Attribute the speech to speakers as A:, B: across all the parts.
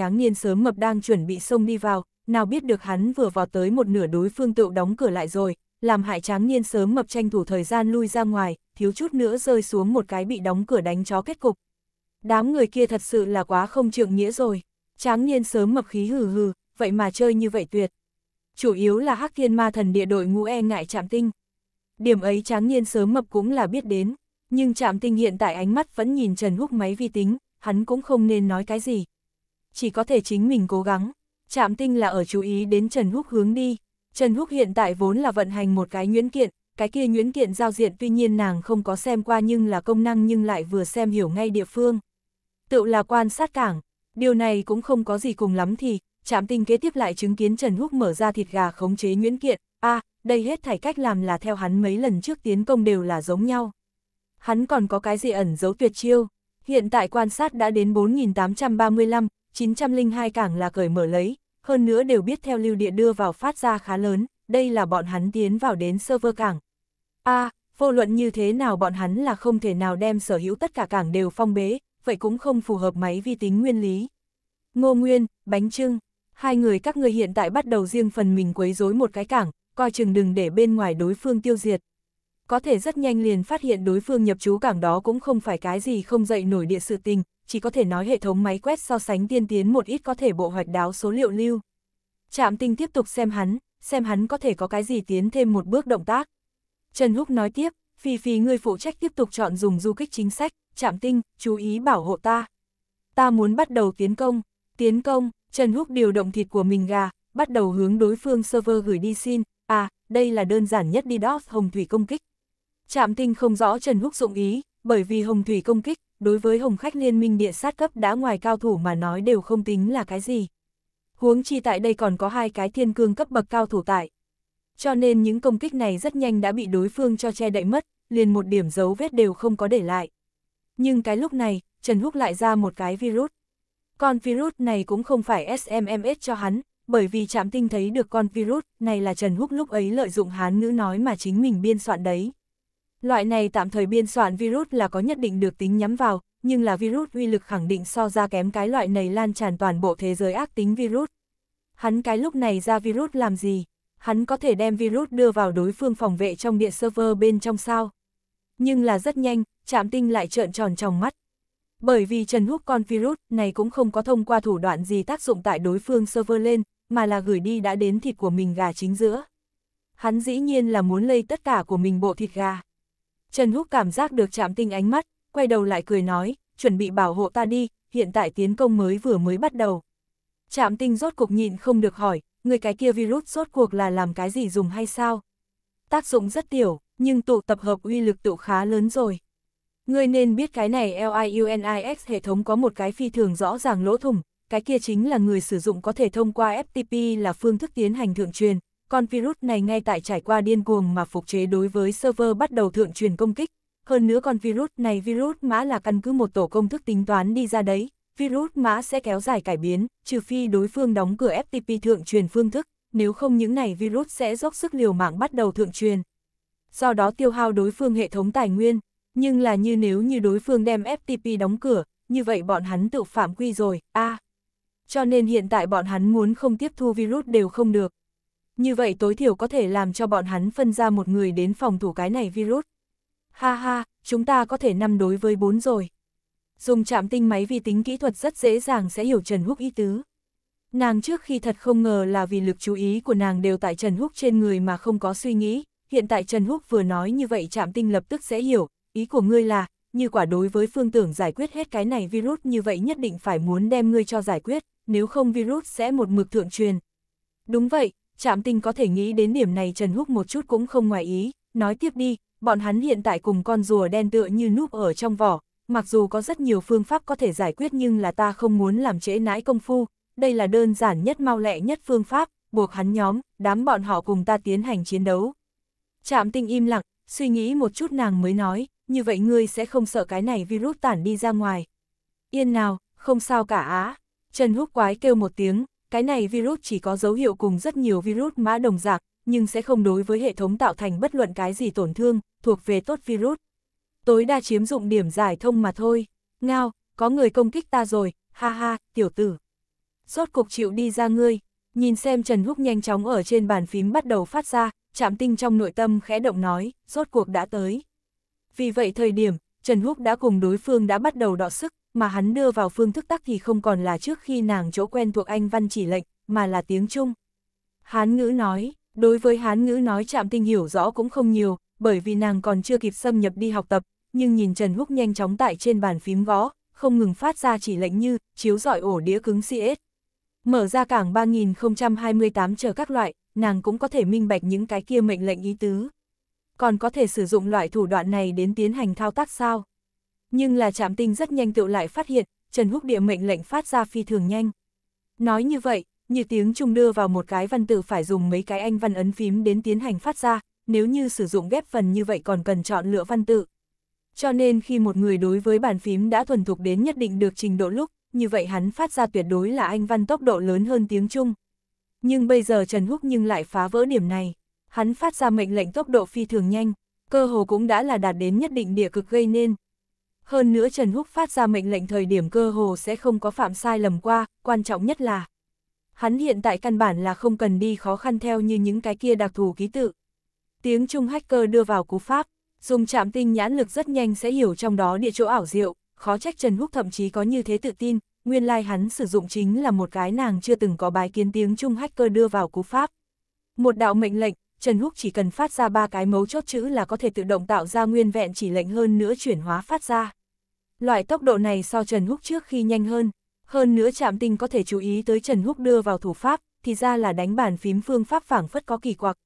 A: tráng niên sớm mập đang chuẩn bị xông đi vào, nào biết được hắn vừa vào tới một nửa đối phương tựu đóng cửa lại rồi, làm hại tráng niên sớm mập tranh thủ thời gian lui ra ngoài, thiếu chút nữa rơi xuống một cái bị đóng cửa đánh chó kết cục. Đám người kia thật sự là quá không trượng nghĩa rồi, tráng niên sớm mập khí hừ hừ, vậy mà chơi như vậy tuyệt. Chủ yếu là hắc thiên ma thần địa đội ngũ e ngại chạm tinh. Điểm ấy tráng niên sớm mập cũng là biết đến, nhưng chạm tinh hiện tại ánh mắt vẫn nhìn Trần Húc máy vi tính, hắn cũng không nên nói cái gì chỉ có thể chính mình cố gắng. Trạm tinh là ở chú ý đến Trần Húc hướng đi. Trần Húc hiện tại vốn là vận hành một cái nhuyễn kiện, cái kia nhuyễn kiện giao diện tuy nhiên nàng không có xem qua nhưng là công năng nhưng lại vừa xem hiểu ngay địa phương. Tự là quan sát cảng, điều này cũng không có gì cùng lắm thì, trạm tinh kế tiếp lại chứng kiến Trần Húc mở ra thịt gà khống chế nhuyễn kiện, a đây hết thảy cách làm là theo hắn mấy lần trước tiến công đều là giống nhau. Hắn còn có cái gì ẩn giấu tuyệt chiêu, hiện tại quan sát đã đến 4835, 902 cảng là cởi mở lấy, hơn nữa đều biết theo lưu địa đưa vào phát ra khá lớn, đây là bọn hắn tiến vào đến server cảng. a à, vô luận như thế nào bọn hắn là không thể nào đem sở hữu tất cả cảng đều phong bế, vậy cũng không phù hợp máy vi tính nguyên lý. Ngô Nguyên, Bánh Trưng, hai người các người hiện tại bắt đầu riêng phần mình quấy rối một cái cảng, coi chừng đừng để bên ngoài đối phương tiêu diệt. Có thể rất nhanh liền phát hiện đối phương nhập trú cảng đó cũng không phải cái gì không dậy nổi địa sự tình, chỉ có thể nói hệ thống máy quét so sánh tiên tiến một ít có thể bộ hoạch đáo số liệu lưu. Trạm tinh tiếp tục xem hắn, xem hắn có thể có cái gì tiến thêm một bước động tác. Trần Húc nói tiếp, Phi Phi người phụ trách tiếp tục chọn dùng du kích chính sách, trạm tinh, chú ý bảo hộ ta. Ta muốn bắt đầu tiến công, tiến công, Trần Húc điều động thịt của mình gà, bắt đầu hướng đối phương server gửi đi xin, à, đây là đơn giản nhất đi DDoS hồng thủy công kích. Trạm tinh không rõ Trần Húc dụng ý, bởi vì hồng thủy công kích, đối với hồng khách liên minh địa sát cấp đã ngoài cao thủ mà nói đều không tính là cái gì. Huống chi tại đây còn có hai cái thiên cương cấp bậc cao thủ tại. Cho nên những công kích này rất nhanh đã bị đối phương cho che đậy mất, liền một điểm dấu vết đều không có để lại. Nhưng cái lúc này, Trần Húc lại ra một cái virus. Con virus này cũng không phải SMMS cho hắn, bởi vì chạm tinh thấy được con virus này là Trần Húc lúc ấy lợi dụng hán ngữ nói mà chính mình biên soạn đấy. Loại này tạm thời biên soạn virus là có nhất định được tính nhắm vào, nhưng là virus uy lực khẳng định so ra kém cái loại này lan tràn toàn bộ thế giới ác tính virus. Hắn cái lúc này ra virus làm gì? Hắn có thể đem virus đưa vào đối phương phòng vệ trong địa server bên trong sao? Nhưng là rất nhanh, chạm tinh lại trợn tròn trong mắt. Bởi vì Trần Húc con virus này cũng không có thông qua thủ đoạn gì tác dụng tại đối phương server lên, mà là gửi đi đã đến thịt của mình gà chính giữa. Hắn dĩ nhiên là muốn lây tất cả của mình bộ thịt gà. Trần Húc cảm giác được chạm tinh ánh mắt, quay đầu lại cười nói, chuẩn bị bảo hộ ta đi, hiện tại tiến công mới vừa mới bắt đầu. Chạm tinh rốt cuộc nhịn không được hỏi, người cái kia virus rốt cuộc là làm cái gì dùng hay sao? Tác dụng rất tiểu, nhưng tụ tập hợp uy lực tụ khá lớn rồi. Ngươi nên biết cái này LIUNIX hệ thống có một cái phi thường rõ ràng lỗ thủng, cái kia chính là người sử dụng có thể thông qua FTP là phương thức tiến hành thượng truyền, con virus này ngay tại trải qua điên cuồng mà phục chế đối với server bắt đầu thượng truyền công kích. Hơn nữa con virus này virus mã là căn cứ một tổ công thức tính toán đi ra đấy. Virus mã sẽ kéo dài cải biến, trừ phi đối phương đóng cửa FTP thượng truyền phương thức, nếu không những này virus sẽ dốc sức liều mạng bắt đầu thượng truyền. Do đó tiêu hao đối phương hệ thống tài nguyên, nhưng là như nếu như đối phương đem FTP đóng cửa, như vậy bọn hắn tự phạm quy rồi, a à, Cho nên hiện tại bọn hắn muốn không tiếp thu virus đều không được như vậy tối thiểu có thể làm cho bọn hắn phân ra một người đến phòng thủ cái này virus. Ha ha, chúng ta có thể năm đối với bốn rồi. Dùng chạm tinh máy vi tính kỹ thuật rất dễ dàng sẽ hiểu Trần Húc ý tứ. Nàng trước khi thật không ngờ là vì lực chú ý của nàng đều tại Trần Húc trên người mà không có suy nghĩ, hiện tại Trần Húc vừa nói như vậy chạm tinh lập tức sẽ hiểu, ý của ngươi là, như quả đối với phương tưởng giải quyết hết cái này virus như vậy nhất định phải muốn đem ngươi cho giải quyết, nếu không virus sẽ một mực thượng truyền. Đúng vậy, Trạm tinh có thể nghĩ đến điểm này Trần Húc một chút cũng không ngoài ý, nói tiếp đi, bọn hắn hiện tại cùng con rùa đen tựa như núp ở trong vỏ, mặc dù có rất nhiều phương pháp có thể giải quyết nhưng là ta không muốn làm trễ nãi công phu, đây là đơn giản nhất mau lẹ nhất phương pháp, buộc hắn nhóm, đám bọn họ cùng ta tiến hành chiến đấu. Trạm tinh im lặng, suy nghĩ một chút nàng mới nói, như vậy ngươi sẽ không sợ cái này virus tản đi ra ngoài. Yên nào, không sao cả á. Trần Húc quái kêu một tiếng, cái này virus chỉ có dấu hiệu cùng rất nhiều virus mã đồng dạng, nhưng sẽ không đối với hệ thống tạo thành bất luận cái gì tổn thương, thuộc về tốt virus. Tối đa chiếm dụng điểm giải thông mà thôi. Ngao, có người công kích ta rồi, ha ha, tiểu tử. Rốt cục chịu đi ra ngươi, nhìn xem Trần Húc nhanh chóng ở trên bàn phím bắt đầu phát ra, chạm tinh trong nội tâm khẽ động nói, rốt cuộc đã tới. Vì vậy thời điểm, Trần Húc đã cùng đối phương đã bắt đầu đọ sức, mà hắn đưa vào phương thức tắc thì không còn là trước khi nàng chỗ quen thuộc anh văn chỉ lệnh, mà là tiếng Trung. Hán ngữ nói, đối với hán ngữ nói chạm tinh hiểu rõ cũng không nhiều, bởi vì nàng còn chưa kịp xâm nhập đi học tập, nhưng nhìn Trần Húc nhanh chóng tại trên bàn phím gõ, không ngừng phát ra chỉ lệnh như chiếu dọi ổ đĩa cứng CS. Mở ra cảng 3028 chờ các loại, nàng cũng có thể minh bạch những cái kia mệnh lệnh ý tứ. Còn có thể sử dụng loại thủ đoạn này đến tiến hành thao tác sao? nhưng là trạm tinh rất nhanh tựu lại phát hiện, Trần Húc địa mệnh lệnh phát ra phi thường nhanh. Nói như vậy, như tiếng Trung đưa vào một cái văn tự phải dùng mấy cái anh văn ấn phím đến tiến hành phát ra, nếu như sử dụng ghép phần như vậy còn cần chọn lựa văn tự. Cho nên khi một người đối với bàn phím đã thuần thục đến nhất định được trình độ lúc, như vậy hắn phát ra tuyệt đối là anh văn tốc độ lớn hơn tiếng Trung. Nhưng bây giờ Trần Húc nhưng lại phá vỡ điểm này. Hắn phát ra mệnh lệnh tốc độ phi thường nhanh, cơ hồ cũng đã là đạt đến nhất định địa cực gây nên, hơn nữa Trần Húc phát ra mệnh lệnh thời điểm cơ hồ sẽ không có phạm sai lầm qua, quan trọng nhất là hắn hiện tại căn bản là không cần đi khó khăn theo như những cái kia đặc thù ký tự. Tiếng Trung hacker đưa vào cú pháp, dùng chạm tinh nhãn lực rất nhanh sẽ hiểu trong đó địa chỗ ảo diệu, khó trách Trần Húc thậm chí có như thế tự tin, nguyên lai like hắn sử dụng chính là một cái nàng chưa từng có bái kiến tiếng Trung hacker đưa vào cú pháp. Một đạo mệnh lệnh, Trần Húc chỉ cần phát ra ba cái mấu chốt chữ là có thể tự động tạo ra nguyên vẹn chỉ lệnh hơn nữa chuyển hóa phát ra. Loại tốc độ này so Trần Húc trước khi nhanh hơn, hơn nữa chạm Tinh có thể chú ý tới Trần Húc đưa vào thủ pháp, thì ra là đánh bản phím phương pháp phảng phất có kỳ quặc.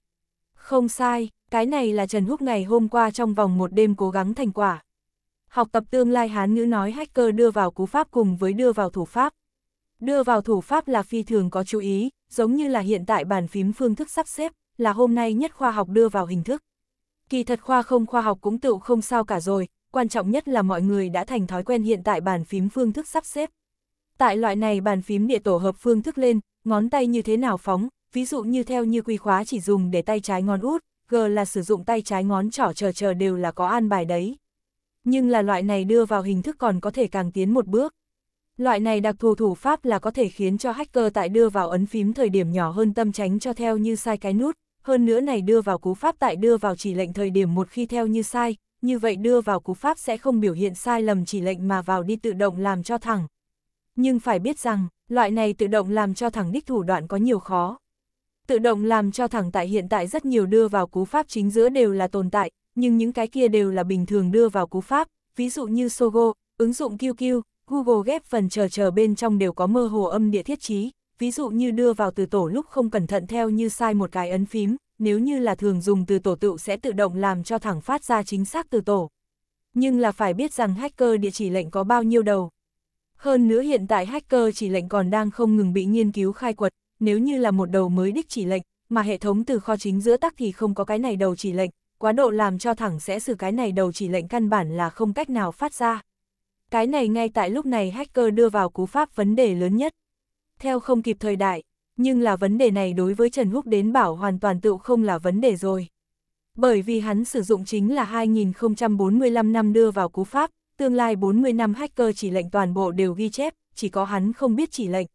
A: Không sai, cái này là Trần Húc ngày hôm qua trong vòng một đêm cố gắng thành quả. Học tập tương lai Hán ngữ nói hacker đưa vào cú pháp cùng với đưa vào thủ pháp. Đưa vào thủ pháp là phi thường có chú ý, giống như là hiện tại bản phím phương thức sắp xếp, là hôm nay nhất khoa học đưa vào hình thức. Kỳ thật khoa không khoa học cũng tự không sao cả rồi, quan trọng nhất là mọi người đã thành thói quen hiện tại bàn phím phương thức sắp xếp. Tại loại này bàn phím địa tổ hợp phương thức lên, ngón tay như thế nào phóng, ví dụ như theo như quy khóa chỉ dùng để tay trái ngón út, G là sử dụng tay trái ngón trỏ chờ chờ đều là có an bài đấy. Nhưng là loại này đưa vào hình thức còn có thể càng tiến một bước. Loại này đặc thù thủ pháp là có thể khiến cho hacker tại đưa vào ấn phím thời điểm nhỏ hơn tâm tránh cho theo như sai cái nút, hơn nữa này đưa vào cú pháp tại đưa vào chỉ lệnh thời điểm một khi theo như sai, như vậy đưa vào cú pháp sẽ không biểu hiện sai lầm chỉ lệnh mà vào đi tự động làm cho thẳng. Nhưng phải biết rằng, loại này tự động làm cho thẳng đích thủ đoạn có nhiều khó. Tự động làm cho thẳng tại hiện tại rất nhiều đưa vào cú pháp chính giữa đều là tồn tại, nhưng những cái kia đều là bình thường đưa vào cú pháp, ví dụ như Sogo, ứng dụng QQ, Google ghép phần chờ chờ bên trong đều có mơ hồ âm địa thiết trí, ví dụ như đưa vào từ tổ lúc không cẩn thận theo như sai một cái ấn phím, nếu như là thường dùng từ tổ tựu sẽ tự động làm cho thẳng phát ra chính xác từ tổ. Nhưng là phải biết rằng hacker địa chỉ lệnh có bao nhiêu đầu. Hơn nữa hiện tại hacker chỉ lệnh còn đang không ngừng bị nghiên cứu khai quật, nếu như là một đầu mới đích chỉ lệnh, mà hệ thống từ kho chính giữa tắc thì không có cái này đầu chỉ lệnh, quá độ làm cho thẳng sẽ xử cái này đầu chỉ lệnh căn bản là không cách nào phát ra. Cái này ngay tại lúc này hacker đưa vào cú pháp vấn đề lớn nhất. Theo không kịp thời đại, nhưng là vấn đề này đối với Trần Húc đến bảo hoàn toàn tựu không là vấn đề rồi. Bởi vì hắn sử dụng chính là 2045 năm đưa vào cú pháp, tương lai 40 năm hacker chỉ lệnh toàn bộ đều ghi chép, chỉ có hắn không biết chỉ lệnh.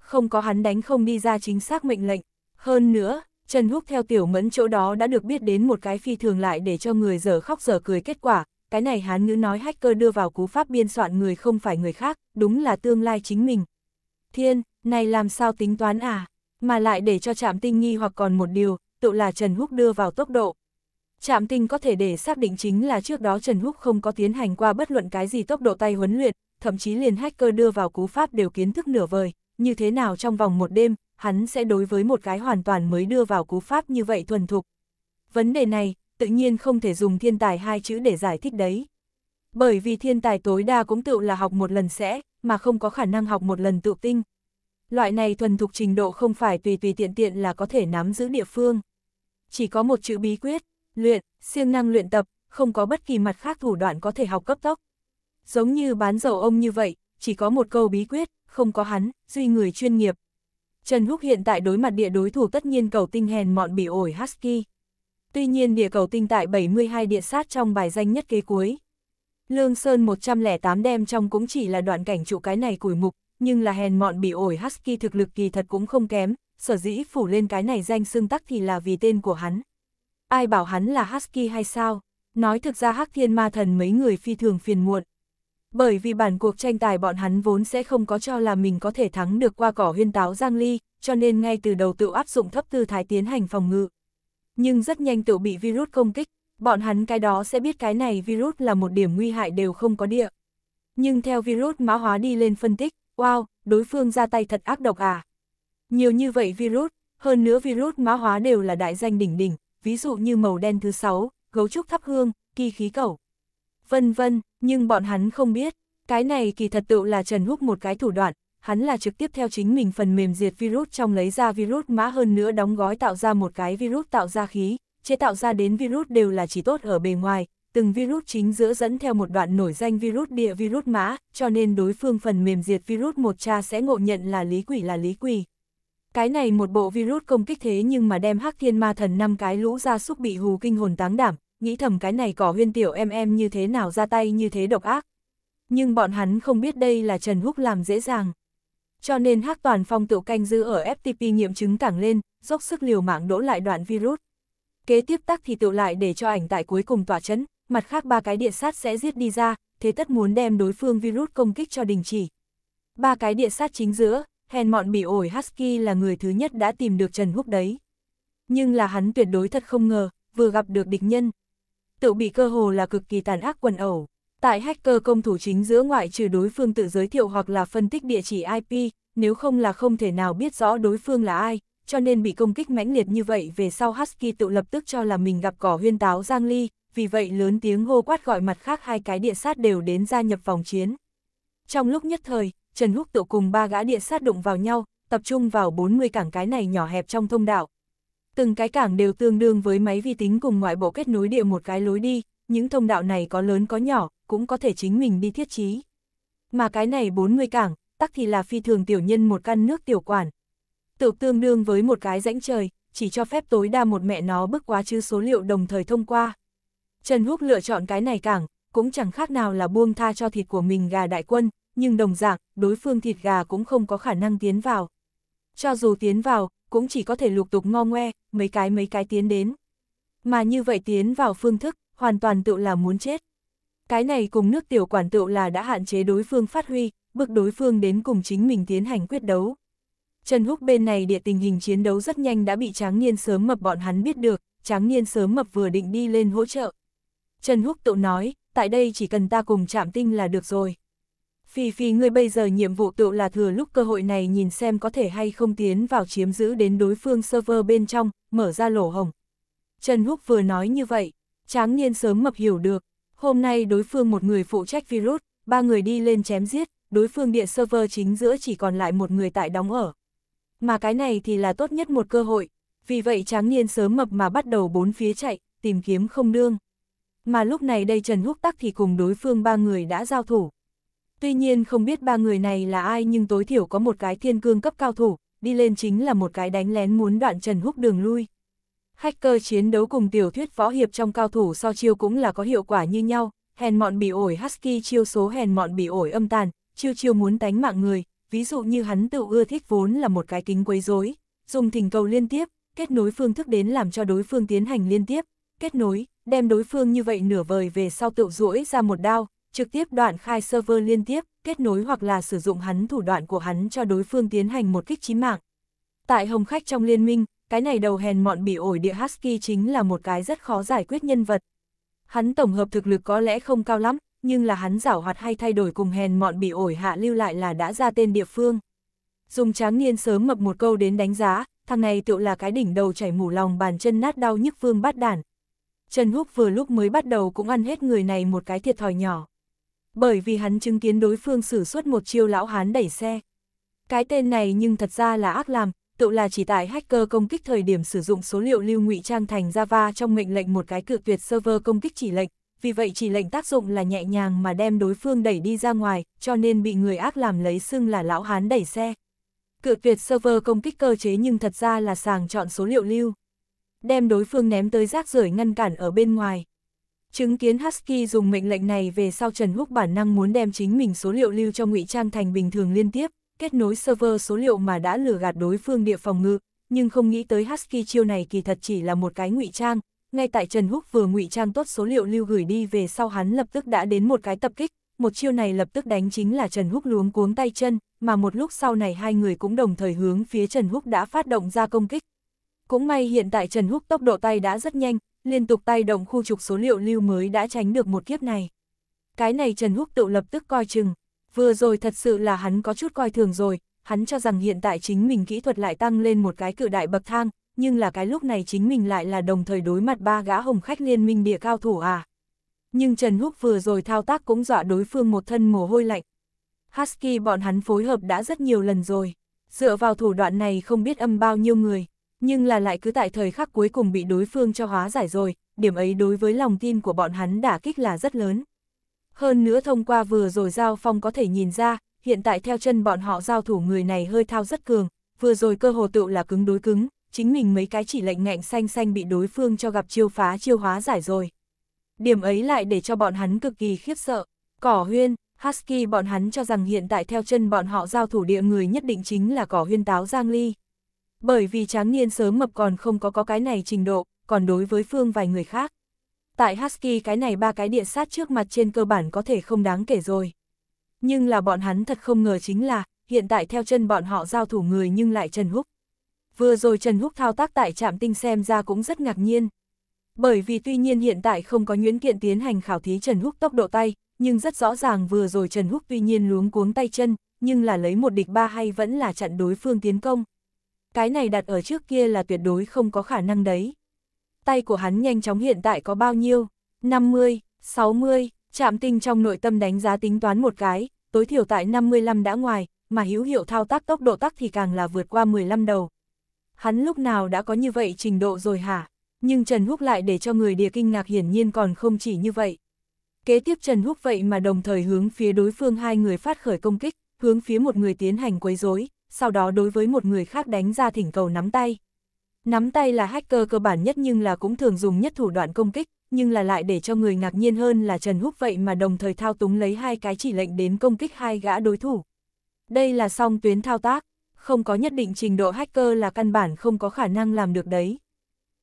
A: Không có hắn đánh không đi ra chính xác mệnh lệnh. Hơn nữa, Trần Húc theo tiểu mẫn chỗ đó đã được biết đến một cái phi thường lại để cho người dở khóc dở cười kết quả. Cái này hán ngữ nói hacker đưa vào cú pháp biên soạn người không phải người khác, đúng là tương lai chính mình. Thiên, này làm sao tính toán à? Mà lại để cho trạm tinh nghi hoặc còn một điều, tự là Trần Húc đưa vào tốc độ. Trạm tinh có thể để xác định chính là trước đó Trần Húc không có tiến hành qua bất luận cái gì tốc độ tay huấn luyện, thậm chí liền hacker đưa vào cú pháp đều kiến thức nửa vời, như thế nào trong vòng một đêm, hắn sẽ đối với một cái hoàn toàn mới đưa vào cú pháp như vậy thuần thục. Vấn đề này, tự nhiên không thể dùng thiên tài hai chữ để giải thích đấy. Bởi vì thiên tài tối đa cũng tự là học một lần sẽ, mà không có khả năng học một lần tự tinh, Loại này thuần thục trình độ không phải tùy tùy tiện tiện là có thể nắm giữ địa phương. Chỉ có một chữ bí quyết, luyện, siêng năng luyện tập, không có bất kỳ mặt khác thủ đoạn có thể học cấp tốc. Giống như bán dầu ông như vậy, chỉ có một câu bí quyết, không có hắn, duy người chuyên nghiệp. Trần Húc hiện tại đối mặt địa đối thủ tất nhiên cầu tinh hèn mọn bị ổi Husky. Tuy nhiên địa cầu tinh tại 72 địa sát trong bài danh nhất kế cuối. Lương Sơn 108 đem trong cũng chỉ là đoạn cảnh trụ cái này củi mục, nhưng là hèn mọn bị ổi Husky thực lực kỳ thật cũng không kém, sở dĩ phủ lên cái này danh xưng tắc thì là vì tên của hắn. Ai bảo hắn là Husky hay sao? Nói thực ra Hắc Thiên Ma Thần mấy người phi thường phiền muộn. Bởi vì bản cuộc tranh tài bọn hắn vốn sẽ không có cho là mình có thể thắng được qua cỏ huyên táo Giang Ly, cho nên ngay từ đầu tự áp dụng thấp tư thái tiến hành phòng ngự. Nhưng rất nhanh tự bị virus công kích, bọn hắn cái đó sẽ biết cái này virus là một điểm nguy hại đều không có địa. Nhưng theo virus mã hóa đi lên phân tích, wow, đối phương ra tay thật ác độc à. Nhiều như vậy virus, hơn nữa virus mã hóa đều là đại danh đỉnh đỉnh, ví dụ như màu đen thứ 6, gấu trúc thắp hương, kỳ khí cẩu. Vân vân, nhưng bọn hắn không biết, cái này kỳ thật tự là Trần Húc một cái thủ đoạn, hắn là trực tiếp theo chính mình phần mềm diệt virus trong lấy ra virus mã hơn nữa đóng gói tạo ra một cái virus tạo ra khí, chế tạo ra đến virus đều là chỉ tốt ở bề ngoài, từng virus chính giữa dẫn theo một đoạn nổi danh virus địa virus mã, cho nên đối phương phần mềm diệt virus một cha sẽ ngộ nhận là lý quỷ là lý quỷ. Cái này một bộ virus công kích thế nhưng mà đem hắc thiên ma thần năm cái lũ ra xúc bị hù kinh hồn táng đảm, nghĩ thầm cái này cỏ huyên tiểu em em như thế nào ra tay như thế độc ác. Nhưng bọn hắn không biết đây là Trần Húc làm dễ dàng. Cho nên hắc toàn phong tự canh giữ ở FTP nghiệm chứng cảng lên, dốc sức liều mạng đỗ lại đoạn virus. Kế tiếp tắc thì tự lại để cho ảnh tại cuối cùng tỏa chấn, mặt khác ba cái địa sát sẽ giết đi ra, thế tất muốn đem đối phương virus công kích cho đình chỉ. Ba cái địa sát chính giữa, hèn mọn bị ổi Husky là người thứ nhất đã tìm được Trần Húc đấy. Nhưng là hắn tuyệt đối thật không ngờ, vừa gặp được địch nhân. Tự bị cơ hồ là cực kỳ tàn ác quần ẩu. Tại hacker công thủ chính giữa ngoại trừ đối phương tự giới thiệu hoặc là phân tích địa chỉ IP, nếu không là không thể nào biết rõ đối phương là ai, cho nên bị công kích mãnh liệt như vậy về sau Husky tự lập tức cho là mình gặp cỏ huyên táo Giang Ly, vì vậy lớn tiếng hô quát gọi mặt khác hai cái địa sát đều đến gia nhập vòng chiến. Trong lúc nhất thời, Trần Húc tụ cùng ba gã địa sát đụng vào nhau, tập trung vào 40 cảng cái này nhỏ hẹp trong thông đạo. Từng cái cảng đều tương đương với máy vi tính cùng ngoại bộ kết nối địa một cái lối đi, những thông đạo này có lớn có nhỏ, cũng có thể chính mình đi thiết trí. Mà cái này 40 cảng, tắc thì là phi thường tiểu nhân một căn nước tiểu quản. Tự tương đương với một cái rãnh trời, chỉ cho phép tối đa một mẹ nó bước quá chứ số liệu đồng thời thông qua. Trần Húc lựa chọn cái này cảng, cũng chẳng khác nào là buông tha cho thịt của mình gà đại quân, nhưng đồng dạng, đối phương thịt gà cũng không có khả năng tiến vào. Cho dù tiến vào, cũng chỉ có thể lục tục ngo ngoe, mấy cái mấy cái tiến đến. Mà như vậy tiến vào phương thức, hoàn toàn tự là muốn chết. Cái này cùng nước tiểu quản tự là đã hạn chế đối phương phát huy, bước đối phương đến cùng chính mình tiến hành quyết đấu. Trần Húc bên này địa tình hình chiến đấu rất nhanh đã bị Tráng Niên sớm mập bọn hắn biết được, Tráng Niên sớm mập vừa định đi lên hỗ trợ, Trần Húc Tụ nói, tại đây chỉ cần ta cùng chạm tinh là được rồi. Phi Phi ngươi bây giờ nhiệm vụ tự là thừa lúc cơ hội này nhìn xem có thể hay không tiến vào chiếm giữ đến đối phương server bên trong, mở ra lỗ hồng. Trần Húc vừa nói như vậy, tráng niên sớm mập hiểu được, hôm nay đối phương một người phụ trách virus, ba người đi lên chém giết, đối phương địa server chính giữa chỉ còn lại một người tại đóng ở. Mà cái này thì là tốt nhất một cơ hội, vì vậy tráng niên sớm mập mà bắt đầu bốn phía chạy, tìm kiếm không đương mà lúc này đây Trần Húc Tắc thì cùng đối phương ba người đã giao thủ. Tuy nhiên không biết ba người này là ai nhưng tối thiểu có một cái thiên cương cấp cao thủ, đi lên chính là một cái đánh lén muốn đoạn Trần Húc đường lui. Hacker chiến đấu cùng tiểu thuyết võ hiệp trong cao thủ so chiêu cũng là có hiệu quả như nhau, hèn mọn bị ổi husky chiêu số hèn mọn bị ổi âm tàn, chiêu chiêu muốn tánh mạng người, ví dụ như hắn tự ưa thích vốn là một cái kính quấy rối, dùng thỉnh cầu liên tiếp, kết nối phương thức đến làm cho đối phương tiến hành liên tiếp, kết nối, đem đối phương như vậy nửa vời về sau tựu rũi ra một đao, trực tiếp đoạn khai server liên tiếp, kết nối hoặc là sử dụng hắn thủ đoạn của hắn cho đối phương tiến hành một kích chí mạng. Tại hồng khách trong liên minh, cái này đầu hèn mọn bị ổi địa Husky chính là một cái rất khó giải quyết nhân vật. Hắn tổng hợp thực lực có lẽ không cao lắm, nhưng là hắn giảo hoạt hay thay đổi cùng hèn mọn bị ổi hạ lưu lại là đã ra tên địa phương. Dùng tráng niên sớm mập một câu đến đánh giá, thằng này tựu là cái đỉnh đầu chảy mù lòng bàn chân nát đau nhức vương bát đản, Trần Húc vừa lúc mới bắt đầu cũng ăn hết người này một cái thiệt thòi nhỏ. Bởi vì hắn chứng kiến đối phương sử xuất một chiêu lão hán đẩy xe. Cái tên này nhưng thật ra là ác làm, tự là chỉ tại hacker công kích thời điểm sử dụng số liệu lưu ngụy trang thành Java trong mệnh lệnh một cái cự tuyệt server công kích chỉ lệnh, vì vậy chỉ lệnh tác dụng là nhẹ nhàng mà đem đối phương đẩy đi ra ngoài, cho nên bị người ác làm lấy xưng là lão hán đẩy xe. cự tuyệt server công kích cơ chế nhưng thật ra là sàng chọn số liệu lưu đem đối phương ném tới rác rưởi ngăn cản ở bên ngoài. Chứng kiến Husky dùng mệnh lệnh này về sau Trần Húc bản năng muốn đem chính mình số liệu lưu cho ngụy Trang thành bình thường liên tiếp, kết nối server số liệu mà đã lừa gạt đối phương địa phòng ngự, nhưng không nghĩ tới Husky chiêu này kỳ thật chỉ là một cái ngụy Trang. Ngay tại Trần Húc vừa ngụy Trang tốt số liệu lưu gửi đi về sau hắn lập tức đã đến một cái tập kích, một chiêu này lập tức đánh chính là Trần Húc luống cuống tay chân, mà một lúc sau này hai người cũng đồng thời hướng phía Trần Húc đã phát động ra công kích, cũng may hiện tại Trần Húc tốc độ tay đã rất nhanh, liên tục tay động khu trục số liệu lưu mới đã tránh được một kiếp này. Cái này Trần Húc tự lập tức coi chừng, vừa rồi thật sự là hắn có chút coi thường rồi, hắn cho rằng hiện tại chính mình kỹ thuật lại tăng lên một cái cự đại bậc thang, nhưng là cái lúc này chính mình lại là đồng thời đối mặt ba gã hồng khách liên minh địa cao thủ à. Nhưng Trần Húc vừa rồi thao tác cũng dọa đối phương một thân mồ hôi lạnh. Husky bọn hắn phối hợp đã rất nhiều lần rồi, dựa vào thủ đoạn này không biết âm bao nhiêu người, nhưng là lại cứ tại thời khắc cuối cùng bị đối phương cho hóa giải rồi, điểm ấy đối với lòng tin của bọn hắn đả kích là rất lớn. Hơn nữa thông qua vừa rồi giao phong có thể nhìn ra, hiện tại theo chân bọn họ giao thủ người này hơi thao rất cường, vừa rồi cơ hồ tựu là cứng đối cứng, chính mình mấy cái chỉ lệnh ngạnh xanh xanh bị đối phương cho gặp chiêu phá chiêu hóa giải rồi. Điểm ấy lại để cho bọn hắn cực kỳ khiếp sợ. Cỏ huyên, Husky bọn hắn cho rằng hiện tại theo chân bọn họ giao thủ địa người nhất định chính là cỏ huyên táo Giang Ly. Bởi vì tráng niên sớm mập còn không có có cái này trình độ, còn đối với phương vài người khác. Tại Husky cái này ba cái địa sát trước mặt trên cơ bản có thể không đáng kể rồi. Nhưng là bọn hắn thật không ngờ chính là, hiện tại theo chân bọn họ giao thủ người nhưng lại Trần Húc. Vừa rồi Trần Húc thao tác tại trạm tinh xem ra cũng rất ngạc nhiên. Bởi vì tuy nhiên hiện tại không có nguyễn kiện tiến hành khảo thí Trần Húc tốc độ tay, nhưng rất rõ ràng vừa rồi Trần Húc tuy nhiên luống cuống tay chân, nhưng là lấy một địch ba hay vẫn là chặn đối phương tiến công cái này đặt ở trước kia là tuyệt đối không có khả năng đấy. Tay của hắn nhanh chóng hiện tại có bao nhiêu? 50, 60, chạm tinh trong nội tâm đánh giá tính toán một cái, tối thiểu tại 55 đã ngoài, mà hữu hiệu thao tác tốc độ tắc thì càng là vượt qua 15 đầu. Hắn lúc nào đã có như vậy trình độ rồi hả? Nhưng Trần Húc lại để cho người địa kinh ngạc hiển nhiên còn không chỉ như vậy. Kế tiếp Trần Húc vậy mà đồng thời hướng phía đối phương hai người phát khởi công kích, hướng phía một người tiến hành quấy rối, sau đó đối với một người khác đánh ra thỉnh cầu nắm tay. Nắm tay là hacker cơ bản nhất nhưng là cũng thường dùng nhất thủ đoạn công kích, nhưng là lại để cho người ngạc nhiên hơn là Trần Húc vậy mà đồng thời thao túng lấy hai cái chỉ lệnh đến công kích hai gã đối thủ. Đây là song tuyến thao tác, không có nhất định trình độ hacker là căn bản không có khả năng làm được đấy.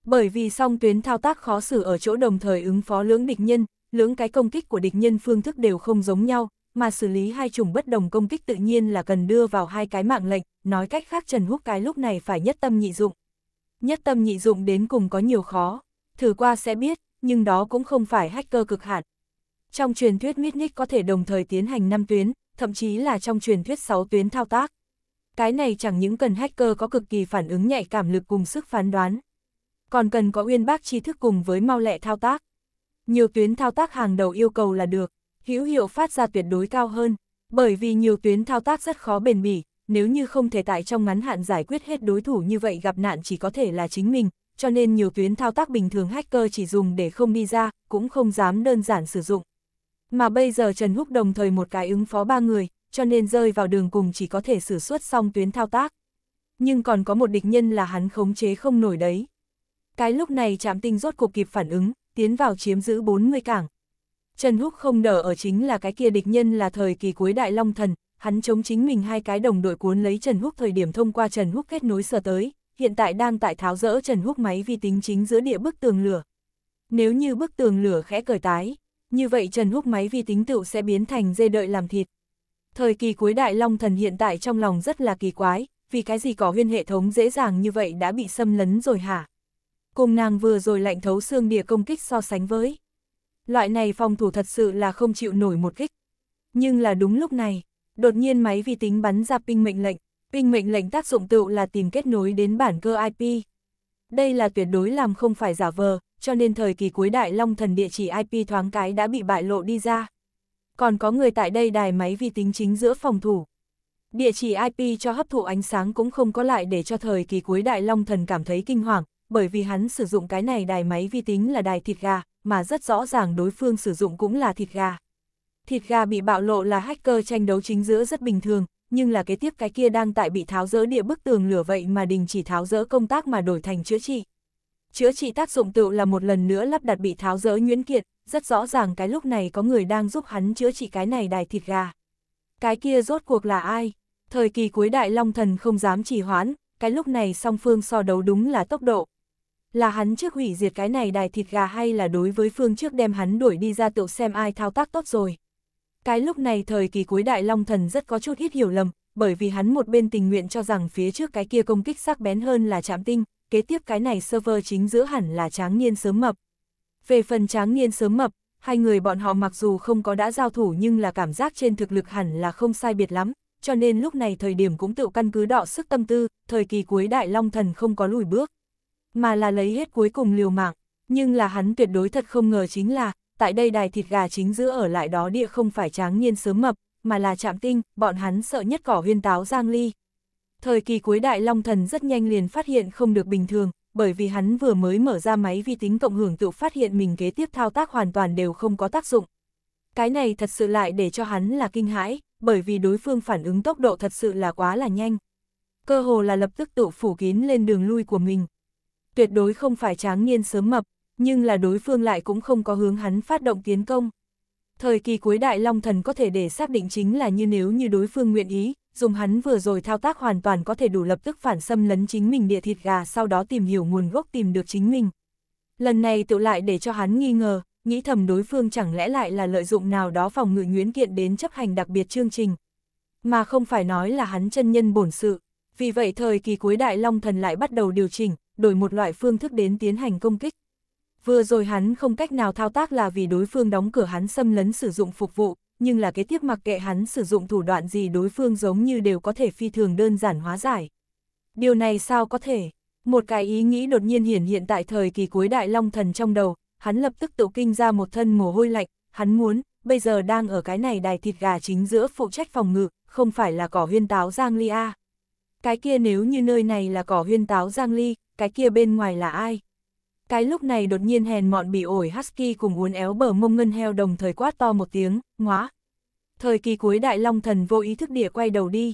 A: Bởi vì song tuyến thao tác khó xử ở chỗ đồng thời ứng phó lưỡng địch nhân, lưỡng cái công kích của địch nhân phương thức đều không giống nhau, mà xử lý hai chủng bất đồng công kích tự nhiên là cần đưa vào hai cái mạng lệnh, nói cách khác Trần Húc cái lúc này phải nhất tâm nhị dụng. Nhất tâm nhị dụng đến cùng có nhiều khó, thử qua sẽ biết, nhưng đó cũng không phải hacker cực hạn. Trong truyền thuyết Mitnick có thể đồng thời tiến hành 5 tuyến, thậm chí là trong truyền thuyết 6 tuyến thao tác. Cái này chẳng những cần hacker có cực kỳ phản ứng nhạy cảm lực cùng sức phán đoán, còn cần có uyên bác tri thức cùng với mau lẹ thao tác. Nhiều tuyến thao tác hàng đầu yêu cầu là được, hữu hiệu phát ra tuyệt đối cao hơn, bởi vì nhiều tuyến thao tác rất khó bền bỉ, nếu như không thể tại trong ngắn hạn giải quyết hết đối thủ như vậy gặp nạn chỉ có thể là chính mình, cho nên nhiều tuyến thao tác bình thường hacker chỉ dùng để không đi ra, cũng không dám đơn giản sử dụng. Mà bây giờ Trần Húc đồng thời một cái ứng phó ba người, cho nên rơi vào đường cùng chỉ có thể sử xuất xong tuyến thao tác. Nhưng còn có một địch nhân là hắn khống chế không nổi đấy. Cái lúc này chạm tinh rốt cuộc kịp phản ứng, tiến vào chiếm giữ 40 cảng. Trần Húc không nở ở chính là cái kia địch nhân là thời kỳ cuối Đại Long Thần, hắn chống chính mình hai cái đồng đội cuốn lấy Trần Húc thời điểm thông qua Trần Húc kết nối sở tới, hiện tại đang tại tháo rỡ Trần Húc máy vi tính chính giữa địa bức tường lửa. Nếu như bức tường lửa khẽ cởi tái, như vậy Trần Húc máy vi tính tựu sẽ biến thành dê đợi làm thịt. Thời kỳ cuối Đại Long Thần hiện tại trong lòng rất là kỳ quái, vì cái gì có huyên hệ thống dễ dàng như vậy đã bị xâm lấn rồi hả? Cùng nàng vừa rồi lạnh thấu xương địa công kích so sánh với. Loại này phòng thủ thật sự là không chịu nổi một kích. Nhưng là đúng lúc này, đột nhiên máy vi tính bắn ra ping mệnh lệnh, ping mệnh lệnh tác dụng tựu là tìm kết nối đến bản cơ IP. Đây là tuyệt đối làm không phải giả vờ, cho nên thời kỳ cuối đại long thần địa chỉ IP thoáng cái đã bị bại lộ đi ra. Còn có người tại đây đài máy vi tính chính giữa phòng thủ. Địa chỉ IP cho hấp thụ ánh sáng cũng không có lại để cho thời kỳ cuối đại long thần cảm thấy kinh hoàng, bởi vì hắn sử dụng cái này đài máy vi tính là đài thịt gà, mà rất rõ ràng đối phương sử dụng cũng là thịt gà. Thịt gà bị bạo lộ là hacker tranh đấu chính giữa rất bình thường, nhưng là kế tiếp cái kia đang tại bị tháo dỡ địa bức tường lửa vậy mà đình chỉ tháo dỡ công tác mà đổi thành chữa trị. Chữa trị tác dụng tự là một lần nữa lắp đặt bị tháo dỡ nhuyễn kiện, rất rõ ràng cái lúc này có người đang giúp hắn chữa trị cái này đài thịt gà. Cái kia rốt cuộc là ai? Thời kỳ cuối đại long thần không dám trì hoãn, cái lúc này song phương so đấu đúng là tốc độ. Là hắn trước hủy diệt cái này đài thịt gà hay là đối với phương trước đem hắn đuổi đi ra tiểu xem ai thao tác tốt rồi. Cái lúc này thời kỳ cuối đại long thần rất có chút ít hiểu lầm, bởi vì hắn một bên tình nguyện cho rằng phía trước cái kia công kích sắc bén hơn là chạm tinh, kế tiếp cái này server chính giữa hẳn là tráng niên sớm mập. Về phần tráng niên sớm mập, hai người bọn họ mặc dù không có đã giao thủ nhưng là cảm giác trên thực lực hẳn là không sai biệt lắm, cho nên lúc này thời điểm cũng tự căn cứ đọ sức tâm tư, thời kỳ cuối đại long thần không có lùi bước mà là lấy hết cuối cùng liều mạng, nhưng là hắn tuyệt đối thật không ngờ chính là, tại đây đài thịt gà chính giữa ở lại đó địa không phải tráng nhiên sớm mập, mà là chạm tinh, bọn hắn sợ nhất cỏ huyên táo Giang Ly. Thời kỳ cuối đại Long Thần rất nhanh liền phát hiện không được bình thường, bởi vì hắn vừa mới mở ra máy vi tính cộng hưởng tự phát hiện mình kế tiếp thao tác hoàn toàn đều không có tác dụng. Cái này thật sự lại để cho hắn là kinh hãi, bởi vì đối phương phản ứng tốc độ thật sự là quá là nhanh. Cơ hồ là lập tức tự phủ kín lên đường lui của mình tuyệt đối không phải tráng niên sớm mập, nhưng là đối phương lại cũng không có hướng hắn phát động tiến công. Thời kỳ cuối đại long thần có thể để xác định chính là như nếu như đối phương nguyện ý, dùng hắn vừa rồi thao tác hoàn toàn có thể đủ lập tức phản xâm lấn chính mình địa thịt gà sau đó tìm hiểu nguồn gốc tìm được chính mình. Lần này tự lại để cho hắn nghi ngờ, nghĩ thầm đối phương chẳng lẽ lại là lợi dụng nào đó phòng ngự nguyễn kiện đến chấp hành đặc biệt chương trình. Mà không phải nói là hắn chân nhân bổn sự, vì vậy thời kỳ cuối đại long thần lại bắt đầu điều chỉnh, đổi một loại phương thức đến tiến hành công kích. Vừa rồi hắn không cách nào thao tác là vì đối phương đóng cửa hắn xâm lấn sử dụng phục vụ, nhưng là kế tiếp mặc kệ hắn sử dụng thủ đoạn gì đối phương giống như đều có thể phi thường đơn giản hóa giải. Điều này sao có thể? Một cái ý nghĩ đột nhiên hiển hiện tại thời kỳ cuối đại long thần trong đầu, hắn lập tức tự kinh ra một thân mồ hôi lạnh, hắn muốn, bây giờ đang ở cái này đài thịt gà chính giữa phụ trách phòng ngự, không phải là cỏ huyên táo Giang Ly A. Cái kia nếu như nơi này là cỏ huyên táo Giang Ly, cái kia bên ngoài là ai? Cái lúc này đột nhiên hèn mọn bị ổi Husky cùng uốn éo bờ mông ngân heo đồng thời quát to một tiếng, ngóa. Thời kỳ cuối đại long thần vô ý thức địa quay đầu đi.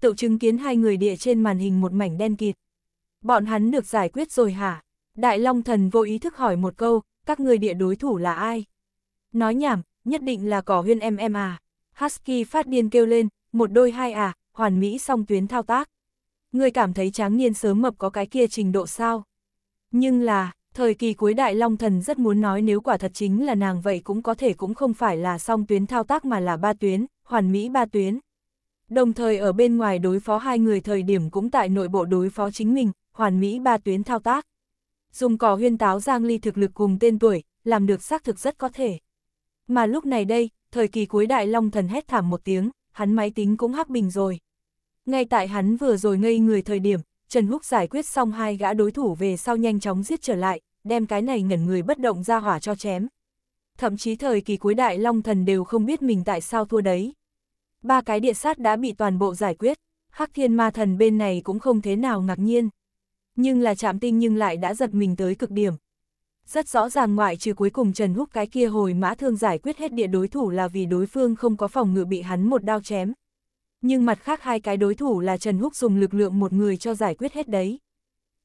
A: Tự chứng kiến hai người địa trên màn hình một mảnh đen kịt. Bọn hắn được giải quyết rồi hả? Đại long thần vô ý thức hỏi một câu, các người địa đối thủ là ai? Nói nhảm, nhất định là cỏ huyên em em à. Husky phát điên kêu lên, một đôi hai à, hoàn mỹ song tuyến thao tác. Người cảm thấy tráng niên sớm mập có cái kia trình độ sao. Nhưng là, thời kỳ cuối đại long thần rất muốn nói nếu quả thật chính là nàng vậy cũng có thể cũng không phải là song tuyến thao tác mà là ba tuyến, hoàn mỹ ba tuyến. Đồng thời ở bên ngoài đối phó hai người thời điểm cũng tại nội bộ đối phó chính mình, hoàn mỹ ba tuyến thao tác. Dùng cỏ huyên táo giang ly thực lực cùng tên tuổi, làm được xác thực rất có thể. Mà lúc này đây, thời kỳ cuối đại long thần hét thảm một tiếng, hắn máy tính cũng hắc bình rồi. Ngay tại hắn vừa rồi ngây người thời điểm, Trần Húc giải quyết xong hai gã đối thủ về sau nhanh chóng giết trở lại, đem cái này ngẩn người bất động ra hỏa cho chém. Thậm chí thời kỳ cuối đại long thần đều không biết mình tại sao thua đấy. Ba cái địa sát đã bị toàn bộ giải quyết, hắc thiên ma thần bên này cũng không thế nào ngạc nhiên. Nhưng là chạm tinh nhưng lại đã giật mình tới cực điểm, rất rõ ràng ngoại trừ cuối cùng Trần Húc cái kia hồi mã thương giải quyết hết địa đối thủ là vì đối phương không có phòng ngự bị hắn một đao chém. Nhưng mặt khác hai cái đối thủ là Trần Húc dùng lực lượng một người cho giải quyết hết đấy.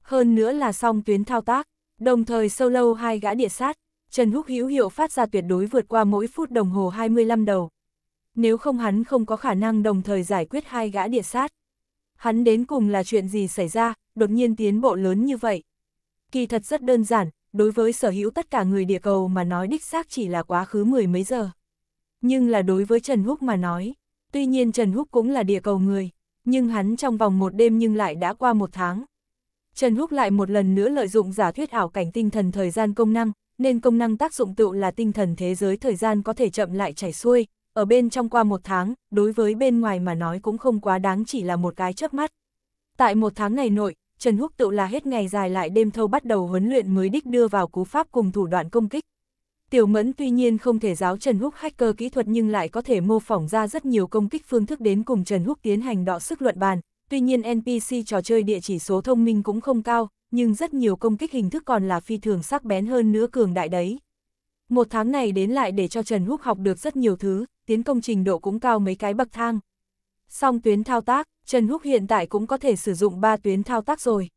A: Hơn nữa là xong tuyến thao tác, đồng thời sâu lâu hai gã địa sát, Trần Húc hữu hiệu phát ra tuyệt đối vượt qua mỗi phút đồng hồ 25 đầu. Nếu không hắn không có khả năng đồng thời giải quyết hai gã địa sát. Hắn đến cùng là chuyện gì xảy ra, đột nhiên tiến bộ lớn như vậy. Kỳ thật rất đơn giản, đối với sở hữu tất cả người địa cầu mà nói đích xác chỉ là quá khứ mười mấy giờ. Nhưng là đối với Trần Húc mà nói, tuy nhiên Trần Húc cũng là địa cầu người, nhưng hắn trong vòng một đêm nhưng lại đã qua một tháng. Trần Húc lại một lần nữa lợi dụng giả thuyết ảo cảnh tinh thần thời gian công năng, nên công năng tác dụng tựu là tinh thần thế giới thời gian có thể chậm lại chảy xuôi, ở bên trong qua một tháng, đối với bên ngoài mà nói cũng không quá đáng chỉ là một cái chớp mắt. Tại một tháng ngày nội, Trần Húc tự là hết ngày dài lại đêm thâu bắt đầu huấn luyện mới đích đưa vào cú pháp cùng thủ đoạn công kích. Tiểu Mẫn tuy nhiên không thể giáo Trần Húc hacker kỹ thuật nhưng lại có thể mô phỏng ra rất nhiều công kích phương thức đến cùng Trần Húc tiến hành đọ sức luận bàn. Tuy nhiên NPC trò chơi địa chỉ số thông minh cũng không cao, nhưng rất nhiều công kích hình thức còn là phi thường sắc bén hơn nữa cường đại đấy. Một tháng này đến lại để cho Trần Húc học được rất nhiều thứ, tiến công trình độ cũng cao mấy cái bậc thang. Song tuyến thao tác, Trần Húc hiện tại cũng có thể sử dụng ba tuyến thao tác rồi.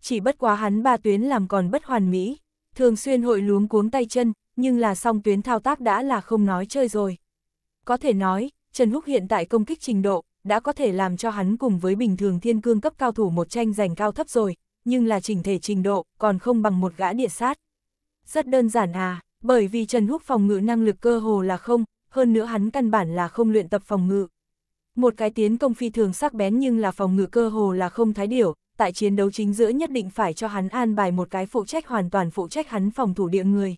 A: Chỉ bất quá hắn ba tuyến làm còn bất hoàn mỹ, thường xuyên hội luống cuống tay chân, nhưng là xong tuyến thao tác đã là không nói chơi rồi. Có thể nói, Trần Húc hiện tại công kích trình độ, đã có thể làm cho hắn cùng với bình thường thiên cương cấp cao thủ một tranh giành cao thấp rồi, nhưng là chỉnh thể trình độ còn không bằng một gã địa sát. Rất đơn giản à, bởi vì Trần Húc phòng ngự năng lực cơ hồ là không, hơn nữa hắn căn bản là không luyện tập phòng ngự. Một cái tiến công phi thường sắc bén nhưng là phòng ngự cơ hồ là không thái điểu, tại chiến đấu chính giữa nhất định phải cho hắn an bài một cái phụ trách hoàn toàn phụ trách hắn phòng thủ địa người.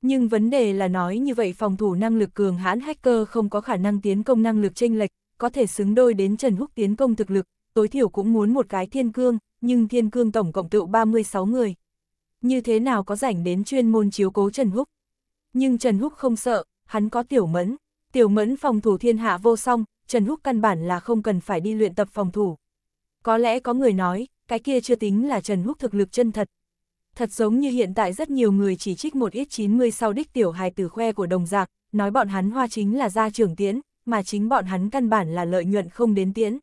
A: Nhưng vấn đề là nói như vậy phòng thủ năng lực cường hãn hacker không có khả năng tiến công năng lực chênh lệch, có thể xứng đôi đến Trần Húc tiến công thực lực, tối thiểu cũng muốn một cái thiên cương, nhưng thiên cương tổng cộng tựu 36 người. Như thế nào có rảnh đến chuyên môn chiếu cố Trần Húc? Nhưng Trần Húc không sợ, hắn có tiểu mẫn. Tiểu mẫn phòng thủ thiên hạ vô song, Trần Húc căn bản là không cần phải đi luyện tập phòng thủ. Có lẽ có người nói, cái kia chưa tính là Trần Húc thực lực chân thật. Thật giống như hiện tại rất nhiều người chỉ trích một ít 90 sau đích tiểu hài tử khoe của đồng giạc, nói bọn hắn hoa chính là gia trưởng tiễn, mà chính bọn hắn căn bản là lợi nhuận không đến tiễn.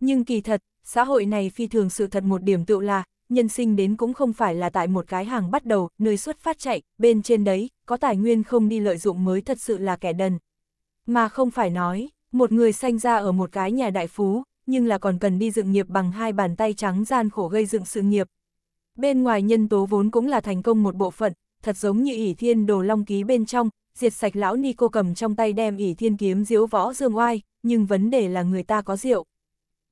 A: Nhưng kỳ thật, xã hội này phi thường sự thật một điểm tựu là, nhân sinh đến cũng không phải là tại một cái hàng bắt đầu, nơi xuất phát chạy, bên trên đấy, có tài nguyên không đi lợi dụng mới thật sự là kẻ đần. Mà không phải nói, một người sanh ra ở một cái nhà đại phú, nhưng là còn cần đi dựng nghiệp bằng hai bàn tay trắng gian khổ gây dựng sự nghiệp. Bên ngoài nhân tố vốn cũng là thành công một bộ phận, thật giống như ỷ thiên đồ long ký bên trong, diệt sạch lão ni cô cầm trong tay đem ỷ thiên kiếm diễu võ dương oai, nhưng vấn đề là người ta có rượu.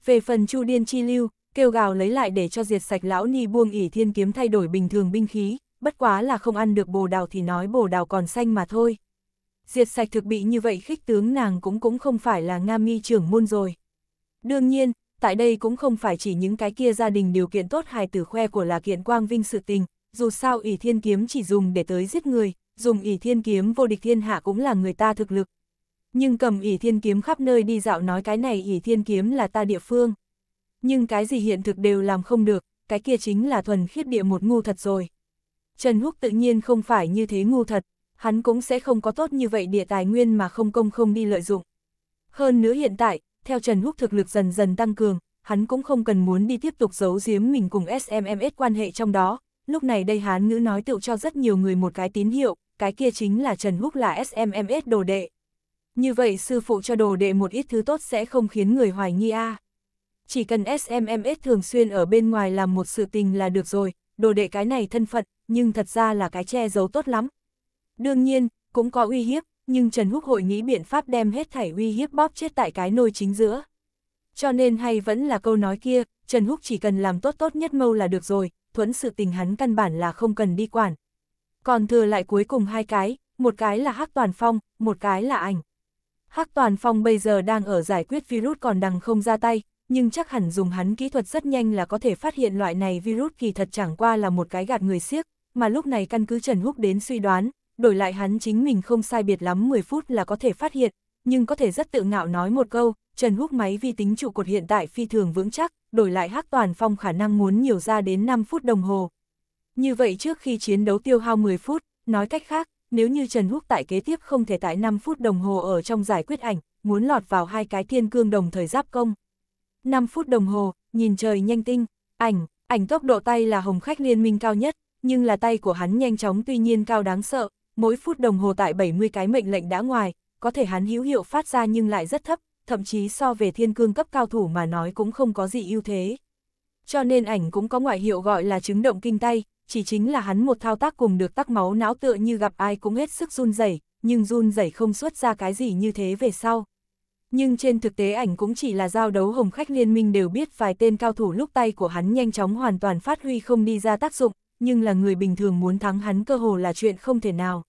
A: Về phần chu điên chi lưu, kêu gào lấy lại để cho diệt sạch lão ni buông ỷ thiên kiếm thay đổi bình thường binh khí, bất quá là không ăn được bồ đào thì nói bồ đào còn xanh mà thôi diệt sạch thực bị như vậy khích tướng nàng cũng cũng không phải là Nga mi trưởng môn rồi. Đương nhiên, tại đây cũng không phải chỉ những cái kia gia đình điều kiện tốt hài tử khoe của là kiện quang vinh sự tình, dù sao ỷ thiên kiếm chỉ dùng để tới giết người, dùng ỷ thiên kiếm vô địch thiên hạ cũng là người ta thực lực. Nhưng cầm ỷ thiên kiếm khắp nơi đi dạo nói cái này ỷ thiên kiếm là ta địa phương. Nhưng cái gì hiện thực đều làm không được, cái kia chính là thuần khiết địa một ngu thật rồi. Trần Húc tự nhiên không phải như thế ngu thật, hắn cũng sẽ không có tốt như vậy địa tài nguyên mà không công không đi lợi dụng. Hơn nữa hiện tại, theo Trần Húc thực lực dần dần tăng cường, hắn cũng không cần muốn đi tiếp tục giấu giếm mình cùng SMMS quan hệ trong đó. Lúc này đây hán ngữ nói tựu cho rất nhiều người một cái tín hiệu, cái kia chính là Trần Húc là SMMS đồ đệ. Như vậy sư phụ cho đồ đệ một ít thứ tốt sẽ không khiến người hoài nghi a. Chỉ cần SMMS thường xuyên ở bên ngoài làm một sự tình là được rồi, đồ đệ cái này thân phận, nhưng thật ra là cái che giấu tốt lắm, Đương nhiên, cũng có uy hiếp, nhưng Trần Húc hội nghĩ biện pháp đem hết thảy uy hiếp bóp chết tại cái nôi chính giữa. Cho nên hay vẫn là câu nói kia, Trần Húc chỉ cần làm tốt tốt nhất mâu là được rồi, thuẫn sự tình hắn căn bản là không cần đi quản. Còn thừa lại cuối cùng hai cái, một cái là Hắc Toàn Phong, một cái là ảnh. Hắc Toàn Phong bây giờ đang ở giải quyết virus còn đằng không ra tay, nhưng chắc hẳn dùng hắn kỹ thuật rất nhanh là có thể phát hiện loại này virus kỳ thật chẳng qua là một cái gạt người siếc, mà lúc này căn cứ Trần Húc đến suy đoán, đổi lại hắn chính mình không sai biệt lắm 10 phút là có thể phát hiện, nhưng có thể rất tự ngạo nói một câu, Trần Húc máy vi tính trụ cột hiện tại phi thường vững chắc, đổi lại Hắc Toàn Phong khả năng muốn nhiều ra đến 5 phút đồng hồ. Như vậy trước khi chiến đấu tiêu hao 10 phút, nói cách khác, nếu như Trần Húc tại kế tiếp không thể tại 5 phút đồng hồ ở trong giải quyết ảnh, muốn lọt vào hai cái thiên cương đồng thời giáp công. 5 phút đồng hồ, nhìn trời nhanh tinh, ảnh, ảnh tốc độ tay là hồng khách liên minh cao nhất, nhưng là tay của hắn nhanh chóng tuy nhiên cao đáng sợ, mỗi phút đồng hồ tại 70 cái mệnh lệnh đã ngoài, có thể hắn hữu hiệu phát ra nhưng lại rất thấp, thậm chí so về thiên cương cấp cao thủ mà nói cũng không có gì ưu thế. Cho nên ảnh cũng có ngoại hiệu gọi là chứng động kinh tay, chỉ chính là hắn một thao tác cùng được tắc máu não tựa như gặp ai cũng hết sức run rẩy, nhưng run rẩy không xuất ra cái gì như thế về sau. Nhưng trên thực tế ảnh cũng chỉ là giao đấu hồng khách liên minh đều biết vài tên cao thủ lúc tay của hắn nhanh chóng hoàn toàn phát huy không đi ra tác dụng, nhưng là người bình thường muốn thắng hắn cơ hồ là chuyện không thể nào.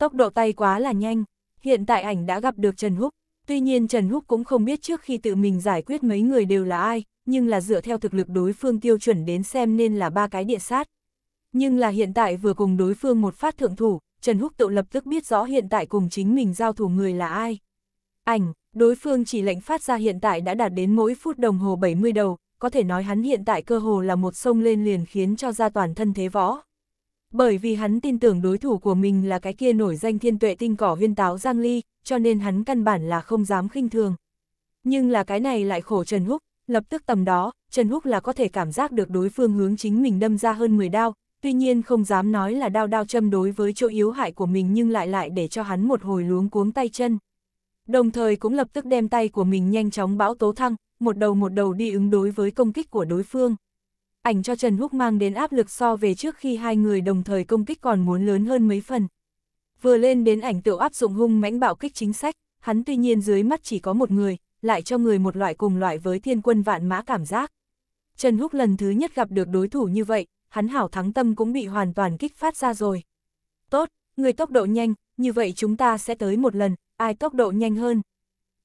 A: Tốc độ tay quá là nhanh, hiện tại ảnh đã gặp được Trần Húc, tuy nhiên Trần Húc cũng không biết trước khi tự mình giải quyết mấy người đều là ai, nhưng là dựa theo thực lực đối phương tiêu chuẩn đến xem nên là ba cái địa sát. Nhưng là hiện tại vừa cùng đối phương một phát thượng thủ, Trần Húc tự lập tức biết rõ hiện tại cùng chính mình giao thủ người là ai. Ảnh, đối phương chỉ lệnh phát ra hiện tại đã đạt đến mỗi phút đồng hồ 70 đầu, có thể nói hắn hiện tại cơ hồ là một sông lên liền khiến cho ra toàn thân thế võ. Bởi vì hắn tin tưởng đối thủ của mình là cái kia nổi danh thiên tuệ tinh cỏ huyên táo Giang Ly, cho nên hắn căn bản là không dám khinh thường. Nhưng là cái này lại khổ Trần Húc, lập tức tầm đó, Trần Húc là có thể cảm giác được đối phương hướng chính mình đâm ra hơn 10 đao, tuy nhiên không dám nói là đao đao châm đối với chỗ yếu hại của mình nhưng lại lại để cho hắn một hồi luống cuống tay chân. Đồng thời cũng lập tức đem tay của mình nhanh chóng bão tố thăng, một đầu một đầu đi ứng đối với công kích của đối phương ảnh cho Trần Húc mang đến áp lực so về trước khi hai người đồng thời công kích còn muốn lớn hơn mấy phần. Vừa lên đến ảnh tựu áp dụng hung mãnh bạo kích chính sách, hắn tuy nhiên dưới mắt chỉ có một người, lại cho người một loại cùng loại với thiên quân vạn mã cảm giác. Trần Húc lần thứ nhất gặp được đối thủ như vậy, hắn hảo thắng tâm cũng bị hoàn toàn kích phát ra rồi. Tốt, người tốc độ nhanh, như vậy chúng ta sẽ tới một lần, ai tốc độ nhanh hơn.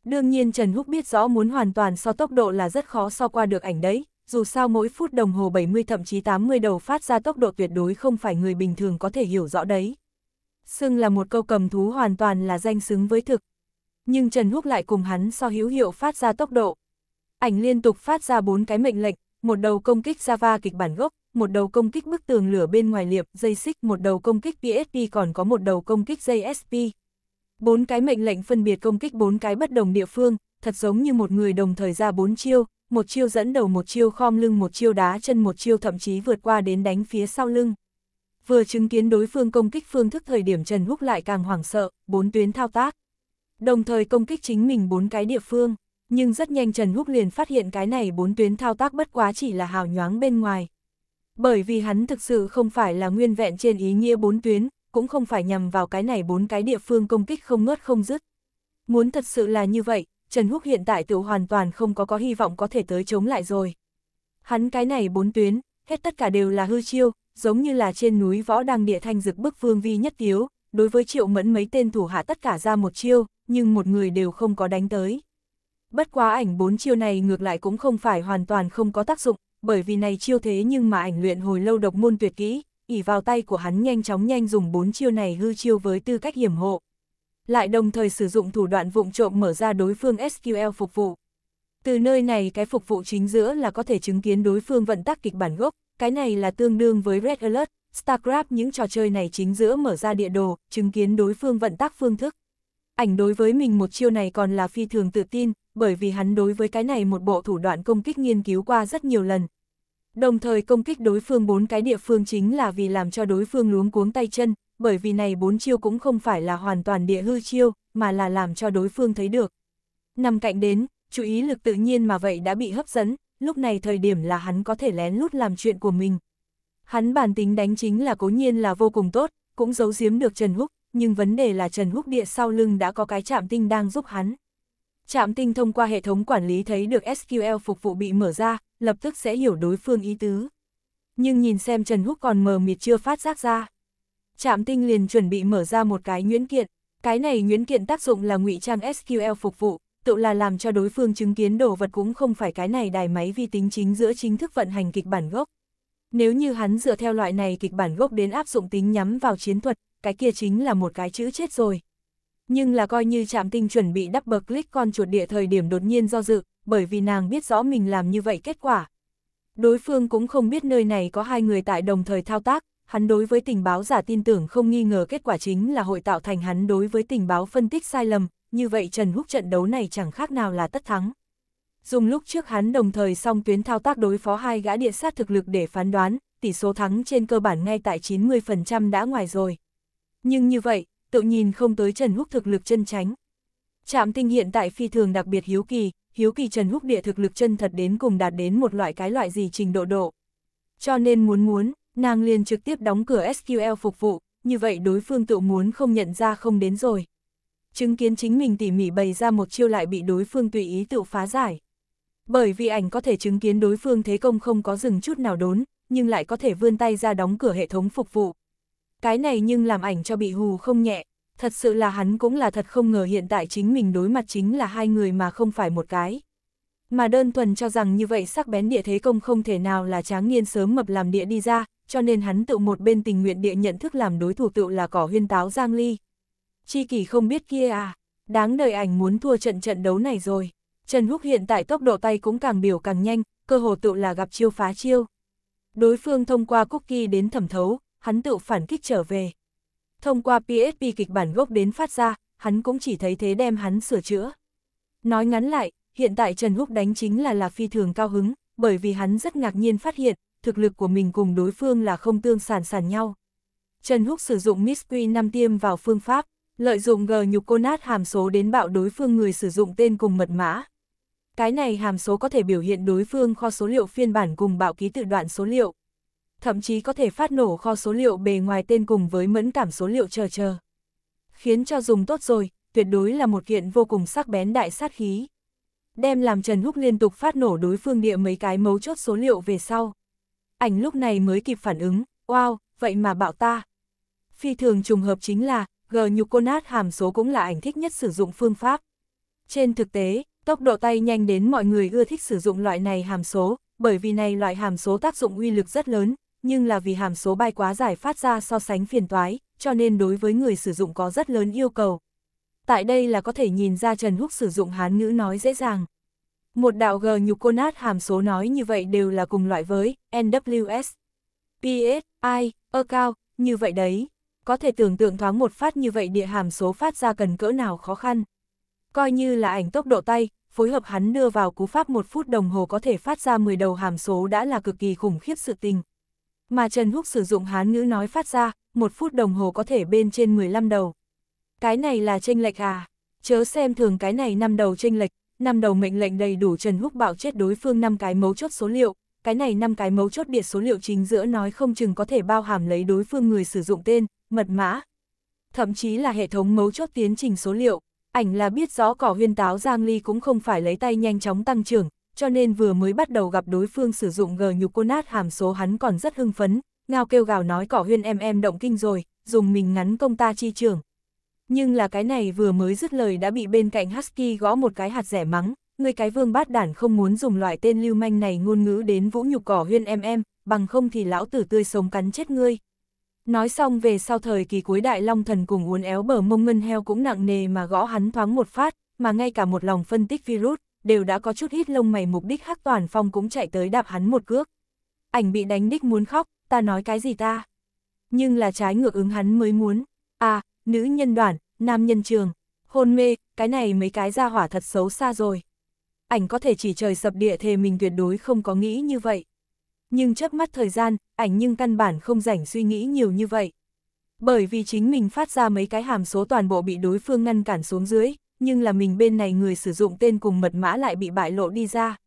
A: Đương nhiên Trần Húc biết rõ muốn hoàn toàn so tốc độ là rất khó so qua được ảnh đấy dù sao mỗi phút đồng hồ 70 thậm chí 80 đầu phát ra tốc độ tuyệt đối không phải người bình thường có thể hiểu rõ đấy. Xưng là một câu cầm thú hoàn toàn là danh xứng với thực. Nhưng Trần Húc lại cùng hắn so hữu hiệu phát ra tốc độ. Ảnh liên tục phát ra bốn cái mệnh lệnh, một đầu công kích Java kịch bản gốc, một đầu công kích bức tường lửa bên ngoài liệp dây xích, một đầu công kích PSP còn có một đầu công kích JSP. Bốn cái mệnh lệnh phân biệt công kích bốn cái bất đồng địa phương, thật giống như một người đồng thời ra bốn chiêu, một chiêu dẫn đầu một chiêu khom lưng một chiêu đá chân một chiêu thậm chí vượt qua đến đánh phía sau lưng. Vừa chứng kiến đối phương công kích phương thức thời điểm Trần Húc lại càng hoảng sợ, bốn tuyến thao tác. Đồng thời công kích chính mình bốn cái địa phương, nhưng rất nhanh Trần Húc liền phát hiện cái này bốn tuyến thao tác bất quá chỉ là hào nhoáng bên ngoài. Bởi vì hắn thực sự không phải là nguyên vẹn trên ý nghĩa bốn tuyến, cũng không phải nhằm vào cái này bốn cái địa phương công kích không ngớt không dứt. Muốn thật sự là như vậy, Trần Húc hiện tại tự hoàn toàn không có có hy vọng có thể tới chống lại rồi. Hắn cái này bốn tuyến, hết tất cả đều là hư chiêu, giống như là trên núi võ đang địa thanh dực bức vương vi nhất tiếu, đối với triệu mẫn mấy tên thủ hạ tất cả ra một chiêu, nhưng một người đều không có đánh tới. Bất quá ảnh bốn chiêu này ngược lại cũng không phải hoàn toàn không có tác dụng, bởi vì này chiêu thế nhưng mà ảnh luyện hồi lâu độc môn tuyệt kỹ, ỉ vào tay của hắn nhanh chóng nhanh dùng bốn chiêu này hư chiêu với tư cách hiểm hộ lại đồng thời sử dụng thủ đoạn vụng trộm mở ra đối phương SQL phục vụ. Từ nơi này cái phục vụ chính giữa là có thể chứng kiến đối phương vận tắc kịch bản gốc, cái này là tương đương với Red Alert, StarCraft những trò chơi này chính giữa mở ra địa đồ, chứng kiến đối phương vận tác phương thức. Ảnh đối với mình một chiêu này còn là phi thường tự tin, bởi vì hắn đối với cái này một bộ thủ đoạn công kích nghiên cứu qua rất nhiều lần. Đồng thời công kích đối phương bốn cái địa phương chính là vì làm cho đối phương luống cuống tay chân, bởi vì này bốn chiêu cũng không phải là hoàn toàn địa hư chiêu, mà là làm cho đối phương thấy được. Nằm cạnh đến, chú ý lực tự nhiên mà vậy đã bị hấp dẫn, lúc này thời điểm là hắn có thể lén lút làm chuyện của mình. Hắn bản tính đánh chính là cố nhiên là vô cùng tốt, cũng giấu giếm được Trần Húc, nhưng vấn đề là Trần Húc địa sau lưng đã có cái chạm tinh đang giúp hắn. chạm tinh thông qua hệ thống quản lý thấy được SQL phục vụ bị mở ra, lập tức sẽ hiểu đối phương ý tứ. Nhưng nhìn xem Trần Húc còn mờ mịt chưa phát giác ra. Trạm Tinh liền chuẩn bị mở ra một cái nhuyễn kiện, cái này nhuyễn kiện tác dụng là ngụy trang SQL phục vụ, tự là làm cho đối phương chứng kiến đồ vật cũng không phải cái này đài máy vi tính chính giữa chính thức vận hành kịch bản gốc. Nếu như hắn dựa theo loại này kịch bản gốc đến áp dụng tính nhắm vào chiến thuật, cái kia chính là một cái chữ chết rồi. Nhưng là coi như Trạm Tinh chuẩn bị double click con chuột địa thời điểm đột nhiên do dự, bởi vì nàng biết rõ mình làm như vậy kết quả. Đối phương cũng không biết nơi này có hai người tại đồng thời thao tác, hắn đối với tình báo giả tin tưởng không nghi ngờ kết quả chính là hội tạo thành hắn đối với tình báo phân tích sai lầm, như vậy Trần Húc trận đấu này chẳng khác nào là tất thắng. Dùng lúc trước hắn đồng thời song tuyến thao tác đối phó hai gã địa sát thực lực để phán đoán, tỷ số thắng trên cơ bản ngay tại 90% đã ngoài rồi. Nhưng như vậy, tự nhìn không tới Trần Húc thực lực chân tránh. Trạm tinh hiện tại phi thường đặc biệt hiếu kỳ, hiếu kỳ Trần Húc địa thực lực chân thật đến cùng đạt đến một loại cái loại gì trình độ độ. Cho nên muốn muốn, nàng liền trực tiếp đóng cửa SQL phục vụ, như vậy đối phương tự muốn không nhận ra không đến rồi. Chứng kiến chính mình tỉ mỉ bày ra một chiêu lại bị đối phương tùy ý tự phá giải. Bởi vì ảnh có thể chứng kiến đối phương thế công không có dừng chút nào đốn, nhưng lại có thể vươn tay ra đóng cửa hệ thống phục vụ. Cái này nhưng làm ảnh cho bị hù không nhẹ, thật sự là hắn cũng là thật không ngờ hiện tại chính mình đối mặt chính là hai người mà không phải một cái mà đơn thuần cho rằng như vậy sắc bén địa thế công không thể nào là tráng niên sớm mập làm địa đi ra, cho nên hắn tự một bên tình nguyện địa nhận thức làm đối thủ tự là cỏ huyên táo Giang Ly. Chi kỳ không biết kia à, đáng đời ảnh muốn thua trận trận đấu này rồi. Trần Húc hiện tại tốc độ tay cũng càng biểu càng nhanh, cơ hồ tự là gặp chiêu phá chiêu. Đối phương thông qua cookie đến thẩm thấu, hắn tự phản kích trở về. Thông qua PSP kịch bản gốc đến phát ra, hắn cũng chỉ thấy thế đem hắn sửa chữa. Nói ngắn lại, hiện tại Trần Húc đánh chính là là phi thường cao hứng, bởi vì hắn rất ngạc nhiên phát hiện, thực lực của mình cùng đối phương là không tương sản sản nhau. Trần Húc sử dụng Miss Q 5 tiêm vào phương pháp, lợi dụng g nhục cô nát hàm số đến bạo đối phương người sử dụng tên cùng mật mã. Cái này hàm số có thể biểu hiện đối phương kho số liệu phiên bản cùng bạo ký tự đoạn số liệu. Thậm chí có thể phát nổ kho số liệu bề ngoài tên cùng với mẫn cảm số liệu chờ chờ. Khiến cho dùng tốt rồi, tuyệt đối là một kiện vô cùng sắc bén đại sát khí đem làm Trần Húc liên tục phát nổ đối phương địa mấy cái mấu chốt số liệu về sau. Ảnh lúc này mới kịp phản ứng, wow, vậy mà bạo ta. Phi thường trùng hợp chính là, G nhục cô nát hàm số cũng là ảnh thích nhất sử dụng phương pháp. Trên thực tế, tốc độ tay nhanh đến mọi người ưa thích sử dụng loại này hàm số, bởi vì này loại hàm số tác dụng uy lực rất lớn, nhưng là vì hàm số bay quá giải phát ra so sánh phiền toái, cho nên đối với người sử dụng có rất lớn yêu cầu tại đây là có thể nhìn ra Trần Húc sử dụng hán ngữ nói dễ dàng. Một đạo g nhục cô nát hàm số nói như vậy đều là cùng loại với NWS, psi I, e cao, như vậy đấy. Có thể tưởng tượng thoáng một phát như vậy địa hàm số phát ra cần cỡ nào khó khăn. Coi như là ảnh tốc độ tay, phối hợp hắn đưa vào cú pháp một phút đồng hồ có thể phát ra 10 đầu hàm số đã là cực kỳ khủng khiếp sự tình. Mà Trần Húc sử dụng hán ngữ nói phát ra, một phút đồng hồ có thể bên trên 15 đầu. Cái này là tranh lệch à? Chớ xem thường cái này năm đầu tranh lệch, năm đầu mệnh lệnh đầy đủ Trần Húc bạo chết đối phương năm cái mấu chốt số liệu, cái này năm cái mấu chốt biệt số liệu chính giữa nói không chừng có thể bao hàm lấy đối phương người sử dụng tên, mật mã. Thậm chí là hệ thống mấu chốt tiến trình số liệu, ảnh là biết rõ cỏ huyên táo Giang Ly cũng không phải lấy tay nhanh chóng tăng trưởng, cho nên vừa mới bắt đầu gặp đối phương sử dụng gờ nhục cô nát hàm số hắn còn rất hưng phấn, ngao kêu gào nói cỏ huyên em em động kinh rồi, dùng mình ngắn công ta chi trưởng nhưng là cái này vừa mới dứt lời đã bị bên cạnh Husky gõ một cái hạt rẻ mắng, người cái vương bát đản không muốn dùng loại tên lưu manh này ngôn ngữ đến vũ nhục cỏ huyên em em, bằng không thì lão tử tươi sống cắn chết ngươi. Nói xong về sau thời kỳ cuối đại long thần cùng uốn éo bờ mông ngân heo cũng nặng nề mà gõ hắn thoáng một phát, mà ngay cả một lòng phân tích virus, đều đã có chút hít lông mày mục đích hắc toàn phong cũng chạy tới đạp hắn một cước. Ảnh bị đánh đích muốn khóc, ta nói cái gì ta? Nhưng là trái ngược ứng hắn mới muốn. À, nữ nhân đoạn, nam nhân trường, hôn mê, cái này mấy cái ra hỏa thật xấu xa rồi. Ảnh có thể chỉ trời sập địa thề mình tuyệt đối không có nghĩ như vậy. Nhưng chớp mắt thời gian, ảnh nhưng căn bản không rảnh suy nghĩ nhiều như vậy. Bởi vì chính mình phát ra mấy cái hàm số toàn bộ bị đối phương ngăn cản xuống dưới, nhưng là mình bên này người sử dụng tên cùng mật mã lại bị bại lộ đi ra.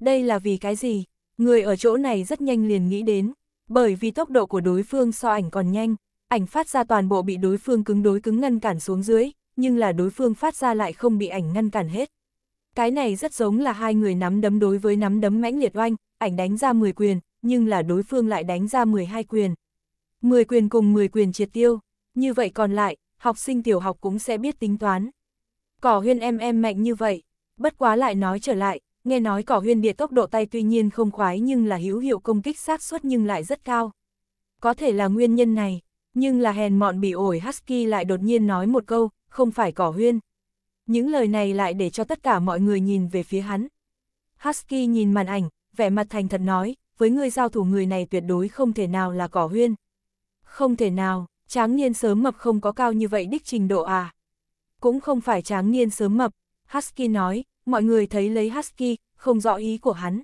A: Đây là vì cái gì? Người ở chỗ này rất nhanh liền nghĩ đến, bởi vì tốc độ của đối phương so ảnh còn nhanh ảnh phát ra toàn bộ bị đối phương cứng đối cứng ngăn cản xuống dưới, nhưng là đối phương phát ra lại không bị ảnh ngăn cản hết. Cái này rất giống là hai người nắm đấm đối với nắm đấm mãnh liệt oanh, ảnh đánh ra 10 quyền, nhưng là đối phương lại đánh ra 12 quyền. 10 quyền cùng 10 quyền triệt tiêu, như vậy còn lại, học sinh tiểu học cũng sẽ biết tính toán. Cỏ huyên em em mạnh như vậy, bất quá lại nói trở lại, nghe nói cỏ huyên địa tốc độ tay tuy nhiên không khoái nhưng là hữu hiệu công kích sát suất nhưng lại rất cao. Có thể là nguyên nhân này. Nhưng là hèn mọn bị ổi Husky lại đột nhiên nói một câu, không phải cỏ huyên. Những lời này lại để cho tất cả mọi người nhìn về phía hắn. Husky nhìn màn ảnh, vẻ mặt thành thật nói, với người giao thủ người này tuyệt đối không thể nào là cỏ huyên. Không thể nào, tráng niên sớm mập không có cao như vậy đích trình độ à. Cũng không phải tráng niên sớm mập, Husky nói, mọi người thấy lấy Husky, không rõ ý của hắn.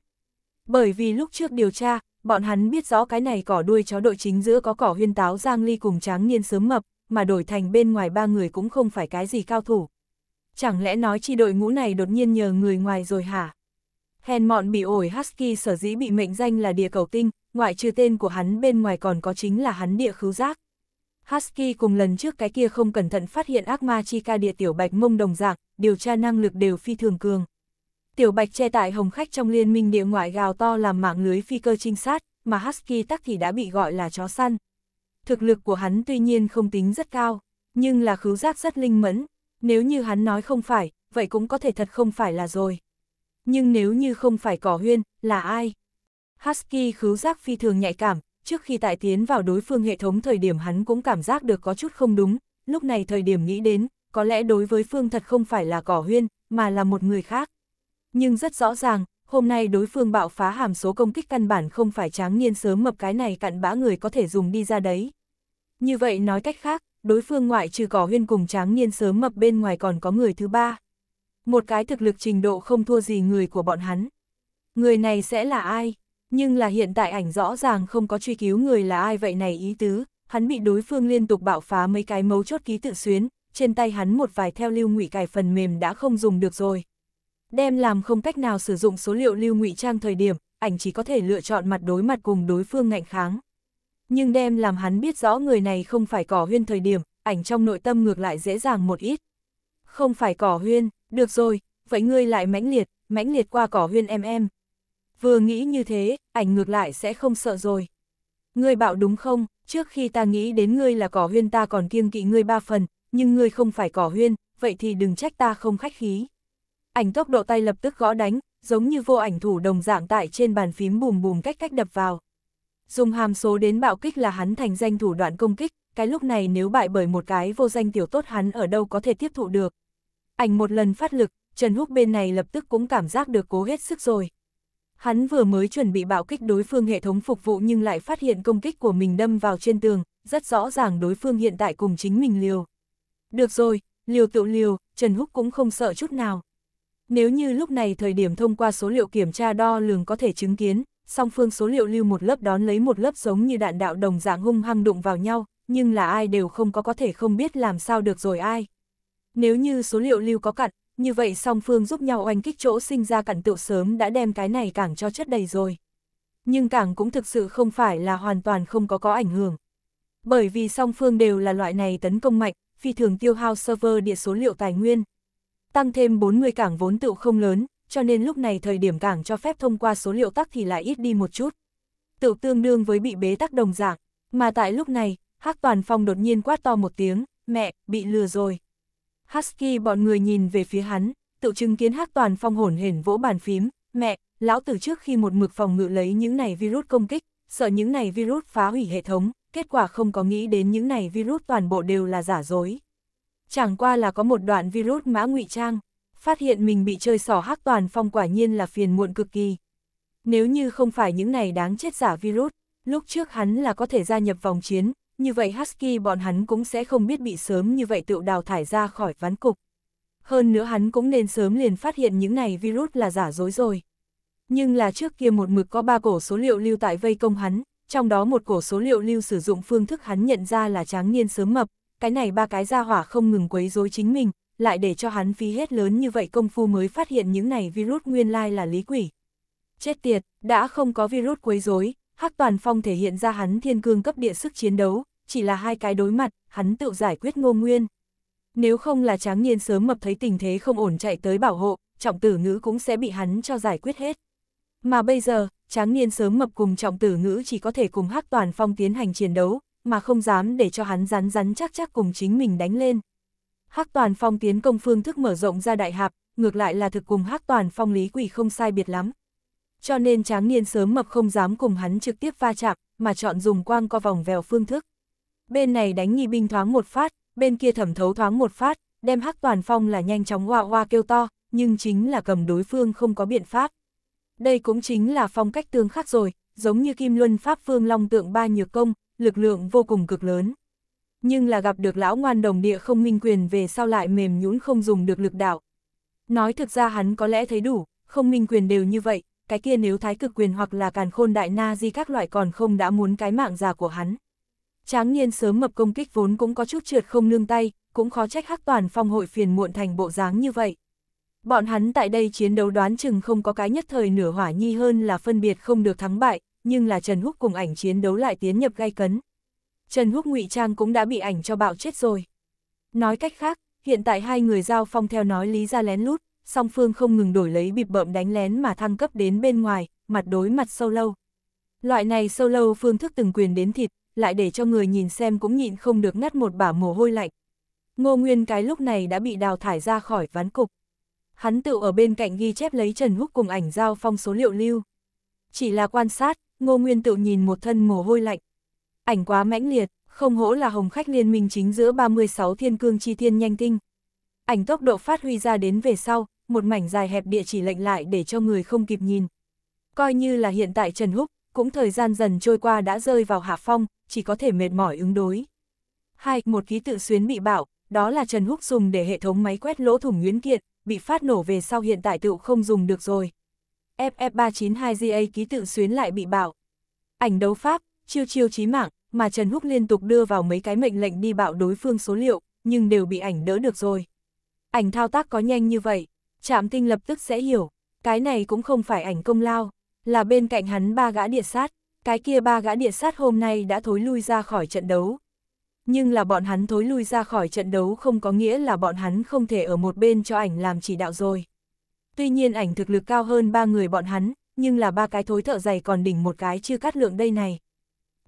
A: Bởi vì lúc trước điều tra, bọn hắn biết rõ cái này cỏ đuôi chó đội chính giữa có cỏ huyên táo Giang Ly cùng tráng niên sớm mập, mà đổi thành bên ngoài ba người cũng không phải cái gì cao thủ. Chẳng lẽ nói chi đội ngũ này đột nhiên nhờ người ngoài rồi hả? Hèn mọn bị ổi Husky sở dĩ bị mệnh danh là địa cầu tinh, ngoại trừ tên của hắn bên ngoài còn có chính là hắn địa khứu giác. Husky cùng lần trước cái kia không cẩn thận phát hiện ác ma chi ca địa tiểu bạch mông đồng dạng, điều tra năng lực đều phi thường cường. Tiểu Bạch che tại hồng khách trong liên minh địa ngoại gào to làm mạng lưới phi cơ trinh sát, mà Husky tắc thì đã bị gọi là chó săn. Thực lực của hắn tuy nhiên không tính rất cao, nhưng là khứu giác rất linh mẫn, nếu như hắn nói không phải, vậy cũng có thể thật không phải là rồi. Nhưng nếu như không phải cỏ huyên, là ai? Husky khứu giác phi thường nhạy cảm, trước khi tại tiến vào đối phương hệ thống thời điểm hắn cũng cảm giác được có chút không đúng, lúc này thời điểm nghĩ đến, có lẽ đối với phương thật không phải là cỏ huyên, mà là một người khác. Nhưng rất rõ ràng, hôm nay đối phương bạo phá hàm số công kích căn bản không phải tráng niên sớm mập cái này cặn bã người có thể dùng đi ra đấy. Như vậy nói cách khác, đối phương ngoại trừ cỏ huyên cùng tráng niên sớm mập bên ngoài còn có người thứ ba. Một cái thực lực trình độ không thua gì người của bọn hắn. Người này sẽ là ai? Nhưng là hiện tại ảnh rõ ràng không có truy cứu người là ai vậy này ý tứ, hắn bị đối phương liên tục bạo phá mấy cái mấu chốt ký tự xuyến, trên tay hắn một vài theo lưu ngụy cài phần mềm đã không dùng được rồi đem làm không cách nào sử dụng số liệu lưu ngụy trang thời điểm, ảnh chỉ có thể lựa chọn mặt đối mặt cùng đối phương ngạnh kháng. Nhưng đem làm hắn biết rõ người này không phải cỏ huyên thời điểm, ảnh trong nội tâm ngược lại dễ dàng một ít. Không phải cỏ huyên, được rồi, vậy ngươi lại mãnh liệt, mãnh liệt qua cỏ huyên em em. Vừa nghĩ như thế, ảnh ngược lại sẽ không sợ rồi. Ngươi bảo đúng không, trước khi ta nghĩ đến ngươi là cỏ huyên ta còn kiêng kỵ ngươi ba phần, nhưng ngươi không phải cỏ huyên, vậy thì đừng trách ta không khách khí ảnh tốc độ tay lập tức gõ đánh, giống như vô ảnh thủ đồng dạng tại trên bàn phím bùm bùm cách cách đập vào. Dùng hàm số đến bạo kích là hắn thành danh thủ đoạn công kích, cái lúc này nếu bại bởi một cái vô danh tiểu tốt hắn ở đâu có thể tiếp thụ được. Ảnh một lần phát lực, Trần Húc bên này lập tức cũng cảm giác được cố hết sức rồi. Hắn vừa mới chuẩn bị bạo kích đối phương hệ thống phục vụ nhưng lại phát hiện công kích của mình đâm vào trên tường, rất rõ ràng đối phương hiện tại cùng chính mình liều. Được rồi, liều tự liều, Trần Húc cũng không sợ chút nào. Nếu như lúc này thời điểm thông qua số liệu kiểm tra đo lường có thể chứng kiến, song phương số liệu lưu một lớp đón lấy một lớp giống như đạn đạo đồng dạng hung hăng đụng vào nhau, nhưng là ai đều không có có thể không biết làm sao được rồi ai. Nếu như số liệu lưu có cặn, như vậy song phương giúp nhau oanh kích chỗ sinh ra cặn tựu sớm đã đem cái này cảng cho chất đầy rồi. Nhưng cảng cũng thực sự không phải là hoàn toàn không có có ảnh hưởng. Bởi vì song phương đều là loại này tấn công mạnh, phi thường tiêu hao server địa số liệu tài nguyên, tăng thêm 40 cảng vốn tựu không lớn, cho nên lúc này thời điểm cảng cho phép thông qua số liệu tắc thì lại ít đi một chút. Tựu tương đương với bị bế tắc đồng dạng, mà tại lúc này, Hắc Toàn Phong đột nhiên quát to một tiếng, mẹ, bị lừa rồi. Husky bọn người nhìn về phía hắn, tự chứng kiến Hắc Toàn Phong hổn hển vỗ bàn phím, mẹ, lão tử trước khi một mực phòng ngự lấy những này virus công kích, sợ những này virus phá hủy hệ thống, kết quả không có nghĩ đến những này virus toàn bộ đều là giả dối. Chẳng qua là có một đoạn virus mã ngụy trang, phát hiện mình bị chơi sỏ hắc toàn phong quả nhiên là phiền muộn cực kỳ. Nếu như không phải những này đáng chết giả virus, lúc trước hắn là có thể gia nhập vòng chiến, như vậy Husky bọn hắn cũng sẽ không biết bị sớm như vậy tự đào thải ra khỏi ván cục. Hơn nữa hắn cũng nên sớm liền phát hiện những này virus là giả dối rồi. Nhưng là trước kia một mực có ba cổ số liệu lưu tại vây công hắn, trong đó một cổ số liệu lưu sử dụng phương thức hắn nhận ra là tráng niên sớm mập, cái này ba cái gia hỏa không ngừng quấy rối chính mình, lại để cho hắn phí hết lớn như vậy công phu mới phát hiện những này virus nguyên lai là lý quỷ. Chết tiệt, đã không có virus quấy rối, Hắc Toàn Phong thể hiện ra hắn thiên cương cấp địa sức chiến đấu, chỉ là hai cái đối mặt, hắn tự giải quyết ngô nguyên. Nếu không là tráng niên sớm mập thấy tình thế không ổn chạy tới bảo hộ, trọng tử ngữ cũng sẽ bị hắn cho giải quyết hết. Mà bây giờ, tráng niên sớm mập cùng trọng tử ngữ chỉ có thể cùng Hắc Toàn Phong tiến hành chiến đấu, mà không dám để cho hắn rắn rắn chắc chắc cùng chính mình đánh lên. Hắc Toàn Phong tiến công phương thức mở rộng ra đại hạp, ngược lại là thực cùng Hắc Toàn Phong Lý Quỷ không sai biệt lắm. Cho nên Tráng Niên sớm mập không dám cùng hắn trực tiếp va chạm, mà chọn dùng quang co vòng vèo phương thức. Bên này đánh nghi binh thoáng một phát, bên kia thẩm thấu thoáng một phát, đem Hắc Toàn Phong là nhanh chóng hoa hoa kêu to, nhưng chính là cầm đối phương không có biện pháp. Đây cũng chính là phong cách tương khắc rồi, giống như Kim Luân Pháp Phương Long Tượng Ba Nhược Công, lực lượng vô cùng cực lớn. Nhưng là gặp được lão ngoan đồng địa không minh quyền về sau lại mềm nhũn không dùng được lực đạo. Nói thực ra hắn có lẽ thấy đủ, không minh quyền đều như vậy, cái kia nếu thái cực quyền hoặc là càn khôn đại na di các loại còn không đã muốn cái mạng già của hắn. Tráng nhiên sớm mập công kích vốn cũng có chút trượt không nương tay, cũng khó trách hắc toàn phong hội phiền muộn thành bộ dáng như vậy. Bọn hắn tại đây chiến đấu đoán chừng không có cái nhất thời nửa hỏa nhi hơn là phân biệt không được thắng bại, nhưng là Trần Húc cùng ảnh chiến đấu lại tiến nhập gai cấn. Trần Húc ngụy trang cũng đã bị ảnh cho bạo chết rồi. Nói cách khác, hiện tại hai người giao phong theo nói lý ra lén lút, song phương không ngừng đổi lấy bịp bợm đánh lén mà thăng cấp đến bên ngoài, mặt đối mặt sâu lâu. Loại này sâu lâu phương thức từng quyền đến thịt, lại để cho người nhìn xem cũng nhịn không được ngắt một bả mồ hôi lạnh. Ngô Nguyên cái lúc này đã bị đào thải ra khỏi ván cục. Hắn tự ở bên cạnh ghi chép lấy Trần Húc cùng ảnh giao phong số liệu lưu. Chỉ là quan sát, Ngô Nguyên Tự nhìn một thân mồ hôi lạnh. Ảnh quá mãnh liệt, không hổ là hồng khách liên minh chính giữa 36 thiên cương chi thiên nhanh tinh. Ảnh tốc độ phát huy ra đến về sau, một mảnh dài hẹp địa chỉ lệnh lại để cho người không kịp nhìn. Coi như là hiện tại Trần Húc, cũng thời gian dần trôi qua đã rơi vào hạ phong, chỉ có thể mệt mỏi ứng đối. Hai, một ký tự xuyến bị bảo, đó là Trần Húc dùng để hệ thống máy quét lỗ thủng nguyễn kiện, bị phát nổ về sau hiện tại tự không dùng được rồi. FF392GA ký tự xuyến lại bị bạo. Ảnh đấu pháp, chiêu chiêu chí mạng, mà Trần Húc liên tục đưa vào mấy cái mệnh lệnh đi bạo đối phương số liệu, nhưng đều bị ảnh đỡ được rồi. Ảnh thao tác có nhanh như vậy, Trạm Tinh lập tức sẽ hiểu, cái này cũng không phải ảnh công lao, là bên cạnh hắn ba gã địa sát, cái kia ba gã địa sát hôm nay đã thối lui ra khỏi trận đấu. Nhưng là bọn hắn thối lui ra khỏi trận đấu không có nghĩa là bọn hắn không thể ở một bên cho ảnh làm chỉ đạo rồi. Tuy nhiên ảnh thực lực cao hơn ba người bọn hắn, nhưng là ba cái thối thợ dày còn đỉnh một cái chưa cắt lượng đây này.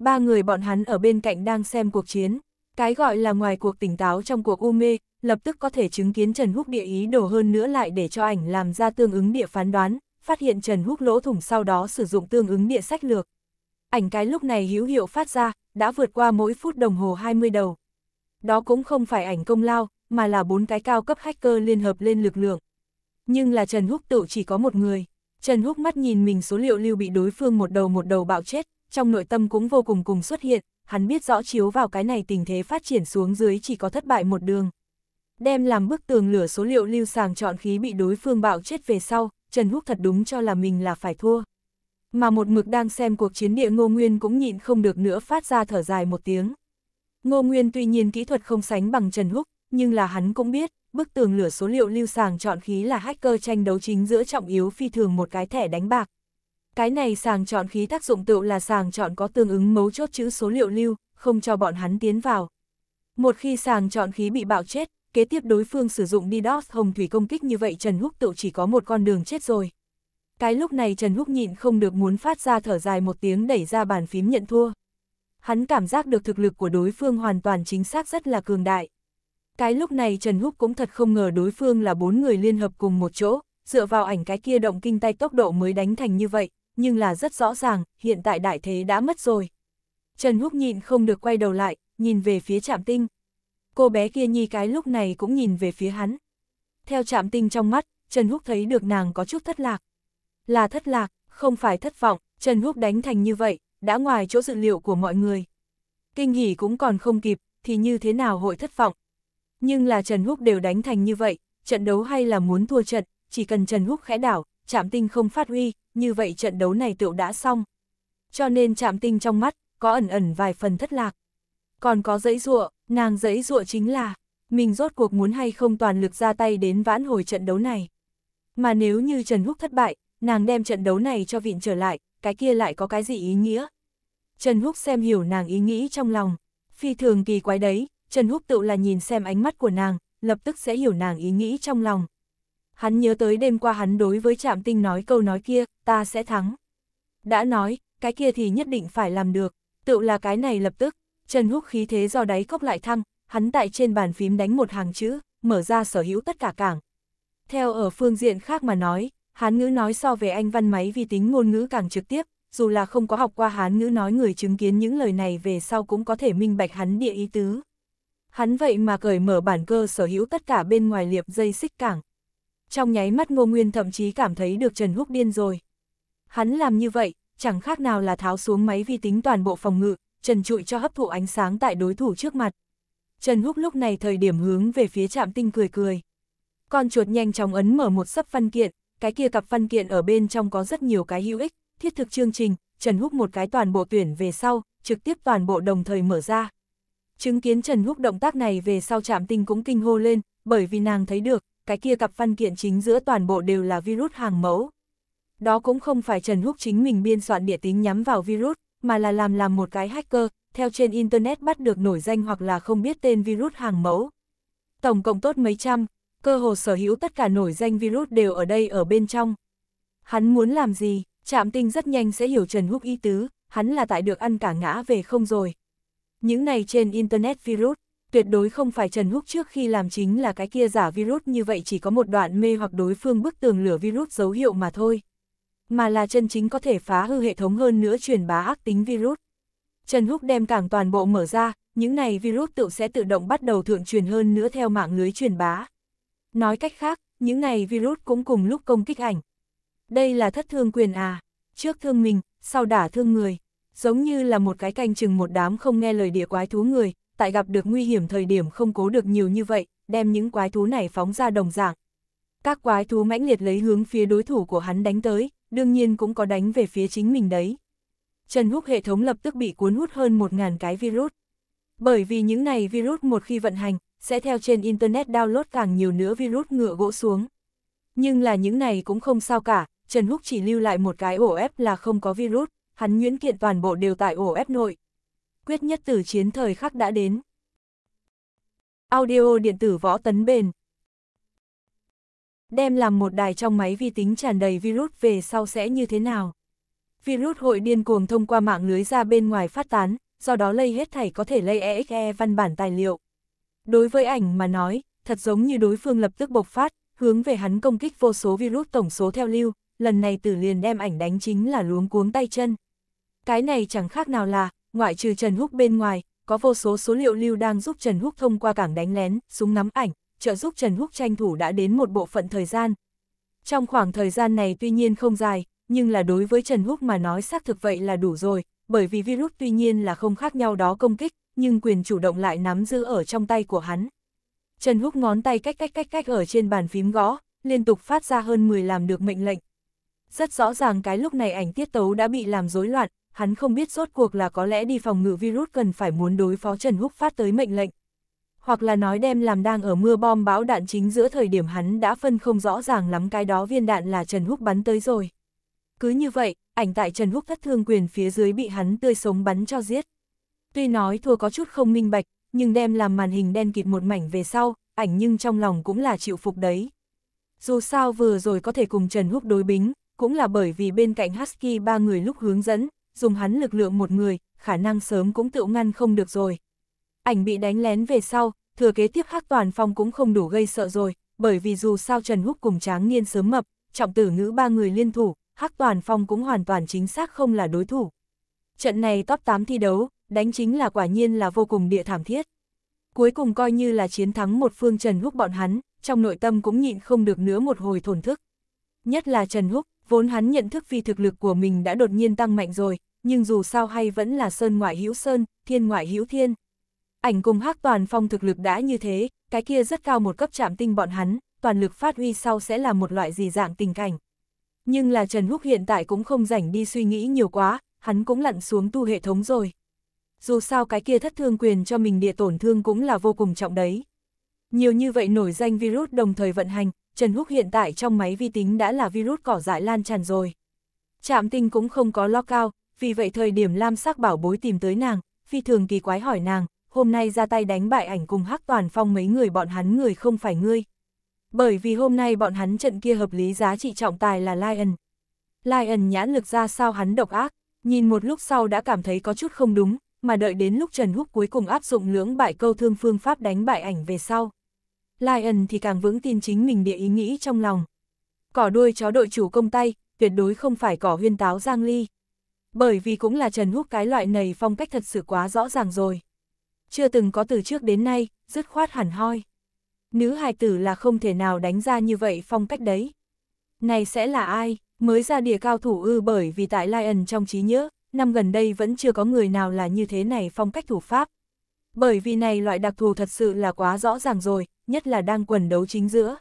A: Ba người bọn hắn ở bên cạnh đang xem cuộc chiến, cái gọi là ngoài cuộc tỉnh táo trong cuộc u mê, lập tức có thể chứng kiến Trần Húc địa ý đổ hơn nữa lại để cho ảnh làm ra tương ứng địa phán đoán, phát hiện Trần Húc lỗ thủng sau đó sử dụng tương ứng địa sách lược. Ảnh cái lúc này hữu hiệu phát ra, đã vượt qua mỗi phút đồng hồ 20 đầu. Đó cũng không phải ảnh công lao, mà là bốn cái cao cấp hacker liên hợp lên lực lượng, nhưng là Trần Húc tự chỉ có một người. Trần Húc mắt nhìn mình số liệu lưu bị đối phương một đầu một đầu bạo chết, trong nội tâm cũng vô cùng cùng xuất hiện, hắn biết rõ chiếu vào cái này tình thế phát triển xuống dưới chỉ có thất bại một đường. Đem làm bức tường lửa số liệu lưu sàng chọn khí bị đối phương bạo chết về sau, Trần Húc thật đúng cho là mình là phải thua. Mà một mực đang xem cuộc chiến địa Ngô Nguyên cũng nhịn không được nữa phát ra thở dài một tiếng. Ngô Nguyên tuy nhiên kỹ thuật không sánh bằng Trần Húc, nhưng là hắn cũng biết, bức tường lửa số liệu lưu sàng chọn khí là hacker tranh đấu chính giữa trọng yếu phi thường một cái thẻ đánh bạc. Cái này sàng chọn khí tác dụng tựu là sàng chọn có tương ứng mấu chốt chữ số liệu lưu, không cho bọn hắn tiến vào. Một khi sàng chọn khí bị bạo chết, kế tiếp đối phương sử dụng DDoS hồng thủy công kích như vậy Trần Húc tựu chỉ có một con đường chết rồi. Cái lúc này Trần Húc nhịn không được muốn phát ra thở dài một tiếng đẩy ra bàn phím nhận thua. Hắn cảm giác được thực lực của đối phương hoàn toàn chính xác rất là cường đại. Cái lúc này Trần Húc cũng thật không ngờ đối phương là bốn người liên hợp cùng một chỗ, dựa vào ảnh cái kia động kinh tay tốc độ mới đánh thành như vậy, nhưng là rất rõ ràng, hiện tại đại thế đã mất rồi. Trần Húc nhịn không được quay đầu lại, nhìn về phía trạm tinh. Cô bé kia nhi cái lúc này cũng nhìn về phía hắn. Theo trạm tinh trong mắt, Trần Húc thấy được nàng có chút thất lạc. Là thất lạc, không phải thất vọng, Trần Húc đánh thành như vậy, đã ngoài chỗ dự liệu của mọi người. Kinh nghỉ cũng còn không kịp, thì như thế nào hội thất vọng, nhưng là Trần Húc đều đánh thành như vậy, trận đấu hay là muốn thua trận, chỉ cần Trần Húc khẽ đảo, Trạm tinh không phát huy, như vậy trận đấu này tựu đã xong. Cho nên Trạm tinh trong mắt, có ẩn ẩn vài phần thất lạc. Còn có dãy ruộng, nàng dãy ruộng chính là, mình rốt cuộc muốn hay không toàn lực ra tay đến vãn hồi trận đấu này. Mà nếu như Trần Húc thất bại, nàng đem trận đấu này cho viện trở lại, cái kia lại có cái gì ý nghĩa? Trần Húc xem hiểu nàng ý nghĩ trong lòng, phi thường kỳ quái đấy, Trần Húc tự là nhìn xem ánh mắt của nàng, lập tức sẽ hiểu nàng ý nghĩ trong lòng. Hắn nhớ tới đêm qua hắn đối với Trạm Tinh nói câu nói kia, ta sẽ thắng. Đã nói, cái kia thì nhất định phải làm được, tự là cái này lập tức, Trần Húc khí thế do đáy cốc lại thăng, hắn tại trên bàn phím đánh một hàng chữ, mở ra sở hữu tất cả cảng. Theo ở phương diện khác mà nói, Hán ngữ nói so về anh văn máy vi tính ngôn ngữ càng trực tiếp, dù là không có học qua Hán ngữ nói người chứng kiến những lời này về sau cũng có thể minh bạch hắn địa ý tứ. Hắn vậy mà cởi mở bản cơ sở hữu tất cả bên ngoài liệp dây xích cảng. Trong nháy mắt Ngô Nguyên thậm chí cảm thấy được Trần Húc điên rồi. Hắn làm như vậy, chẳng khác nào là tháo xuống máy vi tính toàn bộ phòng ngự, trần trụi cho hấp thụ ánh sáng tại đối thủ trước mặt. Trần Húc lúc này thời điểm hướng về phía trạm tinh cười cười. Con chuột nhanh chóng ấn mở một sấp văn kiện, cái kia cặp văn kiện ở bên trong có rất nhiều cái hữu ích, thiết thực chương trình, Trần Húc một cái toàn bộ tuyển về sau, trực tiếp toàn bộ đồng thời mở ra, Chứng kiến Trần Húc động tác này về sau chạm tinh cũng kinh hô lên, bởi vì nàng thấy được, cái kia cặp văn kiện chính giữa toàn bộ đều là virus hàng mẫu. Đó cũng không phải Trần Húc chính mình biên soạn địa tính nhắm vào virus, mà là làm làm một cái hacker, theo trên Internet bắt được nổi danh hoặc là không biết tên virus hàng mẫu. Tổng cộng tốt mấy trăm, cơ hồ sở hữu tất cả nổi danh virus đều ở đây ở bên trong. Hắn muốn làm gì, chạm Tinh rất nhanh sẽ hiểu Trần Húc ý tứ, hắn là tại được ăn cả ngã về không rồi. Những này trên Internet virus, tuyệt đối không phải Trần Húc trước khi làm chính là cái kia giả virus như vậy chỉ có một đoạn mê hoặc đối phương bức tường lửa virus dấu hiệu mà thôi. Mà là chân chính có thể phá hư hệ thống hơn nữa truyền bá ác tính virus. Trần Húc đem cảng toàn bộ mở ra, những này virus tự sẽ tự động bắt đầu thượng truyền hơn nữa theo mạng lưới truyền bá. Nói cách khác, những này virus cũng cùng lúc công kích ảnh. Đây là thất thương quyền à, trước thương mình, sau đả thương người giống như là một cái canh chừng một đám không nghe lời địa quái thú người, tại gặp được nguy hiểm thời điểm không cố được nhiều như vậy, đem những quái thú này phóng ra đồng dạng. Các quái thú mãnh liệt lấy hướng phía đối thủ của hắn đánh tới, đương nhiên cũng có đánh về phía chính mình đấy. Trần Húc hệ thống lập tức bị cuốn hút hơn 1.000 cái virus. Bởi vì những này virus một khi vận hành, sẽ theo trên Internet download càng nhiều nữa virus ngựa gỗ xuống. Nhưng là những này cũng không sao cả, Trần Húc chỉ lưu lại một cái ổ ép là không có virus, hắn nguyễn kiện toàn bộ đều tại ổ ép nội. Quyết nhất tử chiến thời khắc đã đến. Audio điện tử võ tấn bền. Đem làm một đài trong máy vi tính tràn đầy virus về sau sẽ như thế nào? Virus hội điên cuồng thông qua mạng lưới ra bên ngoài phát tán, do đó lây hết thảy có thể lây EXE e văn bản tài liệu. Đối với ảnh mà nói, thật giống như đối phương lập tức bộc phát, hướng về hắn công kích vô số virus tổng số theo lưu, lần này tử liền đem ảnh đánh chính là luống cuống tay chân. Cái này chẳng khác nào là, ngoại trừ Trần Húc bên ngoài, có vô số số liệu lưu đang giúp Trần Húc thông qua cảng đánh lén, súng nắm ảnh, trợ giúp Trần Húc tranh thủ đã đến một bộ phận thời gian. Trong khoảng thời gian này tuy nhiên không dài, nhưng là đối với Trần Húc mà nói xác thực vậy là đủ rồi, bởi vì virus tuy nhiên là không khác nhau đó công kích, nhưng quyền chủ động lại nắm giữ ở trong tay của hắn. Trần Húc ngón tay cách cách cách cách ở trên bàn phím gõ, liên tục phát ra hơn 10 làm được mệnh lệnh. Rất rõ ràng cái lúc này ảnh tiết tấu đã bị làm rối loạn, hắn không biết rốt cuộc là có lẽ đi phòng ngự virus cần phải muốn đối phó Trần Húc phát tới mệnh lệnh. Hoặc là nói đem làm đang ở mưa bom bão đạn chính giữa thời điểm hắn đã phân không rõ ràng lắm cái đó viên đạn là Trần Húc bắn tới rồi. Cứ như vậy, ảnh tại Trần Húc thất thương quyền phía dưới bị hắn tươi sống bắn cho giết. Tuy nói thua có chút không minh bạch, nhưng đem làm màn hình đen kịt một mảnh về sau, ảnh nhưng trong lòng cũng là chịu phục đấy. Dù sao vừa rồi có thể cùng Trần Húc đối bính, cũng là bởi vì bên cạnh Husky ba người lúc hướng dẫn, dùng hắn lực lượng một người, khả năng sớm cũng tự ngăn không được rồi. Ảnh bị đánh lén về sau, thừa kế tiếp hắc toàn phong cũng không đủ gây sợ rồi, bởi vì dù sao Trần Húc cùng Tráng Niên sớm mập, trọng tử ngữ ba người liên thủ, hắc toàn phong cũng hoàn toàn chính xác không là đối thủ. Trận này top 8 thi đấu, đánh chính là quả nhiên là vô cùng địa thảm thiết. Cuối cùng coi như là chiến thắng một phương Trần Húc bọn hắn, trong nội tâm cũng nhịn không được nữa một hồi thổn thức. Nhất là Trần Húc, Vốn hắn nhận thức vì thực lực của mình đã đột nhiên tăng mạnh rồi, nhưng dù sao hay vẫn là sơn ngoại hữu sơn, thiên ngoại hữu thiên. Ảnh cùng hắc toàn phong thực lực đã như thế, cái kia rất cao một cấp chạm tinh bọn hắn, toàn lực phát huy sau sẽ là một loại gì dạng tình cảnh. Nhưng là Trần Húc hiện tại cũng không rảnh đi suy nghĩ nhiều quá, hắn cũng lặn xuống tu hệ thống rồi. Dù sao cái kia thất thương quyền cho mình địa tổn thương cũng là vô cùng trọng đấy. Nhiều như vậy nổi danh virus đồng thời vận hành, Trần Húc hiện tại trong máy vi tính đã là virus cỏ dại lan tràn rồi. Trạm tinh cũng không có lo cao, vì vậy thời điểm Lam sắc bảo bối tìm tới nàng, phi thường kỳ quái hỏi nàng, hôm nay ra tay đánh bại ảnh cùng hắc toàn phong mấy người bọn hắn người không phải ngươi. Bởi vì hôm nay bọn hắn trận kia hợp lý giá trị trọng tài là Lion. Lion nhãn lực ra sao hắn độc ác, nhìn một lúc sau đã cảm thấy có chút không đúng, mà đợi đến lúc Trần Húc cuối cùng áp dụng lưỡng bại câu thương phương pháp đánh bại ảnh về sau, Lion thì càng vững tin chính mình địa ý nghĩ trong lòng. Cỏ đuôi chó đội chủ công tay, tuyệt đối không phải cỏ huyên táo Giang Ly. Bởi vì cũng là Trần Húc cái loại này phong cách thật sự quá rõ ràng rồi. Chưa từng có từ trước đến nay, dứt khoát hẳn hoi. Nữ hài tử là không thể nào đánh ra như vậy phong cách đấy. Này sẽ là ai, mới ra địa cao thủ ư bởi vì tại Lion trong trí nhớ, năm gần đây vẫn chưa có người nào là như thế này phong cách thủ pháp, bởi vì này loại đặc thù thật sự là quá rõ ràng rồi, nhất là đang quần đấu chính giữa.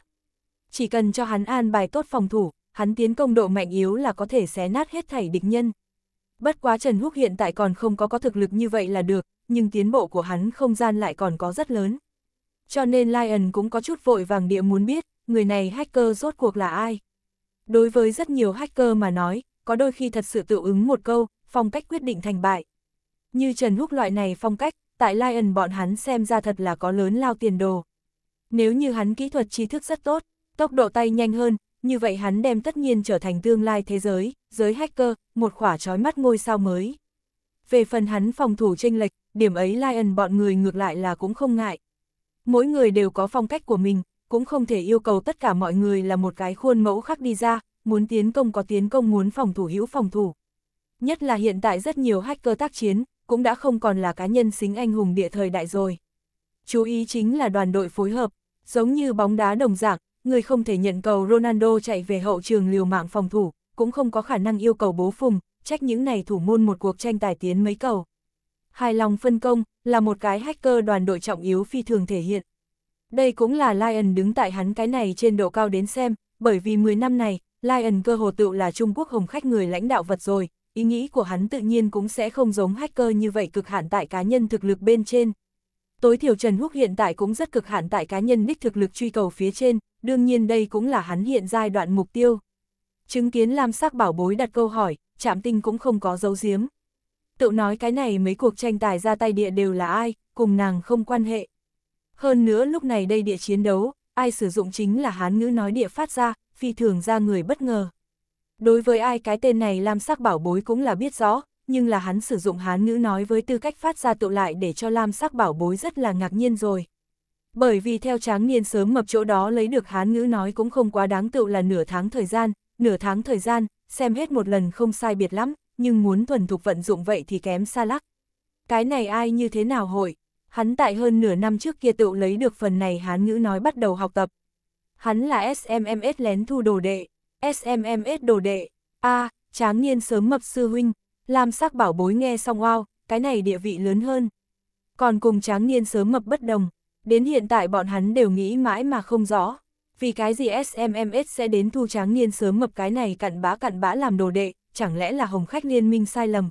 A: Chỉ cần cho hắn an bài tốt phòng thủ, hắn tiến công độ mạnh yếu là có thể xé nát hết thảy địch nhân. Bất quá Trần Húc hiện tại còn không có có thực lực như vậy là được, nhưng tiến bộ của hắn không gian lại còn có rất lớn. Cho nên Lion cũng có chút vội vàng địa muốn biết, người này hacker rốt cuộc là ai. Đối với rất nhiều hacker mà nói, có đôi khi thật sự tự ứng một câu, phong cách quyết định thành bại. Như Trần Húc loại này phong cách, tại Lion bọn hắn xem ra thật là có lớn lao tiền đồ. Nếu như hắn kỹ thuật tri thức rất tốt, tốc độ tay nhanh hơn, như vậy hắn đem tất nhiên trở thành tương lai thế giới, giới hacker, một khỏa trói mắt ngôi sao mới. Về phần hắn phòng thủ tranh lệch, điểm ấy Lion bọn người ngược lại là cũng không ngại. Mỗi người đều có phong cách của mình, cũng không thể yêu cầu tất cả mọi người là một cái khuôn mẫu khác đi ra, muốn tiến công có tiến công muốn phòng thủ hữu phòng thủ. Nhất là hiện tại rất nhiều hacker tác chiến, cũng đã không còn là cá nhân xính anh hùng địa thời đại rồi. Chú ý chính là đoàn đội phối hợp, giống như bóng đá đồng dạng, người không thể nhận cầu Ronaldo chạy về hậu trường liều mạng phòng thủ, cũng không có khả năng yêu cầu bố phùng, trách những này thủ môn một cuộc tranh tài tiến mấy cầu. Hài lòng phân công là một cái hacker đoàn đội trọng yếu phi thường thể hiện. Đây cũng là Lion đứng tại hắn cái này trên độ cao đến xem, bởi vì 10 năm này, Lion cơ hồ tựu là Trung Quốc hồng khách người lãnh đạo vật rồi, ý nghĩ của hắn tự nhiên cũng sẽ không giống hacker như vậy cực hạn tại cá nhân thực lực bên trên. Tối thiểu Trần Húc hiện tại cũng rất cực hạn tại cá nhân đích thực lực truy cầu phía trên, đương nhiên đây cũng là hắn hiện giai đoạn mục tiêu. Chứng kiến Lam Sắc Bảo Bối đặt câu hỏi, Trạm Tinh cũng không có dấu giếm. Tự nói cái này mấy cuộc tranh tài ra tay địa đều là ai, cùng nàng không quan hệ. Hơn nữa lúc này đây địa chiến đấu, ai sử dụng chính là hán ngữ nói địa phát ra, phi thường ra người bất ngờ. Đối với ai cái tên này Lam Sắc Bảo Bối cũng là biết rõ, nhưng là hắn sử dụng hán ngữ nói với tư cách phát ra tựu lại để cho Lam Sắc Bảo Bối rất là ngạc nhiên rồi. Bởi vì theo tráng niên sớm mập chỗ đó lấy được hán ngữ nói cũng không quá đáng tựu là nửa tháng thời gian, nửa tháng thời gian, xem hết một lần không sai biệt lắm, nhưng muốn thuần thục vận dụng vậy thì kém xa lắc. Cái này ai như thế nào hội, hắn tại hơn nửa năm trước kia tựu lấy được phần này hán ngữ nói bắt đầu học tập. Hắn là SMMS lén thu đồ đệ, SMMS đồ đệ, a à, tráng niên sớm mập sư huynh, làm sắc bảo bối nghe xong wow, cái này địa vị lớn hơn. Còn cùng tráng niên sớm mập bất đồng, đến hiện tại bọn hắn đều nghĩ mãi mà không rõ, vì cái gì SMMS sẽ đến thu tráng niên sớm mập cái này cặn bã cặn bã làm đồ đệ, chẳng lẽ là hồng khách liên minh sai lầm.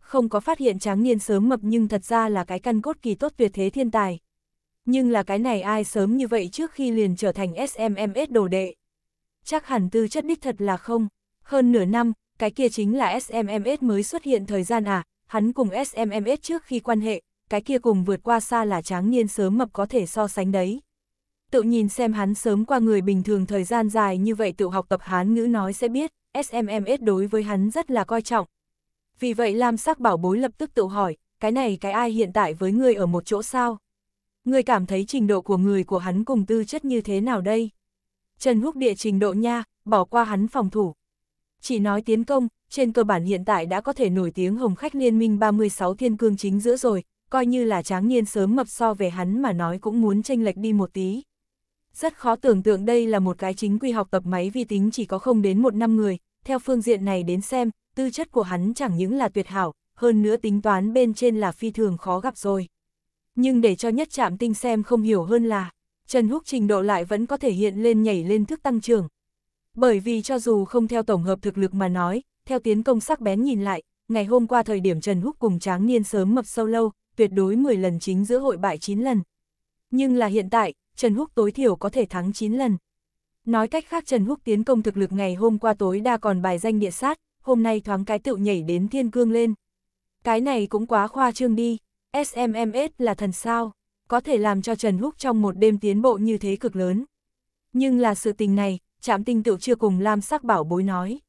A: Không có phát hiện tráng niên sớm mập nhưng thật ra là cái căn cốt kỳ tốt tuyệt thế thiên tài. Nhưng là cái này ai sớm như vậy trước khi liền trở thành SMMS đồ đệ chắc hẳn tư chất đích thật là không. Hơn nửa năm, cái kia chính là SMMS mới xuất hiện thời gian à, hắn cùng SMMS trước khi quan hệ, cái kia cùng vượt qua xa là tráng niên sớm mập có thể so sánh đấy. Tự nhìn xem hắn sớm qua người bình thường thời gian dài như vậy tự học tập hán ngữ nói sẽ biết, SMMS đối với hắn rất là coi trọng. Vì vậy Lam sắc bảo bối lập tức tự hỏi, cái này cái ai hiện tại với người ở một chỗ sao? Người cảm thấy trình độ của người của hắn cùng tư chất như thế nào đây? Trần Húc địa trình độ nha, bỏ qua hắn phòng thủ. Chỉ nói tiến công, trên cơ bản hiện tại đã có thể nổi tiếng hồng khách liên minh 36 thiên cương chính giữa rồi, coi như là tráng niên sớm mập so về hắn mà nói cũng muốn tranh lệch đi một tí. Rất khó tưởng tượng đây là một cái chính quy học tập máy vi tính chỉ có không đến một năm người, theo phương diện này đến xem, tư chất của hắn chẳng những là tuyệt hảo, hơn nữa tính toán bên trên là phi thường khó gặp rồi. Nhưng để cho nhất trạm tinh xem không hiểu hơn là, Trần Húc trình độ lại vẫn có thể hiện lên nhảy lên thức tăng trưởng. Bởi vì cho dù không theo tổng hợp thực lực mà nói, theo tiến công sắc bén nhìn lại, ngày hôm qua thời điểm Trần Húc cùng Tráng Niên sớm mập sâu lâu, tuyệt đối 10 lần chính giữa hội bại 9 lần. Nhưng là hiện tại, Trần Húc tối thiểu có thể thắng 9 lần. Nói cách khác Trần Húc tiến công thực lực ngày hôm qua tối đa còn bài danh địa sát, hôm nay thoáng cái tựu nhảy đến thiên cương lên. Cái này cũng quá khoa trương đi, SMMS là thần sao có thể làm cho Trần Húc trong một đêm tiến bộ như thế cực lớn. Nhưng là sự tình này, Trạm Tinh Tựu chưa cùng Lam Sắc Bảo bối nói.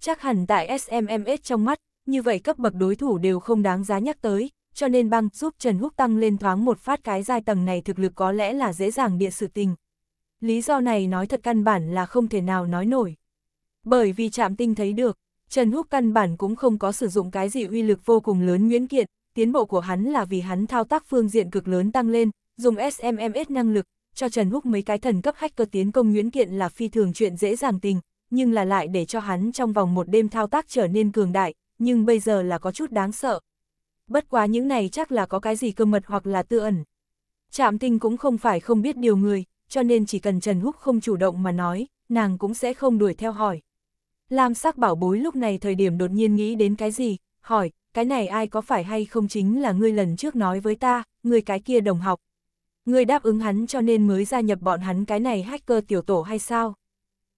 A: Chắc hẳn tại SMMS trong mắt, như vậy cấp bậc đối thủ đều không đáng giá nhắc tới, cho nên băng giúp Trần Húc tăng lên thoáng một phát cái giai tầng này thực lực có lẽ là dễ dàng địa sự tình. Lý do này nói thật căn bản là không thể nào nói nổi. Bởi vì Trạm Tinh thấy được, Trần Húc căn bản cũng không có sử dụng cái gì uy lực vô cùng lớn nguyễn kiện, tiến bộ của hắn là vì hắn thao tác phương diện cực lớn tăng lên, dùng SMMS năng lực, cho Trần Húc mấy cái thần cấp hacker tiến công Nguyễn kiện là phi thường chuyện dễ dàng tình, nhưng là lại để cho hắn trong vòng một đêm thao tác trở nên cường đại, nhưng bây giờ là có chút đáng sợ. Bất quá những này chắc là có cái gì cơ mật hoặc là tư ẩn. Trạm tinh cũng không phải không biết điều người, cho nên chỉ cần Trần Húc không chủ động mà nói, nàng cũng sẽ không đuổi theo hỏi. Lam sắc bảo bối lúc này thời điểm đột nhiên nghĩ đến cái gì, hỏi, cái này ai có phải hay không chính là ngươi lần trước nói với ta, ngươi cái kia đồng học. Ngươi đáp ứng hắn cho nên mới gia nhập bọn hắn cái này hacker tiểu tổ hay sao?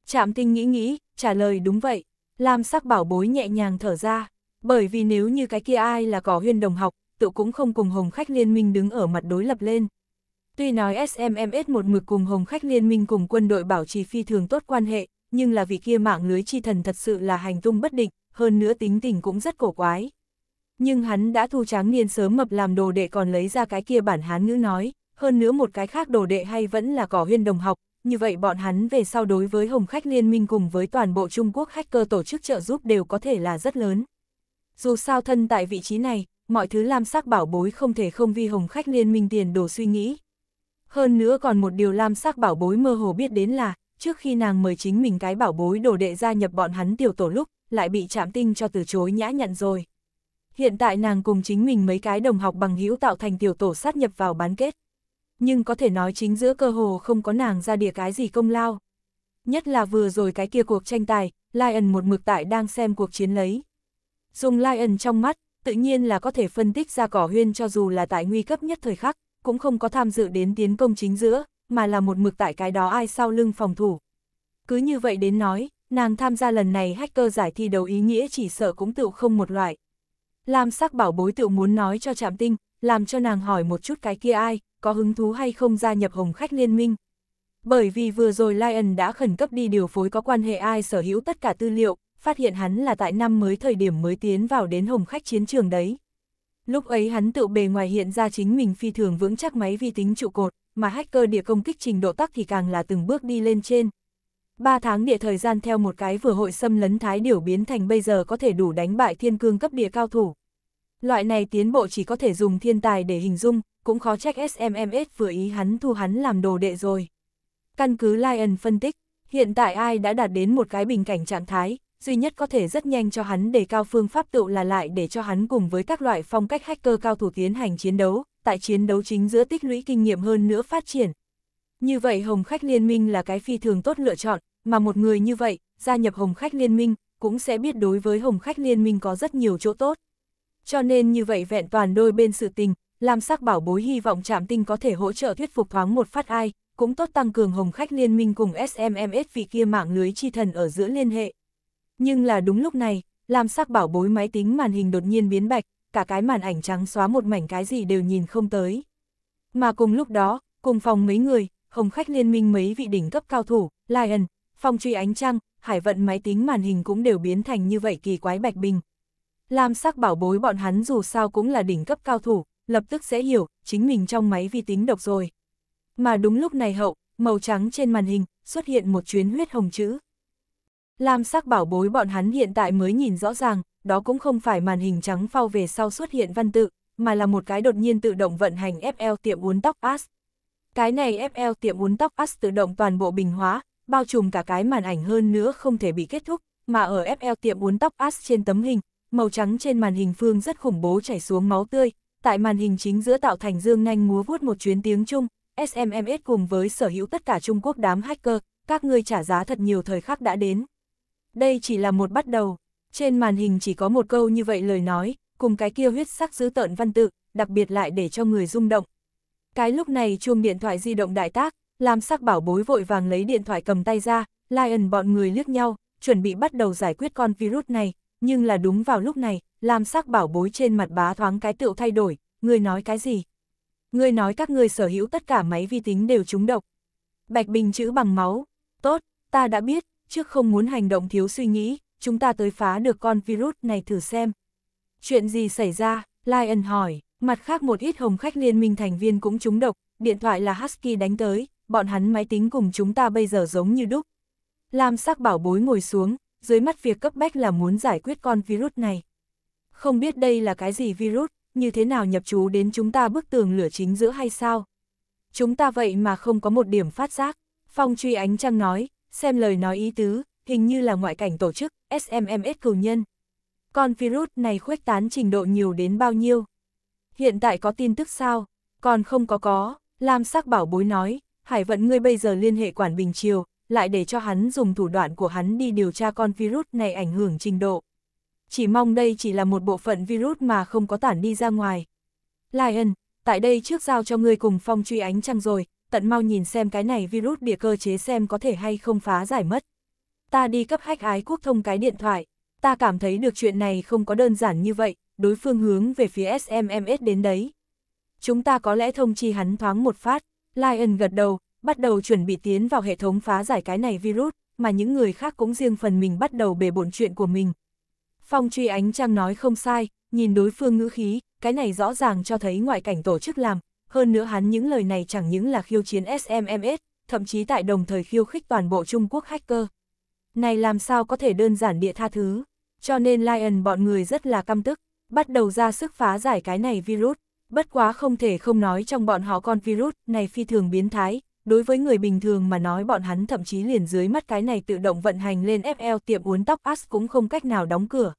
A: Trạm tinh nghĩ nghĩ, trả lời đúng vậy, Lam sắc bảo bối nhẹ nhàng thở ra, bởi vì nếu như cái kia ai là cỏ huyên đồng học, tự cũng không cùng hồng khách liên minh đứng ở mặt đối lập lên. Tuy nói SMMS một mực cùng hồng khách liên minh cùng quân đội bảo trì phi thường tốt quan hệ, nhưng là vì kia mạng lưới chi thần thật sự là hành tung bất định, hơn nữa tính tình cũng rất cổ quái nhưng hắn đã thu tráng niên sớm mập làm đồ đệ còn lấy ra cái kia bản hán ngữ nói, hơn nữa một cái khác đồ đệ hay vẫn là cỏ huyên đồng học, như vậy bọn hắn về sau đối với Hồng Khách Liên minh cùng với toàn bộ Trung Quốc hacker tổ chức trợ giúp đều có thể là rất lớn. Dù sao thân tại vị trí này, mọi thứ lam sắc bảo bối không thể không vi Hồng Khách Liên minh tiền đồ suy nghĩ. Hơn nữa còn một điều lam sắc bảo bối mơ hồ biết đến là, trước khi nàng mời chính mình cái bảo bối đồ đệ gia nhập bọn hắn tiểu tổ lúc, lại bị chạm tinh cho từ chối nhã nhận rồi. Hiện tại nàng cùng chính mình mấy cái đồng học bằng hữu tạo thành tiểu tổ sát nhập vào bán kết. Nhưng có thể nói chính giữa cơ hồ không có nàng ra địa cái gì công lao. Nhất là vừa rồi cái kia cuộc tranh tài, Lion một mực tại đang xem cuộc chiến lấy. Dùng Lion trong mắt, tự nhiên là có thể phân tích ra cỏ huyên cho dù là tại nguy cấp nhất thời khắc, cũng không có tham dự đến tiến công chính giữa, mà là một mực tại cái đó ai sau lưng phòng thủ. Cứ như vậy đến nói, nàng tham gia lần này hacker giải thi đấu ý nghĩa chỉ sợ cũng tự không một loại. Lam sắc bảo bối tự muốn nói cho Trạm Tinh, làm cho nàng hỏi một chút cái kia ai, có hứng thú hay không gia nhập hồng khách liên minh. Bởi vì vừa rồi Lion đã khẩn cấp đi điều phối có quan hệ ai sở hữu tất cả tư liệu, phát hiện hắn là tại năm mới thời điểm mới tiến vào đến hồng khách chiến trường đấy. Lúc ấy hắn tự bề ngoài hiện ra chính mình phi thường vững chắc máy vi tính trụ cột, mà hacker địa công kích trình độ tắc thì càng là từng bước đi lên trên, 3 tháng địa thời gian theo một cái vừa hội xâm lấn thái điểu biến thành bây giờ có thể đủ đánh bại thiên cương cấp địa cao thủ. Loại này tiến bộ chỉ có thể dùng thiên tài để hình dung, cũng khó trách SMMS vừa ý hắn thu hắn làm đồ đệ rồi. Căn cứ Lion phân tích, hiện tại ai đã đạt đến một cái bình cảnh trạng thái, duy nhất có thể rất nhanh cho hắn đề cao phương pháp tựu là lại để cho hắn cùng với các loại phong cách hacker cao thủ tiến hành chiến đấu, tại chiến đấu chính giữa tích lũy kinh nghiệm hơn nữa phát triển, như vậy Hồng Khách Liên minh là cái phi thường tốt lựa chọn, mà một người như vậy, gia nhập Hồng Khách Liên minh, cũng sẽ biết đối với Hồng Khách Liên minh có rất nhiều chỗ tốt. Cho nên như vậy vẹn toàn đôi bên sự tình, làm sắc bảo bối hy vọng trạm tinh có thể hỗ trợ thuyết phục thoáng một phát ai, cũng tốt tăng cường Hồng Khách Liên minh cùng SMMS vì kia mạng lưới chi thần ở giữa liên hệ. Nhưng là đúng lúc này, làm sắc bảo bối máy tính màn hình đột nhiên biến bạch, cả cái màn ảnh trắng xóa một mảnh cái gì đều nhìn không tới. Mà cùng lúc đó, cùng phòng mấy người, không Khách Liên minh mấy vị đỉnh cấp cao thủ, Lion, Phong Truy Ánh Trăng, Hải Vận máy tính màn hình cũng đều biến thành như vậy kỳ quái bạch bình. Lam sắc bảo bối bọn hắn dù sao cũng là đỉnh cấp cao thủ, lập tức sẽ hiểu, chính mình trong máy vi tính độc rồi. Mà đúng lúc này hậu, màu trắng trên màn hình, xuất hiện một chuyến huyết hồng chữ. Lam sắc bảo bối bọn hắn hiện tại mới nhìn rõ ràng, đó cũng không phải màn hình trắng phao về sau xuất hiện văn tự, mà là một cái đột nhiên tự động vận hành FL tiệm uốn tóc AS. Cái này FL tiệm uốn tóc As tự động toàn bộ bình hóa, bao trùm cả cái màn ảnh hơn nữa không thể bị kết thúc, mà ở FL tiệm uốn tóc As trên tấm hình, màu trắng trên màn hình phương rất khủng bố chảy xuống máu tươi, tại màn hình chính giữa tạo thành dương nhanh múa vuốt một chuyến tiếng chung SMMS cùng với sở hữu tất cả Trung Quốc đám hacker, các ngươi trả giá thật nhiều thời khắc đã đến. Đây chỉ là một bắt đầu, trên màn hình chỉ có một câu như vậy lời nói, cùng cái kia huyết sắc dữ tợn văn tự, đặc biệt lại để cho người rung động, cái lúc này chuông điện thoại di động đại tác, làm sắc bảo bối vội vàng lấy điện thoại cầm tay ra, Lion bọn người liếc nhau, chuẩn bị bắt đầu giải quyết con virus này, nhưng là đúng vào lúc này, làm sắc bảo bối trên mặt bá thoáng cái tựu thay đổi, người nói cái gì? Người nói các người sở hữu tất cả máy vi tính đều trúng độc. Bạch Bình chữ bằng máu, tốt, ta đã biết, trước không muốn hành động thiếu suy nghĩ, chúng ta tới phá được con virus này thử xem. Chuyện gì xảy ra? Lion hỏi. Mặt khác một ít hồng khách liên minh thành viên cũng trúng độc, điện thoại là Husky đánh tới, bọn hắn máy tính cùng chúng ta bây giờ giống như đúc. Lam sắc bảo bối ngồi xuống, dưới mắt việc cấp bách là muốn giải quyết con virus này. Không biết đây là cái gì virus, như thế nào nhập chú đến chúng ta bức tường lửa chính giữa hay sao? Chúng ta vậy mà không có một điểm phát giác. Phong truy ánh trăng nói, xem lời nói ý tứ, hình như là ngoại cảnh tổ chức, SMMS cầu nhân. Con virus này khuếch tán trình độ nhiều đến bao nhiêu? hiện tại có tin tức sao? Còn không có có, Lam sắc bảo bối nói, Hải vận ngươi bây giờ liên hệ quản bình triều, lại để cho hắn dùng thủ đoạn của hắn đi điều tra con virus này ảnh hưởng trình độ. Chỉ mong đây chỉ là một bộ phận virus mà không có tản đi ra ngoài. Lion, tại đây trước giao cho ngươi cùng phong truy ánh trăng rồi, tận mau nhìn xem cái này virus địa cơ chế xem có thể hay không phá giải mất. Ta đi cấp hách ái quốc thông cái điện thoại, ta cảm thấy được chuyện này không có đơn giản như vậy, đối phương hướng về phía SMMS đến đấy. Chúng ta có lẽ thông chi hắn thoáng một phát, Lion gật đầu, bắt đầu chuẩn bị tiến vào hệ thống phá giải cái này virus, mà những người khác cũng riêng phần mình bắt đầu bể bộn chuyện của mình. Phong truy ánh trăng nói không sai, nhìn đối phương ngữ khí, cái này rõ ràng cho thấy ngoại cảnh tổ chức làm, hơn nữa hắn những lời này chẳng những là khiêu chiến SMMS, thậm chí tại đồng thời khiêu khích toàn bộ Trung Quốc hacker. Này làm sao có thể đơn giản địa tha thứ, cho nên Lion bọn người rất là căm tức bắt đầu ra sức phá giải cái này virus. Bất quá không thể không nói trong bọn họ con virus này phi thường biến thái, đối với người bình thường mà nói bọn hắn thậm chí liền dưới mắt cái này tự động vận hành lên FL tiệm uốn tóc As cũng không cách nào đóng cửa.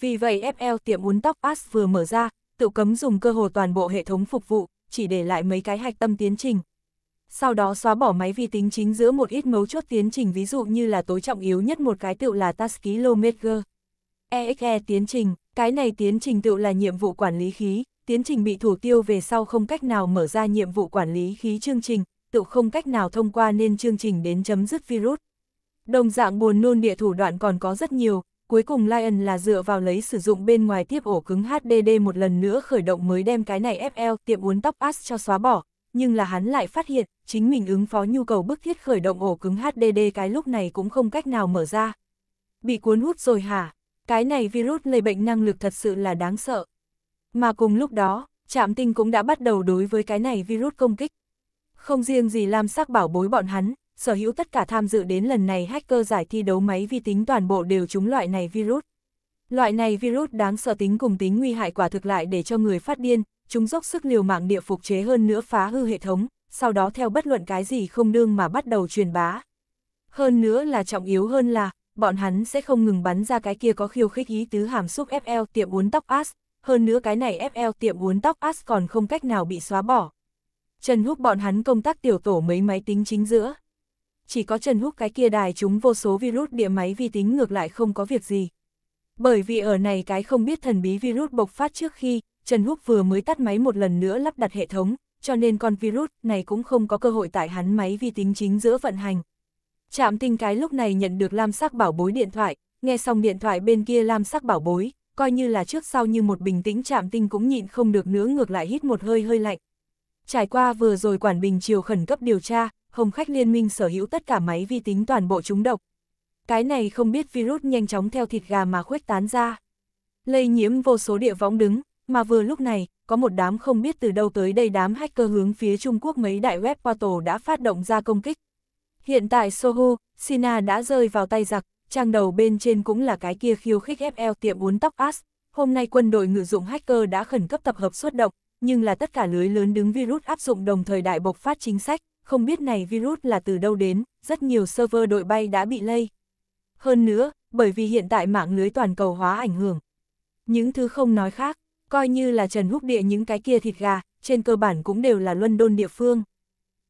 A: Vì vậy FL tiệm uốn tóc As vừa mở ra, tự cấm dùng cơ hồ toàn bộ hệ thống phục vụ, chỉ để lại mấy cái hạch tâm tiến trình. Sau đó xóa bỏ máy vi tính chính giữa một ít mấu chốt tiến trình ví dụ như là tối trọng yếu nhất một cái tựu là task kilometer. EXE tiến trình, cái này tiến trình tự là nhiệm vụ quản lý khí, tiến trình bị thủ tiêu về sau không cách nào mở ra nhiệm vụ quản lý khí chương trình, tự không cách nào thông qua nên chương trình đến chấm dứt virus. Đồng dạng buồn nôn địa thủ đoạn còn có rất nhiều, cuối cùng Lion là dựa vào lấy sử dụng bên ngoài tiếp ổ cứng HDD một lần nữa khởi động mới đem cái này FL tiệm uốn tóc as cho xóa bỏ, nhưng là hắn lại phát hiện, chính mình ứng phó nhu cầu bức thiết khởi động ổ cứng HDD cái lúc này cũng không cách nào mở ra. Bị cuốn hút rồi hả? Cái này virus lây bệnh năng lực thật sự là đáng sợ. Mà cùng lúc đó, Trạm Tinh cũng đã bắt đầu đối với cái này virus công kích. Không riêng gì Lam Sắc bảo bối bọn hắn, sở hữu tất cả tham dự đến lần này hacker giải thi đấu máy vi tính toàn bộ đều trúng loại này virus. Loại này virus đáng sợ tính cùng tính nguy hại quả thực lại để cho người phát điên, chúng dốc sức liều mạng địa phục chế hơn nữa phá hư hệ thống, sau đó theo bất luận cái gì không đương mà bắt đầu truyền bá. Hơn nữa là trọng yếu hơn là, bọn hắn sẽ không ngừng bắn ra cái kia có khiêu khích ý tứ hàm xúc FL tiệm uốn tóc As, hơn nữa cái này FL tiệm uốn tóc As còn không cách nào bị xóa bỏ. Trần Húc bọn hắn công tác tiểu tổ mấy máy tính chính giữa. Chỉ có Trần Húc cái kia đài chúng vô số virus địa máy vi tính ngược lại không có việc gì. Bởi vì ở này cái không biết thần bí virus bộc phát trước khi, Trần Húc vừa mới tắt máy một lần nữa lắp đặt hệ thống, cho nên con virus này cũng không có cơ hội tại hắn máy vi tính chính giữa vận hành. Trạm tinh cái lúc này nhận được lam sắc bảo bối điện thoại, nghe xong điện thoại bên kia lam sắc bảo bối, coi như là trước sau như một bình tĩnh trạm tinh cũng nhịn không được nữa ngược lại hít một hơi hơi lạnh. Trải qua vừa rồi quản bình chiều khẩn cấp điều tra, hồng khách liên minh sở hữu tất cả máy vi tính toàn bộ chúng độc. Cái này không biết virus nhanh chóng theo thịt gà mà khuếch tán ra. Lây nhiễm vô số địa võng đứng, mà vừa lúc này, có một đám không biết từ đâu tới đây đám hacker hướng phía Trung Quốc mấy đại web portal đã phát động ra công kích, Hiện tại Sohu, Sina đã rơi vào tay giặc, trang đầu bên trên cũng là cái kia khiêu khích FL tiệm uốn tóc As. Hôm nay quân đội ngự dụng hacker đã khẩn cấp tập hợp xuất động, nhưng là tất cả lưới lớn đứng virus áp dụng đồng thời đại bộc phát chính sách, không biết này virus là từ đâu đến, rất nhiều server đội bay đã bị lây. Hơn nữa, bởi vì hiện tại mạng lưới toàn cầu hóa ảnh hưởng. Những thứ không nói khác, coi như là Trần Húc Địa những cái kia thịt gà, trên cơ bản cũng đều là Luân Đôn địa phương.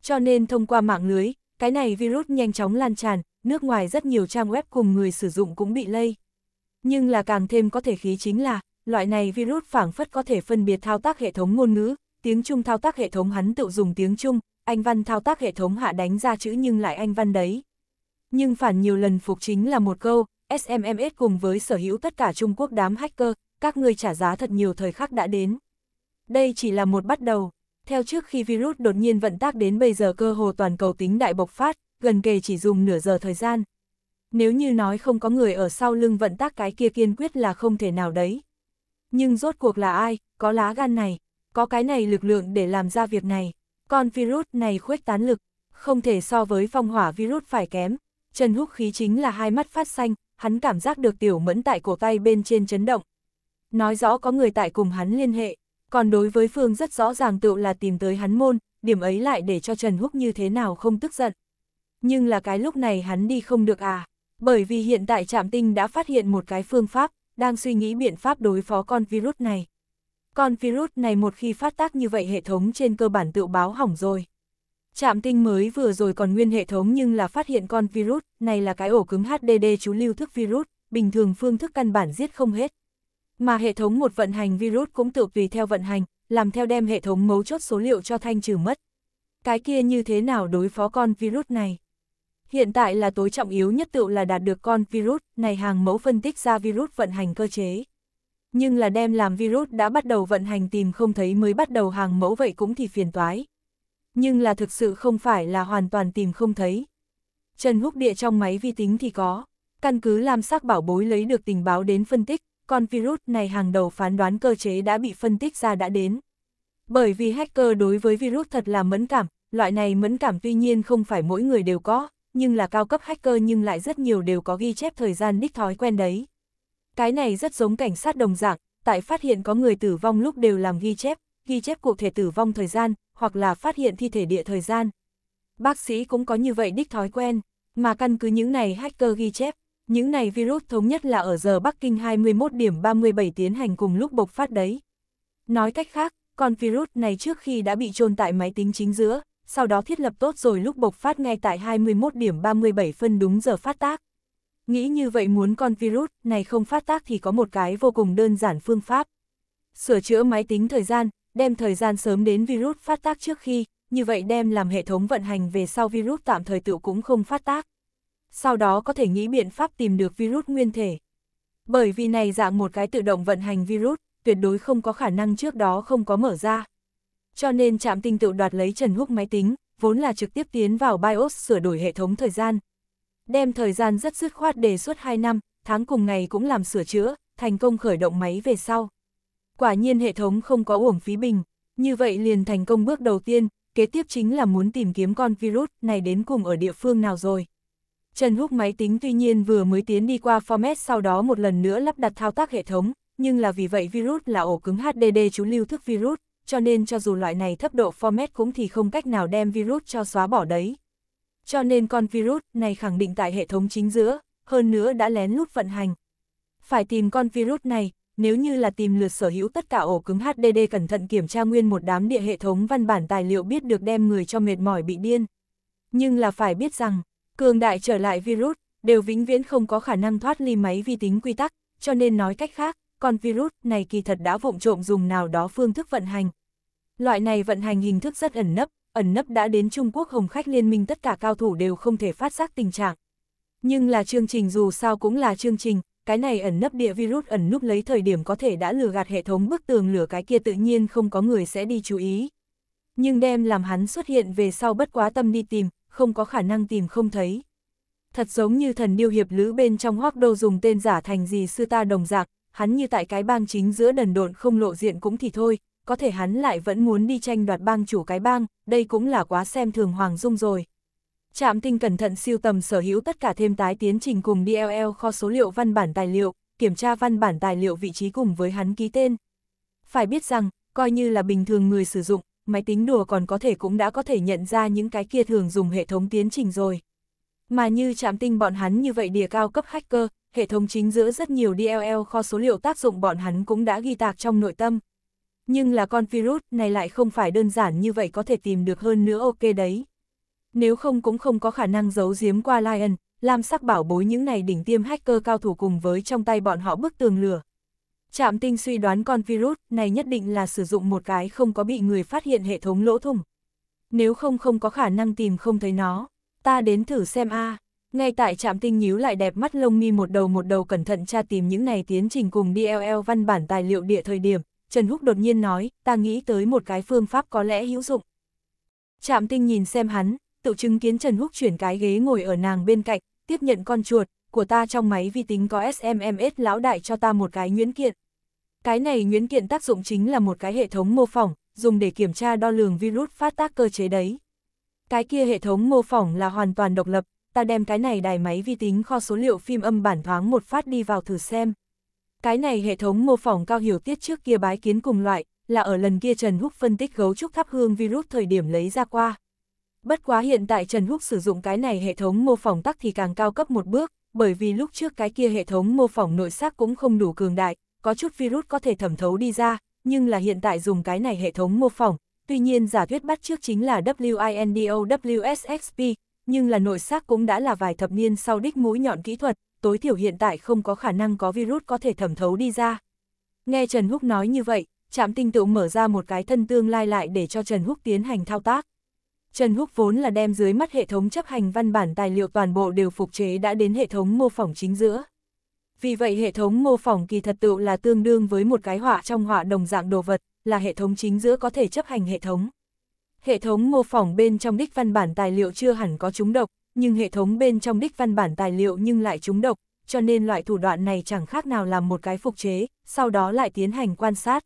A: Cho nên thông qua mạng lưới, cái này virus nhanh chóng lan tràn, nước ngoài rất nhiều trang web cùng người sử dụng cũng bị lây. Nhưng là càng thêm có thể khí chính là, loại này virus phảng phất có thể phân biệt thao tác hệ thống ngôn ngữ, tiếng Trung thao tác hệ thống hắn tự dùng tiếng Trung, anh văn thao tác hệ thống hạ đánh ra chữ nhưng lại anh văn đấy. Nhưng phản nhiều lần phục chính là một câu, SMMS cùng với sở hữu tất cả Trung Quốc đám hacker, các người trả giá thật nhiều thời khắc đã đến. Đây chỉ là một bắt đầu. Theo trước khi virus đột nhiên vận tác đến bây giờ cơ hồ toàn cầu tính đại bộc phát, gần kề chỉ dùng nửa giờ thời gian. Nếu như nói không có người ở sau lưng vận tác cái kia kiên quyết là không thể nào đấy. Nhưng rốt cuộc là ai, có lá gan này, có cái này lực lượng để làm ra việc này. Còn virus này khuếch tán lực, không thể so với phong hỏa virus phải kém. Trần Húc khí chính là hai mắt phát xanh, hắn cảm giác được tiểu mẫn tại cổ tay bên trên chấn động. Nói rõ có người tại cùng hắn liên hệ còn đối với Phương rất rõ ràng tựu là tìm tới hắn môn, điểm ấy lại để cho Trần Húc như thế nào không tức giận. Nhưng là cái lúc này hắn đi không được à, bởi vì hiện tại Trạm Tinh đã phát hiện một cái phương pháp, đang suy nghĩ biện pháp đối phó con virus này. Con virus này một khi phát tác như vậy hệ thống trên cơ bản tự báo hỏng rồi. Trạm tinh mới vừa rồi còn nguyên hệ thống nhưng là phát hiện con virus, này là cái ổ cứng HDD chú lưu thức virus, bình thường phương thức căn bản giết không hết. Mà hệ thống một vận hành virus cũng tự tùy theo vận hành, làm theo đem hệ thống mấu chốt số liệu cho thanh trừ mất. Cái kia như thế nào đối phó con virus này? Hiện tại là tối trọng yếu nhất tự là đạt được con virus này hàng mẫu phân tích ra virus vận hành cơ chế. Nhưng là đem làm virus đã bắt đầu vận hành tìm không thấy mới bắt đầu hàng mẫu vậy cũng thì phiền toái. Nhưng là thực sự không phải là hoàn toàn tìm không thấy. Trần Húc Địa trong máy vi tính thì có, căn cứ làm xác bảo bối lấy được tình báo đến phân tích, con virus này hàng đầu phán đoán cơ chế đã bị phân tích ra đã đến. Bởi vì hacker đối với virus thật là mẫn cảm, loại này mẫn cảm tuy nhiên không phải mỗi người đều có, nhưng là cao cấp hacker nhưng lại rất nhiều đều có ghi chép thời gian đích thói quen đấy. Cái này rất giống cảnh sát đồng dạng, tại phát hiện có người tử vong lúc đều làm ghi chép, ghi chép cụ thể tử vong thời gian, hoặc là phát hiện thi thể địa thời gian. Bác sĩ cũng có như vậy đích thói quen, mà căn cứ những này hacker ghi chép, những này virus thống nhất là ở giờ Bắc Kinh 21 điểm 37 tiến hành cùng lúc bộc phát đấy. Nói cách khác, con virus này trước khi đã bị trôn tại máy tính chính giữa, sau đó thiết lập tốt rồi lúc bộc phát ngay tại 21 điểm 37 phân đúng giờ phát tác. Nghĩ như vậy muốn con virus này không phát tác thì có một cái vô cùng đơn giản phương pháp. Sửa chữa máy tính thời gian, đem thời gian sớm đến virus phát tác trước khi, như vậy đem làm hệ thống vận hành về sau virus tạm thời tự cũng không phát tác sau đó có thể nghĩ biện pháp tìm được virus nguyên thể. Bởi vì này dạng một cái tự động vận hành virus, tuyệt đối không có khả năng trước đó không có mở ra. Cho nên trạm tinh tự đoạt lấy Trần Húc máy tính, vốn là trực tiếp tiến vào BIOS sửa đổi hệ thống thời gian. Đem thời gian rất dứt khoát đề xuất 2 năm, tháng cùng ngày cũng làm sửa chữa, thành công khởi động máy về sau. Quả nhiên hệ thống không có uổng phí bình, như vậy liền thành công bước đầu tiên, kế tiếp chính là muốn tìm kiếm con virus này đến cùng ở địa phương nào rồi. Trần Húc máy tính tuy nhiên vừa mới tiến đi qua format sau đó một lần nữa lắp đặt thao tác hệ thống, nhưng là vì vậy virus là ổ cứng HDD chú lưu thức virus, cho nên cho dù loại này thấp độ format cũng thì không cách nào đem virus cho xóa bỏ đấy. Cho nên con virus này khẳng định tại hệ thống chính giữa, hơn nữa đã lén lút vận hành. Phải tìm con virus này, nếu như là tìm lượt sở hữu tất cả ổ cứng HDD cẩn thận kiểm tra nguyên một đám địa hệ thống văn bản tài liệu biết được đem người cho mệt mỏi bị điên. Nhưng là phải biết rằng, Cường đại trở lại virus, đều vĩnh viễn không có khả năng thoát ly máy vi tính quy tắc, cho nên nói cách khác, còn virus này kỳ thật đã vụng trộm dùng nào đó phương thức vận hành. Loại này vận hành hình thức rất ẩn nấp, ẩn nấp đã đến Trung Quốc Hồng Khách Liên minh tất cả cao thủ đều không thể phát giác tình trạng. Nhưng là chương trình dù sao cũng là chương trình, cái này ẩn nấp địa virus ẩn núp lấy thời điểm có thể đã lừa gạt hệ thống bức tường lửa cái kia tự nhiên không có người sẽ đi chú ý. Nhưng đem làm hắn xuất hiện về sau bất quá tâm đi tìm, không có khả năng tìm không thấy. Thật giống như thần điêu hiệp lữ bên trong hoác đô dùng tên giả thành gì sư ta đồng dạng hắn như tại cái bang chính giữa đần độn không lộ diện cũng thì thôi, có thể hắn lại vẫn muốn đi tranh đoạt bang chủ cái bang, đây cũng là quá xem thường Hoàng Dung rồi. Trạm tinh cẩn thận siêu tầm sở hữu tất cả thêm tái tiến trình cùng DLL kho số liệu văn bản tài liệu, kiểm tra văn bản tài liệu vị trí cùng với hắn ký tên. Phải biết rằng, coi như là bình thường người sử dụng, máy tính đùa còn có thể cũng đã có thể nhận ra những cái kia thường dùng hệ thống tiến trình rồi. Mà như chạm tinh bọn hắn như vậy đìa cao cấp hacker, hệ thống chính giữa rất nhiều DLL kho số liệu tác dụng bọn hắn cũng đã ghi tạc trong nội tâm. Nhưng là con virus này lại không phải đơn giản như vậy có thể tìm được hơn nữa ok đấy. Nếu không cũng không có khả năng giấu giếm qua Lion, làm sắc bảo bối những này đỉnh tiêm hacker cao thủ cùng với trong tay bọn họ bức tường lửa. Trạm tinh suy đoán con virus này nhất định là sử dụng một cái không có bị người phát hiện hệ thống lỗ thủng. Nếu không không có khả năng tìm không thấy nó, ta đến thử xem a. Ngay tại trạm tinh nhíu lại đẹp mắt lông mi một đầu một đầu cẩn thận tra tìm những này tiến trình cùng DLL văn bản tài liệu địa thời điểm, Trần Húc đột nhiên nói, ta nghĩ tới một cái phương pháp có lẽ hữu dụng. Trạm tinh nhìn xem hắn, tự chứng kiến Trần Húc chuyển cái ghế ngồi ở nàng bên cạnh, tiếp nhận con chuột, của ta trong máy vi tính có SMMS lão đại cho ta một cái nguyễn kiện. Cái này nguyễn kiện tác dụng chính là một cái hệ thống mô phỏng, dùng để kiểm tra đo lường virus phát tác cơ chế đấy. Cái kia hệ thống mô phỏng là hoàn toàn độc lập, ta đem cái này đài máy vi tính kho số liệu phim âm bản thoáng một phát đi vào thử xem. Cái này hệ thống mô phỏng cao hiểu tiết trước kia bái kiến cùng loại, là ở lần kia Trần Húc phân tích gấu trúc thắp hương virus thời điểm lấy ra qua. Bất quá hiện tại Trần Húc sử dụng cái này hệ thống mô phỏng tắc thì càng cao cấp một bước, bởi vì lúc trước cái kia hệ thống mô phỏng nội xác cũng không đủ cường đại, có chút virus có thể thẩm thấu đi ra, nhưng là hiện tại dùng cái này hệ thống mô phỏng, tuy nhiên giả thuyết bắt trước chính là WINDOWSXP, nhưng là nội xác cũng đã là vài thập niên sau đích mũi nhọn kỹ thuật, tối thiểu hiện tại không có khả năng có virus có thể thẩm thấu đi ra. Nghe Trần Húc nói như vậy, trạm tinh tự mở ra một cái thân tương lai lại để cho Trần Húc tiến hành thao tác. Trần Húc vốn là đem dưới mắt hệ thống chấp hành văn bản tài liệu toàn bộ đều phục chế đã đến hệ thống mô phỏng chính giữa. Vì vậy hệ thống mô phỏng kỳ thật tự là tương đương với một cái họa trong họa đồng dạng đồ vật, là hệ thống chính giữa có thể chấp hành hệ thống. Hệ thống mô phỏng bên trong đích văn bản tài liệu chưa hẳn có chúng độc, nhưng hệ thống bên trong đích văn bản tài liệu nhưng lại chúng độc, cho nên loại thủ đoạn này chẳng khác nào làm một cái phục chế, sau đó lại tiến hành quan sát.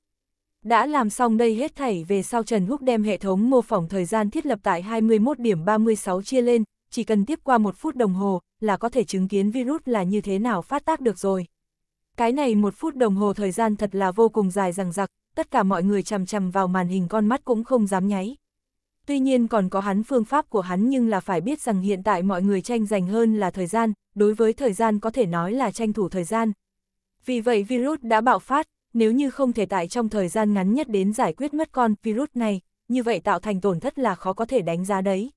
A: Đã làm xong đây hết thảy về sau Trần Húc đem hệ thống mô phỏng thời gian thiết lập tại 21 điểm 36 chia lên, chỉ cần tiếp qua một phút đồng hồ là có thể chứng kiến virus là như thế nào phát tác được rồi. Cái này một phút đồng hồ thời gian thật là vô cùng dài rằng rặc, tất cả mọi người chằm chằm vào màn hình con mắt cũng không dám nháy. Tuy nhiên còn có hắn phương pháp của hắn nhưng là phải biết rằng hiện tại mọi người tranh giành hơn là thời gian, đối với thời gian có thể nói là tranh thủ thời gian. Vì vậy virus đã bạo phát, nếu như không thể tại trong thời gian ngắn nhất đến giải quyết mất con virus này, như vậy tạo thành tổn thất là khó có thể đánh giá đấy.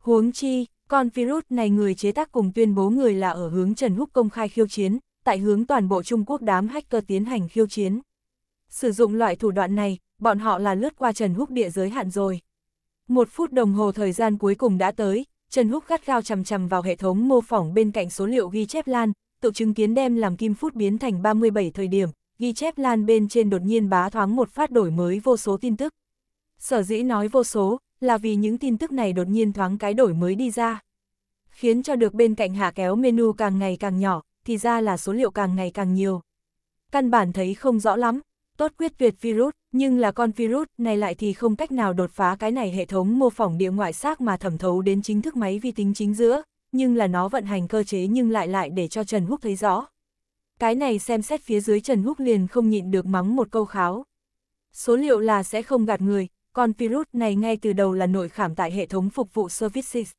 A: Huống chi, con virus này người chế tác cùng tuyên bố người là ở hướng Trần Húc công khai khiêu chiến, tại hướng toàn bộ Trung Quốc đám hacker tiến hành khiêu chiến. Sử dụng loại thủ đoạn này, bọn họ là lướt qua Trần Húc địa giới hạn rồi. Một phút đồng hồ thời gian cuối cùng đã tới, Trần Húc gắt gao chằm chằm vào hệ thống mô phỏng bên cạnh số liệu ghi chép lan, tự chứng kiến đem làm kim phút biến thành 37 thời điểm, ghi chép lan bên trên đột nhiên bá thoáng một phát đổi mới vô số tin tức. Sở dĩ nói vô số, là vì những tin tức này đột nhiên thoáng cái đổi mới đi ra. Khiến cho được bên cạnh hạ kéo menu càng ngày càng nhỏ, thì ra là số liệu càng ngày càng nhiều. Căn bản thấy không rõ lắm, tốt quyết việt virus, nhưng là con virus này lại thì không cách nào đột phá cái này hệ thống mô phỏng địa ngoại xác mà thẩm thấu đến chính thức máy vi tính chính giữa, nhưng là nó vận hành cơ chế nhưng lại lại để cho Trần Húc thấy rõ. Cái này xem xét phía dưới Trần Húc liền không nhịn được mắng một câu kháo. Số liệu là sẽ không gạt người, còn virus này ngay từ đầu là nội khảm tại hệ thống phục vụ services.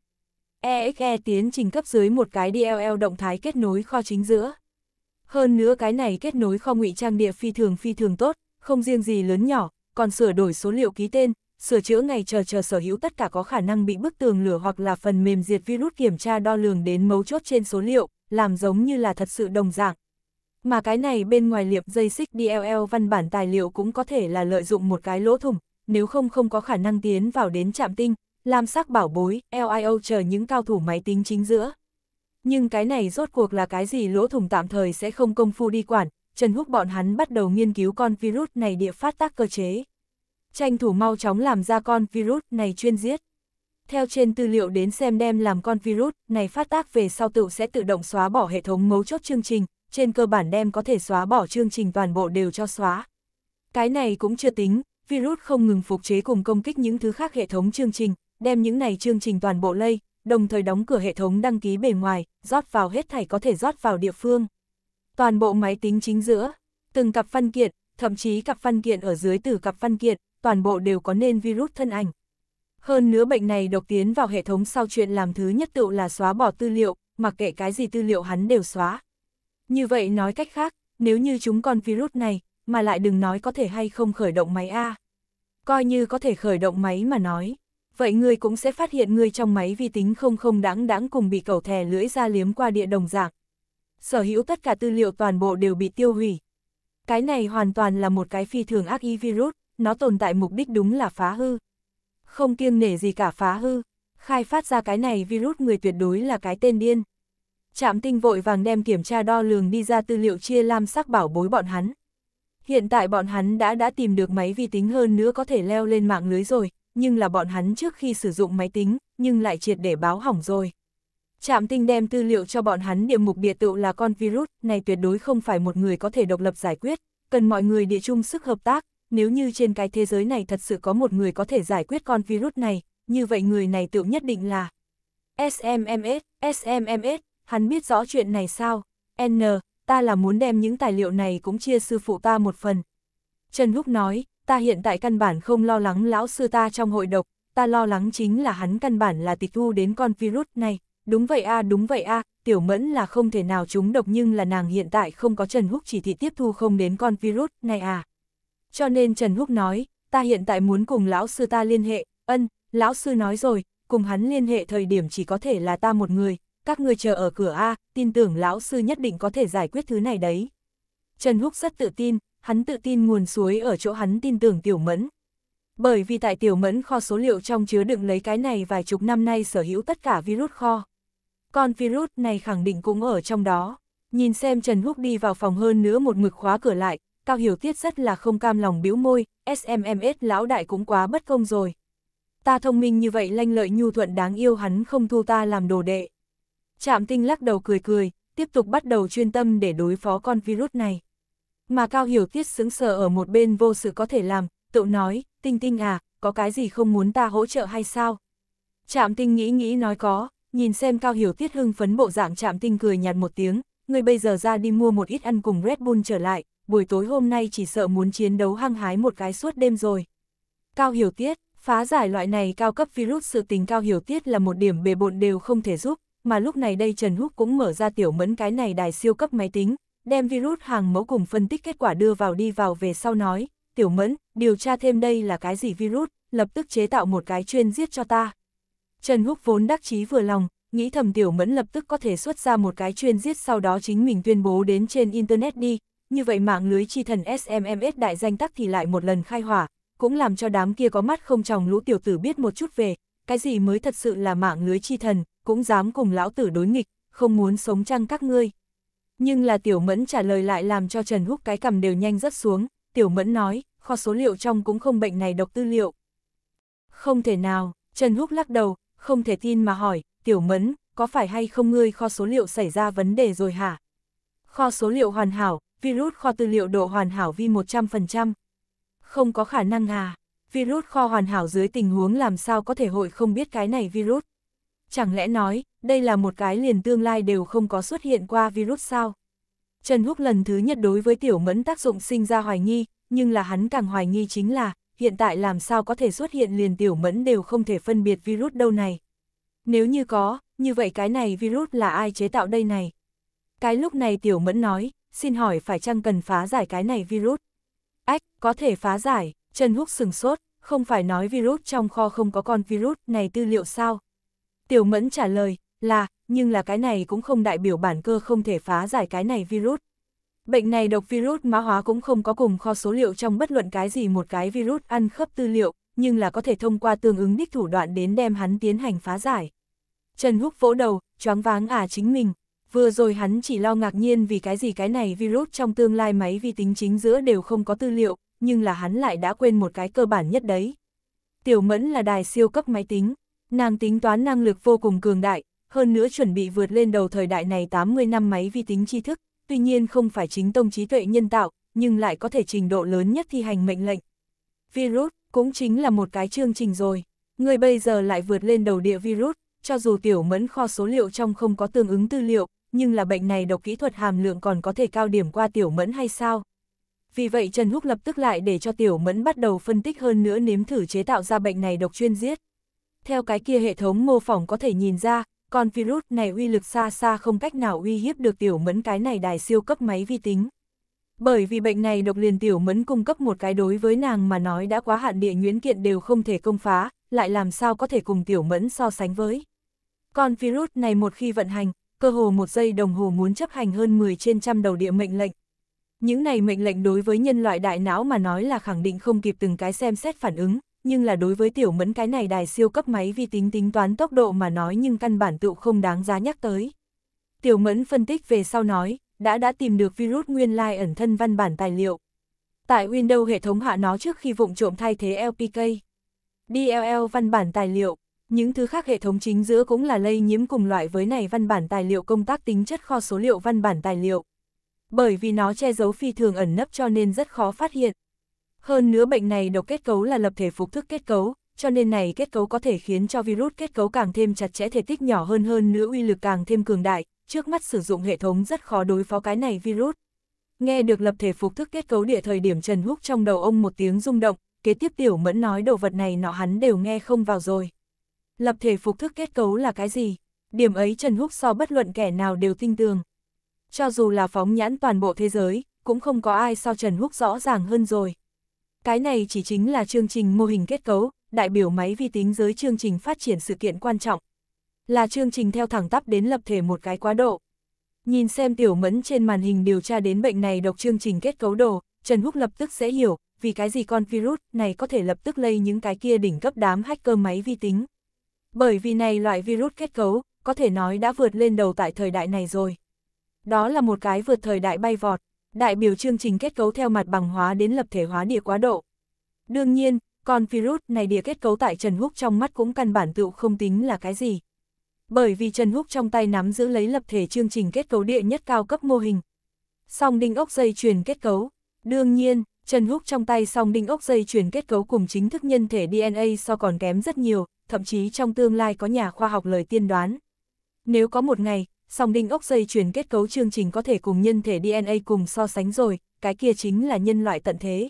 A: EXE e tiến trình cấp dưới một cái DLL động thái kết nối kho chính giữa. Hơn nữa cái này kết nối kho ngụy trang địa phi thường phi thường tốt, không riêng gì lớn nhỏ, còn sửa đổi số liệu ký tên, sửa chữa ngày chờ chờ sở hữu tất cả có khả năng bị bức tường lửa hoặc là phần mềm diệt virus kiểm tra đo lường đến mấu chốt trên số liệu, làm giống như là thật sự đồng dạng. Mà cái này bên ngoài liệp dây xích DLL văn bản tài liệu cũng có thể là lợi dụng một cái lỗ thủng, nếu không không có khả năng tiến vào đến trạm tinh, làm sắc bảo bối, LIO chờ những cao thủ máy tính chính giữa. Nhưng cái này rốt cuộc là cái gì lỗ thủng tạm thời sẽ không công phu đi quản, Trần Húc bọn hắn bắt đầu nghiên cứu con virus này địa phát tác cơ chế. Tranh thủ mau chóng làm ra con virus này chuyên giết. Theo trên tư liệu đến xem đem làm con virus này phát tác về sau tự sẽ tự động xóa bỏ hệ thống mấu chốt chương trình, trên cơ bản đem có thể xóa bỏ chương trình toàn bộ đều cho xóa. Cái này cũng chưa tính, virus không ngừng phục chế cùng công kích những thứ khác hệ thống chương trình, đem những này chương trình toàn bộ lây, đồng thời đóng cửa hệ thống đăng ký bề ngoài, rót vào hết thảy có thể rót vào địa phương. Toàn bộ máy tính chính giữa, từng cặp văn kiện, thậm chí cặp văn kiện ở dưới từ cặp văn kiện, toàn bộ đều có nên virus thân ảnh. Hơn nữa bệnh này độc tiến vào hệ thống sau chuyện làm thứ nhất tựu là xóa bỏ tư liệu, mặc kệ cái gì tư liệu hắn đều xóa. Như vậy nói cách khác, nếu như chúng con virus này, mà lại đừng nói có thể hay không khởi động máy A. Coi như có thể khởi động máy mà nói, vậy ngươi cũng sẽ phát hiện ngươi trong máy vi tính không không đáng đáng cùng bị cầu thè lưỡi ra liếm qua địa đồng dạng. Sở hữu tất cả tư liệu toàn bộ đều bị tiêu hủy. Cái này hoàn toàn là một cái phi thường ác y virus, nó tồn tại mục đích đúng là phá hư. Không kiêng nể gì cả phá hư, khai phát ra cái này virus người tuyệt đối là cái tên điên. Trạm tinh vội vàng đem kiểm tra đo lường đi ra tư liệu chia lam sắc bảo bối bọn hắn, Hiện tại bọn hắn đã đã tìm được máy vi tính hơn nữa có thể leo lên mạng lưới rồi, nhưng là bọn hắn trước khi sử dụng máy tính, nhưng lại triệt để báo hỏng rồi. Trạm tinh đem tư liệu cho bọn hắn địa mục địa tựu là con virus, này tuyệt đối không phải một người có thể độc lập giải quyết, cần mọi người địa chung sức hợp tác, nếu như trên cái thế giới này thật sự có một người có thể giải quyết con virus này, như vậy người này tựu nhất định là SMMS, SMMS, hắn biết rõ chuyện này sao? N, ta là muốn đem những tài liệu này cũng chia sư phụ ta một phần. Trần Húc nói, ta hiện tại căn bản không lo lắng lão sư ta trong hội độc, ta lo lắng chính là hắn căn bản là tịch thu đến con virus này. Đúng vậy a đúng vậy a tiểu mẫn là không thể nào trúng độc nhưng là nàng hiện tại không có Trần Húc chỉ thị tiếp thu không đến con virus này à. Cho nên Trần Húc nói, ta hiện tại muốn cùng lão sư ta liên hệ, ân, lão sư nói rồi, cùng hắn liên hệ thời điểm chỉ có thể là ta một người, các người chờ ở cửa A, tin tưởng lão sư nhất định có thể giải quyết thứ này đấy. Trần Húc rất tự tin, hắn tự tin nguồn suối ở chỗ hắn tin tưởng Tiểu Mẫn. Bởi vì tại Tiểu Mẫn kho số liệu trong chứa đựng lấy cái này vài chục năm nay sở hữu tất cả virus kho. Còn virus này khẳng định cũng ở trong đó. Nhìn xem Trần Húc đi vào phòng hơn nữa một mực khóa cửa lại, Cao Hiểu Tiết rất là không cam lòng biếu môi, SMMS lão đại cũng quá bất công rồi. Ta thông minh như vậy lanh lợi nhu thuận đáng yêu hắn không thu ta làm đồ đệ. Trạm tinh lắc đầu cười cười, tiếp tục bắt đầu chuyên tâm để đối phó con virus này. Mà Cao Hiểu Tiết sững sờ ở một bên vô sự có thể làm, tự nói, tinh tinh à, có cái gì không muốn ta hỗ trợ hay sao? Trạm tinh nghĩ nghĩ nói có, nhìn xem Cao Hiểu Tiết hưng phấn bộ dạng trạm tinh cười nhạt một tiếng, người bây giờ ra đi mua một ít ăn cùng Red Bull trở lại, buổi tối hôm nay chỉ sợ muốn chiến đấu hăng hái một cái suốt đêm rồi. Cao Hiểu Tiết, phá giải loại này cao cấp virus sự tình Cao Hiểu Tiết là một điểm bề bộn đều không thể giúp, mà lúc này đây Trần Húc cũng mở ra tiểu mẫn cái này đài siêu cấp máy tính, đem virus hàng mẫu cùng phân tích kết quả đưa vào đi vào về sau nói, tiểu mẫn, điều tra thêm đây là cái gì virus, lập tức chế tạo một cái chuyên giết cho ta. Trần Húc vốn đắc chí vừa lòng, nghĩ thầm tiểu mẫn lập tức có thể xuất ra một cái chuyên giết sau đó chính mình tuyên bố đến trên Internet đi, như vậy mạng lưới chi thần SMMS đại danh tắc thì lại một lần khai hỏa, cũng làm cho đám kia có mắt không tròng lũ tiểu tử biết một chút về, cái gì mới thật sự là mạng lưới chi thần, cũng dám cùng lão tử đối nghịch, không muốn sống chăng các ngươi. Nhưng là tiểu mẫn trả lời lại làm cho Trần Húc cái cầm đều nhanh rất xuống, tiểu mẫn nói, kho số liệu trong cũng không bệnh này độc tư liệu. Không thể nào, Trần Húc lắc đầu, không thể tin mà hỏi, tiểu mẫn, có phải hay không ngươi kho số liệu xảy ra vấn đề rồi hả? Kho số liệu hoàn hảo, virus kho tư liệu độ hoàn hảo vi 100%. Không có khả năng à, virus kho hoàn hảo dưới tình huống làm sao có thể hội không biết cái này virus. Chẳng lẽ nói, đây là một cái liền tương lai đều không có xuất hiện qua virus sao? Trần Húc lần thứ nhất đối với tiểu mẫn tác dụng sinh ra hoài nghi, nhưng là hắn càng hoài nghi chính là, hiện tại làm sao có thể xuất hiện liền tiểu mẫn đều không thể phân biệt virus đâu này. Nếu như có, như vậy cái này virus là ai chế tạo đây này? Cái lúc này tiểu mẫn nói, xin hỏi phải chăng cần phá giải cái này virus? Ách, có thể phá giải, Trần Húc sừng sốt, không phải nói virus trong kho không có con virus này tư liệu sao? Tiểu Mẫn trả lời, là, nhưng là cái này cũng không đại biểu bản cơ không thể phá giải cái này virus. Bệnh này độc virus mã hóa cũng không có cùng kho số liệu trong bất luận cái gì một cái virus ăn khớp tư liệu, nhưng là có thể thông qua tương ứng đích thủ đoạn đến đem hắn tiến hành phá giải. Trần Húc vỗ đầu, choáng váng à chính mình. Vừa rồi hắn chỉ lo ngạc nhiên vì cái gì cái này virus trong tương lai máy vi tính chính giữa đều không có tư liệu, nhưng là hắn lại đã quên một cái cơ bản nhất đấy. Tiểu mẫn là đài siêu cấp máy tính, Nàng tính toán năng lực vô cùng cường đại, hơn nữa chuẩn bị vượt lên đầu thời đại này 80 năm máy vi tính tri thức, tuy nhiên không phải chính tông trí tuệ nhân tạo, nhưng lại có thể trình độ lớn nhất thi hành mệnh lệnh. Virus cũng chính là một cái chương trình rồi, người bây giờ lại vượt lên đầu địa virus, cho dù tiểu mẫn kho số liệu trong không có tương ứng tư liệu, nhưng là bệnh này độc kỹ thuật hàm lượng còn có thể cao điểm qua tiểu mẫn hay sao? Vì vậy Trần Húc lập tức lại để cho tiểu mẫn bắt đầu phân tích hơn nữa nếm thử chế tạo ra bệnh này độc chuyên giết theo cái kia hệ thống mô phỏng có thể nhìn ra, con virus này uy lực xa xa không cách nào uy hiếp được tiểu mẫn cái này đài siêu cấp máy vi tính. Bởi vì bệnh này độc liền tiểu mẫn cung cấp một cái đối với nàng mà nói đã quá hạn địa nguyễn kiện đều không thể công phá, lại làm sao có thể cùng tiểu mẫn so sánh với. Con virus này một khi vận hành, cơ hồ một giây đồng hồ muốn chấp hành hơn 10 trên trăm đầu địa mệnh lệnh. Những này mệnh lệnh đối với nhân loại đại não mà nói là khẳng định không kịp từng cái xem xét phản ứng, nhưng là đối với tiểu mẫn cái này đài siêu cấp máy vi tính tính toán tốc độ mà nói nhưng căn bản tựu không đáng giá nhắc tới. Tiểu mẫn phân tích về sau nói, đã đã tìm được virus nguyên lai ẩn thân văn bản tài liệu. Tại Windows hệ thống hạ nó trước khi vụng trộm thay thế LPK. DLL văn bản tài liệu, những thứ khác hệ thống chính giữa cũng là lây nhiễm cùng loại với này văn bản tài liệu công tác tính chất kho số liệu văn bản tài liệu. Bởi vì nó che giấu phi thường ẩn nấp cho nên rất khó phát hiện. Hơn nữa bệnh này độc kết cấu là lập thể phục thức kết cấu, cho nên này kết cấu có thể khiến cho virus kết cấu càng thêm chặt chẽ thể tích nhỏ hơn hơn nữa uy lực càng thêm cường đại, trước mắt sử dụng hệ thống rất khó đối phó cái này virus. Nghe được lập thể phục thức kết cấu địa thời điểm Trần Húc trong đầu ông một tiếng rung động, kế tiếp tiểu mẫn nói đồ vật này nọ hắn đều nghe không vào rồi. Lập thể phục thức kết cấu là cái gì? Điểm ấy Trần Húc so bất luận kẻ nào đều tin tường. Cho dù là phóng nhãn toàn bộ thế giới, cũng không có ai so Trần Húc rõ ràng hơn rồi. Cái này chỉ chính là chương trình mô hình kết cấu, đại biểu máy vi tính giới chương trình phát triển sự kiện quan trọng. Là chương trình theo thẳng tắp đến lập thể một cái quá độ. Nhìn xem tiểu mẫn trên màn hình điều tra đến bệnh này độc chương trình kết cấu đồ, Trần Húc lập tức sẽ hiểu, vì cái gì con virus này có thể lập tức lây những cái kia đỉnh cấp đám hacker máy vi tính. Bởi vì này loại virus kết cấu, có thể nói đã vượt lên đầu tại thời đại này rồi. Đó là một cái vượt thời đại bay vọt, đại biểu chương trình kết cấu theo mặt bằng hóa đến lập thể hóa địa quá độ. Đương nhiên, còn virus này địa kết cấu tại Trần Húc trong mắt cũng căn bản tựu không tính là cái gì. Bởi vì Trần Húc trong tay nắm giữ lấy lập thể chương trình kết cấu địa nhất cao cấp mô hình. Song đinh ốc dây truyền kết cấu. Đương nhiên, Trần Húc trong tay song đinh ốc dây truyền kết cấu cùng chính thức nhân thể DNA so còn kém rất nhiều, thậm chí trong tương lai có nhà khoa học lời tiên đoán. Nếu có một ngày, song đinh ốc dây chuyển kết cấu chương trình có thể cùng nhân thể DNA cùng so sánh rồi, cái kia chính là nhân loại tận thế.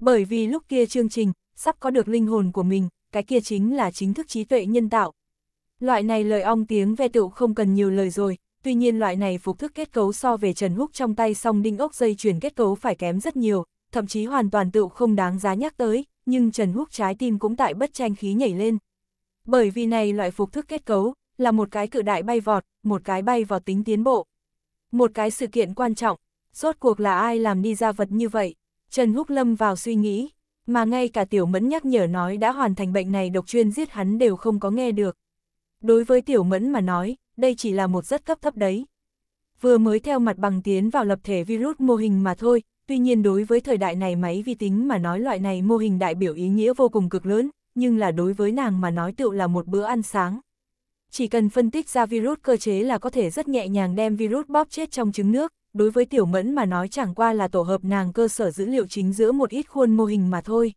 A: Bởi vì lúc kia chương trình, sắp có được linh hồn của mình, cái kia chính là chính thức trí tuệ nhân tạo. Loại này lời ong tiếng ve tựu không cần nhiều lời rồi, tuy nhiên loại này phục thức kết cấu so về Trần Húc trong tay song đinh ốc dây chuyển kết cấu phải kém rất nhiều, thậm chí hoàn toàn tựu không đáng giá nhắc tới, nhưng Trần Húc trái tim cũng tại bất tranh khí nhảy lên. Bởi vì này loại phục thức kết cấu, là một cái cự đại bay vọt, một cái bay vọt tính tiến bộ. Một cái sự kiện quan trọng, rốt cuộc là ai làm đi ra vật như vậy? Trần Húc Lâm vào suy nghĩ, mà ngay cả Tiểu Mẫn nhắc nhở nói đã hoàn thành bệnh này độc chuyên giết hắn đều không có nghe được. Đối với Tiểu Mẫn mà nói, đây chỉ là một rất cấp thấp đấy. Vừa mới theo mặt bằng tiến vào lập thể virus mô hình mà thôi, tuy nhiên đối với thời đại này máy vi tính mà nói loại này mô hình đại biểu ý nghĩa vô cùng cực lớn, nhưng là đối với nàng mà nói tựu là một bữa ăn sáng. Chỉ cần phân tích ra virus cơ chế là có thể rất nhẹ nhàng đem virus bóp chết trong trứng nước, đối với tiểu mẫn mà nói chẳng qua là tổ hợp nàng cơ sở dữ liệu chính giữa một ít khuôn mô hình mà thôi.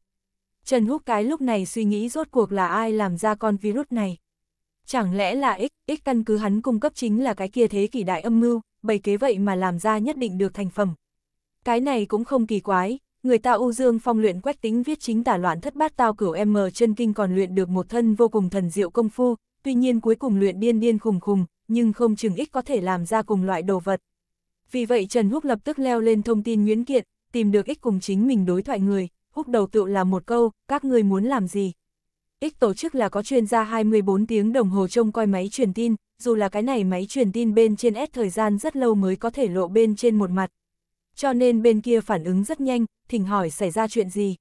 A: Trần Húc cái lúc này suy nghĩ rốt cuộc là ai làm ra con virus này. Chẳng lẽ là X, X căn cứ hắn cung cấp chính là cái kia thế kỷ đại âm mưu, bày kế vậy mà làm ra nhất định được thành phẩm. Cái này cũng không kỳ quái, người ta U Dương Phong luyện quách tính viết chính tả loạn thất bát tao cửu M chân kinh còn luyện được một thân vô cùng thần diệu công phu, tuy nhiên cuối cùng luyện điên điên khùng khùng, nhưng không chừng ích có thể làm ra cùng loại đồ vật. Vì vậy Trần Húc lập tức leo lên thông tin Nguyễn Kiện, tìm được ích cùng chính mình đối thoại người, Húc đầu tựu là một câu, các người muốn làm gì? Ích tổ chức là có chuyên gia 24 tiếng đồng hồ trông coi máy truyền tin, dù là cái này máy truyền tin bên trên S thời gian rất lâu mới có thể lộ bên trên một mặt. Cho nên bên kia phản ứng rất nhanh, thỉnh hỏi xảy ra chuyện gì?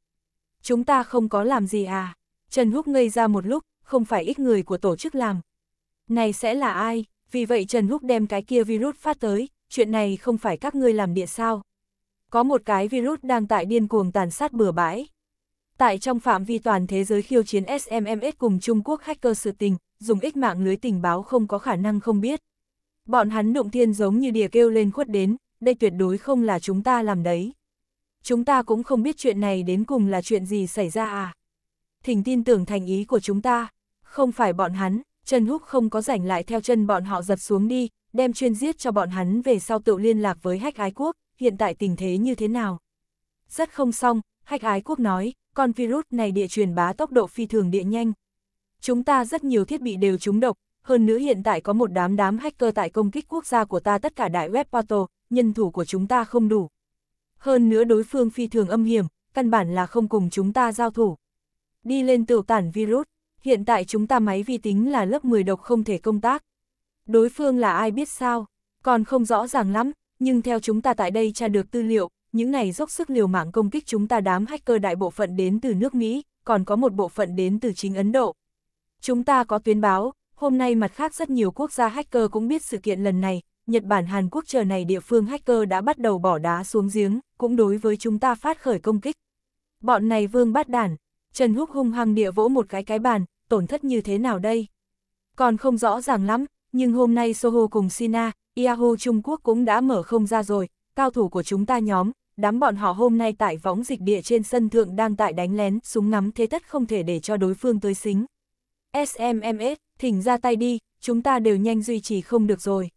A: Chúng ta không có làm gì à? Trần Húc ngây ra một lúc, không phải ít người của tổ chức làm. Này sẽ là ai? Vì vậy Trần Húc đem cái kia virus phát tới, chuyện này không phải các ngươi làm địa sao. Có một cái virus đang tại điên cuồng tàn sát bừa bãi. Tại trong phạm vi toàn thế giới khiêu chiến SMMS cùng Trung Quốc hacker sự tình, dùng ích mạng lưới tình báo không có khả năng không biết. Bọn hắn động thiên giống như địa kêu lên khuất đến, đây tuyệt đối không là chúng ta làm đấy. Chúng ta cũng không biết chuyện này đến cùng là chuyện gì xảy ra à. Thỉnh tin tưởng thành ý của chúng ta, không phải bọn hắn, Trần Húc không có rảnh lại theo chân bọn họ giật xuống đi, đem chuyên giết cho bọn hắn về sau tự liên lạc với hách ái quốc, hiện tại tình thế như thế nào. Rất không xong, hách ái quốc nói, con virus này địa truyền bá tốc độ phi thường địa nhanh. Chúng ta rất nhiều thiết bị đều trúng độc, hơn nữa hiện tại có một đám đám hacker tại công kích quốc gia của ta tất cả đại web portal, nhân thủ của chúng ta không đủ. Hơn nữa đối phương phi thường âm hiểm, căn bản là không cùng chúng ta giao thủ. Đi lên tự tản virus, hiện tại chúng ta máy vi tính là lớp 10 độc không thể công tác. Đối phương là ai biết sao, còn không rõ ràng lắm, nhưng theo chúng ta tại đây tra được tư liệu, những này dốc sức liều mạng công kích chúng ta đám hacker đại bộ phận đến từ nước Mỹ, còn có một bộ phận đến từ chính Ấn Độ. Chúng ta có tuyên báo, hôm nay mặt khác rất nhiều quốc gia hacker cũng biết sự kiện lần này, Nhật Bản Hàn Quốc chờ này địa phương hacker đã bắt đầu bỏ đá xuống giếng, cũng đối với chúng ta phát khởi công kích. Bọn này vương bát đản, Trần Húc hung hăng địa vỗ một cái cái bàn, tổn thất như thế nào đây? Còn không rõ ràng lắm, nhưng hôm nay Soho cùng Sina, Yahoo Trung Quốc cũng đã mở không ra rồi, cao thủ của chúng ta nhóm, đám bọn họ hôm nay tại võng dịch địa trên sân thượng đang tại đánh lén, súng ngắm thế tất không thể để cho đối phương tới xính. SMMS, thỉnh ra tay đi, chúng ta đều nhanh duy trì không được rồi.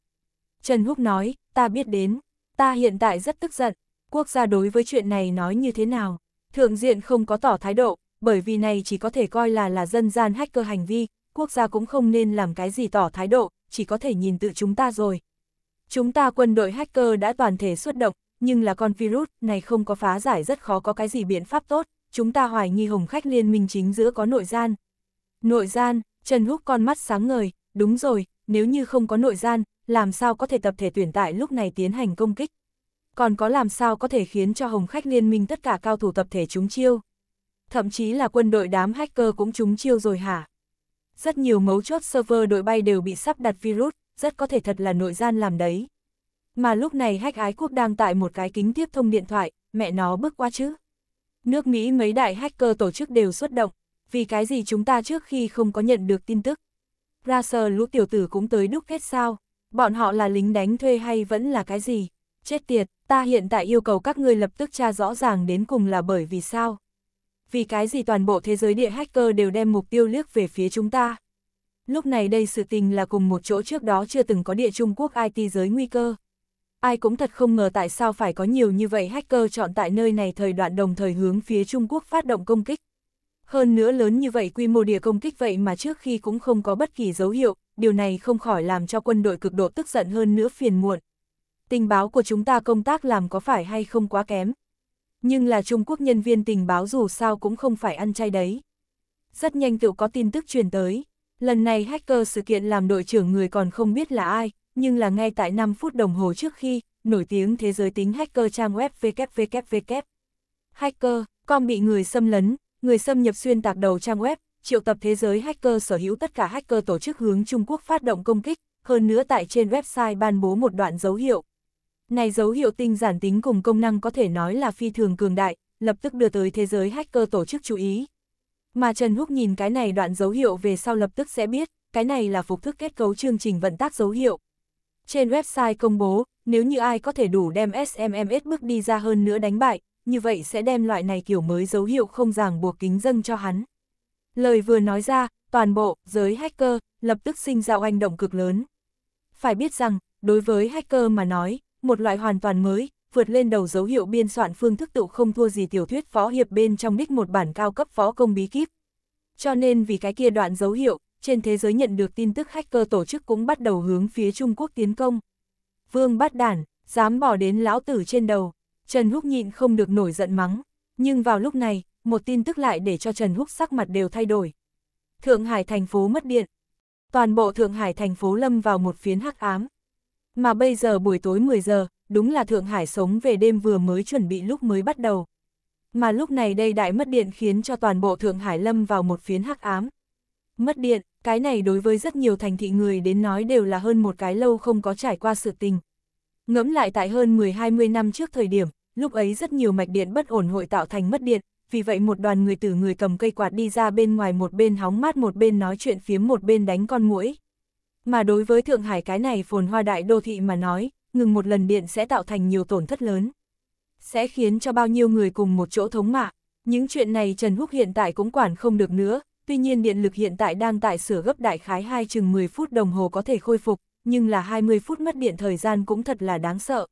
A: Trần Húc nói, ta biết đến, ta hiện tại rất tức giận, quốc gia đối với chuyện này nói như thế nào, thượng diện không có tỏ thái độ, bởi vì này chỉ có thể coi là là dân gian hacker hành vi, quốc gia cũng không nên làm cái gì tỏ thái độ, chỉ có thể nhìn tự chúng ta rồi. Chúng ta quân đội hacker đã toàn thể xuất động, nhưng là con virus này không có phá giải rất khó có cái gì biện pháp tốt, chúng ta hoài nghi hồng khách liên minh chính giữa có nội gian. Nội gian, Trần Húc con mắt sáng ngời, đúng rồi, nếu như không có nội gian, làm sao có thể tập thể tuyển tại lúc này tiến hành công kích. Còn có làm sao có thể khiến cho hồng khách liên minh tất cả cao thủ tập thể chúng chiêu thậm chí là quân đội đám hacker cũng trúng chiêu rồi hả? Rất nhiều mấu chốt server đội bay đều bị sắp đặt virus, rất có thể thật là nội gian làm đấy. Mà lúc này hách ái quốc đang tại một cái kính tiếp thông điện thoại, mẹ nó bước qua chứ. Nước Mỹ mấy đại hacker tổ chức đều xuất động, vì cái gì chúng ta trước khi không có nhận được tin tức. Ra sờ lũ tiểu tử cũng tới đúc kết sao, bọn họ là lính đánh thuê hay vẫn là cái gì? Chết tiệt, ta hiện tại yêu cầu các ngươi lập tức tra rõ ràng đến cùng là bởi vì sao vì cái gì toàn bộ thế giới địa hacker đều đem mục tiêu liếc về phía chúng ta. Lúc này đây sự tình là cùng một chỗ trước đó chưa từng có địa Trung Quốc IT giới nguy cơ. Ai cũng thật không ngờ tại sao phải có nhiều như vậy hacker chọn tại nơi này thời đoạn đồng thời hướng phía Trung Quốc phát động công kích. Hơn nữa lớn như vậy quy mô địa công kích vậy mà trước khi cũng không có bất kỳ dấu hiệu, điều này không khỏi làm cho quân đội cực độ tức giận hơn nữa phiền muộn. Tình báo của chúng ta công tác làm có phải hay không quá kém. Nhưng là Trung Quốc nhân viên tình báo dù sao cũng không phải ăn chay đấy. Rất nhanh tự có tin tức truyền tới. Lần này hacker sự kiện làm đội trưởng người còn không biết là ai, nhưng là ngay tại 5 phút đồng hồ trước khi, nổi tiếng thế giới tính hacker trang web www. Hacker, com bị người xâm lấn, người xâm nhập xuyên tạc đầu trang web, triệu tập thế giới hacker sở hữu tất cả hacker tổ chức hướng Trung Quốc phát động công kích, hơn nữa tại trên website ban bố một đoạn dấu hiệu, này dấu hiệu tinh giản tính cùng công năng có thể nói là phi thường cường đại, lập tức đưa tới thế giới hacker tổ chức chú ý. Mà Trần Húc nhìn cái này đoạn dấu hiệu về sau lập tức sẽ biết, cái này là phục thức kết cấu chương trình vận tác dấu hiệu. Trên website công bố, nếu như ai có thể đủ đem SMMS bước đi ra hơn nữa đánh bại, như vậy sẽ đem loại này kiểu mới dấu hiệu không ràng buộc kính dâng cho hắn. Lời vừa nói ra, toàn bộ, giới hacker, lập tức sinh ra oanh động cực lớn. Phải biết rằng, đối với hacker mà nói, một loại hoàn toàn mới, vượt lên đầu dấu hiệu biên soạn phương thức tự không thua gì tiểu thuyết phó hiệp bên trong đích một bản cao cấp phó công bí kíp. Cho nên vì cái kia đoạn dấu hiệu, trên thế giới nhận được tin tức hacker tổ chức cũng bắt đầu hướng phía Trung Quốc tiến công. Vương bắt đản, dám bỏ đến lão tử trên đầu, Trần Húc nhịn không được nổi giận mắng, nhưng vào lúc này, một tin tức lại để cho Trần Húc sắc mặt đều thay đổi. Thượng Hải thành phố mất điện. Toàn bộ Thượng Hải thành phố lâm vào một phiến hắc ám, mà bây giờ buổi tối 10 giờ, đúng là Thượng Hải sống về đêm vừa mới chuẩn bị lúc mới bắt đầu. Mà lúc này đây đại mất điện khiến cho toàn bộ Thượng Hải lâm vào một phiến hắc ám. Mất điện, cái này đối với rất nhiều thành thị người đến nói đều là hơn một cái lâu không có trải qua sự tình. Ngẫm lại tại hơn 10-20 năm trước thời điểm, lúc ấy rất nhiều mạch điện bất ổn hội tạo thành mất điện, vì vậy một đoàn người tử người cầm cây quạt đi ra bên ngoài một bên hóng mát một bên nói chuyện phiếm một bên đánh con muỗi. Mà đối với Thượng Hải cái này phồn hoa đại đô thị mà nói, ngừng một lần điện sẽ tạo thành nhiều tổn thất lớn. Sẽ khiến cho bao nhiêu người cùng một chỗ thống mạ. Những chuyện này Trần Húc hiện tại cũng quản không được nữa, tuy nhiên điện lực hiện tại đang tại sửa gấp đại khái 2 chừng 10 phút đồng hồ có thể khôi phục, nhưng là 20 phút mất điện thời gian cũng thật là đáng sợ.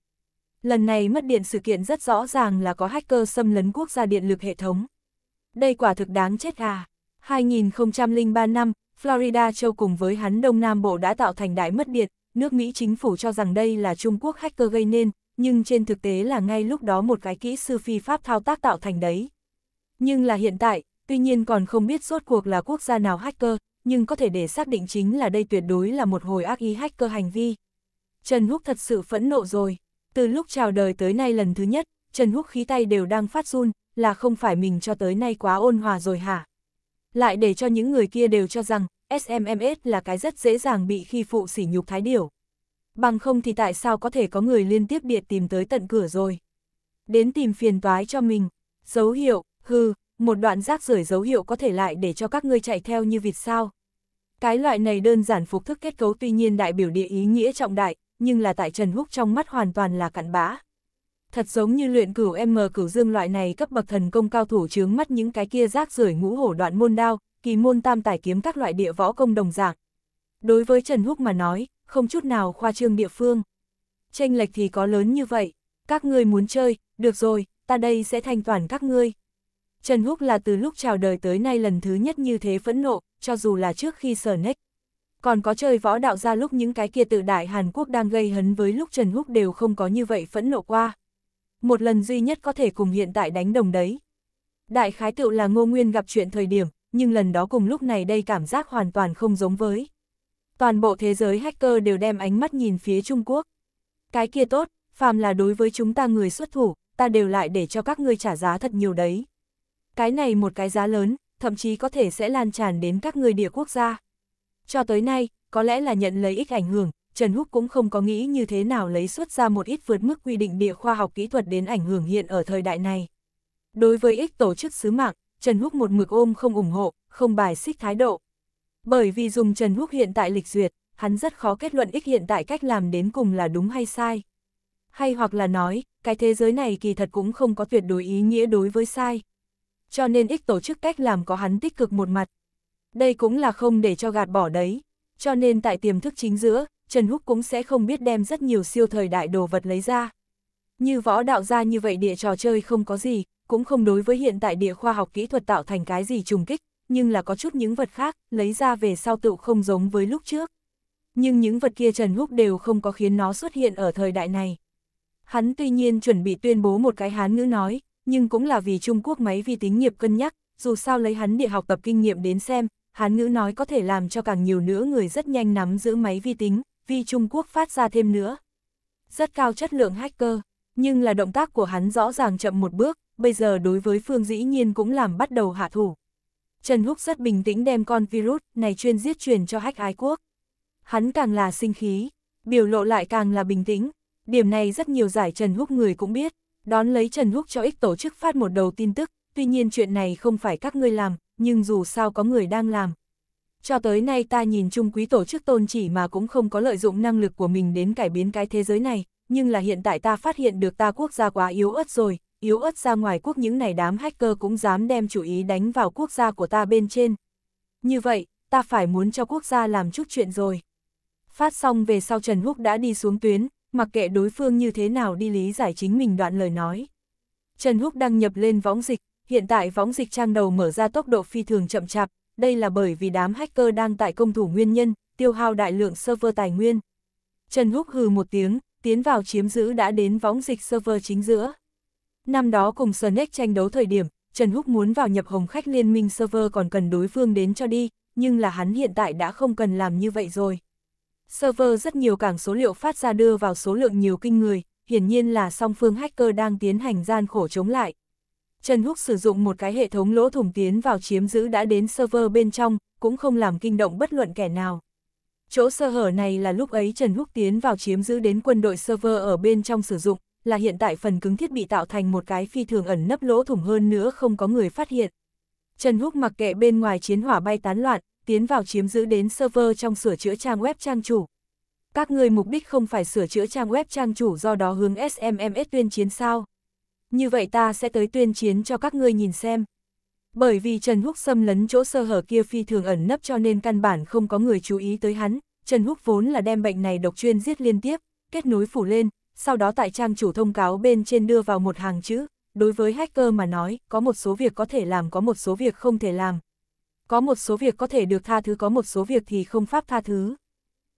A: Lần này mất điện sự kiện rất rõ ràng là có hacker xâm lấn quốc gia điện lực hệ thống. Đây quả thực đáng chết à. 2003 năm, Florida châu cùng với hắn Đông Nam Bộ đã tạo thành đại mất điện. nước Mỹ chính phủ cho rằng đây là Trung Quốc hacker gây nên, nhưng trên thực tế là ngay lúc đó một cái kỹ sư phi pháp thao tác tạo thành đấy. Nhưng là hiện tại, tuy nhiên còn không biết suốt cuộc là quốc gia nào hacker, nhưng có thể để xác định chính là đây tuyệt đối là một hồi ác ý hacker hành vi. Trần Húc thật sự phẫn nộ rồi. Từ lúc chào đời tới nay lần thứ nhất, Trần Húc khí tay đều đang phát run, là không phải mình cho tới nay quá ôn hòa rồi hả? lại để cho những người kia đều cho rằng SMMS là cái rất dễ dàng bị khi phụ sỉ nhục thái điểu. Bằng không thì tại sao có thể có người liên tiếp biệt tìm tới tận cửa rồi. Đến tìm phiền toái cho mình, dấu hiệu, hư, một đoạn rác rưởi dấu hiệu có thể lại để cho các ngươi chạy theo như vịt sao. Cái loại này đơn giản phục thức kết cấu tuy nhiên đại biểu địa ý nghĩa trọng đại, nhưng là tại Trần Húc trong mắt hoàn toàn là cặn bã thật giống như luyện cửu M cửu dương loại này cấp bậc thần công cao thủ chướng mắt những cái kia rác rưởi ngũ hổ đoạn môn đao, kỳ môn tam tài kiếm các loại địa võ công đồng dạng. Đối với Trần Húc mà nói, không chút nào khoa trương địa phương. Tranh lệch thì có lớn như vậy, các ngươi muốn chơi, được rồi, ta đây sẽ thanh toàn các ngươi. Trần Húc là từ lúc chào đời tới nay lần thứ nhất như thế phẫn nộ, cho dù là trước khi sở nách. Còn có chơi võ đạo ra lúc những cái kia tự đại Hàn Quốc đang gây hấn với lúc Trần Húc đều không có như vậy phẫn nộ qua một lần duy nhất có thể cùng hiện tại đánh đồng đấy. Đại khái tựu là ngô nguyên gặp chuyện thời điểm, nhưng lần đó cùng lúc này đây cảm giác hoàn toàn không giống với. Toàn bộ thế giới hacker đều đem ánh mắt nhìn phía Trung Quốc. Cái kia tốt, phàm là đối với chúng ta người xuất thủ, ta đều lại để cho các ngươi trả giá thật nhiều đấy. Cái này một cái giá lớn, thậm chí có thể sẽ lan tràn đến các ngươi địa quốc gia. Cho tới nay, có lẽ là nhận lấy ích ảnh hưởng, Trần Húc cũng không có nghĩ như thế nào lấy xuất ra một ít vượt mức quy định địa khoa học kỹ thuật đến ảnh hưởng hiện ở thời đại này. Đối với ích tổ chức sứ mạng, Trần Húc một mực ôm không ủng hộ, không bài xích thái độ. Bởi vì dùng Trần Húc hiện tại lịch duyệt, hắn rất khó kết luận ích hiện tại cách làm đến cùng là đúng hay sai. Hay hoặc là nói, cái thế giới này kỳ thật cũng không có tuyệt đối ý nghĩa đối với sai. Cho nên ích tổ chức cách làm có hắn tích cực một mặt. Đây cũng là không để cho gạt bỏ đấy. Cho nên tại tiềm thức chính giữa, Trần Húc cũng sẽ không biết đem rất nhiều siêu thời đại đồ vật lấy ra. Như võ đạo gia như vậy địa trò chơi không có gì, cũng không đối với hiện tại địa khoa học kỹ thuật tạo thành cái gì trùng kích, nhưng là có chút những vật khác, lấy ra về sau tựu không giống với lúc trước. Nhưng những vật kia Trần Húc đều không có khiến nó xuất hiện ở thời đại này. Hắn tuy nhiên chuẩn bị tuyên bố một cái hán ngữ nói, nhưng cũng là vì Trung Quốc máy vi tính nghiệp cân nhắc, dù sao lấy hắn địa học tập kinh nghiệm đến xem, hán ngữ nói có thể làm cho càng nhiều nữa người rất nhanh nắm giữ máy vi tính, vi Trung Quốc phát ra thêm nữa. Rất cao chất lượng hacker, nhưng là động tác của hắn rõ ràng chậm một bước, bây giờ đối với Phương dĩ nhiên cũng làm bắt đầu hạ thủ. Trần Húc rất bình tĩnh đem con virus này chuyên giết truyền cho hách ái quốc. Hắn càng là sinh khí, biểu lộ lại càng là bình tĩnh, điểm này rất nhiều giải Trần Húc người cũng biết, đón lấy Trần Húc cho ích tổ chức phát một đầu tin tức, tuy nhiên chuyện này không phải các ngươi làm, nhưng dù sao có người đang làm, cho tới nay ta nhìn chung quý tổ chức tôn chỉ mà cũng không có lợi dụng năng lực của mình đến cải biến cái thế giới này, nhưng là hiện tại ta phát hiện được ta quốc gia quá yếu ớt rồi, yếu ớt ra ngoài quốc những này đám hacker cũng dám đem chủ ý đánh vào quốc gia của ta bên trên. Như vậy, ta phải muốn cho quốc gia làm chút chuyện rồi. Phát xong về sau Trần Húc đã đi xuống tuyến, mặc kệ đối phương như thế nào đi lý giải chính mình đoạn lời nói. Trần Húc đăng nhập lên võng dịch, hiện tại võng dịch trang đầu mở ra tốc độ phi thường chậm chạp, đây là bởi vì đám hacker đang tại công thủ nguyên nhân, tiêu hao đại lượng server tài nguyên. Trần Húc hừ một tiếng, tiến vào chiếm giữ đã đến võng dịch server chính giữa. Năm đó cùng Snex tranh đấu thời điểm, Trần Húc muốn vào nhập hồng khách liên minh server còn cần đối phương đến cho đi, nhưng là hắn hiện tại đã không cần làm như vậy rồi. Server rất nhiều cảng số liệu phát ra đưa vào số lượng nhiều kinh người, hiển nhiên là song phương hacker đang tiến hành gian khổ chống lại, Trần Húc sử dụng một cái hệ thống lỗ thủng tiến vào chiếm giữ đã đến server bên trong, cũng không làm kinh động bất luận kẻ nào. Chỗ sơ hở này là lúc ấy Trần Húc tiến vào chiếm giữ đến quân đội server ở bên trong sử dụng, là hiện tại phần cứng thiết bị tạo thành một cái phi thường ẩn nấp lỗ thủng hơn nữa không có người phát hiện. Trần Húc mặc kệ bên ngoài chiến hỏa bay tán loạn, tiến vào chiếm giữ đến server trong sửa chữa trang web trang chủ. Các người mục đích không phải sửa chữa trang web trang chủ do đó hướng SMMS tuyên chiến sao? như vậy ta sẽ tới tuyên chiến cho các ngươi nhìn xem. Bởi vì Trần Húc xâm lấn chỗ sơ hở kia phi thường ẩn nấp cho nên căn bản không có người chú ý tới hắn, Trần Húc vốn là đem bệnh này độc chuyên giết liên tiếp, kết nối phủ lên, sau đó tại trang chủ thông cáo bên trên đưa vào một hàng chữ, đối với hacker mà nói, có một số việc có thể làm có một số việc không thể làm. Có một số việc có thể được tha thứ có một số việc thì không pháp tha thứ.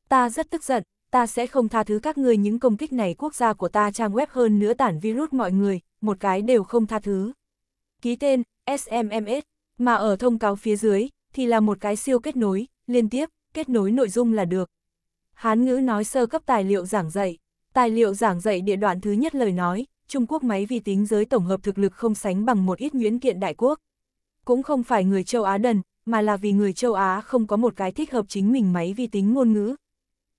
A: Ta rất tức giận, ta sẽ không tha thứ các ngươi những công kích này quốc gia của ta trang web hơn nữa tản virus mọi người, một cái đều không tha thứ. Ký tên, SMMS, mà ở thông cáo phía dưới, thì là một cái siêu kết nối, liên tiếp, kết nối nội dung là được. Hán ngữ nói sơ cấp tài liệu giảng dạy, tài liệu giảng dạy địa đoạn thứ nhất lời nói, Trung Quốc máy vi tính giới tổng hợp thực lực không sánh bằng một ít nguyễn kiện đại quốc. Cũng không phải người châu Á đần, mà là vì người châu Á không có một cái thích hợp chính mình máy vi tính ngôn ngữ,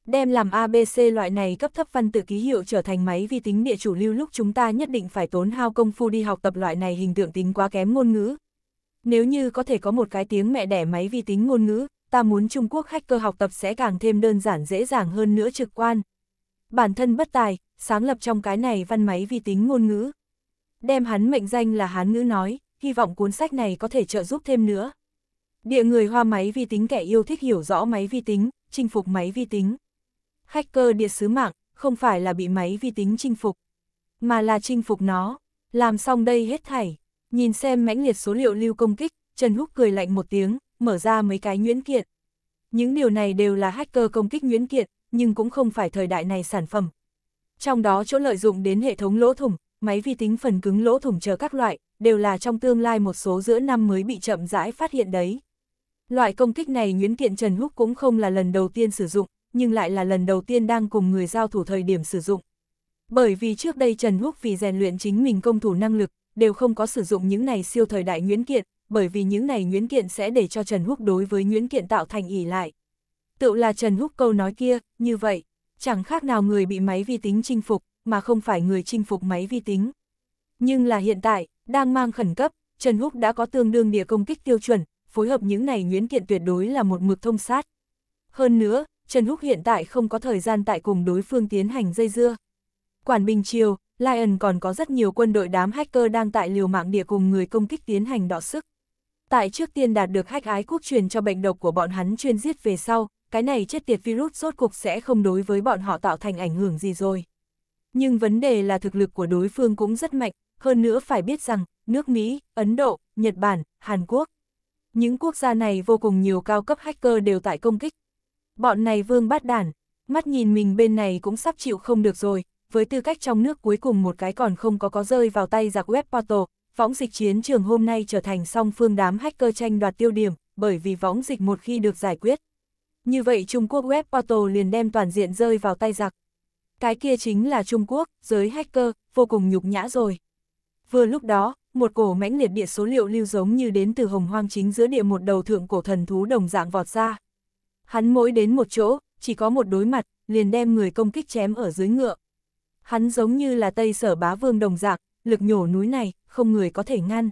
A: Đem làm ABC loại này cấp thấp văn tự ký hiệu trở thành máy vi tính địa chủ lưu lúc chúng ta nhất định phải tốn hao công phu đi học tập loại này hình tượng tính quá kém ngôn ngữ. Nếu như có thể có một cái tiếng mẹ đẻ máy vi tính ngôn ngữ, ta muốn Trung Quốc hacker học tập sẽ càng thêm đơn giản dễ dàng hơn nữa trực quan. Bản thân bất tài, sáng lập trong cái này văn máy vi tính ngôn ngữ. Đem hắn mệnh danh là hán ngữ nói, hy vọng cuốn sách này có thể trợ giúp thêm nữa. Địa người hoa máy vi tính kẻ yêu thích hiểu rõ máy vi tính, chinh phục máy vi tính hacker địa sứ mạng, không phải là bị máy vi tính chinh phục, mà là chinh phục nó, làm xong đây hết thảy. Nhìn xem mãnh liệt số liệu lưu công kích, Trần Húc cười lạnh một tiếng, mở ra mấy cái nhuyễn kiện. Những điều này đều là hacker công kích nhuyễn kiện, nhưng cũng không phải thời đại này sản phẩm. Trong đó chỗ lợi dụng đến hệ thống lỗ thủng, máy vi tính phần cứng lỗ thủng chờ các loại, đều là trong tương lai một số giữa năm mới bị chậm rãi phát hiện đấy. Loại công kích này nhuyễn kiện Trần Húc cũng không là lần đầu tiên sử dụng, nhưng lại là lần đầu tiên đang cùng người giao thủ thời điểm sử dụng. Bởi vì trước đây Trần Húc vì rèn luyện chính mình công thủ năng lực, đều không có sử dụng những này siêu thời đại nguyễn kiện, bởi vì những này nguyễn kiện sẽ để cho Trần Húc đối với nguyễn kiện tạo thành ỉ lại. Tự là Trần Húc câu nói kia, như vậy, chẳng khác nào người bị máy vi tính chinh phục, mà không phải người chinh phục máy vi tính. Nhưng là hiện tại, đang mang khẩn cấp, Trần Húc đã có tương đương địa công kích tiêu chuẩn, phối hợp những này nguyễn kiện tuyệt đối là một mực thông sát. Hơn nữa, Trần Húc hiện tại không có thời gian tại cùng đối phương tiến hành dây dưa. Quản Bình Triều, Lion còn có rất nhiều quân đội đám hacker đang tại liều mạng địa cùng người công kích tiến hành đọ sức. Tại trước tiên đạt được hách ái quốc truyền cho bệnh độc của bọn hắn chuyên giết về sau, cái này chết tiệt virus rốt cục sẽ không đối với bọn họ tạo thành ảnh hưởng gì rồi. Nhưng vấn đề là thực lực của đối phương cũng rất mạnh, hơn nữa phải biết rằng, nước Mỹ, Ấn Độ, Nhật Bản, Hàn Quốc. Những quốc gia này vô cùng nhiều cao cấp hacker đều tại công kích, Bọn này vương bát đản, mắt nhìn mình bên này cũng sắp chịu không được rồi, với tư cách trong nước cuối cùng một cái còn không có có rơi vào tay giặc web portal, võng dịch chiến trường hôm nay trở thành song phương đám hacker tranh đoạt tiêu điểm, bởi vì võng dịch một khi được giải quyết. Như vậy Trung Quốc web portal liền đem toàn diện rơi vào tay giặc. Cái kia chính là Trung Quốc, giới hacker, vô cùng nhục nhã rồi. Vừa lúc đó, một cổ mãnh liệt địa số liệu lưu giống như đến từ hồng hoang chính giữa địa một đầu thượng cổ thần thú đồng dạng vọt ra. Hắn mỗi đến một chỗ, chỉ có một đối mặt, liền đem người công kích chém ở dưới ngựa. Hắn giống như là Tây Sở Bá Vương đồng dạng, lực nhổ núi này, không người có thể ngăn.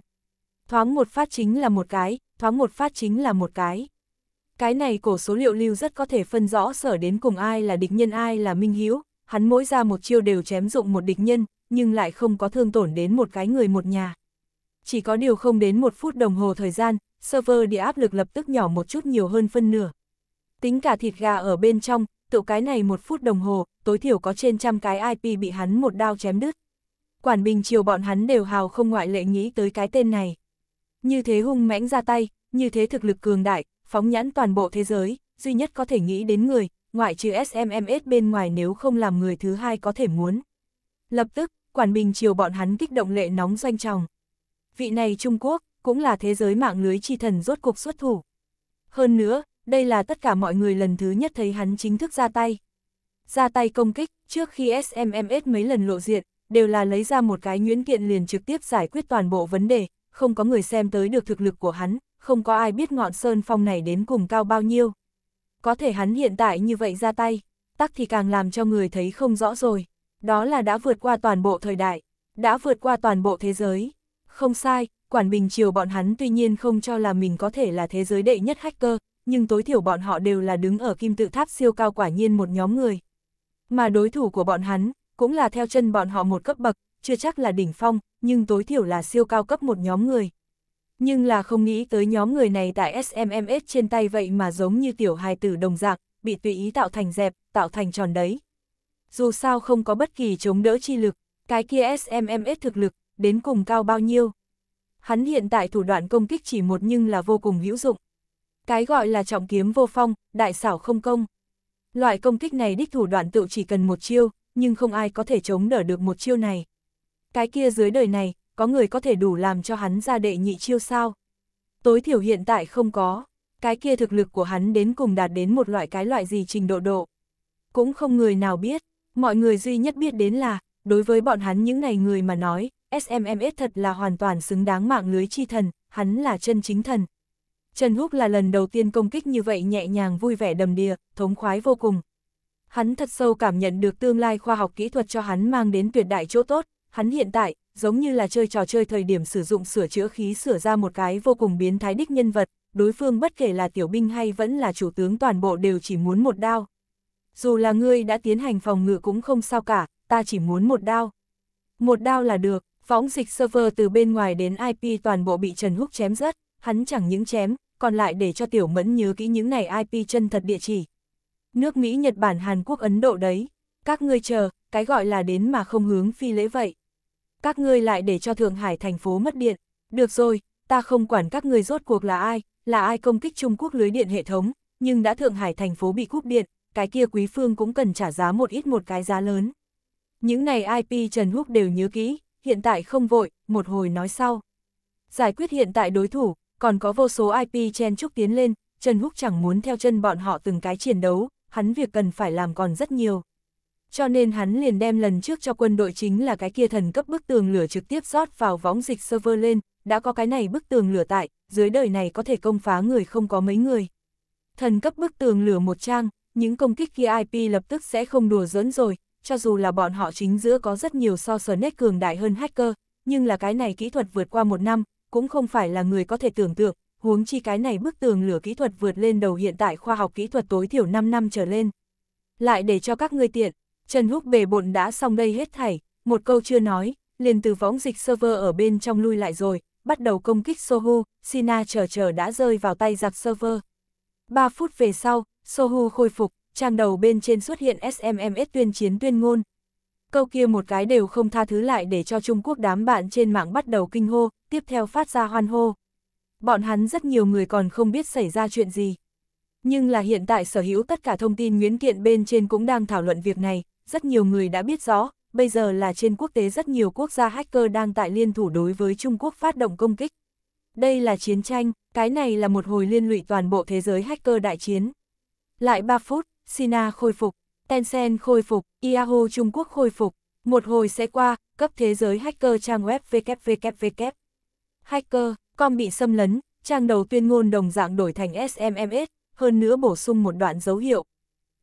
A: Thoáng một phát chính là một cái, thoáng một phát chính là một cái. Cái này cổ số liệu lưu rất có thể phân rõ sở đến cùng ai là địch nhân ai là minh hiếu, hắn mỗi ra một chiêu đều chém dụng một địch nhân, nhưng lại không có thương tổn đến một cái người một nhà. Chỉ có điều không đến một phút đồng hồ thời gian, server địa áp lực lập tức nhỏ một chút nhiều hơn phân nửa tính cả thịt gà ở bên trong, tự cái này một phút đồng hồ, tối thiểu có trên trăm cái IP bị hắn một đao chém đứt. Quản bình chiều bọn hắn đều hào không ngoại lệ nghĩ tới cái tên này. Như thế hung mãnh ra tay, như thế thực lực cường đại, phóng nhãn toàn bộ thế giới, duy nhất có thể nghĩ đến người, ngoại trừ SMMS bên ngoài nếu không làm người thứ hai có thể muốn. Lập tức, Quản Bình chiều bọn hắn kích động lệ nóng doanh tròng. Vị này Trung Quốc, cũng là thế giới mạng lưới chi thần rốt cuộc xuất thủ. Hơn nữa, đây là tất cả mọi người lần thứ nhất thấy hắn chính thức ra tay. Ra tay công kích, trước khi SMMS mấy lần lộ diện, đều là lấy ra một cái nhuyễn kiện liền trực tiếp giải quyết toàn bộ vấn đề, không có người xem tới được thực lực của hắn, không có ai biết ngọn sơn phong này đến cùng cao bao nhiêu. Có thể hắn hiện tại như vậy ra tay, tắc thì càng làm cho người thấy không rõ rồi, đó là đã vượt qua toàn bộ thời đại, đã vượt qua toàn bộ thế giới. Không sai, Quản Bình Triều bọn hắn tuy nhiên không cho là mình có thể là thế giới đệ nhất hacker, nhưng tối thiểu bọn họ đều là đứng ở kim tự tháp siêu cao quả nhiên một nhóm người. Mà đối thủ của bọn hắn, cũng là theo chân bọn họ một cấp bậc, chưa chắc là đỉnh phong, nhưng tối thiểu là siêu cao cấp một nhóm người. Nhưng là không nghĩ tới nhóm người này tại SMMS trên tay vậy mà giống như tiểu hài tử đồng dạng, bị tùy ý tạo thành dẹp, tạo thành tròn đấy. Dù sao không có bất kỳ chống đỡ chi lực, cái kia SMMS thực lực, đến cùng cao bao nhiêu. Hắn hiện tại thủ đoạn công kích chỉ một nhưng là vô cùng hữu dụng. Cái gọi là trọng kiếm vô phong, đại xảo không công. Loại công kích này đích thủ đoạn tự chỉ cần một chiêu, nhưng không ai có thể chống đỡ được một chiêu này. Cái kia dưới đời này, có người có thể đủ làm cho hắn ra đệ nhị chiêu sao? Tối thiểu hiện tại không có, cái kia thực lực của hắn đến cùng đạt đến một loại cái loại gì trình độ độ. Cũng không người nào biết, mọi người duy nhất biết đến là, đối với bọn hắn những này người mà nói, SMMS thật là hoàn toàn xứng đáng mạng lưới chi thần, hắn là chân chính thần. Trần Húc là lần đầu tiên công kích như vậy nhẹ nhàng vui vẻ đầm đìa, thống khoái vô cùng. Hắn thật sâu cảm nhận được tương lai khoa học kỹ thuật cho hắn mang đến tuyệt đại chỗ tốt, hắn hiện tại, giống như là chơi trò chơi thời điểm sử dụng sửa chữa khí sửa ra một cái vô cùng biến thái đích nhân vật, đối phương bất kể là tiểu binh hay vẫn là chủ tướng toàn bộ đều chỉ muốn một đao. Dù là ngươi đã tiến hành phòng ngự cũng không sao cả, ta chỉ muốn một đao. Một đao là được, phóng dịch server từ bên ngoài đến IP toàn bộ bị Trần Húc chém rớt hắn chẳng những chém, còn lại để cho Tiểu Mẫn nhớ kỹ những này IP chân thật địa chỉ. Nước Mỹ, Nhật Bản, Hàn Quốc, Ấn Độ đấy. Các ngươi chờ, cái gọi là đến mà không hướng phi lễ vậy. Các ngươi lại để cho Thượng Hải thành phố mất điện. Được rồi, ta không quản các ngươi rốt cuộc là ai, là ai công kích Trung Quốc lưới điện hệ thống, nhưng đã Thượng Hải thành phố bị cúp điện, cái kia quý phương cũng cần trả giá một ít một cái giá lớn. Những này IP Trần Húc đều nhớ kỹ, hiện tại không vội, một hồi nói sau. Giải quyết hiện tại đối thủ, còn có vô số IP chen chúc tiến lên, Trần Húc chẳng muốn theo chân bọn họ từng cái chiến đấu, hắn việc cần phải làm còn rất nhiều. Cho nên hắn liền đem lần trước cho quân đội chính là cái kia thần cấp bức tường lửa trực tiếp rót vào võng dịch server lên, đã có cái này bức tường lửa tại, dưới đời này có thể công phá người không có mấy người. Thần cấp bức tường lửa một trang, những công kích kia IP lập tức sẽ không đùa giỡn rồi, cho dù là bọn họ chính giữa có rất nhiều so sờ nét cường đại hơn hacker, nhưng là cái này kỹ thuật vượt qua một năm, cũng không phải là người có thể tưởng tượng, huống chi cái này bức tường lửa kỹ thuật vượt lên đầu hiện tại khoa học kỹ thuật tối thiểu 5 năm trở lên. Lại để cho các ngươi tiện, Trần Húc bề bộn đã xong đây hết thảy, một câu chưa nói, liền từ võng dịch server ở bên trong lui lại rồi, bắt đầu công kích Sohu, Sina chờ chờ đã rơi vào tay giặc server. 3 phút về sau, Sohu khôi phục, trang đầu bên trên xuất hiện SMMS tuyên chiến tuyên ngôn. Câu kia một cái đều không tha thứ lại để cho Trung Quốc đám bạn trên mạng bắt đầu kinh hô, tiếp theo phát ra hoan hô. Bọn hắn rất nhiều người còn không biết xảy ra chuyện gì. Nhưng là hiện tại sở hữu tất cả thông tin nguyễn kiện bên trên cũng đang thảo luận việc này, rất nhiều người đã biết rõ, bây giờ là trên quốc tế rất nhiều quốc gia hacker đang tại liên thủ đối với Trung Quốc phát động công kích. Đây là chiến tranh, cái này là một hồi liên lụy toàn bộ thế giới hacker đại chiến. Lại 3 phút, Sina khôi phục, Tencent khôi phục, Yahoo Trung Quốc khôi phục. Một hồi sẽ qua, cấp thế giới hacker trang web www hacker, com bị xâm lấn, trang đầu tuyên ngôn đồng dạng đổi thành SMMS, hơn nữa bổ sung một đoạn dấu hiệu.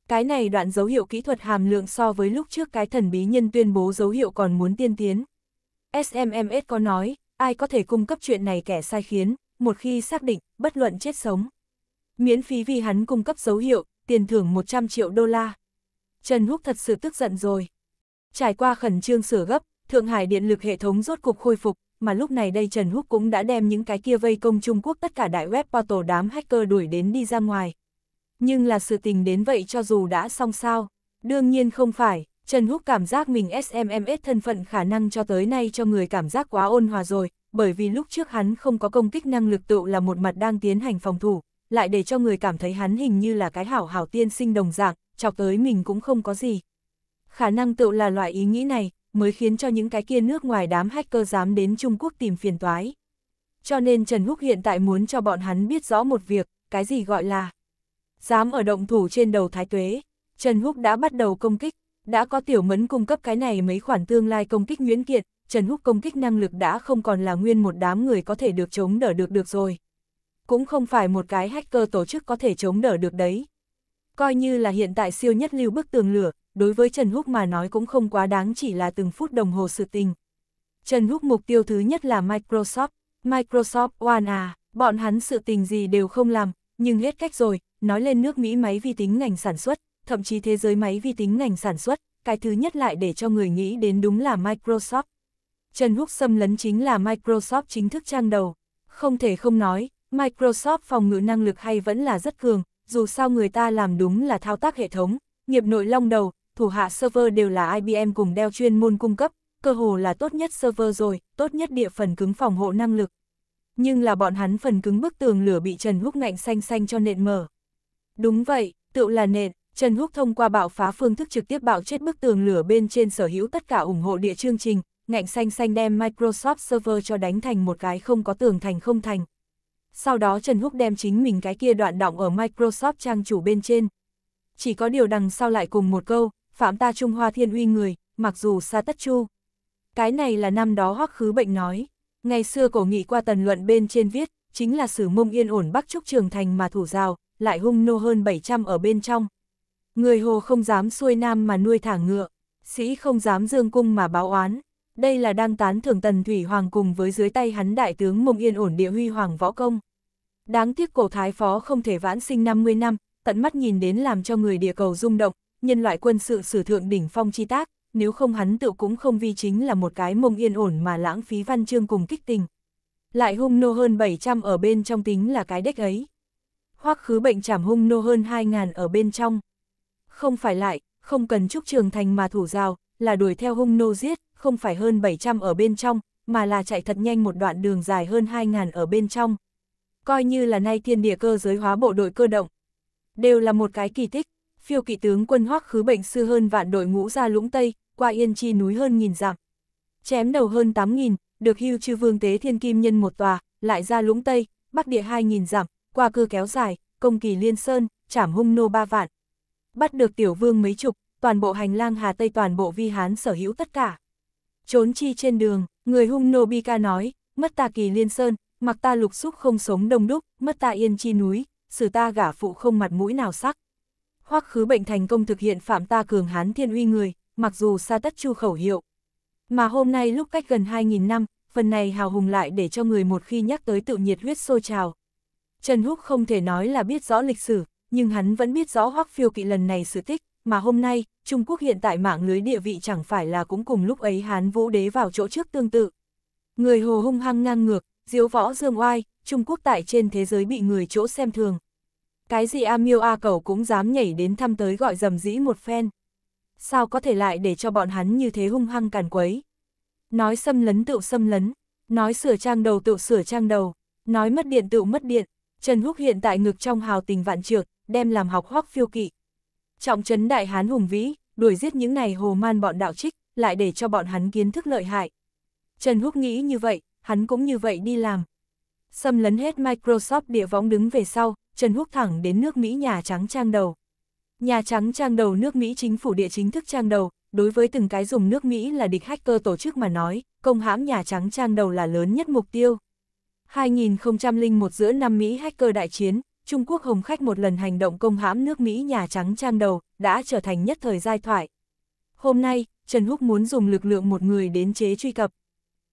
A: Cái này đoạn dấu hiệu kỹ thuật hàm lượng so với lúc trước cái thần bí nhân tuyên bố dấu hiệu còn muốn tiên tiến. SMMS có nói, ai có thể cung cấp chuyện này kẻ sai khiến, một khi xác định, bất luận chết sống. Miễn phí vì hắn cung cấp dấu hiệu, tiền thưởng 100 triệu đô la. Trần Húc thật sự tức giận rồi. Trải qua khẩn trương sửa gấp, Thượng Hải điện lực hệ thống rốt cục khôi phục, mà lúc này đây Trần Húc cũng đã đem những cái kia vây công Trung Quốc tất cả đại web portal đám hacker đuổi đến đi ra ngoài. Nhưng là sự tình đến vậy cho dù đã xong sao, đương nhiên không phải, Trần Húc cảm giác mình SMMS thân phận khả năng cho tới nay cho người cảm giác quá ôn hòa rồi, bởi vì lúc trước hắn không có công kích năng lực tự là một mặt đang tiến hành phòng thủ, lại để cho người cảm thấy hắn hình như là cái hảo hảo tiên sinh đồng dạng, chọc tới mình cũng không có gì. Khả năng tự là loại ý nghĩ này, mới khiến cho những cái kia nước ngoài đám hacker dám đến Trung Quốc tìm phiền toái. Cho nên Trần Húc hiện tại muốn cho bọn hắn biết rõ một việc, cái gì gọi là dám ở động thủ trên đầu Thái Tuế. Trần Húc đã bắt đầu công kích, đã có tiểu mẫn cung cấp cái này mấy khoản tương lai công kích nguyễn kiện, Trần Húc công kích năng lực đã không còn là nguyên một đám người có thể được chống đỡ được được rồi. Cũng không phải một cái hacker tổ chức có thể chống đỡ được đấy. Coi như là hiện tại siêu nhất lưu bức tường lửa, đối với Trần Húc mà nói cũng không quá đáng chỉ là từng phút đồng hồ sự tình. Trần Húc mục tiêu thứ nhất là Microsoft, Microsoft One à, bọn hắn sự tình gì đều không làm, nhưng hết cách rồi, nói lên nước Mỹ máy vi tính ngành sản xuất, thậm chí thế giới máy vi tính ngành sản xuất, cái thứ nhất lại để cho người nghĩ đến đúng là Microsoft. Trần Húc xâm lấn chính là Microsoft chính thức trang đầu. Không thể không nói, Microsoft phòng ngự năng lực hay vẫn là rất cường, dù sao người ta làm đúng là thao tác hệ thống, nghiệp nội long đầu, thủ hạ server đều là IBM cùng đeo chuyên môn cung cấp, cơ hồ là tốt nhất server rồi, tốt nhất địa phần cứng phòng hộ năng lực. Nhưng là bọn hắn phần cứng bức tường lửa bị Trần Húc ngạnh xanh xanh cho nện mở. Đúng vậy, tựu là nện, Trần Húc thông qua bạo phá phương thức trực tiếp bạo chết bức tường lửa bên trên sở hữu tất cả ủng hộ địa chương trình, ngạnh xanh xanh đem Microsoft server cho đánh thành một cái không có tường thành không thành. Sau đó Trần Húc đem chính mình cái kia đoạn động ở Microsoft trang chủ bên trên. Chỉ có điều đằng sau lại cùng một câu, phạm ta Trung Hoa thiên uy người, mặc dù xa tất chu. Cái này là năm đó hoắc khứ bệnh nói. Ngày xưa cổ nghị qua tần luận bên trên viết, chính là sử mông yên ổn bắc trúc trường thành mà thủ rào, lại hung nô hơn 700 ở bên trong. Người hồ không dám xuôi nam mà nuôi thả ngựa, sĩ không dám dương cung mà báo oán. Đây là đang tán thưởng tần thủy hoàng cùng với dưới tay hắn đại tướng mông yên ổn địa huy hoàng võ công. Đáng tiếc cổ thái phó không thể vãn sinh 50 năm, tận mắt nhìn đến làm cho người địa cầu rung động, nhân loại quân sự sử thượng đỉnh phong chi tác, nếu không hắn tự cũng không vi chính là một cái mông yên ổn mà lãng phí văn chương cùng kích tình. Lại hung nô hơn 700 ở bên trong tính là cái đếch ấy. Hoắc khứ bệnh trảm hung nô hơn 2.000 ở bên trong. Không phải lại, không cần trúc trường thành mà thủ rào, là đuổi theo hung nô giết, không phải hơn 700 ở bên trong, mà là chạy thật nhanh một đoạn đường dài hơn 2.000 ở bên trong. Coi như là nay thiên địa cơ giới hóa bộ đội cơ động. Đều là một cái kỳ tích, phiêu kỵ tướng quân hoắc khứ bệnh sư hơn vạn đội ngũ ra lũng Tây, qua yên chi núi hơn nghìn dặm. Chém đầu hơn tám nghìn được hưu chư vương tế thiên kim nhân một tòa, lại ra lũng Tây, bắc địa hai nghìn dặm, qua cư kéo dài, công kỳ liên sơn, trảm hung nô ba vạn. Bắt được tiểu vương mấy chục, toàn bộ hành lang Hà Tây toàn bộ vi hán sở hữu tất cả. Trốn chi trên đường, người hung nô bi ca nói, mất ta kỳ liên sơn, mặc ta lục xúc không sống đông đúc, mất ta yên chi núi, xử ta gả phụ không mặt mũi nào sắc. Hoắc khứ bệnh thành công thực hiện phạm ta cường hán thiên uy người, mặc dù xa tất chu khẩu hiệu. Mà hôm nay lúc cách gần 2.000 năm, phần này hào hùng lại để cho người một khi nhắc tới tự nhiệt huyết sôi trào. Trần Húc không thể nói là biết rõ lịch sử, nhưng hắn vẫn biết rõ Hoắc phiêu kỵ lần này sự tích, mà hôm nay, Trung Quốc hiện tại mạng lưới địa vị chẳng phải là cũng cùng lúc ấy Hán Vũ Đế vào chỗ trước tương tự. Người Hồ hung hăng ngang ngược, diếu võ dương oai, Trung Quốc tại trên thế giới bị người chỗ xem thường cái gì A Miêu A Cầu cũng dám nhảy đến thăm tới gọi dầm dĩ một phen. Sao có thể lại để cho bọn hắn như thế hung hăng càn quấy? Nói xâm lấn tự xâm lấn, nói sửa trang đầu tự sửa trang đầu, nói mất điện tự mất điện, Trần Húc hiện tại ngực trong hào tình vạn trược, đem làm học hoắc phiêu kỵ. Trọng trấn đại hán hùng vĩ, đuổi giết những này hồ man bọn đạo trích, lại để cho bọn hắn kiến thức lợi hại. Trần Húc nghĩ như vậy, hắn cũng như vậy đi làm. Xâm lấn hết Microsoft địa võng đứng về sau, Trần Húc thẳng đến nước Mỹ Nhà Trắng trang đầu. Nhà Trắng trang đầu nước Mỹ chính phủ địa chính thức trang đầu, đối với từng cái dùng nước Mỹ là địch hacker tổ chức mà nói, công hãm Nhà Trắng trang đầu là lớn nhất mục tiêu. 2001 giữa năm Mỹ hacker đại chiến, Trung Quốc hồng khách một lần hành động công hãm nước Mỹ Nhà Trắng trang đầu, đã trở thành nhất thời giai thoại. Hôm nay, Trần Húc muốn dùng lực lượng một người đến chế truy cập.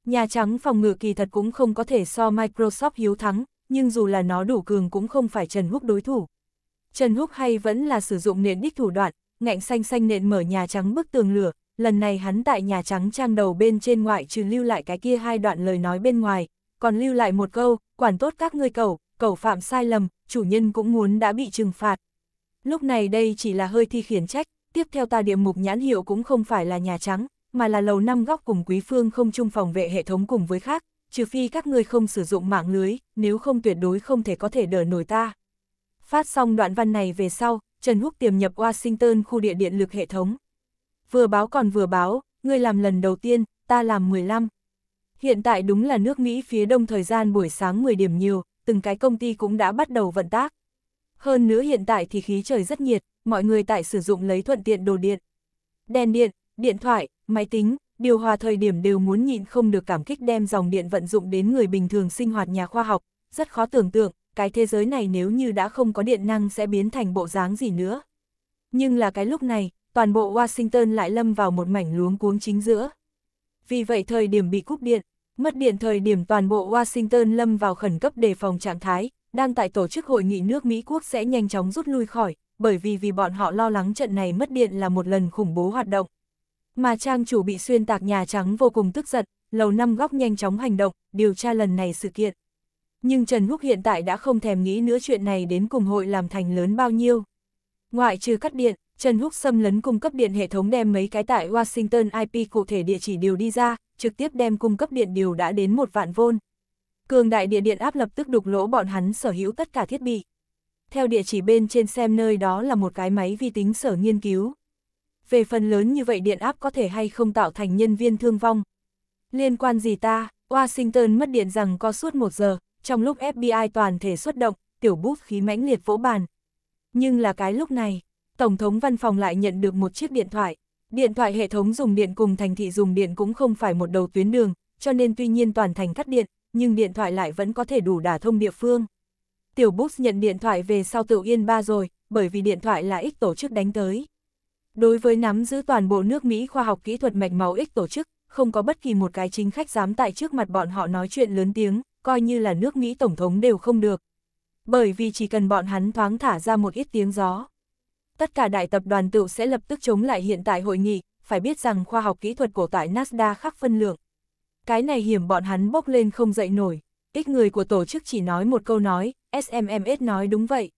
A: Nhà Trắng phòng ngự kỳ thật cũng không có thể so Microsoft hiếu thắng, nhưng dù là nó đủ cường cũng không phải Trần Húc đối thủ. Trần Húc hay vẫn là sử dụng nện đích thủ đoạn, ngạnh xanh xanh nện mở Nhà Trắng bức tường lửa, lần này hắn tại Nhà Trắng trang đầu bên trên ngoại trừ lưu lại cái kia hai đoạn lời nói bên ngoài, còn lưu lại một câu, quản tốt các ngươi cầu, cầu phạm sai lầm, chủ nhân cũng muốn đã bị trừng phạt. Lúc này đây chỉ là hơi thi khiển trách, tiếp theo ta địa mục nhãn hiệu cũng không phải là Nhà Trắng, mà là lầu năm góc cùng quý phương không chung phòng vệ hệ thống cùng với khác, trừ phi các ngươi không sử dụng mạng lưới, nếu không tuyệt đối không thể có thể đỡ nổi ta. Phát xong đoạn văn này về sau, Trần Húc tiềm nhập Washington khu địa điện lực hệ thống. Vừa báo còn vừa báo, ngươi làm lần đầu tiên, ta làm 15. Hiện tại đúng là nước Mỹ phía đông thời gian buổi sáng 10 điểm nhiều, từng cái công ty cũng đã bắt đầu vận tác. Hơn nữa hiện tại thì khí trời rất nhiệt, mọi người tại sử dụng lấy thuận tiện đồ điện. Đèn điện, điện thoại, máy tính, điều hòa thời điểm đều muốn nhịn không được cảm kích đem dòng điện vận dụng đến người bình thường sinh hoạt nhà khoa học, rất khó tưởng tượng, cái thế giới này nếu như đã không có điện năng sẽ biến thành bộ dáng gì nữa. Nhưng là cái lúc này, toàn bộ Washington lại lâm vào một mảnh luống cuống chính giữa. Vì vậy thời điểm bị cúp điện, mất điện thời điểm toàn bộ Washington lâm vào khẩn cấp đề phòng trạng thái, đang tại tổ chức hội nghị nước Mỹ quốc sẽ nhanh chóng rút lui khỏi, bởi vì vì bọn họ lo lắng trận này mất điện là một lần khủng bố hoạt động mà trang chủ bị xuyên tạc Nhà Trắng vô cùng tức giận, lầu năm góc nhanh chóng hành động, điều tra lần này sự kiện. Nhưng Trần Húc hiện tại đã không thèm nghĩ nữa chuyện này đến cùng hội làm thành lớn bao nhiêu. Ngoại trừ cắt điện, Trần Húc xâm lấn cung cấp điện hệ thống đem mấy cái tại Washington IP cụ thể địa chỉ điều đi ra, trực tiếp đem cung cấp điện điều đã đến một vạn vôn. Cường đại địa điện áp lập tức đục lỗ bọn hắn sở hữu tất cả thiết bị. Theo địa chỉ bên trên xem nơi đó là một cái máy vi tính sở nghiên cứu, về phần lớn như vậy điện áp có thể hay không tạo thành nhân viên thương vong. Liên quan gì ta, Washington mất điện rằng có suốt một giờ, trong lúc FBI toàn thể xuất động, tiểu bút khí mãnh liệt vỗ bàn. Nhưng là cái lúc này, Tổng thống văn phòng lại nhận được một chiếc điện thoại. Điện thoại hệ thống dùng điện cùng thành thị dùng điện cũng không phải một đầu tuyến đường, cho nên tuy nhiên toàn thành cắt điện, nhưng điện thoại lại vẫn có thể đủ đả thông địa phương. Tiểu bút nhận điện thoại về sau tự yên ba rồi, bởi vì điện thoại là ích tổ chức đánh tới. Đối với nắm giữ toàn bộ nước Mỹ khoa học kỹ thuật mạch máu ích tổ chức, không có bất kỳ một cái chính khách dám tại trước mặt bọn họ nói chuyện lớn tiếng, coi như là nước Mỹ Tổng thống đều không được. Bởi vì chỉ cần bọn hắn thoáng thả ra một ít tiếng gió. Tất cả đại tập đoàn tựu sẽ lập tức chống lại hiện tại hội nghị, phải biết rằng khoa học kỹ thuật cổ tại Nasda khác phân lượng. Cái này hiểm bọn hắn bốc lên không dậy nổi, ít người của tổ chức chỉ nói một câu nói, SMMS nói đúng vậy.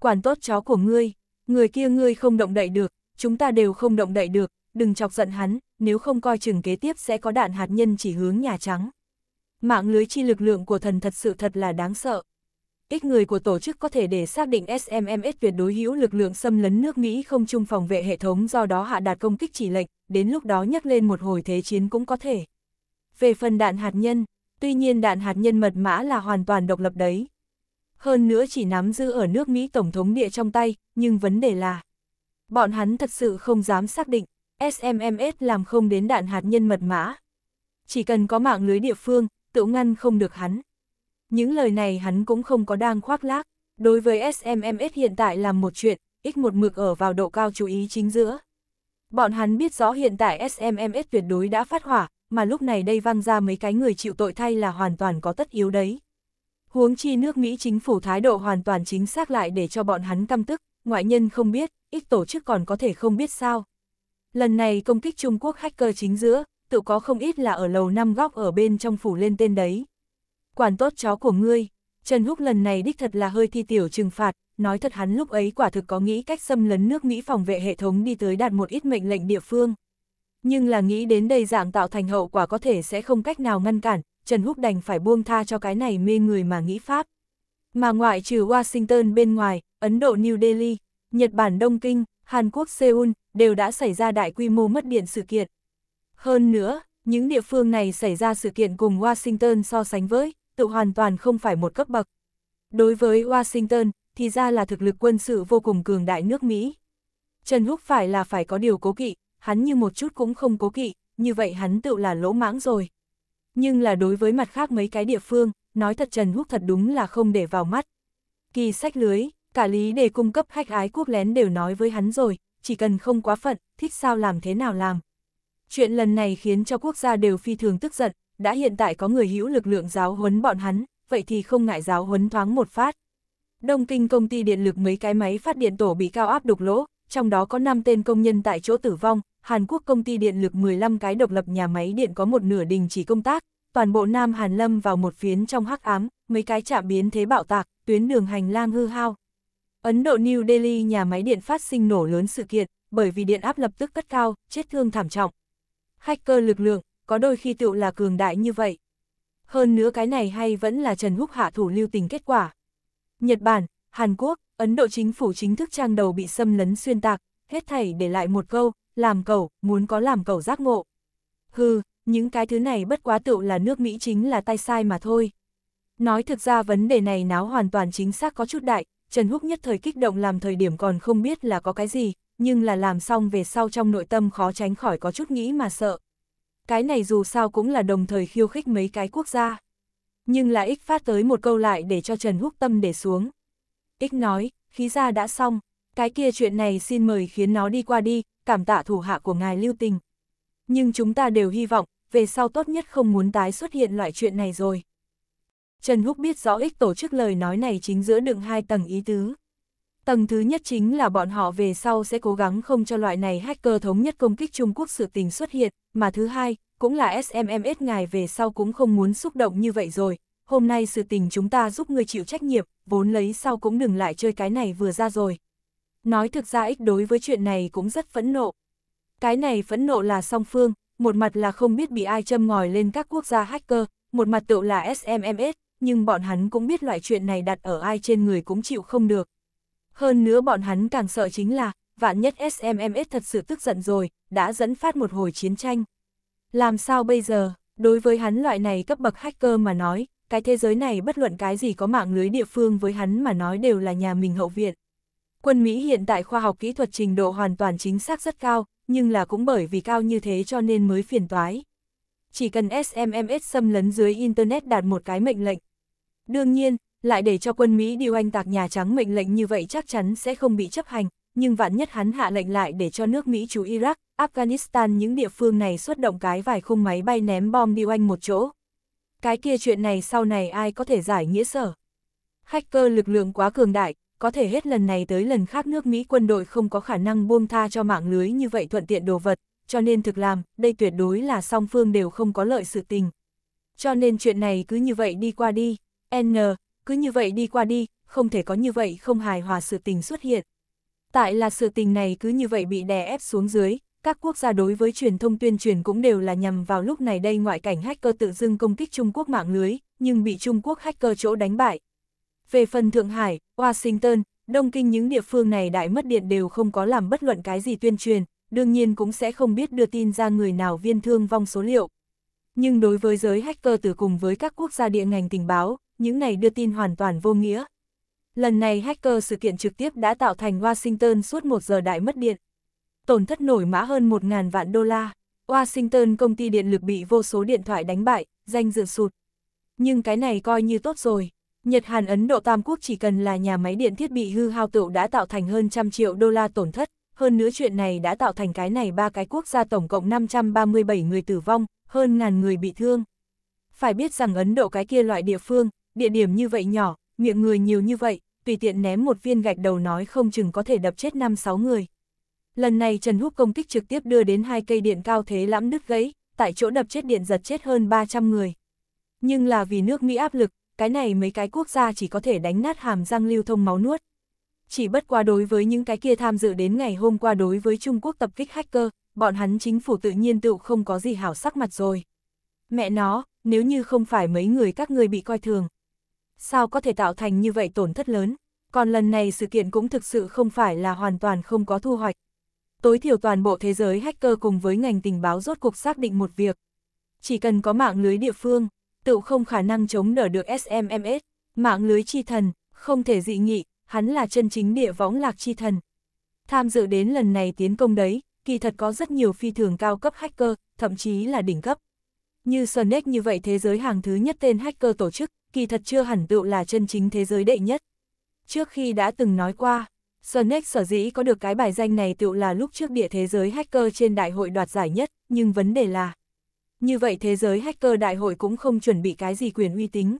A: Quản tốt chó của ngươi, người kia ngươi không động đậy được, chúng ta đều không động đậy được, đừng chọc giận hắn, nếu không coi chừng kế tiếp sẽ có đạn hạt nhân chỉ hướng Nhà Trắng. Mạng lưới chi lực lượng của thần thật sự thật là đáng sợ. Ít người của tổ chức có thể để xác định SMMS tuyệt đối hữu lực lượng xâm lấn nước Mỹ không trung phòng vệ hệ thống do đó hạ đạt công kích chỉ lệnh, đến lúc đó nhắc lên một hồi thế chiến cũng có thể. Về phần đạn hạt nhân, tuy nhiên đạn hạt nhân mật mã là hoàn toàn độc lập đấy. Hơn nữa chỉ nắm giữ ở nước Mỹ Tổng thống địa trong tay, nhưng vấn đề là Bọn hắn thật sự không dám xác định, SMMS làm không đến đạn hạt nhân mật mã. Chỉ cần có mạng lưới địa phương, tự ngăn không được hắn. Những lời này hắn cũng không có đang khoác lác. Đối với SMMS hiện tại làm một chuyện, ít một mực ở vào độ cao chú ý chính giữa. Bọn hắn biết rõ hiện tại SMMS tuyệt đối đã phát hỏa, mà lúc này đây văng ra mấy cái người chịu tội thay là hoàn toàn có tất yếu đấy. Huống chi nước Mỹ chính phủ thái độ hoàn toàn chính xác lại để cho bọn hắn căm tức, ngoại nhân không biết, ít tổ chức còn có thể không biết sao. Lần này công kích Trung Quốc hacker chính giữa, tự có không ít là ở lầu năm góc ở bên trong phủ lên tên đấy. Quản tốt chó của ngươi, Trần Húc lần này đích thật là hơi thi tiểu trừng phạt, nói thật hắn lúc ấy quả thực có nghĩ cách xâm lấn nước Mỹ phòng vệ hệ thống đi tới đạt một ít mệnh lệnh địa phương. Nhưng là nghĩ đến đây dạng tạo thành hậu quả có thể sẽ không cách nào ngăn cản, Trần Húc đành phải buông tha cho cái này mê người mà nghĩ pháp. Mà ngoại trừ Washington bên ngoài, Ấn Độ New Delhi, Nhật Bản Đông Kinh, Hàn Quốc Seoul đều đã xảy ra đại quy mô mất điện sự kiện. Hơn nữa, những địa phương này xảy ra sự kiện cùng Washington so sánh với, tự hoàn toàn không phải một cấp bậc. Đối với Washington, thì ra là thực lực quân sự vô cùng cường đại nước Mỹ. Trần Húc phải là phải có điều cố kỵ, hắn như một chút cũng không cố kỵ, như vậy hắn tự là lỗ mãng rồi. Nhưng là đối với mặt khác mấy cái địa phương, nói thật Trần Húc thật đúng là không để vào mắt. Kỳ sách lưới, cả lý để cung cấp khách ái quốc lén đều nói với hắn rồi, chỉ cần không quá phận, thích sao làm thế nào làm. Chuyện lần này khiến cho quốc gia đều phi thường tức giận, đã hiện tại có người hữu lực lượng giáo huấn bọn hắn, vậy thì không ngại giáo huấn thoáng một phát. Đông Kinh công ty điện lực mấy cái máy phát điện tổ bị cao áp đục lỗ, trong đó có 5 tên công nhân tại chỗ tử vong, Hàn Quốc công ty điện lực 15 cái độc lập nhà máy điện có một nửa đình chỉ công tác, toàn bộ Nam Hàn Lâm vào một phiến trong hắc ám, mấy cái chạm biến thế bạo tạc, tuyến đường hành lang hư hao, Ấn Độ New Delhi nhà máy điện phát sinh nổ lớn sự kiện, bởi vì điện áp lập tức cất cao, chết thương thảm trọng. Hacker lực lượng, có đôi khi tựu là cường đại như vậy. Hơn nữa cái này hay vẫn là Trần Húc hạ thủ lưu tình kết quả. Nhật Bản, Hàn Quốc, Ấn Độ chính phủ chính thức trang đầu bị xâm lấn xuyên tạc, hết thảy để lại một câu, làm cầu muốn có làm cầu giác ngộ. Hừ, những cái thứ này bất quá tựu là nước Mỹ chính là tay sai mà thôi. Nói thực ra vấn đề này náo hoàn toàn chính xác có chút đại, Trần Húc nhất thời kích động làm thời điểm còn không biết là có cái gì, nhưng là làm xong về sau trong nội tâm khó tránh khỏi có chút nghĩ mà sợ. Cái này dù sao cũng là đồng thời khiêu khích mấy cái quốc gia. Nhưng là ích phát tới một câu lại để cho Trần Húc tâm để xuống. Ích nói, khí ra đã xong, cái kia chuyện này xin mời khiến nó đi qua đi, cảm tạ thủ hạ của ngài lưu tình. Nhưng chúng ta đều hy vọng, về sau tốt nhất không muốn tái xuất hiện loại chuyện này rồi. Trần Húc biết rõ ích tổ chức lời nói này chính giữa đựng hai tầng ý tứ. Tầng thứ nhất chính là bọn họ về sau sẽ cố gắng không cho loại này hacker thống nhất công kích Trung Quốc sự tình xuất hiện, mà thứ hai, cũng là SMMS ngài về sau cũng không muốn xúc động như vậy rồi, hôm nay sự tình chúng ta giúp người chịu trách nhiệm, vốn lấy sau cũng đừng lại chơi cái này vừa ra rồi. Nói thực ra ích đối với chuyện này cũng rất phẫn nộ. Cái này phẫn nộ là song phương, một mặt là không biết bị ai châm ngòi lên các quốc gia hacker, một mặt tự là SMMS, nhưng bọn hắn cũng biết loại chuyện này đặt ở ai trên người cũng chịu không được. Hơn nữa bọn hắn càng sợ chính là, vạn nhất SMMS thật sự tức giận rồi, đã dẫn phát một hồi chiến tranh. Làm sao bây giờ, đối với hắn loại này cấp bậc hacker mà nói, cái thế giới này bất luận cái gì có mạng lưới địa phương với hắn mà nói đều là nhà mình hậu viện. Quân Mỹ hiện tại khoa học kỹ thuật trình độ hoàn toàn chính xác rất cao, nhưng là cũng bởi vì cao như thế cho nên mới phiền toái. Chỉ cần SMMS xâm lấn dưới Internet đạt một cái mệnh lệnh, Đương nhiên, lại để cho quân Mỹ đi oanh tạc Nhà Trắng mệnh lệnh như vậy chắc chắn sẽ không bị chấp hành, nhưng vạn nhất hắn hạ lệnh lại để cho nước Mỹ chú Iraq, Afghanistan những địa phương này xuất động cái vài khung máy bay ném bom đi oanh một chỗ. Cái kia chuyện này sau này ai có thể giải nghĩa sở. Hacker lực lượng quá cường đại, có thể hết lần này tới lần khác nước Mỹ quân đội không có khả năng buông tha cho mạng lưới như vậy thuận tiện đồ vật, cho nên thực làm, đây tuyệt đối là song phương đều không có lợi sự tình. Cho nên chuyện này cứ như vậy đi qua đi. N, cứ như vậy đi qua đi, không thể có như vậy không hài hòa sự tình xuất hiện. Tại là sự tình này cứ như vậy bị đè ép xuống dưới, các quốc gia đối với truyền thông tuyên truyền cũng đều là nhằm vào lúc này đây ngoại cảnh hacker tự dưng công kích Trung Quốc mạng lưới, nhưng bị Trung Quốc hacker chỗ đánh bại. Về phần Thượng Hải, Washington, Đông Kinh những địa phương này đại mất điện đều không có làm bất luận cái gì tuyên truyền, đương nhiên cũng sẽ không biết đưa tin ra người nào viên thương vong số liệu. Nhưng đối với giới hacker từ cùng với các quốc gia địa ngành tình báo, những này đưa tin hoàn toàn vô nghĩa. Lần này hacker sự kiện trực tiếp đã tạo thành Washington suốt một giờ đại mất điện. Tổn thất nổi mã hơn 1.000 vạn đô la. Washington công ty điện lực bị vô số điện thoại đánh bại, danh dự sụt. Nhưng cái này coi như tốt rồi. Nhật Hàn Ấn Độ Tam Quốc chỉ cần là nhà máy điện thiết bị hư hao tựu đã tạo thành hơn trăm triệu đô la tổn thất. Hơn nữa chuyện này đã tạo thành cái này ba cái quốc gia tổng cộng 537 người tử vong, hơn ngàn người bị thương. Phải biết rằng Ấn Độ cái kia loại địa phương, địa điểm như vậy nhỏ, miệng người nhiều như vậy, tùy tiện ném một viên gạch đầu nói không chừng có thể đập chết 5-6 người. Lần này Trần Húc công kích trực tiếp đưa đến hai cây điện cao thế lãm đứt gãy, tại chỗ đập chết điện giật chết hơn 300 người. Nhưng là vì nước Mỹ áp lực, cái này mấy cái quốc gia chỉ có thể đánh nát hàm răng lưu thông máu nuốt. Chỉ bất qua đối với những cái kia tham dự đến ngày hôm qua đối với Trung Quốc tập kích hacker, bọn hắn chính phủ tự nhiên tự không có gì hảo sắc mặt rồi. Mẹ nó, nếu như không phải mấy người các người bị coi thường, sao có thể tạo thành như vậy tổn thất lớn, còn lần này sự kiện cũng thực sự không phải là hoàn toàn không có thu hoạch. Tối thiểu toàn bộ thế giới hacker cùng với ngành tình báo rốt cuộc xác định một việc. Chỉ cần có mạng lưới địa phương, tự không khả năng chống đỡ được SMMS, mạng lưới chi thần, không thể dị nghị, hắn là chân chính địa võng lạc chi thần. Tham dự đến lần này tiến công đấy, kỳ thật có rất nhiều phi thường cao cấp hacker, thậm chí là đỉnh cấp. Như Sonic như vậy thế giới hàng thứ nhất tên hacker tổ chức, kỳ thật chưa hẳn tựu là chân chính thế giới đệ nhất. Trước khi đã từng nói qua, Sonic sở dĩ có được cái bài danh này tựu là lúc trước địa thế giới hacker trên đại hội đoạt giải nhất, nhưng vấn đề là như vậy thế giới hacker đại hội cũng không chuẩn bị cái gì quyền uy tín.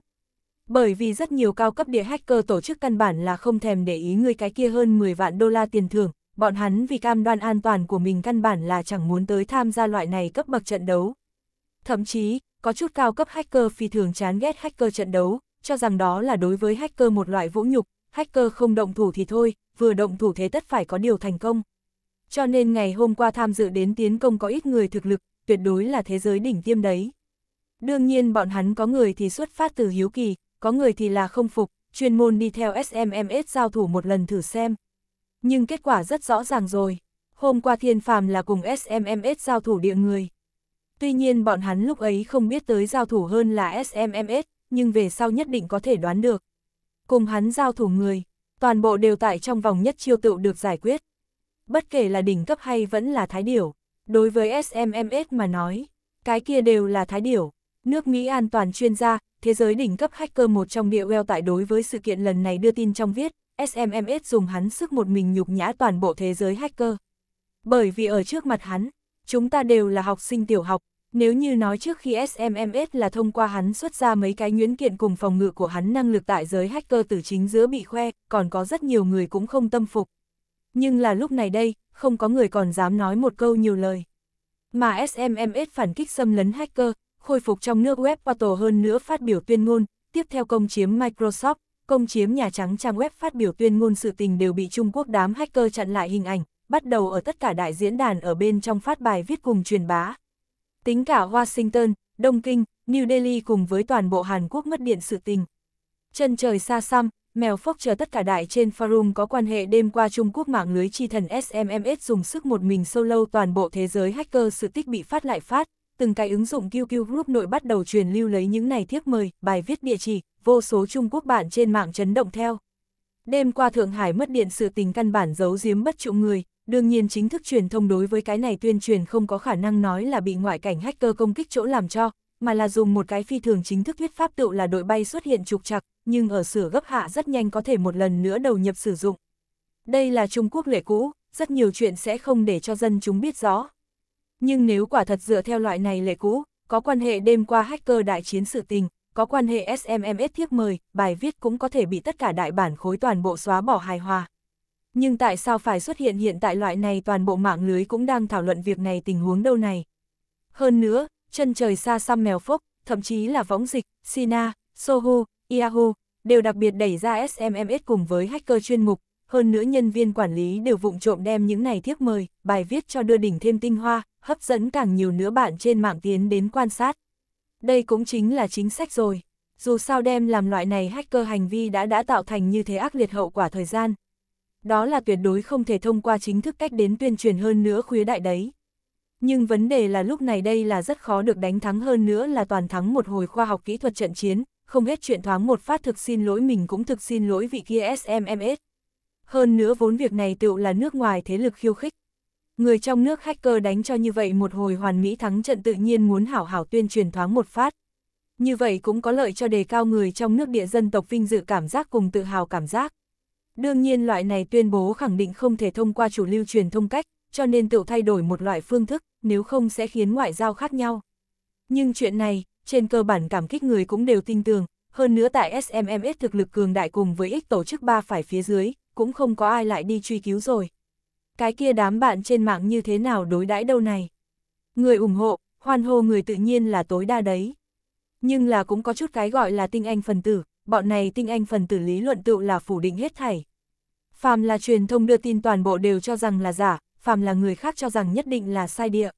A: Bởi vì rất nhiều cao cấp địa hacker tổ chức căn bản là không thèm để ý người cái kia hơn 10 vạn đô la tiền thưởng, bọn hắn vì cam đoan an toàn của mình căn bản là chẳng muốn tới tham gia loại này cấp bậc trận đấu. Thậm chí, có chút cao cấp hacker phi thường chán ghét hacker trận đấu, cho rằng đó là đối với hacker một loại vũ nhục, hacker không động thủ thì thôi, vừa động thủ thế tất phải có điều thành công. Cho nên ngày hôm qua tham dự đến tiến công có ít người thực lực, tuyệt đối là thế giới đỉnh tiêm đấy. Đương nhiên bọn hắn có người thì xuất phát từ hiếu kỳ, có người thì là không phục, chuyên môn đi theo SMMS giao thủ một lần thử xem. Nhưng kết quả rất rõ ràng rồi. Hôm qua thiên phàm là cùng SMMS giao thủ địa người. Tuy nhiên bọn hắn lúc ấy không biết tới giao thủ hơn là SMMS, nhưng về sau nhất định có thể đoán được. Cùng hắn giao thủ người, toàn bộ đều tại trong vòng nhất chiêu tựu được giải quyết. Bất kể là đỉnh cấp hay vẫn là thái điểu, đối với SMMS mà nói, cái kia đều là thái điểu. Nước Mỹ an toàn chuyên gia, thế giới đỉnh cấp hacker một trong địa web tại đối với sự kiện lần này đưa tin trong viết, SMMS dùng hắn sức một mình nhục nhã toàn bộ thế giới hacker. Bởi vì ở trước mặt hắn, chúng ta đều là học sinh tiểu học, nếu như nói trước khi SMMS là thông qua hắn xuất ra mấy cái nhuyễn kiện cùng phòng ngự của hắn năng lực tại giới hacker từ chính giữa bị khoe, còn có rất nhiều người cũng không tâm phục. Nhưng là lúc này đây, không có người còn dám nói một câu nhiều lời. Mà SMMS phản kích xâm lấn hacker, khôi phục trong nước web portal hơn nữa phát biểu tuyên ngôn, tiếp theo công chiếm Microsoft, công chiếm Nhà Trắng trang web phát biểu tuyên ngôn sự tình đều bị Trung Quốc đám hacker chặn lại hình ảnh, bắt đầu ở tất cả đại diễn đàn ở bên trong phát bài viết cùng truyền bá. Tính cả Washington, Đông Kinh, New Delhi cùng với toàn bộ Hàn Quốc mất điện sự tình. Chân trời xa xăm, mèo phốc chờ tất cả đại trên forum có quan hệ đêm qua Trung Quốc mạng lưới chi thần SMMS dùng sức một mình solo toàn bộ thế giới hacker sự tích bị phát lại phát, từng cái ứng dụng QQ Group nội bắt đầu truyền lưu lấy những này thiếp mời, bài viết địa chỉ, vô số Trung Quốc bạn trên mạng chấn động theo. Đêm qua Thượng Hải mất điện sự tình căn bản giấu giếm bất trụ người, Đương nhiên chính thức truyền thông đối với cái này tuyên truyền không có khả năng nói là bị ngoại cảnh hacker công kích chỗ làm cho, mà là dùng một cái phi thường chính thức thuyết pháp tựu là đội bay xuất hiện trục trặc, nhưng ở sửa gấp hạ rất nhanh có thể một lần nữa đầu nhập sử dụng. Đây là Trung Quốc lệ cũ, rất nhiều chuyện sẽ không để cho dân chúng biết rõ. Nhưng nếu quả thật dựa theo loại này lệ cũ, có quan hệ đêm qua hacker đại chiến sự tình, có quan hệ SMMS thiếp mời, bài viết cũng có thể bị tất cả đại bản khối toàn bộ xóa bỏ hài hòa. Nhưng tại sao phải xuất hiện hiện tại loại này toàn bộ mạng lưới cũng đang thảo luận việc này tình huống đâu này. Hơn nữa, chân trời xa xăm mèo phúc thậm chí là võng dịch, Sina, Soho, Yahoo, đều đặc biệt đẩy ra SMMS cùng với hacker chuyên mục, hơn nữa nhân viên quản lý đều vụng trộm đem những này thiếp mời, bài viết cho đưa đỉnh thêm tinh hoa, hấp dẫn càng nhiều nữa bạn trên mạng tiến đến quan sát. Đây cũng chính là chính sách rồi. Dù sao đem làm loại này hacker hành vi đã đã tạo thành như thế ác liệt hậu quả thời gian, đó là tuyệt đối không thể thông qua chính thức cách đến tuyên truyền hơn nữa khuya đại đấy. Nhưng vấn đề là lúc này đây là rất khó được đánh thắng hơn nữa là toàn thắng một hồi khoa học kỹ thuật trận chiến, không hết chuyện thoáng một phát thực xin lỗi mình cũng thực xin lỗi vị kia SMMS. Hơn nữa vốn việc này tựu là nước ngoài thế lực khiêu khích. Người trong nước hacker đánh cho như vậy một hồi hoàn mỹ thắng trận tự nhiên muốn hảo hảo tuyên truyền thoáng một phát. Như vậy cũng có lợi cho đề cao người trong nước địa dân tộc vinh dự cảm giác cùng tự hào cảm giác. Đương nhiên loại này tuyên bố khẳng định không thể thông qua chủ lưu truyền thông cách, cho nên tự thay đổi một loại phương thức, nếu không sẽ khiến ngoại giao khác nhau. Nhưng chuyện này, trên cơ bản cảm kích người cũng đều tin tưởng, hơn nữa tại SMMS thực lực cường đại cùng với ích tổ chức ba phải phía dưới, cũng không có ai lại đi truy cứu rồi. Cái kia đám bạn trên mạng như thế nào đối đãi đâu này? Người ủng hộ, hoan hô người tự nhiên là tối đa đấy. Nhưng là cũng có chút cái gọi là tinh anh phần tử, bọn này tinh anh phần tử lý luận tự là phủ định hết thảy. Phàm là truyền thông đưa tin toàn bộ đều cho rằng là giả, phàm là người khác cho rằng nhất định là sai địa.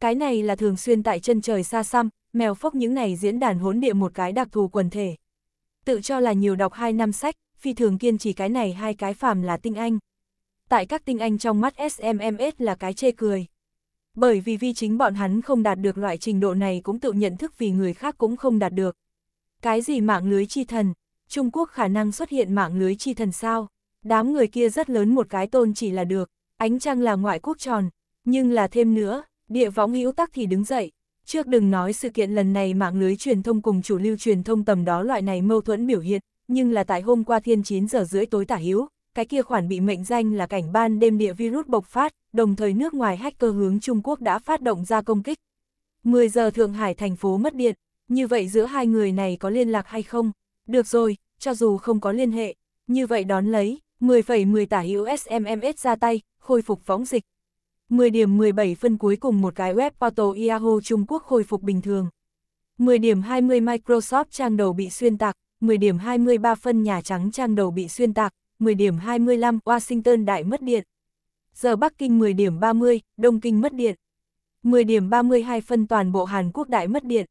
A: Cái này là thường xuyên tại chân trời xa xăm, mèo phốc những này diễn đàn hỗn địa một cái đặc thù quần thể. Tự cho là nhiều đọc hai năm sách, phi thường kiên trì cái này hai cái phàm là tinh anh. Tại các tinh anh trong mắt SMMS là cái chê cười. Bởi vì vi chính bọn hắn không đạt được loại trình độ này cũng tự nhận thức vì người khác cũng không đạt được. Cái gì mạng lưới chi thần? Trung Quốc khả năng xuất hiện mạng lưới chi thần sao? Đám người kia rất lớn một cái tôn chỉ là được, ánh trăng là ngoại quốc tròn, nhưng là thêm nữa, địa võng hữu tắc thì đứng dậy. Trước đừng nói sự kiện lần này mạng lưới truyền thông cùng chủ lưu truyền thông tầm đó loại này mâu thuẫn biểu hiện, nhưng là tại hôm qua thiên 9 giờ rưỡi tối tả hữu, cái kia khoản bị mệnh danh là cảnh ban đêm địa virus bộc phát, đồng thời nước ngoài hacker hướng Trung Quốc đã phát động ra công kích. 10 giờ Thượng Hải thành phố mất điện, như vậy giữa hai người này có liên lạc hay không? Được rồi, cho dù không có liên hệ, như vậy đón lấy, 10,10 tả hữu SMMS ra tay, khôi phục phóng dịch. 10 điểm 17 phân cuối cùng một cái web auto Yahoo Trung Quốc khôi phục bình thường. 10 điểm 20 Microsoft trang đầu bị xuyên tạc, 10 điểm 23 phân Nhà Trắng trang đầu bị xuyên tạc, 10 điểm 25 Washington đại mất điện. Giờ Bắc Kinh 10 điểm 30, Đông Kinh mất điện. 10 điểm 32 phân toàn bộ Hàn Quốc đại mất điện.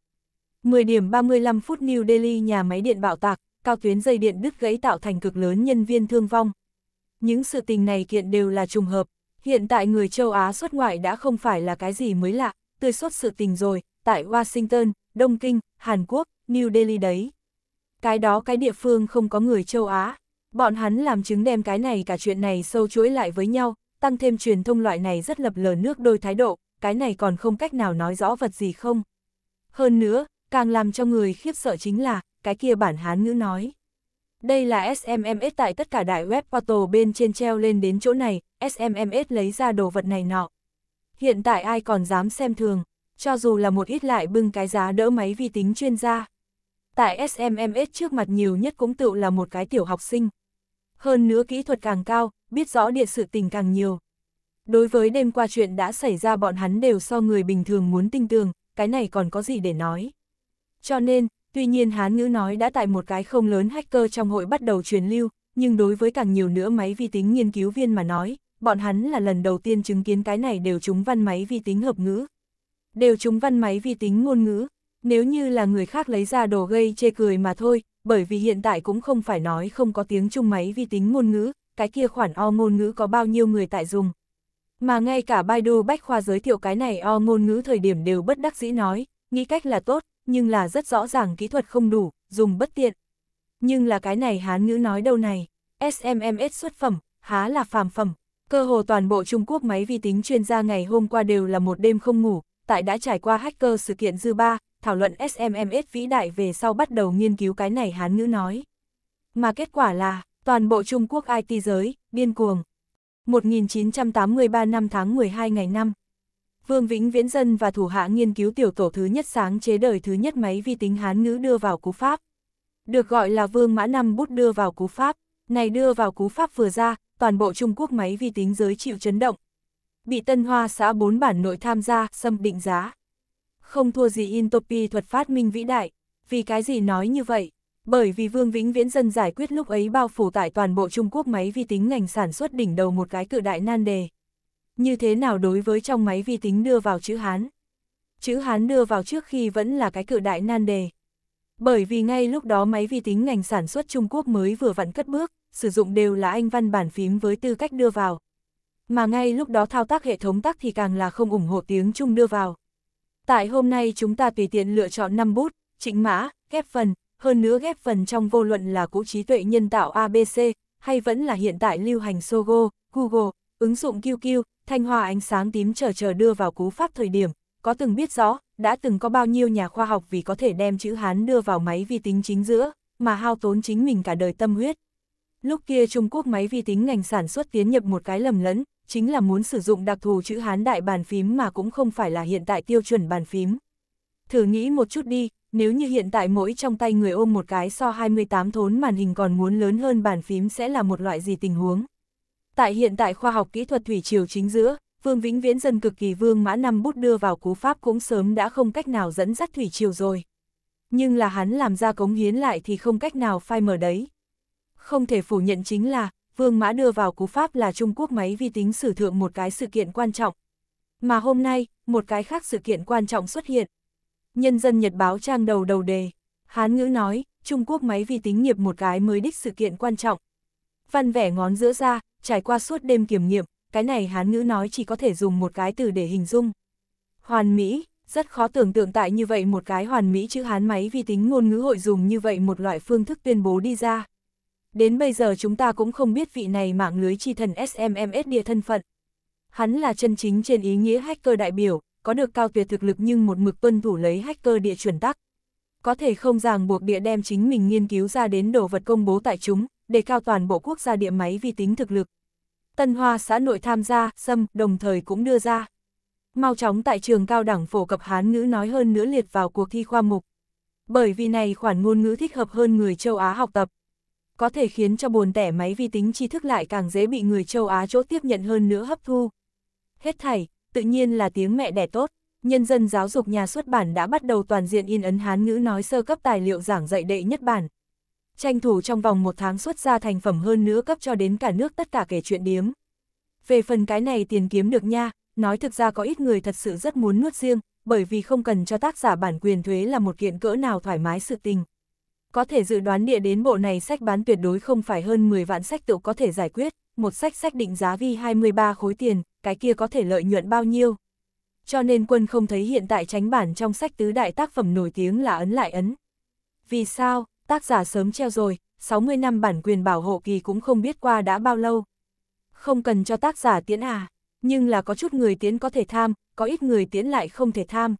A: 10 điểm 35 phút New Delhi nhà máy điện bạo tạc, cao tuyến dây điện đứt gãy tạo thành cực lớn nhân viên thương vong. Những sự tình này kiện đều là trùng hợp, hiện tại người châu Á xuất ngoại đã không phải là cái gì mới lạ, tươi xuất sự tình rồi, tại Washington, Đông Kinh, Hàn Quốc, New Delhi đấy. Cái đó cái địa phương không có người châu Á, bọn hắn làm chứng đem cái này cả chuyện này sâu chuỗi lại với nhau, tăng thêm truyền thông loại này rất lập lờ nước đôi thái độ, cái này còn không cách nào nói rõ vật gì không. Hơn nữa, càng làm cho người khiếp sợ chính là, cái kia bản hán ngữ nói. Đây là SMMS tại tất cả đại web portal bên trên treo lên đến chỗ này, SMMS lấy ra đồ vật này nọ. Hiện tại ai còn dám xem thường, cho dù là một ít lại bưng cái giá đỡ máy vi tính chuyên gia. Tại SMMS trước mặt nhiều nhất cũng tự là một cái tiểu học sinh. Hơn nữa kỹ thuật càng cao, biết rõ địa sự tình càng nhiều. Đối với đêm qua chuyện đã xảy ra bọn hắn đều so người bình thường muốn tinh tường, cái này còn có gì để nói. Cho nên, Tuy nhiên Hán ngữ nói đã tại một cái không lớn hacker trong hội bắt đầu truyền lưu, nhưng đối với càng nhiều nữa máy vi tính nghiên cứu viên mà nói, bọn hắn là lần đầu tiên chứng kiến cái này đều trúng văn máy vi tính hợp ngữ. Đều trúng văn máy vi tính ngôn ngữ, nếu như là người khác lấy ra đồ gây chê cười mà thôi, bởi vì hiện tại cũng không phải nói không có tiếng Trung máy vi tính ngôn ngữ, cái kia khoản o ngôn ngữ có bao nhiêu người tại dùng. Mà ngay cả Baidu Bách Khoa giới thiệu cái này o ngôn ngữ thời điểm đều bất đắc dĩ nói, nghĩ cách là tốt, nhưng là rất rõ ràng kỹ thuật không đủ, dùng bất tiện. Nhưng là cái này hán ngữ nói đâu này, SMMS xuất phẩm, há là phàm phẩm. Cơ hồ toàn bộ Trung Quốc máy vi tính chuyên gia ngày hôm qua đều là một đêm không ngủ, tại đã trải qua hacker sự kiện dư ba, thảo luận SMMS vĩ đại về sau bắt đầu nghiên cứu cái này hán ngữ nói. Mà kết quả là, toàn bộ Trung Quốc IT giới, biên cuồng. 1983 năm tháng 12 ngày 5, Vương Vĩnh Viễn Dân và thủ hạ nghiên cứu tiểu tổ thứ nhất sáng chế đời thứ nhất máy vi tính Hán ngữ đưa vào cú Pháp. Được gọi là Vương Mã Năm bút đưa vào cú Pháp, này đưa vào cú Pháp vừa ra, toàn bộ Trung Quốc máy vi tính giới chịu chấn động. Bị Tân Hoa xã bốn bản nội tham gia, xâm định giá. Không thua gì Intopi thuật phát minh vĩ đại, vì cái gì nói như vậy? Bởi vì Vương Vĩnh Viễn Dân giải quyết lúc ấy bao phủ tại toàn bộ Trung Quốc máy vi tính ngành sản xuất đỉnh đầu một cái cự đại nan đề như thế nào đối với trong máy vi tính đưa vào chữ Hán. Chữ Hán đưa vào trước khi vẫn là cái cự đại nan đề. Bởi vì ngay lúc đó máy vi tính ngành sản xuất Trung Quốc mới vừa vặn cất bước, sử dụng đều là anh văn bản phím với tư cách đưa vào. Mà ngay lúc đó thao tác hệ thống tắc thì càng là không ủng hộ tiếng Trung đưa vào. Tại hôm nay chúng ta tùy tiện lựa chọn 5 bút, chỉnh mã, ghép phần, hơn nữa ghép phần trong vô luận là cũ trí tuệ nhân tạo ABC, hay vẫn là hiện tại lưu hành Sogo, Google, Ứng dụng QQ, thanh hoa ánh sáng tím chờ chờ đưa vào cú pháp thời điểm, có từng biết rõ, đã từng có bao nhiêu nhà khoa học vì có thể đem chữ Hán đưa vào máy vi tính chính giữa, mà hao tốn chính mình cả đời tâm huyết. Lúc kia Trung Quốc máy vi tính ngành sản xuất tiến nhập một cái lầm lẫn, chính là muốn sử dụng đặc thù chữ Hán đại bàn phím mà cũng không phải là hiện tại tiêu chuẩn bàn phím. Thử nghĩ một chút đi, nếu như hiện tại mỗi trong tay người ôm một cái so 28 thốn màn hình còn muốn lớn hơn bàn phím sẽ là một loại gì tình huống. Tại hiện tại khoa học kỹ thuật thủy triều chính giữa, Vương Vĩnh Viễn dân cực kỳ vương mã năm bút đưa vào cú pháp cũng sớm đã không cách nào dẫn dắt thủy triều rồi. Nhưng là hắn làm ra cống hiến lại thì không cách nào phai mở đấy. Không thể phủ nhận chính là, vương mã đưa vào cú pháp là Trung Quốc máy vi tính sử thượng một cái sự kiện quan trọng. Mà hôm nay, một cái khác sự kiện quan trọng xuất hiện. Nhân dân Nhật báo trang đầu đầu đề. Hán ngữ nói, Trung Quốc máy vi tính nghiệp một cái mới đích sự kiện quan trọng văn vẻ ngón giữa ra, trải qua suốt đêm kiểm nghiệm, cái này hán ngữ nói chỉ có thể dùng một cái từ để hình dung. Hoàn mỹ, rất khó tưởng tượng tại như vậy một cái hoàn mỹ chữ hán máy vi tính ngôn ngữ hội dùng như vậy một loại phương thức tuyên bố đi ra. Đến bây giờ chúng ta cũng không biết vị này mạng lưới chi thần SMMS địa thân phận. Hắn là chân chính trên ý nghĩa hacker đại biểu, có được cao tuyệt thực lực nhưng một mực tuân thủ lấy hacker địa chuẩn tắc. Có thể không ràng buộc địa đem chính mình nghiên cứu ra đến đồ vật công bố tại chúng, đề cao toàn bộ quốc gia địa máy vi tính thực lực. Tân Hoa xã nội tham gia, xâm, đồng thời cũng đưa ra. Mau chóng tại trường cao đẳng phổ cập Hán ngữ nói hơn nữa liệt vào cuộc thi khoa mục. Bởi vì này khoản ngôn ngữ thích hợp hơn người châu Á học tập. Có thể khiến cho buồn tẻ máy vi tính tri thức lại càng dễ bị người châu Á chỗ tiếp nhận hơn nữa hấp thu. Hết thảy, tự nhiên là tiếng mẹ đẻ tốt. Nhân dân giáo dục nhà xuất bản đã bắt đầu toàn diện in ấn Hán ngữ nói sơ cấp tài liệu giảng dạy đệ nhất bản tranh thủ trong vòng một tháng xuất ra thành phẩm hơn nữa cấp cho đến cả nước tất cả kể chuyện điếm. Về phần cái này tiền kiếm được nha, nói thực ra có ít người thật sự rất muốn nuốt riêng, bởi vì không cần cho tác giả bản quyền thuế là một kiện cỡ nào thoải mái sự tình. Có thể dự đoán địa đến bộ này sách bán tuyệt đối không phải hơn 10 vạn sách tự có thể giải quyết, một sách sách định giá ghi 23 khối tiền, cái kia có thể lợi nhuận bao nhiêu. Cho nên quân không thấy hiện tại tránh bản trong sách tứ đại tác phẩm nổi tiếng là ấn lại ấn. Vì sao, tác giả sớm treo rồi, 60 năm bản quyền bảo hộ kỳ cũng không biết qua đã bao lâu. Không cần cho tác giả tiến à, nhưng là có chút người tiến có thể tham, có ít người tiến lại không thể tham.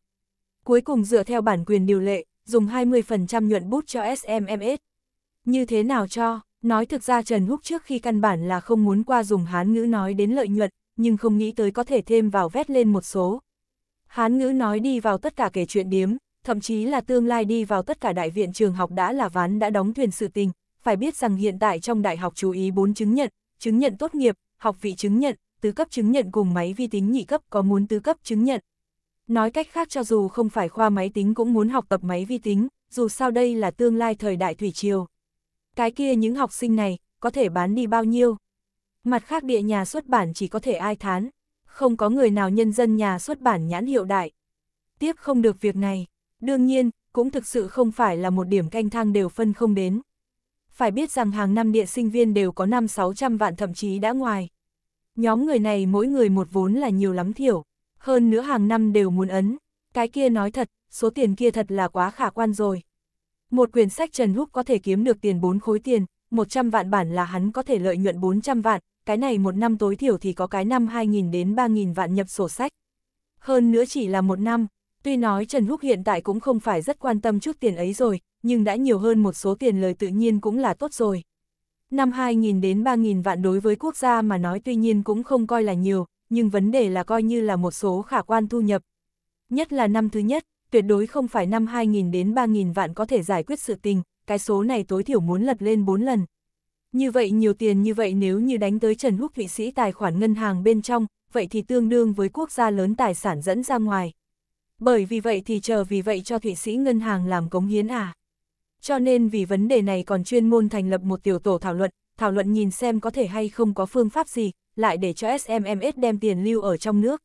A: Cuối cùng dựa theo bản quyền điều lệ, dùng 20% nhuận bút cho SMMS. Như thế nào cho, nói thực ra Trần Húc trước khi căn bản là không muốn qua dùng hán ngữ nói đến lợi nhuận, nhưng không nghĩ tới có thể thêm vào vét lên một số. Hán ngữ nói đi vào tất cả kể chuyện điếm, thậm chí là tương lai đi vào tất cả đại viện trường học đã là ván đã đóng thuyền sự tình, phải biết rằng hiện tại trong đại học chú ý bốn chứng nhận, chứng nhận tốt nghiệp, học vị chứng nhận, tứ cấp chứng nhận cùng máy vi tính nhị cấp có muốn tứ cấp chứng nhận. Nói cách khác cho dù không phải khoa máy tính cũng muốn học tập máy vi tính, dù sao đây là tương lai thời đại thủy triều. Cái kia những học sinh này, có thể bán đi bao nhiêu? Mặt khác địa nhà xuất bản chỉ có thể ai thán, không có người nào nhân dân nhà xuất bản nhãn hiệu đại. Tiếp không được việc này. Đương nhiên, cũng thực sự không phải là một điểm canh thang đều phân không đến. Phải biết rằng hàng năm địa sinh viên đều có 5-600 vạn thậm chí đã ngoài. Nhóm người này mỗi người một vốn là nhiều lắm thiểu, hơn nữa hàng năm đều muốn ấn. Cái kia nói thật, số tiền kia thật là quá khả quan rồi. Một quyển sách Trần Húc có thể kiếm được tiền 4 khối tiền, 100 vạn bản là hắn có thể lợi nhuận 400 vạn, cái này một năm tối thiểu thì có cái năm 2.000 đến 3.000 vạn nhập sổ sách. Hơn nữa chỉ là một năm, Tuy nói Trần Húc hiện tại cũng không phải rất quan tâm chút tiền ấy rồi, nhưng đã nhiều hơn một số tiền lời tự nhiên cũng là tốt rồi. Năm 2.000 đến 3.000 vạn đối với quốc gia mà nói tuy nhiên cũng không coi là nhiều, nhưng vấn đề là coi như là một số khả quan thu nhập. Nhất là năm thứ nhất, tuyệt đối không phải năm 2.000 đến 3.000 vạn có thể giải quyết sự tình, cái số này tối thiểu muốn lật lên 4 lần. Như vậy nhiều tiền như vậy nếu như đánh tới Trần Húc Thụy Sĩ tài khoản ngân hàng bên trong, vậy thì tương đương với quốc gia lớn tài sản dẫn ra ngoài. Bởi vì vậy thì chờ vì vậy cho Thụy Sĩ Ngân hàng làm cống hiến à. Cho nên vì vấn đề này còn chuyên môn thành lập một tiểu tổ thảo luận, thảo luận nhìn xem có thể hay không có phương pháp gì, lại để cho SMMS đem tiền lưu ở trong nước.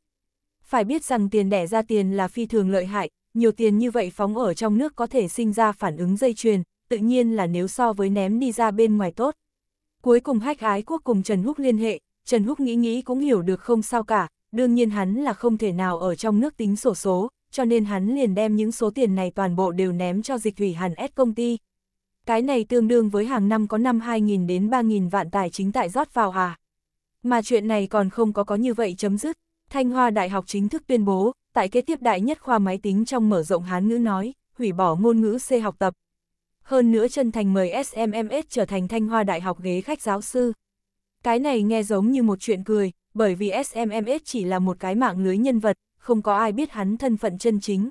A: Phải biết rằng tiền đẻ ra tiền là phi thường lợi hại, nhiều tiền như vậy phóng ở trong nước có thể sinh ra phản ứng dây chuyền, tự nhiên là nếu so với ném đi ra bên ngoài tốt. Cuối cùng hách ái quốc cùng Trần Húc liên hệ, Trần Húc nghĩ nghĩ cũng hiểu được không sao cả, đương nhiên hắn là không thể nào ở trong nước tính sổ số, cho nên hắn liền đem những số tiền này toàn bộ đều ném cho dịch thủy hàn s công ty. Cái này tương đương với hàng năm có năm 2.000 đến 3.000 vạn tài chính tại rót vào hà. Mà chuyện này còn không có có như vậy chấm dứt. Thanh Hoa Đại học chính thức tuyên bố, tại kế tiếp đại nhất khoa máy tính trong mở rộng Hán ngữ nói, hủy bỏ ngôn ngữ C học tập. Hơn nữa chân thành mời SMMS trở thành Thanh Hoa Đại học ghế khách giáo sư. Cái này nghe giống như một chuyện cười, bởi vì SMMS chỉ là một cái mạng lưới nhân vật, không có ai biết hắn thân phận chân chính.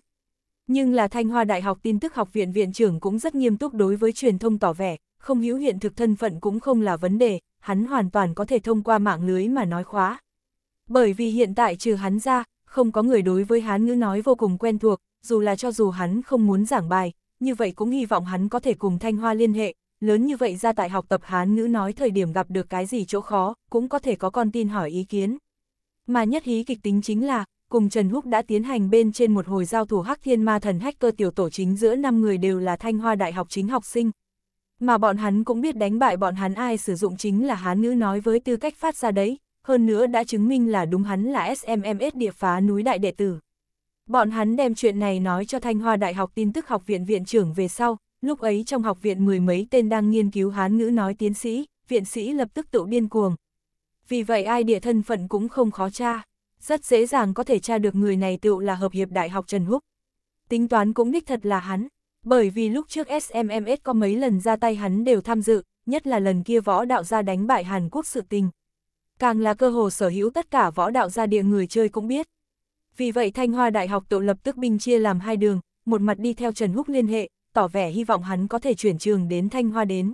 A: Nhưng là Thanh Hoa Đại học tin tức học viện viện trưởng cũng rất nghiêm túc đối với truyền thông tỏ vẻ, không hữu hiện thực thân phận cũng không là vấn đề, hắn hoàn toàn có thể thông qua mạng lưới mà nói khóa. Bởi vì hiện tại trừ hắn ra, không có người đối với hán ngữ nói vô cùng quen thuộc, dù là cho dù hắn không muốn giảng bài, như vậy cũng hy vọng hắn có thể cùng Thanh Hoa liên hệ, lớn như vậy ra tại học tập Hán ngữ nói thời điểm gặp được cái gì chỗ khó, cũng có thể có con tin hỏi ý kiến. Mà nhất hí kịch tính chính là, cùng Trần Húc đã tiến hành bên trên một hồi giao thủ hắc thiên ma thần hacker tiểu tổ chính giữa 5 người đều là thanh hoa đại học chính học sinh. Mà bọn hắn cũng biết đánh bại bọn hắn ai sử dụng chính là hán nữ nói với tư cách phát ra đấy, hơn nữa đã chứng minh là đúng hắn là SMMS địa phá núi đại đệ tử. Bọn hắn đem chuyện này nói cho Thanh Hoa Đại học tin tức học viện viện trưởng về sau, lúc ấy trong học viện mười mấy tên đang nghiên cứu hán ngữ nói tiến sĩ, viện sĩ lập tức tự điên cuồng. Vì vậy ai địa thân phận cũng không khó tra rất dễ dàng có thể tra được người này tựu là Hợp hiệp Đại học Trần Húc. Tính toán cũng đích thật là hắn, bởi vì lúc trước SMMS có mấy lần ra tay hắn đều tham dự, nhất là lần kia võ đạo gia đánh bại Hàn Quốc sự tình. Càng là cơ hồ sở hữu tất cả võ đạo gia địa người chơi cũng biết. Vì vậy Thanh Hoa Đại học tự lập tức binh chia làm hai đường, một mặt đi theo Trần Húc liên hệ, tỏ vẻ hy vọng hắn có thể chuyển trường đến Thanh Hoa đến.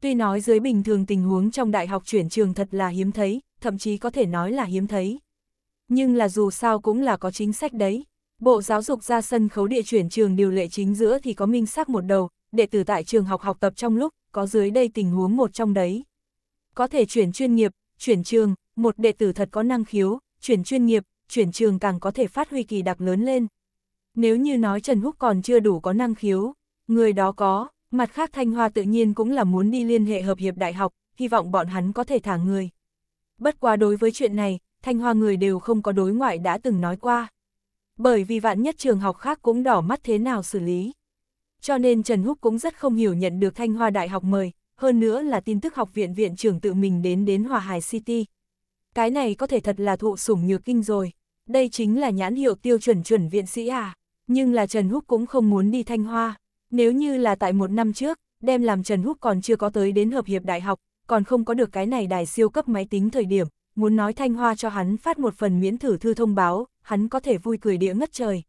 A: Tuy nói dưới bình thường tình huống trong đại học chuyển trường thật là hiếm thấy, thậm chí có thể nói là hiếm thấy nhưng là dù sao cũng là có chính sách đấy. Bộ giáo dục ra sân khấu địa chuyển trường điều lệ chính giữa thì có minh xác một đầu, đệ tử tại trường học học tập trong lúc, có dưới đây tình huống một trong đấy. Có thể chuyển chuyên nghiệp, chuyển trường, một đệ tử thật có năng khiếu, chuyển chuyên nghiệp, chuyển trường càng có thể phát huy kỳ đặc lớn lên. Nếu như nói Trần Húc còn chưa đủ có năng khiếu, người đó có, mặt khác Thanh Hoa tự nhiên cũng là muốn đi liên hệ hợp hiệp đại học, hy vọng bọn hắn có thể thả người. Bất quá đối với chuyện này, Thanh Hoa người đều không có đối ngoại đã từng nói qua. Bởi vì vạn nhất trường học khác cũng đỏ mắt thế nào xử lý. Cho nên Trần Húc cũng rất không hiểu nhận được Thanh Hoa Đại học mời, hơn nữa là tin tức học viện viện trưởng tự mình đến đến Hòa Hải City. Cái này có thể thật là thụ sủng như kinh rồi, đây chính là nhãn hiệu tiêu chuẩn chuẩn viện sĩ à, nhưng là Trần Húc cũng không muốn đi Thanh Hoa, nếu như là tại một năm trước, đem làm Trần Húc còn chưa có tới đến Hợp hiệp Đại học, còn không có được cái này đài siêu cấp máy tính thời điểm, muốn nói Thanh Hoa cho hắn phát một phần miễn thử thư thông báo, hắn có thể vui cười địa ngất trời.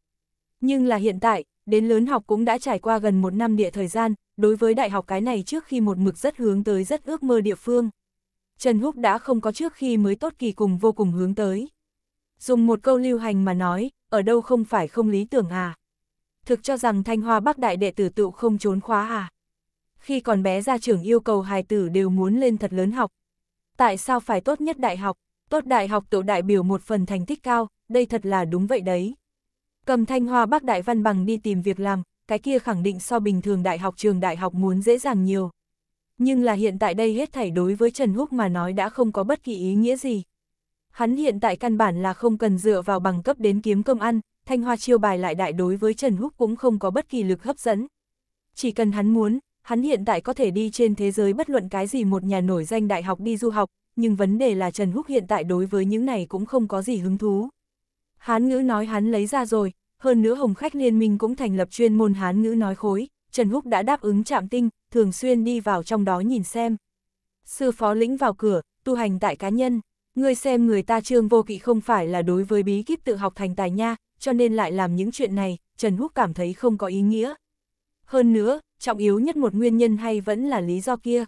A: Nhưng là hiện tại, đến lớn học cũng đã trải qua gần một năm địa thời gian, đối với đại học cái này trước khi một mực rất hướng tới rất ước mơ địa phương. Trần Húc đã không có trước khi mới tốt kỳ cùng vô cùng hướng tới. Dùng một câu lưu hành mà nói, ở đâu không phải không lý tưởng à. Thực cho rằng Thanh Hoa Bắc Đại đệ tử tự không trốn khóa à. Khi còn bé ra trưởng yêu cầu hài tử đều muốn lên thật lớn học. Tại sao phải tốt nhất đại học? Tốt đại học tổ đại biểu một phần thành tích cao, đây thật là đúng vậy đấy. Cầm thanh hoa bác đại văn bằng đi tìm việc làm, cái kia khẳng định so bình thường đại học trường đại học muốn dễ dàng nhiều. Nhưng là hiện tại đây hết thảy đối với Trần Húc mà nói đã không có bất kỳ ý nghĩa gì. Hắn hiện tại căn bản là không cần dựa vào bằng cấp đến kiếm cơm ăn, thanh hoa chiêu bài lại đại đối với Trần Húc cũng không có bất kỳ lực hấp dẫn. Chỉ cần hắn muốn, hắn hiện tại có thể đi trên thế giới bất luận cái gì một nhà nổi danh đại học đi du học, nhưng vấn đề là Trần Húc hiện tại đối với những này cũng không có gì hứng thú. Hán ngữ nói hắn lấy ra rồi, hơn nữa Hồng Khách Liên minh cũng thành lập chuyên môn Hán ngữ nói khối, Trần Húc đã đáp ứng chạm tinh, thường xuyên đi vào trong đó nhìn xem. Sư phó lĩnh vào cửa, tu hành tại cá nhân, ngươi xem người ta trương vô kỵ không phải là đối với bí kíp tự học thành tài nha, cho nên lại làm những chuyện này, Trần Húc cảm thấy không có ý nghĩa. Hơn nữa, trọng yếu nhất một nguyên nhân hay vẫn là lý do kia.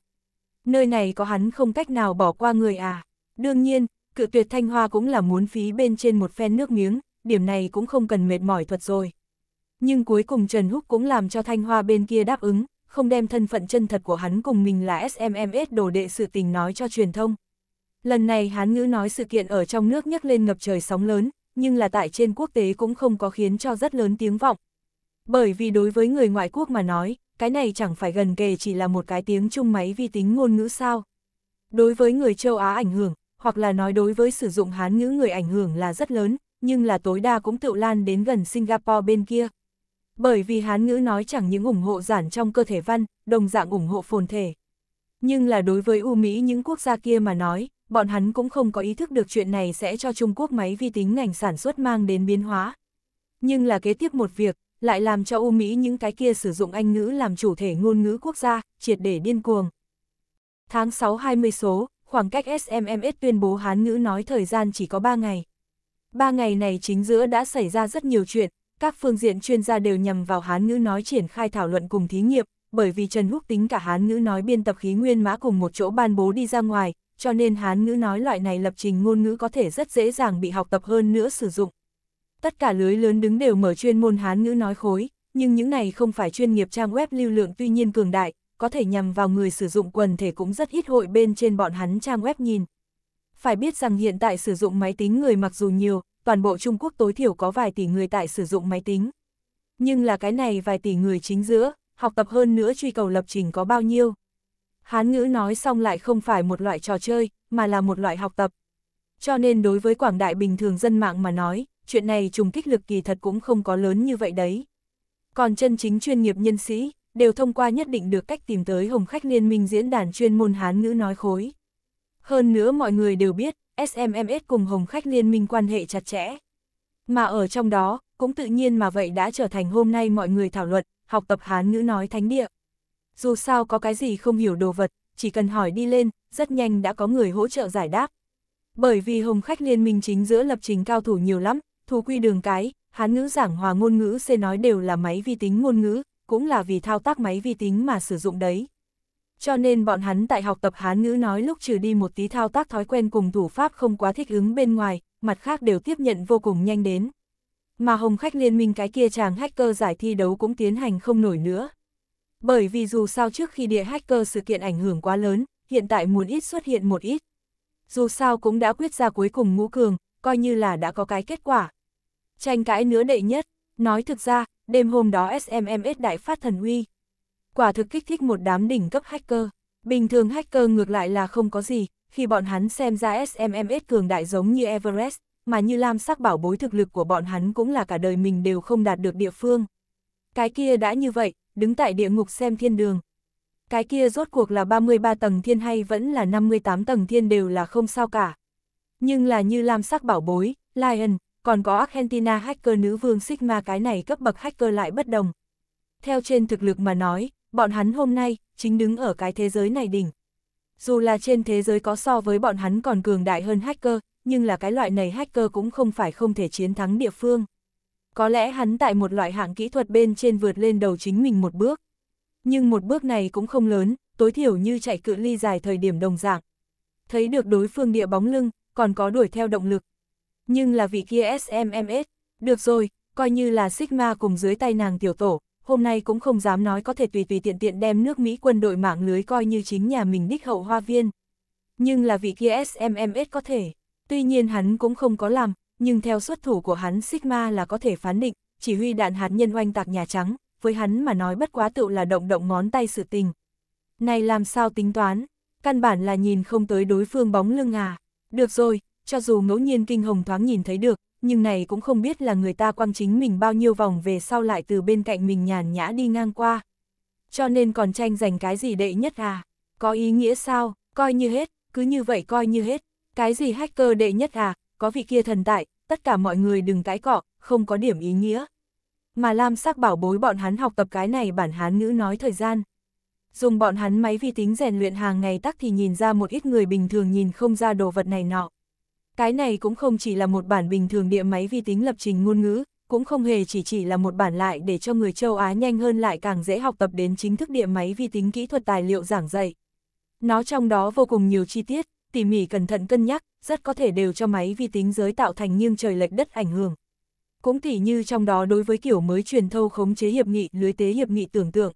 A: Nơi này có hắn không cách nào bỏ qua người à. Đương nhiên, cự tuyệt thanh hoa cũng là muốn phí bên trên một phen nước miếng, điểm này cũng không cần mệt mỏi thuật rồi. Nhưng cuối cùng Trần Húc cũng làm cho thanh hoa bên kia đáp ứng, không đem thân phận chân thật của hắn cùng mình là SMMS đồ đệ sự tình nói cho truyền thông. Lần này hán ngữ nói sự kiện ở trong nước nhấc lên ngập trời sóng lớn, nhưng là tại trên quốc tế cũng không có khiến cho rất lớn tiếng vọng. Bởi vì đối với người ngoại quốc mà nói, cái này chẳng phải gần kề chỉ là một cái tiếng chung máy vi tính ngôn ngữ sao. Đối với người châu Á ảnh hưởng, hoặc là nói đối với sử dụng hán ngữ người ảnh hưởng là rất lớn, nhưng là tối đa cũng tự lan đến gần Singapore bên kia. Bởi vì hán ngữ nói chẳng những ủng hộ giản trong cơ thể văn, đồng dạng ủng hộ phồn thể. Nhưng là đối với U Mỹ những quốc gia kia mà nói, bọn hắn cũng không có ý thức được chuyện này sẽ cho Trung Quốc máy vi tính ngành sản xuất mang đến biến hóa. Nhưng là kế tiếp một việc, lại làm cho U Mỹ những cái kia sử dụng Anh ngữ làm chủ thể ngôn ngữ quốc gia, triệt để điên cuồng. Tháng 6 20 số, khoảng cách SMMS tuyên bố Hán ngữ nói thời gian chỉ có 3 ngày. 3 ngày này chính giữa đã xảy ra rất nhiều chuyện, các phương diện chuyên gia đều nhằm vào Hán ngữ nói triển khai thảo luận cùng thí nghiệm, bởi vì Trần Húc tính cả Hán ngữ nói biên tập khí nguyên mã cùng một chỗ ban bố đi ra ngoài, cho nên Hán ngữ nói loại này lập trình ngôn ngữ có thể rất dễ dàng bị học tập hơn nữa sử dụng tất cả lưới lớn đứng đều mở chuyên môn Hán ngữ nói khối, nhưng những này không phải chuyên nghiệp trang web lưu lượng tuy nhiên cường đại, có thể nhằm vào người sử dụng quần thể cũng rất ít hội bên trên bọn hắn trang web nhìn. Phải biết rằng hiện tại sử dụng máy tính người mặc dù nhiều, toàn bộ Trung Quốc tối thiểu có vài tỷ người tại sử dụng máy tính. Nhưng là cái này vài tỷ người chính giữa, học tập hơn nữa truy cầu lập trình có bao nhiêu. Hán ngữ nói xong lại không phải một loại trò chơi, mà là một loại học tập. Cho nên đối với quảng đại bình thường dân mạng mà nói, chuyện này trùng kích lực kỳ thật cũng không có lớn như vậy đấy. Còn chân chính chuyên nghiệp nhân sĩ, đều thông qua nhất định được cách tìm tới Hồng Khách Liên minh diễn đàn chuyên môn Hán ngữ nói khối. Hơn nữa mọi người đều biết, SMMS cùng Hồng Khách Liên minh quan hệ chặt chẽ. Mà ở trong đó, cũng tự nhiên mà vậy đã trở thành hôm nay mọi người thảo luận, học tập Hán ngữ nói thánh địa. Dù sao có cái gì không hiểu đồ vật, chỉ cần hỏi đi lên, rất nhanh đã có người hỗ trợ giải đáp. Bởi vì Hồng Khách Liên minh chính giữa lập trình cao thủ nhiều lắm, Thú quy đường cái, hán ngữ giảng hòa ngôn ngữ C nói đều là máy vi tính ngôn ngữ, cũng là vì thao tác máy vi tính mà sử dụng đấy. Cho nên bọn hắn tại học tập hán ngữ nói lúc trừ đi một tí thao tác thói quen cùng thủ pháp không quá thích ứng bên ngoài, mặt khác đều tiếp nhận vô cùng nhanh đến. Mà hồng khách liên minh cái kia chàng hacker giải thi đấu cũng tiến hành không nổi nữa. Bởi vì dù sao trước khi địa hacker sự kiện ảnh hưởng quá lớn, hiện tại muốn ít xuất hiện một ít. Dù sao cũng đã quyết ra cuối cùng ngũ cường, coi như là đã có cái kết quả. Tranh cãi nữa đệ nhất, nói thực ra, đêm hôm đó SMMS đại phát thần uy. Quả thực kích thích một đám đỉnh cấp hacker. Bình thường hacker ngược lại là không có gì, khi bọn hắn xem ra SMMS cường đại giống như Everest, mà như Lam sắc bảo bối thực lực của bọn hắn cũng là cả đời mình đều không đạt được địa phương. Cái kia đã như vậy, đứng tại địa ngục xem thiên đường. Cái kia rốt cuộc là 33 tầng thiên hay vẫn là 58 tầng thiên đều là không sao cả. Nhưng là như Lam sắc bảo bối, Lion, còn có Argentina hacker nữ vương Sigma cái này cấp bậc hacker lại bất đồng. Theo trên thực lực mà nói, bọn hắn hôm nay chính đứng ở cái thế giới này đỉnh. Dù là trên thế giới có so với bọn hắn còn cường đại hơn hacker, nhưng là cái loại này hacker cũng không phải không thể chiến thắng địa phương. Có lẽ hắn tại một loại hạng kỹ thuật bên trên vượt lên đầu chính mình một bước. Nhưng một bước này cũng không lớn, tối thiểu như chạy cự ly dài thời điểm đồng dạng. Thấy được đối phương địa bóng lưng, còn có đuổi theo động lực, nhưng là vị kia SMMS, được rồi, coi như là Sigma cùng dưới tay nàng tiểu tổ, hôm nay cũng không dám nói có thể tùy tùy tiện tiện đem nước Mỹ quân đội mạng lưới coi như chính nhà mình đích hậu hoa viên. Nhưng là vị kia SMMS có thể, tuy nhiên hắn cũng không có làm, nhưng theo xuất thủ của hắn Sigma là có thể phán định, chỉ huy đạn hạt nhân oanh tạc Nhà Trắng, với hắn mà nói bất quá tựu là động động ngón tay sự tình. Này làm sao tính toán, căn bản là nhìn không tới đối phương bóng lưng à, được rồi, cho dù ngẫu nhiên kinh hồng thoáng nhìn thấy được, nhưng này cũng không biết là người ta quăng chính mình bao nhiêu vòng về sau lại từ bên cạnh mình nhàn nhã đi ngang qua. Cho nên còn tranh giành cái gì đệ nhất à? Có ý nghĩa sao? Coi như hết, cứ như vậy coi như hết. Cái gì hacker đệ nhất à? Có vị kia thần tại, tất cả mọi người đừng cãi cọ, không có điểm ý nghĩa. Mà Lam sắc bảo bối bọn hắn học tập cái này bản hán ngữ nói thời gian. Dùng bọn hắn máy vi tính rèn luyện hàng ngày tắc thì nhìn ra một ít người bình thường nhìn không ra đồ vật này nọ. Cái này cũng không chỉ là một bản bình thường địa máy vi tính lập trình ngôn ngữ, cũng không hề chỉ chỉ là một bản lại để cho người châu Á nhanh hơn lại càng dễ học tập đến chính thức địa máy vi tính kỹ thuật tài liệu giảng dạy. Nó trong đó vô cùng nhiều chi tiết, tỉ mỉ cẩn thận cân nhắc, rất có thể đều cho máy vi tính giới tạo thành nghiêng trời lệch đất ảnh hưởng. Cũng tỉ như trong đó đối với kiểu mới truyền thâu khống chế hiệp nghị lưới tế hiệp nghị tưởng tượng.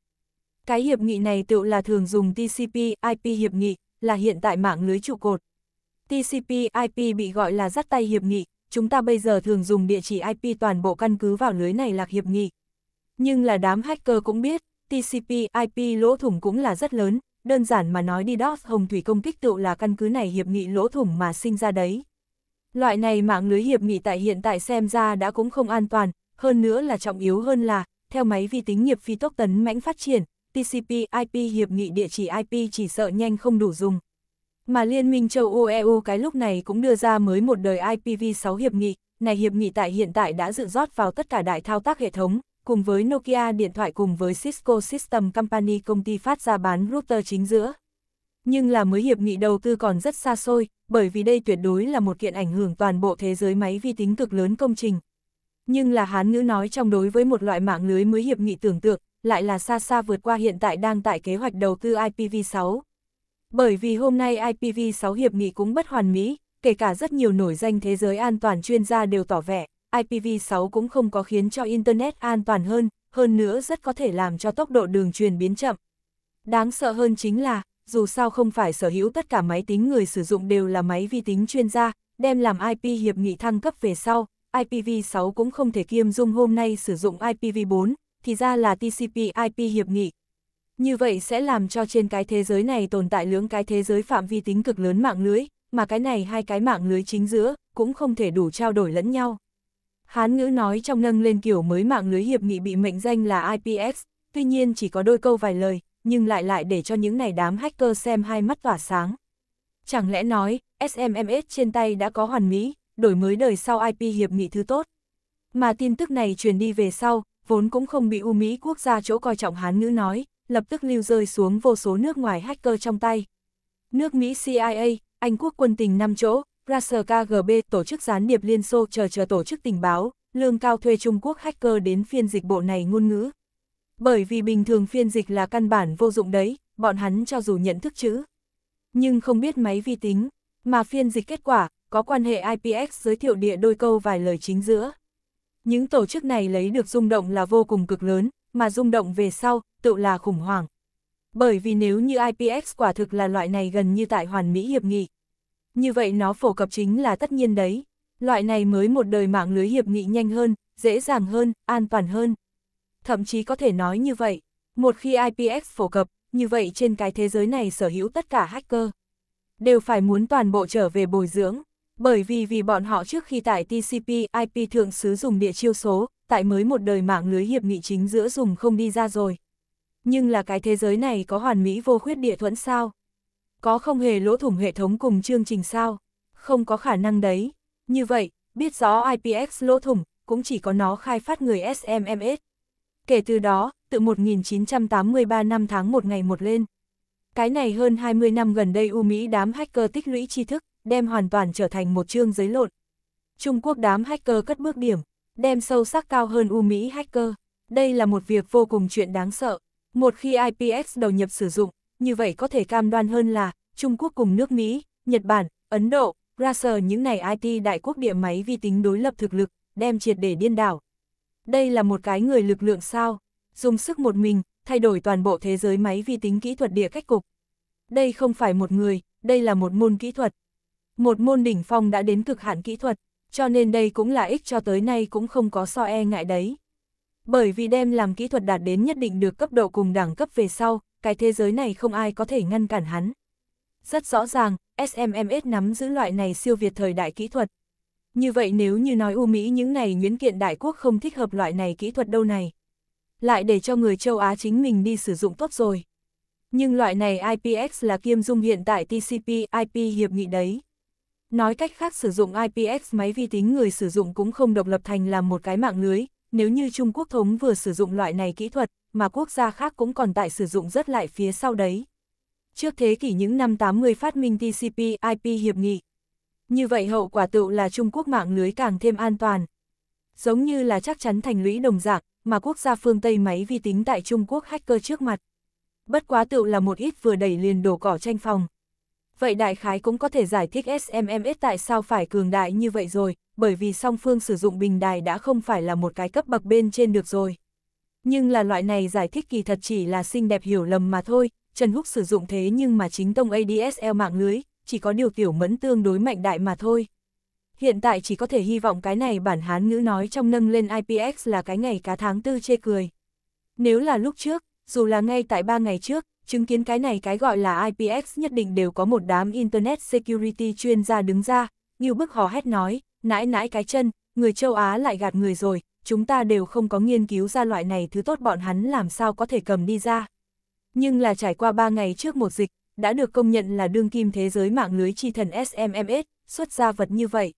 A: Cái hiệp nghị này tự là thường dùng TCP, IP hiệp nghị, là hiện tại mạng lưới trụ cột, TCP/IP bị gọi là dắt tay hiệp nghị, chúng ta bây giờ thường dùng địa chỉ IP toàn bộ căn cứ vào lưới này lạc hiệp nghị. Nhưng là đám hacker cũng biết, TCP/IP lỗ thủng cũng là rất lớn, đơn giản mà nói đi DDoS hồng thủy công kích tự là căn cứ này hiệp nghị lỗ thủng mà sinh ra đấy. Loại này mạng lưới hiệp nghị tại hiện tại xem ra đã cũng không an toàn, hơn nữa là trọng yếu hơn là, theo máy vi tính nghiệp phi tốc tấn mãnh phát triển, TCP/IP hiệp nghị địa chỉ IP chỉ sợ nhanh không đủ dùng, mà Liên minh châu Âu EU cái lúc này cũng đưa ra mới một đời IPv6 hiệp nghị, này hiệp nghị tại hiện tại đã dự rót vào tất cả đại thao tác hệ thống, cùng với Nokia điện thoại cùng với Cisco System Company công ty phát ra bán router chính giữa. Nhưng là mới hiệp nghị đầu tư còn rất xa xôi, bởi vì đây tuyệt đối là một kiện ảnh hưởng toàn bộ thế giới máy vi tính cực lớn công trình. Nhưng là Hán ngữ nói trong đối với một loại mạng lưới mới hiệp nghị tưởng tượng, lại là xa xa vượt qua hiện tại đang tại kế hoạch đầu tư IPv6. Bởi vì hôm nay IPv6 hiệp nghị cũng bất hoàn mỹ, kể cả rất nhiều nổi danh thế giới an toàn chuyên gia đều tỏ vẻ, IPv6 cũng không có khiến cho Internet an toàn hơn, hơn nữa rất có thể làm cho tốc độ đường truyền biến chậm. Đáng sợ hơn chính là, dù sao không phải sở hữu tất cả máy tính người sử dụng đều là máy vi tính chuyên gia, đem làm IP hiệp nghị thăng cấp về sau, IPv6 cũng không thể kiêm dung hôm nay sử dụng IPv4, thì ra là TCP IP hiệp nghị, như vậy sẽ làm cho trên cái thế giới này tồn tại lưỡng cái thế giới phạm vi tính cực lớn mạng lưới, mà cái này hai cái mạng lưới chính giữa, cũng không thể đủ trao đổi lẫn nhau. Hán ngữ nói trong nâng lên kiểu mới mạng lưới hiệp nghị bị mệnh danh là IPX, tuy nhiên chỉ có đôi câu vài lời, nhưng lại lại để cho những này đám hacker xem hai mắt tỏa sáng. Chẳng lẽ nói, SMMS trên tay đã có hoàn mỹ, đổi mới đời sau IP hiệp nghị thứ tốt. Mà tin tức này truyền đi về sau, vốn cũng không bị U Mỹ quốc gia chỗ coi trọng Hán ngữ nói, lập tức lưu rơi xuống vô số nước ngoài hacker trong tay. Nước Mỹ CIA, Anh quốc quân tình 5 chỗ, Russia KGB tổ chức gián điệp Liên Xô chờ chờ tổ chức tình báo, lương cao thuê Trung Quốc hacker đến phiên dịch bộ này ngôn ngữ. Bởi vì bình thường phiên dịch là căn bản vô dụng đấy, bọn hắn cho dù nhận thức chữ. Nhưng không biết máy vi tính, mà phiên dịch kết quả, có quan hệ IPX giới thiệu địa đôi câu vài lời chính giữa. Những tổ chức này lấy được rung động là vô cùng cực lớn, mà rung động về sau, tự là khủng hoảng. Bởi vì nếu như IPX quả thực là loại này gần như tại hoàn mỹ hiệp nghị. Như vậy nó phổ cập chính là tất nhiên đấy. Loại này mới một đời mạng lưới hiệp nghị nhanh hơn, dễ dàng hơn, an toàn hơn. Thậm chí có thể nói như vậy, một khi IPX phổ cập, như vậy trên cái thế giới này sở hữu tất cả hacker. Đều phải muốn toàn bộ trở về bồi dưỡng, bởi vì vì bọn họ trước khi tại TCP IP thượng sử dùng địa chiêu số, tại mới một đời mạng lưới hiệp nghị chính giữa dùng không đi ra rồi. Nhưng là cái thế giới này có hoàn mỹ vô khuyết địa thuẫn sao? Có không hề lỗ thủng hệ thống cùng chương trình sao? Không có khả năng đấy. Như vậy, biết rõ IPX lỗ thủng, cũng chỉ có nó khai phát người SMMS. Kể từ đó, từ 1983 năm tháng một ngày một lên. Cái này hơn 20 năm gần đây U Mỹ đám hacker tích lũy tri thức, đem hoàn toàn trở thành một chương giới lộn. Trung Quốc đám hacker cất bước điểm, đem sâu sắc cao hơn U Mỹ hacker. Đây là một việc vô cùng chuyện đáng sợ. Một khi IPX đầu nhập sử dụng, như vậy có thể cam đoan hơn là Trung Quốc cùng nước Mỹ, Nhật Bản, Ấn Độ, Russia những này IT đại quốc địa máy vi tính đối lập thực lực, đem triệt để điên đảo. Đây là một cái người lực lượng sao, dùng sức một mình, thay đổi toàn bộ thế giới máy vi tính kỹ thuật địa cách cục. Đây không phải một người, đây là một môn kỹ thuật. Một môn đỉnh phong đã đến cực hạn kỹ thuật, cho nên đây cũng là ích cho tới nay cũng không có so e ngại đấy. Bởi vì đem làm kỹ thuật đạt đến nhất định được cấp độ cùng đẳng cấp về sau, cái thế giới này không ai có thể ngăn cản hắn. Rất rõ ràng, SMMS nắm giữ loại này siêu việt thời đại kỹ thuật. Như vậy nếu như nói U Mỹ những này nguyễn kiện đại quốc không thích hợp loại này kỹ thuật đâu này. Lại để cho người châu Á chính mình đi sử dụng tốt rồi. Nhưng loại này IPX là kiêm dung hiện tại TCP IP hiệp nghị đấy. Nói cách khác sử dụng IPX máy vi tính người sử dụng cũng không độc lập thành là một cái mạng lưới, nếu như Trung Quốc thống vừa sử dụng loại này kỹ thuật, mà quốc gia khác cũng còn tại sử dụng rất lại phía sau đấy. Trước thế kỷ những năm 80 phát minh TCP/IP hiệp nghị. Như vậy hậu quả tựu là Trung Quốc mạng lưới càng thêm an toàn. Giống như là chắc chắn thành lũy đồng dạng, mà quốc gia phương Tây máy vi tính tại Trung Quốc hacker trước mặt. Bất quá tựu là một ít vừa đẩy liền đổ cỏ tranh phòng vậy đại khái cũng có thể giải thích SMMS tại sao phải cường đại như vậy rồi, bởi vì song phương sử dụng bình đài đã không phải là một cái cấp bậc bên trên được rồi. Nhưng là loại này giải thích kỳ thật chỉ là xinh đẹp hiểu lầm mà thôi, Trần Húc sử dụng thế nhưng mà chính tông ADSL mạng lưới, chỉ có điều tiểu mẫn tương đối mạnh đại mà thôi. Hiện tại chỉ có thể hy vọng cái này bản hán ngữ nói trong nâng lên IPX là cái ngày cá tháng tư chê cười. Nếu là lúc trước, dù là ngay tại ba ngày trước, chứng kiến cái này cái gọi là IPX nhất định đều có một đám Internet Security chuyên gia đứng ra, như bức hò hét nói, nãi nãi cái chân, người châu Á lại gạt người rồi, chúng ta đều không có nghiên cứu ra loại này thứ tốt bọn hắn làm sao có thể cầm đi ra. Nhưng là trải qua 3 ngày trước một dịch, đã được công nhận là đương kim thế giới mạng lưới chi thần SMMS, xuất ra vật như vậy.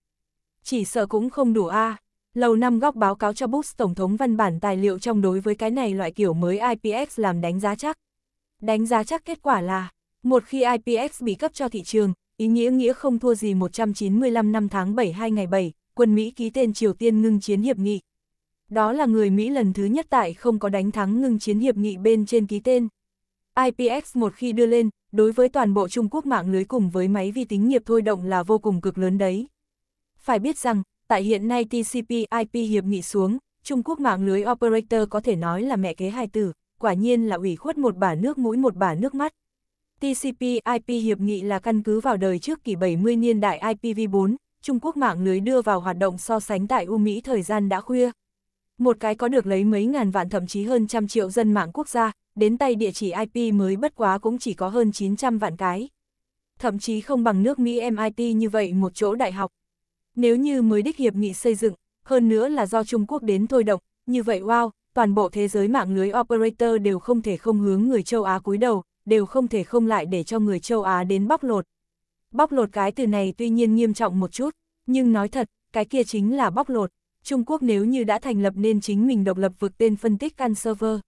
A: Chỉ sợ cũng không đủ a. À. Lầu năm góc báo cáo cho Bush Tổng thống văn bản tài liệu trong đối với cái này loại kiểu mới IPX làm đánh giá chắc. Đánh giá chắc kết quả là, một khi IPX bị cấp cho thị trường, ý nghĩa nghĩa không thua gì 195 năm tháng 72 ngày 7, quân Mỹ ký tên Triều Tiên ngưng chiến hiệp nghị. Đó là người Mỹ lần thứ nhất tại không có đánh thắng ngưng chiến hiệp nghị bên trên ký tên. IPX một khi đưa lên, đối với toàn bộ Trung Quốc mạng lưới cùng với máy vi tính nghiệp thôi động là vô cùng cực lớn đấy. Phải biết rằng, tại hiện nay TCP IP hiệp nghị xuống, Trung Quốc mạng lưới operator có thể nói là mẹ kế hài tử quả nhiên là ủy khuất một bả nước mũi một bả nước mắt. TCP/IP hiệp nghị là căn cứ vào đời trước kỷ 70 niên đại IPv4, Trung Quốc mạng lưới đưa vào hoạt động so sánh tại U Mỹ thời gian đã khuya. Một cái có được lấy mấy ngàn vạn thậm chí hơn trăm triệu dân mạng quốc gia, đến tay địa chỉ IP mới bất quá cũng chỉ có hơn 900 vạn cái. Thậm chí không bằng nước Mỹ MIT như vậy một chỗ đại học. Nếu như mới đích hiệp nghị xây dựng, hơn nữa là do Trung Quốc đến thôi động, như vậy wow, toàn bộ thế giới mạng lưới operator đều không thể không hướng người châu Á cúi đầu, đều không thể không lại để cho người châu Á đến bóc lột. Bóc lột cái từ này tuy nhiên nghiêm trọng một chút, nhưng nói thật, cái kia chính là bóc lột. Trung Quốc nếu như đã thành lập nên chính mình độc lập vực tên phân tích can server.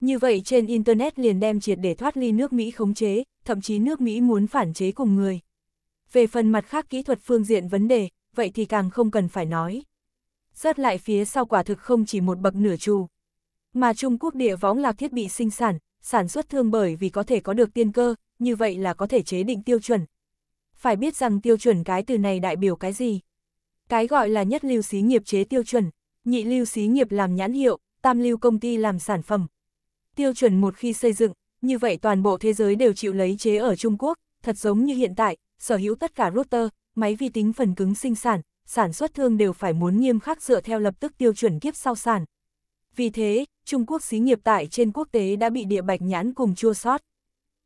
A: Như vậy trên Internet liền đem triệt để thoát ly nước Mỹ khống chế, thậm chí nước Mỹ muốn phản chế cùng người. Về phần mặt khác kỹ thuật phương diện vấn đề, vậy thì càng không cần phải nói rớt lại phía sau quả thực không chỉ một bậc nửa trù. Mà Trung Quốc địa võng lạc thiết bị sinh sản, sản xuất thương bởi vì có thể có được tiên cơ, như vậy là có thể chế định tiêu chuẩn. Phải biết rằng tiêu chuẩn cái từ này đại biểu cái gì? Cái gọi là nhất lưu xí nghiệp chế tiêu chuẩn, nhị lưu xí nghiệp làm nhãn hiệu, tam lưu công ty làm sản phẩm. Tiêu chuẩn một khi xây dựng, như vậy toàn bộ thế giới đều chịu lấy chế ở Trung Quốc, thật giống như hiện tại, sở hữu tất cả router, máy vi tính phần cứng sinh sản, sản xuất thương đều phải muốn nghiêm khắc dựa theo lập tức tiêu chuẩn kiếp sau sản. Vì thế, Trung Quốc xí nghiệp tại trên quốc tế đã bị địa bạch nhãn cùng chua sót.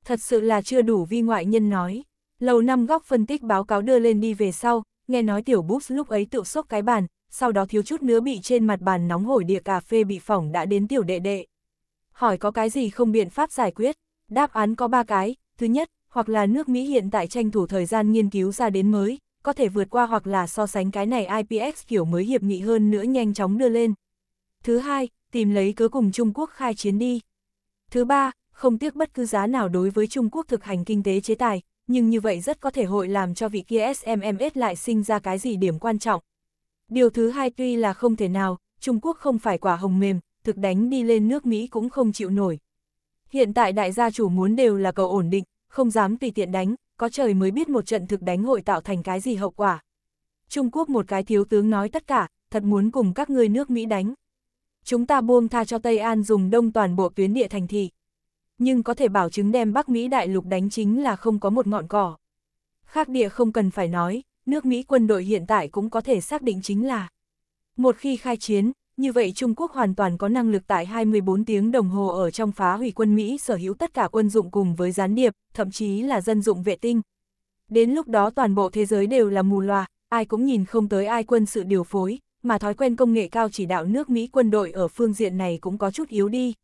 A: Thật sự là chưa đủ vi ngoại nhân nói. Lầu năm góc phân tích báo cáo đưa lên đi về sau, nghe nói tiểu bút lúc ấy tự sốc cái bàn, sau đó thiếu chút nữa bị trên mặt bàn nóng hổi địa cà phê bị phỏng đã đến tiểu đệ đệ. Hỏi có cái gì không biện pháp giải quyết? Đáp án có ba cái, thứ nhất, hoặc là nước Mỹ hiện tại tranh thủ thời gian nghiên cứu ra đến mới, có thể vượt qua hoặc là so sánh cái này IPX kiểu mới hiệp nghị hơn nữa nhanh chóng đưa lên. Thứ hai, tìm lấy cớ cùng Trung Quốc khai chiến đi. Thứ ba, không tiếc bất cứ giá nào đối với Trung Quốc thực hành kinh tế chế tài, nhưng như vậy rất có thể hội làm cho vị kia SMMS lại sinh ra cái gì điểm quan trọng. Điều thứ hai tuy là không thể nào, Trung Quốc không phải quả hồng mềm, thực đánh đi lên nước Mỹ cũng không chịu nổi. Hiện tại đại gia chủ muốn đều là cầu ổn định, không dám tùy tiện đánh, có trời mới biết một trận thực đánh hội tạo thành cái gì hậu quả. Trung Quốc một cái thiếu tướng nói tất cả, thật muốn cùng các ngươi nước Mỹ đánh. Chúng ta buông tha cho Tây An dùng đông toàn bộ tuyến địa thành thị. Nhưng có thể bảo chứng đem Bắc Mỹ đại lục đánh chính là không có một ngọn cỏ. Khác địa không cần phải nói, nước Mỹ quân đội hiện tại cũng có thể xác định chính là một khi khai chiến, như vậy Trung Quốc hoàn toàn có năng lực tại 24 tiếng đồng hồ ở trong phá hủy quân Mỹ sở hữu tất cả quân dụng cùng với gián điệp, thậm chí là dân dụng vệ tinh. Đến lúc đó toàn bộ thế giới đều là mù loà, ai cũng nhìn không tới ai quân sự điều phối, mà thói quen công nghệ cao chỉ đạo nước Mỹ quân đội ở phương diện này cũng có chút yếu đi.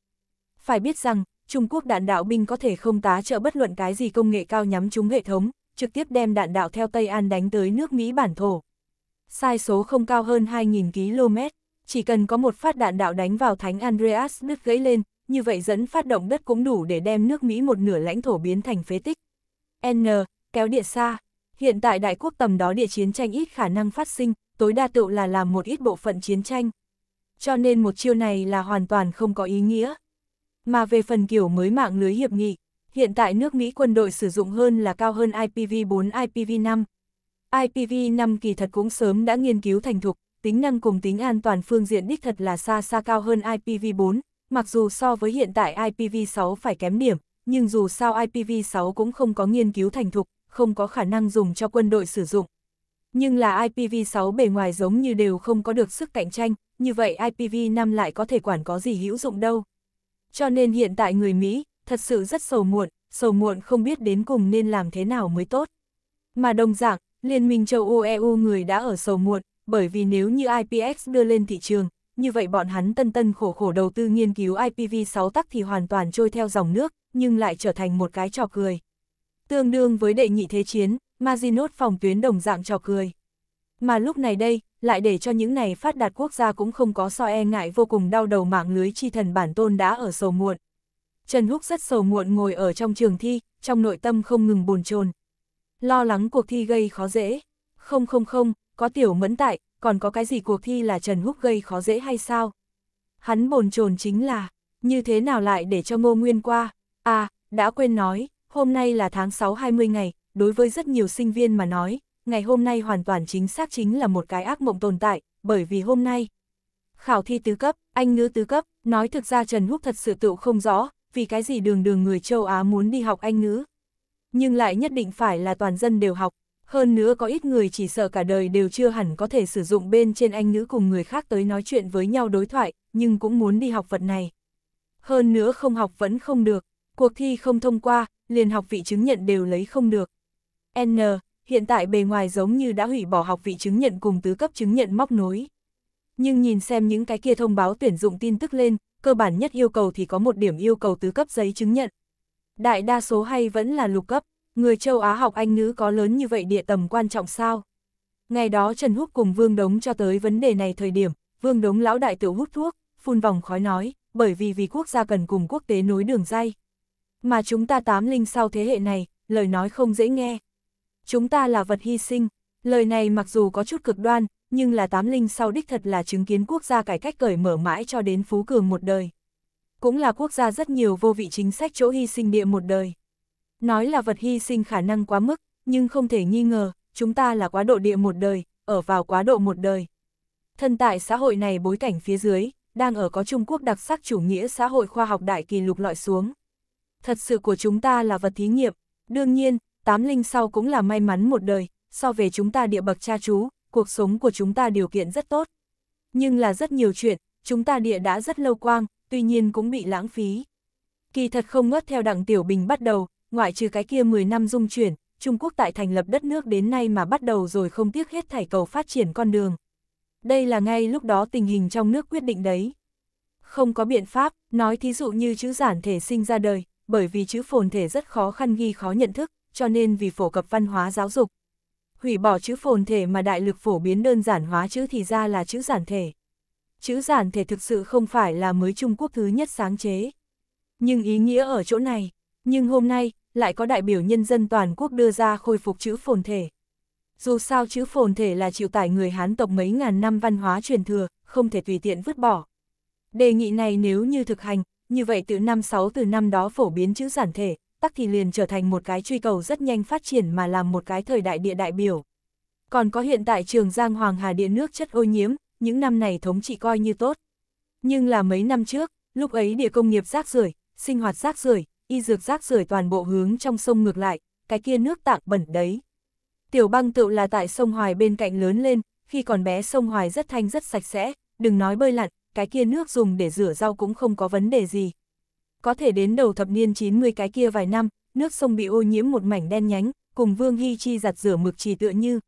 A: Phải biết rằng, Trung Quốc đạn đạo binh có thể không tá trợ bất luận cái gì công nghệ cao nhắm trúng hệ thống, trực tiếp đem đạn đạo theo Tây An đánh tới nước Mỹ bản thổ. Sai số không cao hơn 2.000 km chỉ cần có một phát đạn đạo đánh vào thánh Andreas đứt gãy lên, như vậy dẫn phát động đất cũng đủ để đem nước Mỹ một nửa lãnh thổ biến thành phế tích. N. Kéo địa xa. Hiện tại đại quốc tầm đó địa chiến tranh ít khả năng phát sinh, tối đa tựu là làm một ít bộ phận chiến tranh. Cho nên một chiêu này là hoàn toàn không có ý nghĩa. Mà về phần kiểu mới mạng lưới hiệp nghị, hiện tại nước Mỹ quân đội sử dụng hơn là cao hơn IPV4 IPV5. IPV5 kỳ thật cũng sớm đã nghiên cứu thành thục, tính năng cùng tính an toàn phương diện đích thật là xa xa cao hơn IPv4, mặc dù so với hiện tại IPv6 phải kém điểm, nhưng dù sao IPv6 cũng không có nghiên cứu thành thục, không có khả năng dùng cho quân đội sử dụng. Nhưng là IPv6 bề ngoài giống như đều không có được sức cạnh tranh, như vậy IPv5 lại có thể quản có gì hữu dụng đâu. Cho nên hiện tại người Mỹ, thật sự rất sầu muộn, sầu muộn không biết đến cùng nên làm thế nào mới tốt. Mà đồng dạng, Liên minh châu Âu EU người đã ở sầu muộn, bởi vì nếu như IPX đưa lên thị trường, như vậy bọn hắn tân tân khổ khổ đầu tư nghiên cứu IPv6 tắc thì hoàn toàn trôi theo dòng nước, nhưng lại trở thành một cái trò cười. Tương đương với đệ nhị thế chiến, Maginot phòng tuyến đồng dạng trò cười. Mà lúc này đây, lại để cho những này phát đạt quốc gia cũng không có so e ngại vô cùng đau đầu mạng lưới chi thần bản tôn đã ở sầu muộn. Trần Húc rất sầu muộn ngồi ở trong trường thi, trong nội tâm không ngừng bồn chồn Lo lắng cuộc thi gây khó dễ. Không không không, có tiểu mẫn tại, còn có cái gì cuộc thi là Trần Húc gây khó dễ hay sao? Hắn bồn chồn chính là, như thế nào lại để cho Ngô Nguyên qua? À, đã quên nói, hôm nay là tháng 6 20 ngày, đối với rất nhiều sinh viên mà nói, ngày hôm nay hoàn toàn chính xác chính là một cái ác mộng tồn tại, bởi vì hôm nay khảo thi tứ cấp, anh ngữ tứ cấp, nói thực ra Trần Húc thật sự tự không rõ, vì cái gì đường đường người châu Á muốn đi học anh ngữ. Nhưng lại nhất định phải là toàn dân đều học, hơn nữa có ít người chỉ sợ cả đời đều chưa hẳn có thể sử dụng bên trên anh nữ cùng người khác tới nói chuyện với nhau đối thoại, nhưng cũng muốn đi học vật này. Hơn nữa không học vẫn không được, cuộc thi không thông qua, liền học vị chứng nhận đều lấy không được. N. Hiện tại bề ngoài giống như đã hủy bỏ học vị chứng nhận cùng tứ cấp chứng nhận móc nối. Nhưng nhìn xem những cái kia thông báo tuyển dụng tin tức lên, cơ bản nhất yêu cầu thì có một điểm yêu cầu tứ cấp giấy chứng nhận. Đại đa số hay vẫn là lục cấp, Người châu Á học Anh nữ có lớn như vậy địa tầm quan trọng sao? Ngày đó Trần Húc cùng Vương Đống cho tới vấn đề này thời điểm, Vương Đống lão đại tiểu hút thuốc, phun vòng khói nói, bởi vì vì quốc gia cần cùng quốc tế nối đường dây. Mà chúng ta tám linh sau thế hệ này, lời nói không dễ nghe. Chúng ta là vật hy sinh, lời này mặc dù có chút cực đoan, nhưng là tám linh sau đích thật là chứng kiến quốc gia cải cách cởi mở mãi cho đến phú cường một đời. Cũng là quốc gia rất nhiều vô vị chính sách chỗ hy sinh địa một đời. Nói là vật hy sinh khả năng quá mức, nhưng không thể nghi ngờ, chúng ta là quá độ địa một đời, ở vào quá độ một đời. Thân tại xã hội này bối cảnh phía dưới, đang ở có Trung Quốc đặc sắc chủ nghĩa xã hội khoa học đại kỳ lục loại xuống. Thật sự của chúng ta là vật thí nghiệm, đương nhiên, tám linh sau cũng là may mắn một đời, so về chúng ta địa bậc cha chú, cuộc sống của chúng ta điều kiện rất tốt. Nhưng là rất nhiều chuyện, chúng ta địa đã rất lâu quang, tuy nhiên cũng bị lãng phí. Kỳ thật không ngớt theo đặng Tiểu Bình bắt đầu, ngoại trừ cái kia 10 năm dung chuyển, Trung Quốc tại thành lập đất nước đến nay mà bắt đầu rồi không tiếc hết thảy cầu phát triển con đường. Đây là ngay lúc đó tình hình trong nước quyết định đấy. Không có biện pháp, nói thí dụ như chữ giản thể sinh ra đời, bởi vì chữ phồn thể rất khó khăn ghi khó nhận thức, cho nên vì phổ cập văn hóa giáo dục. Hủy bỏ chữ phồn thể mà đại lực phổ biến đơn giản hóa chữ thì ra là chữ giản thể. Chữ giản thể thực sự không phải là mới Trung Quốc thứ nhất sáng chế. Nhưng ý nghĩa ở chỗ này, nhưng hôm nay, lại có đại biểu nhân dân toàn quốc đưa ra khôi phục chữ phồn thể. Dù sao chữ phồn thể là chịu tải người Hán tộc mấy ngàn năm văn hóa truyền thừa, không thể tùy tiện vứt bỏ. Đề nghị này nếu như thực hành, như vậy từ năm 6 từ năm đó phổ biến chữ giản thể, tắc thì liền trở thành một cái truy cầu rất nhanh phát triển mà làm một cái thời đại địa đại biểu. Còn có hiện tại trường Giang Hoàng Hà địa nước chất ô nhiễm, những năm này thống trị coi như tốt. Nhưng là mấy năm trước, lúc ấy địa công nghiệp rác rưởi sinh hoạt rác rưởi y dược rác rưởi toàn bộ hướng trong sông ngược lại, cái kia nước tạng bẩn đấy. Tiểu băng tựu là tại sông Hoài bên cạnh lớn lên, khi còn bé sông Hoài rất thanh rất sạch sẽ, đừng nói bơi lặn, cái kia nước dùng để rửa rau cũng không có vấn đề gì. Có thể đến đầu thập niên 90 cái kia vài năm, nước sông bị ô nhiễm một mảnh đen nhánh, cùng Vương Hy Chi giặt rửa mực trì tựa như.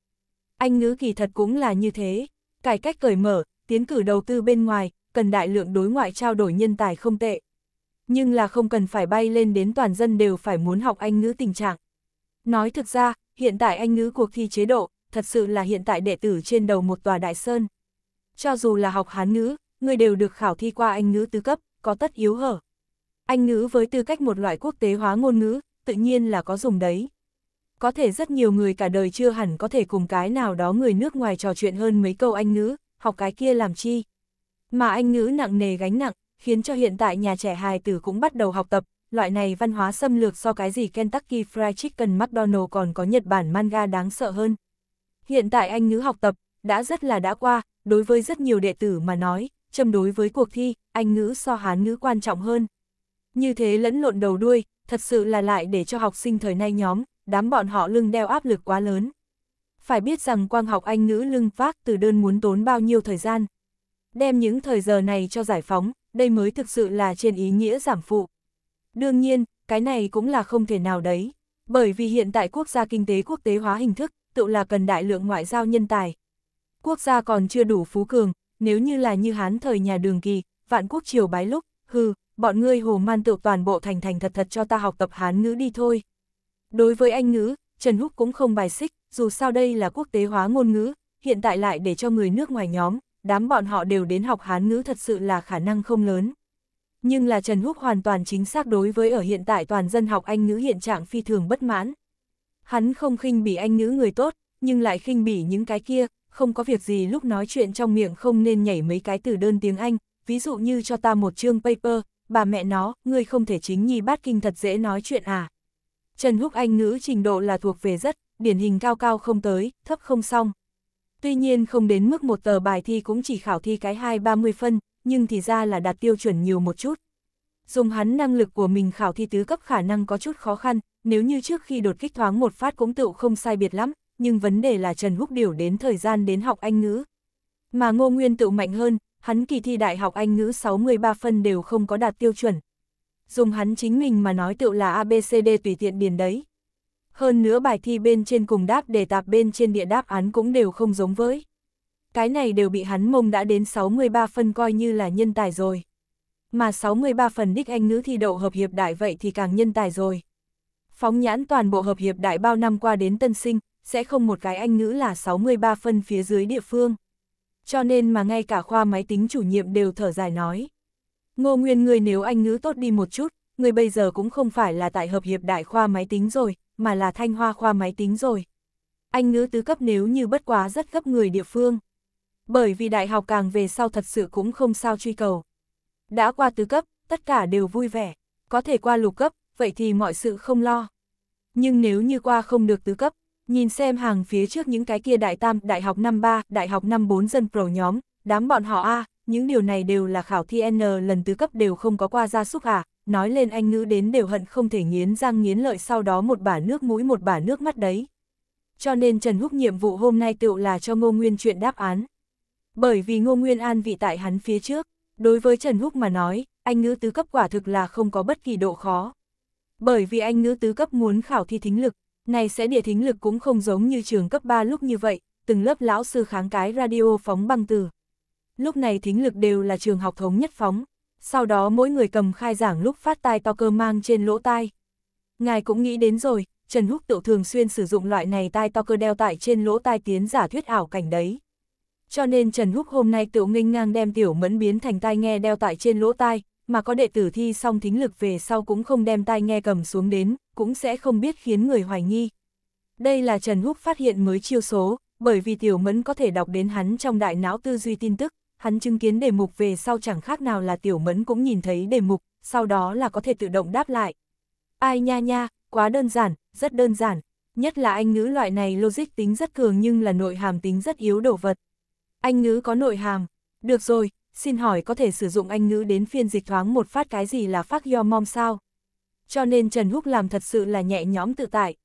A: Anh ngữ kỳ thật cũng là như thế, cải cách cởi mở, tiến cử đầu tư bên ngoài, cần đại lượng đối ngoại trao đổi nhân tài không tệ nhưng là không cần phải bay lên đến toàn dân đều phải muốn học Anh ngữ tình trạng. Nói thực ra, hiện tại Anh ngữ cuộc thi chế độ, thật sự là hiện tại đệ tử trên đầu một tòa đại sơn. Cho dù là học Hán ngữ, người đều được khảo thi qua Anh ngữ tứ cấp, có tất yếu hở. Anh ngữ với tư cách một loại quốc tế hóa ngôn ngữ, tự nhiên là có dùng đấy. Có thể rất nhiều người cả đời chưa hẳn có thể cùng cái nào đó người nước ngoài trò chuyện hơn mấy câu Anh ngữ, học cái kia làm chi. Mà Anh ngữ nặng nề gánh nặng, khiến cho hiện tại nhà trẻ hài tử cũng bắt đầu học tập, loại này văn hóa xâm lược so cái gì Kentucky Fried Chicken McDonald còn có Nhật Bản manga đáng sợ hơn. Hiện tại Anh ngữ học tập, đã rất là đã qua, đối với rất nhiều đệ tử mà nói, châm đối với cuộc thi, Anh ngữ so Hán ngữ quan trọng hơn. Như thế lẫn lộn đầu đuôi, thật sự là lại để cho học sinh thời nay nhóm, đám bọn họ lưng đeo áp lực quá lớn. Phải biết rằng quang học Anh ngữ lưng vác từ đơn muốn tốn bao nhiêu thời gian. Đem những thời giờ này cho giải phóng, đây mới thực sự là trên ý nghĩa giảm phụ. Đương nhiên, cái này cũng là không thể nào đấy, bởi vì hiện tại quốc gia kinh tế quốc tế hóa hình thức, tự là cần đại lượng ngoại giao nhân tài. Quốc gia còn chưa đủ phú cường, nếu như là như Hán thời nhà đường kỳ, vạn quốc triều bái lúc, hư, bọn ngươi hồ man tự toàn bộ thành thành thật thật cho ta học tập Hán ngữ đi thôi. Đối với Anh ngữ, Trần Húc cũng không bài xích, dù sao đây là quốc tế hóa ngôn ngữ, hiện tại lại để cho người nước ngoài nhóm, đám bọn họ đều đến học Hán ngữ thật sự là khả năng không lớn. Nhưng là Trần Húc hoàn toàn chính xác đối với ở hiện tại toàn dân học Anh ngữ hiện trạng phi thường bất mãn. Hắn không khinh bỉ Anh ngữ người tốt, nhưng lại khinh bỉ những cái kia, không có việc gì lúc nói chuyện trong miệng không nên nhảy mấy cái từ đơn tiếng Anh, ví dụ như cho ta một chương paper, bà mẹ nó, ngươi không thể chính nhi bát kinh thật dễ nói chuyện à. Trần Húc Anh ngữ trình độ là thuộc về rất, điển hình cao cao không tới, thấp không xong. Tuy nhiên không đến mức một tờ bài thi cũng chỉ khảo thi cái hai ba mươi phân, nhưng thì ra là đạt tiêu chuẩn nhiều một chút. Dùng hắn năng lực của mình khảo thi tứ cấp khả năng có chút khó khăn, nếu như trước khi đột kích thoáng một phát cũng tựu không sai biệt lắm, nhưng vấn đề là Trần Húc điều đến thời gian đến học Anh ngữ. Mà Ngô Nguyên tựu mạnh hơn, hắn kỳ thi đại học Anh ngữ 63 phân đều không có đạt tiêu chuẩn. Dùng hắn chính mình mà nói tựu là ABCD tùy tiện điền đấy. Hơn nữa bài thi bên trên cùng đáp đề tạp bên trên địa đáp án cũng đều không giống với. Cái này đều bị hắn mông đã đến 63 phân coi như là nhân tài rồi. Mà 63 phần đích anh nữ thi đậu hợp hiệp đại vậy thì càng nhân tài rồi. Phóng nhãn toàn bộ hợp hiệp đại bao năm qua đến tân sinh, sẽ không một cái anh nữ là 63 phân phía dưới địa phương. Cho nên mà ngay cả khoa máy tính chủ nhiệm đều thở dài nói. Ngô Nguyên người nếu anh ngữ tốt đi một chút, người bây giờ cũng không phải là tại hợp hiệp đại khoa máy tính rồi, mà là thanh hoa khoa máy tính rồi. Anh ngữ tứ cấp nếu như bất quá rất gấp người địa phương. Bởi vì đại học càng về sau thật sự cũng không sao truy cầu. Đã qua tứ cấp, tất cả đều vui vẻ, có thể qua lục cấp, vậy thì mọi sự không lo. Nhưng nếu như qua không được tứ cấp, nhìn xem hàng phía trước những cái kia đại tam, đại học năm ba, đại học năm bốn dân pro nhóm, đám bọn họ A, những điều này đều là khảo thi N lần tứ cấp đều không có qua ra súc à, nói lên anh ngữ đến đều hận không thể nghiến răng nghiến lợi sau đó một bả nước mũi một bả nước mắt đấy. Cho nên Trần Húc nhiệm vụ hôm nay tựu là cho Ngô Nguyên chuyện đáp án. Bởi vì Ngô Nguyên an vị tại hắn phía trước, đối với Trần Húc mà nói, anh ngữ tứ cấp quả thực là không có bất kỳ độ khó. Bởi vì anh ngữ tứ cấp muốn khảo thi thính lực, này sẽ địa thính lực cũng không giống như trường cấp 3 lúc như vậy, từng lớp lão sư kháng cái radio phóng băng từ. Lúc này thính lực đều là trường học thống nhất phóng, sau đó mỗi người cầm khai giảng lúc phát tai to cơ mang trên lỗ tai. Ngài cũng nghĩ đến rồi, Trần Húc tự thường xuyên sử dụng loại này tai to cơ đeo tại trên lỗ tai tiến giả thuyết ảo cảnh đấy. Cho nên Trần Húc hôm nay tự nghênh ngang đem tiểu mẫn biến thành tai nghe đeo tại trên lỗ tai, mà có đệ tử thi xong thính lực về sau cũng không đem tai nghe cầm xuống đến, cũng sẽ không biết khiến người hoài nghi. Đây là Trần Húc phát hiện mới chiêu số, bởi vì tiểu mẫn có thể đọc đến hắn trong đại não tư duy tin tức hắn chứng kiến đề mục về sau chẳng khác nào là tiểu mẫn cũng nhìn thấy đề mục, sau đó là có thể tự động đáp lại. Ai nha nha, quá đơn giản, rất đơn giản, nhất là anh ngữ loại này logic tính rất cường nhưng là nội hàm tính rất yếu đồ vật. Anh ngữ có nội hàm, được rồi, xin hỏi có thể sử dụng anh ngữ đến phiên dịch thoáng một phát cái gì là phát yo mom sao? Cho nên Trần Húc làm thật sự là nhẹ nhõm tự tại.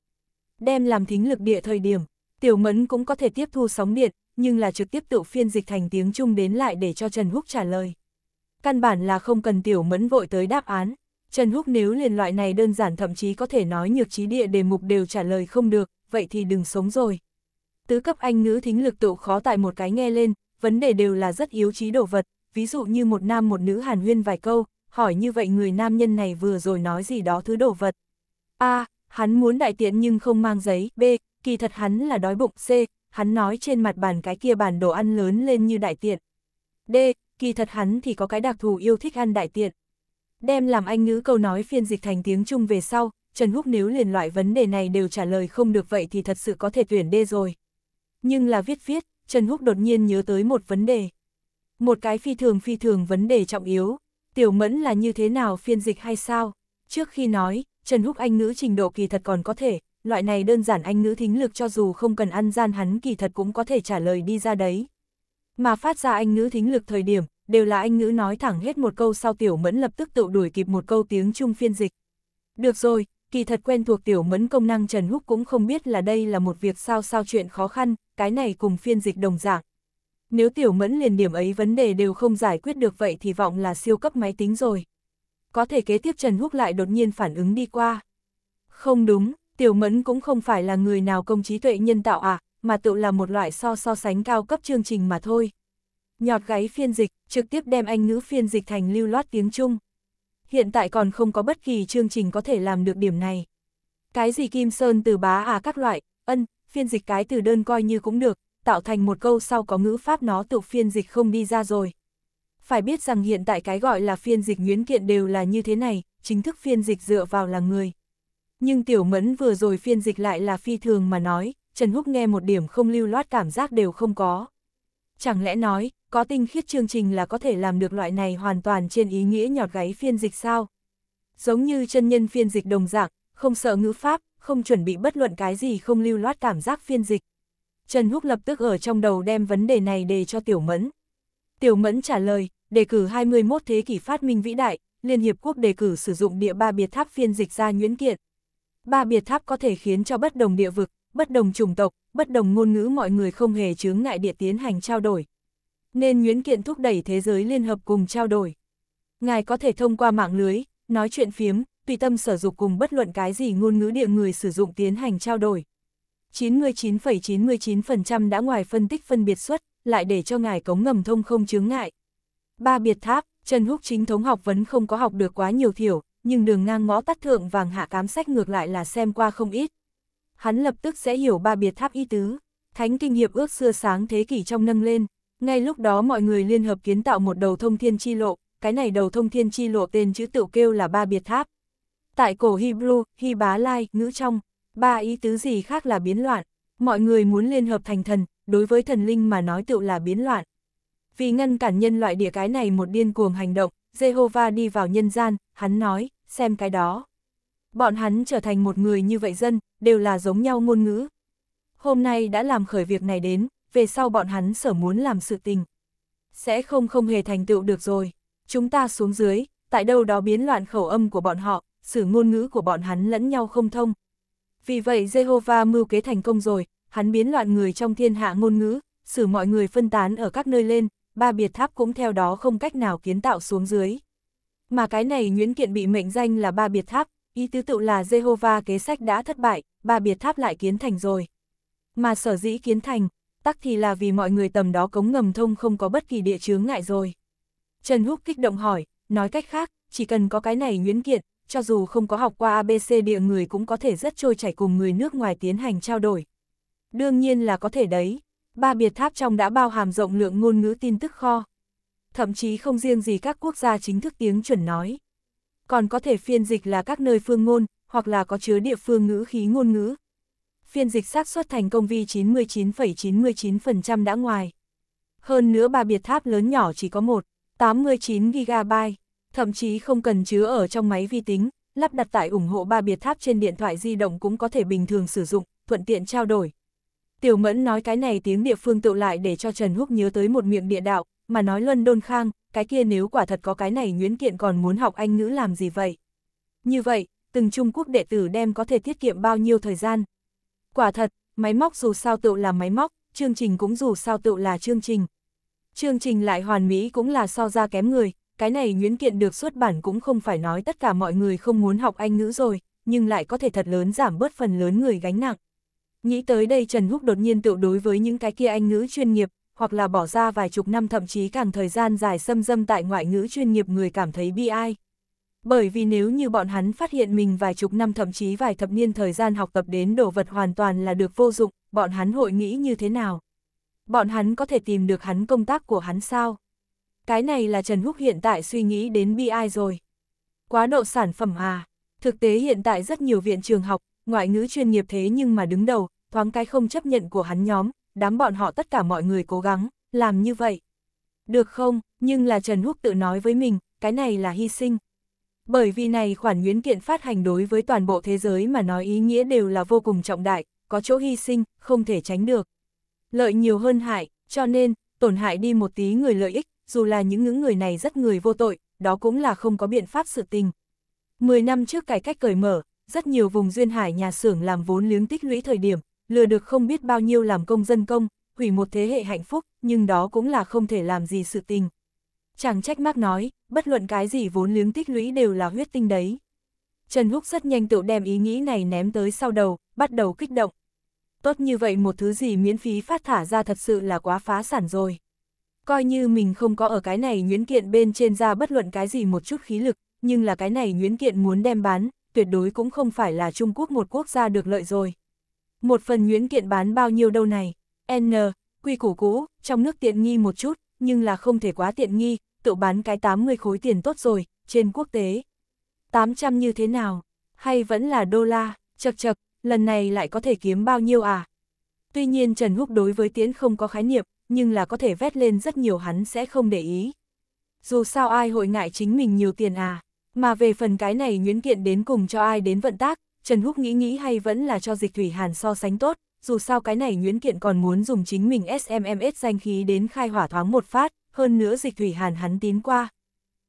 A: Đem làm thính lực địa thời điểm, tiểu mẫn cũng có thể tiếp thu sóng điện, nhưng là trực tiếp tự phiên dịch thành tiếng Trung đến lại để cho Trần Húc trả lời. Căn bản là không cần tiểu mẫn vội tới đáp án, Trần Húc nếu liền loại này đơn giản thậm chí có thể nói nhược trí địa đề mục đều trả lời không được, vậy thì đừng sống rồi. Tứ cấp anh ngữ thính lực tự khó tại một cái nghe lên, vấn đề đều là rất yếu trí đồ vật, ví dụ như một nam một nữ hàn huyên vài câu, hỏi như vậy người nam nhân này vừa rồi nói gì đó thứ đồ vật. A. Hắn muốn đại tiện nhưng không mang giấy, B. Kỳ thật hắn là đói bụng, C hắn nói trên mặt bàn cái kia bản đồ ăn lớn lên như đại tiện. D, kỳ thật hắn thì có cái đặc thù yêu thích ăn đại tiện. Đem làm anh ngữ câu nói phiên dịch thành tiếng Trung về sau, Trần Húc nếu liền loại vấn đề này đều trả lời không được vậy thì thật sự có thể tuyển D rồi. Nhưng là viết viết, Trần Húc đột nhiên nhớ tới một vấn đề. Một cái phi thường phi thường vấn đề trọng yếu, tiểu mẫn là như thế nào phiên dịch hay sao? Trước khi nói, Trần Húc Anh ngữ trình độ kỳ thật còn có thể, loại này đơn giản anh ngữ thính lực cho dù không cần ăn gian hắn kỳ thật cũng có thể trả lời đi ra đấy. Mà phát ra anh ngữ thính lực thời điểm, đều là anh ngữ nói thẳng hết một câu sau tiểu mẫn lập tức tự đuổi kịp một câu tiếng Trung phiên dịch. Được rồi, kỳ thật quen thuộc tiểu mẫn công năng Trần Húc cũng không biết là đây là một việc sao sao chuyện khó khăn, cái này cùng phiên dịch đồng dạng. Nếu tiểu mẫn liền điểm ấy vấn đề đều không giải quyết được vậy thì vọng là siêu cấp máy tính rồi. Có thể kế tiếp Trần Húc lại đột nhiên phản ứng đi qua. Không đúng, Tiểu Mẫn cũng không phải là người nào công trí tuệ nhân tạo à, mà tự là một loại so so sánh cao cấp chương trình mà thôi. Nhọt gáy phiên dịch, trực tiếp đem anh ngữ phiên dịch thành lưu loát tiếng Trung. Hiện tại còn không có bất kỳ chương trình có thể làm được điểm này. Cái gì Kim Sơn từ bá à các loại, ân, phiên dịch cái từ đơn coi như cũng được, tạo thành một câu sau có ngữ pháp nó tự phiên dịch không đi ra rồi. Phải biết rằng hiện tại cái gọi là phiên dịch Nguyễn kiện đều là như thế này, chính thức phiên dịch dựa vào là người nhưng tiểu mẫn vừa rồi phiên dịch lại là phi thường mà nói, Trần Húc nghe một điểm không lưu loát cảm giác đều không có. Chẳng lẽ nói, có tinh khiết chương trình là có thể làm được loại này hoàn toàn trên ý nghĩa nhọt gáy phiên dịch sao? Giống như chân nhân phiên dịch đồng dạng, không sợ ngữ pháp, không chuẩn bị bất luận cái gì không lưu loát cảm giác phiên dịch. Trần Húc lập tức ở trong đầu đem vấn đề này đề cho Tiểu Mẫn. Tiểu Mẫn trả lời, đề cử 21 thế kỷ phát minh vĩ đại, Liên Hiệp Quốc đề cử sử dụng địa ba biệt tháp phiên dịch ra nguyễn kiện ba biệt tháp có thể khiến cho bất đồng địa vực, bất đồng chủng tộc, bất đồng ngôn ngữ mọi người không hề chướng ngại địa tiến hành trao đổi. Nên Nguyễn Kiện thúc đẩy thế giới liên hợp cùng trao đổi. Ngài có thể thông qua mạng lưới, nói chuyện phiếm, tùy tâm sở dục cùng bất luận cái gì ngôn ngữ địa người sử dụng tiến hành trao đổi. 99,99% ,99 đã ngoài phân tích phân biệt suất, lại để cho ngài cống ngầm thông không chướng ngại. Ba biệt tháp, Trần Húc chính thống học vấn không có học được quá nhiều thiểu, nhưng đường ngang ngõ tắt thượng vàng hạ cám sách ngược lại là xem qua không ít. Hắn lập tức sẽ hiểu ba biệt tháp y tứ, thánh kinh hiệp ước xưa sáng thế kỷ trong nâng lên, ngay lúc đó mọi người liên hợp kiến tạo một đầu thông thiên chi lộ, cái này đầu thông thiên chi lộ tên chữ tựu kêu là ba biệt tháp. Tại cổ Hebrew, Hy Bá Lai, ngữ trong, ba ý tứ gì khác là biến loạn, mọi người muốn liên hợp thành thần, đối với thần linh mà nói tựu là biến loạn. Vì ngăn cản nhân loại địa cái này một điên cuồng hành động, Jehovah đi vào nhân gian, hắn nói, xem cái đó. Bọn hắn trở thành một người như vậy dân, đều là giống nhau ngôn ngữ. Hôm nay đã làm khởi việc này đến, về sau bọn hắn sở muốn làm sự tình. Sẽ không không hề thành tựu được rồi. Chúng ta xuống dưới, tại đâu đó biến loạn khẩu âm của bọn họ, sử ngôn ngữ của bọn hắn lẫn nhau không thông. Vì vậy Jehovah mưu kế thành công rồi, hắn biến loạn người trong thiên hạ ngôn ngữ, sử mọi người phân tán ở các nơi lên, ba biệt tháp cũng theo đó không cách nào kiến tạo xuống dưới mà cái này Nguyễn Kiện bị mệnh danh là ba biệt tháp, ý tứ tự là Jehovah kế sách đã thất bại, ba biệt tháp lại kiến thành rồi. Mà sở dĩ kiến thành, tắc thì là vì mọi người tầm đó cống ngầm thông không có bất kỳ địa chướng ngại rồi. Trần Húc kích động hỏi, nói cách khác, chỉ cần có cái này Nguyễn Kiện, cho dù không có học qua ABC địa người cũng có thể rất trôi chảy cùng người nước ngoài tiến hành trao đổi. Đương nhiên là có thể đấy. Ba biệt tháp trong đã bao hàm rộng lượng ngôn ngữ tin tức kho, thậm chí không riêng gì các quốc gia chính thức tiếng chuẩn nói. Còn có thể phiên dịch là các nơi phương ngôn, hoặc là có chứa địa phương ngữ khí ngôn ngữ. Phiên dịch xác suất thành công vi 99,99% ,99 đã ngoài. Hơn nữa ba biệt tháp lớn nhỏ chỉ có 1, 89 GB, thậm chí không cần chứa ở trong máy vi tính, lắp đặt tại ủng hộ ba biệt tháp trên điện thoại di động cũng có thể bình thường sử dụng, thuận tiện trao đổi. Tiểu Mẫn nói cái này tiếng địa phương tự lại để cho Trần Húc nhớ tới một miệng địa đạo, mà nói đôn khang, cái kia nếu quả thật có cái này Nguyễn Kiện còn muốn học Anh ngữ làm gì vậy? Như vậy, từng Trung Quốc đệ tử đem có thể tiết kiệm bao nhiêu thời gian? Quả thật, máy móc dù sao tự là máy móc, chương trình cũng dù sao tự là chương trình. Chương trình lại hoàn mỹ cũng là so ra kém người, cái này Nguyễn Kiện được xuất bản cũng không phải nói tất cả mọi người không muốn học Anh ngữ rồi, nhưng lại có thể thật lớn giảm bớt phần lớn người gánh nặng. Nghĩ tới đây Trần Húc đột nhiên tự đối với những cái kia Anh ngữ chuyên nghiệp, hoặc là bỏ ra vài chục năm thậm chí càng thời gian dài xâm dâm tại ngoại ngữ chuyên nghiệp người cảm thấy bi ai. Bởi vì nếu như bọn hắn phát hiện mình vài chục năm thậm chí vài thập niên thời gian học tập đến đồ vật hoàn toàn là được vô dụng, bọn hắn hội nghĩ như thế nào? Bọn hắn có thể tìm được hắn công tác của hắn sao? Cái này là Trần Húc hiện tại suy nghĩ đến bi ai rồi. Quá độ sản phẩm à? Thực tế hiện tại rất nhiều viện trường học, ngoại ngữ chuyên nghiệp thế nhưng mà đứng đầu, thoáng cái không chấp nhận của hắn nhóm, đám bọn họ tất cả mọi người cố gắng, làm như vậy. Được không, nhưng là Trần Húc tự nói với mình, cái này là hy sinh. Bởi vì này khoản Nguyễn kiện phát hành đối với toàn bộ thế giới mà nói ý nghĩa đều là vô cùng trọng đại, có chỗ hy sinh, không thể tránh được. Lợi nhiều hơn hại, cho nên, tổn hại đi một tí người lợi ích, dù là những những người này rất người vô tội, đó cũng là không có biện pháp sự tình. Mười năm trước cải cách cởi mở, rất nhiều vùng duyên hải nhà xưởng làm vốn liếng tích lũy thời điểm, lừa được không biết bao nhiêu làm công dân công, hủy một thế hệ hạnh phúc, nhưng đó cũng là không thể làm gì sự tình. chàng trách mắc nói, bất luận cái gì vốn liếng tích lũy đều là huyết tinh đấy. Trần Húc rất nhanh tự đem ý nghĩ này ném tới sau đầu, bắt đầu kích động. Tốt như vậy một thứ gì miễn phí phát thả ra thật sự là quá phá sản rồi. Coi như mình không có ở cái này nhuyễn kiện bên trên ra bất luận cái gì một chút khí lực, nhưng là cái này nhuyễn kiện muốn đem bán, tuyệt đối cũng không phải là Trung Quốc một quốc gia được lợi rồi. Một phần nguyễn kiện bán bao nhiêu đâu này? N, quy củ cũ, trong nước tiện nghi một chút, nhưng là không thể quá tiện nghi, tự bán cái 80 khối tiền tốt rồi, trên quốc tế. 800 như thế nào? Hay vẫn là đô la? Chật chật, lần này lại có thể kiếm bao nhiêu à? Tuy nhiên Trần Húc đối với tiến không có khái niệm, nhưng là có thể vét lên rất nhiều hắn sẽ không để ý. Dù sao ai hội ngại chính mình nhiều tiền à, mà về phần cái này nguyễn kiện đến cùng cho ai đến vận tác, Trần Húc nghĩ nghĩ hay vẫn là cho Dịch Thủy Hàn so sánh tốt, dù sao cái này Nguyễn Kiện còn muốn dùng chính mình SMMS danh khí đến khai hỏa thoáng một phát, hơn nữa Dịch Thủy Hàn hắn tín qua.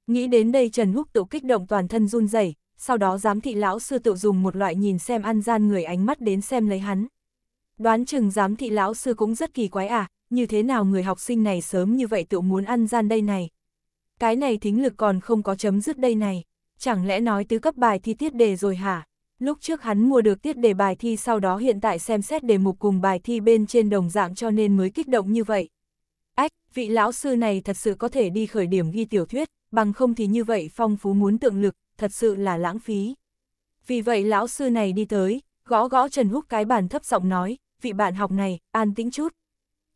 A: Nghĩ đến đây Trần Húc tự kích động toàn thân run rẩy, sau đó giám thị lão sư tự dùng một loại nhìn xem ăn gian người ánh mắt đến xem lấy hắn. Đoán chừng giám thị lão sư cũng rất kỳ quái à, như thế nào người học sinh này sớm như vậy tự muốn ăn gian đây này. Cái này thính lực còn không có chấm dứt đây này, chẳng lẽ nói tứ cấp bài thi tiết đề rồi hả? Lúc trước hắn mua được tiết đề bài thi sau đó hiện tại xem xét đề mục cùng bài thi bên trên đồng dạng cho nên mới kích động như vậy. Ách, vị lão sư này thật sự có thể đi khởi điểm ghi tiểu thuyết, bằng không thì như vậy phong phú muốn tượng lực, thật sự là lãng phí. Vì vậy lão sư này đi tới, gõ gõ Trần Húc cái bàn thấp giọng nói, vị bạn học này, an tĩnh chút.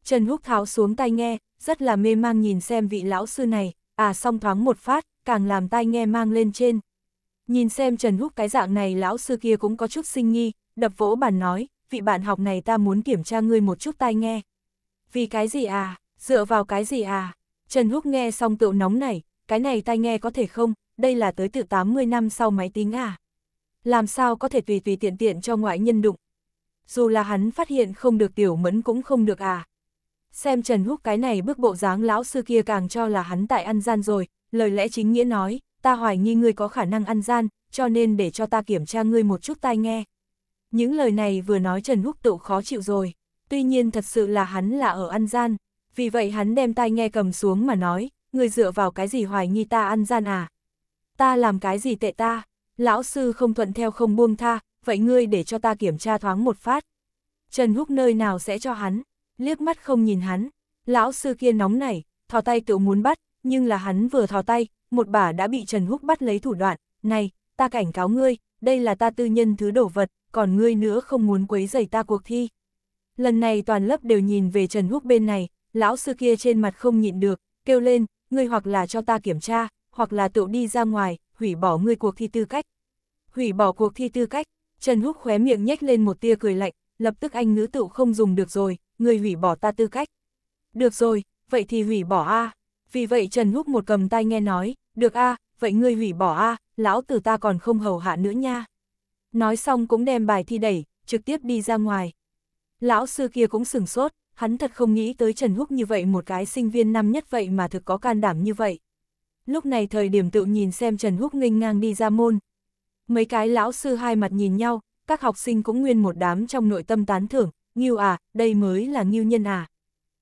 A: Trần Húc tháo xuống tai nghe, rất là mê mang nhìn xem vị lão sư này, à song thoáng một phát, càng làm tai nghe mang lên trên, Nhìn xem Trần Húc cái dạng này lão sư kia cũng có chút sinh nghi, đập vỗ bàn nói, vị bạn học này ta muốn kiểm tra ngươi một chút tai nghe. Vì cái gì à, dựa vào cái gì à? Trần Húc nghe xong tựu nóng này, cái này tai nghe có thể không, đây là tới tự 80 năm sau máy tính à? Làm sao có thể tùy tùy tiện tiện cho ngoại nhân đụng? Dù là hắn phát hiện không được tiểu mẫn cũng không được à. Xem Trần Húc cái này bước bộ dáng lão sư kia càng cho là hắn tại ăn gian rồi, lời lẽ chính nghĩa nói, ta hoài nghi ngươi có khả năng ăn gian, cho nên để cho ta kiểm tra ngươi một chút tai nghe. Những lời này vừa nói Trần Húc Tự khó chịu rồi, tuy nhiên thật sự là hắn là ở ăn gian, vì vậy hắn đem tai nghe cầm xuống mà nói, ngươi dựa vào cái gì hoài nghi ta ăn gian à? Ta làm cái gì tệ ta? Lão sư không thuận theo không buông tha, vậy ngươi để cho ta kiểm tra thoáng một phát. Trần Húc nơi nào sẽ cho hắn, liếc mắt không nhìn hắn, lão sư kia nóng nảy, thò tay tự muốn bắt, nhưng là hắn vừa thò tay, một bà đã bị Trần Húc bắt lấy thủ đoạn, này, ta cảnh cáo ngươi, đây là ta tư nhân thứ đổ vật, còn ngươi nữa không muốn quấy rầy ta cuộc thi. Lần này toàn lớp đều nhìn về Trần Húc bên này, lão sư kia trên mặt không nhịn được, kêu lên, ngươi hoặc là cho ta kiểm tra, hoặc là tự đi ra ngoài, hủy bỏ ngươi cuộc thi tư cách. Hủy bỏ cuộc thi tư cách, Trần Húc khóe miệng nhếch lên một tia cười lạnh, lập tức anh ngữ tựu không dùng được rồi, ngươi hủy bỏ ta tư cách. Được rồi, vậy thì hủy bỏ a vì vậy Trần Húc một cầm tay nghe nói, được a vậy ngươi hủy bỏ a lão tử ta còn không hầu hạ nữa nha. Nói xong cũng đem bài thi đẩy, trực tiếp đi ra ngoài. Lão sư kia cũng sừng sốt, hắn thật không nghĩ tới Trần Húc như vậy một cái sinh viên năm nhất vậy mà thực có can đảm như vậy. Lúc này thời điểm tự nhìn xem Trần Húc nghênh ngang đi ra môn. Mấy cái lão sư hai mặt nhìn nhau, các học sinh cũng nguyên một đám trong nội tâm tán thưởng, Ngưu à, đây mới là Ngưu nhân à.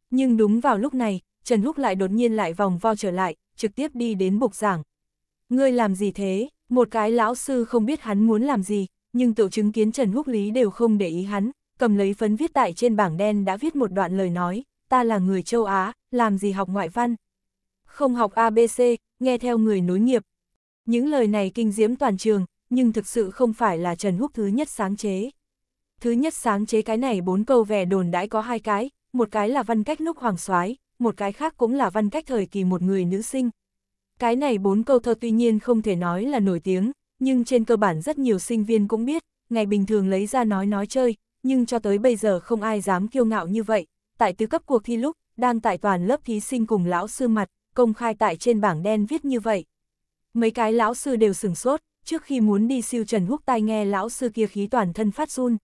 A: Nhưng đúng vào lúc này, Trần Húc lại đột nhiên lại vòng vo trở lại, trực tiếp đi đến bục giảng. Ngươi làm gì thế? Một cái lão sư không biết hắn muốn làm gì, nhưng tự chứng kiến Trần Húc Lý đều không để ý hắn, cầm lấy phấn viết tại trên bảng đen đã viết một đoạn lời nói, ta là người châu Á, làm gì học ngoại văn? Không học ABC, nghe theo người nối nghiệp. Những lời này kinh diễm toàn trường, nhưng thực sự không phải là Trần Húc thứ nhất sáng chế. Thứ nhất sáng chế cái này bốn câu vẻ đồn đãi có hai cái, một cái là văn cách lúc hoàng soái một cái khác cũng là văn cách thời kỳ một người nữ sinh. Cái này bốn câu thơ tuy nhiên không thể nói là nổi tiếng, nhưng trên cơ bản rất nhiều sinh viên cũng biết, ngày bình thường lấy ra nói nói chơi, nhưng cho tới bây giờ không ai dám kiêu ngạo như vậy. Tại tứ cấp cuộc thi lúc, đang tại toàn lớp thí sinh cùng lão sư mặt, công khai tại trên bảng đen viết như vậy. Mấy cái lão sư đều sửng sốt, trước khi muốn đi siêu Trần hút tai nghe lão sư kia khí toàn thân phát run.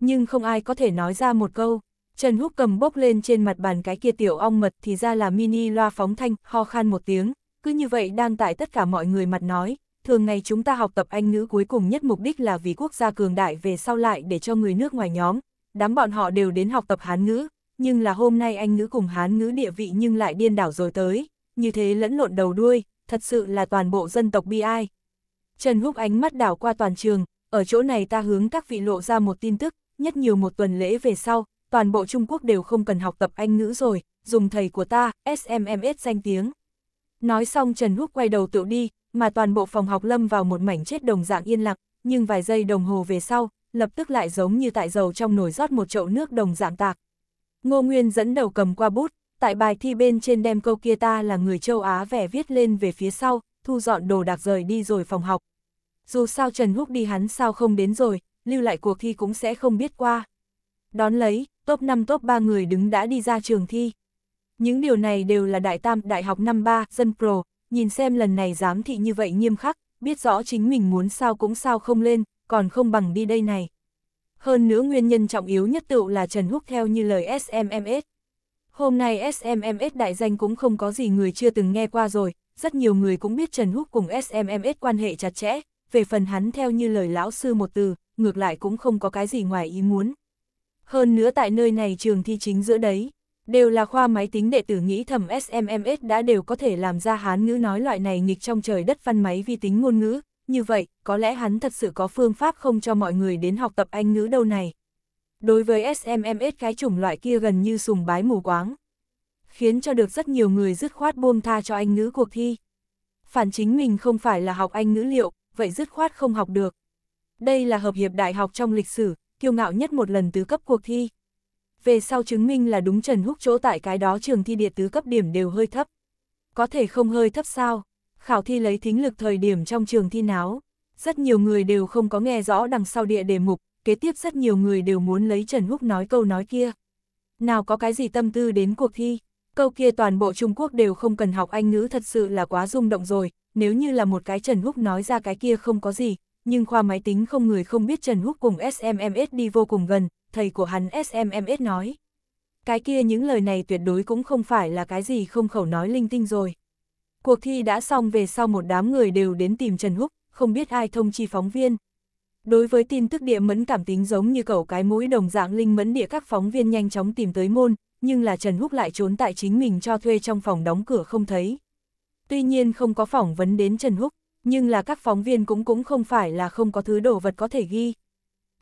A: Nhưng không ai có thể nói ra một câu. Trần Húc cầm bốc lên trên mặt bàn cái kia tiểu ong mật thì ra là mini loa phóng thanh, ho khan một tiếng, cứ như vậy đang tại tất cả mọi người mặt nói, thường ngày chúng ta học tập Anh ngữ cuối cùng nhất mục đích là vì quốc gia cường đại về sau lại để cho người nước ngoài nhóm, đám bọn họ đều đến học tập Hán ngữ, nhưng là hôm nay Anh ngữ cùng Hán ngữ địa vị nhưng lại điên đảo rồi tới, như thế lẫn lộn đầu đuôi, thật sự là toàn bộ dân tộc bi ai. Trần Húc ánh mắt đảo qua toàn trường, ở chỗ này ta hướng các vị lộ ra một tin tức, nhất nhiều một tuần lễ về sau, toàn bộ Trung Quốc đều không cần học tập Anh ngữ rồi, dùng thầy của ta, SMMS danh tiếng. Nói xong Trần Húc quay đầu tựu đi, mà toàn bộ phòng học lâm vào một mảnh chết đồng dạng yên lặng, nhưng vài giây đồng hồ về sau, lập tức lại giống như tại dầu trong nồi rót một chậu nước đồng dạng tạc. Ngô Nguyên dẫn đầu cầm qua bút, tại bài thi bên trên đem câu kia ta là người châu Á vẻ viết lên về phía sau, thu dọn đồ đạc rời đi rồi phòng học. Dù sao Trần Húc đi hắn sao không đến rồi, lưu lại cuộc thi cũng sẽ không biết qua. Đón lấy, top 5 top 3 người đứng đã đi ra trường thi. Những điều này đều là đại tam đại học năm 3, dân pro, nhìn xem lần này giám thị như vậy nghiêm khắc, biết rõ chính mình muốn sao cũng sao không lên, còn không bằng đi đây này. Hơn nữa nguyên nhân trọng yếu nhất tựu là Trần Húc theo như lời SMMS. Hôm nay SMMS đại danh cũng không có gì người chưa từng nghe qua rồi, rất nhiều người cũng biết Trần Húc cùng SMMS quan hệ chặt chẽ, về phần hắn theo như lời lão sư một từ, ngược lại cũng không có cái gì ngoài ý muốn. Hơn nữa tại nơi này trường thi chính giữa đấy, đều là khoa máy tính đệ tử nghĩ thầm SMMS đã đều có thể làm ra hán ngữ nói loại này nghịch trong trời đất văn máy vi tính ngôn ngữ, như vậy, có lẽ hắn thật sự có phương pháp không cho mọi người đến học tập Anh ngữ đâu này. Đối với SMMS cái chủng loại kia gần như sùng bái mù quáng, khiến cho được rất nhiều người dứt khoát buông tha cho Anh ngữ cuộc thi. Phản chính mình không phải là học Anh ngữ liệu, vậy dứt khoát không học được. Đây là hợp hiệp đại học trong lịch sử, kiêu ngạo nhất một lần tứ cấp cuộc thi. Về sau chứng minh là đúng Trần Húc chỗ tại cái đó trường thi địa tứ cấp điểm đều hơi thấp. Có thể không hơi thấp sao, khảo thi lấy thính lực thời điểm trong trường thi náo. Rất nhiều người đều không có nghe rõ đằng sau địa đề mục, kế tiếp rất nhiều người đều muốn lấy Trần Húc nói câu nói kia. Nào có cái gì tâm tư đến cuộc thi, câu kia toàn bộ Trung Quốc đều không cần học Anh ngữ thật sự là quá rung động rồi, nếu như là một cái Trần Húc nói ra cái kia không có gì, nhưng khoa máy tính không người không biết Trần Húc cùng SMMS đi vô cùng gần, thầy của hắn SMMS nói. Cái kia những lời này tuyệt đối cũng không phải là cái gì không khẩu nói linh tinh rồi. Cuộc thi đã xong về sau một đám người đều đến tìm Trần Húc, không biết ai thông chi phóng viên. Đối với tin tức địa mẫn cảm tính giống như cẩu cái mũi đồng dạng linh mẫn địa các phóng viên nhanh chóng tìm tới môn, nhưng là Trần Húc lại trốn tại chính mình cho thuê trong phòng đóng cửa không thấy. Tuy nhiên không có phỏng vấn đến Trần Húc, nhưng là các phóng viên cũng cũng không phải là không có thứ đồ vật có thể ghi.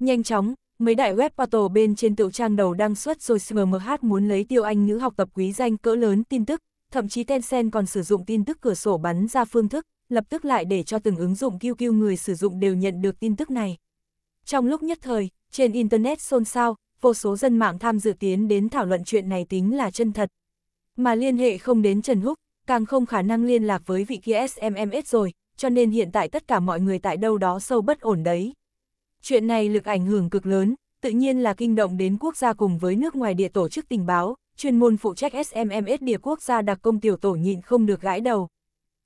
A: Nhanh chóng, mấy đại web portal bên trên tiểu trang đầu đăng xuất rồi smh muốn lấy tiêu anh nữ học tập quý danh cỡ lớn tin tức, thậm chí Tencent còn sử dụng tin tức cửa sổ bắn ra phương thức, lập tức lại để cho từng ứng dụng QQ người sử dụng đều nhận được tin tức này. Trong lúc nhất thời, trên Internet xôn xao, vô số dân mạng tham dự tiến đến thảo luận chuyện này tính là chân thật. Mà liên hệ không đến Trần Húc, càng không khả năng liên lạc với vị kia SMMS rồi, cho nên hiện tại tất cả mọi người tại đâu đó sâu bất ổn đấy. Chuyện này lực ảnh hưởng cực lớn, tự nhiên là kinh động đến quốc gia cùng với nước ngoài địa tổ chức tình báo, chuyên môn phụ trách SMMS địa quốc gia đặc công tiểu tổ nhịn không được gãi đầu.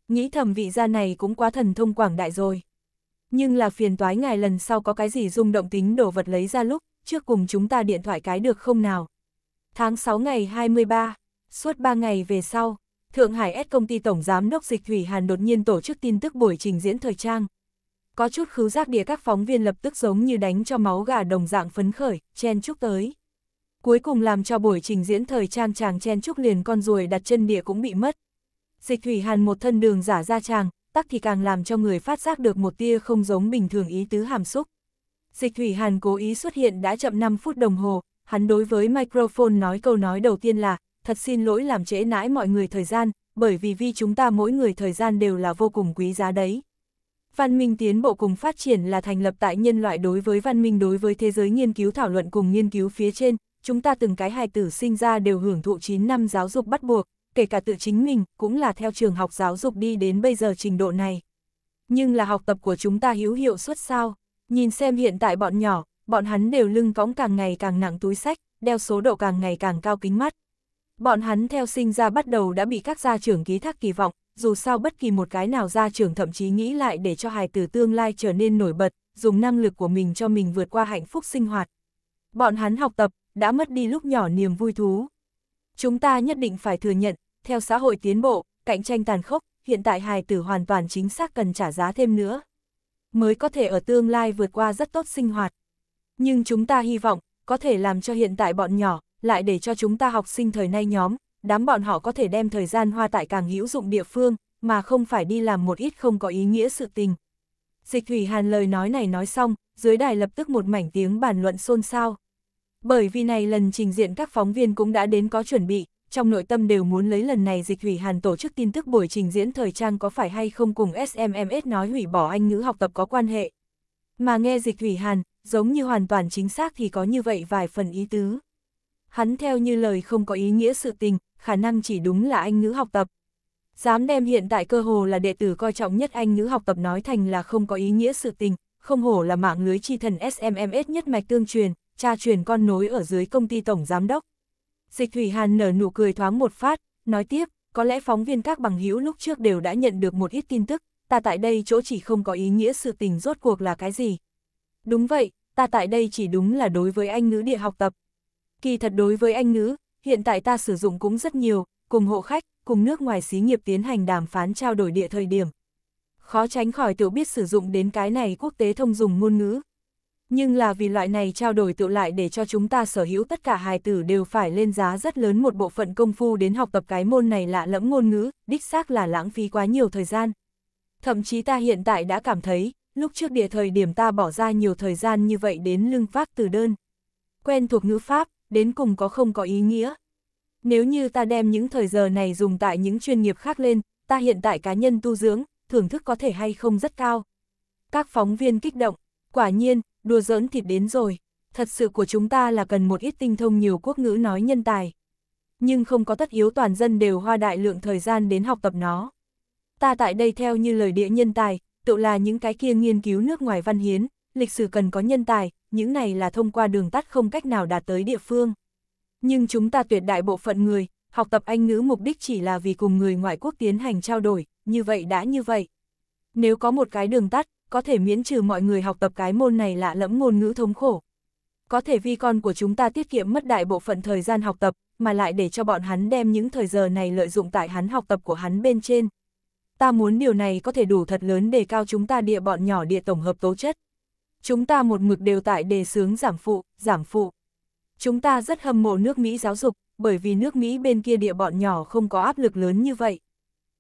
A: Nghĩ thầm vị gia này cũng quá thần thông quảng đại rồi. Nhưng là phiền toái ngài lần sau có cái gì rung động tính đồ vật lấy ra lúc, trước cùng chúng ta điện thoại cái được không nào. Tháng 6 ngày 23, suốt 3 ngày về sau, Thượng Hải S công ty tổng giám đốc Dịch Thủy Hàn đột nhiên tổ chức tin tức buổi trình diễn thời trang. Có chút khứu giác địa các phóng viên lập tức giống như đánh cho máu gà đồng dạng phấn khởi, chen chúc tới. Cuối cùng làm cho buổi trình diễn thời trang chàng chen chúc liền con ruồi đặt chân địa cũng bị mất. Dịch Thủy Hàn một thân đường giả ra chàng, tắc thì càng làm cho người phát giác được một tia không giống bình thường ý tứ hàm xúc. Dịch Thủy Hàn cố ý xuất hiện đã chậm 5 phút đồng hồ, hắn đối với microphone nói câu nói đầu tiên là, thật xin lỗi làm trễ nãi mọi người thời gian, bởi vì vi chúng ta mỗi người thời gian đều là vô cùng quý giá đấy. Văn minh tiến bộ cùng phát triển là thành lập tại nhân loại đối với văn minh đối với thế giới nghiên cứu thảo luận cùng nghiên cứu phía trên, chúng ta từng cái hài tử sinh ra đều hưởng thụ 9 năm giáo dục bắt buộc, kể cả tự chính mình, cũng là theo trường học giáo dục đi đến bây giờ trình độ này. Nhưng là học tập của chúng ta hữu hiệu suốt sao? Nhìn xem hiện tại bọn nhỏ, bọn hắn đều lưng cõng càng ngày càng nặng túi sách, đeo số độ càng ngày càng cao kính mắt, Bọn hắn theo sinh ra bắt đầu đã bị các gia trưởng ký thác kỳ vọng, dù sao bất kỳ một cái nào gia trưởng thậm chí nghĩ lại để cho hài tử tương lai trở nên nổi bật, dùng năng lực của mình cho mình vượt qua hạnh phúc sinh hoạt. Bọn hắn học tập, đã mất đi lúc nhỏ niềm vui thú. Chúng ta nhất định phải thừa nhận, theo xã hội tiến bộ, cạnh tranh tàn khốc, hiện tại hài tử hoàn toàn chính xác cần trả giá thêm nữa. Mới có thể ở tương lai vượt qua rất tốt sinh hoạt. Nhưng chúng ta hy vọng, có thể làm cho hiện tại bọn nhỏ, lại để cho chúng ta học sinh thời nay nhóm, đám bọn họ có thể đem thời gian hoa tại càng hữu dụng địa phương, mà không phải đi làm một ít không có ý nghĩa sự tình. Dịch Thủy Hàn lời nói này nói xong, dưới đài lập tức một mảnh tiếng bàn luận xôn xao. Bởi vì này lần trình diện các phóng viên cũng đã đến có chuẩn bị, trong nội tâm đều muốn lấy lần này Dịch hủy Hàn tổ chức tin tức buổi trình diễn thời trang có phải hay không cùng SMMS nói hủy bỏ anh ngữ học tập có quan hệ. Mà nghe Dịch hủy Hàn, giống như hoàn toàn chính xác thì có như vậy vài phần ý tứ hắn theo như lời không có ý nghĩa sự tình, khả năng chỉ đúng là anh ngữ học tập. Dám đem hiện tại cơ hồ là đệ tử coi trọng nhất anh ngữ học tập nói thành là không có ý nghĩa sự tình, không hổ là mạng lưới chi thần SMMS nhất mạch tương truyền, cha truyền con nối ở dưới công ty tổng giám đốc. Dịch Thủy Hàn nở nụ cười thoáng một phát, nói tiếp, có lẽ phóng viên các bằng hữu lúc trước đều đã nhận được một ít tin tức, ta tại đây chỗ chỉ không có ý nghĩa sự tình rốt cuộc là cái gì. Đúng vậy, ta tại đây chỉ đúng là đối với anh ngữ địa học tập, Kỳ thật đối với anh nữ, hiện tại ta sử dụng cũng rất nhiều, cùng hộ khách, cùng nước ngoài xí nghiệp tiến hành đàm phán trao đổi địa thời điểm. Khó tránh khỏi tiểu biết sử dụng đến cái này quốc tế thông dùng ngôn ngữ. Nhưng là vì loại này trao đổi tự lại để cho chúng ta sở hữu tất cả hài tử đều phải lên giá rất lớn một bộ phận công phu đến học tập cái môn này lạ lẫm ngôn ngữ, đích xác là lãng phí quá nhiều thời gian. Thậm chí ta hiện tại đã cảm thấy, lúc trước địa thời điểm ta bỏ ra nhiều thời gian như vậy đến lưng pháp từ đơn. Quen thuộc ngữ pháp, đến cùng có không có ý nghĩa. Nếu như ta đem những thời giờ này dùng tại những chuyên nghiệp khác lên, ta hiện tại cá nhân tu dưỡng, thưởng thức có thể hay không rất cao. Các phóng viên kích động, quả nhiên, đùa giỡn thịt đến rồi, thật sự của chúng ta là cần một ít tinh thông nhiều quốc ngữ nói nhân tài. Nhưng không có tất yếu toàn dân đều hoa đại lượng thời gian đến học tập nó. Ta tại đây theo như lời địa nhân tài, tự là những cái kia nghiên cứu nước ngoài văn hiến, lịch sử cần có nhân tài, những này là thông qua đường tắt không cách nào đạt tới địa phương. Nhưng chúng ta tuyệt đại bộ phận người, học tập Anh ngữ mục đích chỉ là vì cùng người ngoại quốc tiến hành trao đổi, như vậy đã như vậy. Nếu có một cái đường tắt, có thể miễn trừ mọi người học tập cái môn này lạ lẫm ngôn ngữ thống khổ. Có thể vì con của chúng ta tiết kiệm mất đại bộ phận thời gian học tập, mà lại để cho bọn hắn đem những thời giờ này lợi dụng tại hắn học tập của hắn bên trên. Ta muốn điều này có thể đủ thật lớn để cao chúng ta địa bọn nhỏ địa tổng hợp tố chất chúng ta một mực đều tại đề xướng giảm phụ, giảm phụ. Chúng ta rất hâm mộ nước Mỹ giáo dục, bởi vì nước Mỹ bên kia địa bọn nhỏ không có áp lực lớn như vậy.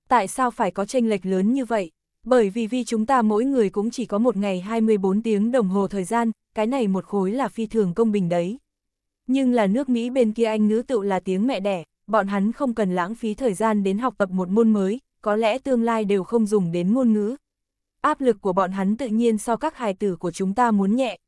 A: Tại sao phải có tranh lệch lớn như vậy? Bởi vì vì chúng ta mỗi người cũng chỉ có một ngày 24 tiếng đồng hồ thời gian, cái này một khối là phi thường công bình đấy. Nhưng là nước Mỹ bên kia anh ngữ tự là tiếng mẹ đẻ, bọn hắn không cần lãng phí thời gian đến học tập một môn mới, có lẽ tương lai đều không dùng đến ngôn ngữ, áp lực của bọn hắn tự nhiên so các hài tử của chúng ta muốn nhẹ.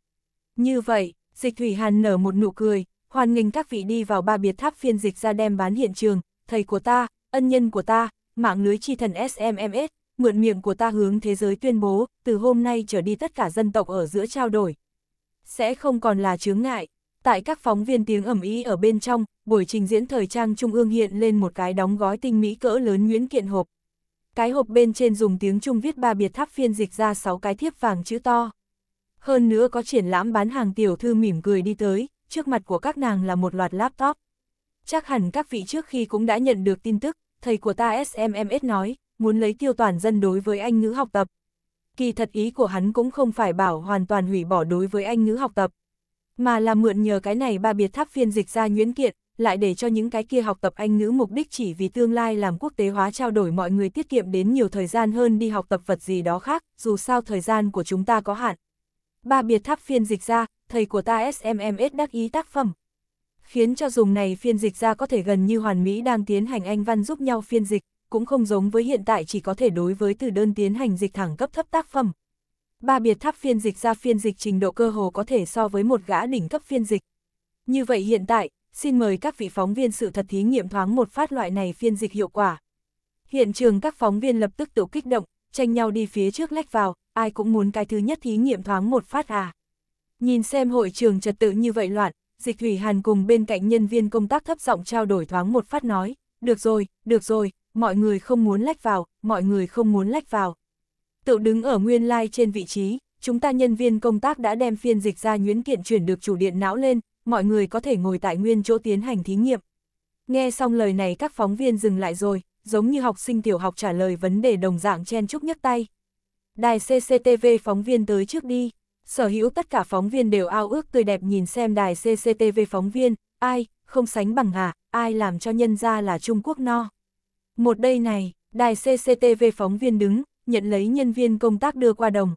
A: Như vậy, dịch thủy hàn nở một nụ cười, hoan nghênh các vị đi vào ba biệt tháp phiên dịch ra đem bán hiện trường, thầy của ta, ân nhân của ta, mạng lưới chi thần SMMS, mượn miệng của ta hướng thế giới tuyên bố, từ hôm nay trở đi tất cả dân tộc ở giữa trao đổi. Sẽ không còn là chướng ngại. Tại các phóng viên tiếng ẩm ý ở bên trong, buổi trình diễn thời trang trung ương hiện lên một cái đóng gói tinh mỹ cỡ lớn nguyễn kiện hộp, cái hộp bên trên dùng tiếng Trung viết ba biệt tháp phiên dịch ra sáu cái thiếp vàng chữ to. Hơn nữa có triển lãm bán hàng tiểu thư mỉm cười đi tới, trước mặt của các nàng là một loạt laptop. Chắc hẳn các vị trước khi cũng đã nhận được tin tức, thầy của ta SMMS nói, muốn lấy tiêu toàn dân đối với anh ngữ học tập. Kỳ thật ý của hắn cũng không phải bảo hoàn toàn hủy bỏ đối với anh ngữ học tập, mà là mượn nhờ cái này ba biệt tháp phiên dịch ra nhuyễn kiện, lại để cho những cái kia học tập Anh ngữ mục đích chỉ vì tương lai làm quốc tế hóa trao đổi mọi người tiết kiệm đến nhiều thời gian hơn đi học tập vật gì đó khác, dù sao thời gian của chúng ta có hạn. Ba biệt tháp phiên dịch ra, thầy của ta SMMS đắc ý tác phẩm. Khiến cho dùng này phiên dịch ra có thể gần như hoàn mỹ đang tiến hành Anh văn giúp nhau phiên dịch, cũng không giống với hiện tại chỉ có thể đối với từ đơn tiến hành dịch thẳng cấp thấp tác phẩm. Ba biệt tháp phiên dịch ra phiên dịch trình độ cơ hồ có thể so với một gã đỉnh cấp phiên dịch. Như vậy hiện tại, xin mời các vị phóng viên sự thật thí nghiệm thoáng một phát loại này phiên dịch hiệu quả. Hiện trường các phóng viên lập tức tổ kích động, tranh nhau đi phía trước lách vào, ai cũng muốn cái thứ nhất thí nghiệm thoáng một phát à. Nhìn xem hội trường trật tự như vậy loạn, dịch thủy hàn cùng bên cạnh nhân viên công tác thấp giọng trao đổi thoáng một phát nói, được rồi, được rồi, mọi người không muốn lách vào, mọi người không muốn lách vào. Tự đứng ở nguyên lai like trên vị trí, chúng ta nhân viên công tác đã đem phiên dịch ra nhuyễn kiện chuyển được chủ điện não lên, mọi người có thể ngồi tại nguyên chỗ tiến hành thí nghiệm. Nghe xong lời này các phóng viên dừng lại rồi, giống như học sinh tiểu học trả lời vấn đề đồng dạng chen chúc nhấc tay. Đài CCTV phóng viên tới trước đi, sở hữu tất cả phóng viên đều ao ước tươi đẹp nhìn xem đài CCTV phóng viên, ai, không sánh bằng hả, à, ai làm cho nhân ra là Trung Quốc no. Một đây này, đài CCTV phóng viên đứng, nhận lấy nhân viên công tác đưa qua đồng.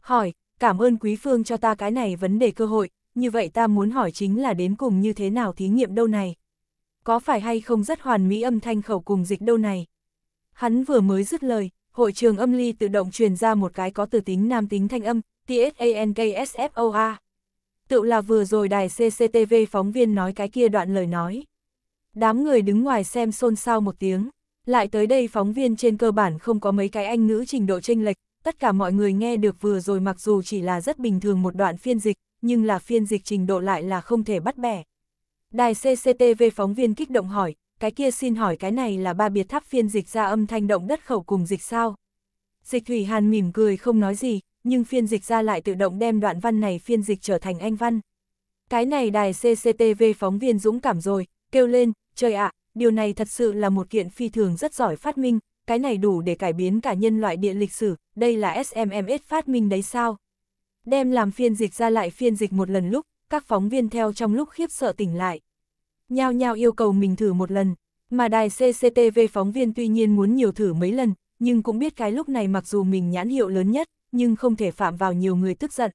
A: Hỏi, cảm ơn quý phương cho ta cái này vấn đề cơ hội, như vậy ta muốn hỏi chính là đến cùng như thế nào thí nghiệm đâu này. Có phải hay không rất hoàn mỹ âm thanh khẩu cùng dịch đâu này. Hắn vừa mới dứt lời, hội trường âm ly tự động truyền ra một cái có từ tính nam tính thanh âm, TSANKSFOA. Tự là vừa rồi đài CCTV phóng viên nói cái kia đoạn lời nói. Đám người đứng ngoài xem xôn xao một tiếng, lại tới đây phóng viên trên cơ bản không có mấy cái anh ngữ trình độ chênh lệch, tất cả mọi người nghe được vừa rồi mặc dù chỉ là rất bình thường một đoạn phiên dịch, nhưng là phiên dịch trình độ lại là không thể bắt bẻ. Đài CCTV phóng viên kích động hỏi, cái kia xin hỏi cái này là ba biệt tháp phiên dịch ra âm thanh động đất khẩu cùng dịch sao? Dịch Thủy Hàn mỉm cười không nói gì, nhưng phiên dịch ra lại tự động đem đoạn văn này phiên dịch trở thành anh văn. Cái này đài CCTV phóng viên dũng cảm rồi, kêu lên, trời ạ, điều này thật sự là một kiện phi thường rất giỏi phát minh, cái này đủ để cải biến cả nhân loại địa lịch sử, đây là SMMS phát minh đấy sao? đem làm phiên dịch ra lại phiên dịch một lần lúc, các phóng viên theo trong lúc khiếp sợ tỉnh lại. Nhao nhao yêu cầu mình thử một lần, mà đài CCTV phóng viên tuy nhiên muốn nhiều thử mấy lần, nhưng cũng biết cái lúc này mặc dù mình nhãn hiệu lớn nhất, nhưng không thể phạm vào nhiều người tức giận.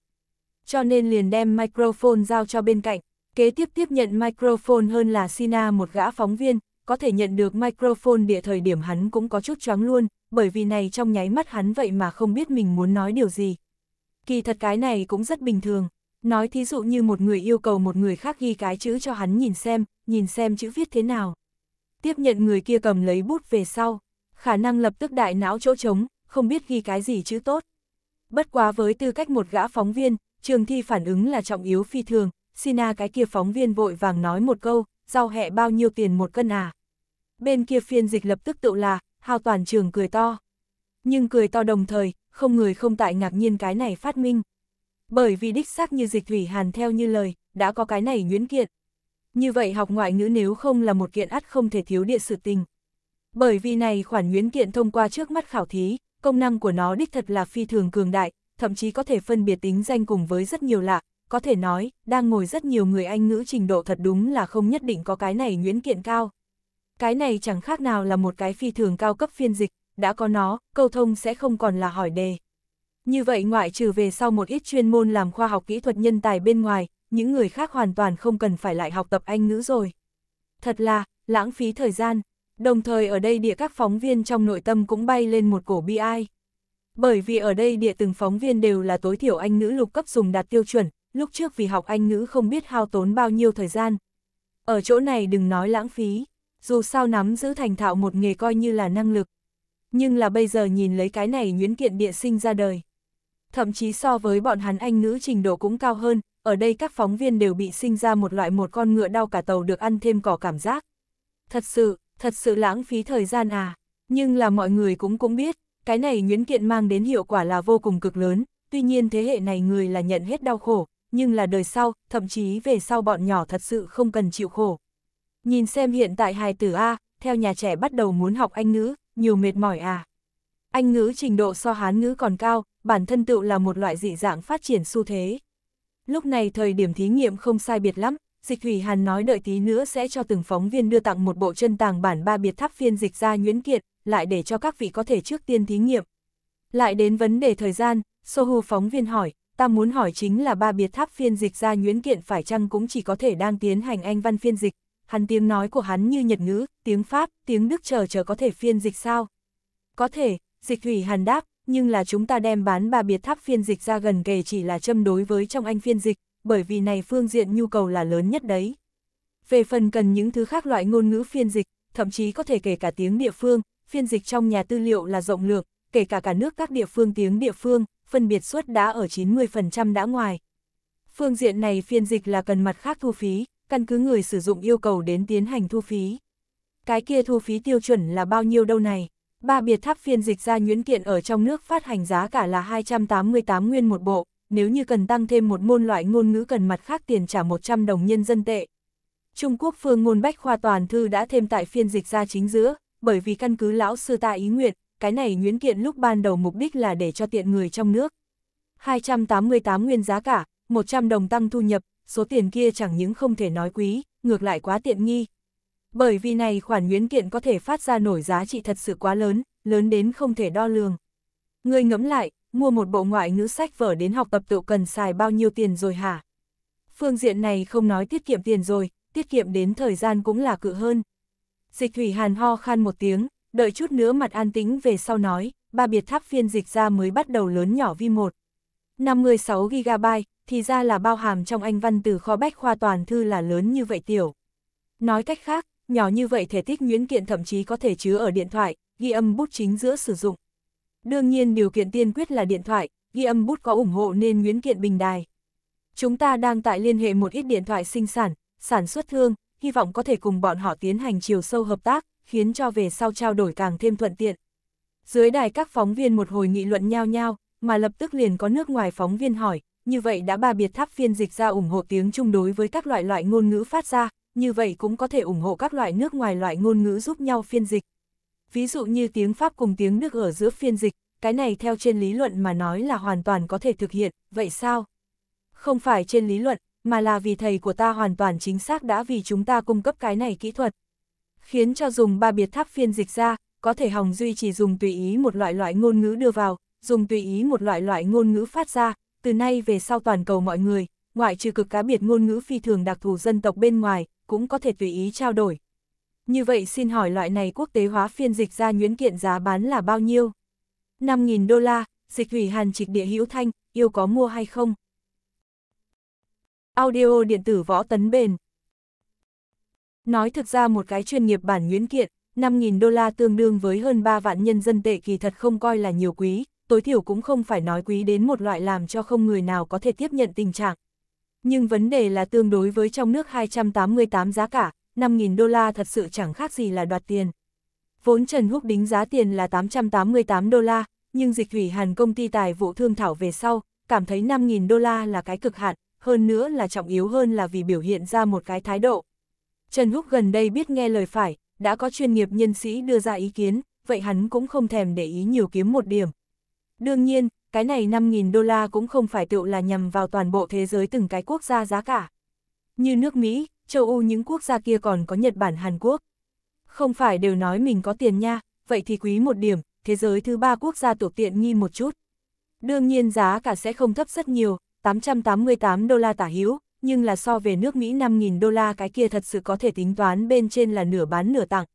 A: Cho nên liền đem microphone giao cho bên cạnh, kế tiếp tiếp nhận microphone hơn là Sina một gã phóng viên, có thể nhận được microphone địa thời điểm hắn cũng có chút choáng luôn, bởi vì này trong nháy mắt hắn vậy mà không biết mình muốn nói điều gì. Kỳ thật cái này cũng rất bình thường. Nói thí dụ như một người yêu cầu một người khác ghi cái chữ cho hắn nhìn xem, nhìn xem chữ viết thế nào. Tiếp nhận người kia cầm lấy bút về sau, khả năng lập tức đại não chỗ trống, không biết ghi cái gì chữ tốt. Bất quá với tư cách một gã phóng viên, trường thi phản ứng là trọng yếu phi thường, Sina cái kia phóng viên vội vàng nói một câu, rau hẹ bao nhiêu tiền một cân à. Bên kia phiên dịch lập tức tự là, hao toàn trường cười to nhưng cười to đồng thời, không người không tại ngạc nhiên cái này phát minh. Bởi vì đích xác như dịch thủy hàn theo như lời, đã có cái này nguyễn kiện. Như vậy học ngoại ngữ nếu không là một kiện ắt không thể thiếu địa sự tình. Bởi vì này khoản nguyễn kiện thông qua trước mắt khảo thí, công năng của nó đích thật là phi thường cường đại, thậm chí có thể phân biệt tính danh cùng với rất nhiều lạ, có thể nói, đang ngồi rất nhiều người Anh ngữ trình độ thật đúng là không nhất định có cái này nguyễn kiện cao. Cái này chẳng khác nào là một cái phi thường cao cấp phiên dịch, đã có nó, câu thông sẽ không còn là hỏi đề. Như vậy ngoại trừ về sau một ít chuyên môn làm khoa học kỹ thuật nhân tài bên ngoài, những người khác hoàn toàn không cần phải lại học tập Anh ngữ rồi. Thật là, lãng phí thời gian, đồng thời ở đây địa các phóng viên trong nội tâm cũng bay lên một cổ bi ai. Bởi vì ở đây địa từng phóng viên đều là tối thiểu Anh ngữ lục cấp dùng đạt tiêu chuẩn, lúc trước vì học Anh ngữ không biết hao tốn bao nhiêu thời gian. Ở chỗ này đừng nói lãng phí, dù sao nắm giữ thành thạo một nghề coi như là năng lực, nhưng là bây giờ nhìn lấy cái này nguyễn kiện địa sinh ra đời. Thậm chí so với bọn hắn anh nữ trình độ cũng cao hơn, ở đây các phóng viên đều bị sinh ra một loại một con ngựa đau cả tàu được ăn thêm cỏ cảm giác. Thật sự, thật sự lãng phí thời gian à, nhưng là mọi người cũng cũng biết, cái này nguyễn kiện mang đến hiệu quả là vô cùng cực lớn, tuy nhiên thế hệ này người là nhận hết đau khổ, nhưng là đời sau, thậm chí về sau bọn nhỏ thật sự không cần chịu khổ. Nhìn xem hiện tại hài tử A, theo nhà trẻ bắt đầu muốn học anh ngữ, nhiều mệt mỏi à. Anh ngữ trình độ so hán ngữ còn cao, bản thân tự là một loại dị dạng phát triển xu thế. Lúc này thời điểm thí nghiệm không sai biệt lắm, dịch Hủy Hàn nói đợi tí nữa sẽ cho từng phóng viên đưa tặng một bộ chân tàng bản ba biệt tháp phiên dịch ra nhuyễn kiệt, lại để cho các vị có thể trước tiên thí nghiệm. Lại đến vấn đề thời gian, Sohu phóng viên hỏi, ta muốn hỏi chính là ba biệt tháp phiên dịch ra nhuyễn kiện phải chăng cũng chỉ có thể đang tiến hành anh văn phiên dịch, hắn tiếng nói của hắn như Nhật ngữ, tiếng Pháp, tiếng Đức chờ chờ có thể phiên dịch sao? Có thể, dịch hủy hàn đáp, nhưng là chúng ta đem bán bà biệt tháp phiên dịch ra gần kề chỉ là châm đối với trong anh phiên dịch, bởi vì này phương diện nhu cầu là lớn nhất đấy. Về phần cần những thứ khác loại ngôn ngữ phiên dịch, thậm chí có thể kể cả tiếng địa phương, phiên dịch trong nhà tư liệu là rộng lược, kể cả cả nước các địa phương tiếng địa phương, phân biệt suất đã ở 90% đã ngoài. Phương diện này phiên dịch là cần mặt khác thu phí, căn cứ người sử dụng yêu cầu đến tiến hành thu phí. Cái kia thu phí tiêu chuẩn là bao nhiêu đâu này? Ba biệt tháp phiên dịch ra nhuyễn kiện ở trong nước phát hành giá cả là 288 nguyên một bộ, nếu như cần tăng thêm một môn loại ngôn ngữ cần mặt khác tiền trả 100 đồng nhân dân tệ. Trung Quốc phương ngôn bách khoa toàn thư đã thêm tại phiên dịch ra chính giữa, bởi vì căn cứ lão sư ta ý nguyện, cái này nhuyễn kiện lúc ban đầu mục đích là để cho tiện người trong nước. 288 nguyên giá cả, 100 đồng tăng thu nhập, số tiền kia chẳng những không thể nói quý, ngược lại quá tiện nghi. Bởi vì này khoản nguyễn kiện có thể phát ra nổi giá trị thật sự quá lớn, lớn đến không thể đo lường. Người ngẫm lại, mua một bộ ngoại ngữ sách vở đến học tập tự cần xài bao nhiêu tiền rồi hả? Phương diện này không nói tiết kiệm tiền rồi, tiết kiệm đến thời gian cũng là cự hơn. Dịch thủy hàn ho khan một tiếng, đợi chút nữa mặt an tĩnh về sau nói, ba biệt tháp phiên dịch ra mới bắt đầu lớn nhỏ vi một. 56GB, thì ra là bao hàm trong anh văn từ kho bách khoa toàn thư là lớn như vậy tiểu. Nói cách khác, nhỏ như vậy thể tích nguyễn kiện thậm chí có thể chứa ở điện thoại, ghi âm bút chính giữa sử dụng. Đương nhiên điều kiện tiên quyết là điện thoại, ghi âm bút có ủng hộ nên nguyễn kiện bình đài. Chúng ta đang tại liên hệ một ít điện thoại sinh sản, sản xuất thương, hy vọng có thể cùng bọn họ tiến hành chiều sâu hợp tác, khiến cho về sau trao đổi càng thêm thuận tiện. Dưới đài các phóng viên một hồi nghị luận nhao nhao, mà lập tức liền có nước ngoài phóng viên hỏi, như vậy đã ba biệt tháp phiên dịch ra ủng hộ tiếng Trung đối với các loại loại ngôn ngữ phát ra, như vậy cũng có thể ủng hộ các loại nước ngoài loại ngôn ngữ giúp nhau phiên dịch. Ví dụ như tiếng Pháp cùng tiếng nước ở giữa phiên dịch, cái này theo trên lý luận mà nói là hoàn toàn có thể thực hiện, vậy sao? Không phải trên lý luận, mà là vì thầy của ta hoàn toàn chính xác đã vì chúng ta cung cấp cái này kỹ thuật. Khiến cho dùng ba biệt tháp phiên dịch ra, có thể hòng duy trì dùng tùy ý một loại loại ngôn ngữ đưa vào, dùng tùy ý một loại loại ngôn ngữ phát ra, từ nay về sau toàn cầu mọi người, ngoại trừ cực cá biệt ngôn ngữ phi thường đặc thù dân tộc bên ngoài, cũng có thể tùy ý trao đổi. Như vậy xin hỏi loại này quốc tế hóa phiên dịch ra nhuyễn kiện giá bán là bao nhiêu? 5.000 đô la, dịch hủy hàn trịch địa hữu thanh, yêu có mua hay không? Audio điện tử võ tấn bền Nói thực ra một cái chuyên nghiệp bản nhuyễn kiện, 5.000 đô la tương đương với hơn 3 vạn nhân dân tệ kỳ thật không coi là nhiều quý, tối thiểu cũng không phải nói quý đến một loại làm cho không người nào có thể tiếp nhận tình trạng. Nhưng vấn đề là tương đối với trong nước 288 giá cả, 5.000 đô la thật sự chẳng khác gì là đoạt tiền. Vốn Trần Húc đính giá tiền là 888 đô la, nhưng dịch thủy Hàn công ty tài vụ thương thảo về sau, cảm thấy 5.000 đô la là cái cực hạn, hơn nữa là trọng yếu hơn là vì biểu hiện ra một cái thái độ. Trần Húc gần đây biết nghe lời phải, đã có chuyên nghiệp nhân sĩ đưa ra ý kiến, vậy hắn cũng không thèm để ý nhiều kiếm một điểm, Đương nhiên, cái này 5.000 đô la cũng không phải tựu là nhằm vào toàn bộ thế giới từng cái quốc gia giá cả. Như nước Mỹ, châu Âu những quốc gia kia còn có Nhật Bản Hàn Quốc. Không phải đều nói mình có tiền nha, vậy thì quý một điểm, thế giới thứ ba quốc gia tổ tiện nghi một chút. Đương nhiên giá cả sẽ không thấp rất nhiều, 888 đô la tả hữu nhưng là so về nước Mỹ 5.000 đô la cái kia thật sự có thể tính toán bên trên là nửa bán nửa tặng.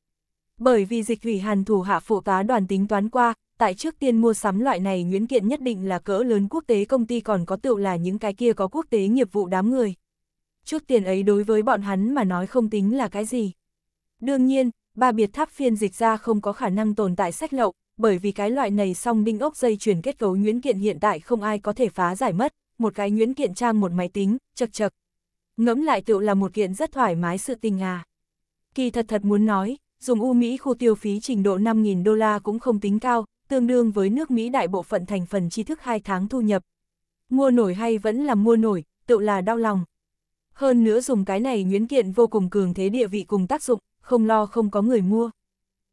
A: Bởi vì dịch hủy hàn thủ hạ phụ tá đoàn tính toán qua, tại trước tiên mua sắm loại này nguyễn kiện nhất định là cỡ lớn quốc tế công ty còn có tựu là những cái kia có quốc tế nghiệp vụ đám người. Chút tiền ấy đối với bọn hắn mà nói không tính là cái gì. Đương nhiên, ba biệt tháp phiên dịch ra không có khả năng tồn tại sách lậu, bởi vì cái loại này song đinh ốc dây chuyển kết cấu nguyễn kiện hiện tại không ai có thể phá giải mất, một cái nguyễn kiện trang một máy tính, chật chật. Ngẫm lại tựu là một kiện rất thoải mái sự tình à. Kỳ thật thật muốn nói, dùng U Mỹ khu tiêu phí trình độ 5.000 đô la cũng không tính cao, tương đương với nước Mỹ đại bộ phận thành phần tri thức hai tháng thu nhập. Mua nổi hay vẫn là mua nổi, tự là đau lòng. Hơn nữa dùng cái này nguyễn kiện vô cùng cường thế địa vị cùng tác dụng, không lo không có người mua.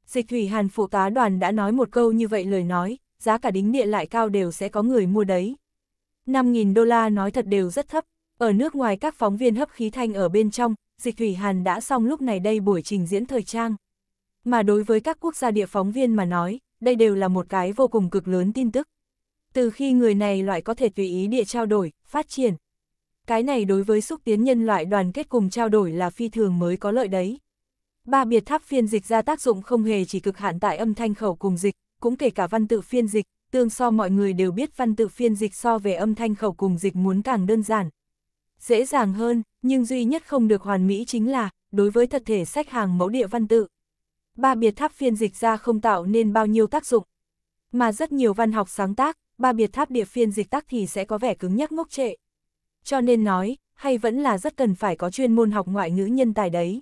A: Dịch thủy hàn phụ tá đoàn đã nói một câu như vậy lời nói, giá cả đính địa lại cao đều sẽ có người mua đấy. 5.000 đô la nói thật đều rất thấp, ở nước ngoài các phóng viên hấp khí thanh ở bên trong, dịch thủy hàn đã xong lúc này đây buổi trình diễn thời trang. Mà đối với các quốc gia địa phóng viên mà nói, đây đều là một cái vô cùng cực lớn tin tức. Từ khi người này loại có thể tùy ý địa trao đổi, phát triển. Cái này đối với xúc tiến nhân loại đoàn kết cùng trao đổi là phi thường mới có lợi đấy. Ba biệt tháp phiên dịch ra tác dụng không hề chỉ cực hạn tại âm thanh khẩu cùng dịch, cũng kể cả văn tự phiên dịch, tương so mọi người đều biết văn tự phiên dịch so về âm thanh khẩu cùng dịch muốn càng đơn giản. Dễ dàng hơn, nhưng duy nhất không được hoàn mỹ chính là, đối với thật thể sách hàng mẫu địa văn tự ba biệt tháp phiên dịch ra không tạo nên bao nhiêu tác dụng. Mà rất nhiều văn học sáng tác, ba biệt tháp địa phiên dịch tác thì sẽ có vẻ cứng nhắc ngốc trệ. Cho nên nói, hay vẫn là rất cần phải có chuyên môn học ngoại ngữ nhân tài đấy.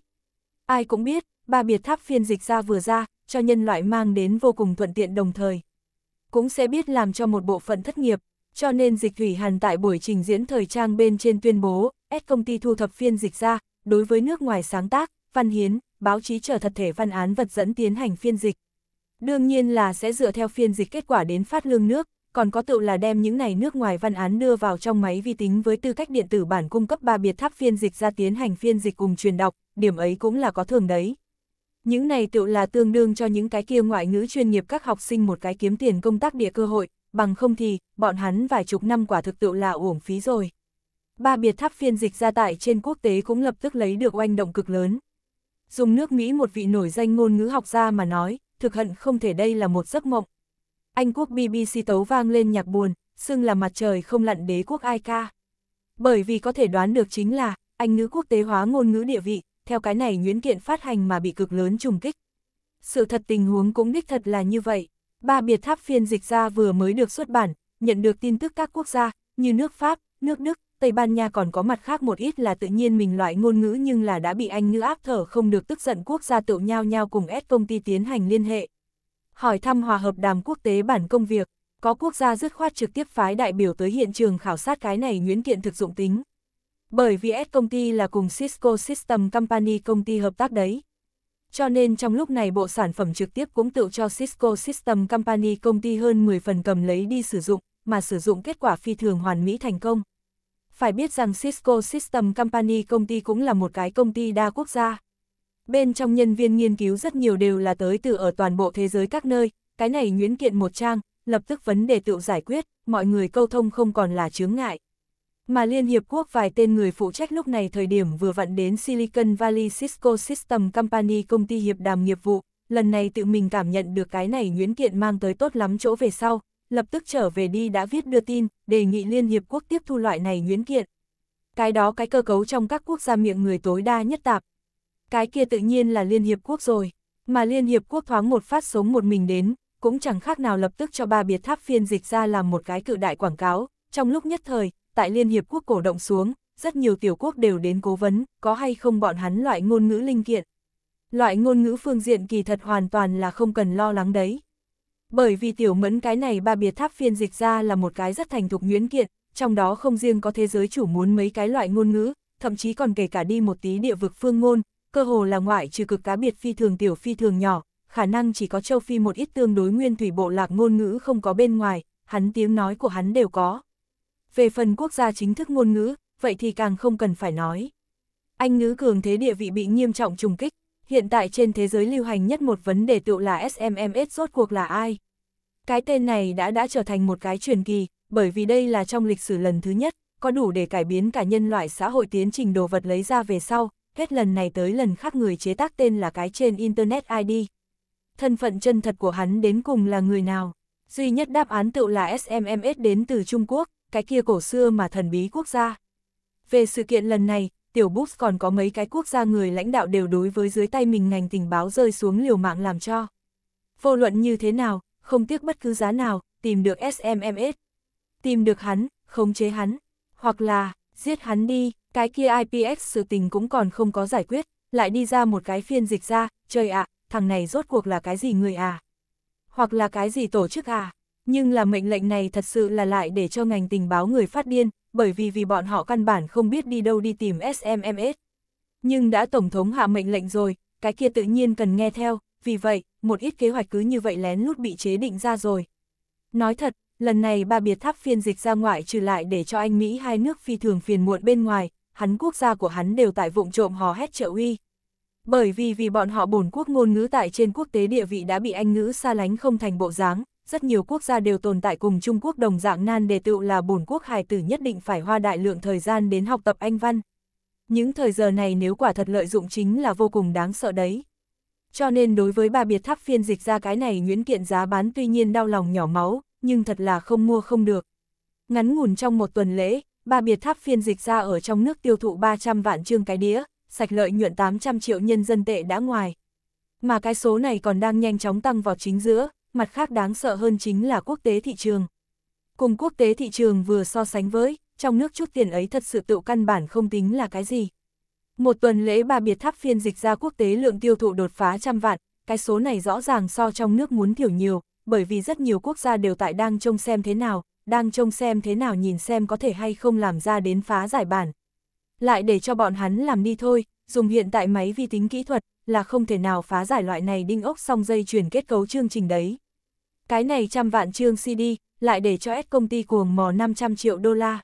A: Ai cũng biết, ba biệt tháp phiên dịch ra vừa ra, cho nhân loại mang đến vô cùng thuận tiện đồng thời. Cũng sẽ biết làm cho một bộ phận thất nghiệp, cho nên dịch thủy hàn tại buổi trình diễn thời trang bên trên tuyên bố, S công ty thu thập phiên dịch ra, đối với nước ngoài sáng tác, văn hiến, báo chí chờ thật thể văn án vật dẫn tiến hành phiên dịch. Đương nhiên là sẽ dựa theo phiên dịch kết quả đến phát lương nước, còn có tựu là đem những này nước ngoài văn án đưa vào trong máy vi tính với tư cách điện tử bản cung cấp ba biệt tháp phiên dịch ra tiến hành phiên dịch cùng truyền đọc, điểm ấy cũng là có thường đấy. Những này tựu là tương đương cho những cái kia ngoại ngữ chuyên nghiệp các học sinh một cái kiếm tiền công tác địa cơ hội, bằng không thì, bọn hắn vài chục năm quả thực tựu là uổng phí rồi. Ba biệt tháp phiên dịch ra tại trên quốc tế cũng lập tức lấy được oanh động cực lớn dùng nước Mỹ một vị nổi danh ngôn ngữ học gia mà nói, thực hận không thể đây là một giấc mộng. Anh quốc BBC tấu vang lên nhạc buồn, xưng là mặt trời không lặn đế quốc ai ca. Bởi vì có thể đoán được chính là, anh ngữ quốc tế hóa ngôn ngữ địa vị, theo cái này nguyễn kiện phát hành mà bị cực lớn trùng kích. Sự thật tình huống cũng đích thật là như vậy. Ba biệt tháp phiên dịch ra vừa mới được xuất bản, nhận được tin tức các quốc gia, như nước Pháp, nước Đức, Tây Ban Nha còn có mặt khác một ít là tự nhiên mình loại ngôn ngữ nhưng là đã bị Anh ngữ áp thở không được tức giận quốc gia tựu nhau nhau cùng S công ty tiến hành liên hệ. Hỏi thăm hòa hợp đàm quốc tế bản công việc, có quốc gia dứt khoát trực tiếp phái đại biểu tới hiện trường khảo sát cái này Nguyễn kiện thực dụng tính. Bởi vì S công ty là cùng Cisco System Company công ty hợp tác đấy. Cho nên trong lúc này bộ sản phẩm trực tiếp cũng tự cho Cisco System Company công ty hơn 10 phần cầm lấy đi sử dụng, mà sử dụng kết quả phi thường hoàn mỹ thành công. Phải biết rằng Cisco System Company công ty cũng là một cái công ty đa quốc gia. Bên trong nhân viên nghiên cứu rất nhiều đều là tới từ ở toàn bộ thế giới các nơi, cái này Nguyễn kiện một trang, lập tức vấn đề tự giải quyết, mọi người câu thông không còn là chướng ngại. Mà Liên Hiệp Quốc vài tên người phụ trách lúc này thời điểm vừa vặn đến Silicon Valley Cisco System Company công ty hiệp đàm nghiệp vụ, lần này tự mình cảm nhận được cái này Nguyễn kiện mang tới tốt lắm chỗ về sau, lập tức trở về đi đã viết đưa tin, đề nghị Liên Hiệp Quốc tiếp thu loại này nguyễn kiện. Cái đó cái cơ cấu trong các quốc gia miệng người tối đa nhất tạp. Cái kia tự nhiên là Liên Hiệp Quốc rồi, mà Liên Hiệp Quốc thoáng một phát sống một mình đến, cũng chẳng khác nào lập tức cho ba biệt tháp phiên dịch ra làm một cái cự đại quảng cáo. Trong lúc nhất thời, tại Liên Hiệp Quốc cổ động xuống, rất nhiều tiểu quốc đều đến cố vấn, có hay không bọn hắn loại ngôn ngữ linh kiện. Loại ngôn ngữ phương diện kỳ thật hoàn toàn là không cần lo lắng đấy bởi vì tiểu mẫn cái này ba biệt tháp phiên dịch ra là một cái rất thành thục nguyễn kiện, trong đó không riêng có thế giới chủ muốn mấy cái loại ngôn ngữ, thậm chí còn kể cả đi một tí địa vực phương ngôn, cơ hồ là ngoại trừ cực cá biệt phi thường tiểu phi thường nhỏ, khả năng chỉ có châu Phi một ít tương đối nguyên thủy bộ lạc ngôn ngữ không có bên ngoài, hắn tiếng nói của hắn đều có. Về phần quốc gia chính thức ngôn ngữ, vậy thì càng không cần phải nói. Anh ngữ cường thế địa vị bị nghiêm trọng trùng kích, hiện tại trên thế giới lưu hành nhất một vấn đề tựu là SMMS rốt cuộc là ai. Cái tên này đã đã trở thành một cái truyền kỳ, bởi vì đây là trong lịch sử lần thứ nhất, có đủ để cải biến cả nhân loại xã hội tiến trình đồ vật lấy ra về sau, hết lần này tới lần khác người chế tác tên là cái trên Internet ID. Thân phận chân thật của hắn đến cùng là người nào? Duy nhất đáp án tựu là SMMS đến từ Trung Quốc, cái kia cổ xưa mà thần bí quốc gia. Về sự kiện lần này, tiểu Books còn có mấy cái quốc gia người lãnh đạo đều đối với dưới tay mình ngành tình báo rơi xuống liều mạng làm cho. Vô luận như thế nào, không tiếc bất cứ giá nào, tìm được SMMS. Tìm được hắn, khống chế hắn, hoặc là, giết hắn đi, cái kia IPX sự tình cũng còn không có giải quyết, lại đi ra một cái phiên dịch ra, trời ạ, à, thằng này rốt cuộc là cái gì người à? Hoặc là cái gì tổ chức à? Nhưng là mệnh lệnh này thật sự là lại để cho ngành tình báo người phát điên, bởi vì vì bọn họ căn bản không biết đi đâu đi tìm SMMS. Nhưng đã Tổng thống hạ mệnh lệnh rồi, cái kia tự nhiên cần nghe theo, vì vậy, một ít kế hoạch cứ như vậy lén lút bị chế định ra rồi. Nói thật, lần này ba biệt tháp phiên dịch ra ngoại trừ lại để cho anh Mỹ hai nước phi thường phiền muộn bên ngoài, hắn quốc gia của hắn đều tại vụng trộm hò hét trợ uy. Bởi vì vì bọn họ bổn quốc ngôn ngữ tại trên quốc tế địa vị đã bị Anh ngữ xa lánh không thành bộ dáng, rất nhiều quốc gia đều tồn tại cùng Trung Quốc đồng dạng nan đề tựu là bổn quốc hài tử nhất định phải hoa đại lượng thời gian đến học tập Anh văn. Những thời giờ này nếu quả thật lợi dụng chính là vô cùng đáng sợ đấy. Cho nên đối với bà biệt tháp phiên dịch ra cái này nguyễn kiện giá bán tuy nhiên đau lòng nhỏ máu, nhưng thật là không mua không được. Ngắn ngủn trong một tuần lễ, bà biệt tháp phiên dịch ra ở trong nước tiêu thụ 300 vạn trương cái đĩa, sạch lợi nhuận 800 triệu nhân dân tệ đã ngoài. Mà cái số này còn đang nhanh chóng tăng vào chính giữa, mặt khác đáng sợ hơn chính là quốc tế thị trường. Cùng quốc tế thị trường vừa so sánh với, trong nước chút tiền ấy thật sự tự căn bản không tính là cái gì. Một tuần lễ bà biệt tháp phiên dịch ra quốc tế lượng tiêu thụ đột phá trăm vạn, cái số này rõ ràng so trong nước muốn thiểu nhiều, bởi vì rất nhiều quốc gia đều tại đang trông xem thế nào, đang trông xem thế nào nhìn xem có thể hay không làm ra đến phá giải bản. Lại để cho bọn hắn làm đi thôi, dùng hiện tại máy vi tính kỹ thuật là không thể nào phá giải loại này đinh ốc song dây chuyển kết cấu chương trình đấy. Cái này trăm vạn chương CD, lại để cho S công ty cuồng mò 500 triệu đô la.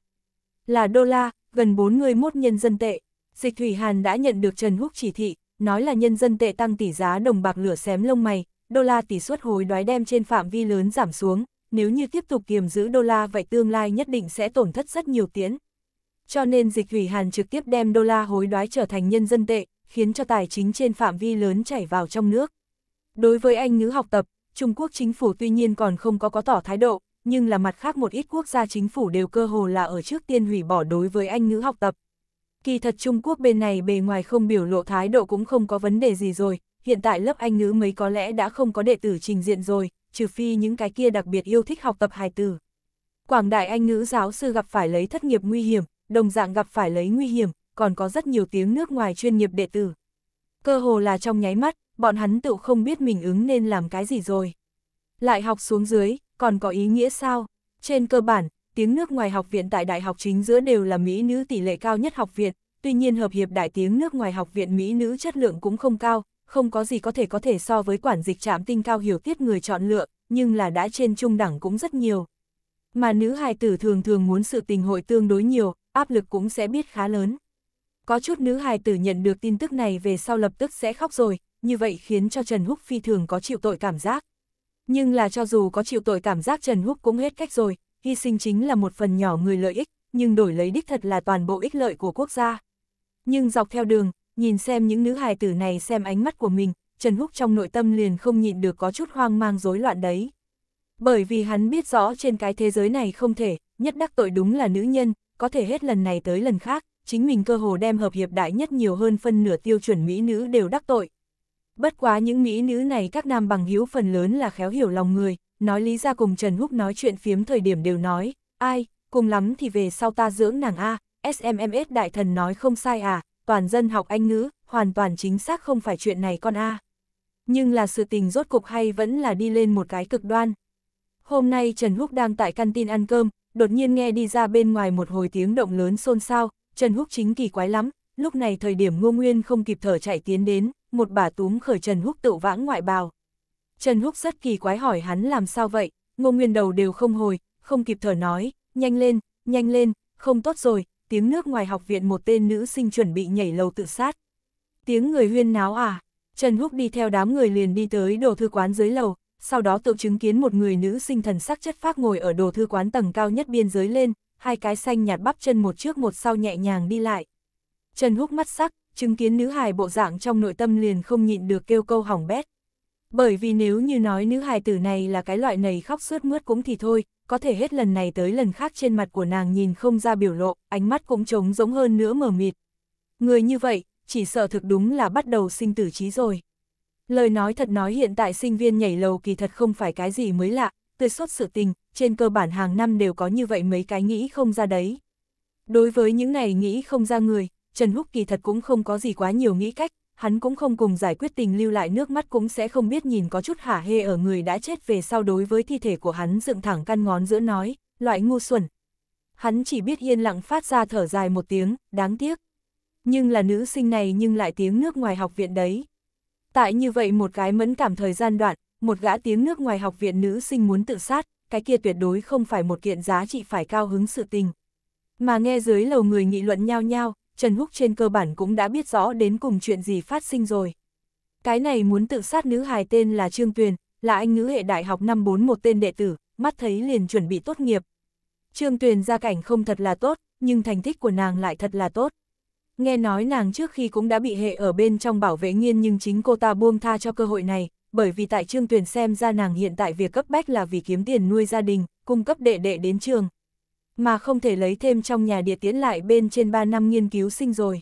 A: Là đô la, gần 41 nhân dân tệ. Dịch Thủy Hàn đã nhận được Trần Húc chỉ thị, nói là nhân dân tệ tăng tỷ giá đồng bạc lửa xém lông mày, đô la tỷ suất hối đoái đem trên phạm vi lớn giảm xuống, nếu như tiếp tục kiềm giữ đô la vậy tương lai nhất định sẽ tổn thất rất nhiều tiến. Cho nên Dịch Thủy Hàn trực tiếp đem đô la hối đoái trở thành nhân dân tệ, khiến cho tài chính trên phạm vi lớn chảy vào trong nước. Đối với anh ngữ học tập, Trung Quốc chính phủ tuy nhiên còn không có có tỏ thái độ, nhưng là mặt khác một ít quốc gia chính phủ đều cơ hồ là ở trước tiên hủy bỏ đối với Anh ngữ học tập. Kỳ thật Trung Quốc bên này bề ngoài không biểu lộ thái độ cũng không có vấn đề gì rồi, hiện tại lớp Anh ngữ mấy có lẽ đã không có đệ tử trình diện rồi, trừ phi những cái kia đặc biệt yêu thích học tập hài tử. Quảng đại Anh ngữ giáo sư gặp phải lấy thất nghiệp nguy hiểm, đồng dạng gặp phải lấy nguy hiểm, còn có rất nhiều tiếng nước ngoài chuyên nghiệp đệ tử. Cơ hồ là trong nháy mắt, bọn hắn tự không biết mình ứng nên làm cái gì rồi. Lại học xuống dưới, còn có ý nghĩa sao? Trên cơ bản, tiếng nước ngoài học viện tại đại học chính giữa đều là Mỹ nữ tỷ lệ cao nhất học viện, tuy nhiên hợp hiệp đại tiếng nước ngoài học viện Mỹ nữ chất lượng cũng không cao, không có gì có thể có thể so với quản dịch trạm tinh cao hiểu tiết người chọn lựa, nhưng là đã trên trung đẳng cũng rất nhiều. Mà nữ hài tử thường thường muốn sự tình hội tương đối nhiều, áp lực cũng sẽ biết khá lớn. Có chút nữ hài tử nhận được tin tức này về sau lập tức sẽ khóc rồi, như vậy khiến cho Trần Húc phi thường có chịu tội cảm giác. Nhưng là cho dù có chịu tội cảm giác Trần Húc cũng hết cách rồi, hy sinh chính là một phần nhỏ người lợi ích, nhưng đổi lấy đích thật là toàn bộ ích lợi của quốc gia. Nhưng dọc theo đường, nhìn xem những nữ hài tử này xem ánh mắt của mình, Trần Húc trong nội tâm liền không nhịn được có chút hoang mang rối loạn đấy. Bởi vì hắn biết rõ trên cái thế giới này không thể, nhất đắc tội đúng là nữ nhân, có thể hết lần này tới lần khác, chính mình cơ hồ đem hợp hiệp đại nhất nhiều hơn phân nửa tiêu chuẩn mỹ nữ đều đắc tội, Bất quá những mỹ nữ này các nam bằng hữu phần lớn là khéo hiểu lòng người, nói lý ra cùng Trần Húc nói chuyện phiếm thời điểm đều nói, ai, cùng lắm thì về sau ta dưỡng nàng A, SMMS đại thần nói không sai à, toàn dân học Anh ngữ, hoàn toàn chính xác không phải chuyện này con A. Nhưng là sự tình rốt cục hay vẫn là đi lên một cái cực đoan. Hôm nay Trần Húc đang tại căn tin ăn cơm, đột nhiên nghe đi ra bên ngoài một hồi tiếng động lớn xôn xao, Trần Húc chính kỳ quái lắm, lúc này thời điểm Ngô Nguyên không kịp thở chạy tiến đến, một bà túm khởi Trần Húc tự vãng ngoại bào. Trần Húc rất kỳ quái hỏi hắn làm sao vậy, ngô nguyên đầu đều không hồi, không kịp thở nói, nhanh lên, nhanh lên, không tốt rồi, tiếng nước ngoài học viện một tên nữ sinh chuẩn bị nhảy lầu tự sát. Tiếng người huyên náo à, Trần Húc đi theo đám người liền đi tới đồ thư quán dưới lầu, sau đó tự chứng kiến một người nữ sinh thần sắc chất phác ngồi ở đồ thư quán tầng cao nhất biên giới lên, hai cái xanh nhạt bắp chân một trước một sau nhẹ nhàng đi lại. Trần Húc mắt sắc, chứng kiến nữ hài bộ dạng trong nội tâm liền không nhịn được kêu câu hỏng bét. Bởi vì nếu như nói nữ hài tử này là cái loại này khóc suốt mướt cũng thì thôi, có thể hết lần này tới lần khác trên mặt của nàng nhìn không ra biểu lộ, ánh mắt cũng trống giống hơn nữa mờ mịt. Người như vậy, chỉ sợ thực đúng là bắt đầu sinh tử trí rồi. Lời nói thật nói hiện tại sinh viên nhảy lầu kỳ thật không phải cái gì mới lạ, tươi suốt sự tình, trên cơ bản hàng năm đều có như vậy mấy cái nghĩ không ra đấy. Đối với những này nghĩ không ra người, Trần Húc kỳ thật cũng không có gì quá nhiều nghĩ cách, hắn cũng không cùng giải quyết tình lưu lại nước mắt cũng sẽ không biết nhìn có chút hả hê ở người đã chết về sau đối với thi thể của hắn dựng thẳng căn ngón giữa nói, loại ngu xuẩn. Hắn chỉ biết yên lặng phát ra thở dài một tiếng, đáng tiếc. Nhưng là nữ sinh này nhưng lại tiếng nước ngoài học viện đấy. Tại như vậy một cái mẫn cảm thời gian đoạn, một gã tiếng nước ngoài học viện nữ sinh muốn tự sát, cái kia tuyệt đối không phải một kiện giá trị phải cao hứng sự tình. Mà nghe dưới lầu người nghị luận nhao nhao, Trần Húc trên cơ bản cũng đã biết rõ đến cùng chuyện gì phát sinh rồi. Cái này muốn tự sát nữ hài tên là Trương Tuyền, là anh nữ hệ đại học năm 4 một tên đệ tử, mắt thấy liền chuẩn bị tốt nghiệp. Trương Tuyền gia cảnh không thật là tốt, nhưng thành tích của nàng lại thật là tốt. Nghe nói nàng trước khi cũng đã bị hệ ở bên trong bảo vệ nghiên nhưng chính cô ta buông tha cho cơ hội này, bởi vì tại Trương Tuyền xem ra nàng hiện tại việc cấp bách là vì kiếm tiền nuôi gia đình, cung cấp đệ đệ đến trường, mà không thể lấy thêm trong nhà địa tiến lại bên trên 3 năm nghiên cứu sinh rồi.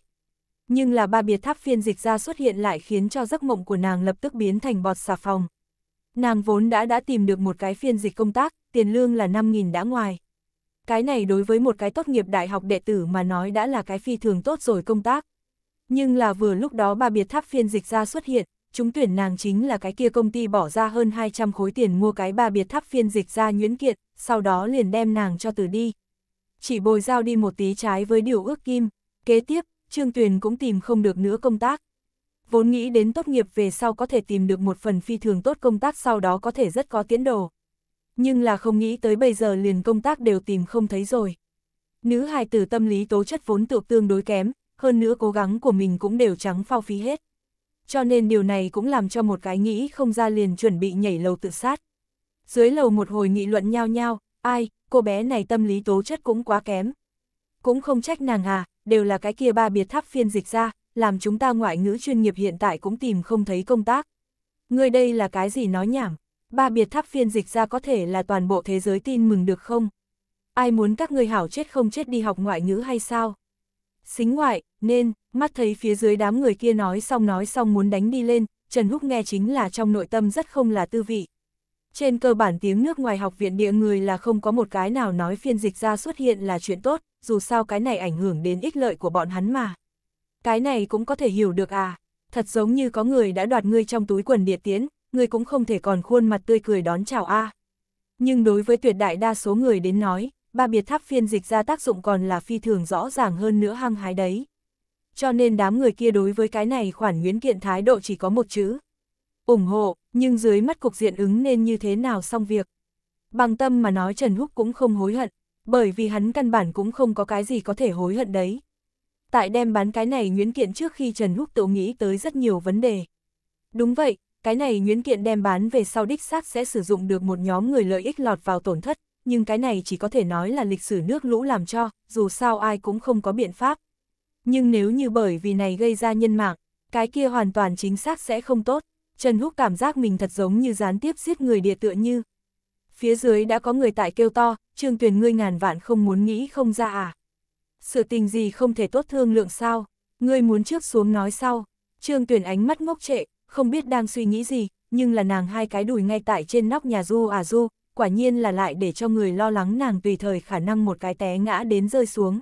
A: Nhưng là ba biệt tháp phiên dịch ra xuất hiện lại khiến cho giấc mộng của nàng lập tức biến thành bọt xà phòng. Nàng vốn đã đã tìm được một cái phiên dịch công tác, tiền lương là 5.000 đã ngoài. Cái này đối với một cái tốt nghiệp đại học đệ tử mà nói đã là cái phi thường tốt rồi công tác. Nhưng là vừa lúc đó ba biệt tháp phiên dịch ra xuất hiện, chúng tuyển nàng chính là cái kia công ty bỏ ra hơn 200 khối tiền mua cái ba biệt tháp phiên dịch ra nhuyễn kiện, sau đó liền đem nàng cho từ đi, chỉ bồi giao đi một tí trái với điều ước kim. Kế tiếp, Trương Tuyền cũng tìm không được nữa công tác. Vốn nghĩ đến tốt nghiệp về sau có thể tìm được một phần phi thường tốt công tác sau đó có thể rất có tiến đồ. Nhưng là không nghĩ tới bây giờ liền công tác đều tìm không thấy rồi. Nữ hài tử tâm lý tố chất vốn tự tương đối kém, hơn nữa cố gắng của mình cũng đều trắng phao phí hết. Cho nên điều này cũng làm cho một cái nghĩ không ra liền chuẩn bị nhảy lầu tự sát. Dưới lầu một hồi nghị luận nhao nhao, ai, cô bé này tâm lý tố chất cũng quá kém. Cũng không trách nàng à, đều là cái kia ba biệt tháp phiên dịch ra, làm chúng ta ngoại ngữ chuyên nghiệp hiện tại cũng tìm không thấy công tác. Người đây là cái gì nói nhảm, ba biệt tháp phiên dịch ra có thể là toàn bộ thế giới tin mừng được không? Ai muốn các người hảo chết không chết đi học ngoại ngữ hay sao? Xính ngoại, nên, mắt thấy phía dưới đám người kia nói xong nói xong muốn đánh đi lên, Trần Húc nghe chính là trong nội tâm rất không là tư vị, trên cơ bản tiếng nước ngoài học viện địa người là không có một cái nào nói phiên dịch ra xuất hiện là chuyện tốt, dù sao cái này ảnh hưởng đến ích lợi của bọn hắn mà. Cái này cũng có thể hiểu được à, thật giống như có người đã đoạt ngươi trong túi quần địa tiến, ngươi cũng không thể còn khuôn mặt tươi cười đón chào a. Nhưng đối với tuyệt đại đa số người đến nói, ba biệt tháp phiên dịch ra tác dụng còn là phi thường rõ ràng hơn nữa hăng hái đấy. Cho nên đám người kia đối với cái này khoản nguyễn kiện thái độ chỉ có một chữ. ủng hộ nhưng dưới mắt cục diện ứng nên như thế nào xong việc. Bằng tâm mà nói Trần Húc cũng không hối hận, bởi vì hắn căn bản cũng không có cái gì có thể hối hận đấy. Tại đem bán cái này nguyễn kiện trước khi Trần Húc tự nghĩ tới rất nhiều vấn đề. Đúng vậy, cái này nguyễn kiện đem bán về sau đích xác sẽ sử dụng được một nhóm người lợi ích lọt vào tổn thất, nhưng cái này chỉ có thể nói là lịch sử nước lũ làm cho, dù sao ai cũng không có biện pháp. Nhưng nếu như bởi vì này gây ra nhân mạng, cái kia hoàn toàn chính xác sẽ không tốt. Trần Húc cảm giác mình thật giống như gián tiếp giết người địa tựa như. Phía dưới đã có người tại kêu to, Trương Tuyền ngươi ngàn vạn không muốn nghĩ không ra à. Sự tình gì không thể tốt thương lượng sao, ngươi muốn trước xuống nói sau. Trương Tuyền ánh mắt ngốc trệ, không biết đang suy nghĩ gì, nhưng là nàng hai cái đùi ngay tại trên nóc nhà du à du, quả nhiên là lại để cho người lo lắng nàng tùy thời khả năng một cái té ngã đến rơi xuống.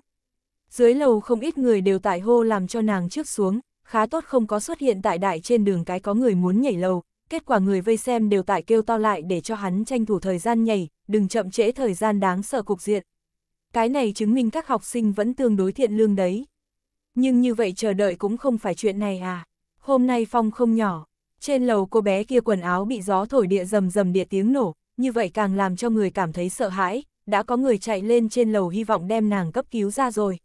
A: Dưới lầu không ít người đều tại hô làm cho nàng trước xuống, khá tốt không có xuất hiện tại đại trên đường cái có người muốn nhảy lầu, kết quả người vây xem đều tại kêu to lại để cho hắn tranh thủ thời gian nhảy, đừng chậm trễ thời gian đáng sợ cục diện. Cái này chứng minh các học sinh vẫn tương đối thiện lương đấy. Nhưng như vậy chờ đợi cũng không phải chuyện này à. Hôm nay phong không nhỏ, trên lầu cô bé kia quần áo bị gió thổi địa rầm rầm địa tiếng nổ, như vậy càng làm cho người cảm thấy sợ hãi, đã có người chạy lên trên lầu hy vọng đem nàng cấp cứu ra rồi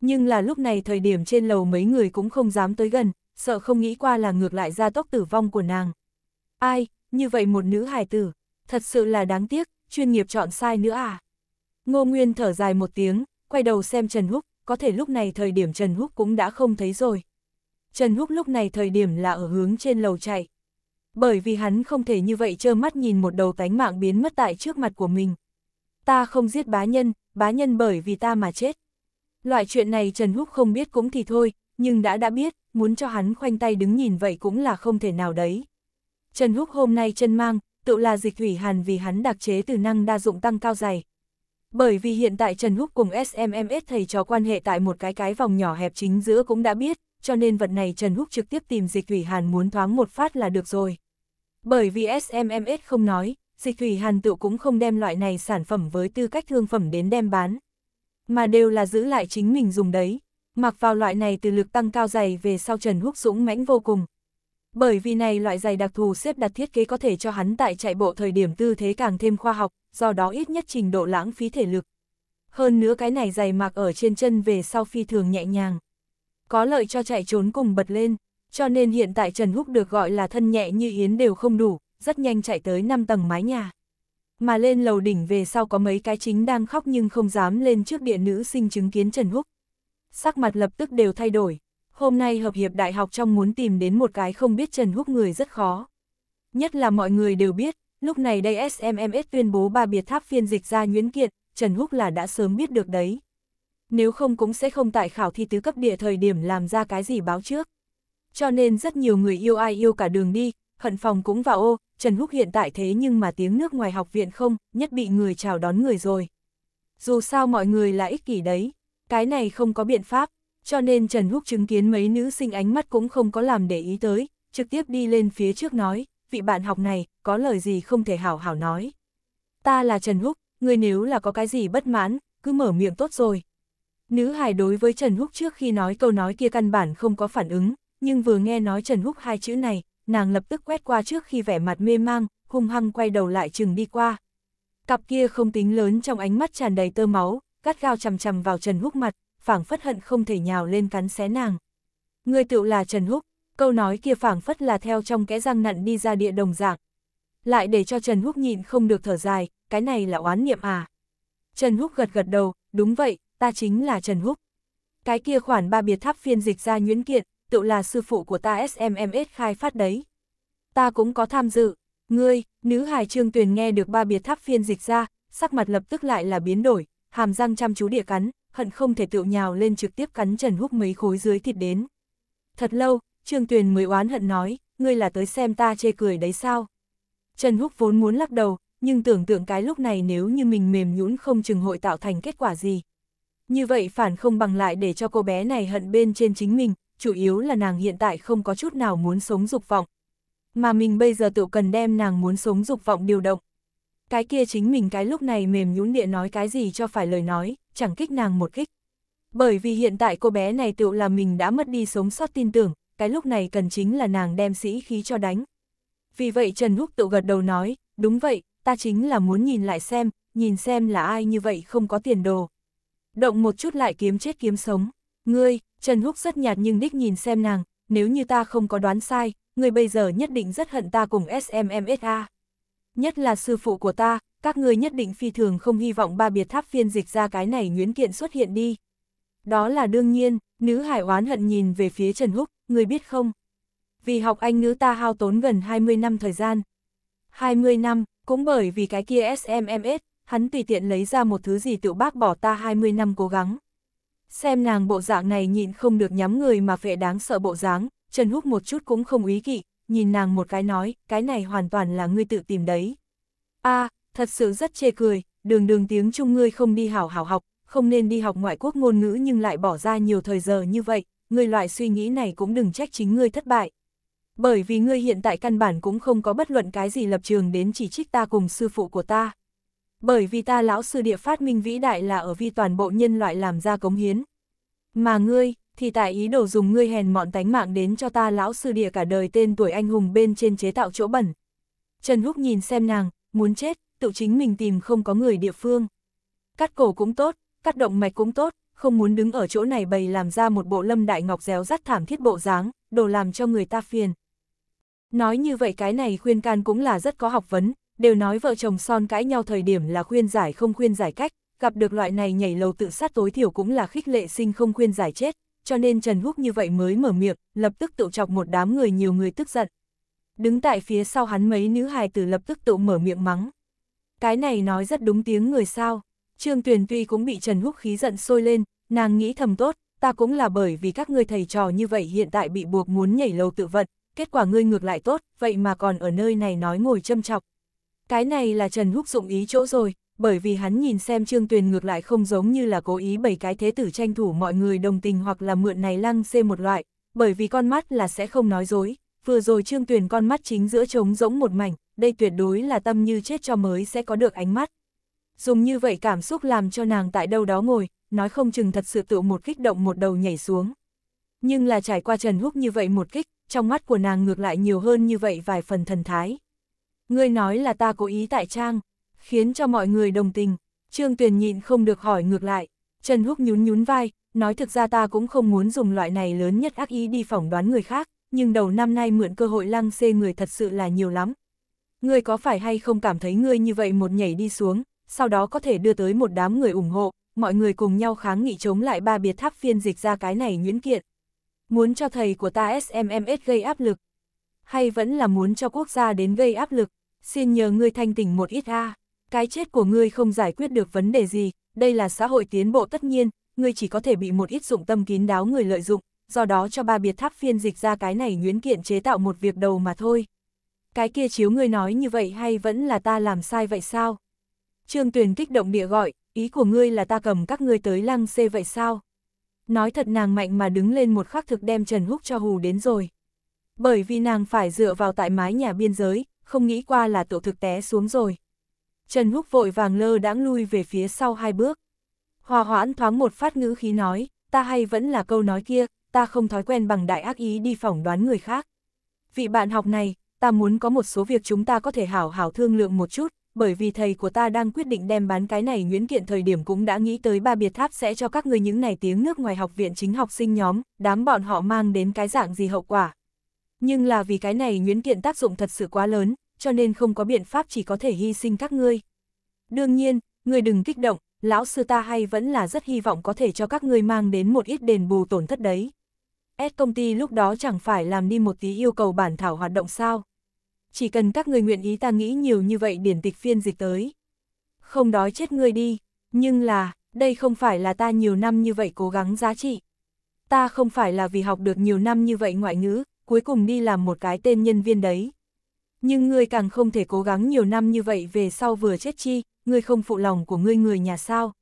A: nhưng là lúc này thời điểm trên lầu mấy người cũng không dám tới gần, sợ không nghĩ qua là ngược lại ra tốc tử vong của nàng. Ai, như vậy một nữ hài tử, thật sự là đáng tiếc, chuyên nghiệp chọn sai nữa à. Ngô Nguyên thở dài một tiếng, quay đầu xem Trần Húc, có thể lúc này thời điểm Trần Húc cũng đã không thấy rồi. Trần Húc lúc này thời điểm là ở hướng trên lầu chạy. Bởi vì hắn không thể như vậy trơ mắt nhìn một đầu tánh mạng biến mất tại trước mặt của mình. Ta không giết bá nhân, bá nhân bởi vì ta mà chết. Loại chuyện này Trần Húc không biết cũng thì thôi, nhưng đã đã biết, muốn cho hắn khoanh tay đứng nhìn vậy cũng là không thể nào đấy. Trần Húc hôm nay chân mang, tự là dịch thủy hàn vì hắn đặc chế từ năng đa dụng tăng cao dày. Bởi vì hiện tại Trần Húc cùng SMMS thầy trò quan hệ tại một cái cái vòng nhỏ hẹp chính giữa cũng đã biết, cho nên vật này Trần Húc trực tiếp tìm Dịch Thủy Hàn muốn thoáng một phát là được rồi. Bởi vì SMMS không nói, Dịch Thủy Hàn tự cũng không đem loại này sản phẩm với tư cách thương phẩm đến đem bán mà đều là giữ lại chính mình dùng đấy. Mặc vào loại này từ lực tăng cao dày về sau Trần Húc Dũng mãnh vô cùng. Bởi vì này loại giày đặc thù xếp đặt thiết kế có thể cho hắn tại chạy bộ thời điểm tư thế càng thêm khoa học, do đó ít nhất trình độ lãng phí thể lực. Hơn nữa cái này giày mặc ở trên chân về sau phi thường nhẹ nhàng. Có lợi cho chạy trốn cùng bật lên, cho nên hiện tại Trần Húc được gọi là thân nhẹ như yến đều không đủ, rất nhanh chạy tới 5 tầng mái nhà mà lên lầu đỉnh về sau có mấy cái chính đang khóc nhưng không dám lên trước địa nữ sinh chứng kiến Trần Húc. Sắc mặt lập tức đều thay đổi, hôm nay Hợp hiệp Đại học trong muốn tìm đến một cái không biết Trần Húc người rất khó. Nhất là mọi người đều biết, lúc này đây SMMS tuyên bố ba biệt tháp phiên dịch ra Nguyễn Kiệt Trần Húc là đã sớm biết được đấy. Nếu không cũng sẽ không tại khảo thi tứ cấp địa thời điểm làm ra cái gì báo trước. Cho nên rất nhiều người yêu ai yêu cả đường đi, hận phòng cũng vào ô, Trần Húc hiện tại thế nhưng mà tiếng nước ngoài học viện không, nhất bị người chào đón người rồi. Dù sao mọi người là ích kỷ đấy, cái này không có biện pháp, cho nên Trần Húc chứng kiến mấy nữ sinh ánh mắt cũng không có làm để ý tới, trực tiếp đi lên phía trước nói, vị bạn học này, có lời gì không thể hảo hảo nói. Ta là Trần Húc, người nếu là có cái gì bất mãn, cứ mở miệng tốt rồi. Nữ hài đối với Trần Húc trước khi nói câu nói kia căn bản không có phản ứng, nhưng vừa nghe nói Trần Húc hai chữ này, nàng lập tức quét qua trước khi vẻ mặt mê mang, hung hăng quay đầu lại chừng đi qua. Cặp kia không tính lớn trong ánh mắt tràn đầy tơ máu, gắt gao chằm chằm vào Trần Húc mặt, phảng phất hận không thể nhào lên cắn xé nàng. Người tựu là Trần Húc, câu nói kia phảng phất là theo trong kẽ răng nặn đi ra địa đồng dạng. Lại để cho Trần Húc nhịn không được thở dài, cái này là oán niệm à. Trần Húc gật gật đầu, đúng vậy, ta chính là Trần Húc. Cái kia khoản ba biệt tháp phiên dịch ra nhuyễn kiện, tựu là sư phụ của ta SMMS khai phát đấy. Ta cũng có tham dự, ngươi, nữ hài trương tuyền nghe được ba biệt tháp phiên dịch ra, sắc mặt lập tức lại là biến đổi, hàm răng chăm chú địa cắn, hận không thể tựu nhào lên trực tiếp cắn Trần Húc mấy khối dưới thịt đến. Thật lâu, Trương Tuyền mới oán hận nói, ngươi là tới xem ta chê cười đấy sao? Trần Húc vốn muốn lắc đầu, nhưng tưởng tượng cái lúc này nếu như mình mềm nhũn không chừng hội tạo thành kết quả gì. Như vậy phản không bằng lại để cho cô bé này hận bên trên chính mình, chủ yếu là nàng hiện tại không có chút nào muốn sống dục vọng. Mà mình bây giờ tự cần đem nàng muốn sống dục vọng điều động. Cái kia chính mình cái lúc này mềm nhũn địa nói cái gì cho phải lời nói, chẳng kích nàng một kích. Bởi vì hiện tại cô bé này tựu là mình đã mất đi sống sót tin tưởng, cái lúc này cần chính là nàng đem sĩ khí cho đánh. Vì vậy Trần Húc tự gật đầu nói, đúng vậy, ta chính là muốn nhìn lại xem, nhìn xem là ai như vậy không có tiền đồ. Động một chút lại kiếm chết kiếm sống, ngươi, Trần Húc rất nhạt nhưng đích nhìn xem nàng, nếu như ta không có đoán sai, người bây giờ nhất định rất hận ta cùng SMMSA. Nhất là sư phụ của ta, các người nhất định phi thường không hy vọng ba biệt tháp phiên dịch ra cái này Nguyễn kiện xuất hiện đi. Đó là đương nhiên, nữ hải oán hận nhìn về phía Trần Húc, người biết không? Vì học anh nữ ta hao tốn gần 20 năm thời gian. 20 năm, cũng bởi vì cái kia SMMS, hắn tùy tiện lấy ra một thứ gì tự bác bỏ ta 20 năm cố gắng. Xem nàng bộ dạng này nhịn không được nhắm người mà phệ đáng sợ bộ dáng, Trần Húc một chút cũng không ý kỵ, nhìn nàng một cái nói, cái này hoàn toàn là ngươi tự tìm đấy. a thật sự rất chê cười, đường đường tiếng Trung ngươi không đi hảo hảo học, không nên đi học ngoại quốc ngôn ngữ nhưng lại bỏ ra nhiều thời giờ như vậy, ngươi loại suy nghĩ này cũng đừng trách chính ngươi thất bại. Bởi vì ngươi hiện tại căn bản cũng không có bất luận cái gì lập trường đến chỉ trích ta cùng sư phụ của ta bởi vì ta lão sư địa phát minh vĩ đại là ở vi toàn bộ nhân loại làm ra cống hiến. Mà ngươi, thì tại ý đồ dùng ngươi hèn mọn tánh mạng đến cho ta lão sư địa cả đời tên tuổi anh hùng bên trên chế tạo chỗ bẩn. Trần Húc nhìn xem nàng, muốn chết, tự chính mình tìm không có người địa phương. Cắt cổ cũng tốt, cắt động mạch cũng tốt, không muốn đứng ở chỗ này bày làm ra một bộ lâm đại ngọc réo rắt thảm thiết bộ dáng, đồ làm cho người ta phiền. Nói như vậy cái này khuyên can cũng là rất có học vấn, đều nói vợ chồng son cãi nhau thời điểm là khuyên giải không khuyên giải cách, gặp được loại này nhảy lầu tự sát tối thiểu cũng là khích lệ sinh không khuyên giải chết, cho nên Trần Húc như vậy mới mở miệng, lập tức tự chọc một đám người nhiều người tức giận. Đứng tại phía sau hắn mấy nữ hài tử lập tức tự mở miệng mắng. Cái này nói rất đúng tiếng người sao, Trương Tuyền tuy cũng bị Trần Húc khí giận sôi lên, nàng nghĩ thầm tốt, ta cũng là bởi vì các ngươi thầy trò như vậy hiện tại bị buộc muốn nhảy lầu tự vận, kết quả ngươi ngược lại tốt, vậy mà còn ở nơi này nói ngồi châm chọc, cái này là Trần Húc dụng ý chỗ rồi, bởi vì hắn nhìn xem Trương Tuyền ngược lại không giống như là cố ý bày cái thế tử tranh thủ mọi người đồng tình hoặc là mượn này lăng xê một loại, bởi vì con mắt là sẽ không nói dối, vừa rồi Trương Tuyền con mắt chính giữa trống rỗng một mảnh, đây tuyệt đối là tâm như chết cho mới sẽ có được ánh mắt. Dùng như vậy cảm xúc làm cho nàng tại đâu đó ngồi, nói không chừng thật sự tự một kích động một đầu nhảy xuống. Nhưng là trải qua Trần Húc như vậy một kích, trong mắt của nàng ngược lại nhiều hơn như vậy vài phần thần thái. Ngươi nói là ta cố ý tại trang, khiến cho mọi người đồng tình. Trương Tuyền nhịn không được hỏi ngược lại. Trần Húc nhún nhún vai, nói thực ra ta cũng không muốn dùng loại này lớn nhất ác ý đi phỏng đoán người khác, nhưng đầu năm nay mượn cơ hội lăng xê người thật sự là nhiều lắm. Ngươi có phải hay không cảm thấy ngươi như vậy một nhảy đi xuống, sau đó có thể đưa tới một đám người ủng hộ, mọi người cùng nhau kháng nghị chống lại ba biệt tháp phiên dịch ra cái này nhuyễn kiện. Muốn cho thầy của ta SMMS gây áp lực, hay vẫn là muốn cho quốc gia đến gây áp lực xin nhờ ngươi thanh tỉnh một ít a. Cái chết của ngươi không giải quyết được vấn đề gì, đây là xã hội tiến bộ tất nhiên, ngươi chỉ có thể bị một ít dụng tâm kín đáo người lợi dụng, do đó cho ba biệt tháp phiên dịch ra cái này nguyễn kiện chế tạo một việc đầu mà thôi. Cái kia chiếu ngươi nói như vậy hay vẫn là ta làm sai vậy sao? Trương Tuyền kích động địa gọi, ý của ngươi là ta cầm các ngươi tới lăng xê vậy sao? Nói thật nàng mạnh mà đứng lên một khắc thực đem Trần Húc cho hù đến rồi. Bởi vì nàng phải dựa vào tại mái nhà biên giới, không nghĩ qua là tổ thực té xuống rồi. Trần Húc vội vàng lơ đãng lui về phía sau hai bước. Hòa hoãn thoáng một phát ngữ khí nói, ta hay vẫn là câu nói kia, ta không thói quen bằng đại ác ý đi phỏng đoán người khác. Vị bạn học này, ta muốn có một số việc chúng ta có thể hảo hảo thương lượng một chút, bởi vì thầy của ta đang quyết định đem bán cái này nguyễn kiện thời điểm cũng đã nghĩ tới ba biệt tháp sẽ cho các người những này tiếng nước ngoài học viện chính học sinh nhóm, đám bọn họ mang đến cái dạng gì hậu quả nhưng là vì cái này nhuyễn kiện tác dụng thật sự quá lớn, cho nên không có biện pháp chỉ có thể hy sinh các ngươi. Đương nhiên, người đừng kích động, lão sư ta hay vẫn là rất hy vọng có thể cho các ngươi mang đến một ít đền bù tổn thất đấy. S công ty lúc đó chẳng phải làm đi một tí yêu cầu bản thảo hoạt động sao. Chỉ cần các người nguyện ý ta nghĩ nhiều như vậy điển tịch phiên dịch tới. Không đói chết ngươi đi, nhưng là, đây không phải là ta nhiều năm như vậy cố gắng giá trị. Ta không phải là vì học được nhiều năm như vậy ngoại ngữ, cuối cùng đi làm một cái tên nhân viên đấy. Nhưng ngươi càng không thể cố gắng nhiều năm như vậy về sau vừa chết chi, ngươi không phụ lòng của ngươi người nhà sao.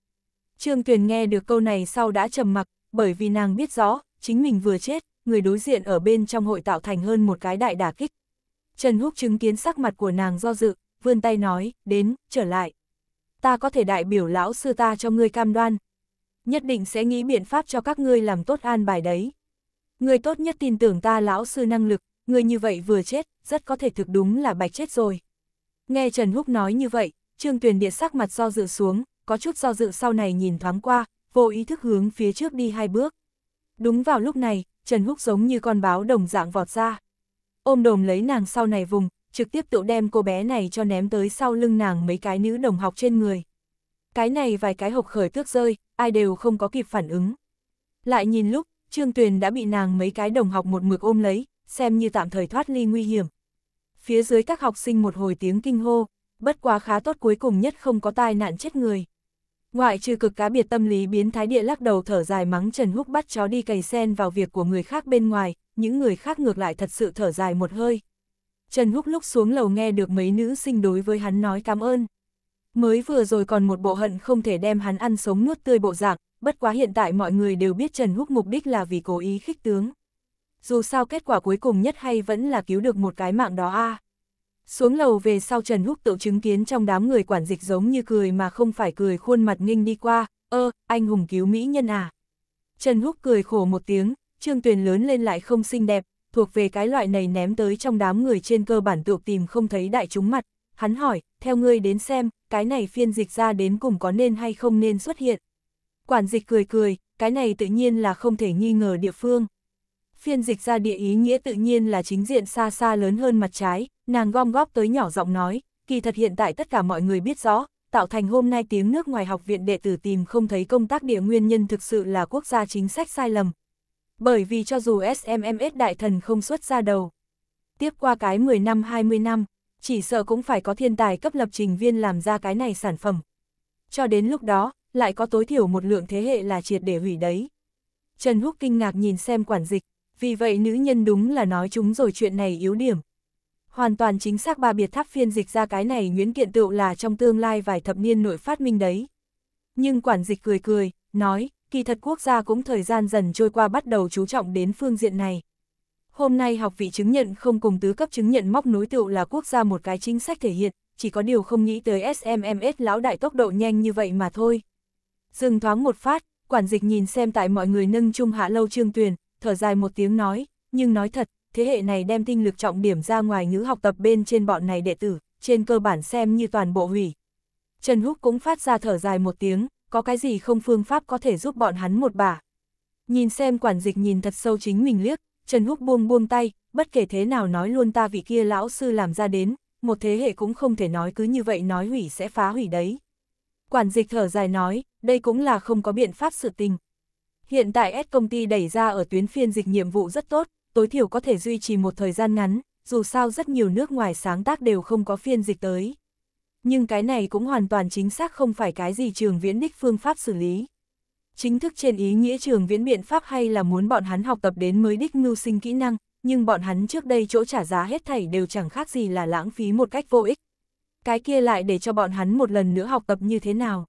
A: Trương Tuyền nghe được câu này sau đã trầm mặc, bởi vì nàng biết rõ, chính mình vừa chết, người đối diện ở bên trong hội tạo thành hơn một cái đại đả kích. Trần Húc chứng kiến sắc mặt của nàng do dự, vươn tay nói, đến, trở lại. Ta có thể đại biểu lão sư ta cho ngươi cam đoan. Nhất định sẽ nghĩ biện pháp cho các ngươi làm tốt an bài đấy. Người tốt nhất tin tưởng ta lão sư năng lực, người như vậy vừa chết, rất có thể thực đúng là bạch chết rồi. Nghe Trần Húc nói như vậy, Trương Tuyền Địa sắc mặt do dự xuống, có chút do dự sau này nhìn thoáng qua, vô ý thức hướng phía trước đi hai bước. Đúng vào lúc này, Trần Húc giống như con báo đồng dạng vọt ra. Ôm đồm lấy nàng sau này vùng, trực tiếp tự đem cô bé này cho ném tới sau lưng nàng mấy cái nữ đồng học trên người. Cái này vài cái hộp khởi tước rơi, ai đều không có kịp phản ứng. Lại nhìn lúc, Trương Tuyền đã bị nàng mấy cái đồng học một mực ôm lấy, xem như tạm thời thoát ly nguy hiểm. Phía dưới các học sinh một hồi tiếng kinh hô, bất quá khá tốt cuối cùng nhất không có tai nạn chết người. Ngoại trừ cực cá biệt tâm lý biến thái địa lắc đầu thở dài mắng Trần Húc bắt chó đi cày sen vào việc của người khác bên ngoài, những người khác ngược lại thật sự thở dài một hơi. Trần Húc lúc xuống lầu nghe được mấy nữ sinh đối với hắn nói cảm ơn. Mới vừa rồi còn một bộ hận không thể đem hắn ăn sống nuốt tươi bộ dạng, bất quá hiện tại mọi người đều biết Trần Húc mục đích là vì cố ý khích tướng. Dù sao kết quả cuối cùng nhất hay vẫn là cứu được một cái mạng đó a. Xuống lầu về sau Trần Húc tự chứng kiến trong đám người quản dịch giống như cười mà không phải cười khuôn mặt nghinh đi qua, ơ, anh hùng cứu mỹ nhân à. Trần Húc cười khổ một tiếng, Trương Tuyền lớn lên lại không xinh đẹp, thuộc về cái loại này ném tới trong đám người trên cơ bản tự tìm không thấy đại chúng mặt. Hắn hỏi, theo ngươi đến xem, cái này phiên dịch ra đến cùng có nên hay không nên xuất hiện. Quản dịch cười cười, cái này tự nhiên là không thể nghi ngờ địa phương. Phiên dịch ra địa ý nghĩa tự nhiên là chính diện xa xa lớn hơn mặt trái, nàng gom góp tới nhỏ giọng nói, kỳ thật hiện tại tất cả mọi người biết rõ, tạo thành hôm nay tiếng nước ngoài học viện đệ tử tìm không thấy công tác địa nguyên nhân thực sự là quốc gia chính sách sai lầm. Bởi vì cho dù SMMS đại thần không xuất ra đầu, tiếp qua cái 10 năm 20 năm, chỉ sợ cũng phải có thiên tài cấp lập trình viên làm ra cái này sản phẩm. Cho đến lúc đó, lại có tối thiểu một lượng thế hệ là triệt để hủy đấy. Trần Húc kinh ngạc nhìn xem quản dịch, vì vậy nữ nhân đúng là nói chúng rồi chuyện này yếu điểm. Hoàn toàn chính xác ba biệt tháp phiên dịch ra cái này Nguyễn Kiện Tựu là trong tương lai vài thập niên nội phát minh đấy. Nhưng quản dịch cười cười, nói, kỳ thật quốc gia cũng thời gian dần trôi qua bắt đầu chú trọng đến phương diện này. Hôm nay học vị chứng nhận không cùng tứ cấp chứng nhận móc nối tựu là quốc gia một cái chính sách thể hiện, chỉ có điều không nghĩ tới SMMS lão đại tốc độ nhanh như vậy mà thôi. Dừng thoáng một phát, quản dịch nhìn xem tại mọi người nâng chung hạ lâu trương tuyền, thở dài một tiếng nói, nhưng nói thật, thế hệ này đem tinh lực trọng điểm ra ngoài ngữ học tập bên trên bọn này đệ tử, trên cơ bản xem như toàn bộ hủy. Trần Húc cũng phát ra thở dài một tiếng, có cái gì không phương pháp có thể giúp bọn hắn một bà. Nhìn xem quản dịch nhìn thật sâu chính mình liếc, Trần Húc buông buông tay, bất kể thế nào nói luôn ta vị kia lão sư làm ra đến, một thế hệ cũng không thể nói cứ như vậy nói hủy sẽ phá hủy đấy. Quản dịch thở dài nói, đây cũng là không có biện pháp sự tình. Hiện tại S công ty đẩy ra ở tuyến phiên dịch nhiệm vụ rất tốt, tối thiểu có thể duy trì một thời gian ngắn, dù sao rất nhiều nước ngoài sáng tác đều không có phiên dịch tới. Nhưng cái này cũng hoàn toàn chính xác không phải cái gì trường viễn đích phương pháp xử lý. Chính thức trên ý nghĩa trường viễn biện pháp hay là muốn bọn hắn học tập đến mới đích mưu sinh kỹ năng, nhưng bọn hắn trước đây chỗ trả giá hết thảy đều chẳng khác gì là lãng phí một cách vô ích. Cái kia lại để cho bọn hắn một lần nữa học tập như thế nào.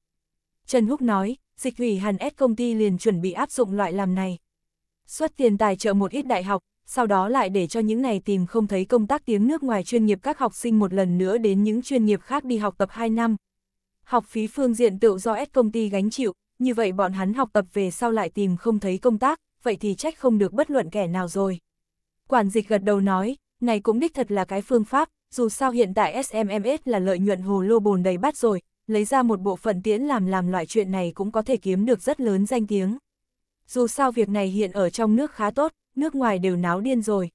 A: Trần Húc nói, dịch hủy hàn S công ty liền chuẩn bị áp dụng loại làm này. Xuất tiền tài trợ một ít đại học, sau đó lại để cho những này tìm không thấy công tác tiếng nước ngoài chuyên nghiệp các học sinh một lần nữa đến những chuyên nghiệp khác đi học tập 2 năm. Học phí phương diện tự do S công ty gánh chịu, như vậy bọn hắn học tập về sau lại tìm không thấy công tác, vậy thì trách không được bất luận kẻ nào rồi. Quản dịch gật đầu nói, này cũng đích thật là cái phương pháp, dù sao hiện tại SMMS là lợi nhuận hồ lô bồn đầy bát rồi, lấy ra một bộ phận tiễn làm làm loại chuyện này cũng có thể kiếm được rất lớn danh tiếng. Dù sao việc này hiện ở trong nước khá tốt, nước ngoài đều náo điên rồi.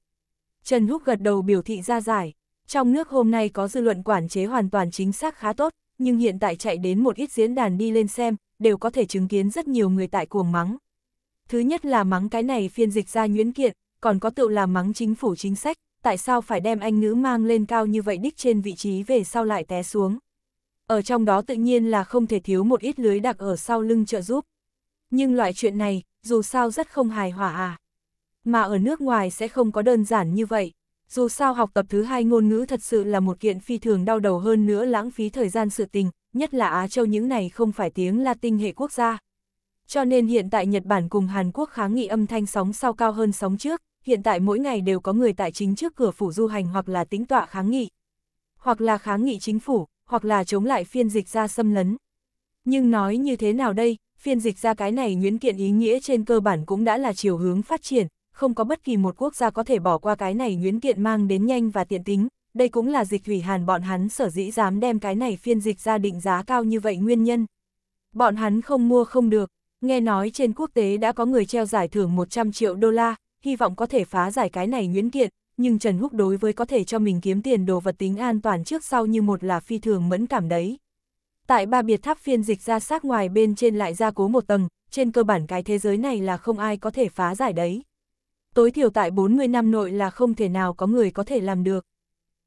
A: Trần Húc gật đầu biểu thị ra giải, trong nước hôm nay có dư luận quản chế hoàn toàn chính xác khá tốt, nhưng hiện tại chạy đến một ít diễn đàn đi lên xem, đều có thể chứng kiến rất nhiều người tại cuồng mắng. Thứ nhất là mắng cái này phiên dịch ra nhuyễn kiện, còn có tự là mắng chính phủ chính sách, tại sao phải đem anh ngữ mang lên cao như vậy đích trên vị trí về sau lại té xuống. Ở trong đó tự nhiên là không thể thiếu một ít lưới đặc ở sau lưng trợ giúp. Nhưng loại chuyện này, dù sao rất không hài hòa à. Mà ở nước ngoài sẽ không có đơn giản như vậy. Dù sao học tập thứ hai ngôn ngữ thật sự là một kiện phi thường đau đầu hơn nữa lãng phí thời gian sự tình, nhất là Á Châu những này không phải tiếng Latin hệ quốc gia. Cho nên hiện tại Nhật Bản cùng Hàn Quốc kháng nghị âm thanh sóng sau cao hơn sóng trước, hiện tại mỗi ngày đều có người tại chính trước cửa phủ du hành hoặc là tính tọa kháng nghị. Hoặc là kháng nghị chính phủ, hoặc là chống lại phiên dịch ra xâm lấn. Nhưng nói như thế nào đây, phiên dịch ra cái này Nguyễn kiện ý nghĩa trên cơ bản cũng đã là chiều hướng phát triển, không có bất kỳ một quốc gia có thể bỏ qua cái này Nguyễn kiện mang đến nhanh và tiện tính. Đây cũng là dịch thủy hàn bọn hắn sở dĩ dám đem cái này phiên dịch ra định giá cao như vậy nguyên nhân. Bọn hắn không mua không được, nghe nói trên quốc tế đã có người treo giải thưởng 100 triệu đô la, hy vọng có thể phá giải cái này Nguyễn kiện, nhưng Trần Húc đối với có thể cho mình kiếm tiền đồ vật tính an toàn trước sau như một là phi thường mẫn cảm đấy. Tại ba biệt tháp phiên dịch ra sát ngoài bên trên lại ra cố một tầng, trên cơ bản cái thế giới này là không ai có thể phá giải đấy. Tối thiểu tại 40 năm nội là không thể nào có người có thể làm được.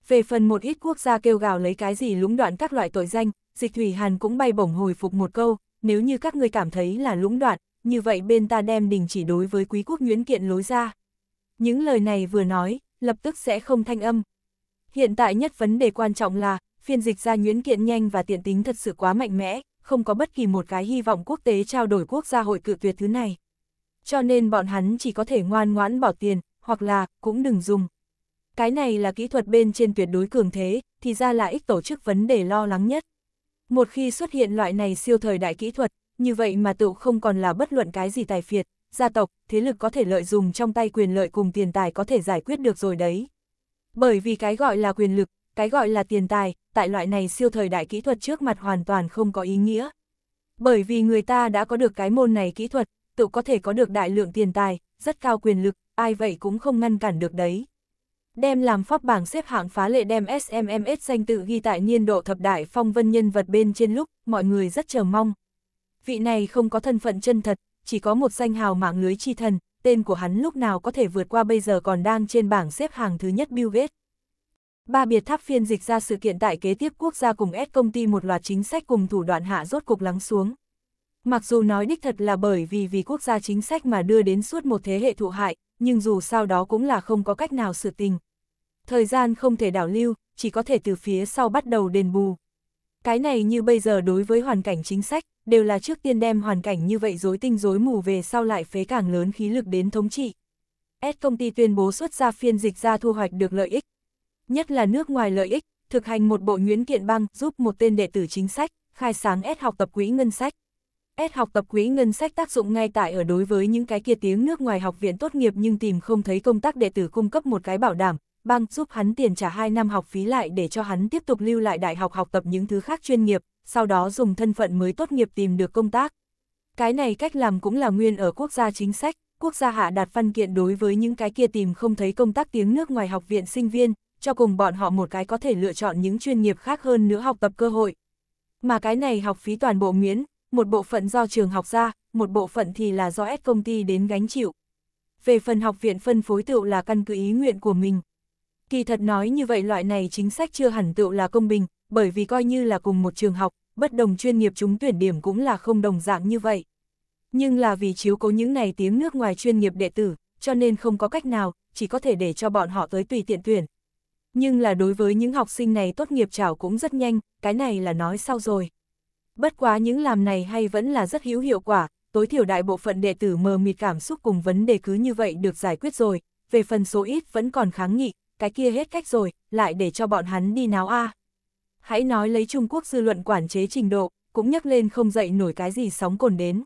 A: Về phần một ít quốc gia kêu gào lấy cái gì lũng đoạn các loại tội danh, dịch thủy hàn cũng bay bổng hồi phục một câu, nếu như các người cảm thấy là lũng đoạn, như vậy bên ta đem đình chỉ đối với quý quốc nguyễn kiện lối ra. Những lời này vừa nói, lập tức sẽ không thanh âm. Hiện tại nhất vấn đề quan trọng là, phiên dịch ra nhuyễn kiện nhanh và tiện tính thật sự quá mạnh mẽ, không có bất kỳ một cái hy vọng quốc tế trao đổi quốc gia hội cự tuyệt thứ này. Cho nên bọn hắn chỉ có thể ngoan ngoãn bỏ tiền, hoặc là, cũng đừng dùng. Cái này là kỹ thuật bên trên tuyệt đối cường thế, thì ra là ích tổ chức vấn đề lo lắng nhất. Một khi xuất hiện loại này siêu thời đại kỹ thuật, như vậy mà tựu không còn là bất luận cái gì tài phiệt, gia tộc, thế lực có thể lợi dùng trong tay quyền lợi cùng tiền tài có thể giải quyết được rồi đấy. Bởi vì cái gọi là quyền lực, cái gọi là tiền tài, tại loại này siêu thời đại kỹ thuật trước mặt hoàn toàn không có ý nghĩa. Bởi vì người ta đã có được cái môn này kỹ thuật, tự có thể có được đại lượng tiền tài, rất cao quyền lực, ai vậy cũng không ngăn cản được đấy. Đem làm pháp bảng xếp hạng phá lệ đem SMMS danh tự ghi tại niên độ thập đại phong vân nhân vật bên trên lúc, mọi người rất chờ mong. Vị này không có thân phận chân thật, chỉ có một danh hào mạng lưới chi thần, tên của hắn lúc nào có thể vượt qua bây giờ còn đang trên bảng xếp hàng thứ nhất Bill Gates. Ba biệt tháp phiên dịch ra sự kiện tại kế tiếp quốc gia cùng S công ty một loạt chính sách cùng thủ đoạn hạ rốt cục lắng xuống. Mặc dù nói đích thật là bởi vì vì quốc gia chính sách mà đưa đến suốt một thế hệ thụ hại, nhưng dù sao đó cũng là không có cách nào sự tình. Thời gian không thể đảo lưu, chỉ có thể từ phía sau bắt đầu đền bù. Cái này như bây giờ đối với hoàn cảnh chính sách, đều là trước tiên đem hoàn cảnh như vậy rối tinh rối mù về sau lại phế càng lớn khí lực đến thống trị. S công ty tuyên bố xuất ra phiên dịch ra thu hoạch được lợi ích. Nhất là nước ngoài lợi ích, thực hành một bộ nguyễn kiện băng giúp một tên đệ tử chính sách, khai sáng S học tập quỹ ngân sách. S học tập quỹ ngân sách tác dụng ngay tại ở đối với những cái kia tiếng nước ngoài học viện tốt nghiệp nhưng tìm không thấy công tác đệ tử cung cấp một cái bảo đảm, bang giúp hắn tiền trả 2 năm học phí lại để cho hắn tiếp tục lưu lại đại học học tập những thứ khác chuyên nghiệp, sau đó dùng thân phận mới tốt nghiệp tìm được công tác. Cái này cách làm cũng là nguyên ở quốc gia chính sách, quốc gia hạ đạt văn kiện đối với những cái kia tìm không thấy công tác tiếng nước ngoài học viện sinh viên, cho cùng bọn họ một cái có thể lựa chọn những chuyên nghiệp khác hơn nữa học tập cơ hội. Mà cái này học phí toàn bộ miễn, một bộ phận do trường học ra, một bộ phận thì là do S công ty đến gánh chịu. Về phần học viện phân phối tựu là căn cứ ý nguyện của mình. Kỳ thật nói như vậy loại này chính sách chưa hẳn tựu là công bình, bởi vì coi như là cùng một trường học, bất đồng chuyên nghiệp chúng tuyển điểm cũng là không đồng dạng như vậy. Nhưng là vì chiếu cố những này tiếng nước ngoài chuyên nghiệp đệ tử, cho nên không có cách nào, chỉ có thể để cho bọn họ tới tùy tiện tuyển. Nhưng là đối với những học sinh này tốt nghiệp chảo cũng rất nhanh, cái này là nói sau rồi. Bất quá những làm này hay vẫn là rất hữu hiệu quả, tối thiểu đại bộ phận đệ tử mờ mịt cảm xúc cùng vấn đề cứ như vậy được giải quyết rồi, về phần số ít vẫn còn kháng nghị, cái kia hết cách rồi, lại để cho bọn hắn đi náo a. Hãy nói lấy Trung Quốc dư luận quản chế trình độ, cũng nhắc lên không dậy nổi cái gì sóng cồn đến.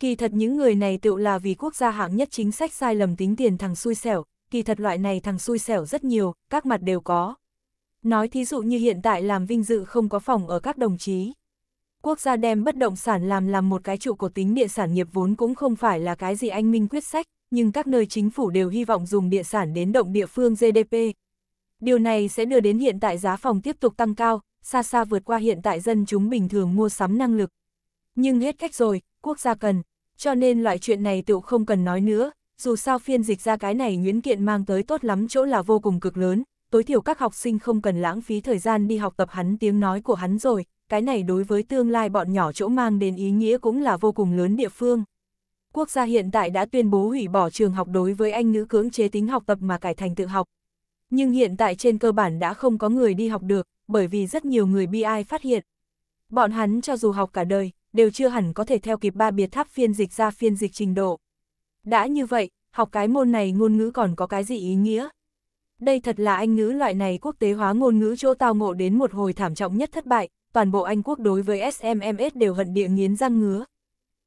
A: Kỳ thật những người này tự là vì quốc gia hạng nhất chính sách sai lầm tính tiền thằng xui xẻo, kỳ thật loại này thằng xui xẻo rất nhiều, các mặt đều có. Nói thí dụ như hiện tại làm vinh dự không có phòng ở các đồng chí. Quốc gia đem bất động sản làm làm một cái trụ cổ tính địa sản nghiệp vốn cũng không phải là cái gì anh minh quyết sách, nhưng các nơi chính phủ đều hy vọng dùng địa sản đến động địa phương GDP. Điều này sẽ đưa đến hiện tại giá phòng tiếp tục tăng cao, xa xa vượt qua hiện tại dân chúng bình thường mua sắm năng lực. Nhưng hết cách rồi, quốc gia cần, cho nên loại chuyện này tự không cần nói nữa, dù sao phiên dịch ra cái này Nguyễn Kiện mang tới tốt lắm chỗ là vô cùng cực lớn, tối thiểu các học sinh không cần lãng phí thời gian đi học tập hắn tiếng nói của hắn rồi, cái này đối với tương lai bọn nhỏ chỗ mang đến ý nghĩa cũng là vô cùng lớn địa phương quốc gia hiện tại đã tuyên bố hủy bỏ trường học đối với anh ngữ cưỡng chế tính học tập mà cải thành tự học. Nhưng hiện tại trên cơ bản đã không có người đi học được, bởi vì rất nhiều người bi ai phát hiện. Bọn hắn cho dù học cả đời, đều chưa hẳn có thể theo kịp ba biệt tháp phiên dịch ra phiên dịch trình độ. Đã như vậy, học cái môn này ngôn ngữ còn có cái gì ý nghĩa? Đây thật là anh ngữ loại này quốc tế hóa ngôn ngữ chỗ tao ngộ đến một hồi thảm trọng nhất thất bại, toàn bộ Anh quốc đối với SMMS đều hận địa nghiến răng ngứa,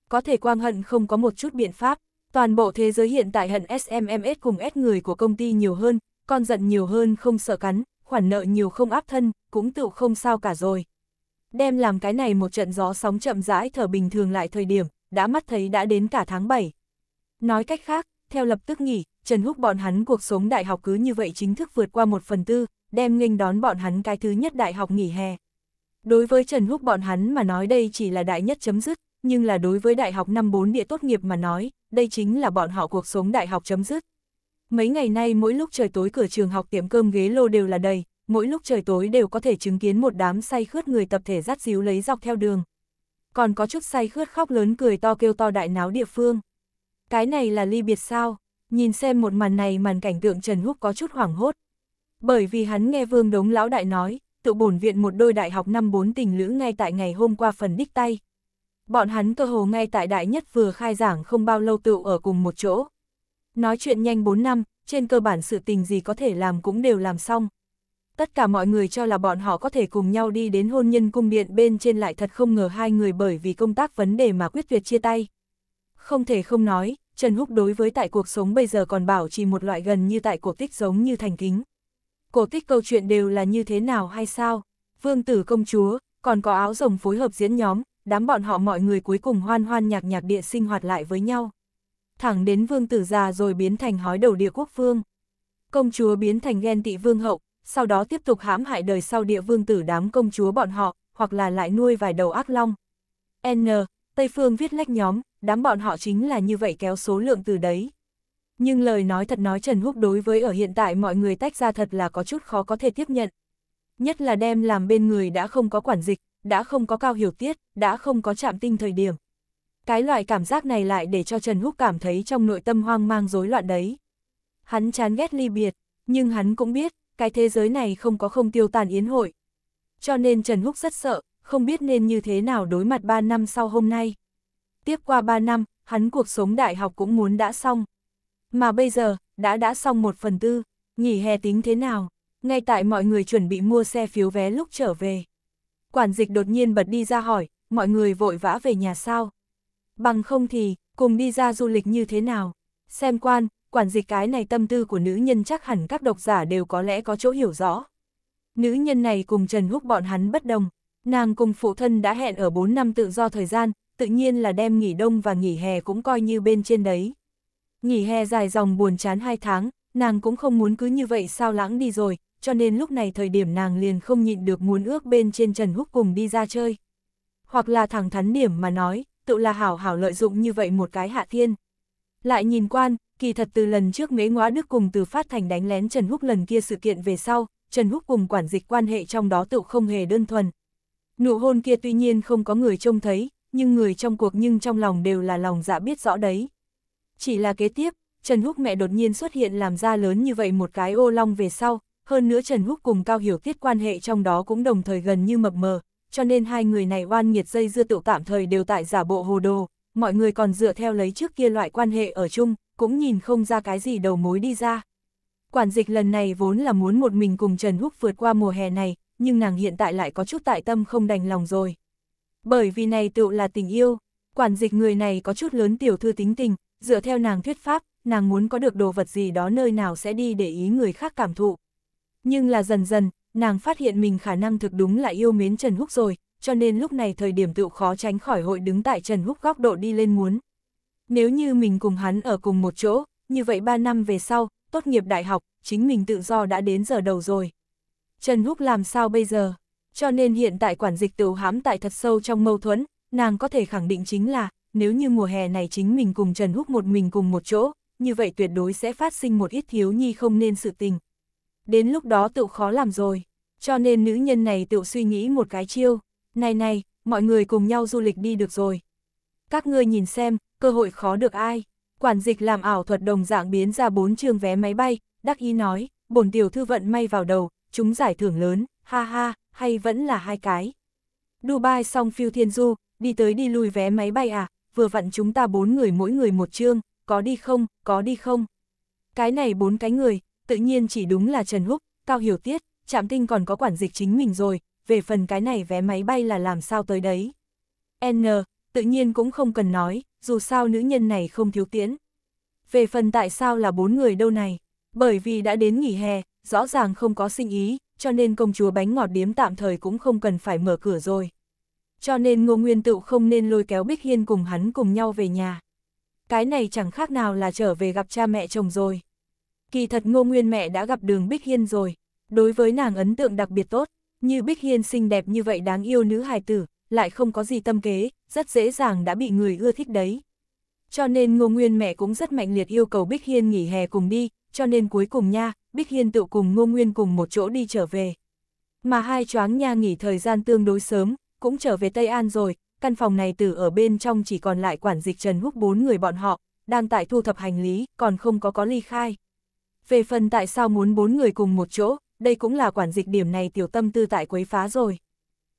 A: có thể quang hận không có một chút biện pháp, toàn bộ thế giới hiện tại hận SMMS cùng S người của công ty nhiều hơn, con giận nhiều hơn không sợ cắn, khoản nợ nhiều không áp thân, cũng tự không sao cả rồi. Đem làm cái này một trận gió sóng chậm rãi thở bình thường lại thời điểm, đã mắt thấy đã đến cả tháng 7. Nói cách khác, theo lập tức nghỉ, Trần Húc bọn hắn cuộc sống đại học cứ như vậy chính thức vượt qua một phần tư, đem nghênh đón bọn hắn cái thứ nhất đại học nghỉ hè. Đối với Trần Húc bọn hắn mà nói đây chỉ là đại nhất chấm dứt, nhưng là đối với đại học năm 4 địa tốt nghiệp mà nói, đây chính là bọn họ cuộc sống đại học chấm dứt. Mấy ngày nay mỗi lúc trời tối cửa trường học tiệm cơm ghế lô đều là đầy, mỗi lúc trời tối đều có thể chứng kiến một đám say khướt người tập thể dắt díu lấy dọc theo đường. Còn có chút say khướt khóc lớn cười to kêu to đại náo địa phương. Cái này là ly biệt sao? Nhìn xem một màn này màn cảnh tượng Trần Húc có chút hoảng hốt. Bởi vì hắn nghe Vương Đống Lão Đại nói, tự bổn viện một đôi đại học năm bốn tình lữ ngay tại ngày hôm qua phần đích tay, Bọn hắn cơ hồ ngay tại Đại Nhất vừa khai giảng không bao lâu tựu ở cùng một chỗ. Nói chuyện nhanh 4 năm, trên cơ bản sự tình gì có thể làm cũng đều làm xong. Tất cả mọi người cho là bọn họ có thể cùng nhau đi đến hôn nhân cung điện bên trên lại thật không ngờ hai người bởi vì công tác vấn đề mà quyết tuyệt chia tay. Không thể không nói, Trần Húc đối với tại cuộc sống bây giờ còn bảo trì một loại gần như tại cổ tích giống như thành kính. Cổ tích câu chuyện đều là như thế nào hay sao? Vương tử công chúa, còn có áo rồng phối hợp diễn nhóm, đám bọn họ mọi người cuối cùng hoan hoan nhạc nhạc địa sinh hoạt lại với nhau. Thẳng đến vương tử già rồi biến thành hói đầu địa quốc vương. Công chúa biến thành ghen tị vương hậu, sau đó tiếp tục hãm hại đời sau địa vương tử đám công chúa bọn họ, hoặc là lại nuôi vài đầu ác long. N. Tây Phương viết lách nhóm, đám bọn họ chính là như vậy kéo số lượng từ đấy. Nhưng lời nói thật nói Trần Húc đối với ở hiện tại mọi người tách ra thật là có chút khó có thể tiếp nhận. Nhất là đem làm bên người đã không có quản dịch, đã không có cao hiểu tiết, đã không có chạm tinh thời điểm. Cái loại cảm giác này lại để cho Trần Húc cảm thấy trong nội tâm hoang mang rối loạn đấy. Hắn chán ghét ly biệt, nhưng hắn cũng biết, cái thế giới này không có không tiêu tàn yến hội. Cho nên Trần Húc rất sợ, không biết nên như thế nào đối mặt 3 năm sau hôm nay. Tiếp qua 3 năm, hắn cuộc sống đại học cũng muốn đã xong. Mà bây giờ, đã đã xong một phần tư, nghỉ hè tính thế nào, ngay tại mọi người chuẩn bị mua xe phiếu vé lúc trở về quản dịch đột nhiên bật đi ra hỏi, mọi người vội vã về nhà sao? Bằng không thì, cùng đi ra du lịch như thế nào? Xem quan, quản dịch cái này tâm tư của nữ nhân chắc hẳn các độc giả đều có lẽ có chỗ hiểu rõ. Nữ nhân này cùng Trần Húc bọn hắn bất đồng, nàng cùng phụ thân đã hẹn ở 4 năm tự do thời gian, tự nhiên là đem nghỉ đông và nghỉ hè cũng coi như bên trên đấy. Nghỉ hè dài dòng buồn chán 2 tháng, nàng cũng không muốn cứ như vậy sao lãng đi rồi, cho nên lúc này thời điểm nàng liền không nhịn được muốn ước bên trên Trần Húc cùng đi ra chơi. Hoặc là thẳng thắn điểm mà nói, tự là hảo hảo lợi dụng như vậy một cái hạ thiên. Lại nhìn quan, kỳ thật từ lần trước mế ngóa Đức cùng từ phát thành đánh lén Trần Húc lần kia sự kiện về sau, Trần Húc cùng quản dịch quan hệ trong đó tự không hề đơn thuần. Nụ hôn kia tuy nhiên không có người trông thấy, nhưng người trong cuộc nhưng trong lòng đều là lòng dạ biết rõ đấy. Chỉ là kế tiếp, Trần Húc mẹ đột nhiên xuất hiện làm ra lớn như vậy một cái ô long về sau, hơn nữa Trần Húc cùng Cao Hiểu Tiết quan hệ trong đó cũng đồng thời gần như mập mờ, cho nên hai người này oan nghiệt dây dưa tựu tạm thời đều tại giả bộ hồ đồ, mọi người còn dựa theo lấy trước kia loại quan hệ ở chung, cũng nhìn không ra cái gì đầu mối đi ra. Quản dịch lần này vốn là muốn một mình cùng Trần Húc vượt qua mùa hè này, nhưng nàng hiện tại lại có chút tại tâm không đành lòng rồi. Bởi vì này tựu là tình yêu, quản dịch người này có chút lớn tiểu thư tính tình, dựa theo nàng thuyết pháp, nàng muốn có được đồ vật gì đó nơi nào sẽ đi để ý người khác cảm thụ. Nhưng là dần dần, nàng phát hiện mình khả năng thực đúng là yêu mến Trần Húc rồi, cho nên lúc này thời điểm tự khó tránh khỏi hội đứng tại Trần Húc góc độ đi lên muốn. Nếu như mình cùng hắn ở cùng một chỗ, như vậy 3 năm về sau, tốt nghiệp đại học, chính mình tự do đã đến giờ đầu rồi. Trần Húc làm sao bây giờ? Cho nên hiện tại quản dịch tựu hãm tại thật sâu trong mâu thuẫn, nàng có thể khẳng định chính là, nếu như mùa hè này chính mình cùng Trần Húc một mình cùng một chỗ, như vậy tuyệt đối sẽ phát sinh một ít thiếu nhi không nên sự tình đến lúc đó tự khó làm rồi. Cho nên nữ nhân này tựu suy nghĩ một cái chiêu, này này, mọi người cùng nhau du lịch đi được rồi. Các ngươi nhìn xem, cơ hội khó được ai. Quản dịch làm ảo thuật đồng dạng biến ra bốn trường vé máy bay, đắc ý nói, bổn tiểu thư vận may vào đầu, chúng giải thưởng lớn, ha ha, hay vẫn là hai cái. Dubai xong phiêu thiên du, đi tới đi lui vé máy bay à, vừa vặn chúng ta bốn người mỗi người một chương, có đi không, có đi không. Cái này bốn cái người, tự nhiên chỉ đúng là Trần Húc, Cao Hiểu Tiết, Trạm Tinh còn có quản dịch chính mình rồi, về phần cái này vé máy bay là làm sao tới đấy. N, tự nhiên cũng không cần nói, dù sao nữ nhân này không thiếu tiễn. Về phần tại sao là bốn người đâu này, bởi vì đã đến nghỉ hè, rõ ràng không có sinh ý, cho nên công chúa bánh ngọt điếm tạm thời cũng không cần phải mở cửa rồi. Cho nên Ngô Nguyên Tựu không nên lôi kéo Bích Hiên cùng hắn cùng nhau về nhà. Cái này chẳng khác nào là trở về gặp cha mẹ chồng rồi. Kỳ thật Ngô Nguyên mẹ đã gặp đường Bích Hiên rồi, đối với nàng ấn tượng đặc biệt tốt, như Bích Hiên xinh đẹp như vậy đáng yêu nữ hài tử, lại không có gì tâm kế, rất dễ dàng đã bị người ưa thích đấy. Cho nên Ngô Nguyên mẹ cũng rất mạnh liệt yêu cầu Bích Hiên nghỉ hè cùng đi, cho nên cuối cùng nha, Bích Hiên tự cùng Ngô Nguyên cùng một chỗ đi trở về. Mà hai choáng nha nghỉ thời gian tương đối sớm, cũng trở về Tây An rồi, căn phòng này từ ở bên trong chỉ còn lại quản dịch Trần Húc bốn người bọn họ, đang tại thu thập hành lý, còn không có có ly khai. Về phần tại sao muốn bốn người cùng một chỗ, đây cũng là quản dịch điểm này tiểu tâm tư tại quấy phá rồi.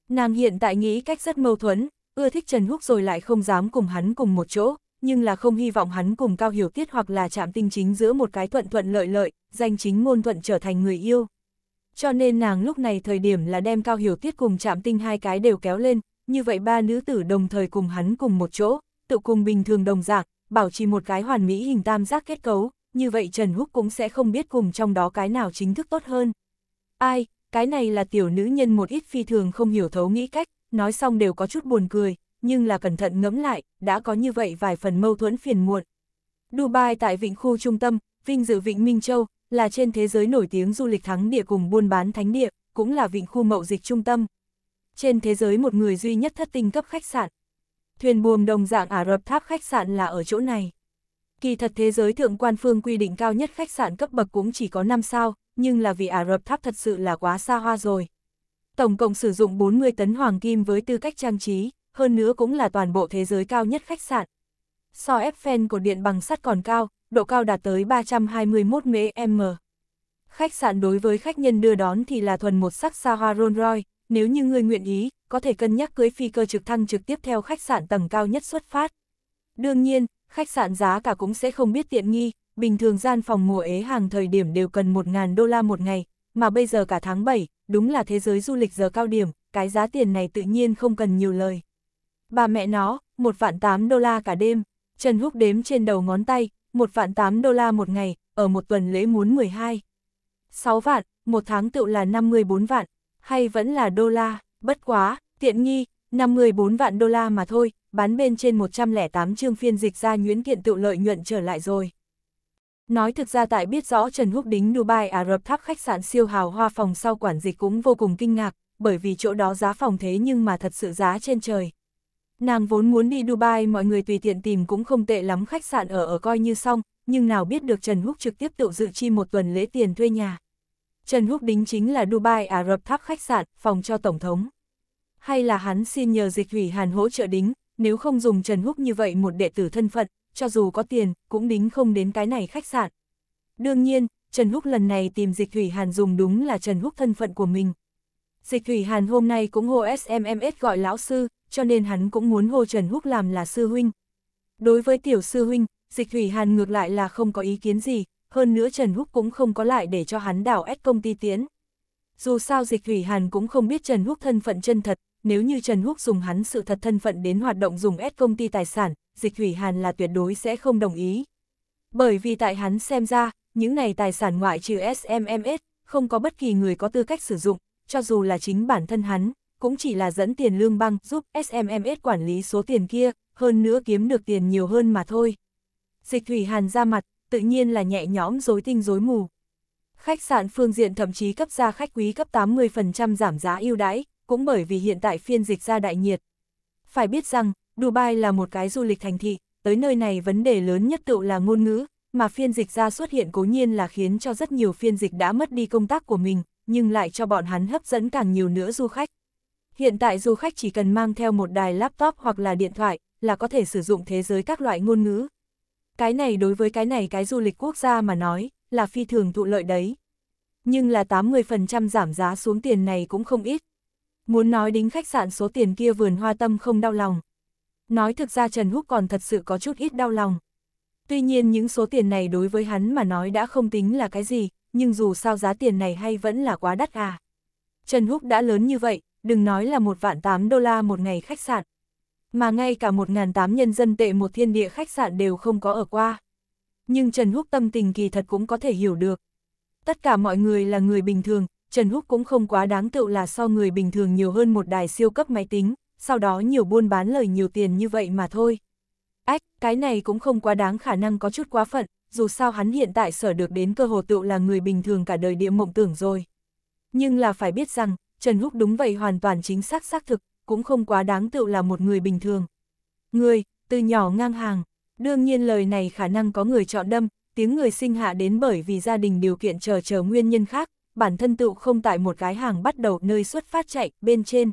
A: Nàng hiện tại nghĩ cách rất mâu thuẫn, ưa thích Trần Húc rồi lại không dám cùng hắn cùng một chỗ, nhưng là không hy vọng hắn cùng Cao Hiểu Tiết hoặc là chạm tinh chính giữa một cái thuận thuận lợi lợi, danh chính ngôn thuận trở thành người yêu. Cho nên nàng lúc này thời điểm là đem Cao Hiểu Tiết cùng chạm tinh hai cái đều kéo lên, như vậy ba nữ tử đồng thời cùng hắn cùng một chỗ, tự cùng bình thường đồng dạng, bảo trì một cái hoàn mỹ hình tam giác kết cấu, như vậy Trần Húc cũng sẽ không biết cùng trong đó cái nào chính thức tốt hơn. Ai, cái này là tiểu nữ nhân một ít phi thường không hiểu thấu nghĩ cách, nói xong đều có chút buồn cười, nhưng là cẩn thận ngẫm lại, đã có như vậy vài phần mâu thuẫn phiền muộn. Dubai tại vịnh khu trung tâm, vinh dự vịnh Minh Châu, là trên thế giới nổi tiếng du lịch thắng địa cùng buôn bán thánh địa, cũng là vịnh khu mậu dịch trung tâm. Trên thế giới một người duy nhất thất tinh cấp khách sạn. Thuyền buồm đồng dạng Ả Rập Tháp khách sạn là ở chỗ này. Kỳ thật thế giới thượng quan phương quy định cao nhất khách sạn cấp bậc cũng chỉ có 5 sao, nhưng là vì Ả Rập tháp thật sự là quá xa hoa rồi. Tổng cộng sử dụng 40 tấn hoàng kim với tư cách trang trí, hơn nữa cũng là toàn bộ thế giới cao nhất khách sạn. So Eiffel của điện bằng sắt còn cao, độ cao đạt tới 321 m. Khách sạn đối với khách nhân đưa đón thì là thuần một sắc xa hoa Rolls Royce, nếu như người nguyện ý, có thể cân nhắc cưới phi cơ trực thăng trực tiếp theo khách sạn tầng cao nhất xuất phát. Đương nhiên, khách sạn giá cả cũng sẽ không biết tiện nghi, bình thường gian phòng mùa ế hàng thời điểm đều cần 1.000 đô la một ngày, mà bây giờ cả tháng 7, đúng là thế giới du lịch giờ cao điểm, cái giá tiền này tự nhiên không cần nhiều lời. Bà mẹ nó, một vạn 8 đô la cả đêm, Trần Húc đếm trên đầu ngón tay, một vạn 8 đô la một ngày, ở một tuần lễ muốn 12. 6 vạn, một tháng tựu là 54 vạn, hay vẫn là đô la, bất quá, tiện nghi, 54 vạn đô la mà thôi, bán bên trên 108 chương phiên dịch ra nhuyễn kiện tự lợi nhuận trở lại rồi. Nói thực ra tại biết rõ Trần Húc đính Dubai Ả Rập tháp khách sạn siêu hào hoa phòng sau quản dịch cũng vô cùng kinh ngạc, bởi vì chỗ đó giá phòng thế nhưng mà thật sự giá trên trời. Nàng vốn muốn đi Dubai mọi người tùy tiện tìm cũng không tệ lắm khách sạn ở ở coi như xong, nhưng nào biết được Trần Húc trực tiếp tự dự chi một tuần lễ tiền thuê nhà. Trần Húc đính chính là Dubai Ả Rập tháp khách sạn, phòng cho Tổng thống hay là hắn xin nhờ dịch Hủy hàn hỗ trợ đính, nếu không dùng Trần Húc như vậy một đệ tử thân phận, cho dù có tiền, cũng đính không đến cái này khách sạn. Đương nhiên, Trần Húc lần này tìm Dịch Hủy Hàn dùng đúng là Trần Húc thân phận của mình. Dịch Hủy Hàn hôm nay cũng hô SMMS gọi lão sư, cho nên hắn cũng muốn hô Trần Húc làm là sư huynh. Đối với tiểu sư huynh, Dịch Hủy Hàn ngược lại là không có ý kiến gì, hơn nữa Trần Húc cũng không có lại để cho hắn đảo ép công ty tiến. Dù sao Dịch Hủy Hàn cũng không biết Trần Húc thân phận chân thật, nếu như Trần Húc dùng hắn sự thật thân phận đến hoạt động dùng ép công ty tài sản, Dịch Thủy Hàn là tuyệt đối sẽ không đồng ý. Bởi vì tại hắn xem ra, những này tài sản ngoại trừ SMMS, không có bất kỳ người có tư cách sử dụng, cho dù là chính bản thân hắn, cũng chỉ là dẫn tiền lương băng giúp SMMS quản lý số tiền kia, hơn nữa kiếm được tiền nhiều hơn mà thôi. Dịch Thủy Hàn ra mặt, tự nhiên là nhẹ nhõm dối tinh dối mù. Khách sạn phương diện thậm chí cấp ra khách quý cấp 80% giảm giá ưu đãi, cũng bởi vì hiện tại phiên dịch ra đại nhiệt. Phải biết rằng, Dubai là một cái du lịch thành thị, tới nơi này vấn đề lớn nhất tự là ngôn ngữ, mà phiên dịch ra xuất hiện cố nhiên là khiến cho rất nhiều phiên dịch đã mất đi công tác của mình, nhưng lại cho bọn hắn hấp dẫn càng nhiều nữa du khách. Hiện tại du khách chỉ cần mang theo một đài laptop hoặc là điện thoại, là có thể sử dụng thế giới các loại ngôn ngữ. Cái này đối với cái này cái du lịch quốc gia mà nói, là phi thường thụ lợi đấy. Nhưng là 80% giảm giá xuống tiền này cũng không ít, Muốn nói đính khách sạn số tiền kia vườn hoa tâm không đau lòng. Nói thực ra Trần Húc còn thật sự có chút ít đau lòng. Tuy nhiên những số tiền này đối với hắn mà nói đã không tính là cái gì, nhưng dù sao giá tiền này hay vẫn là quá đắt à. Trần Húc đã lớn như vậy, đừng nói là một vạn 8 đô la một ngày khách sạn. Mà ngay cả một ngàn tám nhân dân tệ một thiên địa khách sạn đều không có ở qua. Nhưng Trần Húc tâm tình kỳ thật cũng có thể hiểu được. Tất cả mọi người là người bình thường, Trần Húc cũng không quá đáng tựu là so người bình thường nhiều hơn một đài siêu cấp máy tính, sau đó nhiều buôn bán lời nhiều tiền như vậy mà thôi. Ách, cái này cũng không quá đáng khả năng có chút quá phận, dù sao hắn hiện tại sở được đến cơ hồ tựu là người bình thường cả đời địa mộng tưởng rồi. Nhưng là phải biết rằng, Trần Húc đúng vậy hoàn toàn chính xác xác thực, cũng không quá đáng tựu là một người bình thường. Người, từ nhỏ ngang hàng, đương nhiên lời này khả năng có người chọn đâm, tiếng người sinh hạ đến bởi vì gia đình điều kiện chờ chờ nguyên nhân khác, bản thân tựu không tại một gái hàng bắt đầu nơi xuất phát chạy, bên trên.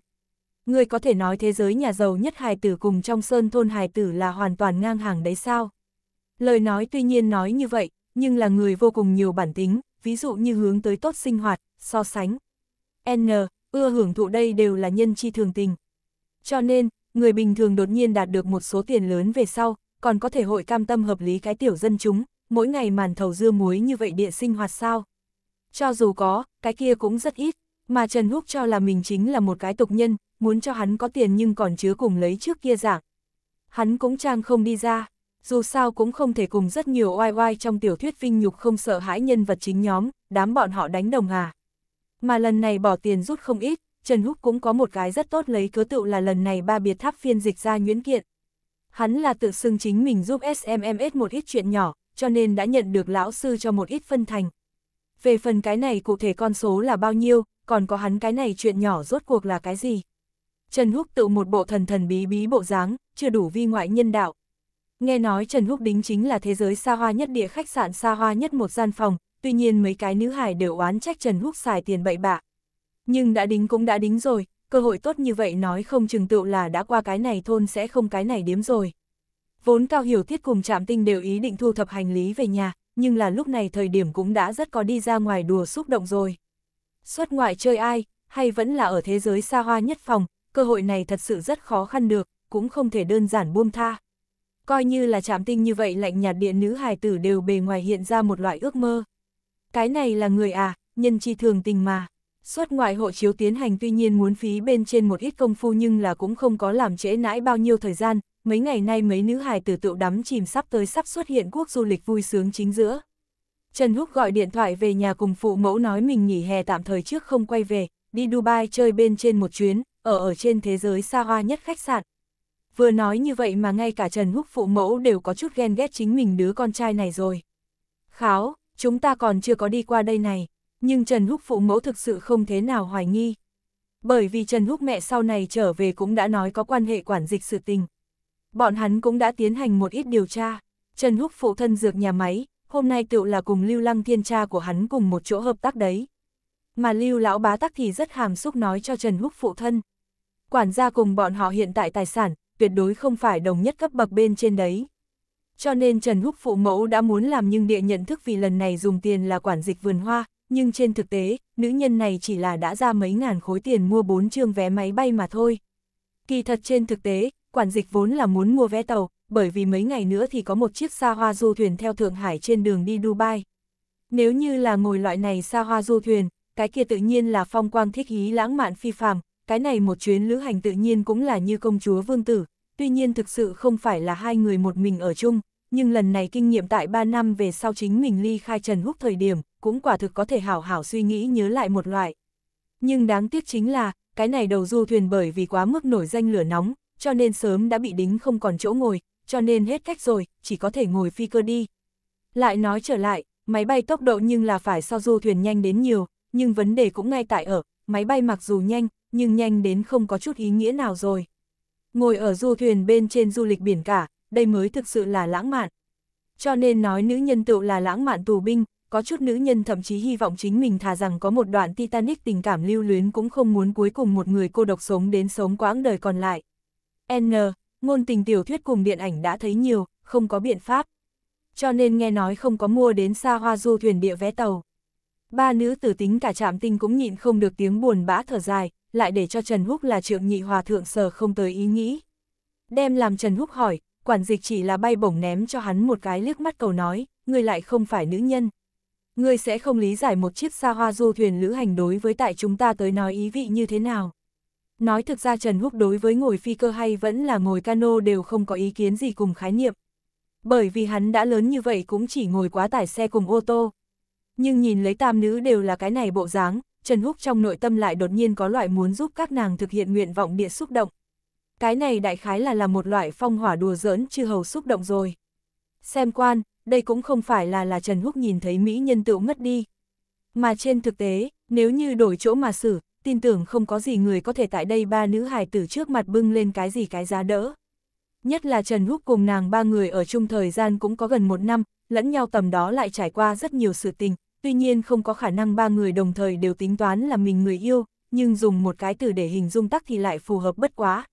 A: Người có thể nói thế giới nhà giàu nhất hài tử cùng trong sơn thôn hài tử là hoàn toàn ngang hàng đấy sao? Lời nói tuy nhiên nói như vậy, nhưng là người vô cùng nhiều bản tính, ví dụ như hướng tới tốt sinh hoạt, so sánh. N, ưa hưởng thụ đây đều là nhân chi thường tình. Cho nên, người bình thường đột nhiên đạt được một số tiền lớn về sau, còn có thể hội cam tâm hợp lý cái tiểu dân chúng, mỗi ngày màn thầu dưa muối như vậy địa sinh hoạt sao. Cho dù có, cái kia cũng rất ít, mà Trần Húc cho là mình chính là một cái tục nhân, muốn cho hắn có tiền nhưng còn chứa cùng lấy trước kia dạng. Hắn cũng trang không đi ra, dù sao cũng không thể cùng rất nhiều oai oai trong tiểu thuyết vinh nhục không sợ hãi nhân vật chính nhóm, đám bọn họ đánh đồng à. Mà lần này bỏ tiền rút không ít, Trần Húc cũng có một cái rất tốt lấy cớ tự là lần này ba biệt tháp phiên dịch ra nguyễn kiện. Hắn là tự xưng chính mình giúp SMMS một ít chuyện nhỏ, cho nên đã nhận được lão sư cho một ít phân thành về phần cái này cụ thể con số là bao nhiêu, còn có hắn cái này chuyện nhỏ rốt cuộc là cái gì. Trần Húc tự một bộ thần thần bí bí bộ dáng, chưa đủ vi ngoại nhân đạo. Nghe nói Trần Húc đính chính là thế giới xa hoa nhất địa khách sạn xa hoa nhất một gian phòng, tuy nhiên mấy cái nữ hải đều oán trách Trần Húc xài tiền bậy bạ. Nhưng đã đính cũng đã đính rồi, cơ hội tốt như vậy nói không chừng tựu là đã qua cái này thôn sẽ không cái này điếm rồi. Vốn Cao Hiểu Thiết cùng Trạm Tinh đều ý định thu thập hành lý về nhà, nhưng là lúc này thời điểm cũng đã rất có đi ra ngoài đùa xúc động rồi. Xuất ngoại chơi ai, hay vẫn là ở thế giới xa hoa nhất phòng, cơ hội này thật sự rất khó khăn được, cũng không thể đơn giản buông tha. Coi như là chạm tinh như vậy lạnh nhạt điện nữ hài tử đều bề ngoài hiện ra một loại ước mơ. Cái này là người à, nhân chi thường tình mà. Xuất ngoại hộ chiếu tiến hành tuy nhiên muốn phí bên trên một ít công phu nhưng là cũng không có làm trễ nãi bao nhiêu thời gian, mấy ngày nay mấy nữ hài tử tựu đắm chìm sắp tới sắp xuất hiện quốc du lịch vui sướng chính giữa. Trần Húc gọi điện thoại về nhà cùng phụ mẫu nói mình nghỉ hè tạm thời trước không quay về, đi Dubai chơi bên trên một chuyến, ở ở trên thế giới xa hoa nhất khách sạn. Vừa nói như vậy mà ngay cả Trần Húc phụ mẫu đều có chút ghen ghét chính mình đứa con trai này rồi. Kháo, chúng ta còn chưa có đi qua đây này, nhưng Trần Húc phụ mẫu thực sự không thế nào hoài nghi. Bởi vì Trần Húc mẹ sau này trở về cũng đã nói có quan hệ quản dịch sự tình. Bọn hắn cũng đã tiến hành một ít điều tra. Trần Húc phụ thân dược nhà máy, hôm nay tựu là cùng Lưu Lăng Thiên cha của hắn cùng một chỗ hợp tác đấy. Mà Lưu Lão Bá Tắc thì rất hàm xúc nói cho Trần Húc phụ thân. Quản gia cùng bọn họ hiện tại tài sản, tuyệt đối không phải đồng nhất cấp bậc bên trên đấy. Cho nên Trần Húc phụ mẫu đã muốn làm nhưng địa nhận thức vì lần này dùng tiền là quản dịch vườn hoa, nhưng trên thực tế, nữ nhân này chỉ là đã ra mấy ngàn khối tiền mua bốn chương vé máy bay mà thôi. Kỳ thật trên thực tế, quản dịch vốn là muốn mua vé tàu, bởi vì mấy ngày nữa thì có một chiếc xa hoa du thuyền theo Thượng Hải trên đường đi Dubai. Nếu như là ngồi loại này xa hoa du thuyền, cái kia tự nhiên là phong quang thích hí lãng mạn phi phàm, cái này một chuyến lữ hành tự nhiên cũng là như công chúa vương tử, tuy nhiên thực sự không phải là hai người một mình ở chung, nhưng lần này kinh nghiệm tại 3 năm về sau chính mình ly khai Trần Húc thời điểm, cũng quả thực có thể hảo hảo suy nghĩ nhớ lại một loại. Nhưng đáng tiếc chính là, cái này đầu du thuyền bởi vì quá mức nổi danh lửa nóng, cho nên sớm đã bị đính không còn chỗ ngồi, cho nên hết cách rồi, chỉ có thể ngồi phi cơ đi. Lại nói trở lại, máy bay tốc độ nhưng là phải so du thuyền nhanh đến nhiều, nhưng vấn đề cũng ngay tại ở, máy bay mặc dù nhanh, nhưng nhanh đến không có chút ý nghĩa nào rồi. Ngồi ở du thuyền bên trên du lịch biển cả, đây mới thực sự là lãng mạn. Cho nên nói nữ nhân tựu là lãng mạn tù binh, có chút nữ nhân thậm chí hy vọng chính mình thà rằng có một đoạn Titanic tình cảm lưu luyến cũng không muốn cuối cùng một người cô độc sống đến sống quãng đời còn lại. N. Ngôn tình tiểu thuyết cùng điện ảnh đã thấy nhiều, không có biện pháp. Cho nên nghe nói không có mua đến xa hoa du thuyền địa vé tàu. Ba nữ tử tính cả trạm tinh cũng nhịn không được tiếng buồn bã thở dài, lại để cho Trần Húc là trượng nhị hòa thượng sờ không tới ý nghĩ. Đem làm Trần Húc hỏi, quản dịch chỉ là bay bổng ném cho hắn một cái liếc mắt cầu nói, người lại không phải nữ nhân. Người sẽ không lý giải một chiếc xa hoa du thuyền lữ hành đối với tại chúng ta tới nói ý vị như thế nào. Nói thực ra Trần Húc đối với ngồi phi cơ hay vẫn là ngồi cano đều không có ý kiến gì cùng khái niệm. Bởi vì hắn đã lớn như vậy cũng chỉ ngồi quá tải xe cùng ô tô. Nhưng nhìn lấy tam nữ đều là cái này bộ dáng, Trần Húc trong nội tâm lại đột nhiên có loại muốn giúp các nàng thực hiện nguyện vọng địa xúc động. Cái này đại khái là là một loại phong hỏa đùa giỡn chưa hầu xúc động rồi. Xem quan, đây cũng không phải là là Trần Húc nhìn thấy Mỹ nhân tựu ngất đi. Mà trên thực tế, nếu như đổi chỗ mà xử, tin tưởng không có gì người có thể tại đây ba nữ hài tử trước mặt bưng lên cái gì cái giá đỡ. Nhất là Trần Húc cùng nàng ba người ở chung thời gian cũng có gần một năm, lẫn nhau tầm đó lại trải qua rất nhiều sự tình, tuy nhiên không có khả năng ba người đồng thời đều tính toán là mình người yêu, nhưng dùng một cái từ để hình dung tắc thì lại phù hợp bất quá.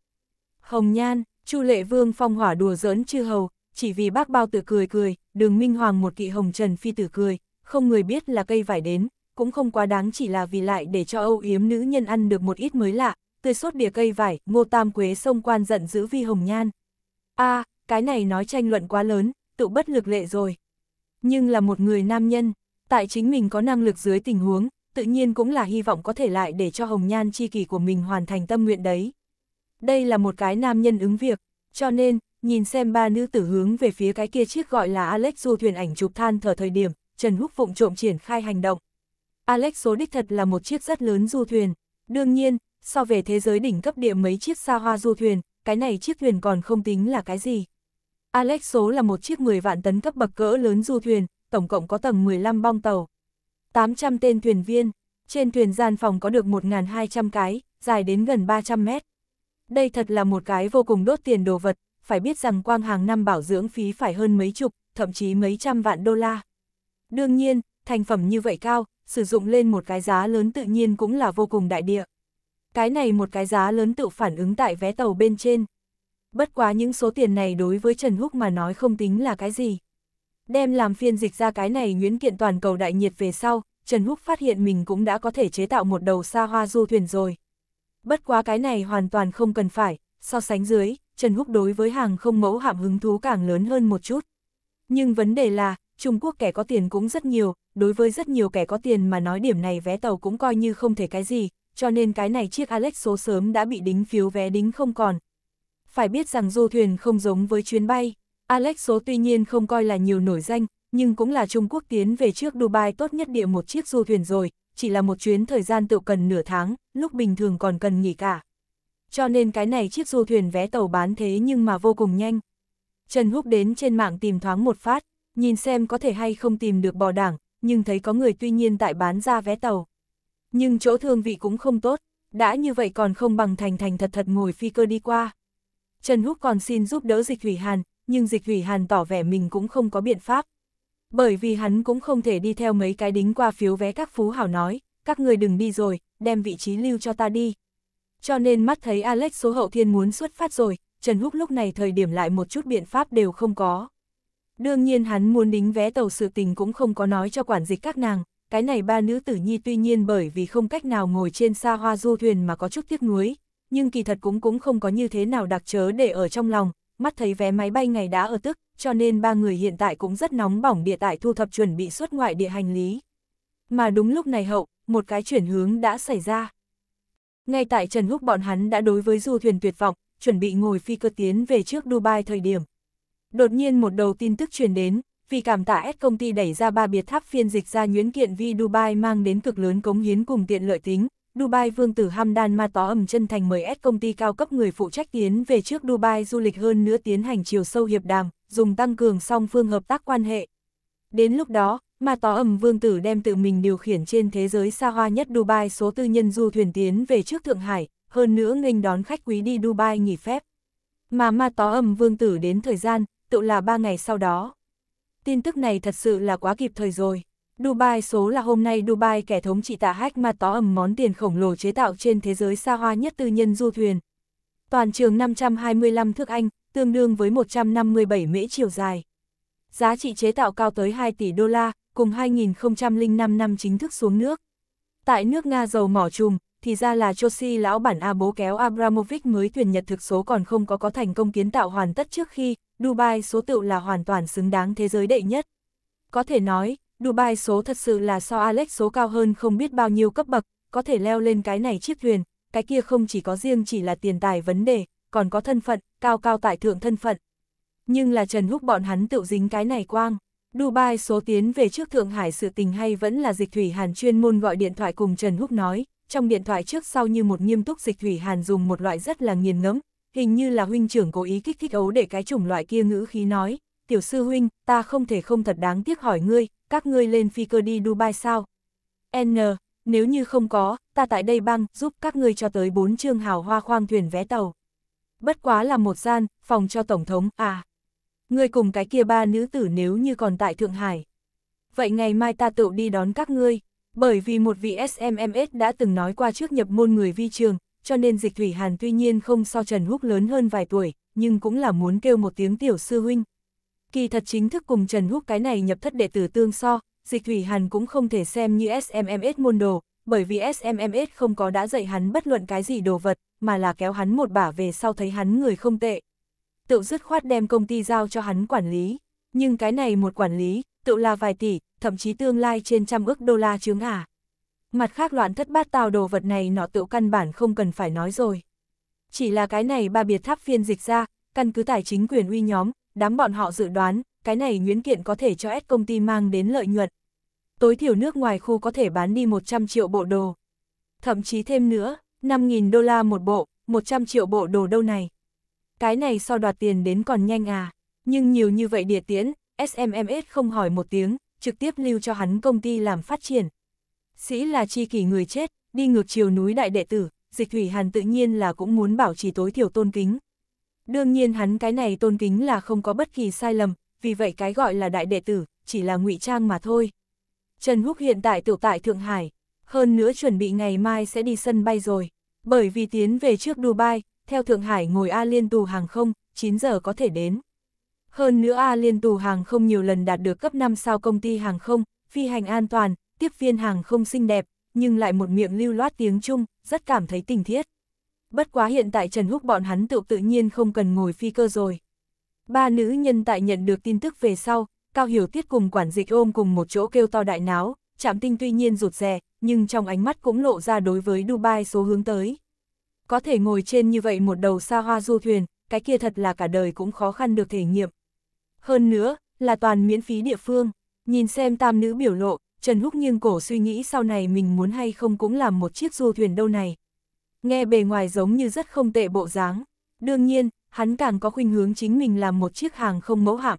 A: Hồng Nhan, Chu Lệ Vương phong hỏa đùa giỡn chư hầu, chỉ vì bác bao tử cười cười, đường Minh Hoàng một kỵ hồng trần phi tử cười, không người biết là cây vải đến, cũng không quá đáng chỉ là vì lại để cho âu yếm nữ nhân ăn được một ít mới lạ, tươi sốt bìa cây vải, ngô tam quế sông quan giận dữ vi hồng nhan. a à, cái này nói tranh luận quá lớn, tự bất lực lệ rồi. Nhưng là một người nam nhân, tại chính mình có năng lực dưới tình huống, tự nhiên cũng là hy vọng có thể lại để cho hồng nhan chi kỳ của mình hoàn thành tâm nguyện đấy. Đây là một cái nam nhân ứng việc, cho nên, nhìn xem ba nữ tử hướng về phía cái kia chiếc gọi là Alex du thuyền ảnh chụp than thở thời điểm, Trần Húc vụng trộm triển khai hành động. Alex số đích thật là một chiếc rất lớn du thuyền. Đương nhiên, so về thế giới đỉnh cấp địa mấy chiếc xa hoa du thuyền, cái này chiếc thuyền còn không tính là cái gì. Alex số là một chiếc 10 vạn tấn cấp bậc cỡ lớn du thuyền, tổng cộng có tầng 15 bong tàu. 800 tên thuyền viên, trên thuyền gian phòng có được 1.200 cái, dài đến gần 300 mét. Đây thật là một cái vô cùng đốt tiền đồ vật, phải biết rằng quang hàng năm bảo dưỡng phí phải hơn mấy chục, thậm chí mấy trăm vạn đô la. Đương nhiên, thành phẩm như vậy cao, sử dụng lên một cái giá lớn tự nhiên cũng là vô cùng đại địa. Cái này một cái giá lớn tự phản ứng tại vé tàu bên trên. Bất quá những số tiền này đối với Trần Húc mà nói không tính là cái gì. Đem làm phiên dịch ra cái này Nguyễn kiện toàn cầu đại nhiệt về sau, Trần Húc phát hiện mình cũng đã có thể chế tạo một đầu xa hoa du thuyền rồi. Bất quá cái này hoàn toàn không cần phải, so sánh dưới, Trần Húc đối với hàng không mẫu hạm hứng thú càng lớn hơn một chút. Nhưng vấn đề là, Trung Quốc kẻ có tiền cũng rất nhiều, đối với rất nhiều kẻ có tiền mà nói điểm này vé tàu cũng coi như không thể cái gì, cho nên cái này chiếc Alex số sớm đã bị đính phiếu vé đính không còn. Phải biết rằng du thuyền không giống với chuyến bay, Alex số tuy nhiên không coi là nhiều nổi danh, nhưng cũng là Trung Quốc tiến về trước Dubai tốt nhất địa một chiếc du thuyền rồi, chỉ là một chuyến thời gian tự cần nửa tháng, lúc bình thường còn cần nghỉ cả. Cho nên cái này chiếc du thuyền vé tàu bán thế nhưng mà vô cùng nhanh. Trần Húc đến trên mạng tìm thoáng một phát, nhìn xem có thể hay không tìm được bò đảng, nhưng thấy có người tuy nhiên tại bán ra vé tàu. Nhưng chỗ thương vị cũng không tốt, đã như vậy còn không bằng thành thành thật thật ngồi phi cơ đi qua. Trần Húc còn xin giúp đỡ dịch hủy hàn, nhưng dịch hủy hàn tỏ vẻ mình cũng không có biện pháp. Bởi vì hắn cũng không thể đi theo mấy cái đính qua phiếu vé các phú hảo nói, các người đừng đi rồi, đem vị trí lưu cho ta đi. Cho nên mắt thấy Alex số hậu thiên muốn xuất phát rồi, Trần Húc lúc này thời điểm lại một chút biện pháp đều không có. Đương nhiên hắn muốn đính vé tàu sự tình cũng không có nói cho quản dịch các nàng, cái này ba nữ tử nhi tuy nhiên bởi vì không cách nào ngồi trên xa hoa du thuyền mà có chút tiếc nuối, nhưng kỳ thật cũng cũng không có như thế nào đặc chớ để ở trong lòng, mắt thấy vé máy bay ngày đã ở tức, cho nên ba người hiện tại cũng rất nóng bỏng địa tại thu thập chuẩn bị xuất ngoại địa hành lý. Mà đúng lúc này hậu, một cái chuyển hướng đã xảy ra. Ngay tại Trần Húc bọn hắn đã đối với du thuyền tuyệt vọng, chuẩn bị ngồi phi cơ tiến về trước Dubai thời điểm, Đột nhiên một đầu tin tức truyền đến, vì cảm tạ S công ty đẩy ra ba biệt tháp phiên dịch ra nhuyễn kiện vi Dubai mang đến cực lớn cống hiến cùng tiện lợi tính. Dubai vương tử Hamdan Ma Tó ẩm chân thành mời S công ty cao cấp người phụ trách tiến về trước Dubai du lịch hơn nữa tiến hành chiều sâu hiệp đàm, dùng tăng cường song phương hợp tác quan hệ. Đến lúc đó, Ma Tó ẩm vương tử đem tự mình điều khiển trên thế giới xa hoa nhất Dubai số tư nhân du thuyền tiến về trước Thượng Hải, hơn nữa nghênh đón khách quý đi Dubai nghỉ phép. Mà Ma Tó ẩm vương tử đến thời gian, tự là ba ngày sau đó. Tin tức này thật sự là quá kịp thời rồi. Dubai số là hôm nay Dubai kẻ thống trị tạ hách mà tó ẩm món tiền khổng lồ chế tạo trên thế giới xa hoa nhất tư nhân du thuyền. Toàn trường 525 thước Anh, tương đương với 157 mễ chiều dài. Giá trị chế tạo cao tới 2 tỷ đô la, cùng 2005 năm chính thức xuống nước. Tại nước Nga dầu mỏ trùng thì ra là Chelsea lão bản A bố kéo Abramovich mới thuyền Nhật thực số còn không có có thành công kiến tạo hoàn tất trước khi, Dubai số tựu là hoàn toàn xứng đáng thế giới đệ nhất. Có thể nói, Dubai số thật sự là so Alex số cao hơn không biết bao nhiêu cấp bậc, có thể leo lên cái này chiếc thuyền, cái kia không chỉ có riêng chỉ là tiền tài vấn đề, còn có thân phận, cao cao tại thượng thân phận. Nhưng là Trần Húc bọn hắn tự dính cái này quang. Dubai số tiến về trước Thượng Hải sự tình hay vẫn là dịch thủy hàn chuyên môn gọi điện thoại cùng Trần Húc nói, trong điện thoại trước sau như một nghiêm túc dịch thủy hàn dùng một loại rất là nghiền ngẫm, hình như là huynh trưởng cố ý kích thích ấu để cái chủng loại kia ngữ khí nói, tiểu sư huynh, ta không thể không thật đáng tiếc hỏi ngươi, các ngươi lên phi cơ đi Dubai sao? N, nếu như không có, ta tại đây băng giúp các ngươi cho tới bốn chương hào hoa khoang thuyền vé tàu. Bất quá là một gian, phòng cho Tổng thống, à. Ngươi cùng cái kia ba nữ tử nếu như còn tại Thượng Hải. Vậy ngày mai ta tự đi đón các ngươi. Bởi vì một vị SMMS đã từng nói qua trước nhập môn người vi trường, cho nên dịch thủy hàn tuy nhiên không so Trần Húc lớn hơn vài tuổi, nhưng cũng là muốn kêu một tiếng tiểu sư huynh. Kỳ thật chính thức cùng Trần Húc cái này nhập thất đệ tử tương so, dịch thủy hàn cũng không thể xem như SMMS môn đồ, bởi vì SMMS không có đã dạy hắn bất luận cái gì đồ vật, mà là kéo hắn một bả về sau thấy hắn người không tệ. Tự dứt khoát đem công ty giao cho hắn quản lý, nhưng cái này một quản lý, tự là vài tỷ, thậm chí tương lai trên trăm ước đô la chướng à. Mặt khác loạn thất bát tào đồ vật này nó tự căn bản không cần phải nói rồi. Chỉ là cái này ba biệt tháp phiên dịch ra, căn cứ tài chính quyền uy nhóm, đám bọn họ dự đoán, cái này nguyễn kiện có thể cho S công ty mang đến lợi nhuận. Tối thiểu nước ngoài khu có thể bán đi 100 triệu bộ đồ. Thậm chí thêm nữa, 5.000 đô la một bộ, 100 triệu bộ đồ đâu này. Cái này so đoạt tiền đến còn nhanh à, nhưng nhiều như vậy địa tiễn, SMMS không hỏi một tiếng, trực tiếp lưu cho hắn công ty làm phát triển. Sĩ là chi kỷ người chết, đi ngược chiều núi đại đệ tử, dịch thủy hàn tự nhiên là cũng muốn bảo trì tối thiểu tôn kính. Đương nhiên hắn cái này tôn kính là không có bất kỳ sai lầm, vì vậy cái gọi là đại đệ tử, chỉ là ngụy trang mà thôi. Trần Húc hiện tại tiểu tại Thượng Hải, hơn nữa chuẩn bị ngày mai sẽ đi sân bay rồi, bởi vì tiến về trước Dubai, theo Thượng Hải ngồi A liên tù hàng không, 9 giờ có thể đến. Hơn nữa A Liên Tù Hàng không nhiều lần đạt được cấp 5 sao công ty hàng không, phi hành an toàn, tiếp viên hàng không xinh đẹp, nhưng lại một miệng lưu loát tiếng Trung, rất cảm thấy tình thiết. Bất quá hiện tại Trần Húc bọn hắn tự tự nhiên không cần ngồi phi cơ rồi. Ba nữ nhân tại nhận được tin tức về sau, Cao Hiểu Tiết cùng quản dịch ôm cùng một chỗ kêu to đại náo, chạm tinh tuy nhiên rụt rè, nhưng trong ánh mắt cũng lộ ra đối với Dubai số hướng tới. Có thể ngồi trên như vậy một đầu xa hoa du thuyền, cái kia thật là cả đời cũng khó khăn được thể nghiệm. Hơn nữa, là toàn miễn phí địa phương. Nhìn xem tam nữ biểu lộ, Trần Húc nghiêng cổ suy nghĩ sau này mình muốn hay không cũng làm một chiếc du thuyền đâu này. Nghe bề ngoài giống như rất không tệ bộ dáng. Đương nhiên, hắn càng có khuynh hướng chính mình làm một chiếc hàng không mẫu hạm.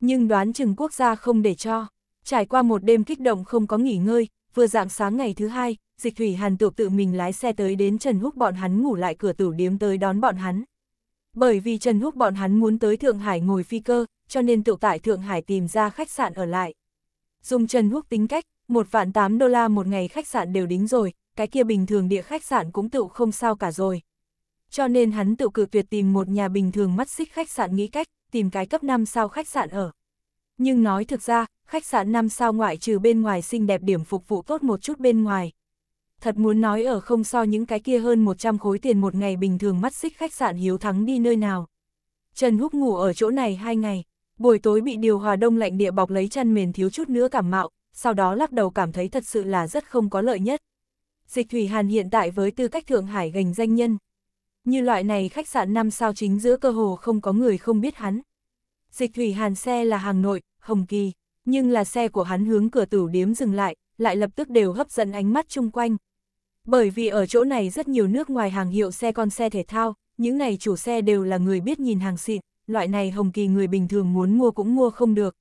A: Nhưng đoán chừng quốc gia không để cho. Trải qua một đêm kích động không có nghỉ ngơi, vừa dạng sáng ngày thứ hai, dịch thủy hàn tụ tự mình lái xe tới đến Trần Húc bọn hắn ngủ lại cửa tủ điếm tới đón bọn hắn. Bởi vì Trần Húc bọn hắn muốn tới Thượng Hải ngồi phi cơ, cho nên tự tại Thượng Hải tìm ra khách sạn ở lại. Dùng Trần Húc tính cách, một vạn 8 đô la một ngày khách sạn đều đính rồi, cái kia bình thường địa khách sạn cũng tự không sao cả rồi. Cho nên hắn tự cử tuyệt tìm một nhà bình thường mắt xích khách sạn nghĩ cách, tìm cái cấp 5 sao khách sạn ở. Nhưng nói thực ra, khách sạn 5 sao ngoại trừ bên ngoài xinh đẹp điểm phục vụ tốt một chút bên ngoài, thật muốn nói ở không so những cái kia hơn 100 khối tiền một ngày bình thường mắt xích khách sạn hiếu thắng đi nơi nào. Trần Húc ngủ ở chỗ này hai ngày, buổi tối bị điều hòa đông lạnh địa bọc lấy chăn mền thiếu chút nữa cảm mạo, sau đó lắc đầu cảm thấy thật sự là rất không có lợi nhất. Dịch Thủy Hàn hiện tại với tư cách Thượng Hải gành danh nhân. Như loại này khách sạn năm sao chính giữa cơ hồ không có người không biết hắn. Dịch Thủy Hàn xe là hàng nội, hồng kỳ, nhưng là xe của hắn hướng cửa tử điếm dừng lại, lại lập tức đều hấp dẫn ánh mắt chung quanh, bởi vì ở chỗ này rất nhiều nước ngoài hàng hiệu xe con xe thể thao, những này chủ xe đều là người biết nhìn hàng xịn, loại này hồng kỳ người bình thường muốn mua cũng mua không được.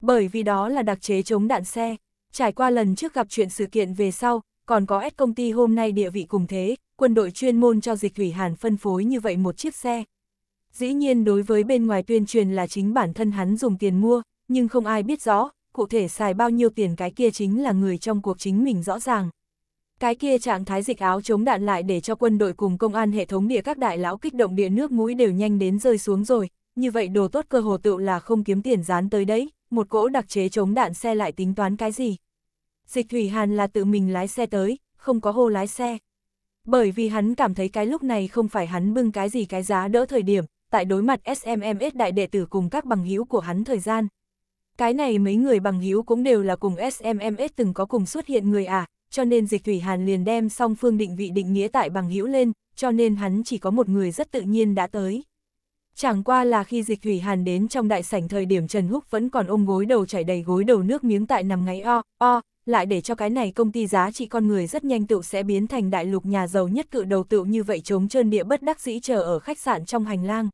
A: Bởi vì đó là đặc chế chống đạn xe, trải qua lần trước gặp chuyện sự kiện về sau, còn có S công ty hôm nay địa vị cùng thế, quân đội chuyên môn cho dịch thủy hàn phân phối như vậy một chiếc xe. Dĩ nhiên đối với bên ngoài tuyên truyền là chính bản thân hắn dùng tiền mua, nhưng không ai biết rõ, cụ thể xài bao nhiêu tiền cái kia chính là người trong cuộc chính mình rõ ràng. Cái kia trạng thái dịch áo chống đạn lại để cho quân đội cùng công an hệ thống địa các đại lão kích động địa nước mũi đều nhanh đến rơi xuống rồi, như vậy đồ tốt cơ hồ tựu là không kiếm tiền dán tới đấy, một cỗ đặc chế chống đạn xe lại tính toán cái gì. Dịch Thủy Hàn là tự mình lái xe tới, không có hô lái xe. Bởi vì hắn cảm thấy cái lúc này không phải hắn bưng cái gì cái giá đỡ thời điểm, tại đối mặt SMMS đại đệ tử cùng các bằng hữu của hắn thời gian. Cái này mấy người bằng hữu cũng đều là cùng SMMS từng có cùng xuất hiện người à, cho nên Dịch Thủy Hàn liền đem song phương định vị định nghĩa tại bằng hữu lên, cho nên hắn chỉ có một người rất tự nhiên đã tới. Chẳng qua là khi Dịch Thủy Hàn đến trong đại sảnh thời điểm Trần Húc vẫn còn ôm gối đầu chảy đầy gối đầu nước miếng tại nằm ngáy o, o, lại để cho cái này công ty giá trị con người rất nhanh tựu sẽ biến thành đại lục nhà giàu nhất cự đầu tựu như vậy chống trơn địa bất đắc dĩ chờ ở khách sạn trong hành lang.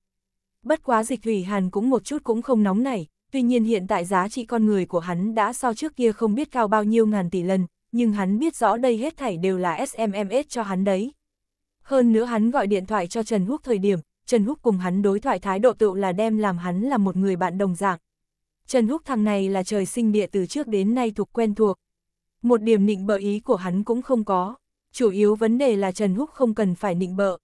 A: Bất quá Dịch Thủy Hàn cũng một chút cũng không nóng nảy, tuy nhiên hiện tại giá trị con người của hắn đã so trước kia không biết cao bao nhiêu ngàn tỷ lần, nhưng hắn biết rõ đây hết thảy đều là SMS cho hắn đấy. Hơn nữa hắn gọi điện thoại cho Trần Húc thời điểm, Trần Húc cùng hắn đối thoại thái độ tự là đem làm hắn là một người bạn đồng dạng. Trần Húc thằng này là trời sinh địa từ trước đến nay thuộc quen thuộc. Một điểm nịnh bợ ý của hắn cũng không có, chủ yếu vấn đề là Trần Húc không cần phải nịnh bợ.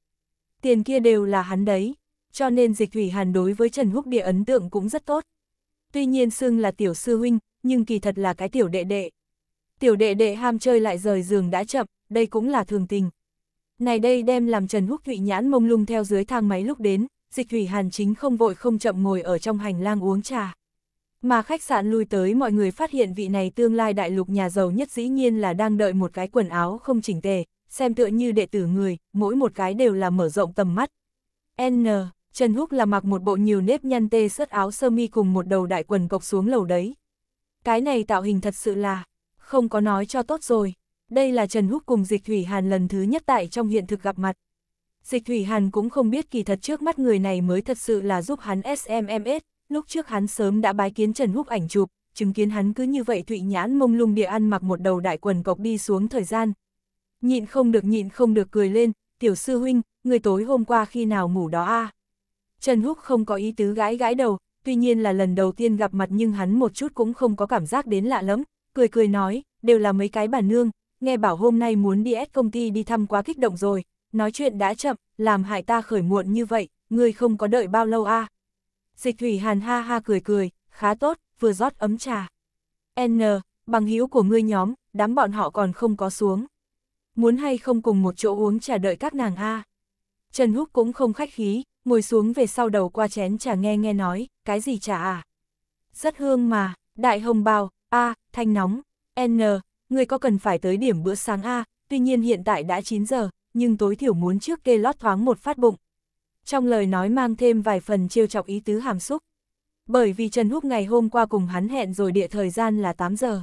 A: Tiền kia đều là hắn đấy, cho nên dịch thủy hàn đối với Trần Húc địa ấn tượng cũng rất tốt. Tuy nhiên xưng là tiểu sư huynh, nhưng kỳ thật là cái tiểu đệ đệ tiểu đệ đệ ham chơi lại rời giường đã chậm, đây cũng là thường tình. Này đây đem làm Trần Húc Thụy nhãn mông lung theo dưới thang máy lúc đến, dịch thủy hàn chính không vội không chậm ngồi ở trong hành lang uống trà. Mà khách sạn lui tới mọi người phát hiện vị này tương lai đại lục nhà giàu nhất dĩ nhiên là đang đợi một cái quần áo không chỉnh tề, xem tựa như đệ tử người, mỗi một cái đều là mở rộng tầm mắt. N. Trần Húc là mặc một bộ nhiều nếp nhăn tê sớt áo sơ mi cùng một đầu đại quần cộc xuống lầu đấy. Cái này tạo hình thật sự là, không có nói cho tốt rồi. Đây là Trần Húc cùng Dịch Thủy Hàn lần thứ nhất tại trong hiện thực gặp mặt. Dịch Thủy Hàn cũng không biết kỳ thật trước mắt người này mới thật sự là giúp hắn SMMS, lúc trước hắn sớm đã bái kiến Trần Húc ảnh chụp, chứng kiến hắn cứ như vậy thụy nhãn mông lung địa ăn mặc một đầu đại quần cộc đi xuống thời gian. Nhịn không được nhịn không được cười lên, tiểu sư huynh, người tối hôm qua khi nào ngủ đó a Trần Húc không có ý tứ gãi gãi đầu, tuy nhiên là lần đầu tiên gặp mặt nhưng hắn một chút cũng không có cảm giác đến lạ lắm, cười cười nói, đều là mấy cái bà nương, nghe bảo hôm nay muốn đi ép công ty đi thăm quá kích động rồi, nói chuyện đã chậm, làm hại ta khởi muộn như vậy, ngươi không có đợi bao lâu a à? Dịch thủy hàn ha ha cười cười, khá tốt, vừa rót ấm trà. N, bằng hữu của ngươi nhóm, đám bọn họ còn không có xuống. Muốn hay không cùng một chỗ uống trà đợi các nàng a Trần Húc cũng không khách khí, ngồi xuống về sau đầu qua chén trà nghe nghe nói, cái gì trà à? Rất hương mà, đại hồng bào, A, Thanh nóng, N, người có cần phải tới điểm bữa sáng A, tuy nhiên hiện tại đã 9 giờ, nhưng tối thiểu muốn trước kê lót thoáng một phát bụng. Trong lời nói mang thêm vài phần trêu chọc ý tứ hàm xúc. Bởi vì Trần Húc ngày hôm qua cùng hắn hẹn rồi địa thời gian là 8 giờ.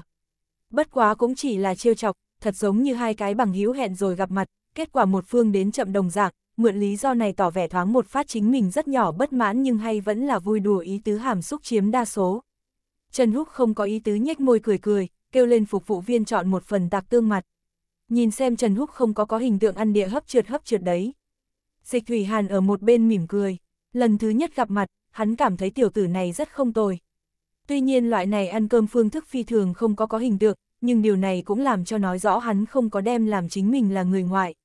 A: Bất quá cũng chỉ là trêu chọc, thật giống như hai cái bằng hữu hẹn rồi gặp mặt, kết quả một phương đến chậm đồng dạng, mượn lý do này tỏ vẻ thoáng một phát chính mình rất nhỏ bất mãn nhưng hay vẫn là vui đùa ý tứ hàm xúc chiếm đa số. Trần Húc không có ý tứ nhếch môi cười cười, kêu lên phục vụ viên chọn một phần tạc tương mặt. Nhìn xem Trần Húc không có có hình tượng ăn địa hấp trượt hấp trượt đấy. Dịch Thủy Hàn ở một bên mỉm cười, lần thứ nhất gặp mặt, hắn cảm thấy tiểu tử này rất không tồi. Tuy nhiên loại này ăn cơm phương thức phi thường không có có hình tượng, nhưng điều này cũng làm cho nói rõ hắn không có đem làm chính mình là người ngoại.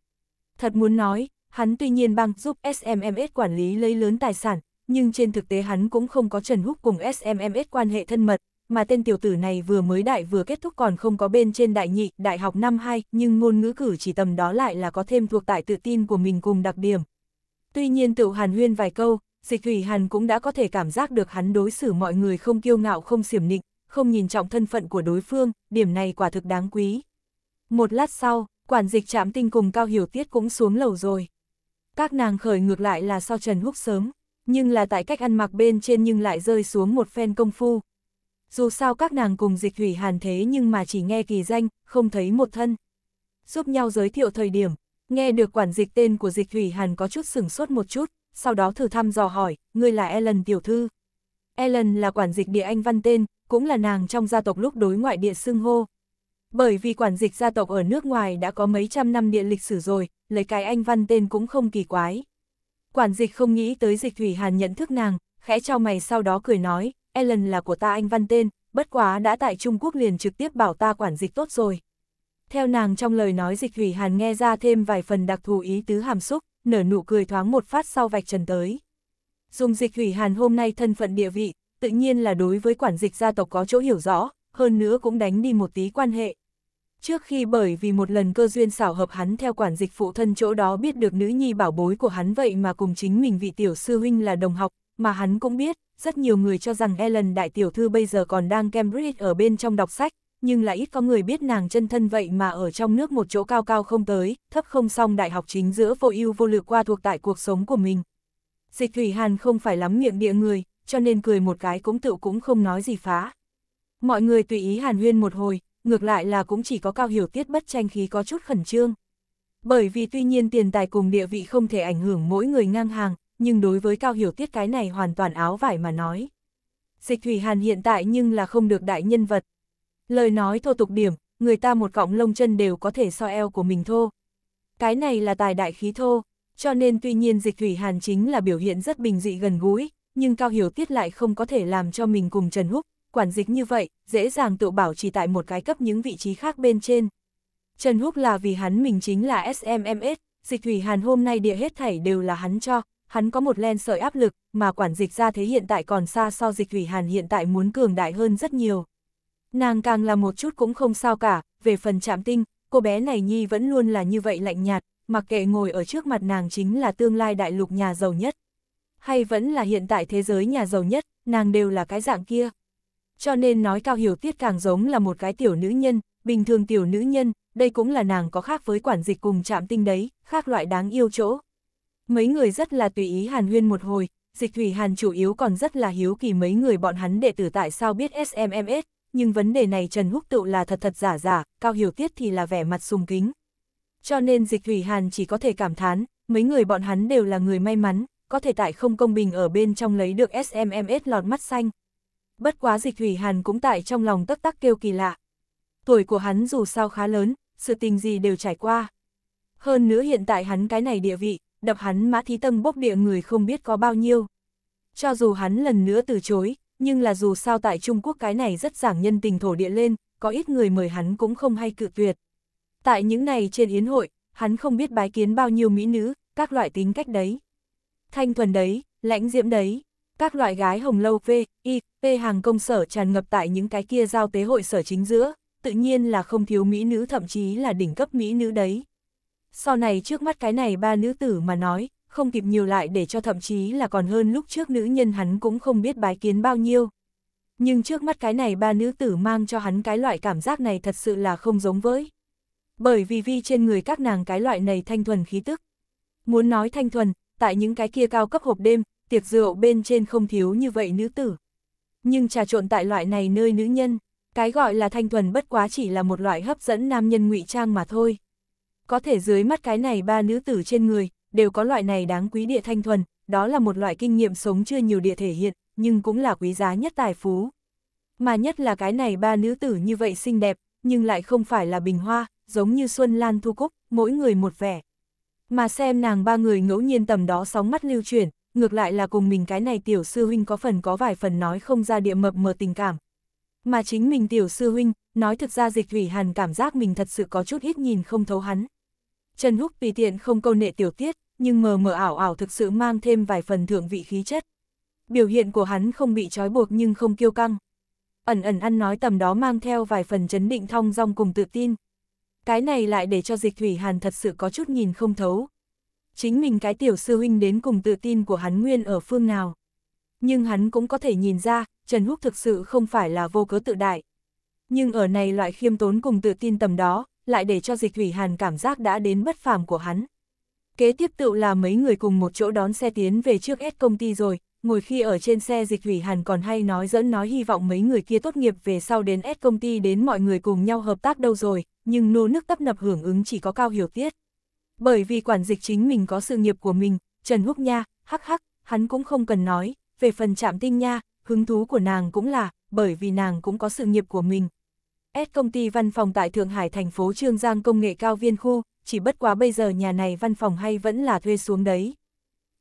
A: Thật muốn nói, hắn tuy nhiên băng giúp SMMS quản lý lấy lớn tài sản, nhưng trên thực tế hắn cũng không có Trần Húc cùng SMMS quan hệ thân mật, mà tên tiểu tử này vừa mới đại vừa kết thúc còn không có bên trên đại nhị, đại học năm 2, nhưng ngôn ngữ cử chỉ tầm đó lại là có thêm thuộc tại tự tin của mình cùng đặc điểm. Tuy nhiên tự hàn huyên vài câu, dịch thủy hàn cũng đã có thể cảm giác được hắn đối xử mọi người không kiêu ngạo không xiểm nịnh, không nhìn trọng thân phận của đối phương, điểm này quả thực đáng quý. Một lát sau, quản dịch trạm tinh cùng Cao Hiểu Tiết cũng xuống lầu rồi. Các nàng khởi ngược lại là sau Trần Húc sớm, nhưng là tại cách ăn mặc bên trên nhưng lại rơi xuống một phen công phu. Dù sao các nàng cùng dịch thủy hàn thế nhưng mà chỉ nghe kỳ danh, không thấy một thân. Giúp nhau giới thiệu thời điểm, nghe được quản dịch tên của dịch thủy hàn có chút sửng sốt một chút, sau đó thử thăm dò hỏi, ngươi là Ellen tiểu thư. Ellen là quản dịch địa anh văn tên, cũng là nàng trong gia tộc lúc đối ngoại địa xưng hô. Bởi vì quản dịch gia tộc ở nước ngoài đã có mấy trăm năm địa lịch sử rồi, lấy cái anh văn tên cũng không kỳ quái. Quản dịch không nghĩ tới dịch Thủy Hàn nhận thức nàng, khẽ cho mày sau đó cười nói, Ellen là của ta anh văn tên, bất quá đã tại Trung Quốc liền trực tiếp bảo ta quản dịch tốt rồi. Theo nàng trong lời nói dịch Thủy Hàn nghe ra thêm vài phần đặc thù ý tứ hàm xúc, nở nụ cười thoáng một phát sau vạch trần tới. Dùng dịch Thủy Hàn hôm nay thân phận địa vị, tự nhiên là đối với quản dịch gia tộc có chỗ hiểu rõ, hơn nữa cũng đánh đi một tí quan hệ. Trước khi bởi vì một lần cơ duyên xảo hợp hắn theo quản dịch phụ thân chỗ đó biết được nữ nhi bảo bối của hắn vậy mà cùng chính mình vị tiểu sư huynh là đồng học, mà hắn cũng biết, rất nhiều người cho rằng Ellen đại tiểu thư bây giờ còn đang Cambridge ở bên trong đọc sách, nhưng là ít có người biết nàng chân thân vậy mà ở trong nước một chỗ cao cao không tới, thấp không xong đại học chính giữa vô ưu vô lực qua thuộc tại cuộc sống của mình. Dịch Thủy Hàn không phải lắm miệng địa người, cho nên cười một cái cũng tự cũng không nói gì phá. Mọi người tùy ý Hàn Huyên một hồi, ngược lại là cũng chỉ có cao hiểu tiết bất tranh khí có chút khẩn trương. Bởi vì tuy nhiên tiền tài cùng địa vị không thể ảnh hưởng mỗi người ngang hàng, nhưng đối với cao hiểu tiết cái này hoàn toàn áo vải mà nói. Dịch Thủy Hàn hiện tại nhưng là không được đại nhân vật. Lời nói thô tục điểm, người ta một cọng lông chân đều có thể so eo của mình thô. Cái này là tài đại khí thô, cho nên tuy nhiên Dịch Thủy Hàn chính là biểu hiện rất bình dị gần gũi, nhưng Cao Hiểu Tiết lại không có thể làm cho mình cùng Trần Húc, quản dịch như vậy, dễ dàng tự bảo trì tại một cái cấp những vị trí khác bên trên. Trần Húc là vì hắn mình chính là SMMS, dịch thủy hàn hôm nay địa hết thảy đều là hắn cho, hắn có một len sợi áp lực, mà quản dịch ra thế hiện tại còn xa so dịch thủy hàn hiện tại muốn cường đại hơn rất nhiều. Nàng càng là một chút cũng không sao cả, về phần chạm tinh, cô bé này nhi vẫn luôn là như vậy lạnh nhạt, mặc kệ ngồi ở trước mặt nàng chính là tương lai đại lục nhà giàu nhất. Hay vẫn là hiện tại thế giới nhà giàu nhất, nàng đều là cái dạng kia cho nên nói Cao Hiểu Tiết càng giống là một cái tiểu nữ nhân, bình thường tiểu nữ nhân, đây cũng là nàng có khác với quản dịch cùng chạm tinh đấy, khác loại đáng yêu chỗ. Mấy người rất là tùy ý hàn huyên một hồi, dịch thủy hàn chủ yếu còn rất là hiếu kỳ mấy người bọn hắn đệ tử tại sao biết SMMS, nhưng vấn đề này Trần Húc Tựu là thật thật giả giả, Cao Hiểu Tiết thì là vẻ mặt sùng kính. Cho nên dịch thủy hàn chỉ có thể cảm thán, mấy người bọn hắn đều là người may mắn, có thể tại không công bình ở bên trong lấy được SMMS lọt mắt xanh, bất quá dịch thủy hàn cũng tại trong lòng tất tắc kêu kỳ lạ. Tuổi của hắn dù sao khá lớn, sự tình gì đều trải qua. Hơn nữa hiện tại hắn cái này địa vị, đập hắn mã thí tâm bốc địa người không biết có bao nhiêu. Cho dù hắn lần nữa từ chối, nhưng là dù sao tại Trung Quốc cái này rất giảng nhân tình thổ địa lên, có ít người mời hắn cũng không hay cự tuyệt. Tại những này trên yến hội, hắn không biết bái kiến bao nhiêu mỹ nữ, các loại tính cách đấy. Thanh thuần đấy, lãnh diễm đấy, các loại gái hồng lâu V, Y, P hàng công sở tràn ngập tại những cái kia giao tế hội sở chính giữa, tự nhiên là không thiếu mỹ nữ thậm chí là đỉnh cấp mỹ nữ đấy. Sau này trước mắt cái này ba nữ tử mà nói, không kịp nhiều lại để cho thậm chí là còn hơn lúc trước nữ nhân hắn cũng không biết bái kiến bao nhiêu. Nhưng trước mắt cái này ba nữ tử mang cho hắn cái loại cảm giác này thật sự là không giống với. Bởi vì vi trên người các nàng cái loại này thanh thuần khí tức. Muốn nói thanh thuần, tại những cái kia cao cấp hộp đêm, tiệc rượu bên trên không thiếu như vậy nữ tử. Nhưng trà trộn tại loại này nơi nữ nhân, cái gọi là thanh thuần bất quá chỉ là một loại hấp dẫn nam nhân ngụy trang mà thôi. Có thể dưới mắt cái này ba nữ tử trên người, đều có loại này đáng quý địa thanh thuần, đó là một loại kinh nghiệm sống chưa nhiều địa thể hiện, nhưng cũng là quý giá nhất tài phú. Mà nhất là cái này ba nữ tử như vậy xinh đẹp, nhưng lại không phải là bình hoa, giống như Xuân Lan Thu Cúc, mỗi người một vẻ. Mà xem nàng ba người ngẫu nhiên tầm đó sóng mắt lưu chuyển, ngược lại là cùng mình cái này tiểu sư huynh có phần có vài phần nói không ra địa mập mờ tình cảm. Mà chính mình tiểu sư huynh, nói thực ra dịch thủy hàn cảm giác mình thật sự có chút ít nhìn không thấu hắn. Trần Húc tùy tiện không câu nệ tiểu tiết, nhưng mờ mờ ảo ảo thực sự mang thêm vài phần thượng vị khí chất. Biểu hiện của hắn không bị trói buộc nhưng không kiêu căng. Ẩn ẩn ăn nói tầm đó mang theo vài phần chấn định thong dong cùng tự tin. Cái này lại để cho dịch thủy hàn thật sự có chút nhìn không thấu, chính mình cái tiểu sư huynh đến cùng tự tin của hắn nguyên ở phương nào. Nhưng hắn cũng có thể nhìn ra, Trần Húc thực sự không phải là vô cớ tự đại. Nhưng ở này loại khiêm tốn cùng tự tin tầm đó, lại để cho dịch thủy hàn cảm giác đã đến bất phàm của hắn. Kế tiếp tự là mấy người cùng một chỗ đón xe tiến về trước S công ty rồi, ngồi khi ở trên xe dịch thủy hàn còn hay nói dẫn nói hy vọng mấy người kia tốt nghiệp về sau đến S công ty đến mọi người cùng nhau hợp tác đâu rồi, nhưng nô nước tấp nập hưởng ứng chỉ có cao hiểu tiết. Bởi vì quản dịch chính mình có sự nghiệp của mình, Trần Húc Nha, hắc hắc, hắn cũng không cần nói, về phần chạm tinh nha, hứng thú của nàng cũng là, bởi vì nàng cũng có sự nghiệp của mình. S công ty văn phòng tại Thượng Hải thành phố Trương Giang công nghệ cao viên khu, chỉ bất quá bây giờ nhà này văn phòng hay vẫn là thuê xuống đấy.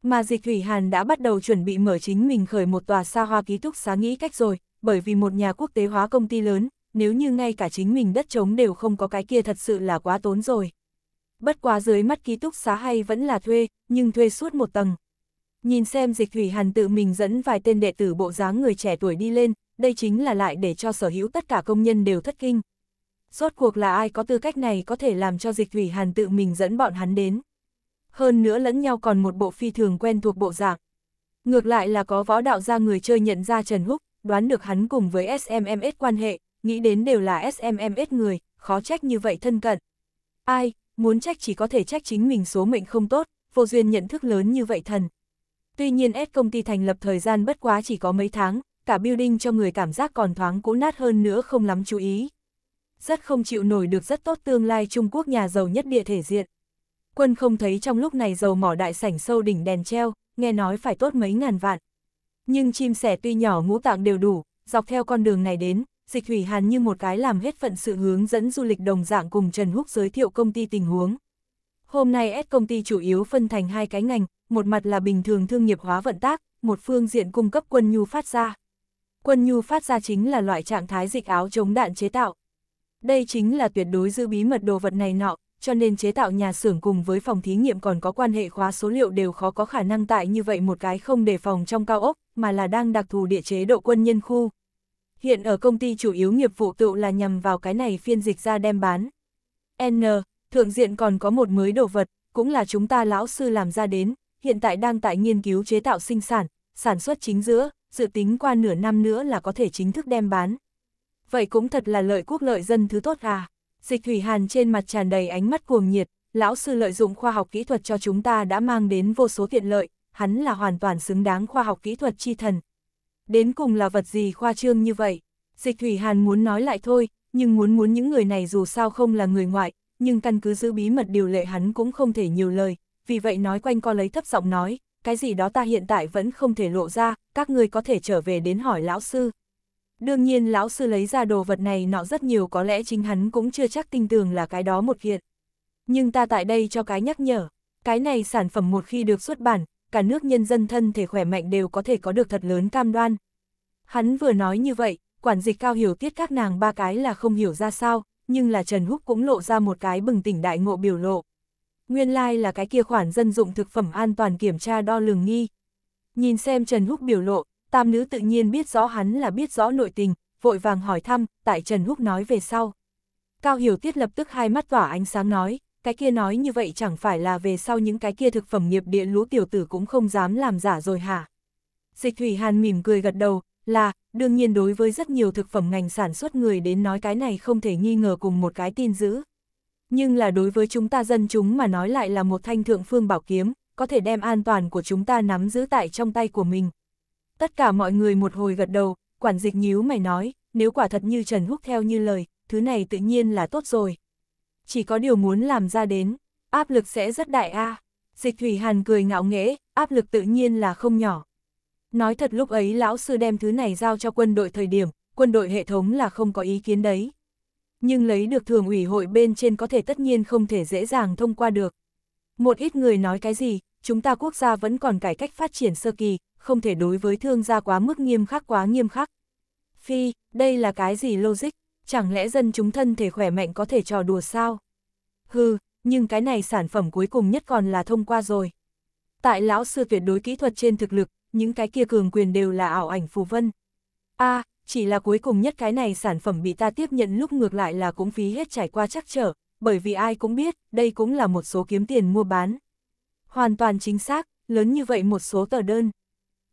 A: Mà Dịch Thủy Hàn đã bắt đầu chuẩn bị mở chính mình khởi một tòa xa hoa ký túc xá nghĩ cách rồi, bởi vì một nhà quốc tế hóa công ty lớn, nếu như ngay cả chính mình đất trống đều không có cái kia thật sự là quá tốn rồi bất quá dưới mắt ký túc xá hay vẫn là thuê, nhưng thuê suốt một tầng. Nhìn xem dịch thủy hàn tự mình dẫn vài tên đệ tử bộ dáng người trẻ tuổi đi lên, đây chính là lại để cho sở hữu tất cả công nhân đều thất kinh. Rốt cuộc là ai có tư cách này có thể làm cho dịch thủy hàn tự mình dẫn bọn hắn đến. Hơn nữa lẫn nhau còn một bộ phi thường quen thuộc bộ dạng. Ngược lại là có võ đạo gia người chơi nhận ra Trần Húc, đoán được hắn cùng với SMMS quan hệ, nghĩ đến đều là SMMS người, khó trách như vậy thân cận. Ai, muốn trách chỉ có thể trách chính mình số mệnh không tốt, vô duyên nhận thức lớn như vậy thần. Tuy nhiên S công ty thành lập thời gian bất quá chỉ có mấy tháng, cả building cho người cảm giác còn thoáng cũ nát hơn nữa không lắm chú ý. Rất không chịu nổi được rất tốt tương lai Trung Quốc nhà giàu nhất địa thể diện. Quân không thấy trong lúc này dầu mỏ đại sảnh sâu đỉnh đèn treo, nghe nói phải tốt mấy ngàn vạn. Nhưng chim sẻ tuy nhỏ ngũ tạng đều đủ, dọc theo con đường này đến, Dịch Thủy Hàn như một cái làm hết phận sự hướng dẫn du lịch đồng dạng cùng Trần Húc giới thiệu công ty tình huống. Hôm nay S công ty chủ yếu phân thành hai cái ngành, một mặt là bình thường thương nghiệp hóa vận tác, một phương diện cung cấp quân nhu phát ra. Quân nhu phát ra chính là loại trạng thái dịch áo chống đạn chế tạo. Đây chính là tuyệt đối giữ bí mật đồ vật này nọ, cho nên chế tạo nhà xưởng cùng với phòng thí nghiệm còn có quan hệ khóa số liệu đều khó có khả năng tại như vậy một cái không đề phòng trong cao ốc, mà là đang đặc thù địa chế độ quân nhân khu. Hiện ở công ty chủ yếu nghiệp vụ tựu là nhằm vào cái này phiên dịch ra đem bán. N, thượng diện còn có một mới đồ vật, cũng là chúng ta lão sư làm ra đến, hiện tại đang tại nghiên cứu chế tạo sinh sản, sản xuất chính giữa, dự tính qua nửa năm nữa là có thể chính thức đem bán. Vậy cũng thật là lợi quốc lợi dân thứ tốt à. Dịch Thủy Hàn trên mặt tràn đầy ánh mắt cuồng nhiệt, lão sư lợi dụng khoa học kỹ thuật cho chúng ta đã mang đến vô số tiện lợi, hắn là hoàn toàn xứng đáng khoa học kỹ thuật chi thần, đến cùng là vật gì khoa trương như vậy. Dịch Thủy Hàn muốn nói lại thôi, nhưng muốn muốn những người này dù sao không là người ngoại, nhưng căn cứ giữ bí mật điều lệ hắn cũng không thể nhiều lời, vì vậy nói quanh co lấy thấp giọng nói, cái gì đó ta hiện tại vẫn không thể lộ ra, các người có thể trở về đến hỏi lão sư. Đương nhiên lão sư lấy ra đồ vật này nọ rất nhiều có lẽ chính hắn cũng chưa chắc tin tưởng là cái đó một việc. Nhưng ta tại đây cho cái nhắc nhở, cái này sản phẩm một khi được xuất bản, cả nước nhân dân thân thể khỏe mạnh đều có thể có được thật lớn cam đoan. Hắn vừa nói như vậy, quản dịch cao hiểu tiết các nàng ba cái là không hiểu ra sao, nhưng là Trần Húc cũng lộ ra một cái bừng tỉnh đại ngộ biểu lộ. Nguyên lai like là cái kia khoản dân dụng thực phẩm an toàn kiểm tra đo lường nghi. Nhìn xem Trần Húc biểu lộ, tam nữ tự nhiên biết rõ hắn là biết rõ nội tình, vội vàng hỏi thăm, tại Trần Húc nói về sau. Cao Hiểu Tiết lập tức hai mắt tỏa ánh sáng nói, cái kia nói như vậy chẳng phải là về sau những cái kia thực phẩm nghiệp địa lũ tiểu tử cũng không dám làm giả rồi hả? Dịch Thủy Hàn mỉm cười gật đầu, là, đương nhiên đối với rất nhiều thực phẩm ngành sản xuất người đến nói cái này không thể nghi ngờ cùng một cái tin dữ. Nhưng là đối với chúng ta dân chúng mà nói lại là một thanh thượng phương bảo kiếm, có thể đem an toàn của chúng ta nắm giữ tại trong tay của mình. Tất cả mọi người một hồi gật đầu, quản dịch nhíu mày nói, nếu quả thật như Trần Húc theo như lời, thứ này tự nhiên là tốt rồi chỉ có điều muốn làm ra đến, áp lực sẽ rất đại a. À. Dịch Thủy Hàn cười ngạo nghễ, áp lực tự nhiên là không nhỏ. Nói thật lúc ấy lão sư đem thứ này giao cho quân đội thời điểm, quân đội hệ thống là không có ý kiến đấy. Nhưng lấy được thường ủy hội bên trên có thể tất nhiên không thể dễ dàng thông qua được. Một ít người nói cái gì, chúng ta quốc gia vẫn còn cải cách phát triển sơ kỳ, không thể đối với thương gia quá mức nghiêm khắc quá nghiêm khắc. Phi, đây là cái gì logic? chẳng lẽ dân chúng thân thể khỏe mạnh có thể trò đùa sao? Hừ, nhưng cái này sản phẩm cuối cùng nhất còn là thông qua rồi. Tại lão sư tuyệt đối kỹ thuật trên thực lực, những cái kia cường quyền đều là ảo ảnh phù vân. a chỉ là cuối cùng nhất cái này sản phẩm bị ta tiếp nhận lúc ngược lại là cũng phí hết trải qua chắc trở, bởi vì ai cũng biết, đây cũng là một số kiếm tiền mua bán. Hoàn toàn chính xác, lớn như vậy một số tờ đơn.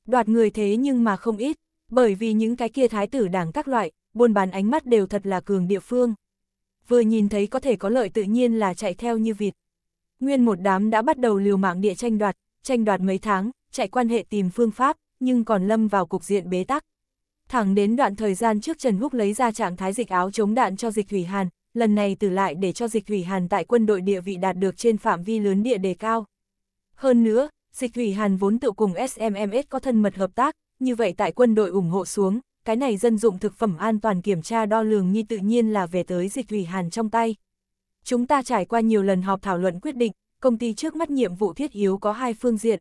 A: Đoạt người thế nhưng mà không ít, bởi vì những cái kia thái tử đảng các loại, buôn bán ánh mắt đều thật là cường địa phương. Vừa nhìn thấy có thể có lợi tự nhiên là chạy theo như vịt. Nguyên một đám đã bắt đầu liều mạng địa tranh đoạt, tranh đoạt mấy tháng, chạy quan hệ tìm phương pháp, nhưng còn lâm vào cục diện bế tắc. Thẳng đến đoạn thời gian trước Trần Húc lấy ra trạng thái dịch áo chống đạn cho dịch thủy hàn, lần này từ lại để cho dịch thủy hàn tại quân đội địa vị đạt được trên phạm vi lớn địa đề cao. Hơn nữa, dịch thủy hàn vốn tự cùng SMMS có thân mật hợp tác, như vậy tại quân đội ủng hộ xuống, cái này dân dụng thực phẩm an toàn kiểm tra đo lường như tự nhiên là về tới dịch thủy hàn trong tay. Chúng ta trải qua nhiều lần họp thảo luận quyết định, công ty trước mắt nhiệm vụ thiết yếu có hai phương diện.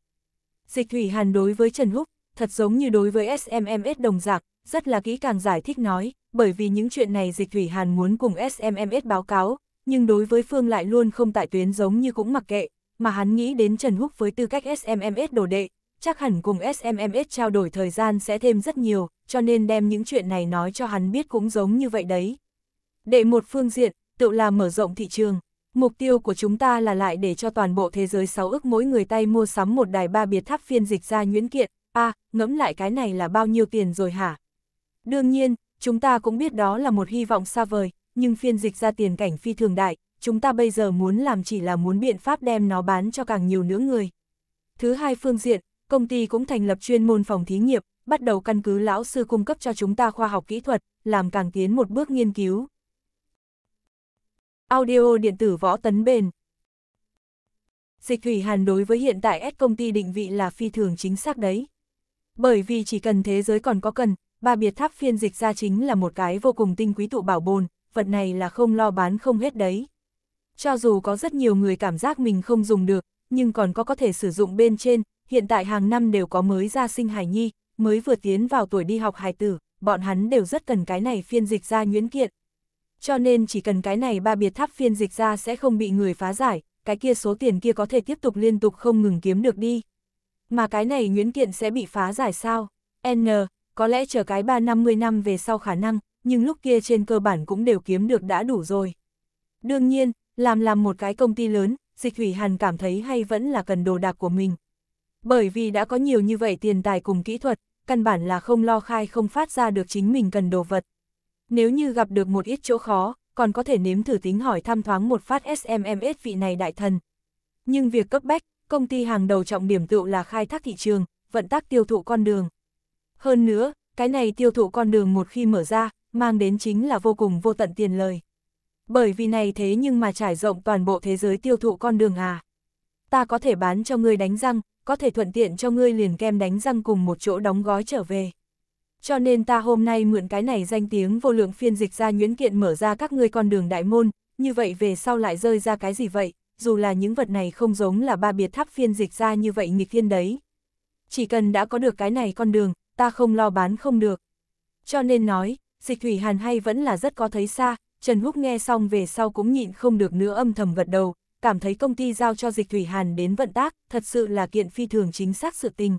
A: Dịch thủy hàn đối với Trần Húc, thật giống như đối với SMMS đồng giặc, rất là kỹ càng giải thích nói, bởi vì những chuyện này dịch thủy hàn muốn cùng SMMS báo cáo, nhưng đối với Phương lại luôn không tại tuyến giống như cũng mặc kệ, mà hắn nghĩ đến Trần Húc với tư cách SMMS đồ đệ, chắc hẳn cùng SMMS trao đổi thời gian sẽ thêm rất nhiều, cho nên đem những chuyện này nói cho hắn biết cũng giống như vậy đấy. Để một phương diện, tự là mở rộng thị trường. Mục tiêu của chúng ta là lại để cho toàn bộ thế giới 6 ước mỗi người tay mua sắm một đài ba biệt tháp phiên dịch ra nhuyễn kiện. a ngẫm lại cái này là bao nhiêu tiền rồi hả? Đương nhiên, chúng ta cũng biết đó là một hy vọng xa vời, nhưng phiên dịch ra tiền cảnh phi thường đại, chúng ta bây giờ muốn làm chỉ là muốn biện pháp đem nó bán cho càng nhiều nữa người. Thứ hai phương diện, công ty cũng thành lập chuyên môn phòng thí nghiệm, bắt đầu căn cứ lão sư cung cấp cho chúng ta khoa học kỹ thuật, làm càng tiến một bước nghiên cứu. Audio điện tử võ tấn bền Dịch Thủy Hàn đối với hiện tại S công ty định vị là phi thường chính xác đấy. Bởi vì chỉ cần thế giới còn có cần, ba biệt tháp phiên dịch ra chính là một cái vô cùng tinh quý tụ bảo bồn, vật này là không lo bán không hết đấy. Cho dù có rất nhiều người cảm giác mình không dùng được, nhưng còn có có thể sử dụng bên trên, hiện tại hàng năm đều có mới ra sinh hải nhi, mới vừa tiến vào tuổi đi học hài tử, bọn hắn đều rất cần cái này phiên dịch ra nhuyễn kiện. Cho nên chỉ cần cái này ba biệt tháp phiên dịch ra sẽ không bị người phá giải, cái kia số tiền kia có thể tiếp tục liên tục không ngừng kiếm được đi. Mà cái này nhuyễn kiện sẽ bị phá giải sao? N, có lẽ chờ cái 3-50 năm về sau khả năng, nhưng lúc kia trên cơ bản cũng đều kiếm được đã đủ rồi. Đương nhiên, làm làm một cái công ty lớn, dịch thủy hàn cảm thấy hay vẫn là cần đồ đạc của mình. Bởi vì đã có nhiều như vậy tiền tài cùng kỹ thuật, căn bản là không lo khai không phát ra được chính mình cần đồ vật. Nếu như gặp được một ít chỗ khó, còn có thể nếm thử tính hỏi thăm thoáng một phát SMMS vị này đại thần. Nhưng việc cấp bách, công ty hàng đầu trọng điểm tựu là khai thác thị trường, vận tác tiêu thụ con đường. Hơn nữa, cái này tiêu thụ con đường một khi mở ra, mang đến chính là vô cùng vô tận tiền lời. Bởi vì này thế nhưng mà trải rộng toàn bộ thế giới tiêu thụ con đường à. Ta có thể bán cho người đánh răng, có thể thuận tiện cho ngươi liền kem đánh răng cùng một chỗ đóng gói trở về. Cho nên ta hôm nay mượn cái này danh tiếng vô lượng phiên dịch ra nhuyễn kiện mở ra các ngươi con đường đại môn, như vậy về sau lại rơi ra cái gì vậy, dù là những vật này không giống là ba biệt tháp phiên dịch ra như vậy nghịch thiên đấy. Chỉ cần đã có được cái này con đường, ta không lo bán không được. Cho nên nói, dịch thủy hàn hay vẫn là rất có thấy xa, Trần Húc nghe xong về sau cũng nhịn không được nữa âm thầm gật đầu, cảm thấy công ty giao cho Dịch Thủy Hàn đến vận tác, thật sự là kiện phi thường chính xác sự tình.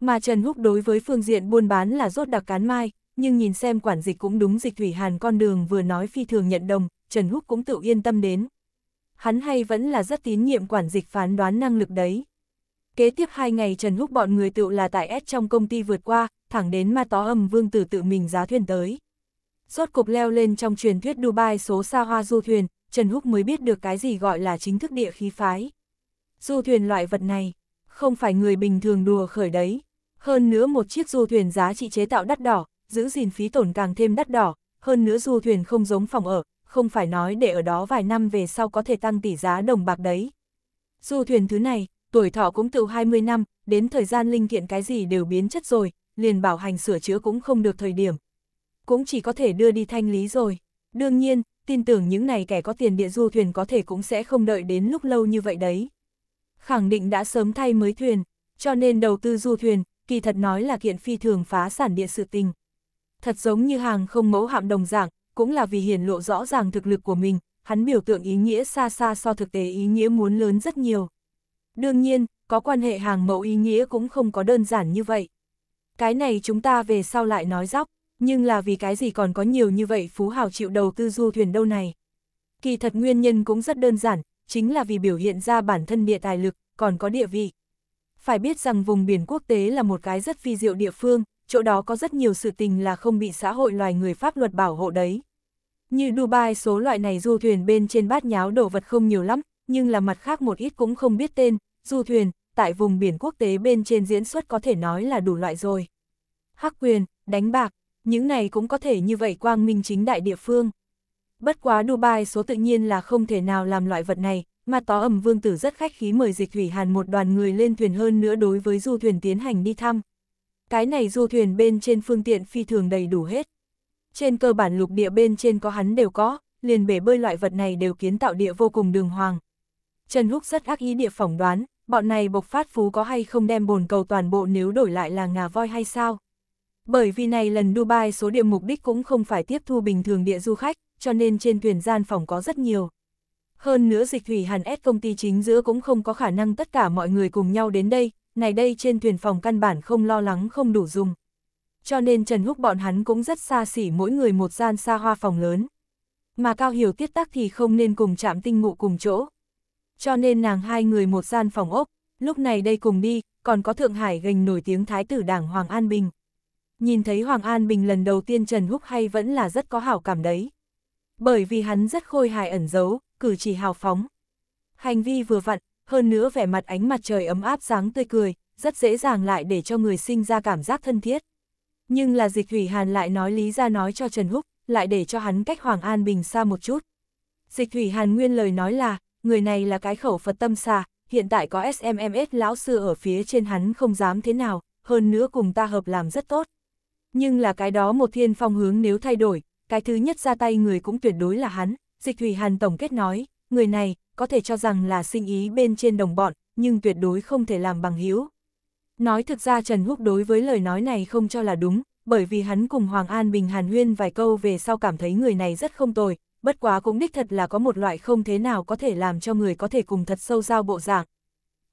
A: Mà Trần Húc đối với phương diện buôn bán là rốt đặc cán mai, nhưng nhìn xem quản dịch cũng đúng Dịch Thủy Hàn con đường vừa nói phi thường nhận đồng, Trần Húc cũng tự yên tâm đến. Hắn hay vẫn là rất tín nhiệm quản dịch phán đoán năng lực đấy. Kế tiếp hai ngày Trần Húc bọn người tự là tại S trong công ty vượt qua, thẳng đến ma tó âm vương tử tự mình giá thuyền tới. Rốt cục leo lên trong truyền thuyết Dubai số xa hoa du thuyền, Trần Húc mới biết được cái gì gọi là chính thức địa khí phái. Du thuyền loại vật này, không phải người bình thường đùa khởi đấy. Hơn nữa một chiếc du thuyền giá trị chế tạo đắt đỏ, giữ gìn phí tổn càng thêm đắt đỏ, hơn nữa du thuyền không giống phòng ở, không phải nói để ở đó vài năm về sau có thể tăng tỷ giá đồng bạc đấy. Du thuyền thứ này, tuổi thọ cũng từ 20 năm, đến thời gian linh kiện cái gì đều biến chất rồi, liền bảo hành sửa chữa cũng không được thời điểm. Cũng chỉ có thể đưa đi thanh lý rồi. Đương nhiên, tin tưởng những này kẻ có tiền địa du thuyền có thể cũng sẽ không đợi đến lúc lâu như vậy đấy. Khẳng định đã sớm thay mới thuyền, cho nên đầu tư du thuyền, kỳ thật nói là kiện phi thường phá sản địa sự tình. Thật giống như hàng không mẫu hạm đồng dạng, cũng là vì hiển lộ rõ ràng thực lực của mình, hắn biểu tượng ý nghĩa xa xa so thực tế ý nghĩa muốn lớn rất nhiều. Đương nhiên, có quan hệ hàng mẫu ý nghĩa cũng không có đơn giản như vậy. Cái này chúng ta về sau lại nói dóc nhưng là vì cái gì còn có nhiều như vậy phú hào chịu đầu tư du thuyền đâu này. Kỳ thật nguyên nhân cũng rất đơn giản, chính là vì biểu hiện ra bản thân địa tài lực, còn có địa vị. Phải biết rằng vùng biển quốc tế là một cái rất phi diệu địa phương, chỗ đó có rất nhiều sự tình là không bị xã hội loài người pháp luật bảo hộ đấy. Như Dubai số loại này du thuyền bên trên bát nháo đồ vật không nhiều lắm, nhưng là mặt khác một ít cũng không biết tên, du thuyền, tại vùng biển quốc tế bên trên diễn xuất có thể nói là đủ loại rồi. Hắc quyền, đánh bạc, những này cũng có thể như vậy quang minh chính đại địa phương. Bất quá Dubai số tự nhiên là không thể nào làm loại vật này, mà tó ẩm vương tử rất khách khí mời dịch thủy hàn một đoàn người lên thuyền hơn nữa đối với du thuyền tiến hành đi thăm. Cái này du thuyền bên trên phương tiện phi thường đầy đủ hết. Trên cơ bản lục địa bên trên có hắn đều có, liền bể bơi loại vật này đều kiến tạo địa vô cùng đường hoàng. Trần Húc rất ác ý địa phỏng đoán, bọn này bộc phát phú có hay không đem bồn cầu toàn bộ nếu đổi lại là ngà voi hay sao? Bởi vì này lần Dubai số điểm mục đích cũng không phải tiếp thu bình thường địa du khách, cho nên trên thuyền gian phòng có rất nhiều. Hơn nữa dịch thủy hàn S công ty chính giữa cũng không có khả năng tất cả mọi người cùng nhau đến đây, này đây trên thuyền phòng căn bản không lo lắng không đủ dùng. Cho nên Trần Húc bọn hắn cũng rất xa xỉ mỗi người một gian xa hoa phòng lớn. Mà Cao Hiểu tiết tắc thì không nên cùng chạm tinh ngụ cùng chỗ. Cho nên nàng hai người một gian phòng ốc, lúc này đây cùng đi, còn có Thượng Hải gành nổi tiếng Thái tử Đảng Hoàng An Bình nhìn thấy Hoàng An Bình lần đầu tiên Trần Húc hay vẫn là rất có hảo cảm đấy. Bởi vì hắn rất khôi hài ẩn giấu, cử chỉ hào phóng. Hành vi vừa vặn, hơn nữa vẻ mặt ánh mặt trời ấm áp sáng tươi cười, rất dễ dàng lại để cho người sinh ra cảm giác thân thiết. Nhưng là dịch thủy hàn lại nói lý ra nói cho Trần Húc, lại để cho hắn cách Hoàng An Bình xa một chút. Dịch thủy hàn nguyên lời nói là, người này là cái khẩu Phật tâm xa hiện tại có SMMS lão sư ở phía trên hắn không dám thế nào, hơn nữa cùng ta hợp làm rất tốt. Nhưng là cái đó một thiên phong hướng nếu thay đổi, cái thứ nhất ra tay người cũng tuyệt đối là hắn, dịch thủy hàn tổng kết nói, người này, có thể cho rằng là sinh ý bên trên đồng bọn, nhưng tuyệt đối không thể làm bằng hữu Nói thực ra Trần Húc đối với lời nói này không cho là đúng, bởi vì hắn cùng Hoàng An Bình Hàn Huyên vài câu về sau cảm thấy người này rất không tồi, bất quá cũng đích thật là có một loại không thế nào có thể làm cho người có thể cùng thật sâu giao bộ dạng.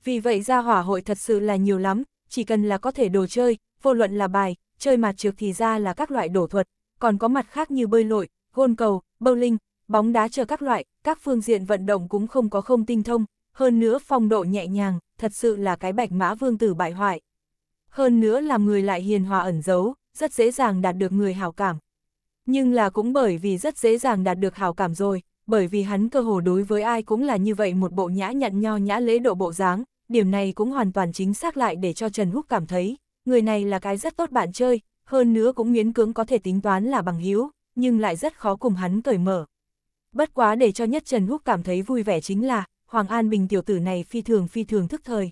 A: Vì vậy ra hỏa hội thật sự là nhiều lắm, chỉ cần là có thể đồ chơi, vô luận là bài, chơi mặt trược thì ra là các loại đổ thuật, còn có mặt khác như bơi lội, gôn cầu, bowling, bóng đá chờ các loại, các phương diện vận động cũng không có không tinh thông, hơn nữa phong độ nhẹ nhàng, thật sự là cái bạch mã vương tử bại hoại. Hơn nữa làm người lại hiền hòa ẩn giấu, rất dễ dàng đạt được người hảo cảm. Nhưng là cũng bởi vì rất dễ dàng đạt được hảo cảm rồi, bởi vì hắn cơ hồ đối với ai cũng là như vậy một bộ nhã nhặn nho nhã lễ độ bộ dáng, điểm này cũng hoàn toàn chính xác lại để cho Trần Húc cảm thấy, người này là cái rất tốt bạn chơi, hơn nữa cũng miễn cưỡng có thể tính toán là bằng hữu nhưng lại rất khó cùng hắn cởi mở. Bất quá để cho nhất Trần Húc cảm thấy vui vẻ chính là, Hoàng An Bình tiểu tử này phi thường phi thường thức thời.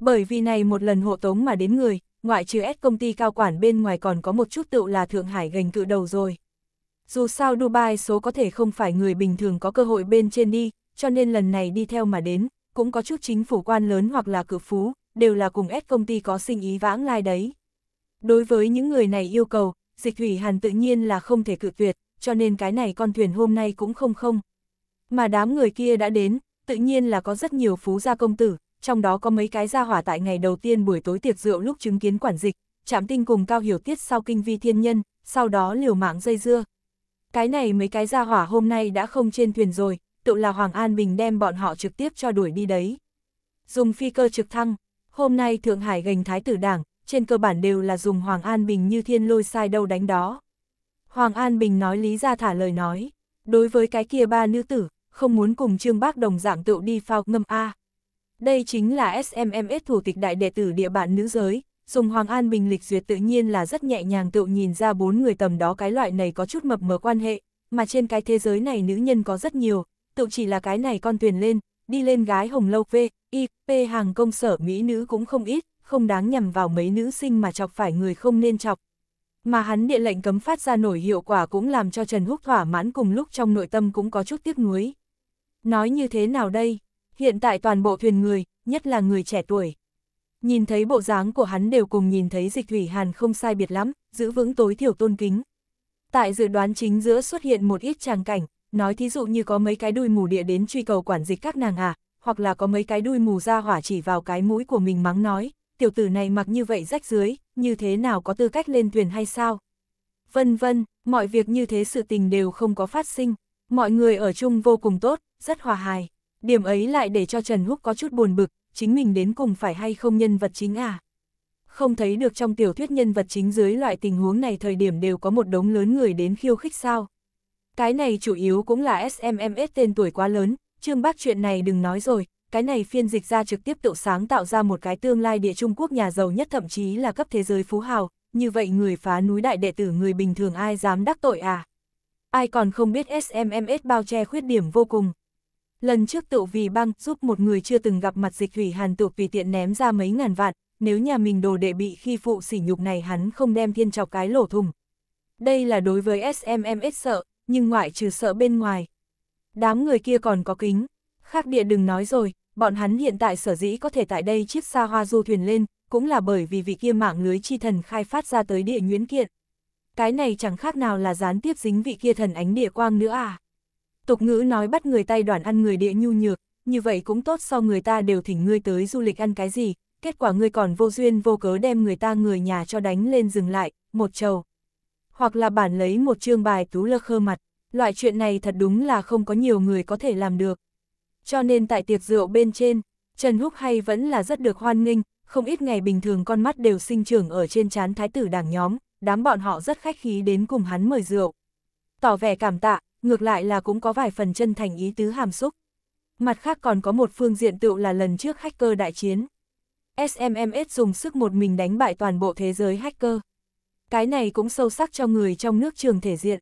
A: Bởi vì này một lần hộ tống mà đến người, ngoại trừ S công ty cao quản bên ngoài còn có một chút tựu là Thượng Hải gành cự đầu rồi. Dù sao Dubai số có thể không phải người bình thường có cơ hội bên trên đi, cho nên lần này đi theo mà đến, cũng có chút chính phủ quan lớn hoặc là cự phú, đều là cùng S công ty có sinh ý vãng lai đấy. Đối với những người này yêu cầu, dịch thủy hàn tự nhiên là không thể cự tuyệt, cho nên cái này con thuyền hôm nay cũng không không. Mà đám người kia đã đến, tự nhiên là có rất nhiều phú gia công tử, trong đó có mấy cái gia hỏa tại ngày đầu tiên buổi tối tiệc rượu lúc chứng kiến quản dịch, chạm tinh cùng cao hiểu tiết sau kinh vi thiên nhân, sau đó liều mạng dây dưa. Cái này mấy cái gia hỏa hôm nay đã không trên thuyền rồi, tự là Hoàng An Bình đem bọn họ trực tiếp cho đuổi đi đấy. Dùng phi cơ trực thăng, Hôm nay Thượng Hải gành Thái tử Đảng, trên cơ bản đều là dùng Hoàng An Bình như thiên lôi sai đâu đánh đó. Hoàng An Bình nói lý ra thả lời nói, đối với cái kia ba nữ tử, không muốn cùng Trương Bác đồng dạng tựu đi phao ngâm A. Đây chính là SMMS thủ tịch đại đệ tử địa bản nữ giới, dùng Hoàng An Bình lịch duyệt tự nhiên là rất nhẹ nhàng tựu nhìn ra bốn người tầm đó cái loại này có chút mập mờ quan hệ, mà trên cái thế giới này nữ nhân có rất nhiều, tựu chỉ là cái này con thuyền lên, đi lên gái hồng lâu về, IP hàng công sở mỹ nữ cũng không ít, không đáng nhằm vào mấy nữ sinh mà chọc phải người không nên chọc. Mà hắn địa lệnh cấm phát ra nổi hiệu quả cũng làm cho Trần Húc thỏa mãn cùng lúc trong nội tâm cũng có chút tiếc nuối. Nói như thế nào đây? Hiện tại toàn bộ thuyền người, nhất là người trẻ tuổi. Nhìn thấy bộ dáng của hắn đều cùng nhìn thấy dịch thủy hàn không sai biệt lắm, giữ vững tối thiểu tôn kính. Tại dự đoán chính giữa xuất hiện một ít tràng cảnh, nói thí dụ như có mấy cái đuôi mù địa đến truy cầu quản dịch các nàng à, hoặc là có mấy cái đuôi mù ra hỏa chỉ vào cái mũi của mình mắng nói, tiểu tử này mặc như vậy rách dưới, như thế nào có tư cách lên thuyền hay sao? Vân vân, mọi việc như thế sự tình đều không có phát sinh, mọi người ở chung vô cùng tốt, rất hòa hài. Điểm ấy lại để cho Trần Húc có chút buồn bực, chính mình đến cùng phải hay không nhân vật chính à? Không thấy được trong tiểu thuyết nhân vật chính dưới loại tình huống này thời điểm đều có một đống lớn người đến khiêu khích sao? Cái này chủ yếu cũng là SMMS tên tuổi quá lớn, Trương Bác chuyện này đừng nói rồi, cái này phiên dịch ra trực tiếp tự sáng tạo ra một cái tương lai địa Trung Quốc nhà giàu nhất thậm chí là cấp thế giới phú hào, như vậy người phá núi đại đệ tử người bình thường ai dám đắc tội à? Ai còn không biết SMMS bao che khuyết điểm vô cùng. Lần trước tự vì băng giúp một người chưa từng gặp mặt dịch thủy hàn tự vì tiện ném ra mấy ngàn vạn, nếu nhà mình đồ đệ bị khi phụ sỉ nhục này hắn không đem thiên chọc cái lỗ thùng. Đây là đối với SMMS sợ, nhưng ngoại trừ sợ bên ngoài, Đám người kia còn có kính. Khác địa đừng nói rồi, bọn hắn hiện tại sở dĩ có thể tại đây chiếc xa hoa du thuyền lên, cũng là bởi vì vị kia mạng lưới chi thần khai phát ra tới địa nguyễn kiện. Cái này chẳng khác nào là gián tiếp dính vị kia thần ánh địa quang nữa à. Tục ngữ nói bắt người tay đoàn ăn người địa nhu nhược, như vậy cũng tốt sau người ta đều thỉnh ngươi tới du lịch ăn cái gì, kết quả ngươi còn vô duyên vô cớ đem người ta người nhà cho đánh lên dừng lại, một trầu. Hoặc là bản lấy một chương bài tú lơ khơ mặt loại chuyện này thật đúng là không có nhiều người có thể làm được. Cho nên tại tiệc rượu bên trên, Trần Húc hay vẫn là rất được hoan nghênh, không ít ngày bình thường con mắt đều sinh trưởng ở trên chán thái tử đảng nhóm, đám bọn họ rất khách khí đến cùng hắn mời rượu. Tỏ vẻ cảm tạ, ngược lại là cũng có vài phần chân thành ý tứ hàm xúc. Mặt khác còn có một phương diện tựu là lần trước hacker đại chiến. SMMS dùng sức một mình đánh bại toàn bộ thế giới hacker. Cái này cũng sâu sắc cho người trong nước trường thể diện.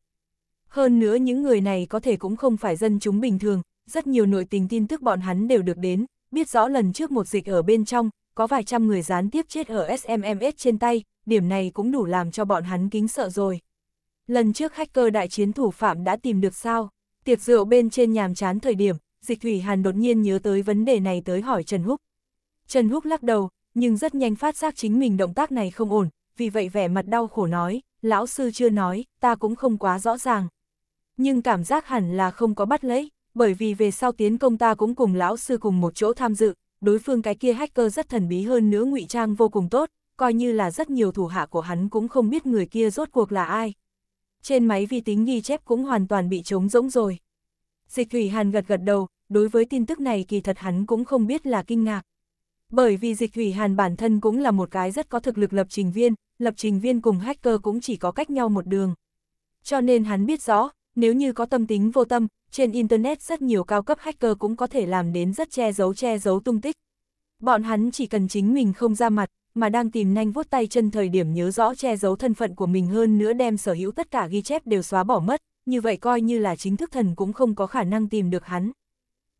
A: Hơn nữa những người này có thể cũng không phải dân chúng bình thường, rất nhiều nội tình tin tức bọn hắn đều được đến, biết rõ lần trước một dịch ở bên trong, có vài trăm người gián tiếp chết ở SMMS trên tay, điểm này cũng đủ làm cho bọn hắn kính sợ rồi. Lần trước hacker đại chiến thủ phạm đã tìm được sao? Tiệc rượu bên trên nhàm chán thời điểm, Dịch Thủy Hàn đột nhiên nhớ tới vấn đề này tới hỏi Trần Húc. Trần Húc lắc đầu, nhưng rất nhanh phát giác chính mình động tác này không ổn, vì vậy vẻ mặt đau khổ nói, lão sư chưa nói, ta cũng không quá rõ ràng nhưng cảm giác hẳn là không có bắt lấy, bởi vì về sau tiến công ta cũng cùng lão sư cùng một chỗ tham dự, đối phương cái kia hacker rất thần bí hơn nữa ngụy trang vô cùng tốt, coi như là rất nhiều thủ hạ của hắn cũng không biết người kia rốt cuộc là ai. Trên máy vi tính ghi chép cũng hoàn toàn bị trống rỗng rồi. Dịch Thủy Hàn gật gật đầu, đối với tin tức này kỳ thật hắn cũng không biết là kinh ngạc. Bởi vì Dịch Thủy Hàn bản thân cũng là một cái rất có thực lực lập trình viên, lập trình viên cùng hacker cũng chỉ có cách nhau một đường. Cho nên hắn biết rõ, nếu như có tâm tính vô tâm, trên Internet rất nhiều cao cấp hacker cũng có thể làm đến rất che giấu che giấu tung tích. Bọn hắn chỉ cần chính mình không ra mặt, mà đang tìm nhanh vuốt tay chân thời điểm nhớ rõ che giấu thân phận của mình hơn nữa đem sở hữu tất cả ghi chép đều xóa bỏ mất, như vậy coi như là chính thức thần cũng không có khả năng tìm được hắn.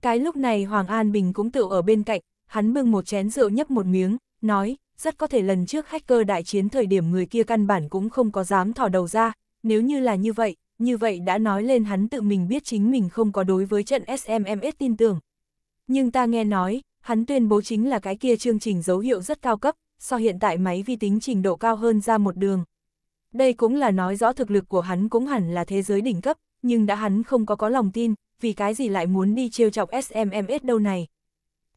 A: Cái lúc này Hoàng An Bình cũng tự ở bên cạnh, hắn bưng một chén rượu nhấp một miếng, nói, rất có thể lần trước hacker đại chiến thời điểm người kia căn bản cũng không có dám thỏ đầu ra, nếu như là như vậy, như vậy đã nói lên hắn tự mình biết chính mình không có đối với trận SMMS tin tưởng. Nhưng ta nghe nói, hắn tuyên bố chính là cái kia chương trình dấu hiệu rất cao cấp, so hiện tại máy vi tính trình độ cao hơn ra một đường. Đây cũng là nói rõ thực lực của hắn cũng hẳn là thế giới đỉnh cấp, nhưng đã hắn không có có lòng tin, vì cái gì lại muốn đi trêu chọc SMMS đâu này.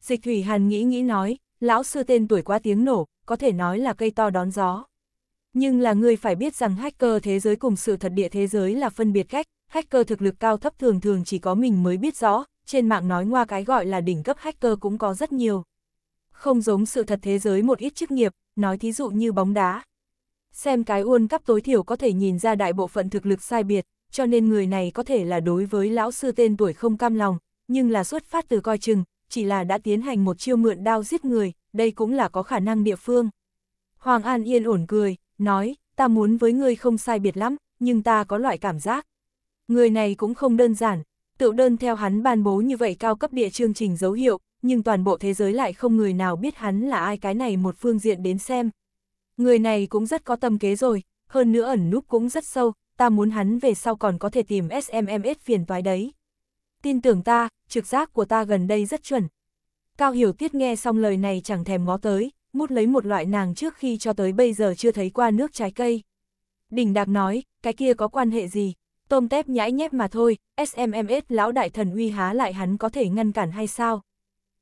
A: Dịch Thủy Hàn nghĩ nghĩ nói, lão sư tên tuổi quá tiếng nổ, có thể nói là cây to đón gió. Nhưng là người phải biết rằng hacker thế giới cùng sự thật địa thế giới là phân biệt cách, hacker thực lực cao thấp thường thường chỉ có mình mới biết rõ, trên mạng nói ngoa cái gọi là đỉnh cấp hacker cũng có rất nhiều. Không giống sự thật thế giới một ít chức nghiệp, nói thí dụ như bóng đá. Xem cái World cấp tối thiểu có thể nhìn ra đại bộ phận thực lực sai biệt, cho nên người này có thể là đối với lão sư tên tuổi không cam lòng, nhưng là xuất phát từ coi chừng, chỉ là đã tiến hành một chiêu mượn đao giết người, đây cũng là có khả năng địa phương. Hoàng An yên ổn cười, nói, ta muốn với ngươi không sai biệt lắm, nhưng ta có loại cảm giác. Người này cũng không đơn giản, tựu đơn theo hắn ban bố như vậy cao cấp địa chương trình dấu hiệu, nhưng toàn bộ thế giới lại không người nào biết hắn là ai cái này một phương diện đến xem. Người này cũng rất có tâm kế rồi, hơn nữa ẩn núp cũng rất sâu, ta muốn hắn về sau còn có thể tìm SMMS phiền toái đấy. Tin tưởng ta, trực giác của ta gần đây rất chuẩn. Cao Hiểu Tiết nghe xong lời này chẳng thèm ngó tới, mút lấy một loại nàng trước khi cho tới bây giờ chưa thấy qua nước trái cây. Đình Đạc nói, cái kia có quan hệ gì, tôm tép nhãi nhép mà thôi, SMMS lão đại thần uy há lại hắn có thể ngăn cản hay sao.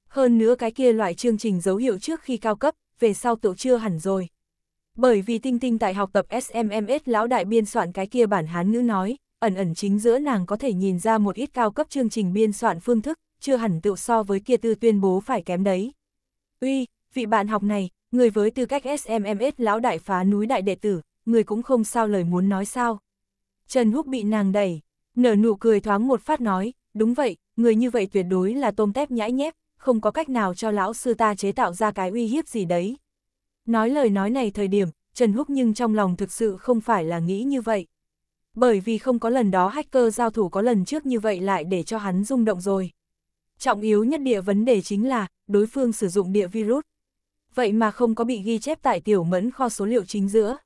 A: Hơn nữa cái kia loại chương trình dấu hiệu trước khi cao cấp, về sau tựu chưa hẳn rồi. Bởi vì Tinh Tinh tại học tập SMMS lão đại biên soạn cái kia bản hán ngữ nói, ẩn ẩn chính giữa nàng có thể nhìn ra một ít cao cấp chương trình biên soạn phương thức, chưa hẳn tựu so với kia tư tuyên bố phải kém đấy. Uy, vị bạn học này, người với tư cách SMMS lão đại phá núi đại đệ tử, người cũng không sao lời muốn nói sao. Trần Húc bị nàng đẩy, nở nụ cười thoáng một phát nói, đúng vậy, người như vậy tuyệt đối là tôm tép nhãi nhép, không có cách nào cho lão sư ta chế tạo ra cái uy hiếp gì đấy. Nói lời nói này thời điểm, Trần Húc nhưng trong lòng thực sự không phải là nghĩ như vậy. Bởi vì không có lần đó hacker giao thủ có lần trước như vậy lại để cho hắn rung động rồi. Trọng yếu nhất địa vấn đề chính là, đối phương sử dụng địa virus, vậy mà không có bị ghi chép tại tiểu mẫn kho số liệu chính giữa.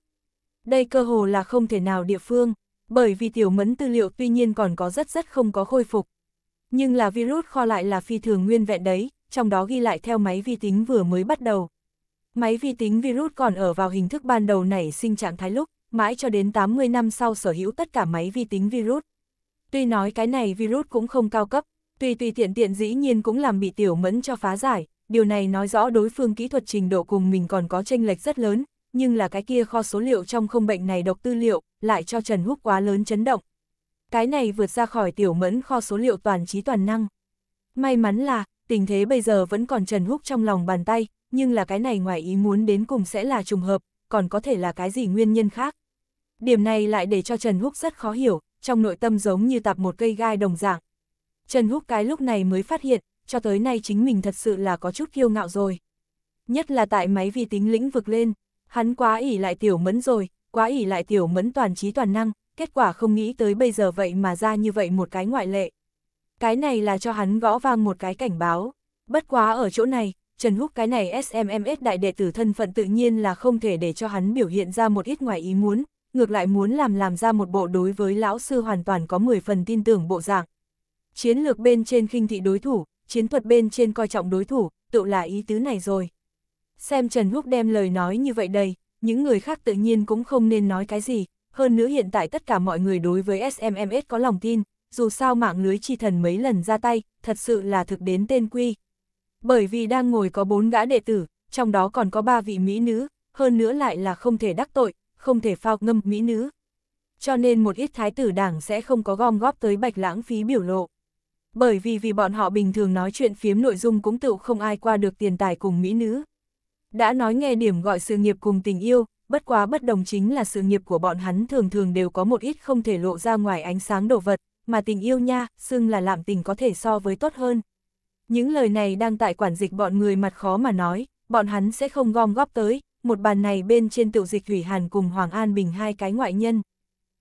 A: Đây cơ hồ là không thể nào địa phương, bởi vì tiểu mẫn tư liệu tuy nhiên còn có rất rất không có khôi phục. Nhưng là virus kho lại là phi thường nguyên vẹn đấy, trong đó ghi lại theo máy vi tính vừa mới bắt đầu. Máy vi tính virus còn ở vào hình thức ban đầu nảy sinh trạng thái lúc, mãi cho đến 80 năm sau sở hữu tất cả máy vi tính virus. Tuy nói cái này virus cũng không cao cấp, tuy tùy tiện tiện dĩ nhiên cũng làm bị tiểu mẫn cho phá giải, điều này nói rõ đối phương kỹ thuật trình độ cùng mình còn có tranh lệch rất lớn, nhưng là cái kia kho số liệu trong không bệnh này độc tư liệu, lại cho Trần Húc quá lớn chấn động. Cái này vượt ra khỏi tiểu mẫn kho số liệu toàn trí toàn năng. May mắn là, tình thế bây giờ vẫn còn Trần Húc trong lòng bàn tay, nhưng là cái này ngoài ý muốn đến cùng sẽ là trùng hợp, còn có thể là cái gì nguyên nhân khác. Điểm này lại để cho Trần Húc rất khó hiểu, trong nội tâm giống như tạp một cây gai đồng dạng. Trần Húc cái lúc này mới phát hiện, cho tới nay chính mình thật sự là có chút kiêu ngạo rồi. Nhất là tại máy vi tính lĩnh vực lên, hắn quá ỉ lại tiểu mẫn rồi, quá ỉ lại tiểu mẫn toàn trí toàn năng, kết quả không nghĩ tới bây giờ vậy mà ra như vậy một cái ngoại lệ. Cái này là cho hắn gõ vang một cái cảnh báo, bất quá ở chỗ này, Trần Húc cái này SMMS đại đệ tử thân phận tự nhiên là không thể để cho hắn biểu hiện ra một ít ngoài ý muốn, ngược lại muốn làm làm ra một bộ đối với lão sư hoàn toàn có 10 phần tin tưởng bộ dạng. Chiến lược bên trên khinh thị đối thủ, chiến thuật bên trên coi trọng đối thủ, tự là ý tứ này rồi. Xem Trần Húc đem lời nói như vậy đây, những người khác tự nhiên cũng không nên nói cái gì, hơn nữa hiện tại tất cả mọi người đối với SMMS có lòng tin, dù sao mạng lưới chi thần mấy lần ra tay, thật sự là thực đến tên quy. Bởi vì đang ngồi có bốn gã đệ tử, trong đó còn có ba vị mỹ nữ, hơn nữa lại là không thể đắc tội, không thể phao ngâm mỹ nữ. Cho nên một ít thái tử đảng sẽ không có gom góp tới bạch lãng phí biểu lộ bởi vì vì bọn họ bình thường nói chuyện phiếm nội dung cũng tự không ai qua được tiền tài cùng mỹ nữ. Đã nói nghe điểm gọi sự nghiệp cùng tình yêu, bất quá bất đồng chính là sự nghiệp của bọn hắn thường thường đều có một ít không thể lộ ra ngoài ánh sáng đồ vật, mà tình yêu nha, xưng là làm tình có thể so với tốt hơn. Những lời này đang tại quản dịch bọn người mặt khó mà nói, bọn hắn sẽ không gom góp tới, một bàn này bên trên tiểu dịch hủy Hàn cùng Hoàng An Bình hai cái ngoại nhân.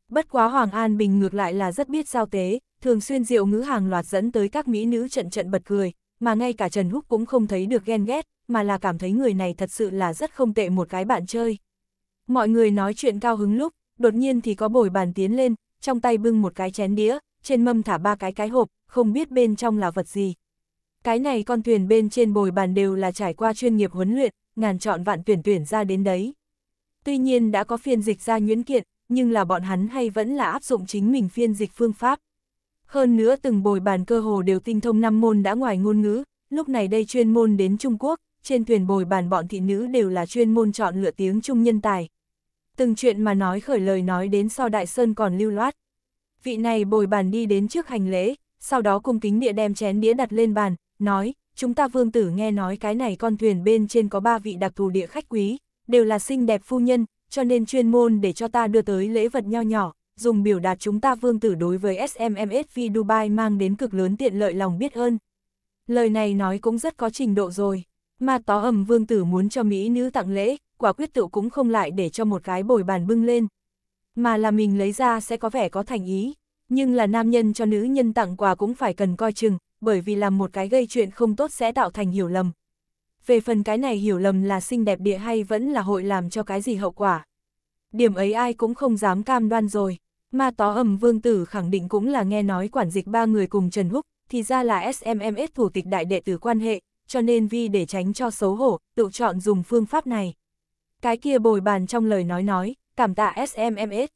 A: Bất quá Hoàng An Bình ngược lại là rất biết giao tế, thường xuyên diệu ngữ hàng loạt dẫn tới các mỹ nữ trận trận bật cười, mà ngay cả Trần Húc cũng không thấy được ghen ghét, mà là cảm thấy người này thật sự là rất không tệ một cái bạn chơi. Mọi người nói chuyện cao hứng lúc, đột nhiên thì có bồi bàn tiến lên, trong tay bưng một cái chén đĩa, trên mâm thả ba cái cái hộp, không biết bên trong là vật gì. Cái này con thuyền bên trên bồi bàn đều là trải qua chuyên nghiệp huấn luyện, ngàn chọn vạn tuyển tuyển ra đến đấy. Tuy nhiên đã có phiên dịch ra nhuyễn kiện, nhưng là bọn hắn hay vẫn là áp dụng chính mình phiên dịch phương pháp. Hơn nữa từng bồi bàn cơ hồ đều tinh thông năm môn đã ngoài ngôn ngữ, lúc này đây chuyên môn đến Trung Quốc, trên thuyền bồi bàn bọn thị nữ đều là chuyên môn chọn lựa tiếng Trung nhân tài. Từng chuyện mà nói khởi lời nói đến sau Đại Sơn còn lưu loát. Vị này bồi bàn đi đến trước hành lễ, sau đó cung kính địa đem chén đĩa đặt lên bàn, nói, chúng ta vương tử nghe nói cái này con thuyền bên trên có ba vị đặc thù địa khách quý, đều là xinh đẹp phu nhân, cho nên chuyên môn để cho ta đưa tới lễ vật nho nhỏ, dùng biểu đạt chúng ta vương tử đối với SMMSV Dubai mang đến cực lớn tiện lợi lòng biết ơn. Lời này nói cũng rất có trình độ rồi, mà tó ẩm vương tử muốn cho Mỹ nữ tặng lễ, quả quyết tự cũng không lại để cho một cái bồi bàn bưng lên. Mà là mình lấy ra sẽ có vẻ có thành ý, nhưng là nam nhân cho nữ nhân tặng quà cũng phải cần coi chừng, bởi vì làm một cái gây chuyện không tốt sẽ tạo thành hiểu lầm. Về phần cái này hiểu lầm là xinh đẹp địa hay vẫn là hội làm cho cái gì hậu quả. Điểm ấy ai cũng không dám cam đoan rồi. Ma tó ẩm vương tử khẳng định cũng là nghe nói quản dịch ba người cùng Trần Húc, thì ra là SMMS thủ tịch đại đệ tử quan hệ, cho nên vì để tránh cho xấu hổ, tự chọn dùng phương pháp này. Cái kia bồi bàn trong lời nói nói, cảm tạ SMMS.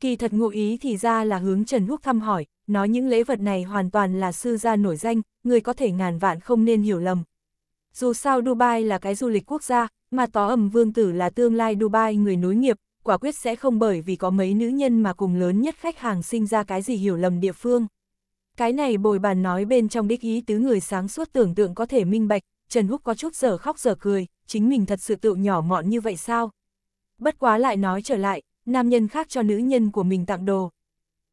A: Kỳ thật ngụ ý thì ra là hướng Trần Húc thăm hỏi, nói những lễ vật này hoàn toàn là sư gia nổi danh, người có thể ngàn vạn không nên hiểu lầm. Dù sao Dubai là cái du lịch quốc gia, mà tó ẩm vương tử là tương lai Dubai người nối nghiệp, quả quyết sẽ không bởi vì có mấy nữ nhân mà cùng lớn nhất khách hàng sinh ra cái gì hiểu lầm địa phương. Cái này bồi bàn nói bên trong đích ý tứ người sáng suốt tưởng tượng có thể minh bạch, Trần Húc có chút giờ khóc giờ cười, chính mình thật sự tự nhỏ mọn như vậy sao? Bất quá lại nói trở lại, nam nhân khác cho nữ nhân của mình tặng đồ.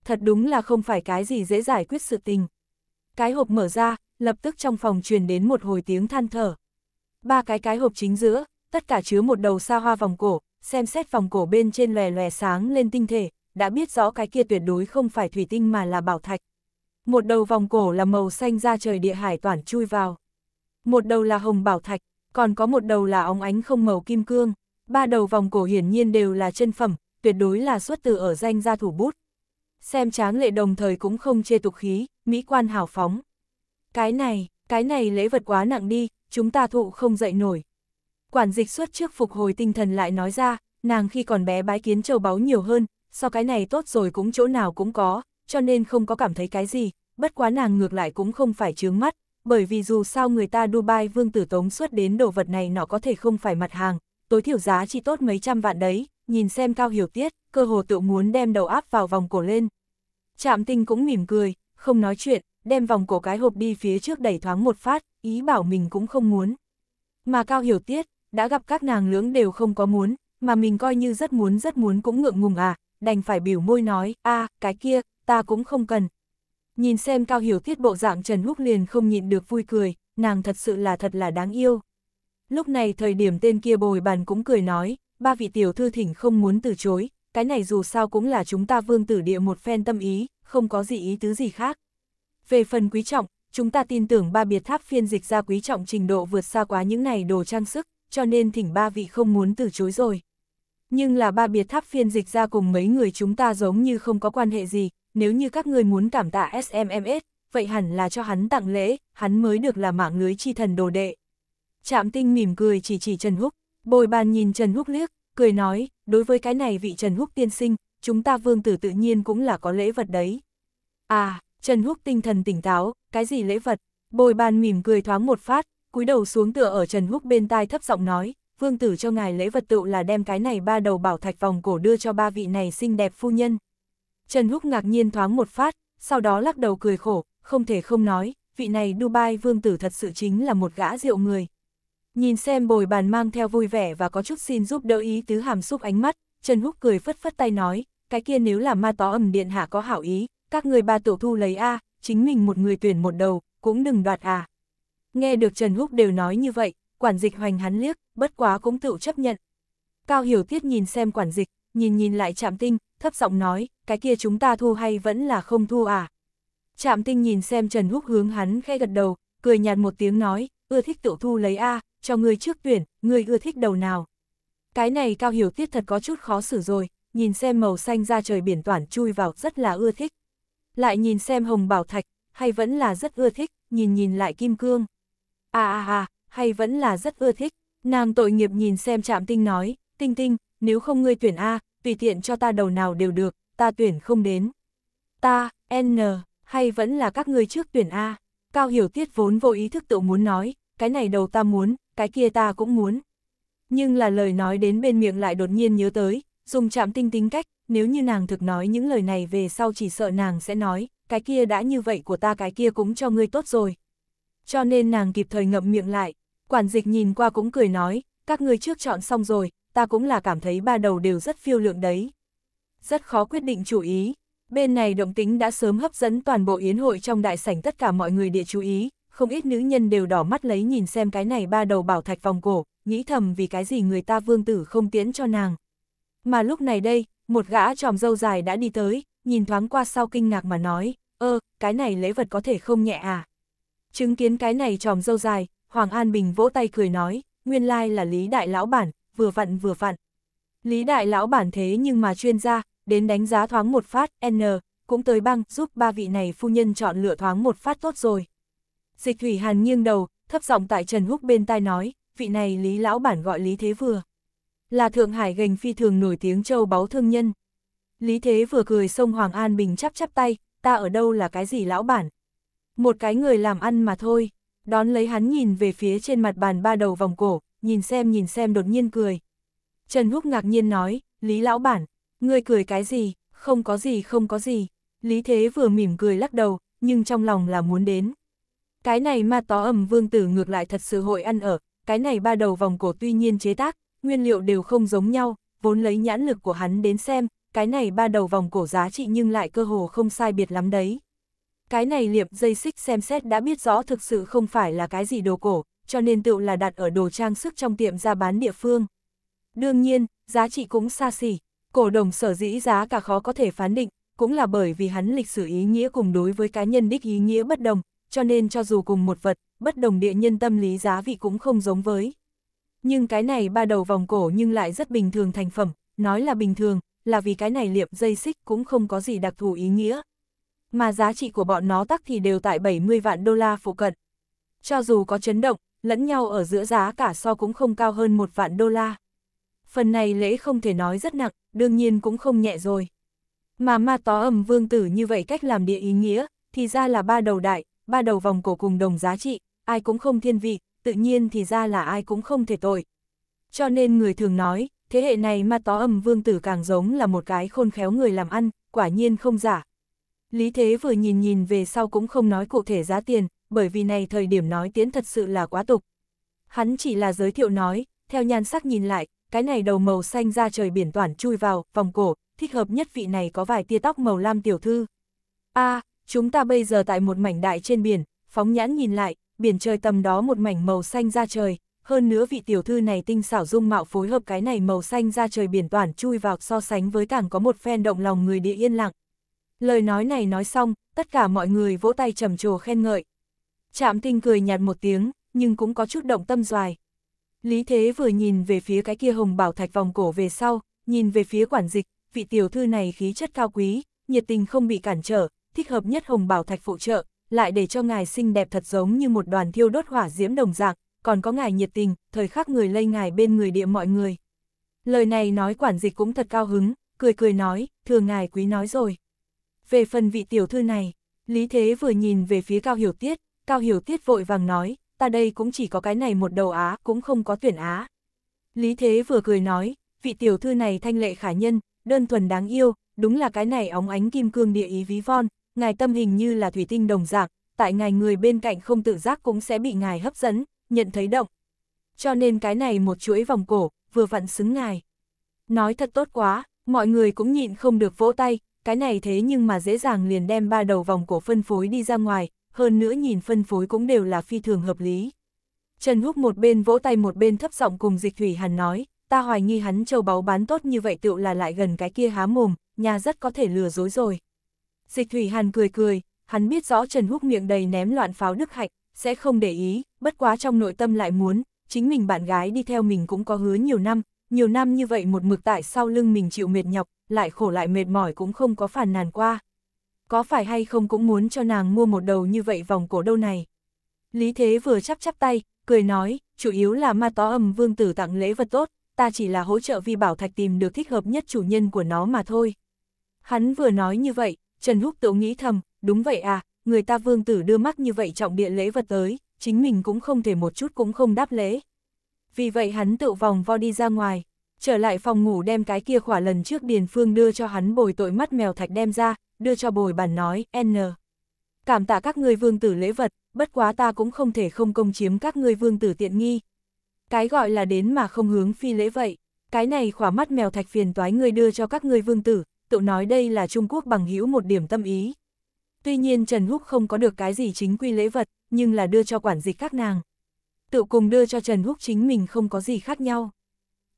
A: Thật đúng là không phải cái gì dễ giải quyết sự tình. Cái hộp mở ra, lập tức trong phòng truyền đến một hồi tiếng than thở. Ba cái cái hộp chính giữa, tất cả chứa một đầu xa hoa vòng cổ, xem xét vòng cổ bên trên lòe lòe sáng lên tinh thể, đã biết rõ cái kia tuyệt đối không phải thủy tinh mà là bảo thạch. Một đầu vòng cổ là màu xanh ra trời địa hải toàn chui vào. Một đầu là hồng bảo thạch, còn có một đầu là óng ánh không màu kim cương. Ba đầu vòng cổ hiển nhiên đều là chân phẩm, tuyệt đối là xuất từ ở danh gia thủ bút. Xem tráng lệ đồng thời cũng không chê tục khí, mỹ quan hào phóng. Cái này, cái này lễ vật quá nặng đi, chúng ta thụ không dậy nổi. Quản dịch xuất trước phục hồi tinh thần lại nói ra, nàng khi còn bé bái kiến châu báu nhiều hơn, sau cái này tốt rồi cũng chỗ nào cũng có, cho nên không có cảm thấy cái gì, bất quá nàng ngược lại cũng không phải chướng mắt, bởi vì dù sao người ta Dubai vương tử tống xuất đến đồ vật này nó có thể không phải mặt hàng, tối thiểu giá chỉ tốt mấy trăm vạn đấy, nhìn xem cao hiểu tiết, cơ hồ tự muốn đem đầu áp vào vòng cổ lên. Trạm tinh cũng mỉm cười, không nói chuyện, đem vòng cổ cái hộp đi phía trước đẩy thoáng một phát, ý bảo mình cũng không muốn. Mà cao hiểu tiết, đã gặp các nàng lưỡng đều không có muốn, mà mình coi như rất muốn rất muốn cũng ngượng ngùng à, đành phải biểu môi nói, a cái kia, ta cũng không cần. Nhìn xem cao hiểu thiết bộ dạng Trần Húc liền không nhịn được vui cười, nàng thật sự là thật là đáng yêu. Lúc này thời điểm tên kia bồi bàn cũng cười nói, ba vị tiểu thư thỉnh không muốn từ chối, cái này dù sao cũng là chúng ta vương tử địa một phen tâm ý, không có gì ý tứ gì khác. Về phần quý trọng, chúng ta tin tưởng ba biệt tháp phiên dịch ra quý trọng trình độ vượt xa quá những này đồ trang sức, cho nên thỉnh ba vị không muốn từ chối rồi. Nhưng là ba biệt tháp phiên dịch ra cùng mấy người chúng ta giống như không có quan hệ gì, nếu như các người muốn cảm tạ SMMS, vậy hẳn là cho hắn tặng lễ, hắn mới được là mạng lưới chi thần đồ đệ. Trạm tinh mỉm cười chỉ chỉ Trần Húc, bồi bàn nhìn Trần Húc liếc, cười nói, đối với cái này vị Trần Húc tiên sinh, chúng ta vương tử tự nhiên cũng là có lễ vật đấy. À, Trần Húc tinh thần tỉnh táo, cái gì lễ vật? Bồi bàn mỉm cười thoáng một phát, cúi đầu xuống tựa ở Trần Húc bên tai thấp giọng nói, vương tử cho ngài lễ vật tựu là đem cái này ba đầu bảo thạch vòng cổ đưa cho ba vị này xinh đẹp phu nhân. Trần Húc ngạc nhiên thoáng một phát, sau đó lắc đầu cười khổ, không thể không nói, vị này Dubai vương tử thật sự chính là một gã rượu người. Nhìn xem bồi bàn mang theo vui vẻ và có chút xin giúp đỡ ý tứ hàm xúc ánh mắt, Trần Húc cười phất phất tay nói, cái kia nếu là ma tó ẩm điện hạ có hảo ý, các người ba tổ thu lấy A, chính mình một người tuyển một đầu, cũng đừng đoạt à. Nghe được Trần Húc đều nói như vậy, quản dịch hoành hắn liếc, bất quá cũng tự chấp nhận. Cao Hiểu Tiết nhìn xem quản dịch, nhìn nhìn lại Trạm Tinh, thấp giọng nói, cái kia chúng ta thu hay vẫn là không thu à? Trạm Tinh nhìn xem Trần Húc hướng hắn khẽ gật đầu, cười nhạt một tiếng nói, ưa thích tự thu lấy A, cho ngươi trước tuyển, ngươi ưa thích đầu nào. Cái này Cao Hiểu Tiết thật có chút khó xử rồi, nhìn xem màu xanh ra trời biển toàn chui vào rất là ưa thích. Lại nhìn xem hồng bảo thạch, hay vẫn là rất ưa thích, nhìn nhìn lại kim cương. À à à, hay vẫn là rất ưa thích. Nàng tội nghiệp nhìn xem chạm tinh nói, tinh tinh, nếu không ngươi tuyển A, tùy tiện cho ta đầu nào đều được, ta tuyển không đến. Ta, N, hay vẫn là các ngươi trước tuyển A. Cao hiểu tiết vốn vô ý thức tự muốn nói, cái này đầu ta muốn, cái kia ta cũng muốn. Nhưng là lời nói đến bên miệng lại đột nhiên nhớ tới, dùng chạm tinh tính cách, nếu như nàng thực nói những lời này về sau chỉ sợ nàng sẽ nói, cái kia đã như vậy của ta cái kia cũng cho ngươi tốt rồi, cho nên nàng kịp thời ngậm miệng lại. Quản dịch nhìn qua cũng cười nói, các người trước chọn xong rồi, ta cũng là cảm thấy ba đầu đều rất phiêu lượng đấy. Rất khó quyết định chủ ý. Bên này động tính đã sớm hấp dẫn toàn bộ yến hội trong đại sảnh tất cả mọi người địa chú ý, không ít nữ nhân đều đỏ mắt lấy nhìn xem cái này ba đầu bảo thạch vòng cổ, nghĩ thầm vì cái gì người ta vương tử không tiễn cho nàng. Mà lúc này đây, một gã tròm dâu dài đã đi tới, nhìn thoáng qua sau kinh ngạc mà nói, ơ, cái này lễ vật có thể không nhẹ à. Chứng kiến cái này tròm dâu dài, Hoàng An Bình vỗ tay cười nói, nguyên lai là Lý Đại Lão Bản, vừa vặn vừa vặn. Lý Đại Lão Bản thế nhưng mà chuyên gia, đến đánh giá thoáng một phát, N, cũng tới băng giúp ba vị này phu nhân chọn lựa thoáng một phát tốt rồi. Dịch Thủy Hàn nghiêng đầu, thấp giọng tại Trần Húc bên tai nói, vị này Lý Lão Bản gọi Lý Thế Vừa. Là Thượng Hải gành phi thường nổi tiếng châu báu thương nhân. Lý Thế vừa cười xông Hoàng An Bình chắp chắp tay, ta ở đâu là cái gì Lão Bản, một cái người làm ăn mà thôi, đón lấy hắn nhìn về phía trên mặt bàn ba đầu vòng cổ, nhìn xem nhìn xem đột nhiên cười. Trần Húc ngạc nhiên nói, Lý lão bản, ngươi cười cái gì, không có gì không có gì. Lý Thế vừa mỉm cười lắc đầu, nhưng trong lòng là muốn đến. Cái này ma tó ẩm vương tử ngược lại thật sự hội ăn ở, cái này ba đầu vòng cổ tuy nhiên chế tác, nguyên liệu đều không giống nhau, vốn lấy nhãn lực của hắn đến xem, cái này ba đầu vòng cổ giá trị nhưng lại cơ hồ không sai biệt lắm đấy. Cái này liệp dây xích xem xét đã biết rõ thực sự không phải là cái gì đồ cổ, cho nên tựu là đặt ở đồ trang sức trong tiệm ra bán địa phương. Đương nhiên, giá trị cũng xa xỉ, cổ đồng sở dĩ giá cả khó có thể phán định, cũng là bởi vì hắn lịch sử ý nghĩa cùng đối với cá nhân đích ý nghĩa bất đồng, cho nên cho dù cùng một vật, bất đồng địa nhân tâm lý giá vị cũng không giống với. Nhưng cái này ba đầu vòng cổ nhưng lại rất bình thường thành phẩm, nói là bình thường, là vì cái này liệp dây xích cũng không có gì đặc thù ý nghĩa mà giá trị của bọn nó tắc thì đều tại 70 vạn đô la phụ cận. Cho dù có chấn động, lẫn nhau ở giữa giá cả so cũng không cao hơn một vạn đô la. Phần này lễ không thể nói rất nặng, đương nhiên cũng không nhẹ rồi. Mà ma tó ẩm vương tử như vậy cách làm địa ý nghĩa, thì ra là ba đầu đại, ba đầu vòng cổ cùng đồng giá trị, ai cũng không thiên vị, tự nhiên thì ra là ai cũng không thể tội. Cho nên người thường nói, thế hệ này ma tó ẩm vương tử càng giống là một cái khôn khéo người làm ăn, quả nhiên không giả, Lý Thế vừa nhìn nhìn về sau cũng không nói cụ thể giá tiền, bởi vì này thời điểm nói tiễn thật sự là quá tục. Hắn chỉ là giới thiệu nói, theo nhan sắc nhìn lại, cái này đầu màu xanh ra trời biển toàn chui vào, vòng cổ, thích hợp nhất vị này có vài tia tóc màu lam tiểu thư. a chúng ta bây giờ tại một mảnh đại trên biển, phóng nhãn nhìn lại, biển trời tầm đó một mảnh màu xanh ra trời, hơn nữa vị tiểu thư này tinh xảo dung mạo phối hợp cái này màu xanh ra trời biển toàn chui vào so sánh với càng có một phen động lòng người địa yên lặng, Lời nói này nói xong, tất cả mọi người vỗ tay trầm trồ khen ngợi. Trạm tinh cười nhạt một tiếng, nhưng cũng có chút động tâm doài. Lý Thế vừa nhìn về phía cái kia hồng bảo thạch vòng cổ về sau, nhìn về phía quản dịch, vị tiểu thư này khí chất cao quý, nhiệt tình không bị cản trở, thích hợp nhất hồng bảo thạch phụ trợ, lại để cho ngài xinh đẹp thật giống như một đoàn thiêu đốt hỏa diễm đồng dạng, còn có ngài nhiệt tình, thời khắc người lây ngài bên người địa mọi người. Lời này nói quản dịch cũng thật cao hứng, cười cười nói, thường ngài quý nói rồi. Về phần vị tiểu thư này, Lý Thế vừa nhìn về phía Cao Hiểu Tiết, Cao Hiểu Tiết vội vàng nói, ta đây cũng chỉ có cái này một đầu Á, cũng không có tuyển Á. Lý Thế vừa cười nói, vị tiểu thư này thanh lệ khả nhân, đơn thuần đáng yêu, đúng là cái này óng ánh kim cương địa ý ví von, ngài tâm hình như là thủy tinh đồng dạng, tại ngài người bên cạnh không tự giác cũng sẽ bị ngài hấp dẫn, nhận thấy động. Cho nên cái này một chuỗi vòng cổ, vừa vặn xứng ngài. Nói thật tốt quá, mọi người cũng nhịn không được vỗ tay, cái này thế nhưng mà dễ dàng liền đem ba đầu vòng cổ phân phối đi ra ngoài, hơn nữa nhìn phân phối cũng đều là phi thường hợp lý. Trần Húc một bên vỗ tay một bên thấp giọng cùng Dịch Thủy Hàn nói, ta hoài nghi hắn châu báu bán tốt như vậy tựu là lại gần cái kia há mồm, nhà rất có thể lừa dối rồi. Dịch Thủy Hàn cười cười, hắn biết rõ Trần Húc miệng đầy ném loạn pháo đức hạnh, sẽ không để ý, bất quá trong nội tâm lại muốn, chính mình bạn gái đi theo mình cũng có hứa nhiều năm, nhiều năm như vậy một mực tại sau lưng mình chịu mệt nhọc, lại khổ lại mệt mỏi cũng không có phản nàn qua. Có phải hay không cũng muốn cho nàng mua một đầu như vậy vòng cổ đâu này. Lý Thế vừa chắp chắp tay, cười nói, chủ yếu là ma tó âm vương tử tặng lễ vật tốt, ta chỉ là hỗ trợ vi bảo thạch tìm được thích hợp nhất chủ nhân của nó mà thôi. Hắn vừa nói như vậy, Trần Húc tự nghĩ thầm, đúng vậy à, người ta vương tử đưa mắt như vậy trọng địa lễ vật tới, chính mình cũng không thể một chút cũng không đáp lễ vì vậy hắn tự vòng vo đi ra ngoài, trở lại phòng ngủ đem cái kia khỏa lần trước Điền Phương đưa cho hắn bồi tội mắt mèo thạch đem ra, đưa cho bồi bản nói, N. Cảm tạ các ngươi vương tử lễ vật, bất quá ta cũng không thể không công chiếm các ngươi vương tử tiện nghi. Cái gọi là đến mà không hướng phi lễ vậy, cái này khỏa mắt mèo thạch phiền toái người đưa cho các ngươi vương tử, tự nói đây là Trung Quốc bằng hữu một điểm tâm ý. Tuy nhiên Trần Húc không có được cái gì chính quy lễ vật, nhưng là đưa cho quản dịch các nàng tự cùng đưa cho Trần Húc chính mình không có gì khác nhau.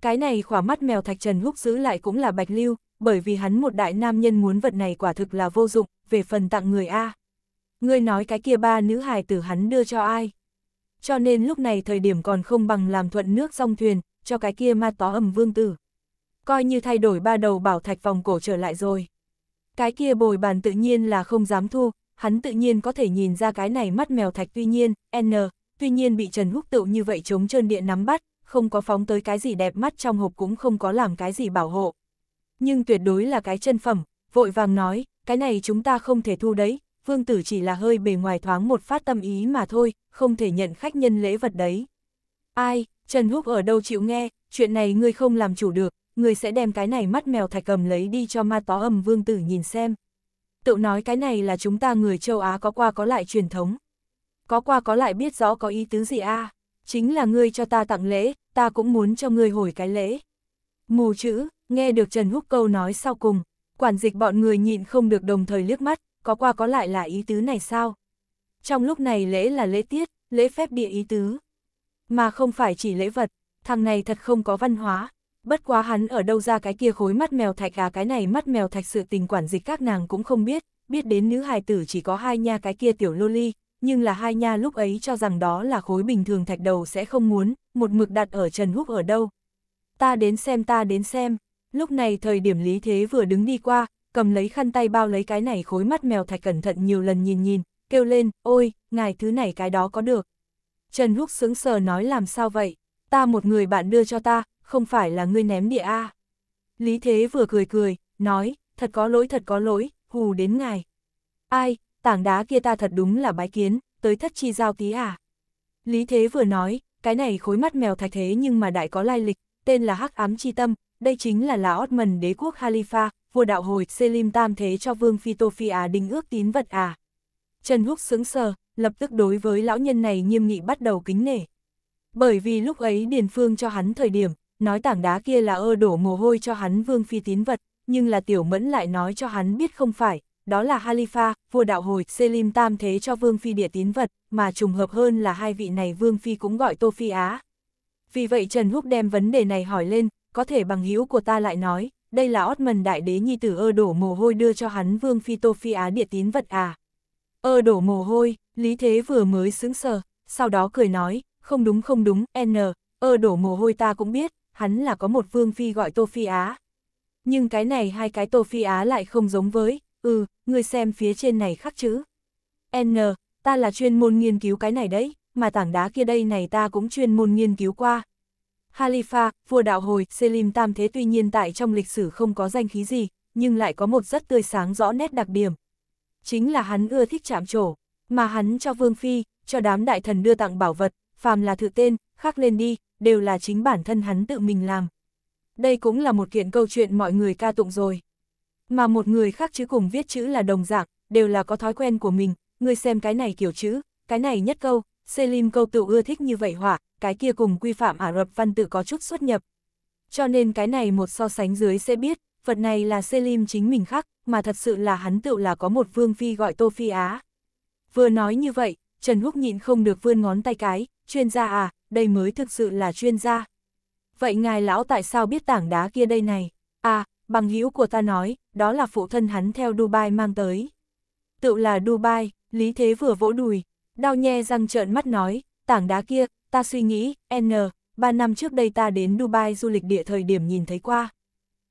A: Cái này khỏa mắt mèo thạch Trần Húc giữ lại cũng là bạch lưu, bởi vì hắn một đại nam nhân muốn vật này quả thực là vô dụng, về phần tặng người A. Ngươi nói cái kia ba nữ hài tử hắn đưa cho ai? Cho nên lúc này thời điểm còn không bằng làm thuận nước song thuyền, cho cái kia ma tó ẩm vương tử. Coi như thay đổi ba đầu bảo thạch vòng cổ trở lại rồi. Cái kia bồi bàn tự nhiên là không dám thu, hắn tự nhiên có thể nhìn ra cái này mắt mèo thạch tuy nhiên, N, tuy nhiên bị Trần Húc Tựu như vậy chống trơn điện nắm bắt, không có phóng tới cái gì đẹp mắt trong hộp cũng không có làm cái gì bảo hộ. Nhưng tuyệt đối là cái chân phẩm, vội vàng nói, cái này chúng ta không thể thu đấy, vương tử chỉ là hơi bề ngoài thoáng một phát tâm ý mà thôi, không thể nhận khách nhân lễ vật đấy. Ai, Trần Húc ở đâu chịu nghe, chuyện này ngươi không làm chủ được, ngươi sẽ đem cái này mắt mèo thạch cầm lấy đi cho ma tó âm vương tử nhìn xem. Tự nói cái này là chúng ta người châu Á có qua có lại truyền thống có qua có lại biết rõ có ý tứ gì a à? chính là ngươi cho ta tặng lễ, ta cũng muốn cho ngươi hồi cái lễ. Mù chữ, nghe được Trần Húc câu nói sau cùng, quản dịch bọn người nhịn không được đồng thời liếc mắt, có qua có lại là ý tứ này sao? Trong lúc này lễ là lễ tiết, lễ phép địa ý tứ, mà không phải chỉ lễ vật, thằng này thật không có văn hóa. Bất quá hắn ở đâu ra cái kia khối mắt mèo thạch à cái này mắt mèo thạch sự tình quản dịch các nàng cũng không biết, biết đến nữ hài tử chỉ có hai nha cái kia tiểu loli, nhưng là hai nha lúc ấy cho rằng đó là khối bình thường thạch đầu sẽ không muốn, một mực đặt ở Trần Húc ở đâu. Ta đến xem ta đến xem, lúc này thời điểm Lý Thế vừa đứng đi qua, cầm lấy khăn tay bao lấy cái này khối mắt mèo thạch cẩn thận nhiều lần nhìn nhìn, kêu lên, ôi, ngài thứ này cái đó có được. Trần Húc sững sờ nói làm sao vậy, ta một người bạn đưa cho ta, không phải là ngươi ném địa a Lý Thế vừa cười cười, nói, thật có lỗi thật có lỗi, hù đến ngài. Ai, tảng đá kia ta thật đúng là bái kiến, tới thất chi giao tí à. Lý Thế vừa nói, cái này khối mắt mèo thạch thế nhưng mà đại có lai lịch, tên là Hắc Ám Chi Tâm, đây chính là là Ottoman đế quốc Khalifa, vua đạo hồi Selim Tam Thế cho vương Phi Tô đính ước tín vật à. Trần Húc sững sờ, lập tức đối với lão nhân này nghiêm nghị bắt đầu kính nể. Bởi vì lúc ấy Điền Phương cho hắn thời điểm, nói tảng đá kia là ơ đổ mồ hôi cho hắn vương phi tín vật, nhưng là tiểu mẫn lại nói cho hắn biết không phải, đó là Halifa, vua đạo hồi, Selim tam thế cho Vương Phi địa tín vật, mà trùng hợp hơn là hai vị này Vương Phi cũng gọi Tô Phi Á. Vì vậy Trần Húc đem vấn đề này hỏi lên, có thể bằng hữu của ta lại nói, đây là Ottoman đại đế nhi tử ơ đổ mồ hôi đưa cho hắn Vương Phi Tô Phi Á địa tín vật à. Ơ đổ mồ hôi, Lý Thế vừa mới xứng sờ, sau đó cười nói, không đúng không đúng, N, ơ đổ mồ hôi ta cũng biết, hắn là có một Vương Phi gọi Tô Phi Á. Nhưng cái này hai cái Tô Phi Á lại không giống với, Ừ, người xem phía trên này khắc chữ. N, ta là chuyên môn nghiên cứu cái này đấy, mà tảng đá kia đây này ta cũng chuyên môn nghiên cứu qua. Khalifa, vua đạo hồi, Selim Tam Thế tuy nhiên tại trong lịch sử không có danh khí gì, nhưng lại có một rất tươi sáng rõ nét đặc điểm. Chính là hắn ưa thích chạm trổ, mà hắn cho Vương Phi, cho đám đại thần đưa tặng bảo vật, phàm là thự tên, khắc lên đi, đều là chính bản thân hắn tự mình làm. Đây cũng là một kiện câu chuyện mọi người ca tụng rồi. Mà một người khác chứ cùng viết chữ là đồng dạng, đều là có thói quen của mình, người xem cái này kiểu chữ, cái này nhất câu, Selim câu tự ưa thích như vậy hỏa, cái kia cùng quy phạm Ả Rập văn tự có chút xuất nhập. Cho nên cái này một so sánh dưới sẽ biết, vật này là Selim chính mình khác, mà thật sự là hắn tự là có một vương phi gọi Tô Phi Á. Vừa nói như vậy, Trần Húc nhịn không được vươn ngón tay cái, chuyên gia à, đây mới thực sự là chuyên gia. Vậy ngài lão tại sao biết tảng đá kia đây này? À, bằng hữu của ta nói, đó là phụ thân hắn theo Dubai mang tới. Tự là Dubai, Lý Thế vừa vỗ đùi, đau nhe răng trợn mắt nói, tảng đá kia, ta suy nghĩ, N, ba năm trước đây ta đến Dubai du lịch địa thời điểm nhìn thấy qua.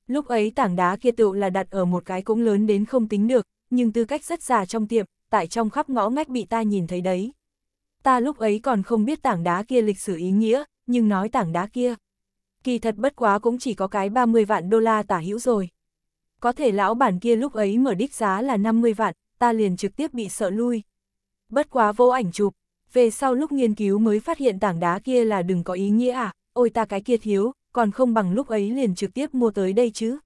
A: Lúc ấy tảng đá kia tự là đặt ở một cái cũng lớn đến không tính được, nhưng tư cách rất già trong tiệm, tại trong khắp ngõ ngách bị ta nhìn thấy đấy. Ta lúc ấy còn không biết tảng đá kia lịch sử ý nghĩa, nhưng nói tảng đá kia kỳ thật bất quá cũng chỉ có cái 30 vạn đô la tả hữu rồi. Có thể lão bản kia lúc ấy mở đích giá là 50 vạn, ta liền trực tiếp bị sợ lui. Bất quá vô ảnh chụp, về sau lúc nghiên cứu mới phát hiện tảng đá kia là đừng có ý nghĩa à, ôi ta cái kia thiếu, còn không bằng lúc ấy liền trực tiếp mua tới đây chứ.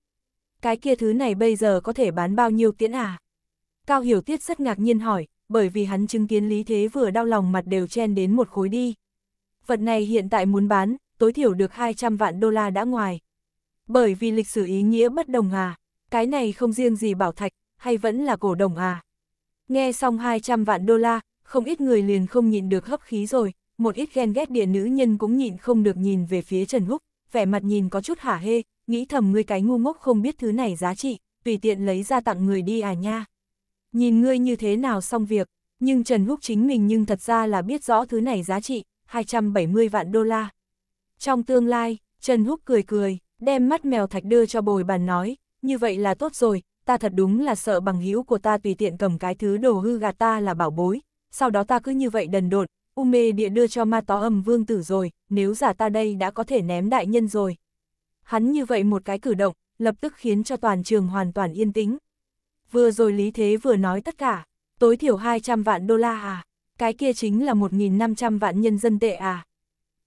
A: Cái kia thứ này bây giờ có thể bán bao nhiêu tiễn à? Cao Hiểu Tiết rất ngạc nhiên hỏi, bởi vì hắn chứng kiến lý thế vừa đau lòng mặt đều chen đến một khối đi. Vật này hiện tại muốn bán, tối thiểu được 200 vạn đô la đã ngoài. Bởi vì lịch sử ý nghĩa bất đồng à, cái này không riêng gì bảo thạch, hay vẫn là cổ đồng à. Nghe xong 200 vạn đô la, không ít người liền không nhịn được hấp khí rồi, một ít ghen ghét địa nữ nhân cũng nhịn không được nhìn về phía Trần Húc, vẻ mặt nhìn có chút hả hê, nghĩ thầm ngươi cái ngu ngốc không biết thứ này giá trị, tùy tiện lấy ra tặng người đi à nha. Nhìn ngươi như thế nào xong việc, nhưng Trần Húc chính mình nhưng thật ra là biết rõ thứ này giá trị, 270 vạn đô la. Trong tương lai, Trần Húc cười cười, đem mắt mèo thạch đưa cho bồi bàn nói, như vậy là tốt rồi, ta thật đúng là sợ bằng hữu của ta tùy tiện cầm cái thứ đồ hư gạt ta là bảo bối, sau đó ta cứ như vậy đần đột, u mê địa đưa cho ma tó âm vương tử rồi, nếu giả ta đây đã có thể ném đại nhân rồi. Hắn như vậy một cái cử động, lập tức khiến cho toàn trường hoàn toàn yên tĩnh. Vừa rồi Lý Thế vừa nói tất cả, tối thiểu 200 vạn đô la à, cái kia chính là 1.500 vạn nhân dân tệ à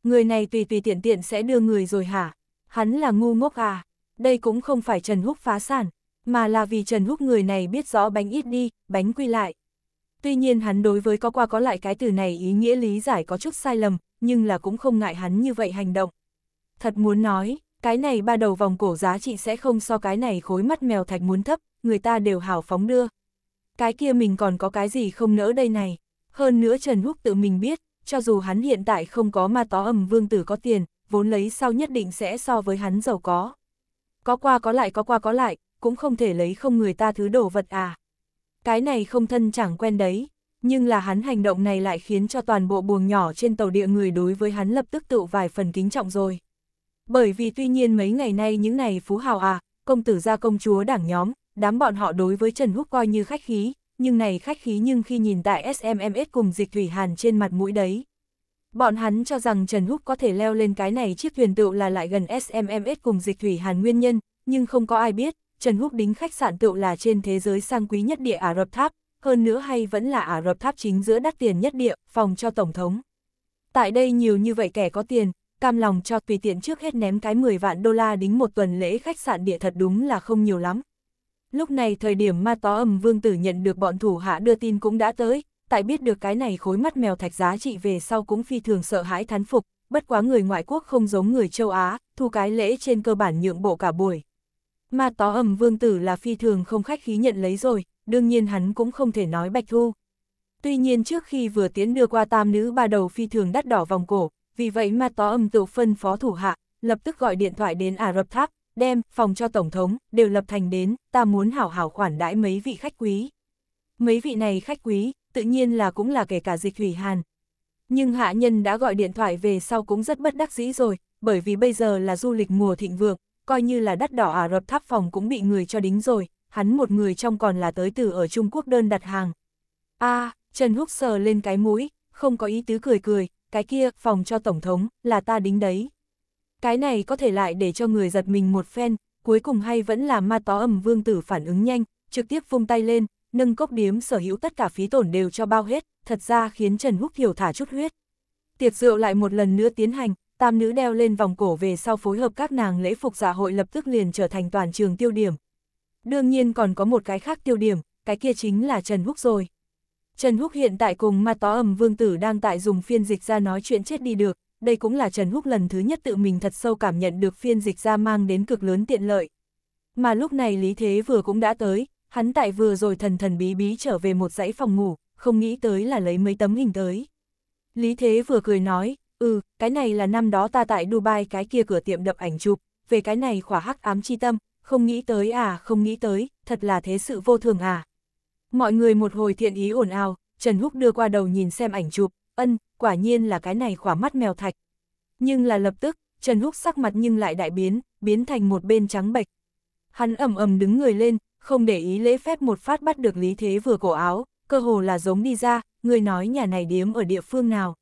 A: người này tùy tùy tiện tiện sẽ đưa người rồi hả? Hắn là ngu ngốc à? Đây cũng không phải Trần Húc phá sản, mà là vì Trần Húc người này biết rõ bánh ít đi, bánh quy lại. Tuy nhiên hắn đối với có qua có lại cái từ này ý nghĩa lý giải có chút sai lầm, nhưng là cũng không ngại hắn như vậy hành động. Thật muốn nói, cái này ba đầu vòng cổ giá trị sẽ không so cái này khối mắt mèo thạch muốn thấp, người ta đều hào phóng đưa. Cái kia mình còn có cái gì không nỡ đây này. Hơn nữa Trần Húc tự mình biết, cho dù hắn hiện tại không có ma tó âm vương tử có tiền, vốn lấy sau nhất định sẽ so với hắn giàu có. Có qua có lại có qua có lại, cũng không thể lấy không người ta thứ đồ vật à. Cái này không thân chẳng quen đấy, nhưng là hắn hành động này lại khiến cho toàn bộ buồng nhỏ trên tàu địa người đối với hắn lập tức tự vài phần kính trọng rồi. Bởi vì tuy nhiên mấy ngày nay những này phú hào à, công tử gia công chúa đảng nhóm, đám bọn họ đối với Trần Húc coi như khách khí, nhưng này khách khí nhưng khi nhìn tại SMMS cùng dịch thủy hàn trên mặt mũi đấy. Bọn hắn cho rằng Trần Húc có thể leo lên cái này chiếc thuyền tựu là lại gần SMMS cùng dịch thủy hàn nguyên nhân, nhưng không có ai biết, Trần Húc đính khách sạn tựu là trên thế giới sang quý nhất địa Ả Rập Tháp, hơn nữa hay vẫn là Ả Rập Tháp chính giữa đắt tiền nhất địa, phòng cho Tổng thống. Tại đây nhiều như vậy kẻ có tiền, cam lòng cho tùy tiện trước hết ném cái 10 vạn đô la đính một tuần lễ khách sạn địa thật đúng là không nhiều lắm. Lúc này thời điểm ma tó ẩm vương tử nhận được bọn thủ hạ đưa tin cũng đã tới, tại biết được cái này khối mắt mèo thạch giá trị về sau cũng phi thường sợ hãi thán phục, bất quá người ngoại quốc không giống người châu Á, thu cái lễ trên cơ bản nhượng bộ cả buổi. Ma tó ẩm vương tử là phi thường không khách khí nhận lấy rồi, đương nhiên hắn cũng không thể nói bạch thu. Tuy nhiên trước khi vừa tiến đưa qua tam nữ ba đầu phi thường đắt đỏ vòng cổ, vì vậy ma tó âm tự phân phó thủ hạ, lập tức gọi điện thoại đến Ả Rập Tháp, đem phòng cho Tổng thống, đều lập thành đến, ta muốn hảo hảo khoản đãi mấy vị khách quý. Mấy vị này khách quý, tự nhiên là cũng là kể cả dịch thủy hàn. Nhưng hạ nhân đã gọi điện thoại về sau cũng rất bất đắc dĩ rồi, bởi vì bây giờ là du lịch mùa thịnh vượng, coi như là đắt đỏ Ả Rập tháp phòng cũng bị người cho đính rồi, hắn một người trong còn là tới từ ở Trung Quốc đơn đặt hàng. a à, Trần Húc sờ lên cái mũi, không có ý tứ cười cười, cái kia, phòng cho Tổng thống, là ta đính đấy. Cái này có thể lại để cho người giật mình một phen, cuối cùng hay vẫn là ma tó ẩm vương tử phản ứng nhanh, trực tiếp vung tay lên, nâng cốc điếm sở hữu tất cả phí tổn đều cho bao hết, thật ra khiến Trần Húc hiểu thả chút huyết. Tiệc rượu lại một lần nữa tiến hành, tam nữ đeo lên vòng cổ về sau phối hợp các nàng lễ phục dạ hội lập tức liền trở thành toàn trường tiêu điểm. Đương nhiên còn có một cái khác tiêu điểm, cái kia chính là Trần Húc rồi. Trần Húc hiện tại cùng ma tó ẩm vương tử đang tại dùng phiên dịch ra nói chuyện chết đi được, đây cũng là Trần Húc lần thứ nhất tự mình thật sâu cảm nhận được phiên dịch ra mang đến cực lớn tiện lợi. Mà lúc này Lý Thế vừa cũng đã tới, hắn tại vừa rồi thần thần bí bí trở về một dãy phòng ngủ, không nghĩ tới là lấy mấy tấm hình tới. Lý Thế vừa cười nói, ừ, cái này là năm đó ta tại Dubai cái kia cửa tiệm đập ảnh chụp, về cái này khỏa hắc ám chi tâm, không nghĩ tới à, không nghĩ tới, thật là thế sự vô thường à. Mọi người một hồi thiện ý ồn ào, Trần Húc đưa qua đầu nhìn xem ảnh chụp, ân, quả nhiên là cái này khỏa mắt mèo thạch. Nhưng là lập tức, Trần Húc sắc mặt nhưng lại đại biến, biến thành một bên trắng bệch. Hắn ầm ầm đứng người lên, không để ý lễ phép một phát bắt được Lý Thế vừa cổ áo, cơ hồ là giống đi ra, người nói nhà này điếm ở địa phương nào.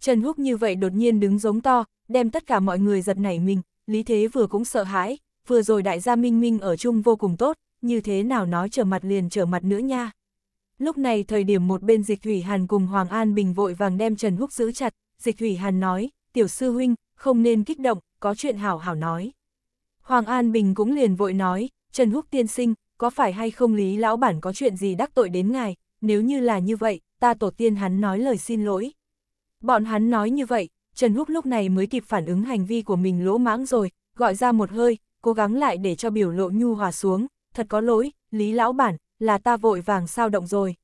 A: Trần Húc như vậy đột nhiên đứng giống to, đem tất cả mọi người giật nảy mình, Lý Thế vừa cũng sợ hãi, vừa rồi đại gia Minh Minh ở chung vô cùng tốt, như thế nào nói trở mặt liền trở mặt nữa nha. Lúc này thời điểm một bên Dịch Thủy Hàn cùng Hoàng An Bình vội vàng đem Trần Húc giữ chặt, Dịch Thủy Hàn nói, tiểu sư huynh, không nên kích động, có chuyện hảo hảo nói. Hoàng An Bình cũng liền vội nói, Trần Húc tiên sinh, có phải hay không lý lão bản có chuyện gì đắc tội đến ngài, nếu như là như vậy, ta tổ tiên hắn nói lời xin lỗi. Bọn hắn nói như vậy, Trần Húc lúc này mới kịp phản ứng hành vi của mình lỗ mãng rồi, gọi ra một hơi, cố gắng lại để cho biểu lộ nhu hòa xuống, thật có lỗi, Lý Lão Bản, là ta vội vàng sao động rồi.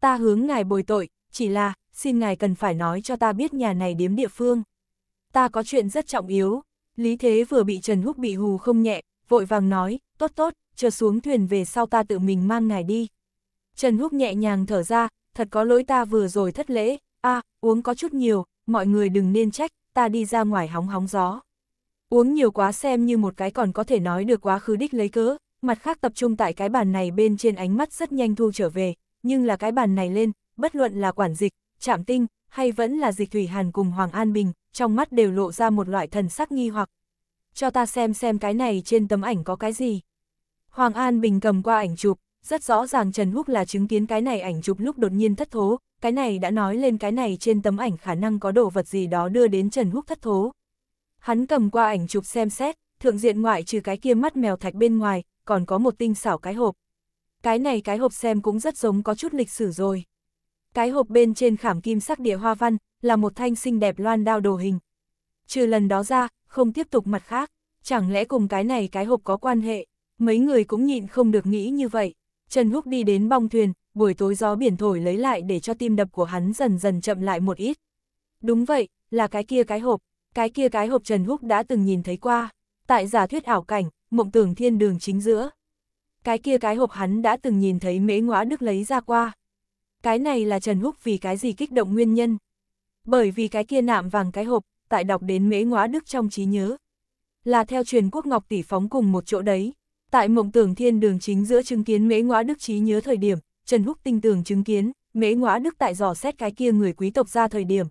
A: Ta hướng ngài bồi tội, chỉ là, xin ngài cần phải nói cho ta biết nhà này điếm địa phương. Ta có chuyện rất trọng yếu, Lý Thế vừa bị Trần Húc bị hù không nhẹ, vội vàng nói, tốt tốt, chờ xuống thuyền về sau ta tự mình mang ngài đi. Trần Húc nhẹ nhàng thở ra, thật có lỗi ta vừa rồi thất lễ, a uống có chút nhiều, mọi người đừng nên trách, ta đi ra ngoài hóng hóng gió. Uống nhiều quá xem như một cái còn có thể nói được quá khứ đích lấy cớ, mặt khác tập trung tại cái bàn này bên trên ánh mắt rất nhanh thu trở về, nhưng là cái bàn này lên, bất luận là quản dịch, chạm tinh, hay vẫn là dịch thủy hàn cùng Hoàng An Bình, trong mắt đều lộ ra một loại thần sắc nghi hoặc. Cho ta xem xem cái này trên tấm ảnh có cái gì. Hoàng An Bình cầm qua ảnh chụp, rất rõ ràng Trần Húc là chứng kiến cái này ảnh chụp lúc đột nhiên thất thố, cái này đã nói lên cái này trên tấm ảnh khả năng có đồ vật gì đó đưa đến Trần Húc thất thố. Hắn cầm qua ảnh chụp xem xét, thượng diện ngoại trừ cái kia mắt mèo thạch bên ngoài, còn có một tinh xảo cái hộp. Cái này cái hộp xem cũng rất giống có chút lịch sử rồi. Cái hộp bên trên khảm kim sắc địa hoa văn, là một thanh xinh đẹp loan đao đồ hình. Trừ lần đó ra, không tiếp tục mặt khác, chẳng lẽ cùng cái này cái hộp có quan hệ, mấy người cũng nhịn không được nghĩ như vậy. Trần Húc đi đến bong thuyền, buổi tối gió biển thổi lấy lại để cho tim đập của hắn dần dần chậm lại một ít. Đúng vậy, là cái kia cái hộp, cái kia cái hộp Trần Húc đã từng nhìn thấy qua, tại giả thuyết ảo cảnh, mộng tưởng thiên đường chính giữa. Cái kia cái hộp hắn đã từng nhìn thấy mễ ngõa đức lấy ra qua. Cái này là Trần Húc vì cái gì kích động nguyên nhân. Bởi vì cái kia nạm vàng cái hộp, tại đọc đến mễ ngõa đức trong trí nhớ. Là theo truyền quốc ngọc tỷ phóng cùng một chỗ đấy. Tại mộng tưởng thiên đường chính giữa chứng kiến mễ ngõa đức trí nhớ thời điểm, Trần Húc tinh tường chứng kiến, mễ ngõa đức tại dò xét cái kia người quý tộc ra thời điểm.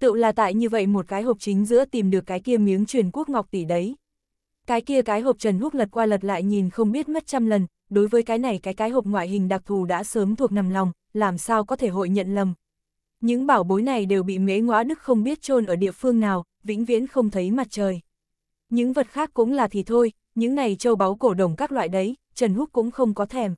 A: Tự là tại như vậy một cái hộp chính giữa tìm được cái kia miếng truyền quốc ngọc tỷ đấy. Cái kia cái hộp Trần Húc lật qua lật lại nhìn không biết mất trăm lần, đối với cái này cái cái hộp ngoại hình đặc thù đã sớm thuộc nằm lòng, làm sao có thể hội nhận lầm. Những bảo bối này đều bị mễ ngõa đức không biết chôn ở địa phương nào, vĩnh viễn không thấy mặt trời. Những vật khác cũng là thì thôi, những này châu báu cổ đồng các loại đấy, Trần Húc cũng không có thèm.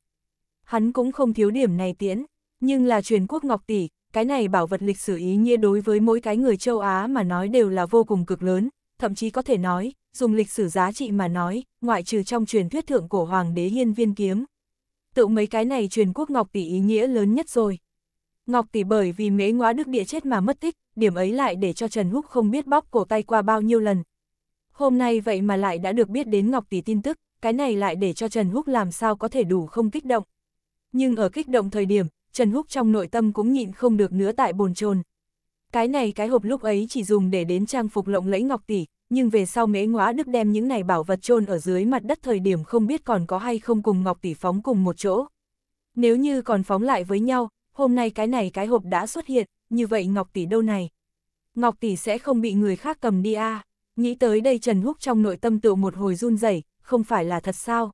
A: Hắn cũng không thiếu điểm này tiễn, nhưng là truyền quốc ngọc tỷ, cái này bảo vật lịch sử ý nghĩa đối với mỗi cái người châu Á mà nói đều là vô cùng cực lớn, thậm chí có thể nói, dùng lịch sử giá trị mà nói, ngoại trừ trong truyền thuyết thượng cổ hoàng đế hiên viên kiếm. Tự mấy cái này truyền quốc Ngọc Tỷ ý nghĩa lớn nhất rồi. Ngọc Tỷ bởi vì mễ ngóa đức địa chết mà mất tích, điểm ấy lại để cho Trần Húc không biết bóc cổ tay qua bao nhiêu lần. Hôm nay vậy mà lại đã được biết đến Ngọc Tỷ tin tức, cái này lại để cho Trần Húc làm sao có thể đủ không kích động. Nhưng ở kích động thời điểm, Trần Húc trong nội tâm cũng nhịn không được nữa tại bồn chồn cái này cái hộp lúc ấy chỉ dùng để đến trang phục lộng lẫy ngọc tỷ, nhưng về sau mễ ngóa đức đem những này bảo vật chôn ở dưới mặt đất thời điểm không biết còn có hay không cùng ngọc tỷ phóng cùng một chỗ. Nếu như còn phóng lại với nhau, hôm nay cái này cái hộp đã xuất hiện, như vậy ngọc tỷ đâu này? Ngọc tỷ sẽ không bị người khác cầm đi à? Nghĩ tới đây Trần Húc trong nội tâm tự một hồi run rẩy, không phải là thật sao?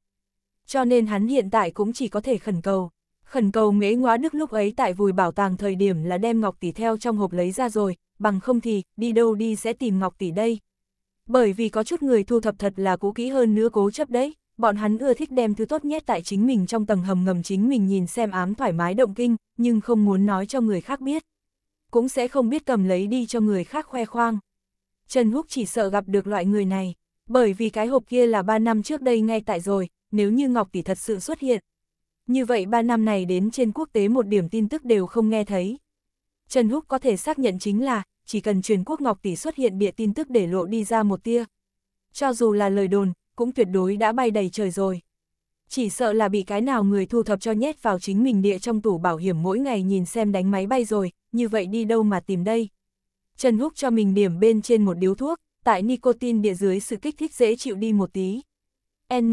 A: Cho nên hắn hiện tại cũng chỉ có thể khẩn cầu. Khẩn cầu mễ ngoá đức lúc ấy tại vùi bảo tàng thời điểm là đem ngọc tỷ theo trong hộp lấy ra rồi, bằng không thì, đi đâu đi sẽ tìm ngọc tỷ đây. Bởi vì có chút người thu thập thật là cũ kỹ hơn nữa cố chấp đấy, bọn hắn ưa thích đem thứ tốt nhất tại chính mình trong tầng hầm ngầm chính mình nhìn xem ám thoải mái động kinh, nhưng không muốn nói cho người khác biết. Cũng sẽ không biết cầm lấy đi cho người khác khoe khoang. Trần Húc chỉ sợ gặp được loại người này, bởi vì cái hộp kia là 3 năm trước đây ngay tại rồi, nếu như Ngọc Tỷ thật sự xuất hiện, như vậy 3 năm này đến trên quốc tế một điểm tin tức đều không nghe thấy. Trần Húc có thể xác nhận chính là, chỉ cần truyền quốc ngọc tỷ xuất hiện bịa tin tức để lộ đi ra một tia. Cho dù là lời đồn, cũng tuyệt đối đã bay đầy trời rồi. Chỉ sợ là bị cái nào người thu thập cho nhét vào chính mình địa trong tủ bảo hiểm mỗi ngày nhìn xem đánh máy bay rồi, như vậy đi đâu mà tìm đây. Trần Húc cho mình điểm bên trên một điếu thuốc, tại nicotine địa dưới sự kích thích dễ chịu đi một tí. N,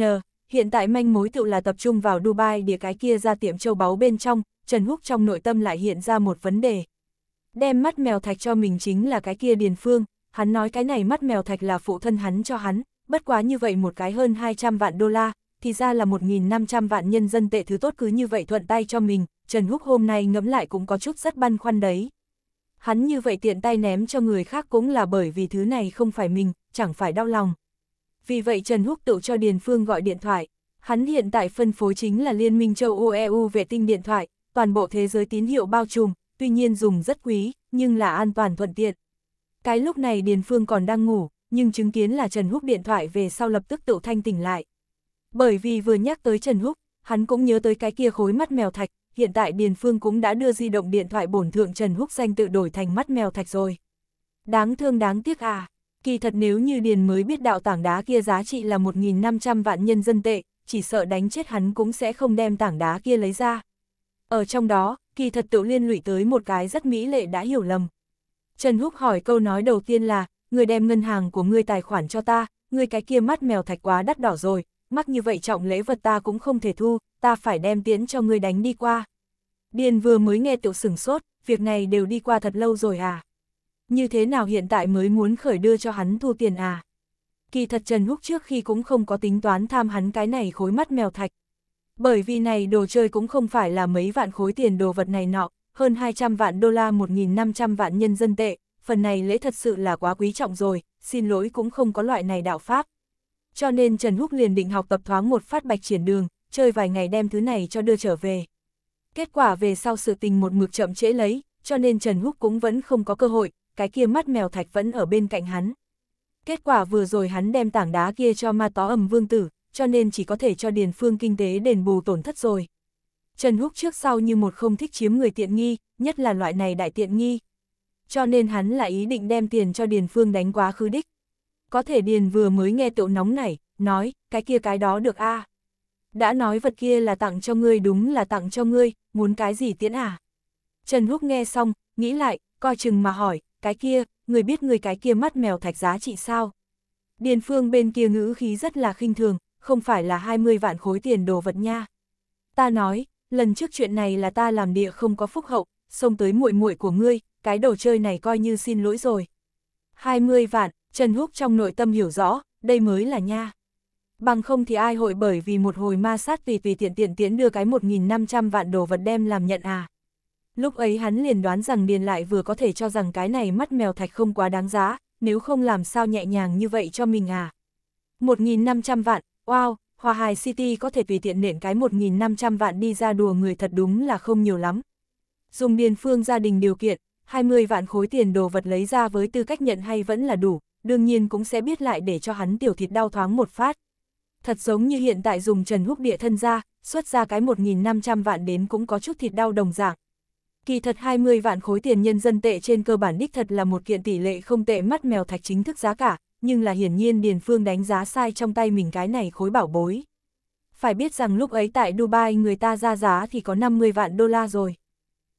A: Hiện tại manh mối tự là tập trung vào Dubai đĩa cái kia ra tiệm châu báu bên trong, Trần Húc trong nội tâm lại hiện ra một vấn đề. Đem mắt mèo thạch cho mình chính là cái kia Điền Phương, hắn nói cái này mắt mèo thạch là phụ thân hắn cho hắn, bất quá như vậy một cái hơn 200 vạn đô la, thì ra là 1.500 vạn nhân dân tệ thứ tốt cứ như vậy thuận tay cho mình, Trần Húc hôm nay ngẫm lại cũng có chút rất băn khoăn đấy. Hắn như vậy tiện tay ném cho người khác cũng là bởi vì thứ này không phải mình, chẳng phải đau lòng vì vậy Trần Húc tự cho Điền Phương gọi điện thoại. Hắn hiện tại phân phối chính là Liên minh châu Âu EU vệ tinh điện thoại, toàn bộ thế giới tín hiệu bao trùm, tuy nhiên dùng rất quý, nhưng là an toàn thuận tiện. Cái lúc này Điền Phương còn đang ngủ, nhưng chứng kiến là Trần Húc điện thoại về sau lập tức tự thanh tỉnh lại. Bởi vì vừa nhắc tới Trần Húc, hắn cũng nhớ tới cái kia khối mắt mèo thạch, hiện tại Điền Phương cũng đã đưa di động điện thoại bổn thượng Trần Húc danh tự đổi thành mắt mèo thạch rồi. Đáng thương đáng tiếc à kỳ thật nếu như Điền mới biết đạo tảng đá kia giá trị là 1.500 vạn nhân dân tệ, chỉ sợ đánh chết hắn cũng sẽ không đem tảng đá kia lấy ra. Ở trong đó, kỳ thật tự liên lụy tới một cái rất mỹ lệ đã hiểu lầm. Trần Húc hỏi câu nói đầu tiên là, người đem ngân hàng của người tài khoản cho ta, người cái kia mắt mèo thạch quá đắt đỏ rồi, mắc như vậy trọng lễ vật ta cũng không thể thu, ta phải đem tiễn cho người đánh đi qua. Điền vừa mới nghe tiểu sửng sốt, việc này đều đi qua thật lâu rồi à? như thế nào hiện tại mới muốn khởi đưa cho hắn thu tiền à? Kỳ thật Trần Húc trước khi cũng không có tính toán tham hắn cái này khối mắt mèo thạch. Bởi vì này đồ chơi cũng không phải là mấy vạn khối tiền đồ vật này nọ, hơn 200 vạn đô la 1.500 vạn nhân dân tệ, phần này lễ thật sự là quá quý trọng rồi, xin lỗi cũng không có loại này đạo pháp. Cho nên Trần Húc liền định học tập thoáng một phát bạch triển đường, chơi vài ngày đem thứ này cho đưa trở về. Kết quả về sau sự tình một mực chậm trễ lấy, cho nên Trần Húc cũng vẫn không có cơ hội, cái kia mắt mèo thạch vẫn ở bên cạnh hắn. Kết quả vừa rồi hắn đem tảng đá kia cho ma tó ẩm vương tử, cho nên chỉ có thể cho Điền Phương kinh tế đền bù tổn thất rồi. Trần Húc trước sau như một không thích chiếm người tiện nghi, nhất là loại này đại tiện nghi. Cho nên hắn là ý định đem tiền cho Điền Phương đánh quá khứ đích. Có thể Điền vừa mới nghe tiệu nóng này, nói, cái kia cái đó được a Đã nói vật kia là tặng cho ngươi đúng là tặng cho ngươi, muốn cái gì tiễn à? Trần Húc nghe xong, nghĩ lại, coi chừng mà hỏi, cái kia, người biết người cái kia mắt mèo thạch giá trị sao? Điền phương bên kia ngữ khí rất là khinh thường, không phải là 20 vạn khối tiền đồ vật nha. Ta nói, lần trước chuyện này là ta làm địa không có phúc hậu, xông tới muội muội của ngươi, cái đồ chơi này coi như xin lỗi rồi. 20 vạn, Trần Húc trong nội tâm hiểu rõ, đây mới là nha. Bằng không thì ai hội bởi vì một hồi ma sát tùy tùy tiện tiện tiễn đưa cái 1.500 vạn đồ vật đem làm nhận à. Lúc ấy hắn liền đoán rằng Điền lại vừa có thể cho rằng cái này mắt mèo thạch không quá đáng giá, nếu không làm sao nhẹ nhàng như vậy cho mình à. 1.500 vạn, wow, Hòa Hài City có thể tùy tiện nện cái 1.500 vạn đi ra đùa người thật đúng là không nhiều lắm. Dùng Điền Phương gia đình điều kiện, 20 vạn khối tiền đồ vật lấy ra với tư cách nhận hay vẫn là đủ, đương nhiên cũng sẽ biết lại để cho hắn tiểu thịt đau thoáng một phát. Thật giống như hiện tại dùng Trần Húc địa thân ra, xuất ra cái 1.500 vạn đến cũng có chút thịt đau đồng dạng, Kỳ thật 20 vạn khối tiền nhân dân tệ trên cơ bản đích thật là một kiện tỷ lệ không tệ mắt mèo thạch chính thức giá cả, nhưng là hiển nhiên Điền Phương đánh giá sai trong tay mình cái này khối bảo bối. Phải biết rằng lúc ấy tại Dubai người ta ra giá thì có 50 vạn đô la rồi.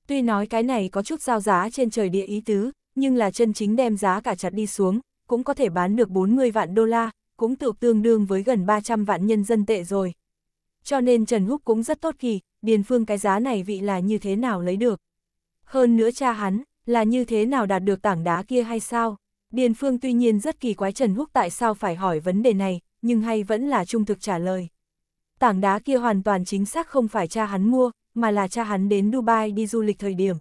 A: Tuy nói cái này có chút giao giá trên trời địa ý tứ, nhưng là chân chính đem giá cả chặt đi xuống, cũng có thể bán được 40 vạn đô la, cũng tự tương đương với gần 300 vạn nhân dân tệ rồi. Cho nên Trần Húc cũng rất tốt kỳ, Điền Phương cái giá này vị là như thế nào lấy được. Hơn nữa cha hắn, là như thế nào đạt được tảng đá kia hay sao? Điền Phương tuy nhiên rất kỳ quái Trần Húc tại sao phải hỏi vấn đề này, nhưng hay vẫn là trung thực trả lời. Tảng đá kia hoàn toàn chính xác không phải cha hắn mua, mà là cha hắn đến Dubai đi du lịch thời điểm.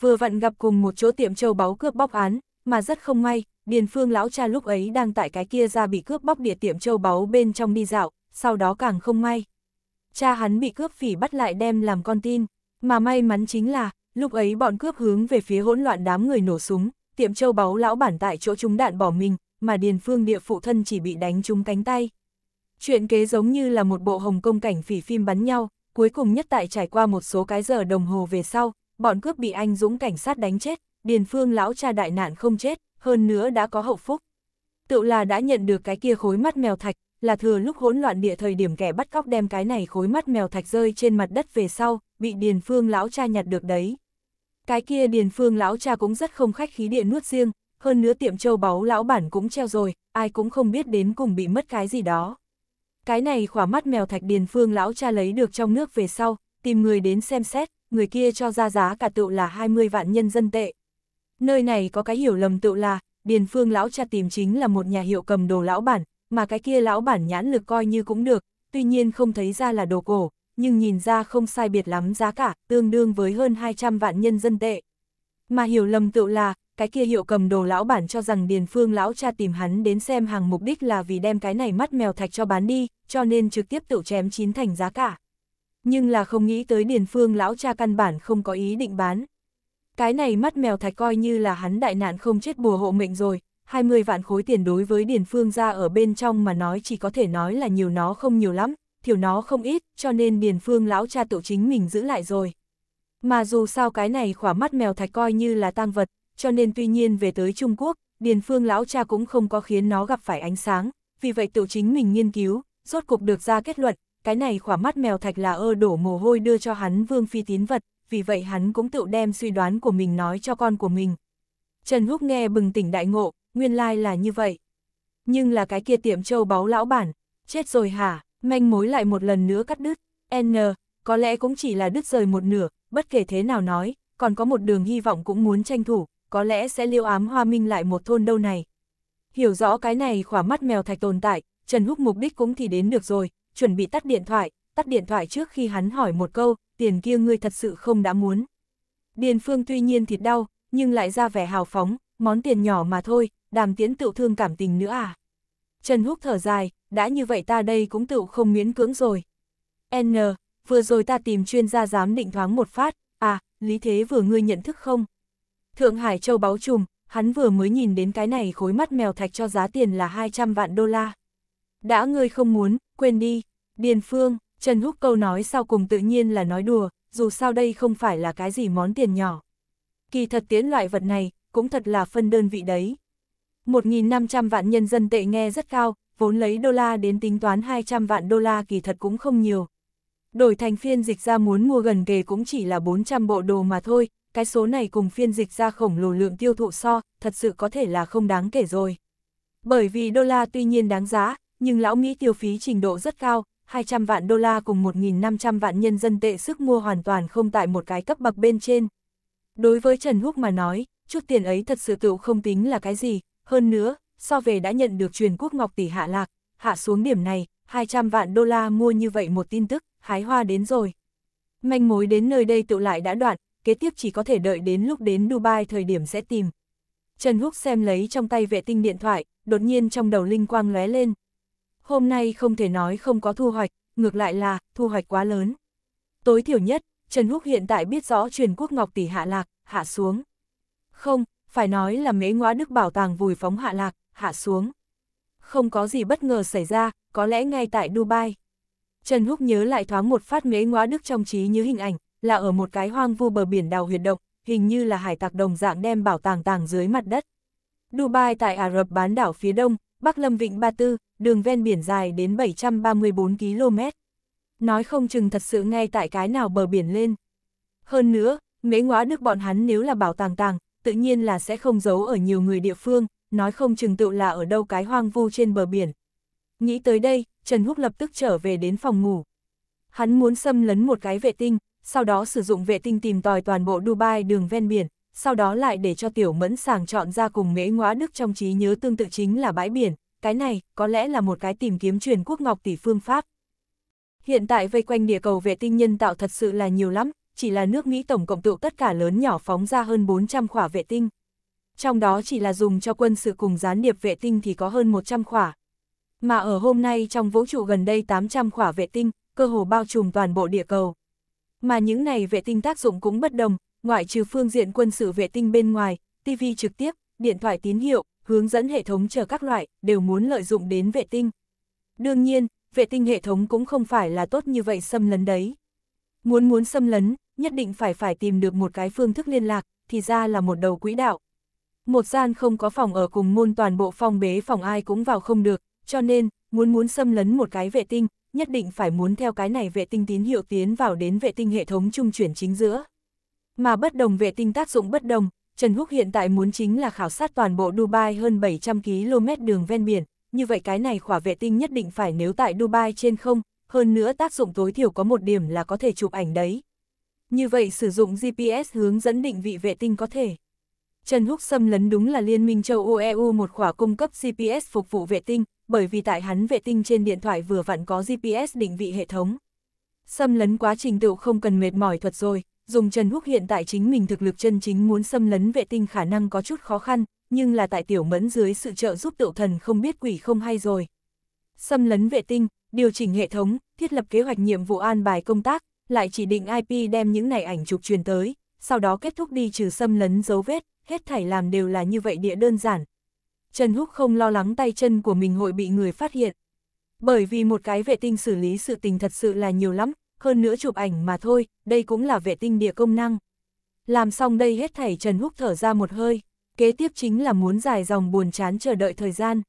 A: Vừa vặn gặp cùng một chỗ tiệm châu báu cướp bóc án, mà rất không may, Điền Phương lão cha lúc ấy đang tại cái kia ra bị cướp bóc địa tiệm châu báu bên trong đi dạo, sau đó càng không may. Cha hắn bị cướp phỉ bắt lại đem làm con tin, mà may mắn chính là, lúc ấy bọn cướp hướng về phía hỗn loạn đám người nổ súng, tiệm châu báu lão bản tại chỗ chúng đạn bỏ mình, mà Điền Phương địa phụ thân chỉ bị đánh trúng cánh tay. Chuyện kế giống như là một bộ Hồng công cảnh phỉ phim bắn nhau, cuối cùng nhất tại trải qua một số cái giờ đồng hồ về sau, bọn cướp bị anh dũng cảnh sát đánh chết, Điền Phương lão cha đại nạn không chết, hơn nữa đã có hậu phúc. Tự là đã nhận được cái kia khối mắt mèo thạch, là thừa lúc hỗn loạn địa thời điểm kẻ bắt cóc đem cái này khối mắt mèo thạch rơi trên mặt đất về sau, bị Điền Phương lão cha nhặt được đấy. Cái kia Điền Phương lão cha cũng rất không khách khí địa nuốt riêng, hơn nữa tiệm châu báu lão bản cũng treo rồi, ai cũng không biết đến cùng bị mất cái gì đó. Cái này khỏa mắt mèo thạch Điền Phương lão cha lấy được trong nước về sau, tìm người đến xem xét, người kia cho ra giá cả tựu là 20 vạn nhân dân tệ. Nơi này có cái hiểu lầm tựu là, Điền Phương lão cha tìm chính là một nhà hiệu cầm đồ lão bản, mà cái kia lão bản nhãn lực coi như cũng được, tuy nhiên không thấy ra là đồ cổ, nhưng nhìn ra không sai biệt lắm giá cả, tương đương với hơn 200 vạn nhân dân tệ. Mà hiểu lầm tự là, cái kia hiệu cầm đồ lão bản cho rằng Điền Phương lão cha tìm hắn đến xem hàng mục đích là vì đem cái này mắt mèo thạch cho bán đi, cho nên trực tiếp tự chém chín thành giá cả. Nhưng là không nghĩ tới Điền Phương lão cha căn bản không có ý định bán. Cái này mắt mèo thạch coi như là hắn đại nạn không chết bùa hộ mệnh rồi, 20 vạn khối tiền đối với Điền Phương ra ở bên trong mà nói chỉ có thể nói là nhiều nó không nhiều lắm, thiểu nó không ít, cho nên Điền Phương lão cha tự chính mình giữ lại rồi. Mà dù sao cái này khỏa mắt mèo thạch coi như là tang vật, cho nên tuy nhiên về tới Trung Quốc, Điền Phương lão cha cũng không có khiến nó gặp phải ánh sáng, vì vậy tự chính mình nghiên cứu, rốt cục được ra kết luận, cái này khỏa mắt mèo thạch là ơ đổ mồ hôi đưa cho hắn vương phi tín vật, vì vậy hắn cũng tự đem suy đoán của mình nói cho con của mình. Trần Húc nghe bừng tỉnh đại ngộ, nguyên lai là như vậy. Nhưng là cái kia tiệm châu báu lão bản, chết rồi hả, manh mối lại một lần nữa cắt đứt, N, có lẽ cũng chỉ là đứt rời một nửa, bất kể thế nào nói, còn có một đường hy vọng cũng muốn tranh thủ, có lẽ sẽ liêu ám hoa minh lại một thôn đâu này. Hiểu rõ cái này khỏa mắt mèo thạch tồn tại, Trần Húc mục đích cũng thì đến được rồi, chuẩn bị tắt điện thoại, tắt điện thoại trước khi hắn hỏi một câu, tiền kia ngươi thật sự không đã muốn. Điền Phương tuy nhiên thịt đau, nhưng lại ra vẻ hào phóng, món tiền nhỏ mà thôi, đàm tiễn tựu thương cảm tình nữa à. Trần Húc thở dài, đã như vậy ta đây cũng tựu không miễn cưỡng rồi. N, vừa rồi ta tìm chuyên gia giám định thoáng một phát, à, lý thế vừa ngươi nhận thức không? Thượng Hải Châu báo trùm, hắn vừa mới nhìn đến cái này khối mắt mèo thạch cho giá tiền là 200 vạn đô la. Đã ngươi không muốn, quên đi, Điền Phương, Trần Húc câu nói sau cùng tự nhiên là nói đùa, dù sao đây không phải là cái gì món tiền nhỏ. Kỳ thật tiến loại vật này, cũng thật là phân đơn vị đấy. 1.500 vạn nhân dân tệ nghe rất cao, vốn lấy đô la đến tính toán 200 vạn đô la kỳ thật cũng không nhiều. Đổi thành phiên dịch ra muốn mua gần kề cũng chỉ là 400 bộ đồ mà thôi, cái số này cùng phiên dịch ra khổng lồ lượng tiêu thụ so, thật sự có thể là không đáng kể rồi. Bởi vì đô la tuy nhiên đáng giá, nhưng lão Mỹ tiêu phí trình độ rất cao, 200 vạn đô la cùng 1.500 vạn nhân dân tệ sức mua hoàn toàn không tại một cái cấp bậc bên trên. Đối với Trần Húc mà nói, chút tiền ấy thật sự tựu không tính là cái gì, hơn nữa, so về đã nhận được truyền quốc ngọc tỷ hạ lạc, hạ xuống điểm này, 200 vạn đô la mua như vậy một tin tức, hái hoa đến rồi. Manh mối đến nơi đây tựu lại đã đoạn, kế tiếp chỉ có thể đợi đến lúc đến Dubai thời điểm sẽ tìm. Trần Húc xem lấy trong tay vệ tinh điện thoại, đột nhiên trong đầu linh quang lóe lên. Hôm nay không thể nói không có thu hoạch, ngược lại là thu hoạch quá lớn. Tối thiểu nhất, Trần Húc hiện tại biết rõ truyền quốc ngọc tỷ hạ lạc, hạ xuống. Không, phải nói là mễ ngõa đức bảo tàng vùi phóng hạ lạc, hạ xuống. Không có gì bất ngờ xảy ra, có lẽ ngay tại Dubai. Trần Húc nhớ lại thoáng một phát mễ ngõa đức trong trí như hình ảnh, là ở một cái hoang vu bờ biển đào huyệt động, hình như là hải tạc đồng dạng đem bảo tàng tàng dưới mặt đất. Dubai tại Ả Rập bán đảo phía đông, Bắc Lâm Vịnh Ba Tư, đường ven biển dài đến 734 km. Nói không chừng thật sự ngay tại cái nào bờ biển lên. Hơn nữa, mễ ngõa đức bọn hắn nếu là bảo tàng tàng, tự nhiên là sẽ không giấu ở nhiều người địa phương, nói không chừng tựu là ở đâu cái hoang vu trên bờ biển. Nghĩ tới đây, Trần Húc lập tức trở về đến phòng ngủ. Hắn muốn xâm lấn một cái vệ tinh, sau đó sử dụng vệ tinh tìm tòi toàn bộ Dubai đường ven biển, sau đó lại để cho Tiểu Mẫn sàng chọn ra cùng mễ ngóa đức trong trí nhớ tương tự chính là bãi biển, cái này có lẽ là một cái tìm kiếm truyền quốc ngọc tỷ phương pháp. Hiện tại vây quanh địa cầu vệ tinh nhân tạo thật sự là nhiều lắm, chỉ là nước Mỹ tổng cộng tụ tất cả lớn nhỏ phóng ra hơn 400 khỏa vệ tinh. Trong đó chỉ là dùng cho quân sự cùng gián điệp vệ tinh thì có hơn 100 khỏa. Mà ở hôm nay trong vũ trụ gần đây 800 khỏa vệ tinh, cơ hồ bao trùm toàn bộ địa cầu. Mà những này vệ tinh tác dụng cũng bất đồng, ngoại trừ phương diện quân sự vệ tinh bên ngoài, TV trực tiếp, điện thoại tín hiệu, hướng dẫn hệ thống chờ các loại, đều muốn lợi dụng đến vệ tinh. Đương nhiên, vệ tinh hệ thống cũng không phải là tốt như vậy xâm lấn đấy. Muốn muốn xâm lấn, nhất định phải phải tìm được một cái phương thức liên lạc, thì ra là một đầu quỹ đạo. Một gian không có phòng ở cùng môn toàn bộ phòng bế phòng ai cũng vào không được, cho nên, muốn muốn xâm lấn một cái vệ tinh, nhất định phải muốn theo cái này vệ tinh tín hiệu tiến vào đến vệ tinh hệ thống trung chuyển chính giữa. Mà bất đồng vệ tinh tác dụng bất đồng, Trần Húc hiện tại muốn chính là khảo sát toàn bộ Dubai hơn 700 km đường ven biển, như vậy cái này khỏa vệ tinh nhất định phải nếu tại Dubai trên không, hơn nữa tác dụng tối thiểu có một điểm là có thể chụp ảnh đấy như vậy sử dụng GPS hướng dẫn định vị vệ tinh có thể. Trần Húc xâm lấn đúng là Liên minh châu Âu EU một khỏa cung cấp GPS phục vụ vệ tinh, bởi vì tại hắn vệ tinh trên điện thoại vừa vặn có GPS định vị hệ thống. Xâm lấn quá trình tựu không cần mệt mỏi thuật rồi, dùng Trần Húc hiện tại chính mình thực lực chân chính muốn xâm lấn vệ tinh khả năng có chút khó khăn, nhưng là tại tiểu mẫn dưới sự trợ giúp tựu thần không biết quỷ không hay rồi. Xâm lấn vệ tinh, điều chỉnh hệ thống, thiết lập kế hoạch nhiệm vụ an bài công tác, lại chỉ định IP đem những này ảnh chụp truyền tới, sau đó kết thúc đi trừ xâm lấn dấu vết, hết thảy làm đều là như vậy địa đơn giản. Trần Húc không lo lắng tay chân của mình hội bị người phát hiện. Bởi vì một cái vệ tinh xử lý sự tình thật sự là nhiều lắm, hơn nữa chụp ảnh mà thôi, đây cũng là vệ tinh địa công năng. Làm xong đây hết thảy Trần Húc thở ra một hơi, kế tiếp chính là muốn dài dòng buồn chán chờ đợi thời gian.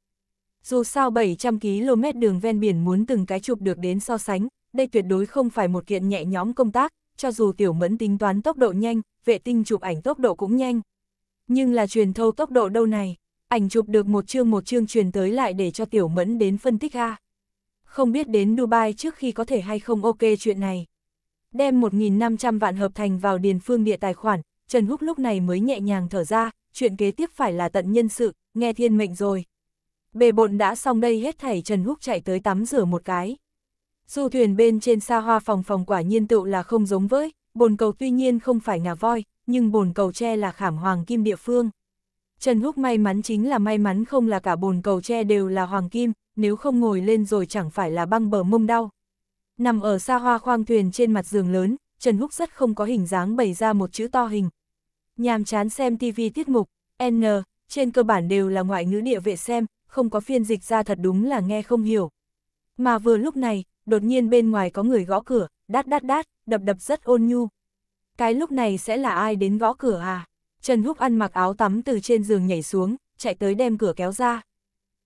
A: Dù sao 700 km đường ven biển muốn từng cái chụp được đến so sánh, đây tuyệt đối không phải một kiện nhẹ nhóm công tác, cho dù tiểu mẫn tính toán tốc độ nhanh, vệ tinh chụp ảnh tốc độ cũng nhanh. Nhưng là truyền thâu tốc độ đâu này, ảnh chụp được một chương một chương truyền tới lại để cho tiểu mẫn đến phân tích ha. Không biết đến Dubai trước khi có thể hay không ok chuyện này. Đem 1.500 vạn hợp thành vào điền phương địa tài khoản, Trần Húc lúc này mới nhẹ nhàng thở ra, chuyện kế tiếp phải là tận nhân sự, nghe thiên mệnh rồi. Bề bộn đã xong đây hết thảy Trần Húc chạy tới tắm rửa một cái. Du thuyền bên trên xa hoa phòng phòng quả nhiên tựu là không giống với, bồn cầu tuy nhiên không phải ngà voi, nhưng bồn cầu tre là khảm hoàng kim địa phương. Trần Húc may mắn chính là may mắn không là cả bồn cầu tre đều là hoàng kim, nếu không ngồi lên rồi chẳng phải là băng bờ mông đau. Nằm ở xa hoa khoang thuyền trên mặt giường lớn, Trần Húc rất không có hình dáng bày ra một chữ to hình. Nhàm chán xem TV tiết mục, N, trên cơ bản đều là ngoại ngữ địa vệ xem, không có phiên dịch ra thật đúng là nghe không hiểu. Mà vừa lúc này, đột nhiên bên ngoài có người gõ cửa, đát đát đát, đập đập rất ôn nhu. Cái lúc này sẽ là ai đến gõ cửa à? Trần Húc ăn mặc áo tắm từ trên giường nhảy xuống, chạy tới đem cửa kéo ra.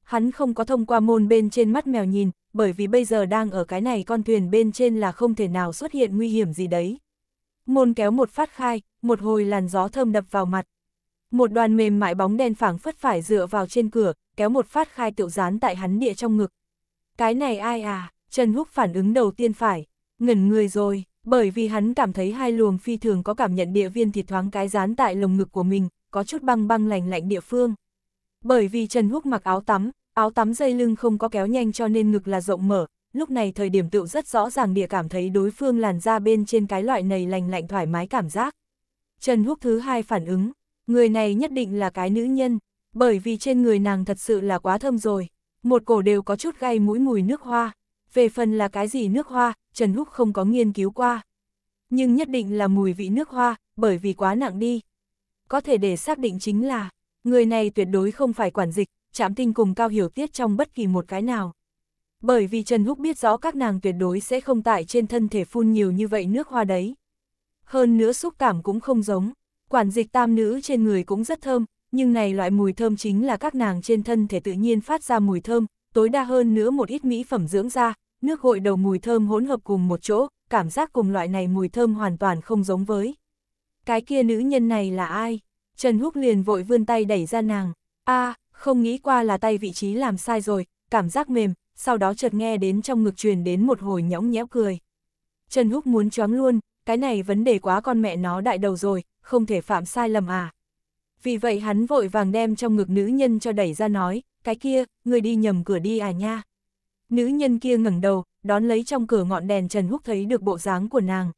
A: Hắn không có thông qua môn bên trên mắt mèo nhìn, bởi vì bây giờ đang ở cái này con thuyền bên trên là không thể nào xuất hiện nguy hiểm gì đấy. Môn kéo một phát khai, một hồi làn gió thơm đập vào mặt. Một đoàn mềm mại bóng đen phẳng phất phải dựa vào trên cửa, kéo một phát khai tựu dán tại hắn địa trong ngực. Cái này ai à? Trần Húc phản ứng đầu tiên phải, ngẩn người rồi, bởi vì hắn cảm thấy hai luồng phi thường có cảm nhận địa viên thịt thoáng cái dán tại lồng ngực của mình, có chút băng băng lành lạnh địa phương. Bởi vì Trần Húc mặc áo tắm, áo tắm dây lưng không có kéo nhanh cho nên ngực là rộng mở, lúc này thời điểm tựu rất rõ ràng địa cảm thấy đối phương làn da bên trên cái loại này lành lạnh thoải mái cảm giác. Trần Húc thứ hai phản ứng, người này nhất định là cái nữ nhân, bởi vì trên người nàng thật sự là quá thơm rồi, một cổ đều có chút gai mũi mùi nước hoa về phần là cái gì nước hoa, Trần Húc không có nghiên cứu qua. Nhưng nhất định là mùi vị nước hoa, bởi vì quá nặng đi. Có thể để xác định chính là, người này tuyệt đối không phải quản dịch, chạm tinh cùng cao hiểu tiết trong bất kỳ một cái nào. Bởi vì Trần Húc biết rõ các nàng tuyệt đối sẽ không tại trên thân thể phun nhiều như vậy nước hoa đấy. Hơn nữa xúc cảm cũng không giống, quản dịch tam nữ trên người cũng rất thơm, nhưng này loại mùi thơm chính là các nàng trên thân thể tự nhiên phát ra mùi thơm, tối đa hơn nữa một ít mỹ phẩm dưỡng da, nước gội đầu mùi thơm hỗn hợp cùng một chỗ, cảm giác cùng loại này mùi thơm hoàn toàn không giống với. Cái kia nữ nhân này là ai? Trần Húc liền vội vươn tay đẩy ra nàng. a không nghĩ qua là tay vị trí làm sai rồi, cảm giác mềm, sau đó chợt nghe đến trong ngực truyền đến một hồi nhõng nhẽo cười. Trần Húc muốn choáng luôn, cái này vấn đề quá con mẹ nó đại đầu rồi, không thể phạm sai lầm à. Vì vậy hắn vội vàng đem trong ngực nữ nhân cho đẩy ra nói, cái kia, người đi nhầm cửa đi à nha. Nữ nhân kia ngẩng đầu, đón lấy trong cửa ngọn đèn Trần Húc thấy được bộ dáng của nàng.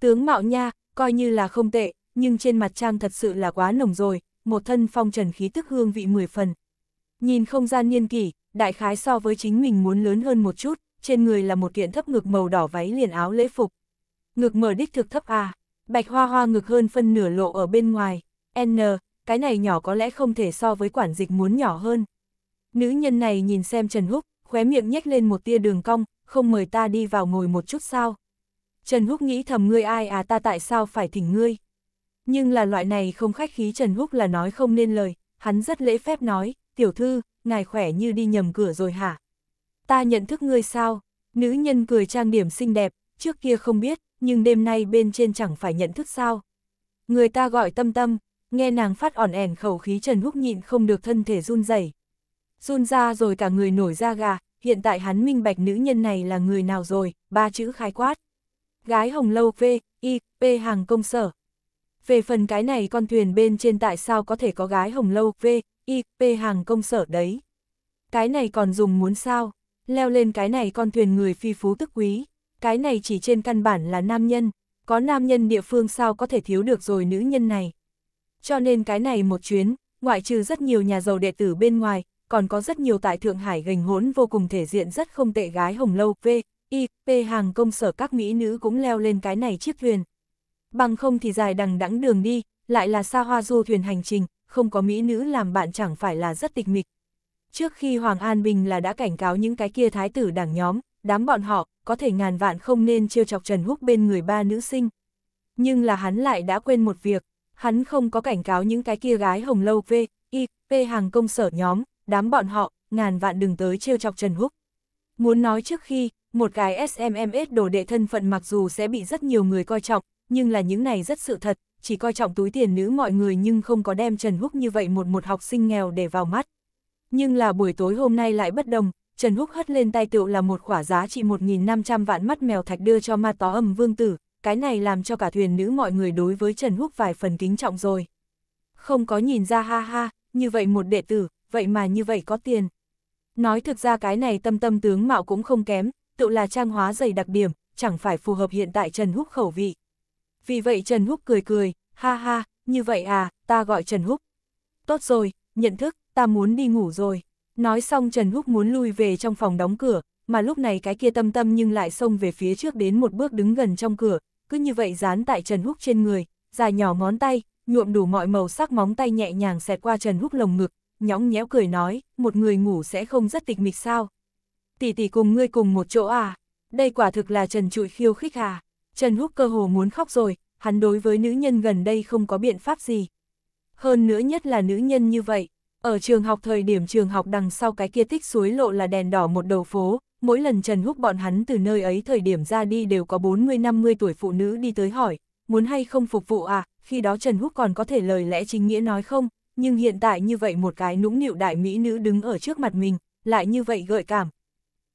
A: Tướng mạo nha, coi như là không tệ, nhưng trên mặt trang thật sự là quá nồng rồi, một thân phong trần khí tức hương vị mười phần. Nhìn không gian niên kỷ, đại khái so với chính mình muốn lớn hơn một chút, trên người là một kiện thấp ngực màu đỏ váy liền áo lễ phục. Ngực mở đích thực thấp à, bạch hoa hoa ngực hơn phân nửa lộ ở bên ngoài, n, cái này nhỏ có lẽ không thể so với quản dịch muốn nhỏ hơn. Nữ nhân này nhìn xem Trần Húc, khóe miệng nhếch lên một tia đường cong, không mời ta đi vào ngồi một chút sao. Trần Húc nghĩ thầm ngươi ai à ta tại sao phải thỉnh ngươi. Nhưng là loại này không khách khí Trần Húc là nói không nên lời, hắn rất lễ phép nói, tiểu thư, ngài khỏe như đi nhầm cửa rồi hả? Ta nhận thức ngươi sao? Nữ nhân cười trang điểm xinh đẹp, trước kia không biết, nhưng đêm nay bên trên chẳng phải nhận thức sao. Người ta gọi tâm tâm, nghe nàng phát ỏn ẻn khẩu khí Trần Húc nhịn không được thân thể run rẩy run ra rồi cả người nổi da gà, hiện tại hắn minh bạch nữ nhân này là người nào rồi, ba chữ khai quát. Gái hồng lâu V, i P hàng công sở. Về phần cái này con thuyền bên trên tại sao có thể có gái hồng lâu V, i P hàng công sở đấy. Cái này còn dùng muốn sao, leo lên cái này con thuyền người phi phú tức quý, cái này chỉ trên căn bản là nam nhân, có nam nhân địa phương sao có thể thiếu được rồi nữ nhân này. Cho nên cái này một chuyến, ngoại trừ rất nhiều nhà giàu đệ tử bên ngoài, còn có rất nhiều tại Thượng Hải gành hốn vô cùng thể diện rất không tệ gái hồng lâu, V, I, P hàng công sở các mỹ nữ cũng leo lên cái này chiếc thuyền. Bằng không thì dài đằng đẵng đường đi, lại là xa hoa du thuyền hành trình, không có mỹ nữ làm bạn chẳng phải là rất tịch mịch. Trước khi Hoàng An Bình là đã cảnh cáo những cái kia thái tử đảng nhóm, đám bọn họ, có thể ngàn vạn không nên trêu chọc Trần Húc bên người ba nữ sinh. Nhưng là hắn lại đã quên một việc, hắn không có cảnh cáo những cái kia gái hồng lâu V, I, P hàng công sở nhóm, đám bọn họ, ngàn vạn đừng tới trêu chọc Trần Húc. Muốn nói trước khi, một cái SMMS đồ đệ thân phận mặc dù sẽ bị rất nhiều người coi trọng, nhưng là những này rất sự thật, chỉ coi trọng túi tiền nữ mọi người nhưng không có đem Trần Húc như vậy một một học sinh nghèo để vào mắt. Nhưng là buổi tối hôm nay lại bất đồng, Trần Húc hất lên tay tựu là một khỏa giá trị 1.500 vạn mắt mèo thạch đưa cho ma tó âm vương tử, cái này làm cho cả thuyền nữ mọi người đối với Trần Húc vài phần kính trọng rồi. Không có nhìn ra ha ha, như vậy một đệ tử, vậy mà như vậy có tiền. Nói thực ra cái này tâm tâm tướng mạo cũng không kém, tự là trang hóa dày đặc điểm, chẳng phải phù hợp hiện tại Trần Húc khẩu vị. Vì vậy Trần Húc cười cười, ha ha, như vậy à, ta gọi Trần Húc. Tốt rồi, nhận thức, ta muốn đi ngủ rồi. Nói xong Trần Húc muốn lui về trong phòng đóng cửa, mà lúc này cái kia tâm tâm nhưng lại xông về phía trước đến một bước đứng gần trong cửa, cứ như vậy dán tại Trần Húc trên người, dài nhỏ ngón tay, nhuộm đủ mọi màu sắc móng tay nhẹ nhàng xẹt qua Trần Húc lồng ngực, nhõng nhẽo cười nói, một người ngủ sẽ không rất tịch mịch sao. Tỷ tỷ cùng ngươi cùng một chỗ à, đây quả thực là Trần Trụi khiêu khích à. Trần Húc cơ hồ muốn khóc rồi, hắn đối với nữ nhân gần đây không có biện pháp gì. Hơn nữa nhất là nữ nhân như vậy, ở trường học thời điểm trường học đằng sau cái kia tích suối lộ là đèn đỏ một đầu phố, mỗi lần Trần Húc bọn hắn từ nơi ấy thời điểm ra đi đều có 40-50 tuổi phụ nữ đi tới hỏi, muốn hay không phục vụ à, khi đó Trần Húc còn có thể lời lẽ chính nghĩa nói không, nhưng hiện tại như vậy một cái nũng nịu đại mỹ nữ đứng ở trước mặt mình, lại như vậy gợi cảm.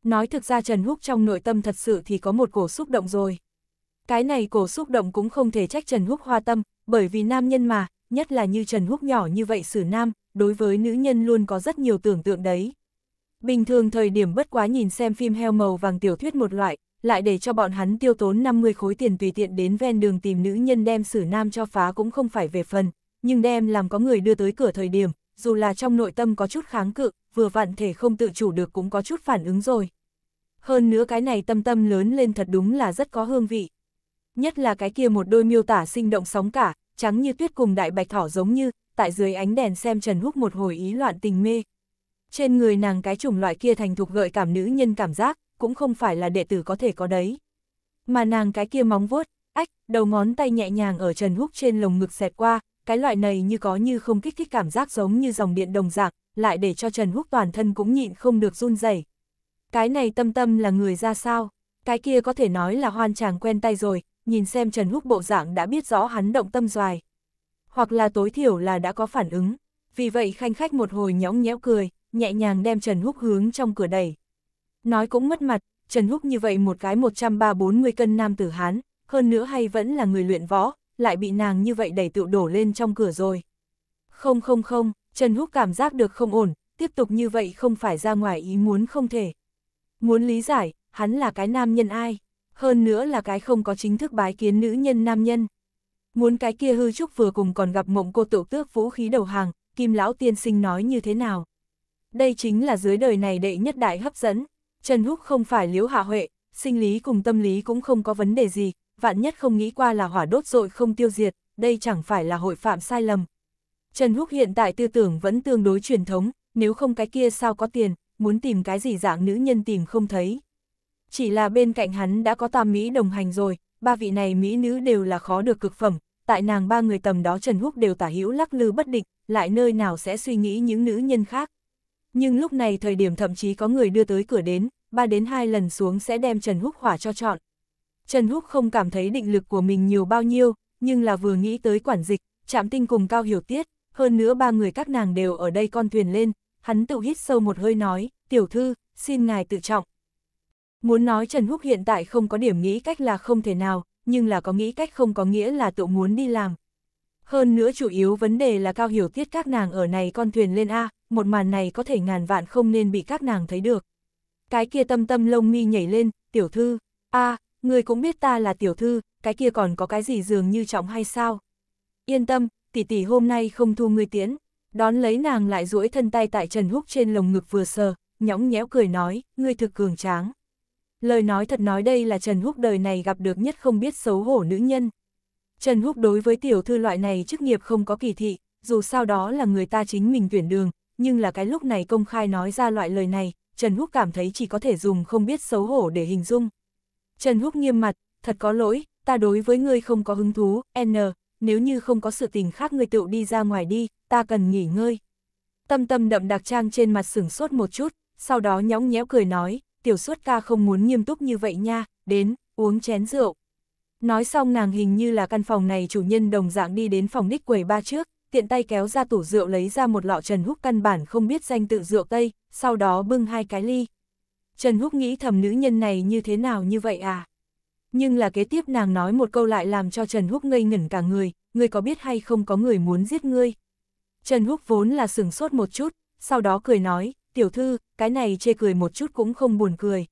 A: Nói thực ra Trần Húc trong nội tâm thật sự thì có một cổ xúc động rồi. Cái này cổ xúc động cũng không thể trách Trần Húc hoa tâm, bởi vì nam nhân mà, nhất là như Trần Húc nhỏ như vậy xử nam, đối với nữ nhân luôn có rất nhiều tưởng tượng đấy. Bình thường thời điểm bất quá nhìn xem phim heo màu vàng tiểu thuyết một loại, lại để cho bọn hắn tiêu tốn 50 khối tiền tùy tiện đến ven đường tìm nữ nhân đem xử nam cho phá cũng không phải về phần, nhưng đem làm có người đưa tới cửa thời điểm, dù là trong nội tâm có chút kháng cự, vừa vặn thể không tự chủ được cũng có chút phản ứng rồi. Hơn nữa cái này tâm tâm lớn lên thật đúng là rất có hương vị. Nhất là cái kia một đôi miêu tả sinh động sóng cả, trắng như tuyết cùng đại bạch thỏ giống như, tại dưới ánh đèn xem Trần Húc một hồi ý loạn tình mê. Trên người nàng cái chủng loại kia thành thục gợi cảm nữ nhân cảm giác, cũng không phải là đệ tử có thể có đấy. Mà nàng cái kia móng vuốt, ách, đầu ngón tay nhẹ nhàng ở Trần Húc trên lồng ngực xẹt qua, cái loại này như có như không kích thích cảm giác giống như dòng điện đồng dạng, lại để cho Trần Húc toàn thân cũng nhịn không được run rẩy. Cái này tâm tâm là người ra sao? Cái kia có thể nói là hoan chàng quen tay rồi, nhìn xem Trần Húc bộ dạng đã biết rõ hắn động tâm doài. Hoặc là tối thiểu là đã có phản ứng. Vì vậy khanh khách một hồi nhõng nhẽo cười, nhẹ nhàng đem Trần Húc hướng trong cửa đẩy. Nói cũng mất mặt, Trần Húc như vậy một cái 130-40 cân nam tử Hán, hơn nữa hay vẫn là người luyện võ, lại bị nàng như vậy đẩy tựu đổ lên trong cửa rồi. Không không không, Trần Húc cảm giác được không ổn, tiếp tục như vậy không phải ra ngoài ý muốn không thể. Muốn lý giải, hắn là cái nam nhân ai, hơn nữa là cái không có chính thức bái kiến nữ nhân nam nhân. Muốn cái kia hư trúc vừa cùng còn gặp mộng cô tự tước vũ khí đầu hàng, kim lão tiên sinh nói như thế nào. Đây chính là dưới đời này đệ nhất đại hấp dẫn, Trần Húc không phải liếu hạ huệ, sinh lý cùng tâm lý cũng không có vấn đề gì, vạn nhất không nghĩ qua là hỏa đốt rồi không tiêu diệt, đây chẳng phải là hội phạm sai lầm. Trần Húc hiện tại tư tưởng vẫn tương đối truyền thống, nếu không cái kia sao có tiền, muốn tìm cái gì dạng nữ nhân tìm không thấy. Chỉ là bên cạnh hắn đã có tam Mỹ đồng hành rồi, ba vị này Mỹ nữ đều là khó được cực phẩm, tại nàng ba người tầm đó Trần Húc đều tả hữu lắc lư bất định, lại nơi nào sẽ suy nghĩ những nữ nhân khác. Nhưng lúc này thời điểm thậm chí có người đưa tới cửa đến, ba đến hai lần xuống sẽ đem Trần Húc hỏa cho chọn, Trần Húc không cảm thấy định lực của mình nhiều bao nhiêu, nhưng là vừa nghĩ tới quản dịch, chạm tinh cùng cao hiểu tiết, hơn nữa ba người các nàng đều ở đây con thuyền lên, hắn tự hít sâu một hơi nói, tiểu thư, xin ngài tự trọng. Muốn nói Trần Húc hiện tại không có điểm nghĩ cách là không thể nào, nhưng là có nghĩ cách không có nghĩa là tự muốn đi làm. Hơn nữa chủ yếu vấn đề là cao hiểu tiết các nàng ở này con thuyền lên A, một màn này có thể ngàn vạn không nên bị các nàng thấy được. Cái kia tâm tâm lông mi nhảy lên, tiểu thư, A, người cũng biết ta là tiểu thư, cái kia còn có cái gì dường như trọng hay sao? Yên tâm, tỷ tỷ hôm nay không thu ngươi tiễn, đón lấy nàng lại duỗi thân tay tại Trần Húc trên lồng ngực vừa sờ, nhõng nhẽo cười nói, ngươi thực cường tráng. Lời nói thật nói đây là Trần Húc đời này gặp được nhất không biết xấu hổ nữ nhân. Trần Húc đối với tiểu thư loại này chức nghiệp không có kỳ thị, dù sao đó là người ta chính mình tuyển đường, nhưng là cái lúc này công khai nói ra loại lời này, Trần Húc cảm thấy chỉ có thể dùng không biết xấu hổ để hình dung. Trần Húc nghiêm mặt, thật có lỗi, ta đối với ngươi không có hứng thú, N, nếu như không có sự tình khác ngươi tự đi ra ngoài đi, ta cần nghỉ ngơi. Tâm tâm đậm đặc trang trên mặt sửng sốt một chút, sau đó nhõng nhẽo cười nói, tiểu suốt ca không muốn nghiêm túc như vậy nha, đến, uống chén rượu. Nói xong nàng hình như là căn phòng này chủ nhân đồng dạng đi đến phòng đích quầy ba trước, tiện tay kéo ra tủ rượu lấy ra một lọ trần húc căn bản không biết danh tự rượu Tây, sau đó bưng hai cái ly, Trần Húc nghĩ thầm nữ nhân này như thế nào như vậy à? Nhưng là kế tiếp nàng nói một câu lại làm cho Trần Húc ngây ngẩn cả người, ngươi có biết hay không có người muốn giết ngươi? Trần Húc vốn là sửng sốt một chút, sau đó cười nói, tiểu thư, cái này chê cười một chút cũng không buồn cười.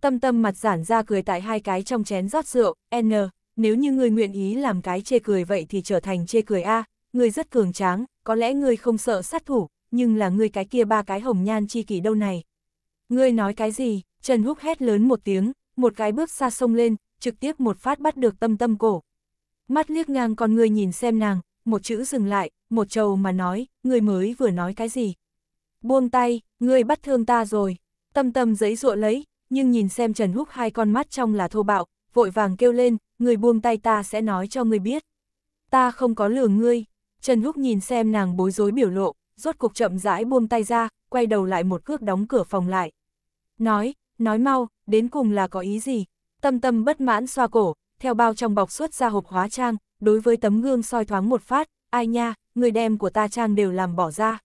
A: Tâm tâm mặt giản ra cười tại hai cái trong chén rót rượu, N, nếu như ngươi nguyện ý làm cái chê cười vậy thì trở thành chê cười A, ngươi rất cường tráng, có lẽ ngươi không sợ sát thủ, nhưng là ngươi cái kia ba cái hồng nhan chi kỷ đâu này. Ngươi nói cái gì? Trần Húc hét lớn một tiếng, một cái bước xa sông lên, trực tiếp một phát bắt được tâm tâm cổ. Mắt liếc ngang con người nhìn xem nàng, một chữ dừng lại, một trầu mà nói, người mới vừa nói cái gì. Buông tay, người bắt thương ta rồi. Tâm tâm giấy ruộ lấy, nhưng nhìn xem Trần Húc hai con mắt trong là thô bạo, vội vàng kêu lên, người buông tay ta sẽ nói cho ngươi biết. Ta không có lừa ngươi. Trần Húc nhìn xem nàng bối rối biểu lộ, rốt cục chậm rãi buông tay ra, quay đầu lại một cước đóng cửa phòng lại nói, nói mau, đến cùng là có ý gì? Tâm tâm bất mãn xoa cổ, theo bao trong bọc xuất ra hộp hóa trang, đối với tấm gương soi thoáng một phát, ai nha, người đem của ta trang đều làm bỏ ra.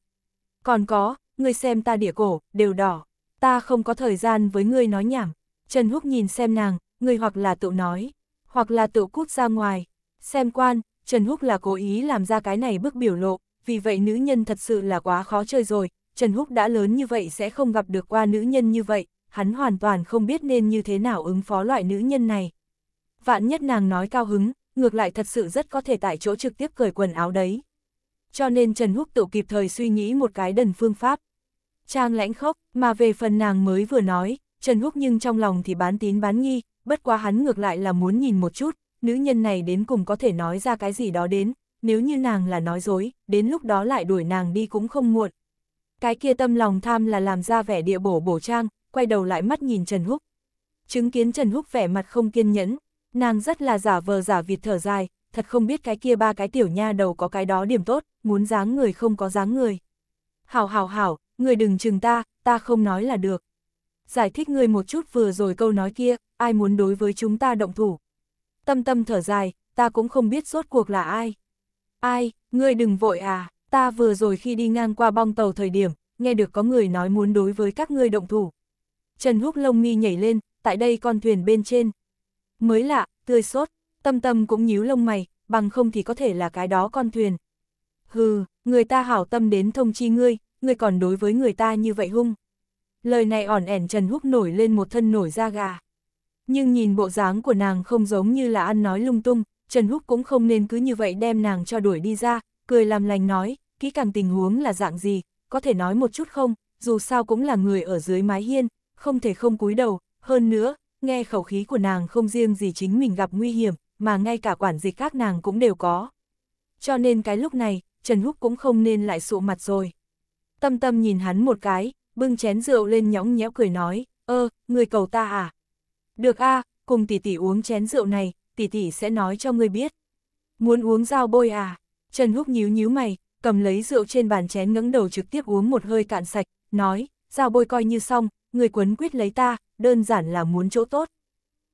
A: Còn có, người xem ta đĩa cổ, đều đỏ, ta không có thời gian với người nói nhảm. Trần Húc nhìn xem nàng, người hoặc là tự nói, hoặc là tự cút ra ngoài. Xem quan, Trần Húc là cố ý làm ra cái này bức biểu lộ, vì vậy nữ nhân thật sự là quá khó chơi rồi, Trần Húc đã lớn như vậy sẽ không gặp được qua nữ nhân như vậy, hắn hoàn toàn không biết nên như thế nào ứng phó loại nữ nhân này. Vạn nhất nàng nói cao hứng, ngược lại thật sự rất có thể tại chỗ trực tiếp cởi quần áo đấy. Cho nên Trần Húc tự kịp thời suy nghĩ một cái đần phương pháp. Trang lãnh khóc, mà về phần nàng mới vừa nói, Trần Húc nhưng trong lòng thì bán tín bán nghi, bất quá hắn ngược lại là muốn nhìn một chút, nữ nhân này đến cùng có thể nói ra cái gì đó đến, nếu như nàng là nói dối, đến lúc đó lại đuổi nàng đi cũng không muộn. Cái kia tâm lòng tham là làm ra vẻ địa bổ bổ trang, quay đầu lại mắt nhìn Trần Húc. Chứng kiến Trần Húc vẻ mặt không kiên nhẫn, nàng rất là giả vờ giả vịt thở dài, thật không biết cái kia ba cái tiểu nha đầu có cái đó điểm tốt, muốn dáng người không có dáng người. Hảo hảo hảo, người đừng chừng ta, ta không nói là được. Giải thích người một chút vừa rồi câu nói kia, ai muốn đối với chúng ta động thủ. Tâm tâm thở dài, ta cũng không biết rốt cuộc là ai. Ai, ngươi đừng vội à ta vừa rồi khi đi ngang qua bong tàu thời điểm, nghe được có người nói muốn đối với các ngươi động thủ. Trần Húc lông mi nhảy lên, tại đây con thuyền bên trên. Mới lạ, tươi sốt, tâm tâm cũng nhíu lông mày, bằng không thì có thể là cái đó con thuyền. Hừ, người ta hảo tâm đến thông chi ngươi, ngươi còn đối với người ta như vậy hung. Lời này ỏn ẻn Trần Húc nổi lên một thân nổi da gà. Nhưng nhìn bộ dáng của nàng không giống như là ăn nói lung tung, Trần Húc cũng không nên cứ như vậy đem nàng cho đuổi đi ra, cười làm lành nói, kỹ càng tình huống là dạng gì, có thể nói một chút không, dù sao cũng là người ở dưới mái hiên, không thể không cúi đầu, hơn nữa, nghe khẩu khí của nàng không riêng gì chính mình gặp nguy hiểm, mà ngay cả quản dịch các nàng cũng đều có. Cho nên cái lúc này, Trần Húc cũng không nên lại sụ mặt rồi. Tâm tâm nhìn hắn một cái, bưng chén rượu lên nhõng nhẽo cười nói, ơ, người cầu ta à? Được a, cùng tỷ tỷ uống chén rượu này, tỷ tỷ sẽ nói cho ngươi biết. Muốn uống dao bôi à? Trần Húc nhíu nhíu mày, cầm lấy rượu trên bàn chén ngẩng đầu trực tiếp uống một hơi cạn sạch, nói, giao bôi coi như xong, người quấn quyết lấy ta, đơn giản là muốn chỗ tốt.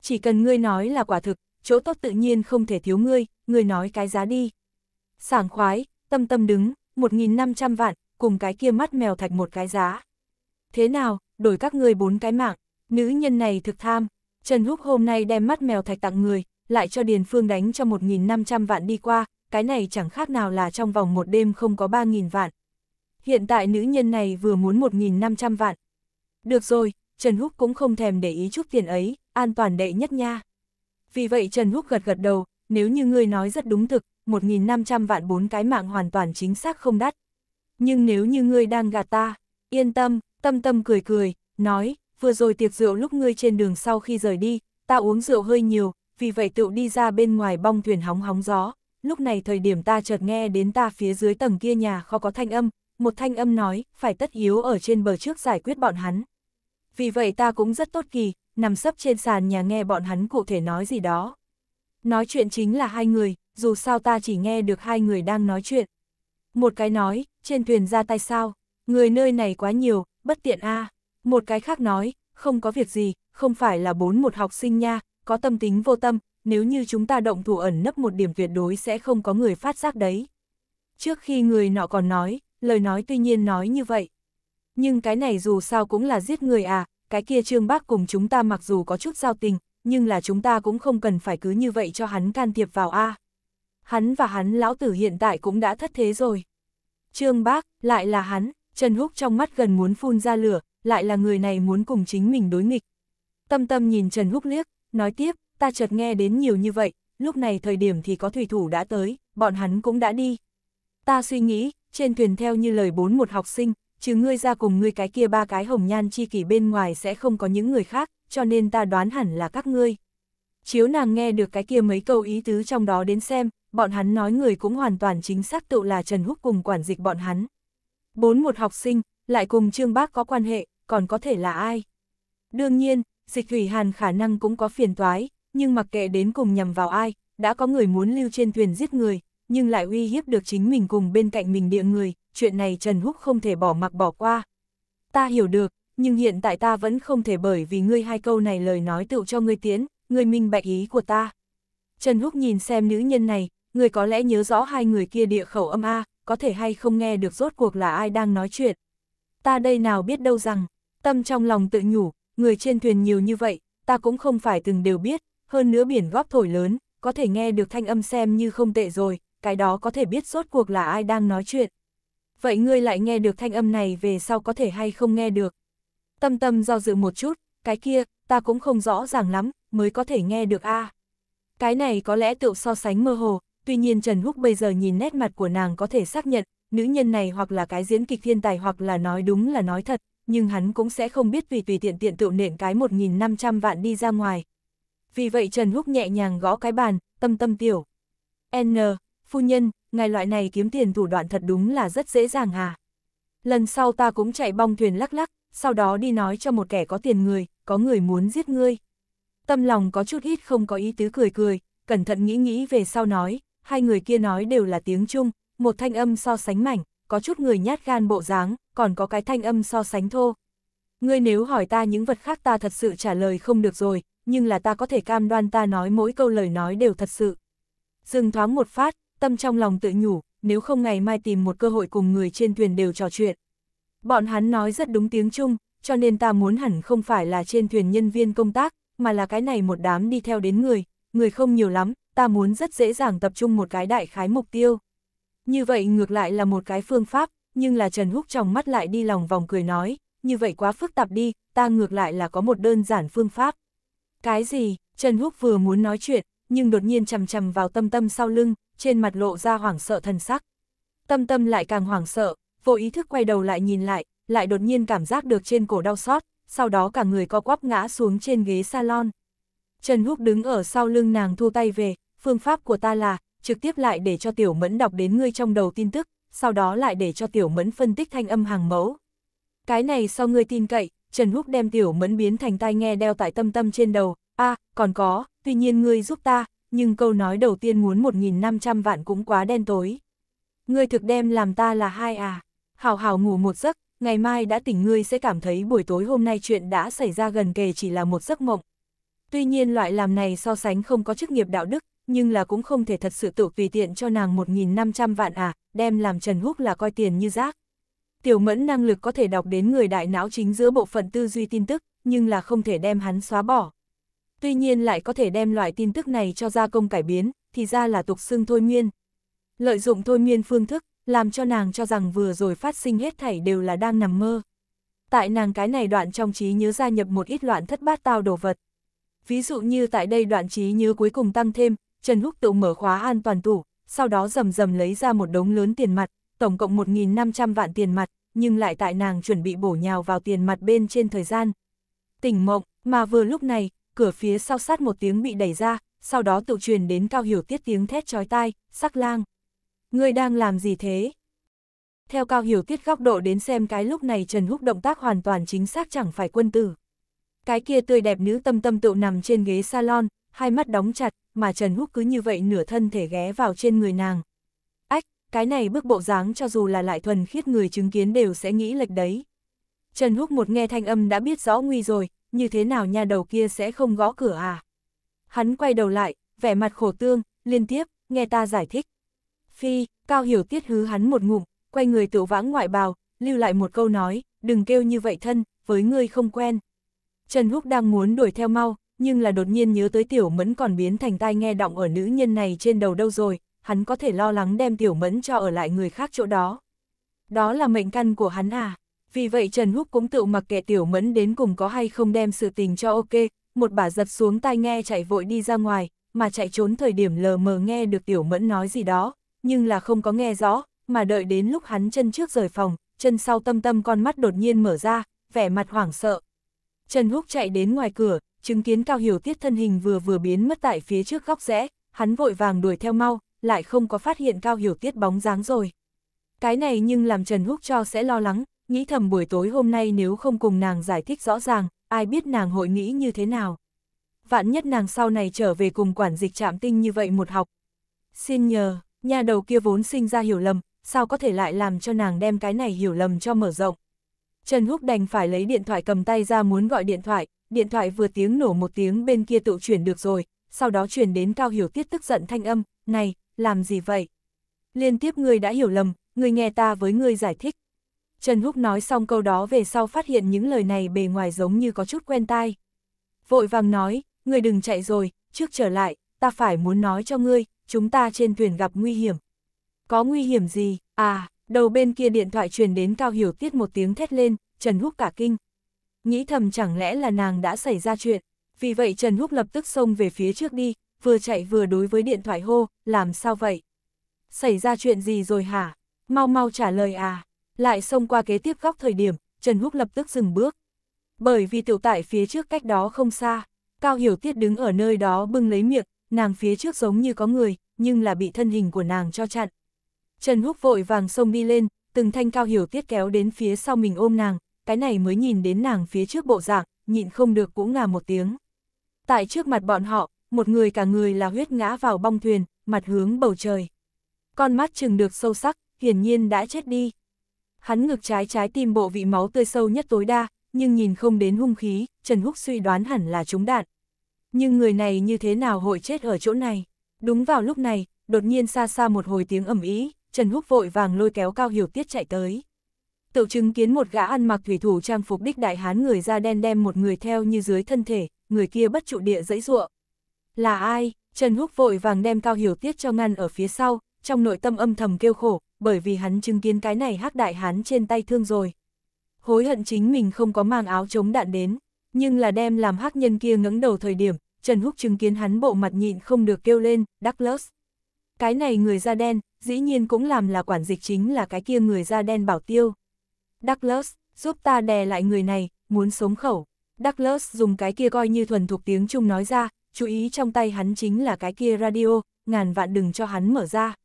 A: Chỉ cần ngươi nói là quả thực, chỗ tốt tự nhiên không thể thiếu ngươi, ngươi nói cái giá đi. Sảng khoái, tâm tâm đứng, 1.500 vạn, cùng cái kia mắt mèo thạch một cái giá. Thế nào, đổi các ngươi bốn cái mạng, nữ nhân này thực tham, Trần Húc hôm nay đem mắt mèo thạch tặng người, lại cho Điền Phương đánh cho 1.500 vạn đi qua, cái này chẳng khác nào là trong vòng một đêm không có 3.000 vạn. Hiện tại nữ nhân này vừa muốn 1.500 vạn. Được rồi, Trần Húc cũng không thèm để ý chút tiền ấy, an toàn đệ nhất nha. Vì vậy Trần Húc gật gật đầu, nếu như ngươi nói rất đúng thực, 1.500 vạn bốn cái mạng hoàn toàn chính xác không đắt. Nhưng nếu như ngươi đang gạt ta, yên tâm, tâm tâm cười cười, nói, vừa rồi tiệc rượu lúc ngươi trên đường sau khi rời đi, ta uống rượu hơi nhiều, vì vậy tựu đi ra bên ngoài bong thuyền hóng hóng gió, lúc này thời điểm ta chợt nghe đến ta phía dưới tầng kia nhà khó có thanh âm, một thanh âm nói, phải tất yếu ở trên bờ trước giải quyết bọn hắn. Vì vậy ta cũng rất tốt kỳ, nằm sấp trên sàn nhà nghe bọn hắn cụ thể nói gì đó. Nói chuyện chính là hai người, dù sao ta chỉ nghe được hai người đang nói chuyện. Một cái nói, trên thuyền ra tay sao, người nơi này quá nhiều, bất tiện a Một cái khác nói, không có việc gì, không phải là bốn một học sinh nha, có tâm tính vô tâm, nếu như chúng ta động thủ ẩn nấp một điểm tuyệt đối sẽ không có người phát giác đấy. Trước khi người nọ còn nói, lời nói tuy nhiên nói như vậy. Nhưng cái này dù sao cũng là giết người à, cái kia trương bác cùng chúng ta mặc dù có chút giao tình, nhưng là chúng ta cũng không cần phải cứ như vậy cho hắn can thiệp vào a. Hắn và hắn lão tử hiện tại cũng đã thất thế rồi. Trương bác, lại là hắn, Trần Húc trong mắt gần muốn phun ra lửa, lại là người này muốn cùng chính mình đối nghịch. Tâm tâm nhìn Trần Húc liếc, nói tiếp, ta chợt nghe đến nhiều như vậy, lúc này thời điểm thì có thủy thủ đã tới, bọn hắn cũng đã đi. Ta suy nghĩ, trên thuyền theo như lời bốn một học sinh, trừ ngươi ra cùng ngươi cái kia ba cái hồng nhan chi kỷ bên ngoài sẽ không có những người khác, cho nên ta đoán hẳn là các ngươi. Chiếu nàng nghe được cái kia mấy câu ý tứ trong đó đến xem, bọn hắn nói người cũng hoàn toàn chính xác tự là Trần Húc cùng quản dịch bọn hắn. Bốn một học sinh, lại cùng Trương Bác có quan hệ, còn có thể là ai? Đương nhiên, dịch thủy hàn khả năng cũng có phiền toái, nhưng mặc kệ đến cùng nhằm vào ai, đã có người muốn lưu trên thuyền giết người, nhưng lại uy hiếp được chính mình cùng bên cạnh mình địa người, chuyện này Trần Húc không thể bỏ mặc bỏ qua. Ta hiểu được, nhưng hiện tại ta vẫn không thể bởi vì ngươi hai câu này lời nói tựu cho ngươi tiến, ngươi minh bạch ý của ta. Trần Húc nhìn xem nữ nhân này, người có lẽ nhớ rõ hai người kia địa khẩu âm A, có thể hay không nghe được rốt cuộc là ai đang nói chuyện. Ta đây nào biết đâu rằng, tâm trong lòng tự nhủ, người trên thuyền nhiều như vậy, ta cũng không phải từng đều biết, hơn nữa biển góp thổi lớn, có thể nghe được thanh âm xem như không tệ rồi, cái đó có thể biết rốt cuộc là ai đang nói chuyện. Vậy ngươi lại nghe được thanh âm này về sau có thể hay không nghe được? Tâm tâm do dự một chút, cái kia, ta cũng không rõ ràng lắm, mới có thể nghe được a. À. Cái này có lẽ tựu so sánh mơ hồ, tuy nhiên Trần Húc bây giờ nhìn nét mặt của nàng có thể xác nhận, nữ nhân này hoặc là cái diễn kịch thiên tài hoặc là nói đúng là nói thật, nhưng hắn cũng sẽ không biết vì tùy tiện tiện tựu nện cái 1.500 vạn đi ra ngoài, vì vậy Trần Húc nhẹ nhàng gõ cái bàn, tâm tâm tiểu. N, phu nhân, ngài loại này kiếm tiền thủ đoạn thật đúng là rất dễ dàng à Lần sau ta cũng chạy bong thuyền lắc lắc, sau đó đi nói cho một kẻ có tiền người, có người muốn giết ngươi. Tâm lòng có chút ít không có ý tứ cười cười, cẩn thận nghĩ nghĩ về sau nói, hai người kia nói đều là tiếng Trung, một thanh âm so sánh mảnh, có chút người nhát gan bộ dáng, còn có cái thanh âm so sánh thô. Ngươi nếu hỏi ta những vật khác ta thật sự trả lời không được rồi, nhưng là ta có thể cam đoan ta nói mỗi câu lời nói đều thật sự. Dừng thoáng một phát, tâm trong lòng tự nhủ, nếu không ngày mai tìm một cơ hội cùng người trên thuyền đều trò chuyện. Bọn hắn nói rất đúng tiếng Trung, cho nên ta muốn hẳn không phải là trên thuyền nhân viên công tác, mà là cái này một đám đi theo đến người, người không nhiều lắm, ta muốn rất dễ dàng tập trung một cái đại khái mục tiêu. Như vậy ngược lại là một cái phương pháp, nhưng là Trần Húc trong mắt lại đi lòng vòng cười nói, như vậy quá phức tạp đi, ta ngược lại là có một đơn giản phương pháp. Cái gì? Trần Húc vừa muốn nói chuyện, nhưng đột nhiên chầm chầm vào tâm tâm sau lưng, trên mặt lộ ra hoảng sợ thần sắc. Tâm tâm lại càng hoảng sợ, vô ý thức quay đầu lại nhìn lại, lại đột nhiên cảm giác được trên cổ đau xót, sau đó cả người co quắp ngã xuống trên ghế salon. Trần Húc đứng ở sau lưng nàng thu tay về, phương pháp của ta là, trực tiếp lại để cho tiểu mẫn đọc đến ngươi trong đầu tin tức, sau đó lại để cho tiểu mẫn phân tích thanh âm hàng mẫu. Cái này sao ngươi tin cậy, Trần Húc đem tiểu mẫn biến thành tai nghe đeo tại tâm tâm trên đầu, a à, còn có, tuy nhiên ngươi giúp ta, nhưng câu nói đầu tiên muốn 1.500 vạn cũng quá đen tối. Ngươi thực đem làm ta là hai à, hào hào ngủ một giấc, ngày mai đã tỉnh ngươi sẽ cảm thấy buổi tối hôm nay chuyện đã xảy ra gần kề chỉ là một giấc mộng. Tuy nhiên loại làm này so sánh không có chức nghiệp đạo đức, nhưng là cũng không thể thật sự tự vì tiện cho nàng 1.500 vạn à, đem làm Trần Húc là coi tiền như rác. Tiểu Mẫn năng lực có thể đọc đến người đại não chính giữa bộ phận tư duy tin tức, nhưng là không thể đem hắn xóa bỏ. Tuy nhiên lại có thể đem loại tin tức này cho gia công cải biến, thì ra là tục xưng thôi miên. Lợi dụng thôi miên phương thức, làm cho nàng cho rằng vừa rồi phát sinh hết thảy đều là đang nằm mơ. Tại nàng cái này đoạn trong trí nhớ gia nhập một ít loạn thất bát tao đồ vật. Ví dụ như tại đây đoạn trí nhớ cuối cùng tăng thêm, Trần Húc tự mở khóa an toàn tủ, sau đó rầm rầm lấy ra một đống lớn tiền mặt, tổng cộng 1.500 vạn tiền mặt, nhưng lại tại nàng chuẩn bị bổ nhào vào tiền mặt bên trên thời gian. Tỉnh mộng, mà vừa lúc này, cửa phía sau sát một tiếng bị đẩy ra, sau đó tự truyền đến cao hiểu tiết tiếng thét chói tai, sắc lang. người đang làm gì thế? Theo cao hiểu tiết góc độ đến xem cái lúc này Trần Húc động tác hoàn toàn chính xác chẳng phải quân tử. Cái kia tươi đẹp nữ tâm tâm tự nằm trên ghế salon, hai mắt đóng chặt, mà Trần Húc cứ như vậy nửa thân thể ghé vào trên người nàng, cái này bước bộ dáng cho dù là lại thuần khiết người chứng kiến đều sẽ nghĩ lệch đấy. Trần Húc một nghe thanh âm đã biết rõ nguy rồi, như thế nào nhà đầu kia sẽ không gõ cửa à? Hắn quay đầu lại, vẻ mặt khổ tương, liên tiếp, nghe ta giải thích. Phi, Cao Hiểu Tiết hứ hắn một ngụm, quay người tự vãng ngoại bào, lưu lại một câu nói, đừng kêu như vậy thân, với ngươi không quen. Trần Húc đang muốn đuổi theo mau, nhưng là đột nhiên nhớ tới tiểu mẫn còn biến thành tai nghe động ở nữ nhân này trên đầu đâu rồi, hắn có thể lo lắng đem tiểu mẫn cho ở lại người khác chỗ đó. Đó là mệnh căn của hắn à, vì vậy Trần Húc cũng tự mặc kệ tiểu mẫn đến cùng có hay không đem sự tình cho ok, một bà giật xuống tai nghe chạy vội đi ra ngoài, mà chạy trốn thời điểm lờ mờ nghe được tiểu mẫn nói gì đó, nhưng là không có nghe rõ, mà đợi đến lúc hắn chân trước rời phòng, chân sau tâm tâm con mắt đột nhiên mở ra, vẻ mặt hoảng sợ. Trần Húc chạy đến ngoài cửa, chứng kiến Cao Hiểu Tiết thân hình vừa vừa biến mất tại phía trước góc rẽ, hắn vội vàng đuổi theo mau, lại không có phát hiện Cao Hiểu Tiết bóng dáng rồi. Cái này nhưng làm Trần Húc cho sẽ lo lắng, nghĩ thầm buổi tối hôm nay nếu không cùng nàng giải thích rõ ràng, ai biết nàng hội nghĩ như thế nào. Vạn nhất nàng sau này trở về cùng quản dịch trạm tinh như vậy một học. Xin nhờ, nhà đầu kia vốn sinh ra hiểu lầm, sao có thể lại làm cho nàng đem cái này hiểu lầm cho mở rộng. Trần Húc đành phải lấy điện thoại cầm tay ra muốn gọi điện thoại, điện thoại vừa tiếng nổ một tiếng bên kia tự chuyển được rồi, sau đó chuyển đến Cao Hiểu Tiết tức giận thanh âm, này, làm gì vậy? Liên tiếp ngươi đã hiểu lầm, ngươi nghe ta với ngươi giải thích. Trần Húc nói xong câu đó về sau phát hiện những lời này bề ngoài giống như có chút quen tai. Vội vàng nói, ngươi đừng chạy rồi, trước trở lại, ta phải muốn nói cho ngươi, chúng ta trên thuyền gặp nguy hiểm. Có nguy hiểm gì? À, đầu bên kia điện thoại truyền đến Cao Hiểu Tiết một tiếng thét lên, Trần Húc cả kinh. Nghĩ thầm chẳng lẽ là nàng đã xảy ra chuyện, vì vậy Trần Húc lập tức xông về phía trước đi, vừa chạy vừa đối với điện thoại hô, làm sao vậy? Xảy ra chuyện gì rồi hả? Mau mau trả lời à? Lại xông qua kế tiếp góc thời điểm, Trần Húc lập tức dừng bước. Bởi vì tiểu tại phía trước cách đó không xa, Cao Hiểu Tiết đứng ở nơi đó bưng lấy miệng, nàng phía trước giống như có người, nhưng là bị thân hình của nàng cho chặn. Trần Húc vội vàng xông đi lên, từng thanh Cao Hiểu Tiết kéo đến phía sau mình ôm nàng, cái này mới nhìn đến nàng phía trước bộ dạng, nhịn không được cũng ngà một tiếng. Tại trước mặt bọn họ, một người cả người là huyết ngã vào bong thuyền, mặt hướng bầu trời. Con mắt chừng được sâu sắc, hiển nhiên đã chết đi. Hắn ngực trái trái tim bộ vị máu tươi sâu nhất tối đa, nhưng nhìn không đến hung khí, Trần Húc suy đoán hẳn là trúng đạn. Nhưng người này như thế nào hội chết ở chỗ này? Đúng vào lúc này, đột nhiên xa xa một hồi tiếng ầm ĩ, Trần Húc vội vàng lôi kéo Cao Hiểu Tiết chạy tới. Tự chứng kiến một gã ăn mặc thủy thủ trang phục đích đại hán người da đen đem một người theo như dưới thân thể, người kia bất trụ địa dẫy ruộng. Là ai? Trần Húc vội vàng đem Cao Hiểu Tiết cho ngăn ở phía sau, trong nội tâm âm thầm kêu khổ, bởi vì hắn chứng kiến cái này hắc đại hán trên tay thương rồi. Hối hận chính mình không có mang áo chống đạn đến, nhưng là đem làm hắc nhân kia ngẩng đầu thời điểm, Trần Húc chứng kiến hắn bộ mặt nhịn không được kêu lên, Douglas. Cái này người da đen, dĩ nhiên cũng làm là quản dịch chính là cái kia người da đen bảo tiêu. Douglas, giúp ta đè lại người này, muốn sống khẩu. Douglas dùng cái kia coi như thuần thuộc tiếng Trung nói ra, chú ý trong tay hắn chính là cái kia radio, ngàn vạn đừng cho hắn mở ra.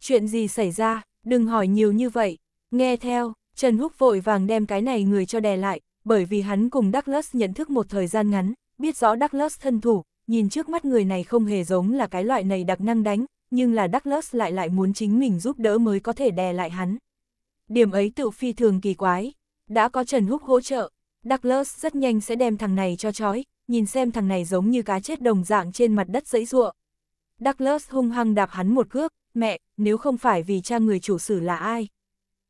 A: Chuyện gì xảy ra, đừng hỏi nhiều như vậy. Nghe theo, Trần Húc vội vàng đem cái này người cho đè lại, bởi vì hắn cùng Douglas nhận thức một thời gian ngắn, biết rõ Douglas thân thủ, nhìn trước mắt người này không hề giống là cái loại này đặc năng đánh, nhưng là Douglas lại lại muốn chính mình giúp đỡ mới có thể đè lại hắn. Điểm ấy tự phi thường kỳ quái, đã có Trần Húc hỗ trợ, Douglas rất nhanh sẽ đem thằng này cho chói, nhìn xem thằng này giống như cá chết đồng dạng trên mặt đất dẫy ruộng. Douglas hung hăng đạp hắn một cước, mẹ, nếu không phải vì cha người chủ sử là ai.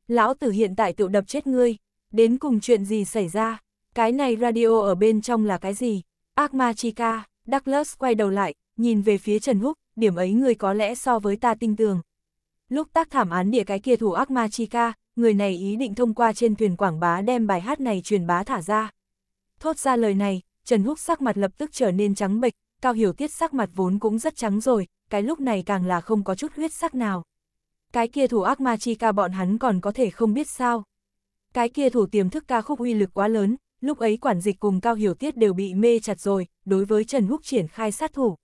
A: Lão tử hiện tại tự đập chết ngươi, đến cùng chuyện gì xảy ra, cái này radio ở bên trong là cái gì, ác ma chi Douglas quay đầu lại, nhìn về phía Trần Húc, điểm ấy ngươi có lẽ so với ta tinh tường. Lúc tác thảm án địa cái kia thủ ác ma chi người này ý định thông qua trên thuyền quảng bá đem bài hát này truyền bá thả ra. Thốt ra lời này, Trần Húc sắc mặt lập tức trở nên trắng bệch, Cao Hiểu Tiết sắc mặt vốn cũng rất trắng rồi, cái lúc này càng là không có chút huyết sắc nào. Cái kia thủ ác ma chi ca bọn hắn còn có thể không biết sao. Cái kia thủ tiềm thức ca khúc uy lực quá lớn, lúc ấy quản dịch cùng Cao Hiểu Tiết đều bị mê chặt rồi, đối với Trần Húc triển khai sát thủ.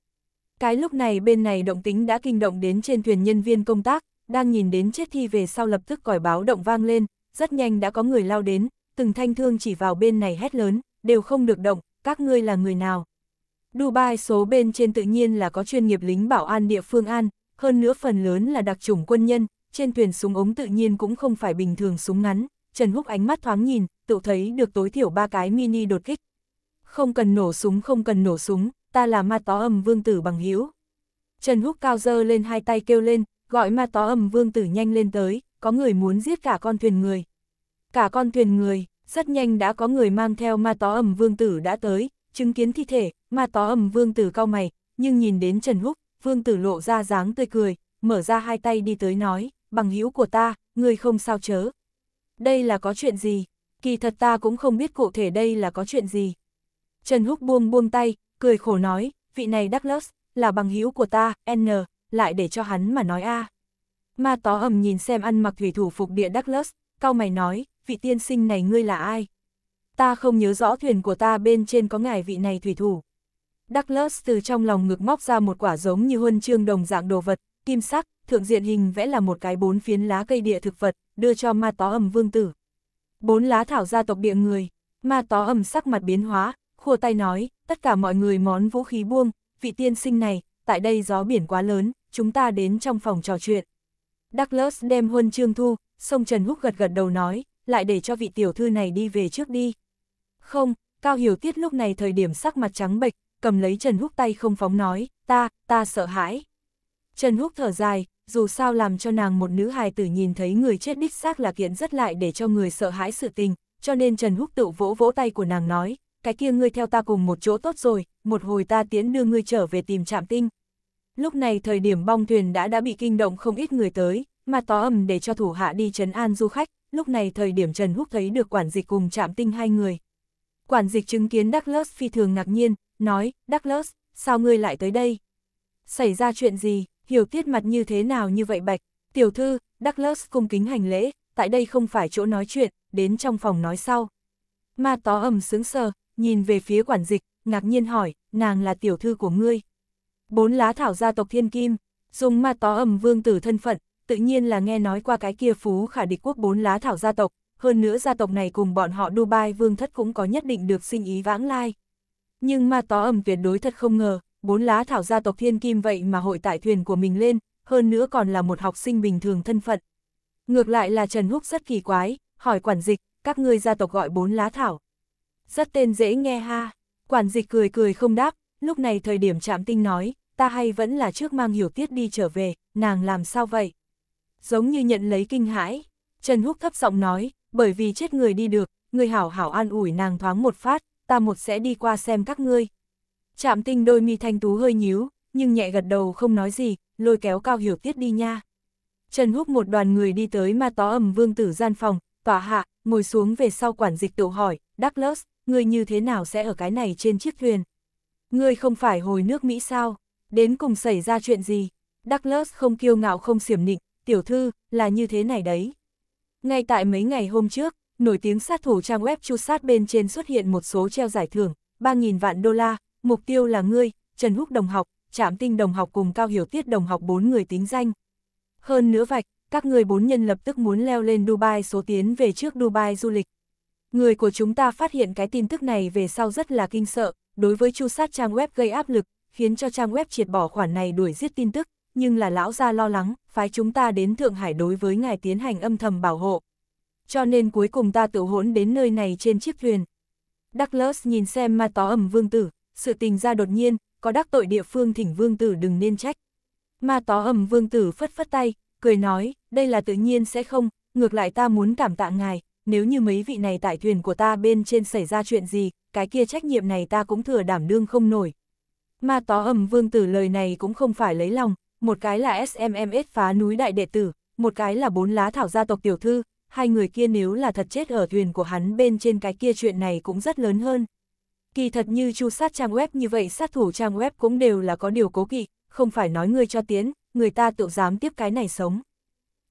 A: Cái lúc này bên này động tính đã kinh động đến trên thuyền nhân viên công tác, đang nhìn đến chết thi về sau lập tức còi báo động vang lên, rất nhanh đã có người lao đến, từng thanh thương chỉ vào bên này hét lớn, đều không được động, các ngươi là người nào? Dubai số bên trên tự nhiên là có chuyên nghiệp lính bảo an địa phương an, hơn nữa phần lớn là đặc chủng quân nhân, trên thuyền súng ống tự nhiên cũng không phải bình thường súng ngắn, Trần Húc ánh mắt thoáng nhìn, tự thấy được tối thiểu ba cái mini đột kích. Không cần nổ súng không cần nổ súng, ta là ma tó âm vương tử bằng hữu Trần Húc cao dơ lên hai tay kêu lên, gọi ma tó âm vương tử nhanh lên tới, có người muốn giết cả con thuyền người. Cả con thuyền người, rất nhanh đã có người mang theo ma tó ẩm vương tử đã tới, chứng kiến thi thể, ma tó ẩm vương tử cao mày, nhưng nhìn đến Trần Húc, vương tử lộ ra dáng tươi cười, mở ra hai tay đi tới nói, bằng hữu của ta, người không sao chớ. Đây là có chuyện gì? Kỳ thật ta cũng không biết cụ thể đây là có chuyện gì. Trần Húc buông buông tay, cười khổ nói, vị này Douglas, là bằng hữu của ta, N, lại để cho hắn mà nói a. Ma tó ầm nhìn xem ăn mặc thủy thủ phục địa Douglas, cao mày nói, vị tiên sinh này ngươi là ai? Ta không nhớ rõ thuyền của ta bên trên có ngài vị này thủy thủ. Douglas từ trong lòng ngực móc ra một quả giống như huân chương đồng dạng đồ vật, kim sắc, thượng diện hình vẽ là một cái bốn phiến lá cây địa thực vật, đưa cho ma tó ẩm vương tử. Bốn lá thảo gia tộc địa người, ma tó ẩm sắc mặt biến hóa, khua tay nói, tất cả mọi người món vũ khí buông, vị tiên sinh này, tại đây gió biển quá lớn, chúng ta đến trong phòng trò chuyện. Douglas đem huân chương thu, sông Trần Húc gật gật đầu nói, lại để cho vị tiểu thư này đi về trước đi. Không, Cao Hiểu Tiết lúc này thời điểm sắc mặt trắng bệch, cầm lấy Trần Húc tay không phóng nói, ta, ta sợ hãi. Trần Húc thở dài, dù sao làm cho nàng một nữ hài tử nhìn thấy người chết đích xác là kiện rất lại để cho người sợ hãi sự tình, cho nên Trần Húc tự vỗ vỗ tay của nàng nói, cái kia ngươi theo ta cùng một chỗ tốt rồi, một hồi ta tiến đưa ngươi trở về tìm trạm tinh. Lúc này thời điểm bong thuyền đã đã bị kinh động không ít người tới, mà tỏ ầm để cho thủ hạ đi trấn an du khách, lúc này thời điểm Trần Húc thấy được quản dịch cùng chạm tinh hai người. Quản dịch chứng kiến Douglas phi thường ngạc nhiên, nói, Douglas, sao ngươi lại tới đây? Xảy ra chuyện gì, hiểu tiết mặt như thế nào như vậy bạch? Tiểu thư, Douglas cung kính hành lễ, tại đây không phải chỗ nói chuyện, đến trong phòng nói sau. Ma tó ầm sướng sờ, nhìn về phía quản dịch, ngạc nhiên hỏi, nàng là tiểu thư của ngươi. Bốn lá thảo gia tộc thiên kim, dùng ma tó ầm vương tử thân phận, tự nhiên là nghe nói qua cái kia phú khả địch quốc bốn lá thảo gia tộc, hơn nữa gia tộc này cùng bọn họ Dubai vương thất cũng có nhất định được sinh ý vãng lai. Nhưng mà tó ẩm tuyệt đối thật không ngờ, bốn lá thảo gia tộc thiên kim vậy mà hội tại thuyền của mình lên, hơn nữa còn là một học sinh bình thường thân phận. Ngược lại là Trần Húc rất kỳ quái, hỏi quản dịch, các ngươi gia tộc gọi bốn lá thảo. Rất tên dễ nghe ha, quản dịch cười cười không đáp, lúc này thời điểm chạm tinh nói, ta hay vẫn là trước mang hiểu tiết đi trở về, nàng làm sao vậy? giống như nhận lấy kinh hãi. Trần Húc thấp giọng nói, bởi vì chết người đi được, người hảo hảo an ủi nàng thoáng một phát, ta một sẽ đi qua xem các ngươi. Chạm tinh đôi mi thanh tú hơi nhíu, nhưng nhẹ gật đầu không nói gì, lôi kéo cao hiểu tiết đi nha. Trần Húc một đoàn người đi tới ma tó ẩm vương tử gian phòng, tỏa hạ, ngồi xuống về sau quản dịch tự hỏi, Douglas, người như thế nào sẽ ở cái này trên chiếc thuyền? Ngươi không phải hồi nước Mỹ sao? Đến cùng xảy ra chuyện gì? Douglas không kiêu ngạo không xiểm nịnh, tiểu thư, là như thế này đấy. Ngay tại mấy ngày hôm trước, nổi tiếng sát thủ trang web chu sát bên trên xuất hiện một số treo giải thưởng, 3.000 vạn đô la, mục tiêu là ngươi, Trần Húc đồng học, Trạm Tinh đồng học cùng Cao Hiểu Tiết đồng học bốn người tính danh. Hơn nữa vạch, các người bốn nhân lập tức muốn leo lên Dubai số tiến về trước Dubai du lịch. Người của chúng ta phát hiện cái tin tức này về sau rất là kinh sợ, đối với chu sát trang web gây áp lực, khiến cho trang web triệt bỏ khoản này đuổi giết tin tức, nhưng là lão gia lo lắng, phái chúng ta đến Thượng Hải đối với ngài tiến hành âm thầm bảo hộ. Cho nên cuối cùng ta tự hỗn đến nơi này trên chiếc thuyền. Douglas nhìn xem ma tó ẩm vương tử, sự tình ra đột nhiên, có đắc tội địa phương thỉnh vương tử đừng nên trách. Ma tó ẩm vương tử phất phất tay, cười nói, đây là tự nhiên sẽ không, ngược lại ta muốn cảm tạ ngài, nếu như mấy vị này tại thuyền của ta bên trên xảy ra chuyện gì, cái kia trách nhiệm này ta cũng thừa đảm đương không nổi. Ma tó ẩm vương tử lời này cũng không phải lấy lòng, một cái là SMMS phá núi đại đệ tử, một cái là bốn lá thảo gia tộc tiểu thư, hai người kia nếu là thật chết ở thuyền của hắn bên trên cái kia chuyện này cũng rất lớn hơn. Kỳ thật như chu sát trang web như vậy sát thủ trang web cũng đều là có điều cố kỵ, không phải nói ngươi cho tiến, người ta tự dám tiếp cái này sống.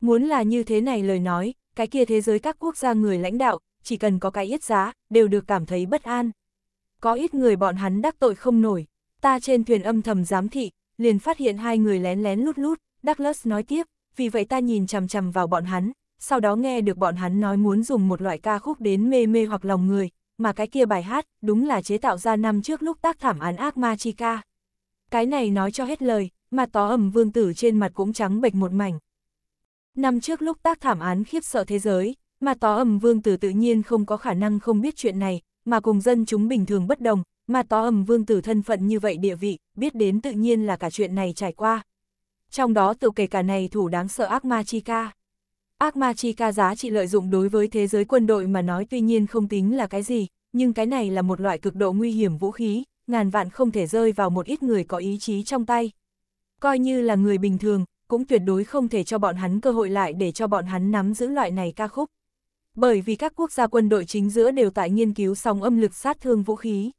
A: Muốn là như thế này lời nói, cái kia thế giới các quốc gia người lãnh đạo, chỉ cần có cái ít giá, đều được cảm thấy bất an. Có ít người bọn hắn đắc tội không nổi, ta trên thuyền âm thầm giám thị, liền phát hiện hai người lén lén lút lút, Douglas nói tiếp, vì vậy ta nhìn chằm chằm vào bọn hắn, sau đó nghe được bọn hắn nói muốn dùng một loại ca khúc đến mê mê hoặc lòng người, mà cái kia bài hát đúng là chế tạo ra năm trước lúc tác thảm án ác ma chi ca. Cái này nói cho hết lời, mà tó ẩm vương tử trên mặt cũng trắng bệch một mảnh. Năm trước lúc tác thảm án khiếp sợ thế giới, mà tó ẩm vương tử tự nhiên không có khả năng không biết chuyện này, mà cùng dân chúng bình thường bất đồng, mà tó ẩm vương tử thân phận như vậy địa vị, biết đến tự nhiên là cả chuyện này trải qua. Trong đó tự kể cả này thủ đáng sợ ác ma chi ca. Ác ma chi ca giá trị lợi dụng đối với thế giới quân đội mà nói tuy nhiên không tính là cái gì, nhưng cái này là một loại cực độ nguy hiểm vũ khí, ngàn vạn không thể rơi vào một ít người có ý chí trong tay. Coi như là người bình thường, cũng tuyệt đối không thể cho bọn hắn cơ hội lại để cho bọn hắn nắm giữ loại này ca khúc. Bởi vì các quốc gia quân đội chính giữa đều tại nghiên cứu song âm lực sát thương vũ khí.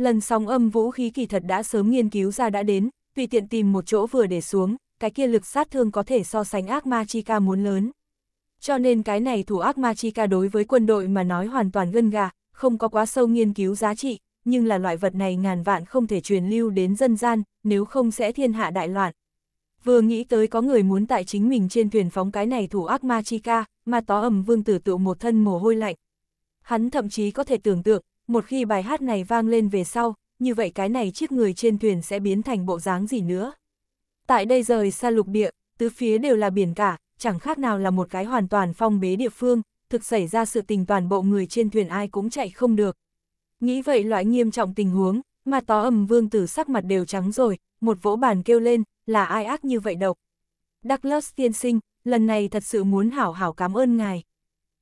A: Lần sóng âm vũ khí kỳ thật đã sớm nghiên cứu ra đã đến, tùy tiện tìm một chỗ vừa để xuống, cái kia lực sát thương có thể so sánh ác ma chi ca muốn lớn. Cho nên cái này thủ ác ma chi ca đối với quân đội mà nói hoàn toàn gân gà, không có quá sâu nghiên cứu giá trị, nhưng là loại vật này ngàn vạn không thể truyền lưu đến dân gian, nếu không sẽ thiên hạ đại loạn. Vừa nghĩ tới có người muốn tại chính mình trên thuyền phóng cái này thủ ác ma chi ca, mà tó ẩm vương tử tựu một thân mồ hôi lạnh. Hắn thậm chí có thể tưởng tượng, một khi bài hát này vang lên về sau, như vậy cái này chiếc người trên thuyền sẽ biến thành bộ dáng gì nữa. Tại đây rời xa lục địa, tứ phía đều là biển cả, chẳng khác nào là một cái hoàn toàn phong bế địa phương, thực xảy ra sự tình toàn bộ người trên thuyền ai cũng chạy không được. Nghĩ vậy loại nghiêm trọng tình huống, mà tó ầm vương tử sắc mặt đều trắng rồi, một vỗ bàn kêu lên, là ai ác như vậy độc. Douglas tiên sinh, lần này thật sự muốn hảo hảo cảm ơn ngài.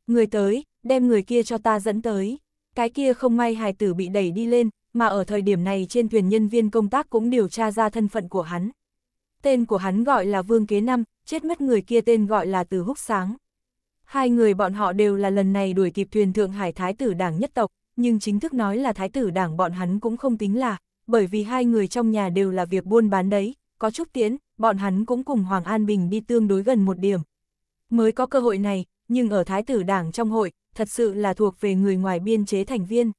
A: Người tới, đem người kia cho ta dẫn tới cái kia không may hài tử bị đẩy đi lên, mà ở thời điểm này trên thuyền nhân viên công tác cũng điều tra ra thân phận của hắn. Tên của hắn gọi là Vương Kế Năm, chết mất người kia tên gọi là Từ Húc Sáng. Hai người bọn họ đều là lần này đuổi kịp thuyền Thượng Hải Thái tử đảng nhất tộc, nhưng chính thức nói là Thái tử đảng bọn hắn cũng không tính là, bởi vì hai người trong nhà đều là việc buôn bán đấy, có chút tiễn, bọn hắn cũng cùng Hoàng An Bình đi tương đối gần một điểm. Mới có cơ hội này, nhưng ở Thái tử đảng trong hội, thật sự là thuộc về người ngoài biên chế thành viên.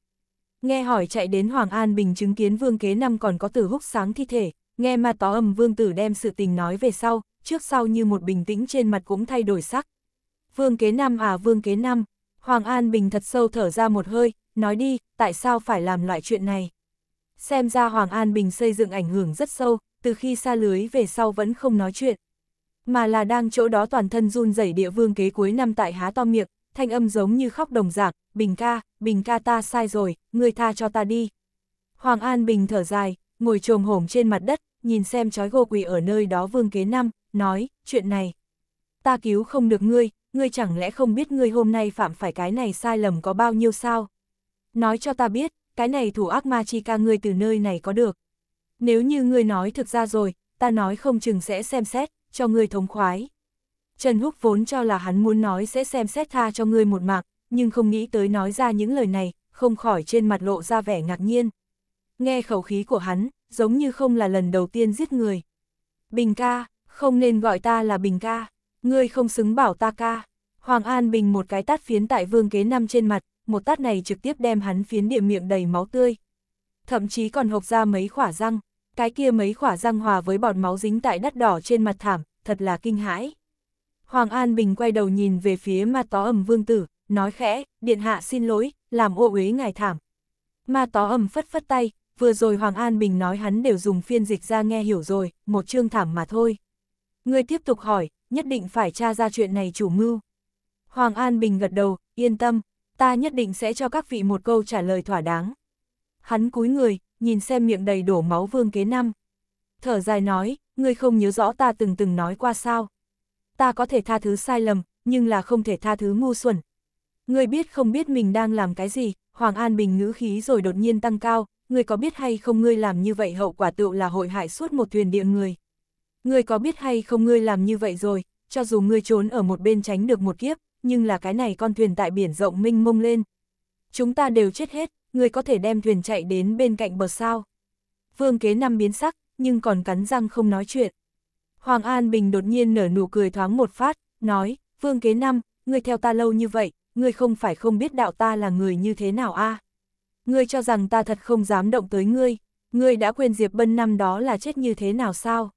A: Nghe hỏi chạy đến Hoàng An Bình chứng kiến vương kế năm còn có tử húc sáng thi thể, nghe mà tỏ âm vương tử đem sự tình nói về sau, trước sau như một bình tĩnh trên mặt cũng thay đổi sắc. Vương kế năm à vương kế năm, Hoàng An Bình thật sâu thở ra một hơi, nói đi, tại sao phải làm loại chuyện này? Xem ra Hoàng An Bình xây dựng ảnh hưởng rất sâu, từ khi xa lưới về sau vẫn không nói chuyện. Mà là đang chỗ đó toàn thân run rẩy địa vương kế cuối năm tại há to miệng, thanh âm giống như khóc đồng dạng, Bình ca, Bình ca ta sai rồi, ngươi tha cho ta đi. Hoàng An Bình thở dài, ngồi trồm hổm trên mặt đất, nhìn xem chói gô quỳ ở nơi đó vương kế năm, nói, chuyện này. Ta cứu không được ngươi, ngươi chẳng lẽ không biết ngươi hôm nay phạm phải cái này sai lầm có bao nhiêu sao? Nói cho ta biết, cái này thủ ác ma chi ca ngươi từ nơi này có được. Nếu như ngươi nói thực ra rồi, ta nói không chừng sẽ xem xét, cho ngươi thống khoái. Trần Húc vốn cho là hắn muốn nói sẽ xem xét tha cho ngươi một mạng, nhưng không nghĩ tới nói ra những lời này, không khỏi trên mặt lộ ra vẻ ngạc nhiên. Nghe khẩu khí của hắn, giống như không là lần đầu tiên giết người. Bình ca, không nên gọi ta là Bình ca, ngươi không xứng bảo ta ca. Hoàng An Bình một cái tát phiến tại vương kế năm trên mặt, một tát này trực tiếp đem hắn phiến địa miệng đầy máu tươi. Thậm chí còn hộc ra mấy khỏa răng, cái kia mấy khỏa răng hòa với bọt máu dính tại đắt đỏ trên mặt thảm, thật là kinh hãi. Hoàng An Bình quay đầu nhìn về phía ma tó ẩm vương tử, nói khẽ, điện hạ xin lỗi, làm ô uế ngài thảm. Ma tó ẩm phất phất tay, vừa rồi Hoàng An Bình nói hắn đều dùng phiên dịch ra nghe hiểu rồi, một chương thảm mà thôi. Người tiếp tục hỏi, nhất định phải tra ra chuyện này chủ mưu. Hoàng An Bình gật đầu, yên tâm, ta nhất định sẽ cho các vị một câu trả lời thỏa đáng. Hắn cúi người, nhìn xem miệng đầy đổ máu vương kế năm. Thở dài nói, ngươi không nhớ rõ ta từng từng nói qua sao ta có thể tha thứ sai lầm, nhưng là không thể tha thứ ngu xuẩn. Ngươi biết không biết mình đang làm cái gì, Hoàng An Bình ngữ khí rồi đột nhiên tăng cao, ngươi có biết hay không ngươi làm như vậy hậu quả tựu là hội hại suốt một thuyền địa người. Ngươi có biết hay không ngươi làm như vậy rồi, cho dù ngươi trốn ở một bên tránh được một kiếp, nhưng là cái này con thuyền tại biển rộng minh mông lên. Chúng ta đều chết hết, ngươi có thể đem thuyền chạy đến bên cạnh bờ sao. Vương kế năm biến sắc, nhưng còn cắn răng không nói chuyện. Hoàng An Bình đột nhiên nở nụ cười thoáng một phát, nói, Vương Kế Năm, ngươi theo ta lâu như vậy, ngươi không phải không biết đạo ta là người như thế nào a? À? Ngươi cho rằng ta thật không dám động tới ngươi, ngươi đã quên Diệp Bân năm đó là chết như thế nào sao?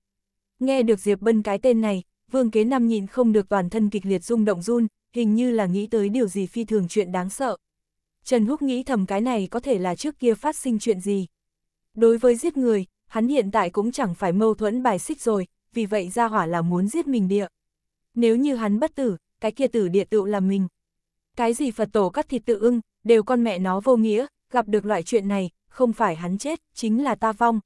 A: Nghe được Diệp Bân cái tên này, Vương Kế Năm nhìn không được toàn thân kịch liệt rung động run, hình như là nghĩ tới điều gì phi thường chuyện đáng sợ. Trần Húc nghĩ thầm cái này có thể là trước kia phát sinh chuyện gì. Đối với giết người, hắn hiện tại cũng chẳng phải mâu thuẫn bài xích rồi, vì vậy ra hỏa là muốn giết mình địa. Nếu như hắn bất tử, cái kia tử địa tựu là mình. Cái gì Phật tổ cắt thịt tự ưng, đều con mẹ nó vô nghĩa, gặp được loại chuyện này, không phải hắn chết, chính là ta vong.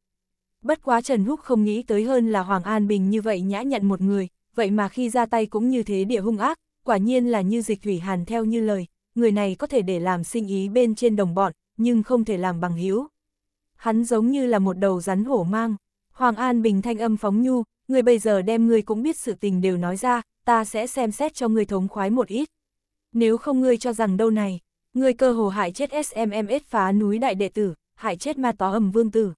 A: Bất quá Trần Húc không nghĩ tới hơn là Hoàng An Bình như vậy nhã nhận một người, vậy mà khi ra tay cũng như thế địa hung ác, quả nhiên là như dịch thủy hàn theo như lời, người này có thể để làm sinh ý bên trên đồng bọn, nhưng không thể làm bằng hiếu. Hắn giống như là một đầu rắn hổ mang, Hoàng An Bình thanh âm phóng nhu, ngươi bây giờ đem ngươi cũng biết sự tình đều nói ra, ta sẽ xem xét cho ngươi thống khoái một ít. Nếu không ngươi cho rằng đâu này, ngươi cơ hồ hại chết SMMS phá núi đại đệ tử, hại chết ma tó ẩm vương tử.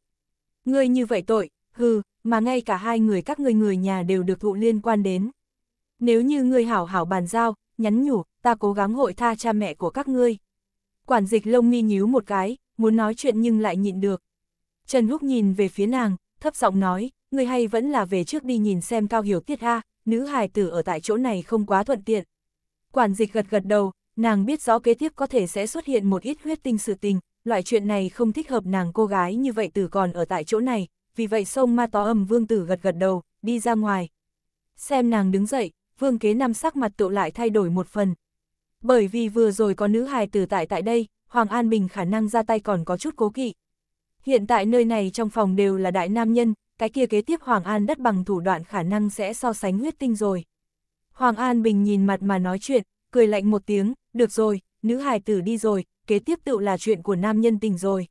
A: Ngươi như vậy tội, hừ, mà ngay cả hai người các ngươi người nhà đều được thụ liên quan đến. Nếu như ngươi hảo hảo bàn giao, nhắn nhủ, ta cố gắng hội tha cha mẹ của các ngươi. Quản dịch lông mi nhíu một cái, muốn nói chuyện nhưng lại nhịn được. Trần Húc nhìn về phía nàng, thấp giọng nói, ngươi hay vẫn là về trước đi nhìn xem cao hiểu tiết ha. nữ hài tử ở tại chỗ này không quá thuận tiện. Quản dịch gật gật đầu, nàng biết rõ kế tiếp có thể sẽ xuất hiện một ít huyết tinh sự tình, loại chuyện này không thích hợp nàng cô gái như vậy từ còn ở tại chỗ này, vì vậy sông ma tó âm vương tử gật gật đầu, đi ra ngoài. Xem nàng đứng dậy, vương kế năm sắc mặt tụ lại thay đổi một phần. Bởi vì vừa rồi có nữ hài tử tại tại đây, Hoàng An Bình khả năng ra tay còn có chút cố kỵ. Hiện tại nơi này trong phòng đều là đại nam nhân, cái kia kế tiếp Hoàng An đất bằng thủ đoạn khả năng sẽ so sánh huyết tinh rồi. Hoàng An Bình nhìn mặt mà nói chuyện, cười lạnh một tiếng, được rồi, nữ hài tử đi rồi, kế tiếp tự là chuyện của nam nhân tình rồi.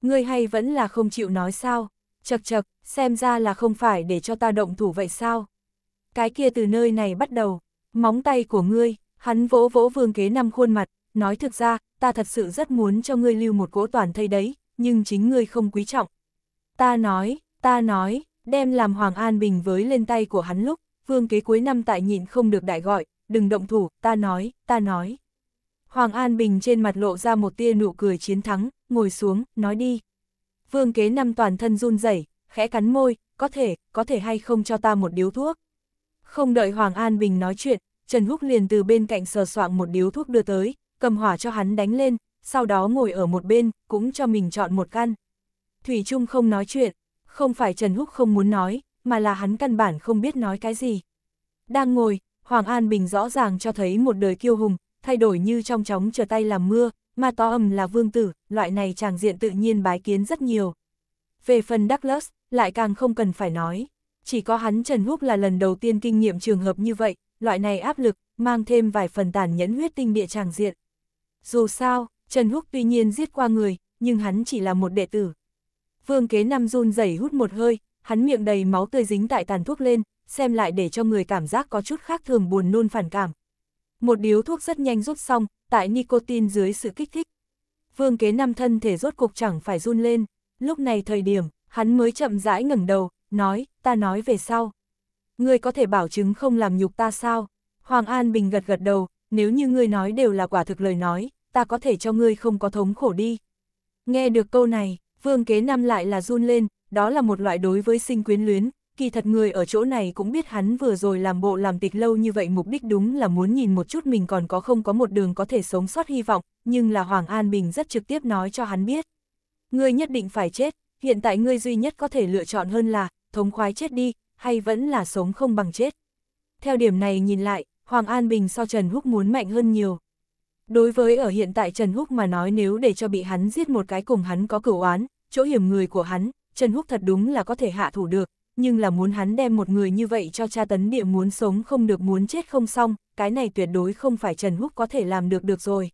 A: Ngươi hay vẫn là không chịu nói sao, chật chật, xem ra là không phải để cho ta động thủ vậy sao. Cái kia từ nơi này bắt đầu, móng tay của ngươi, hắn vỗ vỗ vương kế năm khuôn mặt, nói thực ra, ta thật sự rất muốn cho ngươi lưu một cỗ toàn thây đấy, nhưng chính ngươi không quý trọng. Ta nói, Ta nói, đem làm Hoàng An Bình với lên tay của hắn lúc, vương kế cuối năm tại nhịn không được đại gọi, đừng động thủ, ta nói, ta nói. Hoàng An Bình trên mặt lộ ra một tia nụ cười chiến thắng, ngồi xuống, nói đi. Vương kế năm toàn thân run rẩy, khẽ cắn môi, có thể, có thể hay không cho ta một điếu thuốc. Không đợi Hoàng An Bình nói chuyện, Trần Húc liền từ bên cạnh sờ soạng một điếu thuốc đưa tới, cầm hỏa cho hắn đánh lên, sau đó ngồi ở một bên, cũng cho mình chọn một căn. Thủy Trung không nói chuyện, không phải Trần Húc không muốn nói, mà là hắn căn bản không biết nói cái gì. Đang ngồi, Hoàng An Bình rõ ràng cho thấy một đời kiêu hùng, thay đổi như trong chóng trở tay làm mưa, mà to âm là vương tử, loại này chàng diện tự nhiên bái kiến rất nhiều. Về phần Douglas, lại càng không cần phải nói. Chỉ có hắn Trần Húc là lần đầu tiên kinh nghiệm trường hợp như vậy, loại này áp lực, mang thêm vài phần tàn nhẫn huyết tinh địa chàng diện. Dù sao, Trần Húc tuy nhiên giết qua người, nhưng hắn chỉ là một đệ tử, Vương kế năm run rẩy hút một hơi, hắn miệng đầy máu tươi dính tại tàn thuốc lên, xem lại để cho người cảm giác có chút khác thường buồn nôn phản cảm. Một điếu thuốc rất nhanh rút xong, tại nicotine dưới sự kích thích. Vương kế năm thân thể rốt cục chẳng phải run lên, lúc này thời điểm, hắn mới chậm rãi ngẩng đầu, nói, ta nói về sau. Ngươi có thể bảo chứng không làm nhục ta sao? Hoàng An Bình gật gật đầu, nếu như ngươi nói đều là quả thực lời nói, ta có thể cho ngươi không có thống khổ đi. Nghe được câu này, Vương kế nam lại là run lên, đó là một loại đối với sinh quyến luyến, kỳ thật người ở chỗ này cũng biết hắn vừa rồi làm bộ làm tịch lâu như vậy mục đích đúng là muốn nhìn một chút mình còn có không có một đường có thể sống sót hy vọng, nhưng là Hoàng An Bình rất trực tiếp nói cho hắn biết. Ngươi nhất định phải chết, hiện tại ngươi duy nhất có thể lựa chọn hơn là thống khoái chết đi, hay vẫn là sống không bằng chết. Theo điểm này nhìn lại, Hoàng An Bình so Trần Húc muốn mạnh hơn nhiều. Đối với ở hiện tại Trần Húc mà nói nếu để cho bị hắn giết một cái cùng hắn có cửu oán, chỗ hiểm người của hắn, Trần Húc thật đúng là có thể hạ thủ được, nhưng là muốn hắn đem một người như vậy cho cha tấn địa muốn sống không được muốn chết không xong, cái này tuyệt đối không phải Trần Húc có thể làm được được rồi.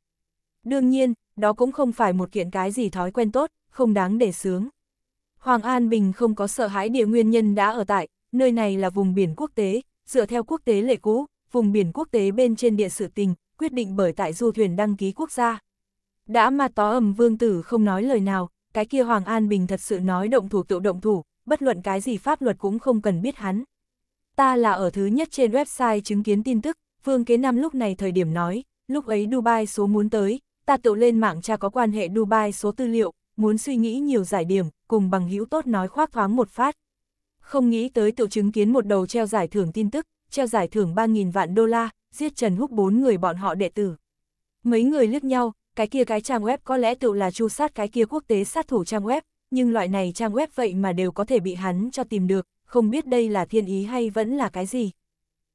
A: Đương nhiên, đó cũng không phải một kiện cái gì thói quen tốt, không đáng để sướng. Hoàng An Bình không có sợ hãi địa nguyên nhân đã ở tại, nơi này là vùng biển quốc tế, dựa theo quốc tế lệ cũ, vùng biển quốc tế bên trên địa sự tình, quyết định bởi tại du thuyền đăng ký quốc gia. Đã mà tó ầm vương tử không nói lời nào, cái kia Hoàng An Bình thật sự nói động thủ tự động thủ, bất luận cái gì pháp luật cũng không cần biết hắn. Ta là ở thứ nhất trên website chứng kiến tin tức, Vương Kế Nam lúc này thời điểm nói, lúc ấy Dubai số muốn tới, ta tự lên mạng tra có quan hệ Dubai số tư liệu, muốn suy nghĩ nhiều giải điểm, cùng bằng hữu tốt nói khoác thoáng một phát. Không nghĩ tới tự chứng kiến một đầu treo giải thưởng tin tức, treo giải thưởng 3.000 vạn đô la, giết Trần Húc bốn người bọn họ đệ tử. Mấy người liếc nhau, cái kia cái trang web có lẽ tự là chu sát cái kia quốc tế sát thủ trang web, nhưng loại này trang web vậy mà đều có thể bị hắn cho tìm được, không biết đây là thiên ý hay vẫn là cái gì.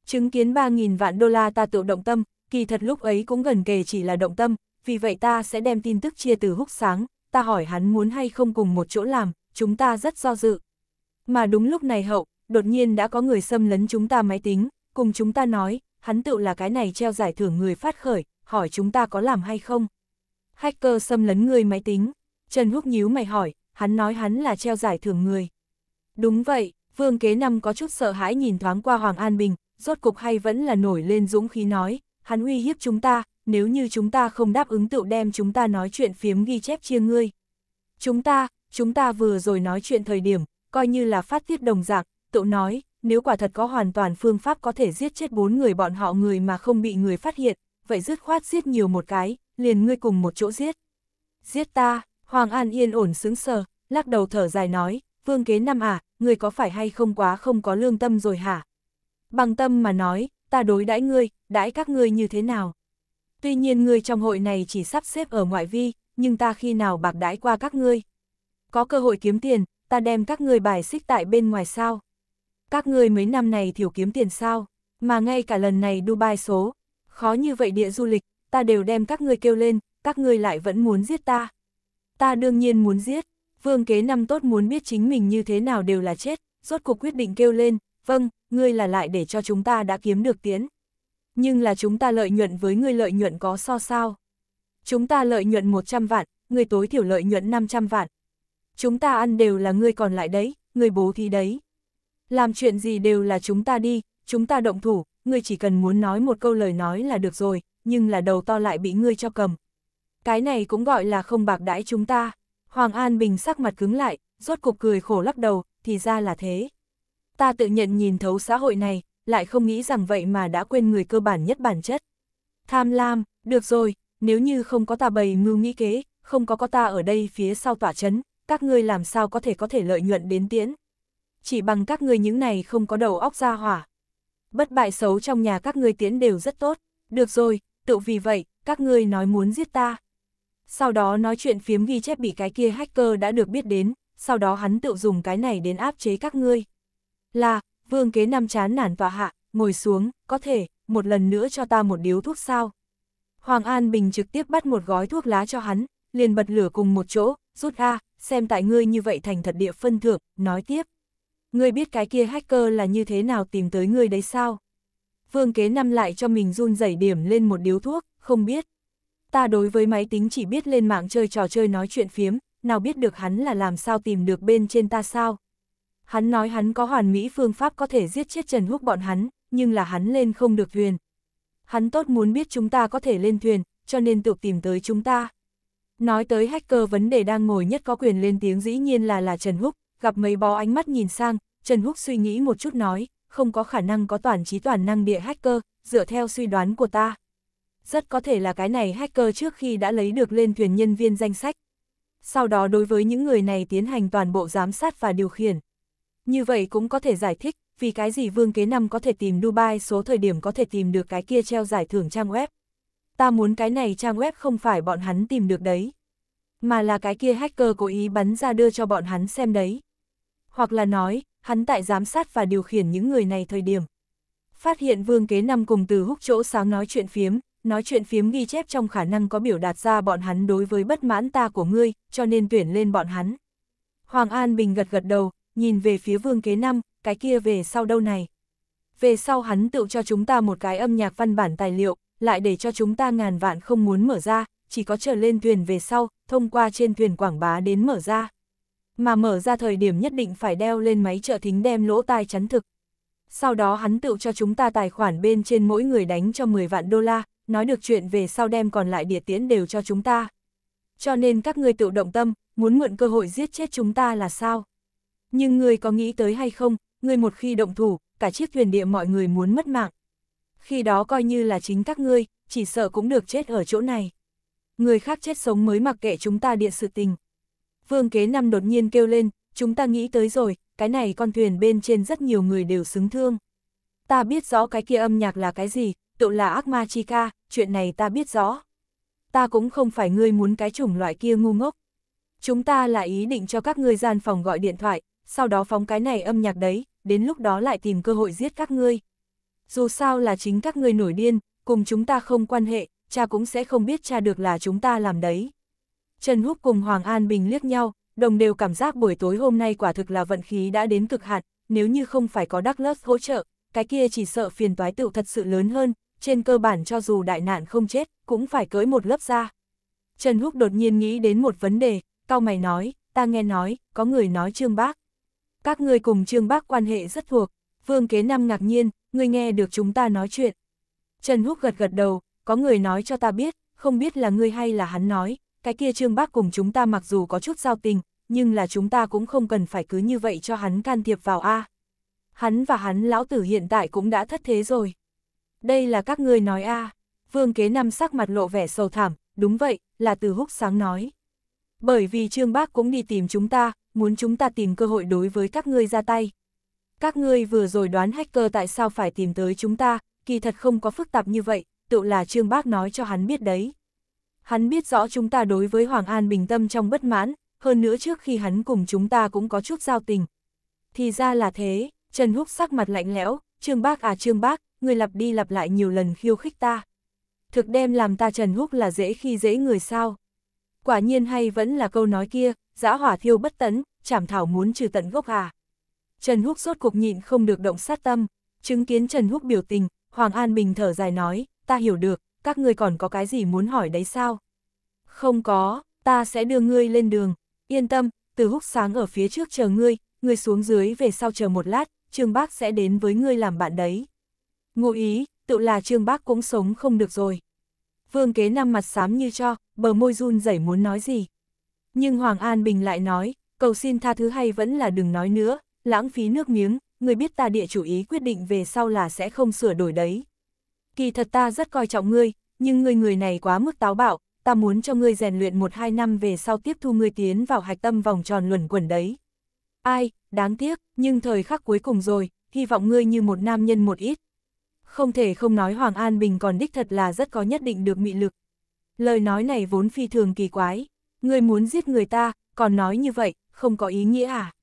A: Chứng kiến 3.000 vạn đô la ta tự động tâm, kỳ thật lúc ấy cũng gần kề chỉ là động tâm, vì vậy ta sẽ đem tin tức chia từ húc sáng, ta hỏi hắn muốn hay không cùng một chỗ làm, chúng ta rất do dự. Mà đúng lúc này hậu, đột nhiên đã có người xâm lấn chúng ta máy tính, cùng chúng ta nói, hắn tự là cái này treo giải thưởng người phát khởi, hỏi chúng ta có làm hay không. Hacker xâm lấn người máy tính, Trần Húc nhíu mày hỏi, hắn nói hắn là treo giải thưởng người. Đúng vậy, Vương Kế Năm có chút sợ hãi nhìn thoáng qua Hoàng An Bình, rốt cục hay vẫn là nổi lên dũng khí nói, hắn uy hiếp chúng ta, nếu như chúng ta không đáp ứng tự đem chúng ta nói chuyện phiếm ghi chép chia ngươi. Chúng ta, chúng ta vừa rồi nói chuyện thời điểm, coi như là phát tiết đồng dạng, tự nói, nếu quả thật có hoàn toàn phương pháp có thể giết chết bốn người bọn họ người mà không bị người phát hiện, vậy dứt khoát giết nhiều một cái, liền ngươi cùng một chỗ giết. Giết ta, Hoàng An yên ổn sững sờ, lắc đầu thở dài nói, vương kế năm à, ngươi có phải hay không quá không có lương tâm rồi hả? Bằng tâm mà nói, ta đối đãi ngươi, đãi các ngươi như thế nào? Tuy nhiên ngươi trong hội này chỉ sắp xếp ở ngoại vi, nhưng ta khi nào bạc đãi qua các ngươi? Có cơ hội kiếm tiền, ta đem các ngươi bài xích tại bên ngoài sao? các ngươi mấy năm này thiểu kiếm tiền sao, mà ngay cả lần này Dubai số, khó như vậy địa du lịch, ta đều đem các ngươi kêu lên, các ngươi lại vẫn muốn giết ta. Ta đương nhiên muốn giết, vương kế năm tốt muốn biết chính mình như thế nào đều là chết, rốt cuộc quyết định kêu lên, vâng, ngươi là lại để cho chúng ta đã kiếm được tiến. Nhưng là chúng ta lợi nhuận với ngươi lợi nhuận có so sao. Chúng ta lợi nhuận 100 vạn, ngươi tối thiểu lợi nhuận 500 vạn. Chúng ta ăn đều là ngươi còn lại đấy, ngươi bố thí đấy. Làm chuyện gì đều là chúng ta đi, chúng ta động thủ, ngươi chỉ cần muốn nói một câu lời nói là được rồi, nhưng là đầu to lại bị ngươi cho cầm. Cái này cũng gọi là không bạc đãi chúng ta. Hoàng An Bình sắc mặt cứng lại, rốt cục cười khổ lắc đầu, thì ra là thế. Ta tự nhận nhìn thấu xã hội này, lại không nghĩ rằng vậy mà đã quên người cơ bản nhất bản chất. Tham lam, được rồi, nếu như không có ta bày mưu nghĩ kế, không có có ta ở đây phía sau tỏa chấn, các ngươi làm sao có thể có thể lợi nhuận đến tiễn chỉ bằng các ngươi những này không có đầu óc ra hỏa. Bất bại xấu trong nhà các ngươi tiến đều rất tốt, được rồi, tự vì vậy, các ngươi nói muốn giết ta. Sau đó nói chuyện phiếm ghi chép bị cái kia hacker đã được biết đến, sau đó hắn tự dùng cái này đến áp chế các ngươi. Là, vương kế năm chán nản tọa hạ, ngồi xuống, có thể, một lần nữa cho ta một điếu thuốc sao. Hoàng An Bình trực tiếp bắt một gói thuốc lá cho hắn, liền bật lửa cùng một chỗ, rút ra, xem tại ngươi như vậy thành thật địa phân thượng, nói tiếp, ngươi biết cái kia hacker là như thế nào tìm tới ngươi đấy sao? Vương kế năm lại cho mình run rẩy điểm lên một điếu thuốc, không biết. Ta đối với máy tính chỉ biết lên mạng chơi trò chơi nói chuyện phiếm, nào biết được hắn là làm sao tìm được bên trên ta sao? Hắn nói hắn có hoàn mỹ phương pháp có thể giết chết Trần Húc bọn hắn, nhưng là hắn lên không được thuyền. Hắn tốt muốn biết chúng ta có thể lên thuyền, cho nên tự tìm tới chúng ta. Nói tới hacker vấn đề đang ngồi nhất có quyền lên tiếng dĩ nhiên là là Trần Húc, gặp mấy bó ánh mắt nhìn sang, Trần Húc suy nghĩ một chút nói, không có khả năng có toàn trí toàn năng địa hacker, dựa theo suy đoán của ta. Rất có thể là cái này hacker trước khi đã lấy được lên thuyền nhân viên danh sách. Sau đó đối với những người này tiến hành toàn bộ giám sát và điều khiển. Như vậy cũng có thể giải thích, vì cái gì Vương Kế Năm có thể tìm Dubai số thời điểm có thể tìm được cái kia treo giải thưởng trang web. Ta muốn cái này trang web không phải bọn hắn tìm được đấy. Mà là cái kia hacker cố ý bắn ra đưa cho bọn hắn xem đấy hoặc là nói, hắn tại giám sát và điều khiển những người này thời điểm. Phát hiện Vương Kế Năm cùng từ húc chỗ sáng nói chuyện phiếm, nói chuyện phiếm ghi chép trong khả năng có biểu đạt ra bọn hắn đối với bất mãn ta của ngươi, cho nên tuyển lên bọn hắn. Hoàng An Bình gật gật đầu, nhìn về phía Vương Kế Năm, cái kia về sau đâu này. Về sau hắn tự cho chúng ta một cái âm nhạc văn bản tài liệu, lại để cho chúng ta ngàn vạn không muốn mở ra, chỉ có trở lên thuyền về sau, thông qua trên thuyền quảng bá đến mở ra mà mở ra thời điểm nhất định phải đeo lên máy trợ thính đem lỗ tai chắn thực. Sau đó hắn tự cho chúng ta tài khoản bên trên mỗi người đánh cho 10 vạn đô la, nói được chuyện về sau đem còn lại địa tiễn đều cho chúng ta. Cho nên các ngươi tự động tâm, muốn mượn cơ hội giết chết chúng ta là sao? Nhưng người có nghĩ tới hay không, Người một khi động thủ, cả chiếc thuyền địa mọi người muốn mất mạng. Khi đó coi như là chính các ngươi, chỉ sợ cũng được chết ở chỗ này. Người khác chết sống mới mặc kệ chúng ta địa sự tình. Vương kế năm đột nhiên kêu lên, chúng ta nghĩ tới rồi, cái này con thuyền bên trên rất nhiều người đều xứng thương. Ta biết rõ cái kia âm nhạc là cái gì, tự là ác ma chi ca, chuyện này ta biết rõ. Ta cũng không phải ngươi muốn cái chủng loại kia ngu ngốc. Chúng ta là ý định cho các ngươi gian phòng gọi điện thoại, sau đó phóng cái này âm nhạc đấy, đến lúc đó lại tìm cơ hội giết các ngươi. Dù sao là chính các ngươi nổi điên, cùng chúng ta không quan hệ, cha cũng sẽ không biết cha được là chúng ta làm đấy. Trần Húc cùng Hoàng An Bình liếc nhau, đồng đều cảm giác buổi tối hôm nay quả thực là vận khí đã đến cực hạn, nếu như không phải có Douglas hỗ trợ, cái kia chỉ sợ phiền toái tựu thật sự lớn hơn, trên cơ bản cho dù đại nạn không chết, cũng phải cưỡi một lớp ra. Trần Húc đột nhiên nghĩ đến một vấn đề, cao mày nói, ta nghe nói, có người nói Trương Bác. Các người cùng Trương Bác quan hệ rất thuộc, Vương Kế Nam ngạc nhiên, người nghe được chúng ta nói chuyện. Trần Húc gật gật đầu, có người nói cho ta biết, không biết là người hay là hắn nói, cái kia Trương Bác cùng chúng ta mặc dù có chút giao tình, nhưng là chúng ta cũng không cần phải cứ như vậy cho hắn can thiệp vào a. Hắn và hắn lão tử hiện tại cũng đã thất thế rồi. Đây là các ngươi nói a. Vương Kế Năm sắc mặt lộ vẻ sầu thảm, đúng vậy, là từ húc sáng nói. Bởi vì Trương Bác cũng đi tìm chúng ta, muốn chúng ta tìm cơ hội đối với các ngươi ra tay. Các ngươi vừa rồi đoán hacker tại sao phải tìm tới chúng ta, kỳ thật không có phức tạp như vậy, tự là Trương Bác nói cho hắn biết đấy hắn biết rõ chúng ta đối với Hoàng An bình tâm trong bất mãn, hơn nữa trước khi hắn cùng chúng ta cũng có chút giao tình. Thì ra là thế, Trần Húc sắc mặt lạnh lẽo, Trương Bác à Trương Bác, người lặp đi lặp lại nhiều lần khiêu khích ta. Thực đem làm ta Trần Húc là dễ khi dễ người sao. Quả nhiên hay vẫn là câu nói kia, giã hỏa thiêu bất tấn, chảm thảo muốn trừ tận gốc à. Trần Húc rốt cuộc nhịn không được động sát tâm, chứng kiến Trần Húc biểu tình, Hoàng An Bình thở dài nói, ta hiểu được, các ngươi còn có cái gì muốn hỏi đấy sao? Không có, ta sẽ đưa ngươi lên đường, yên tâm, từ húc sáng ở phía trước chờ ngươi, ngươi xuống dưới về sau chờ một lát, Trương Bác sẽ đến với ngươi làm bạn đấy. Ngụ ý, tự là Trương Bác cũng sống không được rồi. Vương kế năm mặt xám như cho, bờ môi run rẩy muốn nói gì. Nhưng Hoàng An Bình lại nói, cầu xin tha thứ hay vẫn là đừng nói nữa, lãng phí nước miếng, người biết ta địa chủ ý quyết định về sau là sẽ không sửa đổi đấy kỳ thật ta rất coi trọng ngươi, nhưng ngươi người này quá mức táo bạo, ta muốn cho ngươi rèn luyện một hai năm về sau tiếp thu ngươi tiến vào hạch tâm vòng tròn luẩn quẩn đấy. Ai, đáng tiếc, nhưng thời khắc cuối cùng rồi, hy vọng ngươi như một nam nhân một ít. Không thể không nói Hoàng An Bình còn đích thật là rất có nhất định được mị lực. Lời nói này vốn phi thường kỳ quái, ngươi muốn giết người ta, còn nói như vậy, không có ý nghĩa à?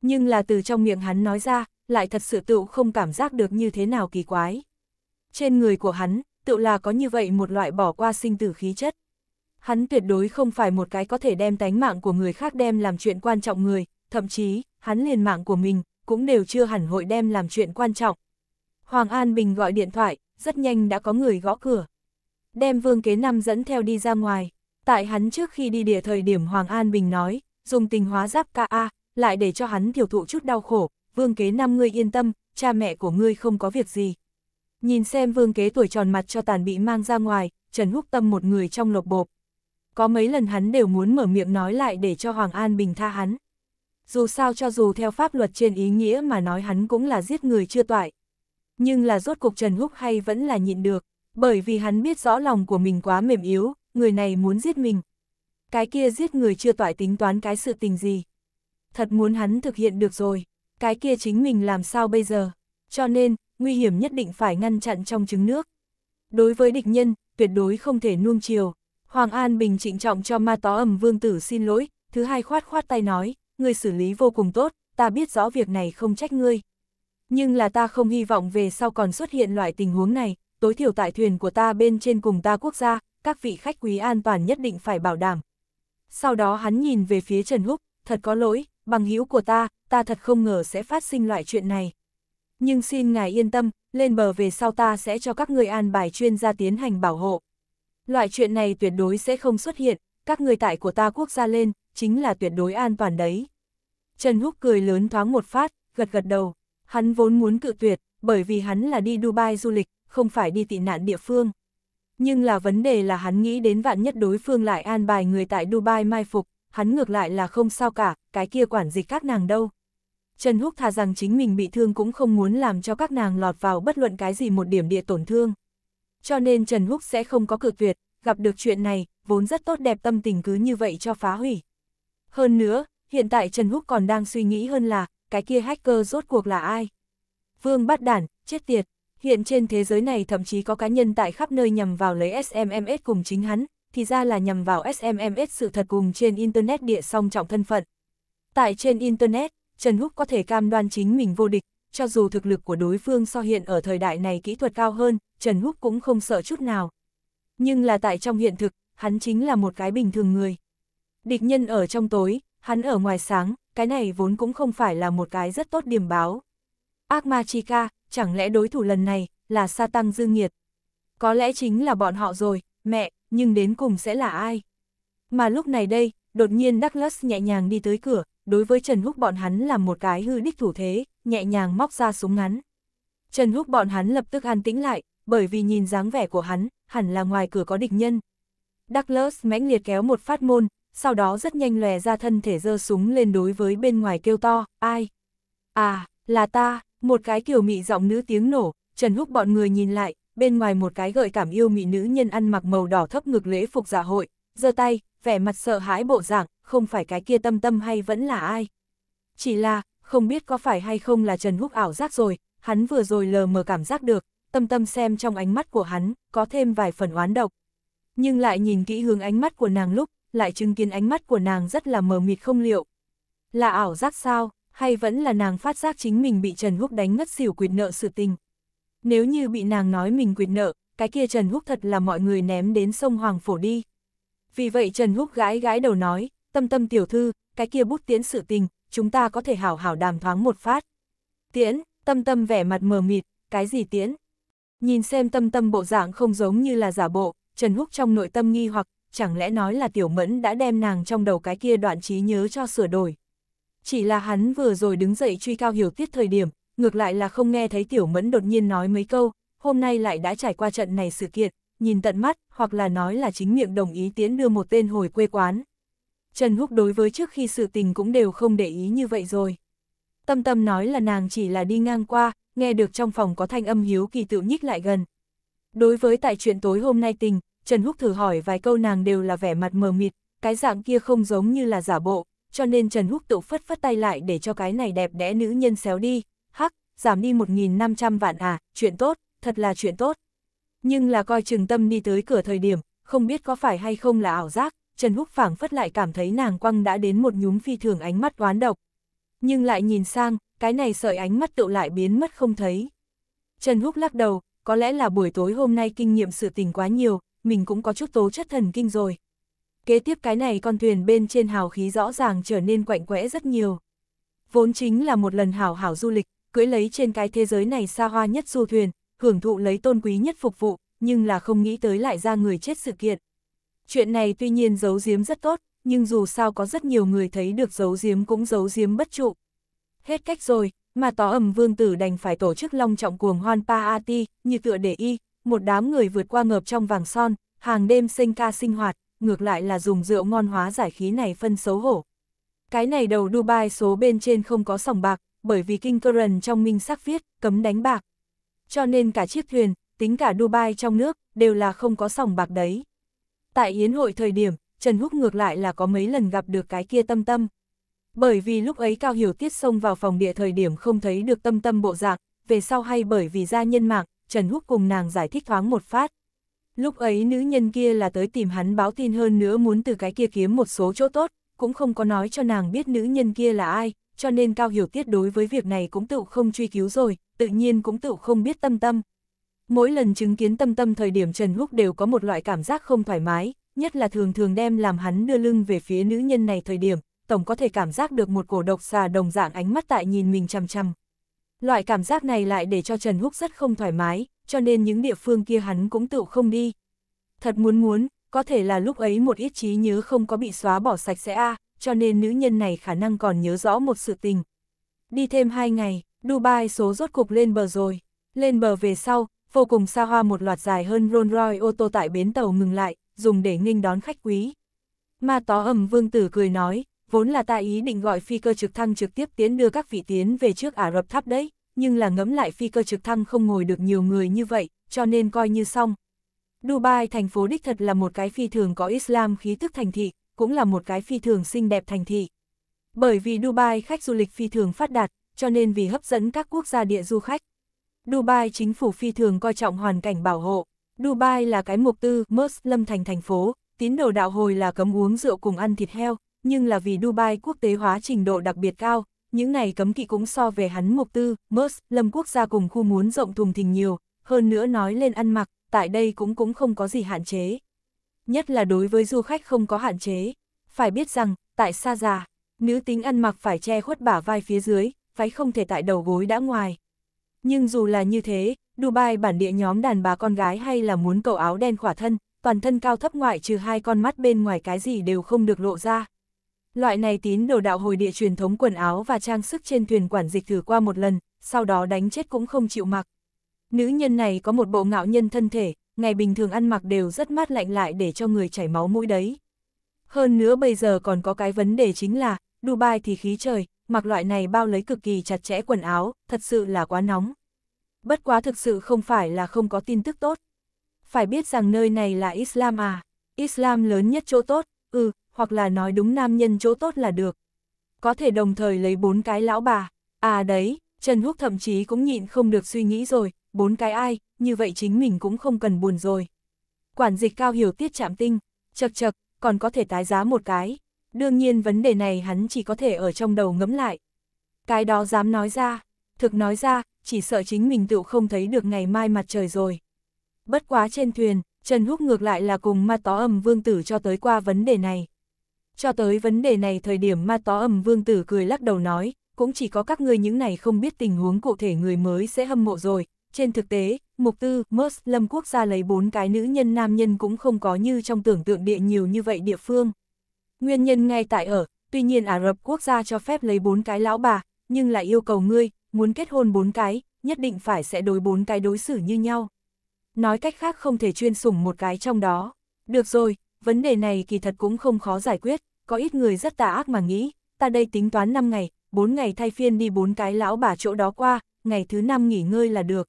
A: Nhưng là từ trong miệng hắn nói ra, lại thật sự tựu không cảm giác được như thế nào kỳ quái. Trên người của hắn, tự là có như vậy một loại bỏ qua sinh tử khí chất. Hắn tuyệt đối không phải một cái có thể đem tánh mạng của người khác đem làm chuyện quan trọng người, thậm chí, hắn liền mạng của mình, cũng đều chưa hẳn hội đem làm chuyện quan trọng. Hoàng An Bình gọi điện thoại, rất nhanh đã có người gõ cửa. Đem Vương Kế Năm dẫn theo đi ra ngoài, tại hắn trước khi đi địa thời điểm Hoàng An Bình nói, dùng tình hóa giáp ca A, lại để cho hắn thiểu thụ chút đau khổ, Vương Kế Năm ngươi yên tâm, cha mẹ của ngươi không có việc gì, Nhìn xem vương kế tuổi tròn mặt cho tàn bị mang ra ngoài, Trần Húc Tâm một người trong lộc bộp. Có mấy lần hắn đều muốn mở miệng nói lại để cho Hoàng An Bình tha hắn. Dù sao cho dù theo pháp luật trên ý nghĩa mà nói hắn cũng là giết người chưa toại. Nhưng là rốt cục Trần Húc hay vẫn là nhịn được, bởi vì hắn biết rõ lòng của mình quá mềm yếu, người này muốn giết mình. Cái kia giết người chưa toại tính toán cái sự tình gì. Thật muốn hắn thực hiện được rồi, cái kia chính mình làm sao bây giờ. Cho nên, nguy hiểm nhất định phải ngăn chặn trong trứng nước. Đối với địch nhân, tuyệt đối không thể nuông chiều. Hoàng An Bình trịnh trọng cho ma tó ẩm vương tử xin lỗi, thứ hai khoát khoát tay nói, người xử lý vô cùng tốt, ta biết rõ việc này không trách ngươi. Nhưng là ta không hy vọng về sau còn xuất hiện loại tình huống này, tối thiểu tại thuyền của ta bên trên cùng ta quốc gia, các vị khách quý an toàn nhất định phải bảo đảm. Sau đó hắn nhìn về phía Trần Húc, thật có lỗi, bằng hữu của ta, ta thật không ngờ sẽ phát sinh loại chuyện này nhưng xin ngài yên tâm, lên bờ về sau ta sẽ cho các người an bài chuyên gia tiến hành bảo hộ. Loại chuyện này tuyệt đối sẽ không xuất hiện, các người tại của ta quốc gia lên, chính là tuyệt đối an toàn đấy. Trần Húc cười lớn thoáng một phát, gật gật đầu. Hắn vốn muốn cự tuyệt, bởi vì hắn là đi Dubai du lịch, không phải đi tị nạn địa phương. Nhưng là vấn đề là hắn nghĩ đến vạn nhất đối phương lại an bài người tại Dubai mai phục, hắn ngược lại là không sao cả, cái kia quản dịch các nàng đâu. Trần Húc thà rằng chính mình bị thương cũng không muốn làm cho các nàng lọt vào bất luận cái gì một điểm địa tổn thương. Cho nên Trần Húc sẽ không có cực tuyệt, gặp được chuyện này, vốn rất tốt đẹp tâm tình cứ như vậy cho phá hủy. Hơn nữa, hiện tại Trần Húc còn đang suy nghĩ hơn là, cái kia hacker rốt cuộc là ai? Vương bắt đản, chết tiệt, hiện trên thế giới này thậm chí có cá nhân tại khắp nơi nhằm vào lấy SMMS cùng chính hắn, thì ra là nhằm vào SMMS sự thật cùng trên Internet địa song trọng thân phận. Tại trên Internet, Trần Húc có thể cam đoan chính mình vô địch, cho dù thực lực của đối phương so hiện ở thời đại này kỹ thuật cao hơn, Trần Húc cũng không sợ chút nào. Nhưng là tại trong hiện thực, hắn chính là một cái bình thường người. Địch nhân ở trong tối, hắn ở ngoài sáng, cái này vốn cũng không phải là một cái rất tốt điểm báo. Ác ma chi ca, chẳng lẽ đối thủ lần này là sa tăng dư nghiệt? Có lẽ chính là bọn họ rồi, mẹ, nhưng đến cùng sẽ là ai? Mà lúc này đây, đột nhiên Douglas nhẹ nhàng đi tới cửa, đối với Trần Húc bọn hắn làm một cái hư đích thủ thế, nhẹ nhàng móc ra súng ngắn. Trần Húc bọn hắn lập tức an tĩnh lại, bởi vì nhìn dáng vẻ của hắn, hẳn là ngoài cửa có địch nhân. Douglas mãnh liệt kéo một phát môn, sau đó rất nhanh lòe ra thân thể giơ súng lên đối với bên ngoài kêu to, ai? À, là ta, một cái kiểu mị giọng nữ tiếng nổ, Trần Húc bọn người nhìn lại, bên ngoài một cái gợi cảm yêu mị nữ nhân ăn mặc màu đỏ thấp ngực lễ phục dạ hội, giơ tay, vẻ mặt sợ hãi bộ dạng, không phải cái kia tâm tâm hay vẫn là ai. Chỉ là, không biết có phải hay không là Trần Húc ảo giác rồi, hắn vừa rồi lờ mờ cảm giác được, tâm tâm xem trong ánh mắt của hắn, có thêm vài phần oán độc. Nhưng lại nhìn kỹ hướng ánh mắt của nàng lúc, lại chứng kiến ánh mắt của nàng rất là mờ mịt không liệu. Là ảo giác sao, hay vẫn là nàng phát giác chính mình bị Trần Húc đánh ngất xỉu quyệt nợ sự tình. Nếu như bị nàng nói mình quyệt nợ, cái kia Trần Húc thật là mọi người ném đến sông Hoàng Phổ đi. Vì vậy Trần Húc gái gái đầu nói, tâm tâm tiểu thư, cái kia bút tiễn sự tình, chúng ta có thể hảo hảo đàm thoáng một phát. Tiễn, tâm tâm vẻ mặt mờ mịt, cái gì tiễn? Nhìn xem tâm tâm bộ dạng không giống như là giả bộ, Trần Húc trong nội tâm nghi hoặc, chẳng lẽ nói là tiểu mẫn đã đem nàng trong đầu cái kia đoạn trí nhớ cho sửa đổi. Chỉ là hắn vừa rồi đứng dậy truy cao hiểu tiết thời điểm, ngược lại là không nghe thấy tiểu mẫn đột nhiên nói mấy câu, hôm nay lại đã trải qua trận này sự kiện, nhìn tận mắt, hoặc là nói là chính miệng đồng ý tiến đưa một tên hồi quê quán. Trần Húc đối với trước khi sự tình cũng đều không để ý như vậy rồi. Tâm tâm nói là nàng chỉ là đi ngang qua, nghe được trong phòng có thanh âm hiếu kỳ tự nhích lại gần. Đối với tại chuyện tối hôm nay tình, Trần Húc thử hỏi vài câu nàng đều là vẻ mặt mờ mịt, cái dạng kia không giống như là giả bộ, cho nên Trần Húc tự phất phất tay lại để cho cái này đẹp đẽ nữ nhân xéo đi, hắc, giảm đi 1.500 vạn à, chuyện tốt, thật là chuyện tốt. Nhưng là coi chừng tâm đi tới cửa thời điểm, không biết có phải hay không là ảo giác, Trần Húc phảng phất lại cảm thấy nàng quăng đã đến một nhúm phi thường ánh mắt oán độc. Nhưng lại nhìn sang, cái này sợi ánh mắt tự lại biến mất không thấy. Trần Húc lắc đầu, có lẽ là buổi tối hôm nay kinh nghiệm sự tình quá nhiều, mình cũng có chút tố chất thần kinh rồi. Kế tiếp cái này con thuyền bên trên hào khí rõ ràng trở nên quạnh quẽ rất nhiều. Vốn chính là một lần hảo hảo du lịch, cưỡi lấy trên cái thế giới này xa hoa nhất du thuyền, hưởng thụ lấy tôn quý nhất phục vụ, nhưng là không nghĩ tới lại ra người chết sự kiện. Chuyện này tuy nhiên giấu giếm rất tốt, nhưng dù sao có rất nhiều người thấy được giấu giếm cũng giấu giếm bất trụ. Hết cách rồi, mà tỏ ẩm vương tử đành phải tổ chức long trọng cuồng hoan party như tựa để y, một đám người vượt qua ngợp trong vàng son, hàng đêm sinh ca sinh hoạt, ngược lại là dùng rượu ngon hóa giải khí này phân xấu hổ. Cái này đầu Dubai số bên trên không có sòng bạc, bởi vì King current trong minh sắc viết, cấm đánh bạc. Cho nên cả chiếc thuyền, tính cả Dubai trong nước, đều là không có sòng bạc đấy. Tại yến hội thời điểm, Trần Húc ngược lại là có mấy lần gặp được cái kia tâm tâm. Bởi vì lúc ấy Cao Hiểu Tiết xông vào phòng địa thời điểm không thấy được tâm tâm bộ dạng, về sau hay bởi vì gia nhân mạng, Trần Húc cùng nàng giải thích thoáng một phát. Lúc ấy nữ nhân kia là tới tìm hắn báo tin hơn nữa muốn từ cái kia kiếm một số chỗ tốt, cũng không có nói cho nàng biết nữ nhân kia là ai, cho nên Cao Hiểu Tiết đối với việc này cũng tự không truy cứu rồi, tự nhiên cũng tự không biết tâm tâm, Mỗi lần chứng kiến tâm tâm thời điểm Trần Húc đều có một loại cảm giác không thoải mái, nhất là thường thường đem làm hắn đưa lưng về phía nữ nhân này thời điểm, tổng có thể cảm giác được một cổ độc xà đồng dạng ánh mắt tại nhìn mình chăm chăm. Loại cảm giác này lại để cho Trần Húc rất không thoải mái, cho nên những địa phương kia hắn cũng tự không đi. Thật muốn muốn, có thể là lúc ấy một ít trí nhớ không có bị xóa bỏ sạch sẽ a cho nên nữ nhân này khả năng còn nhớ rõ một sự tình. Đi thêm hai ngày, Dubai số rốt cục lên bờ rồi. Lên bờ về sau, vô cùng xa hoa một loạt dài hơn Rolls Royce ô tô tại bến tàu ngừng lại, dùng để nghênh đón khách quý. Ma tó ẩm vương tử cười nói, vốn là ta ý định gọi phi cơ trực thăng trực tiếp tiến đưa các vị tiến về trước Ả Rập tháp đấy, nhưng là ngẫm lại phi cơ trực thăng không ngồi được nhiều người như vậy, cho nên coi như xong. Dubai thành phố đích thật là một cái phi thường có Islam khí tức thành thị, cũng là một cái phi thường xinh đẹp thành thị. Bởi vì Dubai khách du lịch phi thường phát đạt, cho nên vì hấp dẫn các quốc gia địa du khách, Dubai chính phủ phi thường coi trọng hoàn cảnh bảo hộ. Dubai là cái mục tư, Muslim thành thành phố, tín đồ đạo hồi là cấm uống rượu cùng ăn thịt heo, nhưng là vì Dubai quốc tế hóa trình độ đặc biệt cao, những này cấm kỵ cũng so về hắn mục tư, Muslim quốc gia cùng khu muốn rộng thùng thình nhiều, hơn nữa nói lên ăn mặc, tại đây cũng cũng không có gì hạn chế. Nhất là đối với du khách không có hạn chế, phải biết rằng, tại xa già, nữ tính ăn mặc phải che khuất bả vai phía dưới, váy không thể tại đầu gối đã ngoài. Nhưng dù là như thế, Dubai bản địa nhóm đàn bà con gái hay là muốn cầu áo đen khỏa thân, toàn thân cao thấp ngoại trừ hai con mắt bên ngoài cái gì đều không được lộ ra. Loại này tín đồ đạo hồi địa truyền thống quần áo và trang sức trên thuyền quản dịch thử qua một lần, sau đó đánh chết cũng không chịu mặc. Nữ nhân này có một bộ ngạo nhân thân thể, ngày bình thường ăn mặc đều rất mát lạnh lại để cho người chảy máu mũi đấy. Hơn nữa bây giờ còn có cái vấn đề chính là, Dubai thì khí trời, mặc loại này bao lấy cực kỳ chặt chẽ quần áo, thật sự là quá nóng. Bất quá thực sự không phải là không có tin tức tốt. Phải biết rằng nơi này là Islam à, Islam lớn nhất chỗ tốt, ừ, hoặc là nói đúng nam nhân chỗ tốt là được. Có thể đồng thời lấy bốn cái lão bà, à đấy, Trần Húc thậm chí cũng nhịn không được suy nghĩ rồi, bốn cái ai, như vậy chính mình cũng không cần buồn rồi. Quản dịch cao hiểu tiết chạm tinh, chật chật, còn có thể tái giá một cái đương nhiên vấn đề này hắn chỉ có thể ở trong đầu ngấm lại. Cái đó dám nói ra, thực nói ra, chỉ sợ chính mình tự không thấy được ngày mai mặt trời rồi. Bất quá trên thuyền, Trần Húc ngược lại là cùng ma tó âm vương tử cho tới qua vấn đề này. Cho tới vấn đề này thời điểm ma tó âm vương tử cười lắc đầu nói, cũng chỉ có các ngươi những này không biết tình huống cụ thể người mới sẽ hâm mộ rồi. Trên thực tế, mục tư, Mers, lâm quốc gia lấy bốn cái nữ nhân nam nhân cũng không có như trong tưởng tượng địa nhiều như vậy địa phương. Nguyên nhân ngay tại ở, tuy nhiên Ả Rập quốc gia cho phép lấy bốn cái lão bà, nhưng lại yêu cầu ngươi, muốn kết hôn bốn cái, nhất định phải sẽ đối bốn cái đối xử như nhau. Nói cách khác không thể chuyên sủng một cái trong đó. Được rồi, vấn đề này kỳ thật cũng không khó giải quyết, có ít người rất tà ác mà nghĩ, ta đây tính toán 5 ngày, 4 ngày thay phiên đi bốn cái lão bà chỗ đó qua, ngày thứ năm nghỉ ngơi là được.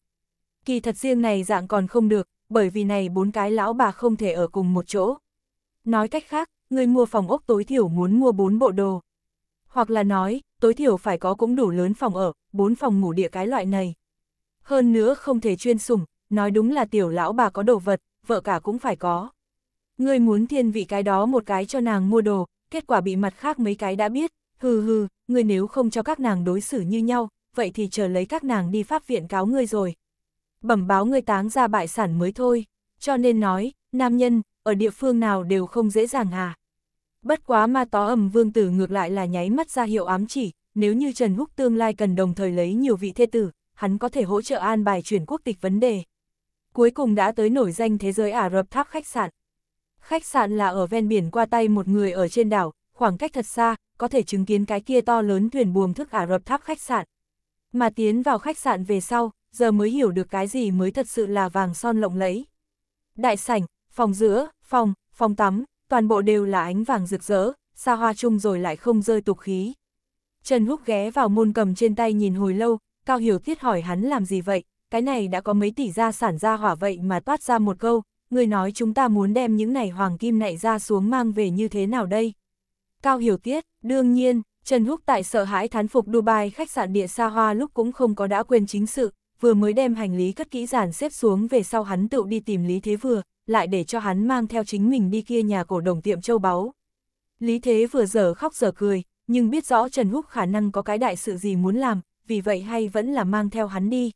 A: Kỳ thật riêng này dạng còn không được, bởi vì này bốn cái lão bà không thể ở cùng một chỗ. Nói cách khác, người mua phòng ốc tối thiểu muốn mua 4 bộ đồ. Hoặc là nói, tối thiểu phải có cũng đủ lớn phòng ở, 4 phòng ngủ địa cái loại này. Hơn nữa không thể chuyên sủng, nói đúng là tiểu lão bà có đồ vật, vợ cả cũng phải có. Người muốn thiên vị cái đó một cái cho nàng mua đồ, kết quả bị mặt khác mấy cái đã biết, hừ hừ, người nếu không cho các nàng đối xử như nhau, vậy thì chờ lấy các nàng đi pháp viện cáo ngươi rồi. Bẩm báo ngươi táng ra bại sản mới thôi, cho nên nói, nam nhân, ở địa phương nào đều không dễ dàng à. Bất quá ma tó ầm vương tử ngược lại là nháy mắt ra hiệu ám chỉ, nếu như Trần Húc tương lai cần đồng thời lấy nhiều vị thê tử, hắn có thể hỗ trợ an bài chuyển quốc tịch vấn đề. Cuối cùng đã tới nổi danh thế giới Ả Rập tháp khách sạn. Khách sạn là ở ven biển qua tay một người ở trên đảo, khoảng cách thật xa, có thể chứng kiến cái kia to lớn thuyền buồm thức Ả Rập tháp khách sạn. Mà tiến vào khách sạn về sau, giờ mới hiểu được cái gì mới thật sự là vàng son lộng lẫy. Đại sảnh, phòng giữa, phòng, phòng tắm, toàn bộ đều là ánh vàng rực rỡ, xa hoa chung rồi lại không rơi tục khí. Trần Húc ghé vào môn cầm trên tay nhìn hồi lâu, Cao Hiểu Thiết hỏi hắn làm gì vậy, cái này đã có mấy tỷ gia sản ra hỏa vậy mà toát ra một câu, người nói chúng ta muốn đem những này hoàng kim này ra xuống mang về như thế nào đây. Cao Hiểu Tiết, đương nhiên, Trần Húc tại sợ hãi thán phục Dubai khách sạn địa xa hoa lúc cũng không có đã quên chính sự, vừa mới đem hành lý cất kỹ giản xếp xuống về sau hắn tự đi tìm Lý Thế Vừa, lại để cho hắn mang theo chính mình đi kia nhà cổ đồng tiệm châu báu. Lý Thế Vừa giờ khóc giờ cười, nhưng biết rõ Trần Húc khả năng có cái đại sự gì muốn làm, vì vậy hay vẫn là mang theo hắn đi.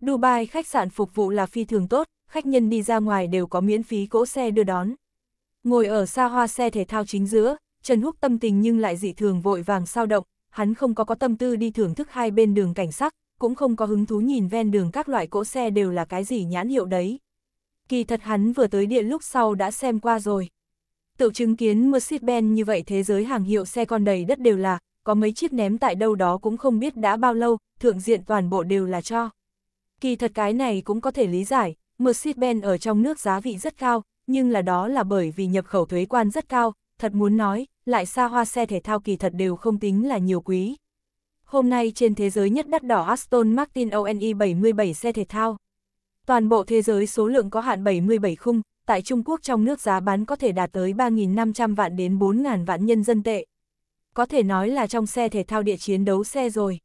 A: Dubai khách sạn phục vụ là phi thường tốt, khách nhân đi ra ngoài đều có miễn phí cỗ xe đưa đón. Ngồi ở xa hoa xe thể thao chính giữa, Trần Húc tâm tình nhưng lại dị thường vội vàng sao động, hắn không có có tâm tư đi thưởng thức hai bên đường cảnh sắc, cũng không có hứng thú nhìn ven đường các loại cỗ xe đều là cái gì nhãn hiệu đấy. Kỳ thật hắn vừa tới địa lúc sau đã xem qua rồi. Tự chứng kiến Mercedes-Benz như vậy thế giới hàng hiệu xe con đầy đất đều là, có mấy chiếc ném tại đâu đó cũng không biết đã bao lâu, thượng diện toàn bộ đều là cho. Kỳ thật cái này cũng có thể lý giải, Mercedes-Benz ở trong nước giá vị rất cao, nhưng là đó là bởi vì nhập khẩu thuế quan rất cao, thật muốn nói, lại xa hoa xe thể thao kỳ thật đều không tính là nhiều quý hôm nay trên thế giới nhất đắt đỏ Aston Martin ONE 77 xe thể thao. Toàn bộ thế giới số lượng có hạn 77 khung, tại Trung Quốc trong nước giá bán có thể đạt tới 3.500 vạn đến 4.000 vạn nhân dân tệ. Có thể nói là trong xe thể thao địa chiến đấu xe rồi.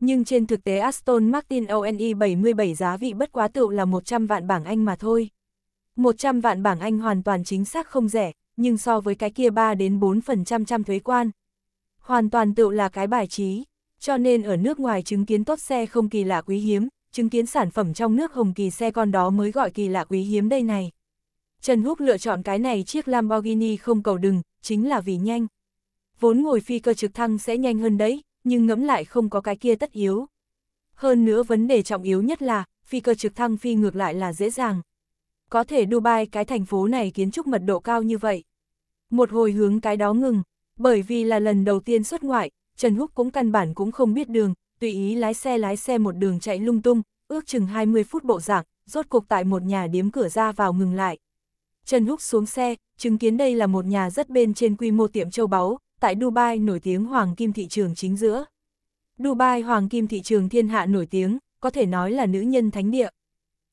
A: Nhưng trên thực tế Aston Martin ONE 77 giá vị bất quá tựu là 100 vạn bảng Anh mà thôi. 100 vạn bảng Anh hoàn toàn chính xác không rẻ, nhưng so với cái kia 3 đến 4% trăm thuế quan. Hoàn toàn tựu là cái bài trí cho nên ở nước ngoài chứng kiến tốt xe không kỳ lạ quý hiếm, chứng kiến sản phẩm trong nước hồng kỳ xe con đó mới gọi kỳ lạ quý hiếm đây này. Trần Húc lựa chọn cái này chiếc Lamborghini không cầu đừng, chính là vì nhanh. Vốn ngồi phi cơ trực thăng sẽ nhanh hơn đấy, nhưng ngẫm lại không có cái kia tất yếu. Hơn nữa vấn đề trọng yếu nhất là, phi cơ trực thăng phi ngược lại là dễ dàng. Có thể Dubai cái thành phố này kiến trúc mật độ cao như vậy. Một hồi hướng cái đó ngừng, bởi vì là lần đầu tiên xuất ngoại, Trần Húc cũng căn bản cũng không biết đường, tùy ý lái xe lái xe một đường chạy lung tung, ước chừng 20 phút bộ dạng, rốt cuộc tại một nhà điếm cửa ra vào ngừng lại. Trần Húc xuống xe, chứng kiến đây là một nhà rất bên trên quy mô tiệm châu báu, tại Dubai nổi tiếng hoàng kim thị trường chính giữa. Dubai hoàng kim thị trường thiên hạ nổi tiếng, có thể nói là nữ nhân thánh địa.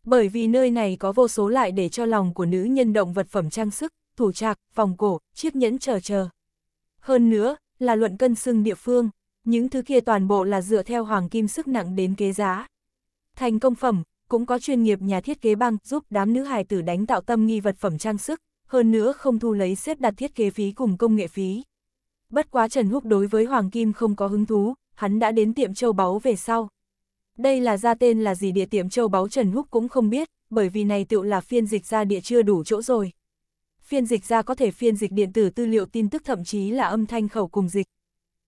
A: Bởi vì nơi này có vô số lại để cho lòng của nữ nhân động vật phẩm trang sức, thủ trạc, vòng cổ, chiếc nhẫn chờ chờ. Hơn nữa, là luận cân xưng địa phương, những thứ kia toàn bộ là dựa theo hoàng kim sức nặng đến kế giá. Thành công phẩm, cũng có chuyên nghiệp nhà thiết kế băng giúp đám nữ hài tử đánh tạo tâm nghi vật phẩm trang sức, hơn nữa không thu lấy xếp đặt thiết kế phí cùng công nghệ phí. Bất quá Trần Húc đối với hoàng kim không có hứng thú, hắn đã đến tiệm châu báu về sau. Đây là ra tên là gì địa tiệm châu báu Trần Húc cũng không biết, bởi vì này tựu là phiên dịch ra địa chưa đủ chỗ rồi phiên dịch ra có thể phiên dịch điện tử tư liệu tin tức thậm chí là âm thanh khẩu cùng dịch,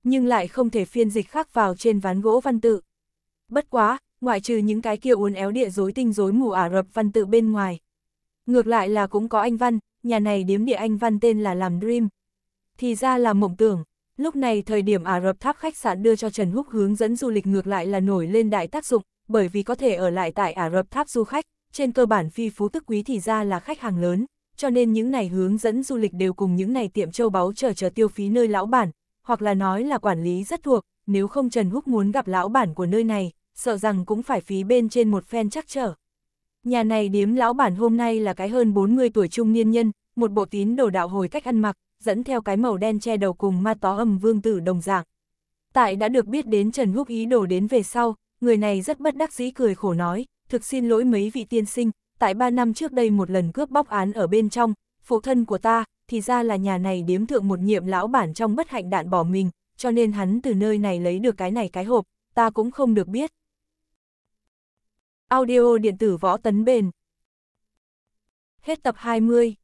A: nhưng lại không thể phiên dịch khác vào trên ván gỗ văn tự. Bất quá, ngoại trừ những cái kia uốn éo địa rối tinh rối mù Ả Rập văn tự bên ngoài. Ngược lại là cũng có anh văn, nhà này điếm địa anh văn tên là làm Dream. Thì ra là mộng tưởng, lúc này thời điểm Ả Rập tháp khách sạn đưa cho Trần Húc hướng dẫn du lịch ngược lại là nổi lên đại tác dụng, bởi vì có thể ở lại tại Ả Rập tháp du khách, trên cơ bản phi phú tức quý thì ra là khách hàng lớn cho nên những này hướng dẫn du lịch đều cùng những này tiệm châu báu chờ chờ tiêu phí nơi lão bản, hoặc là nói là quản lý rất thuộc, nếu không Trần Húc muốn gặp lão bản của nơi này, sợ rằng cũng phải phí bên trên một phen chắc trở. Nhà này điếm lão bản hôm nay là cái hơn 40 tuổi trung niên nhân, một bộ tín đồ đạo hồi cách ăn mặc, dẫn theo cái màu đen che đầu cùng ma tó âm vương tử đồng dạng. Tại đã được biết đến Trần Húc ý đồ đến về sau, người này rất bất đắc dĩ cười khổ nói, thực xin lỗi mấy vị tiên sinh, tại ba năm trước đây một lần cướp bóc án ở bên trong, phụ thân của ta, thì ra là nhà này điếm thượng một nhiệm lão bản trong bất hạnh đạn bỏ mình, cho nên hắn từ nơi này lấy được cái này cái hộp, ta cũng không được biết. Audio điện tử võ tấn bền Hết tập 20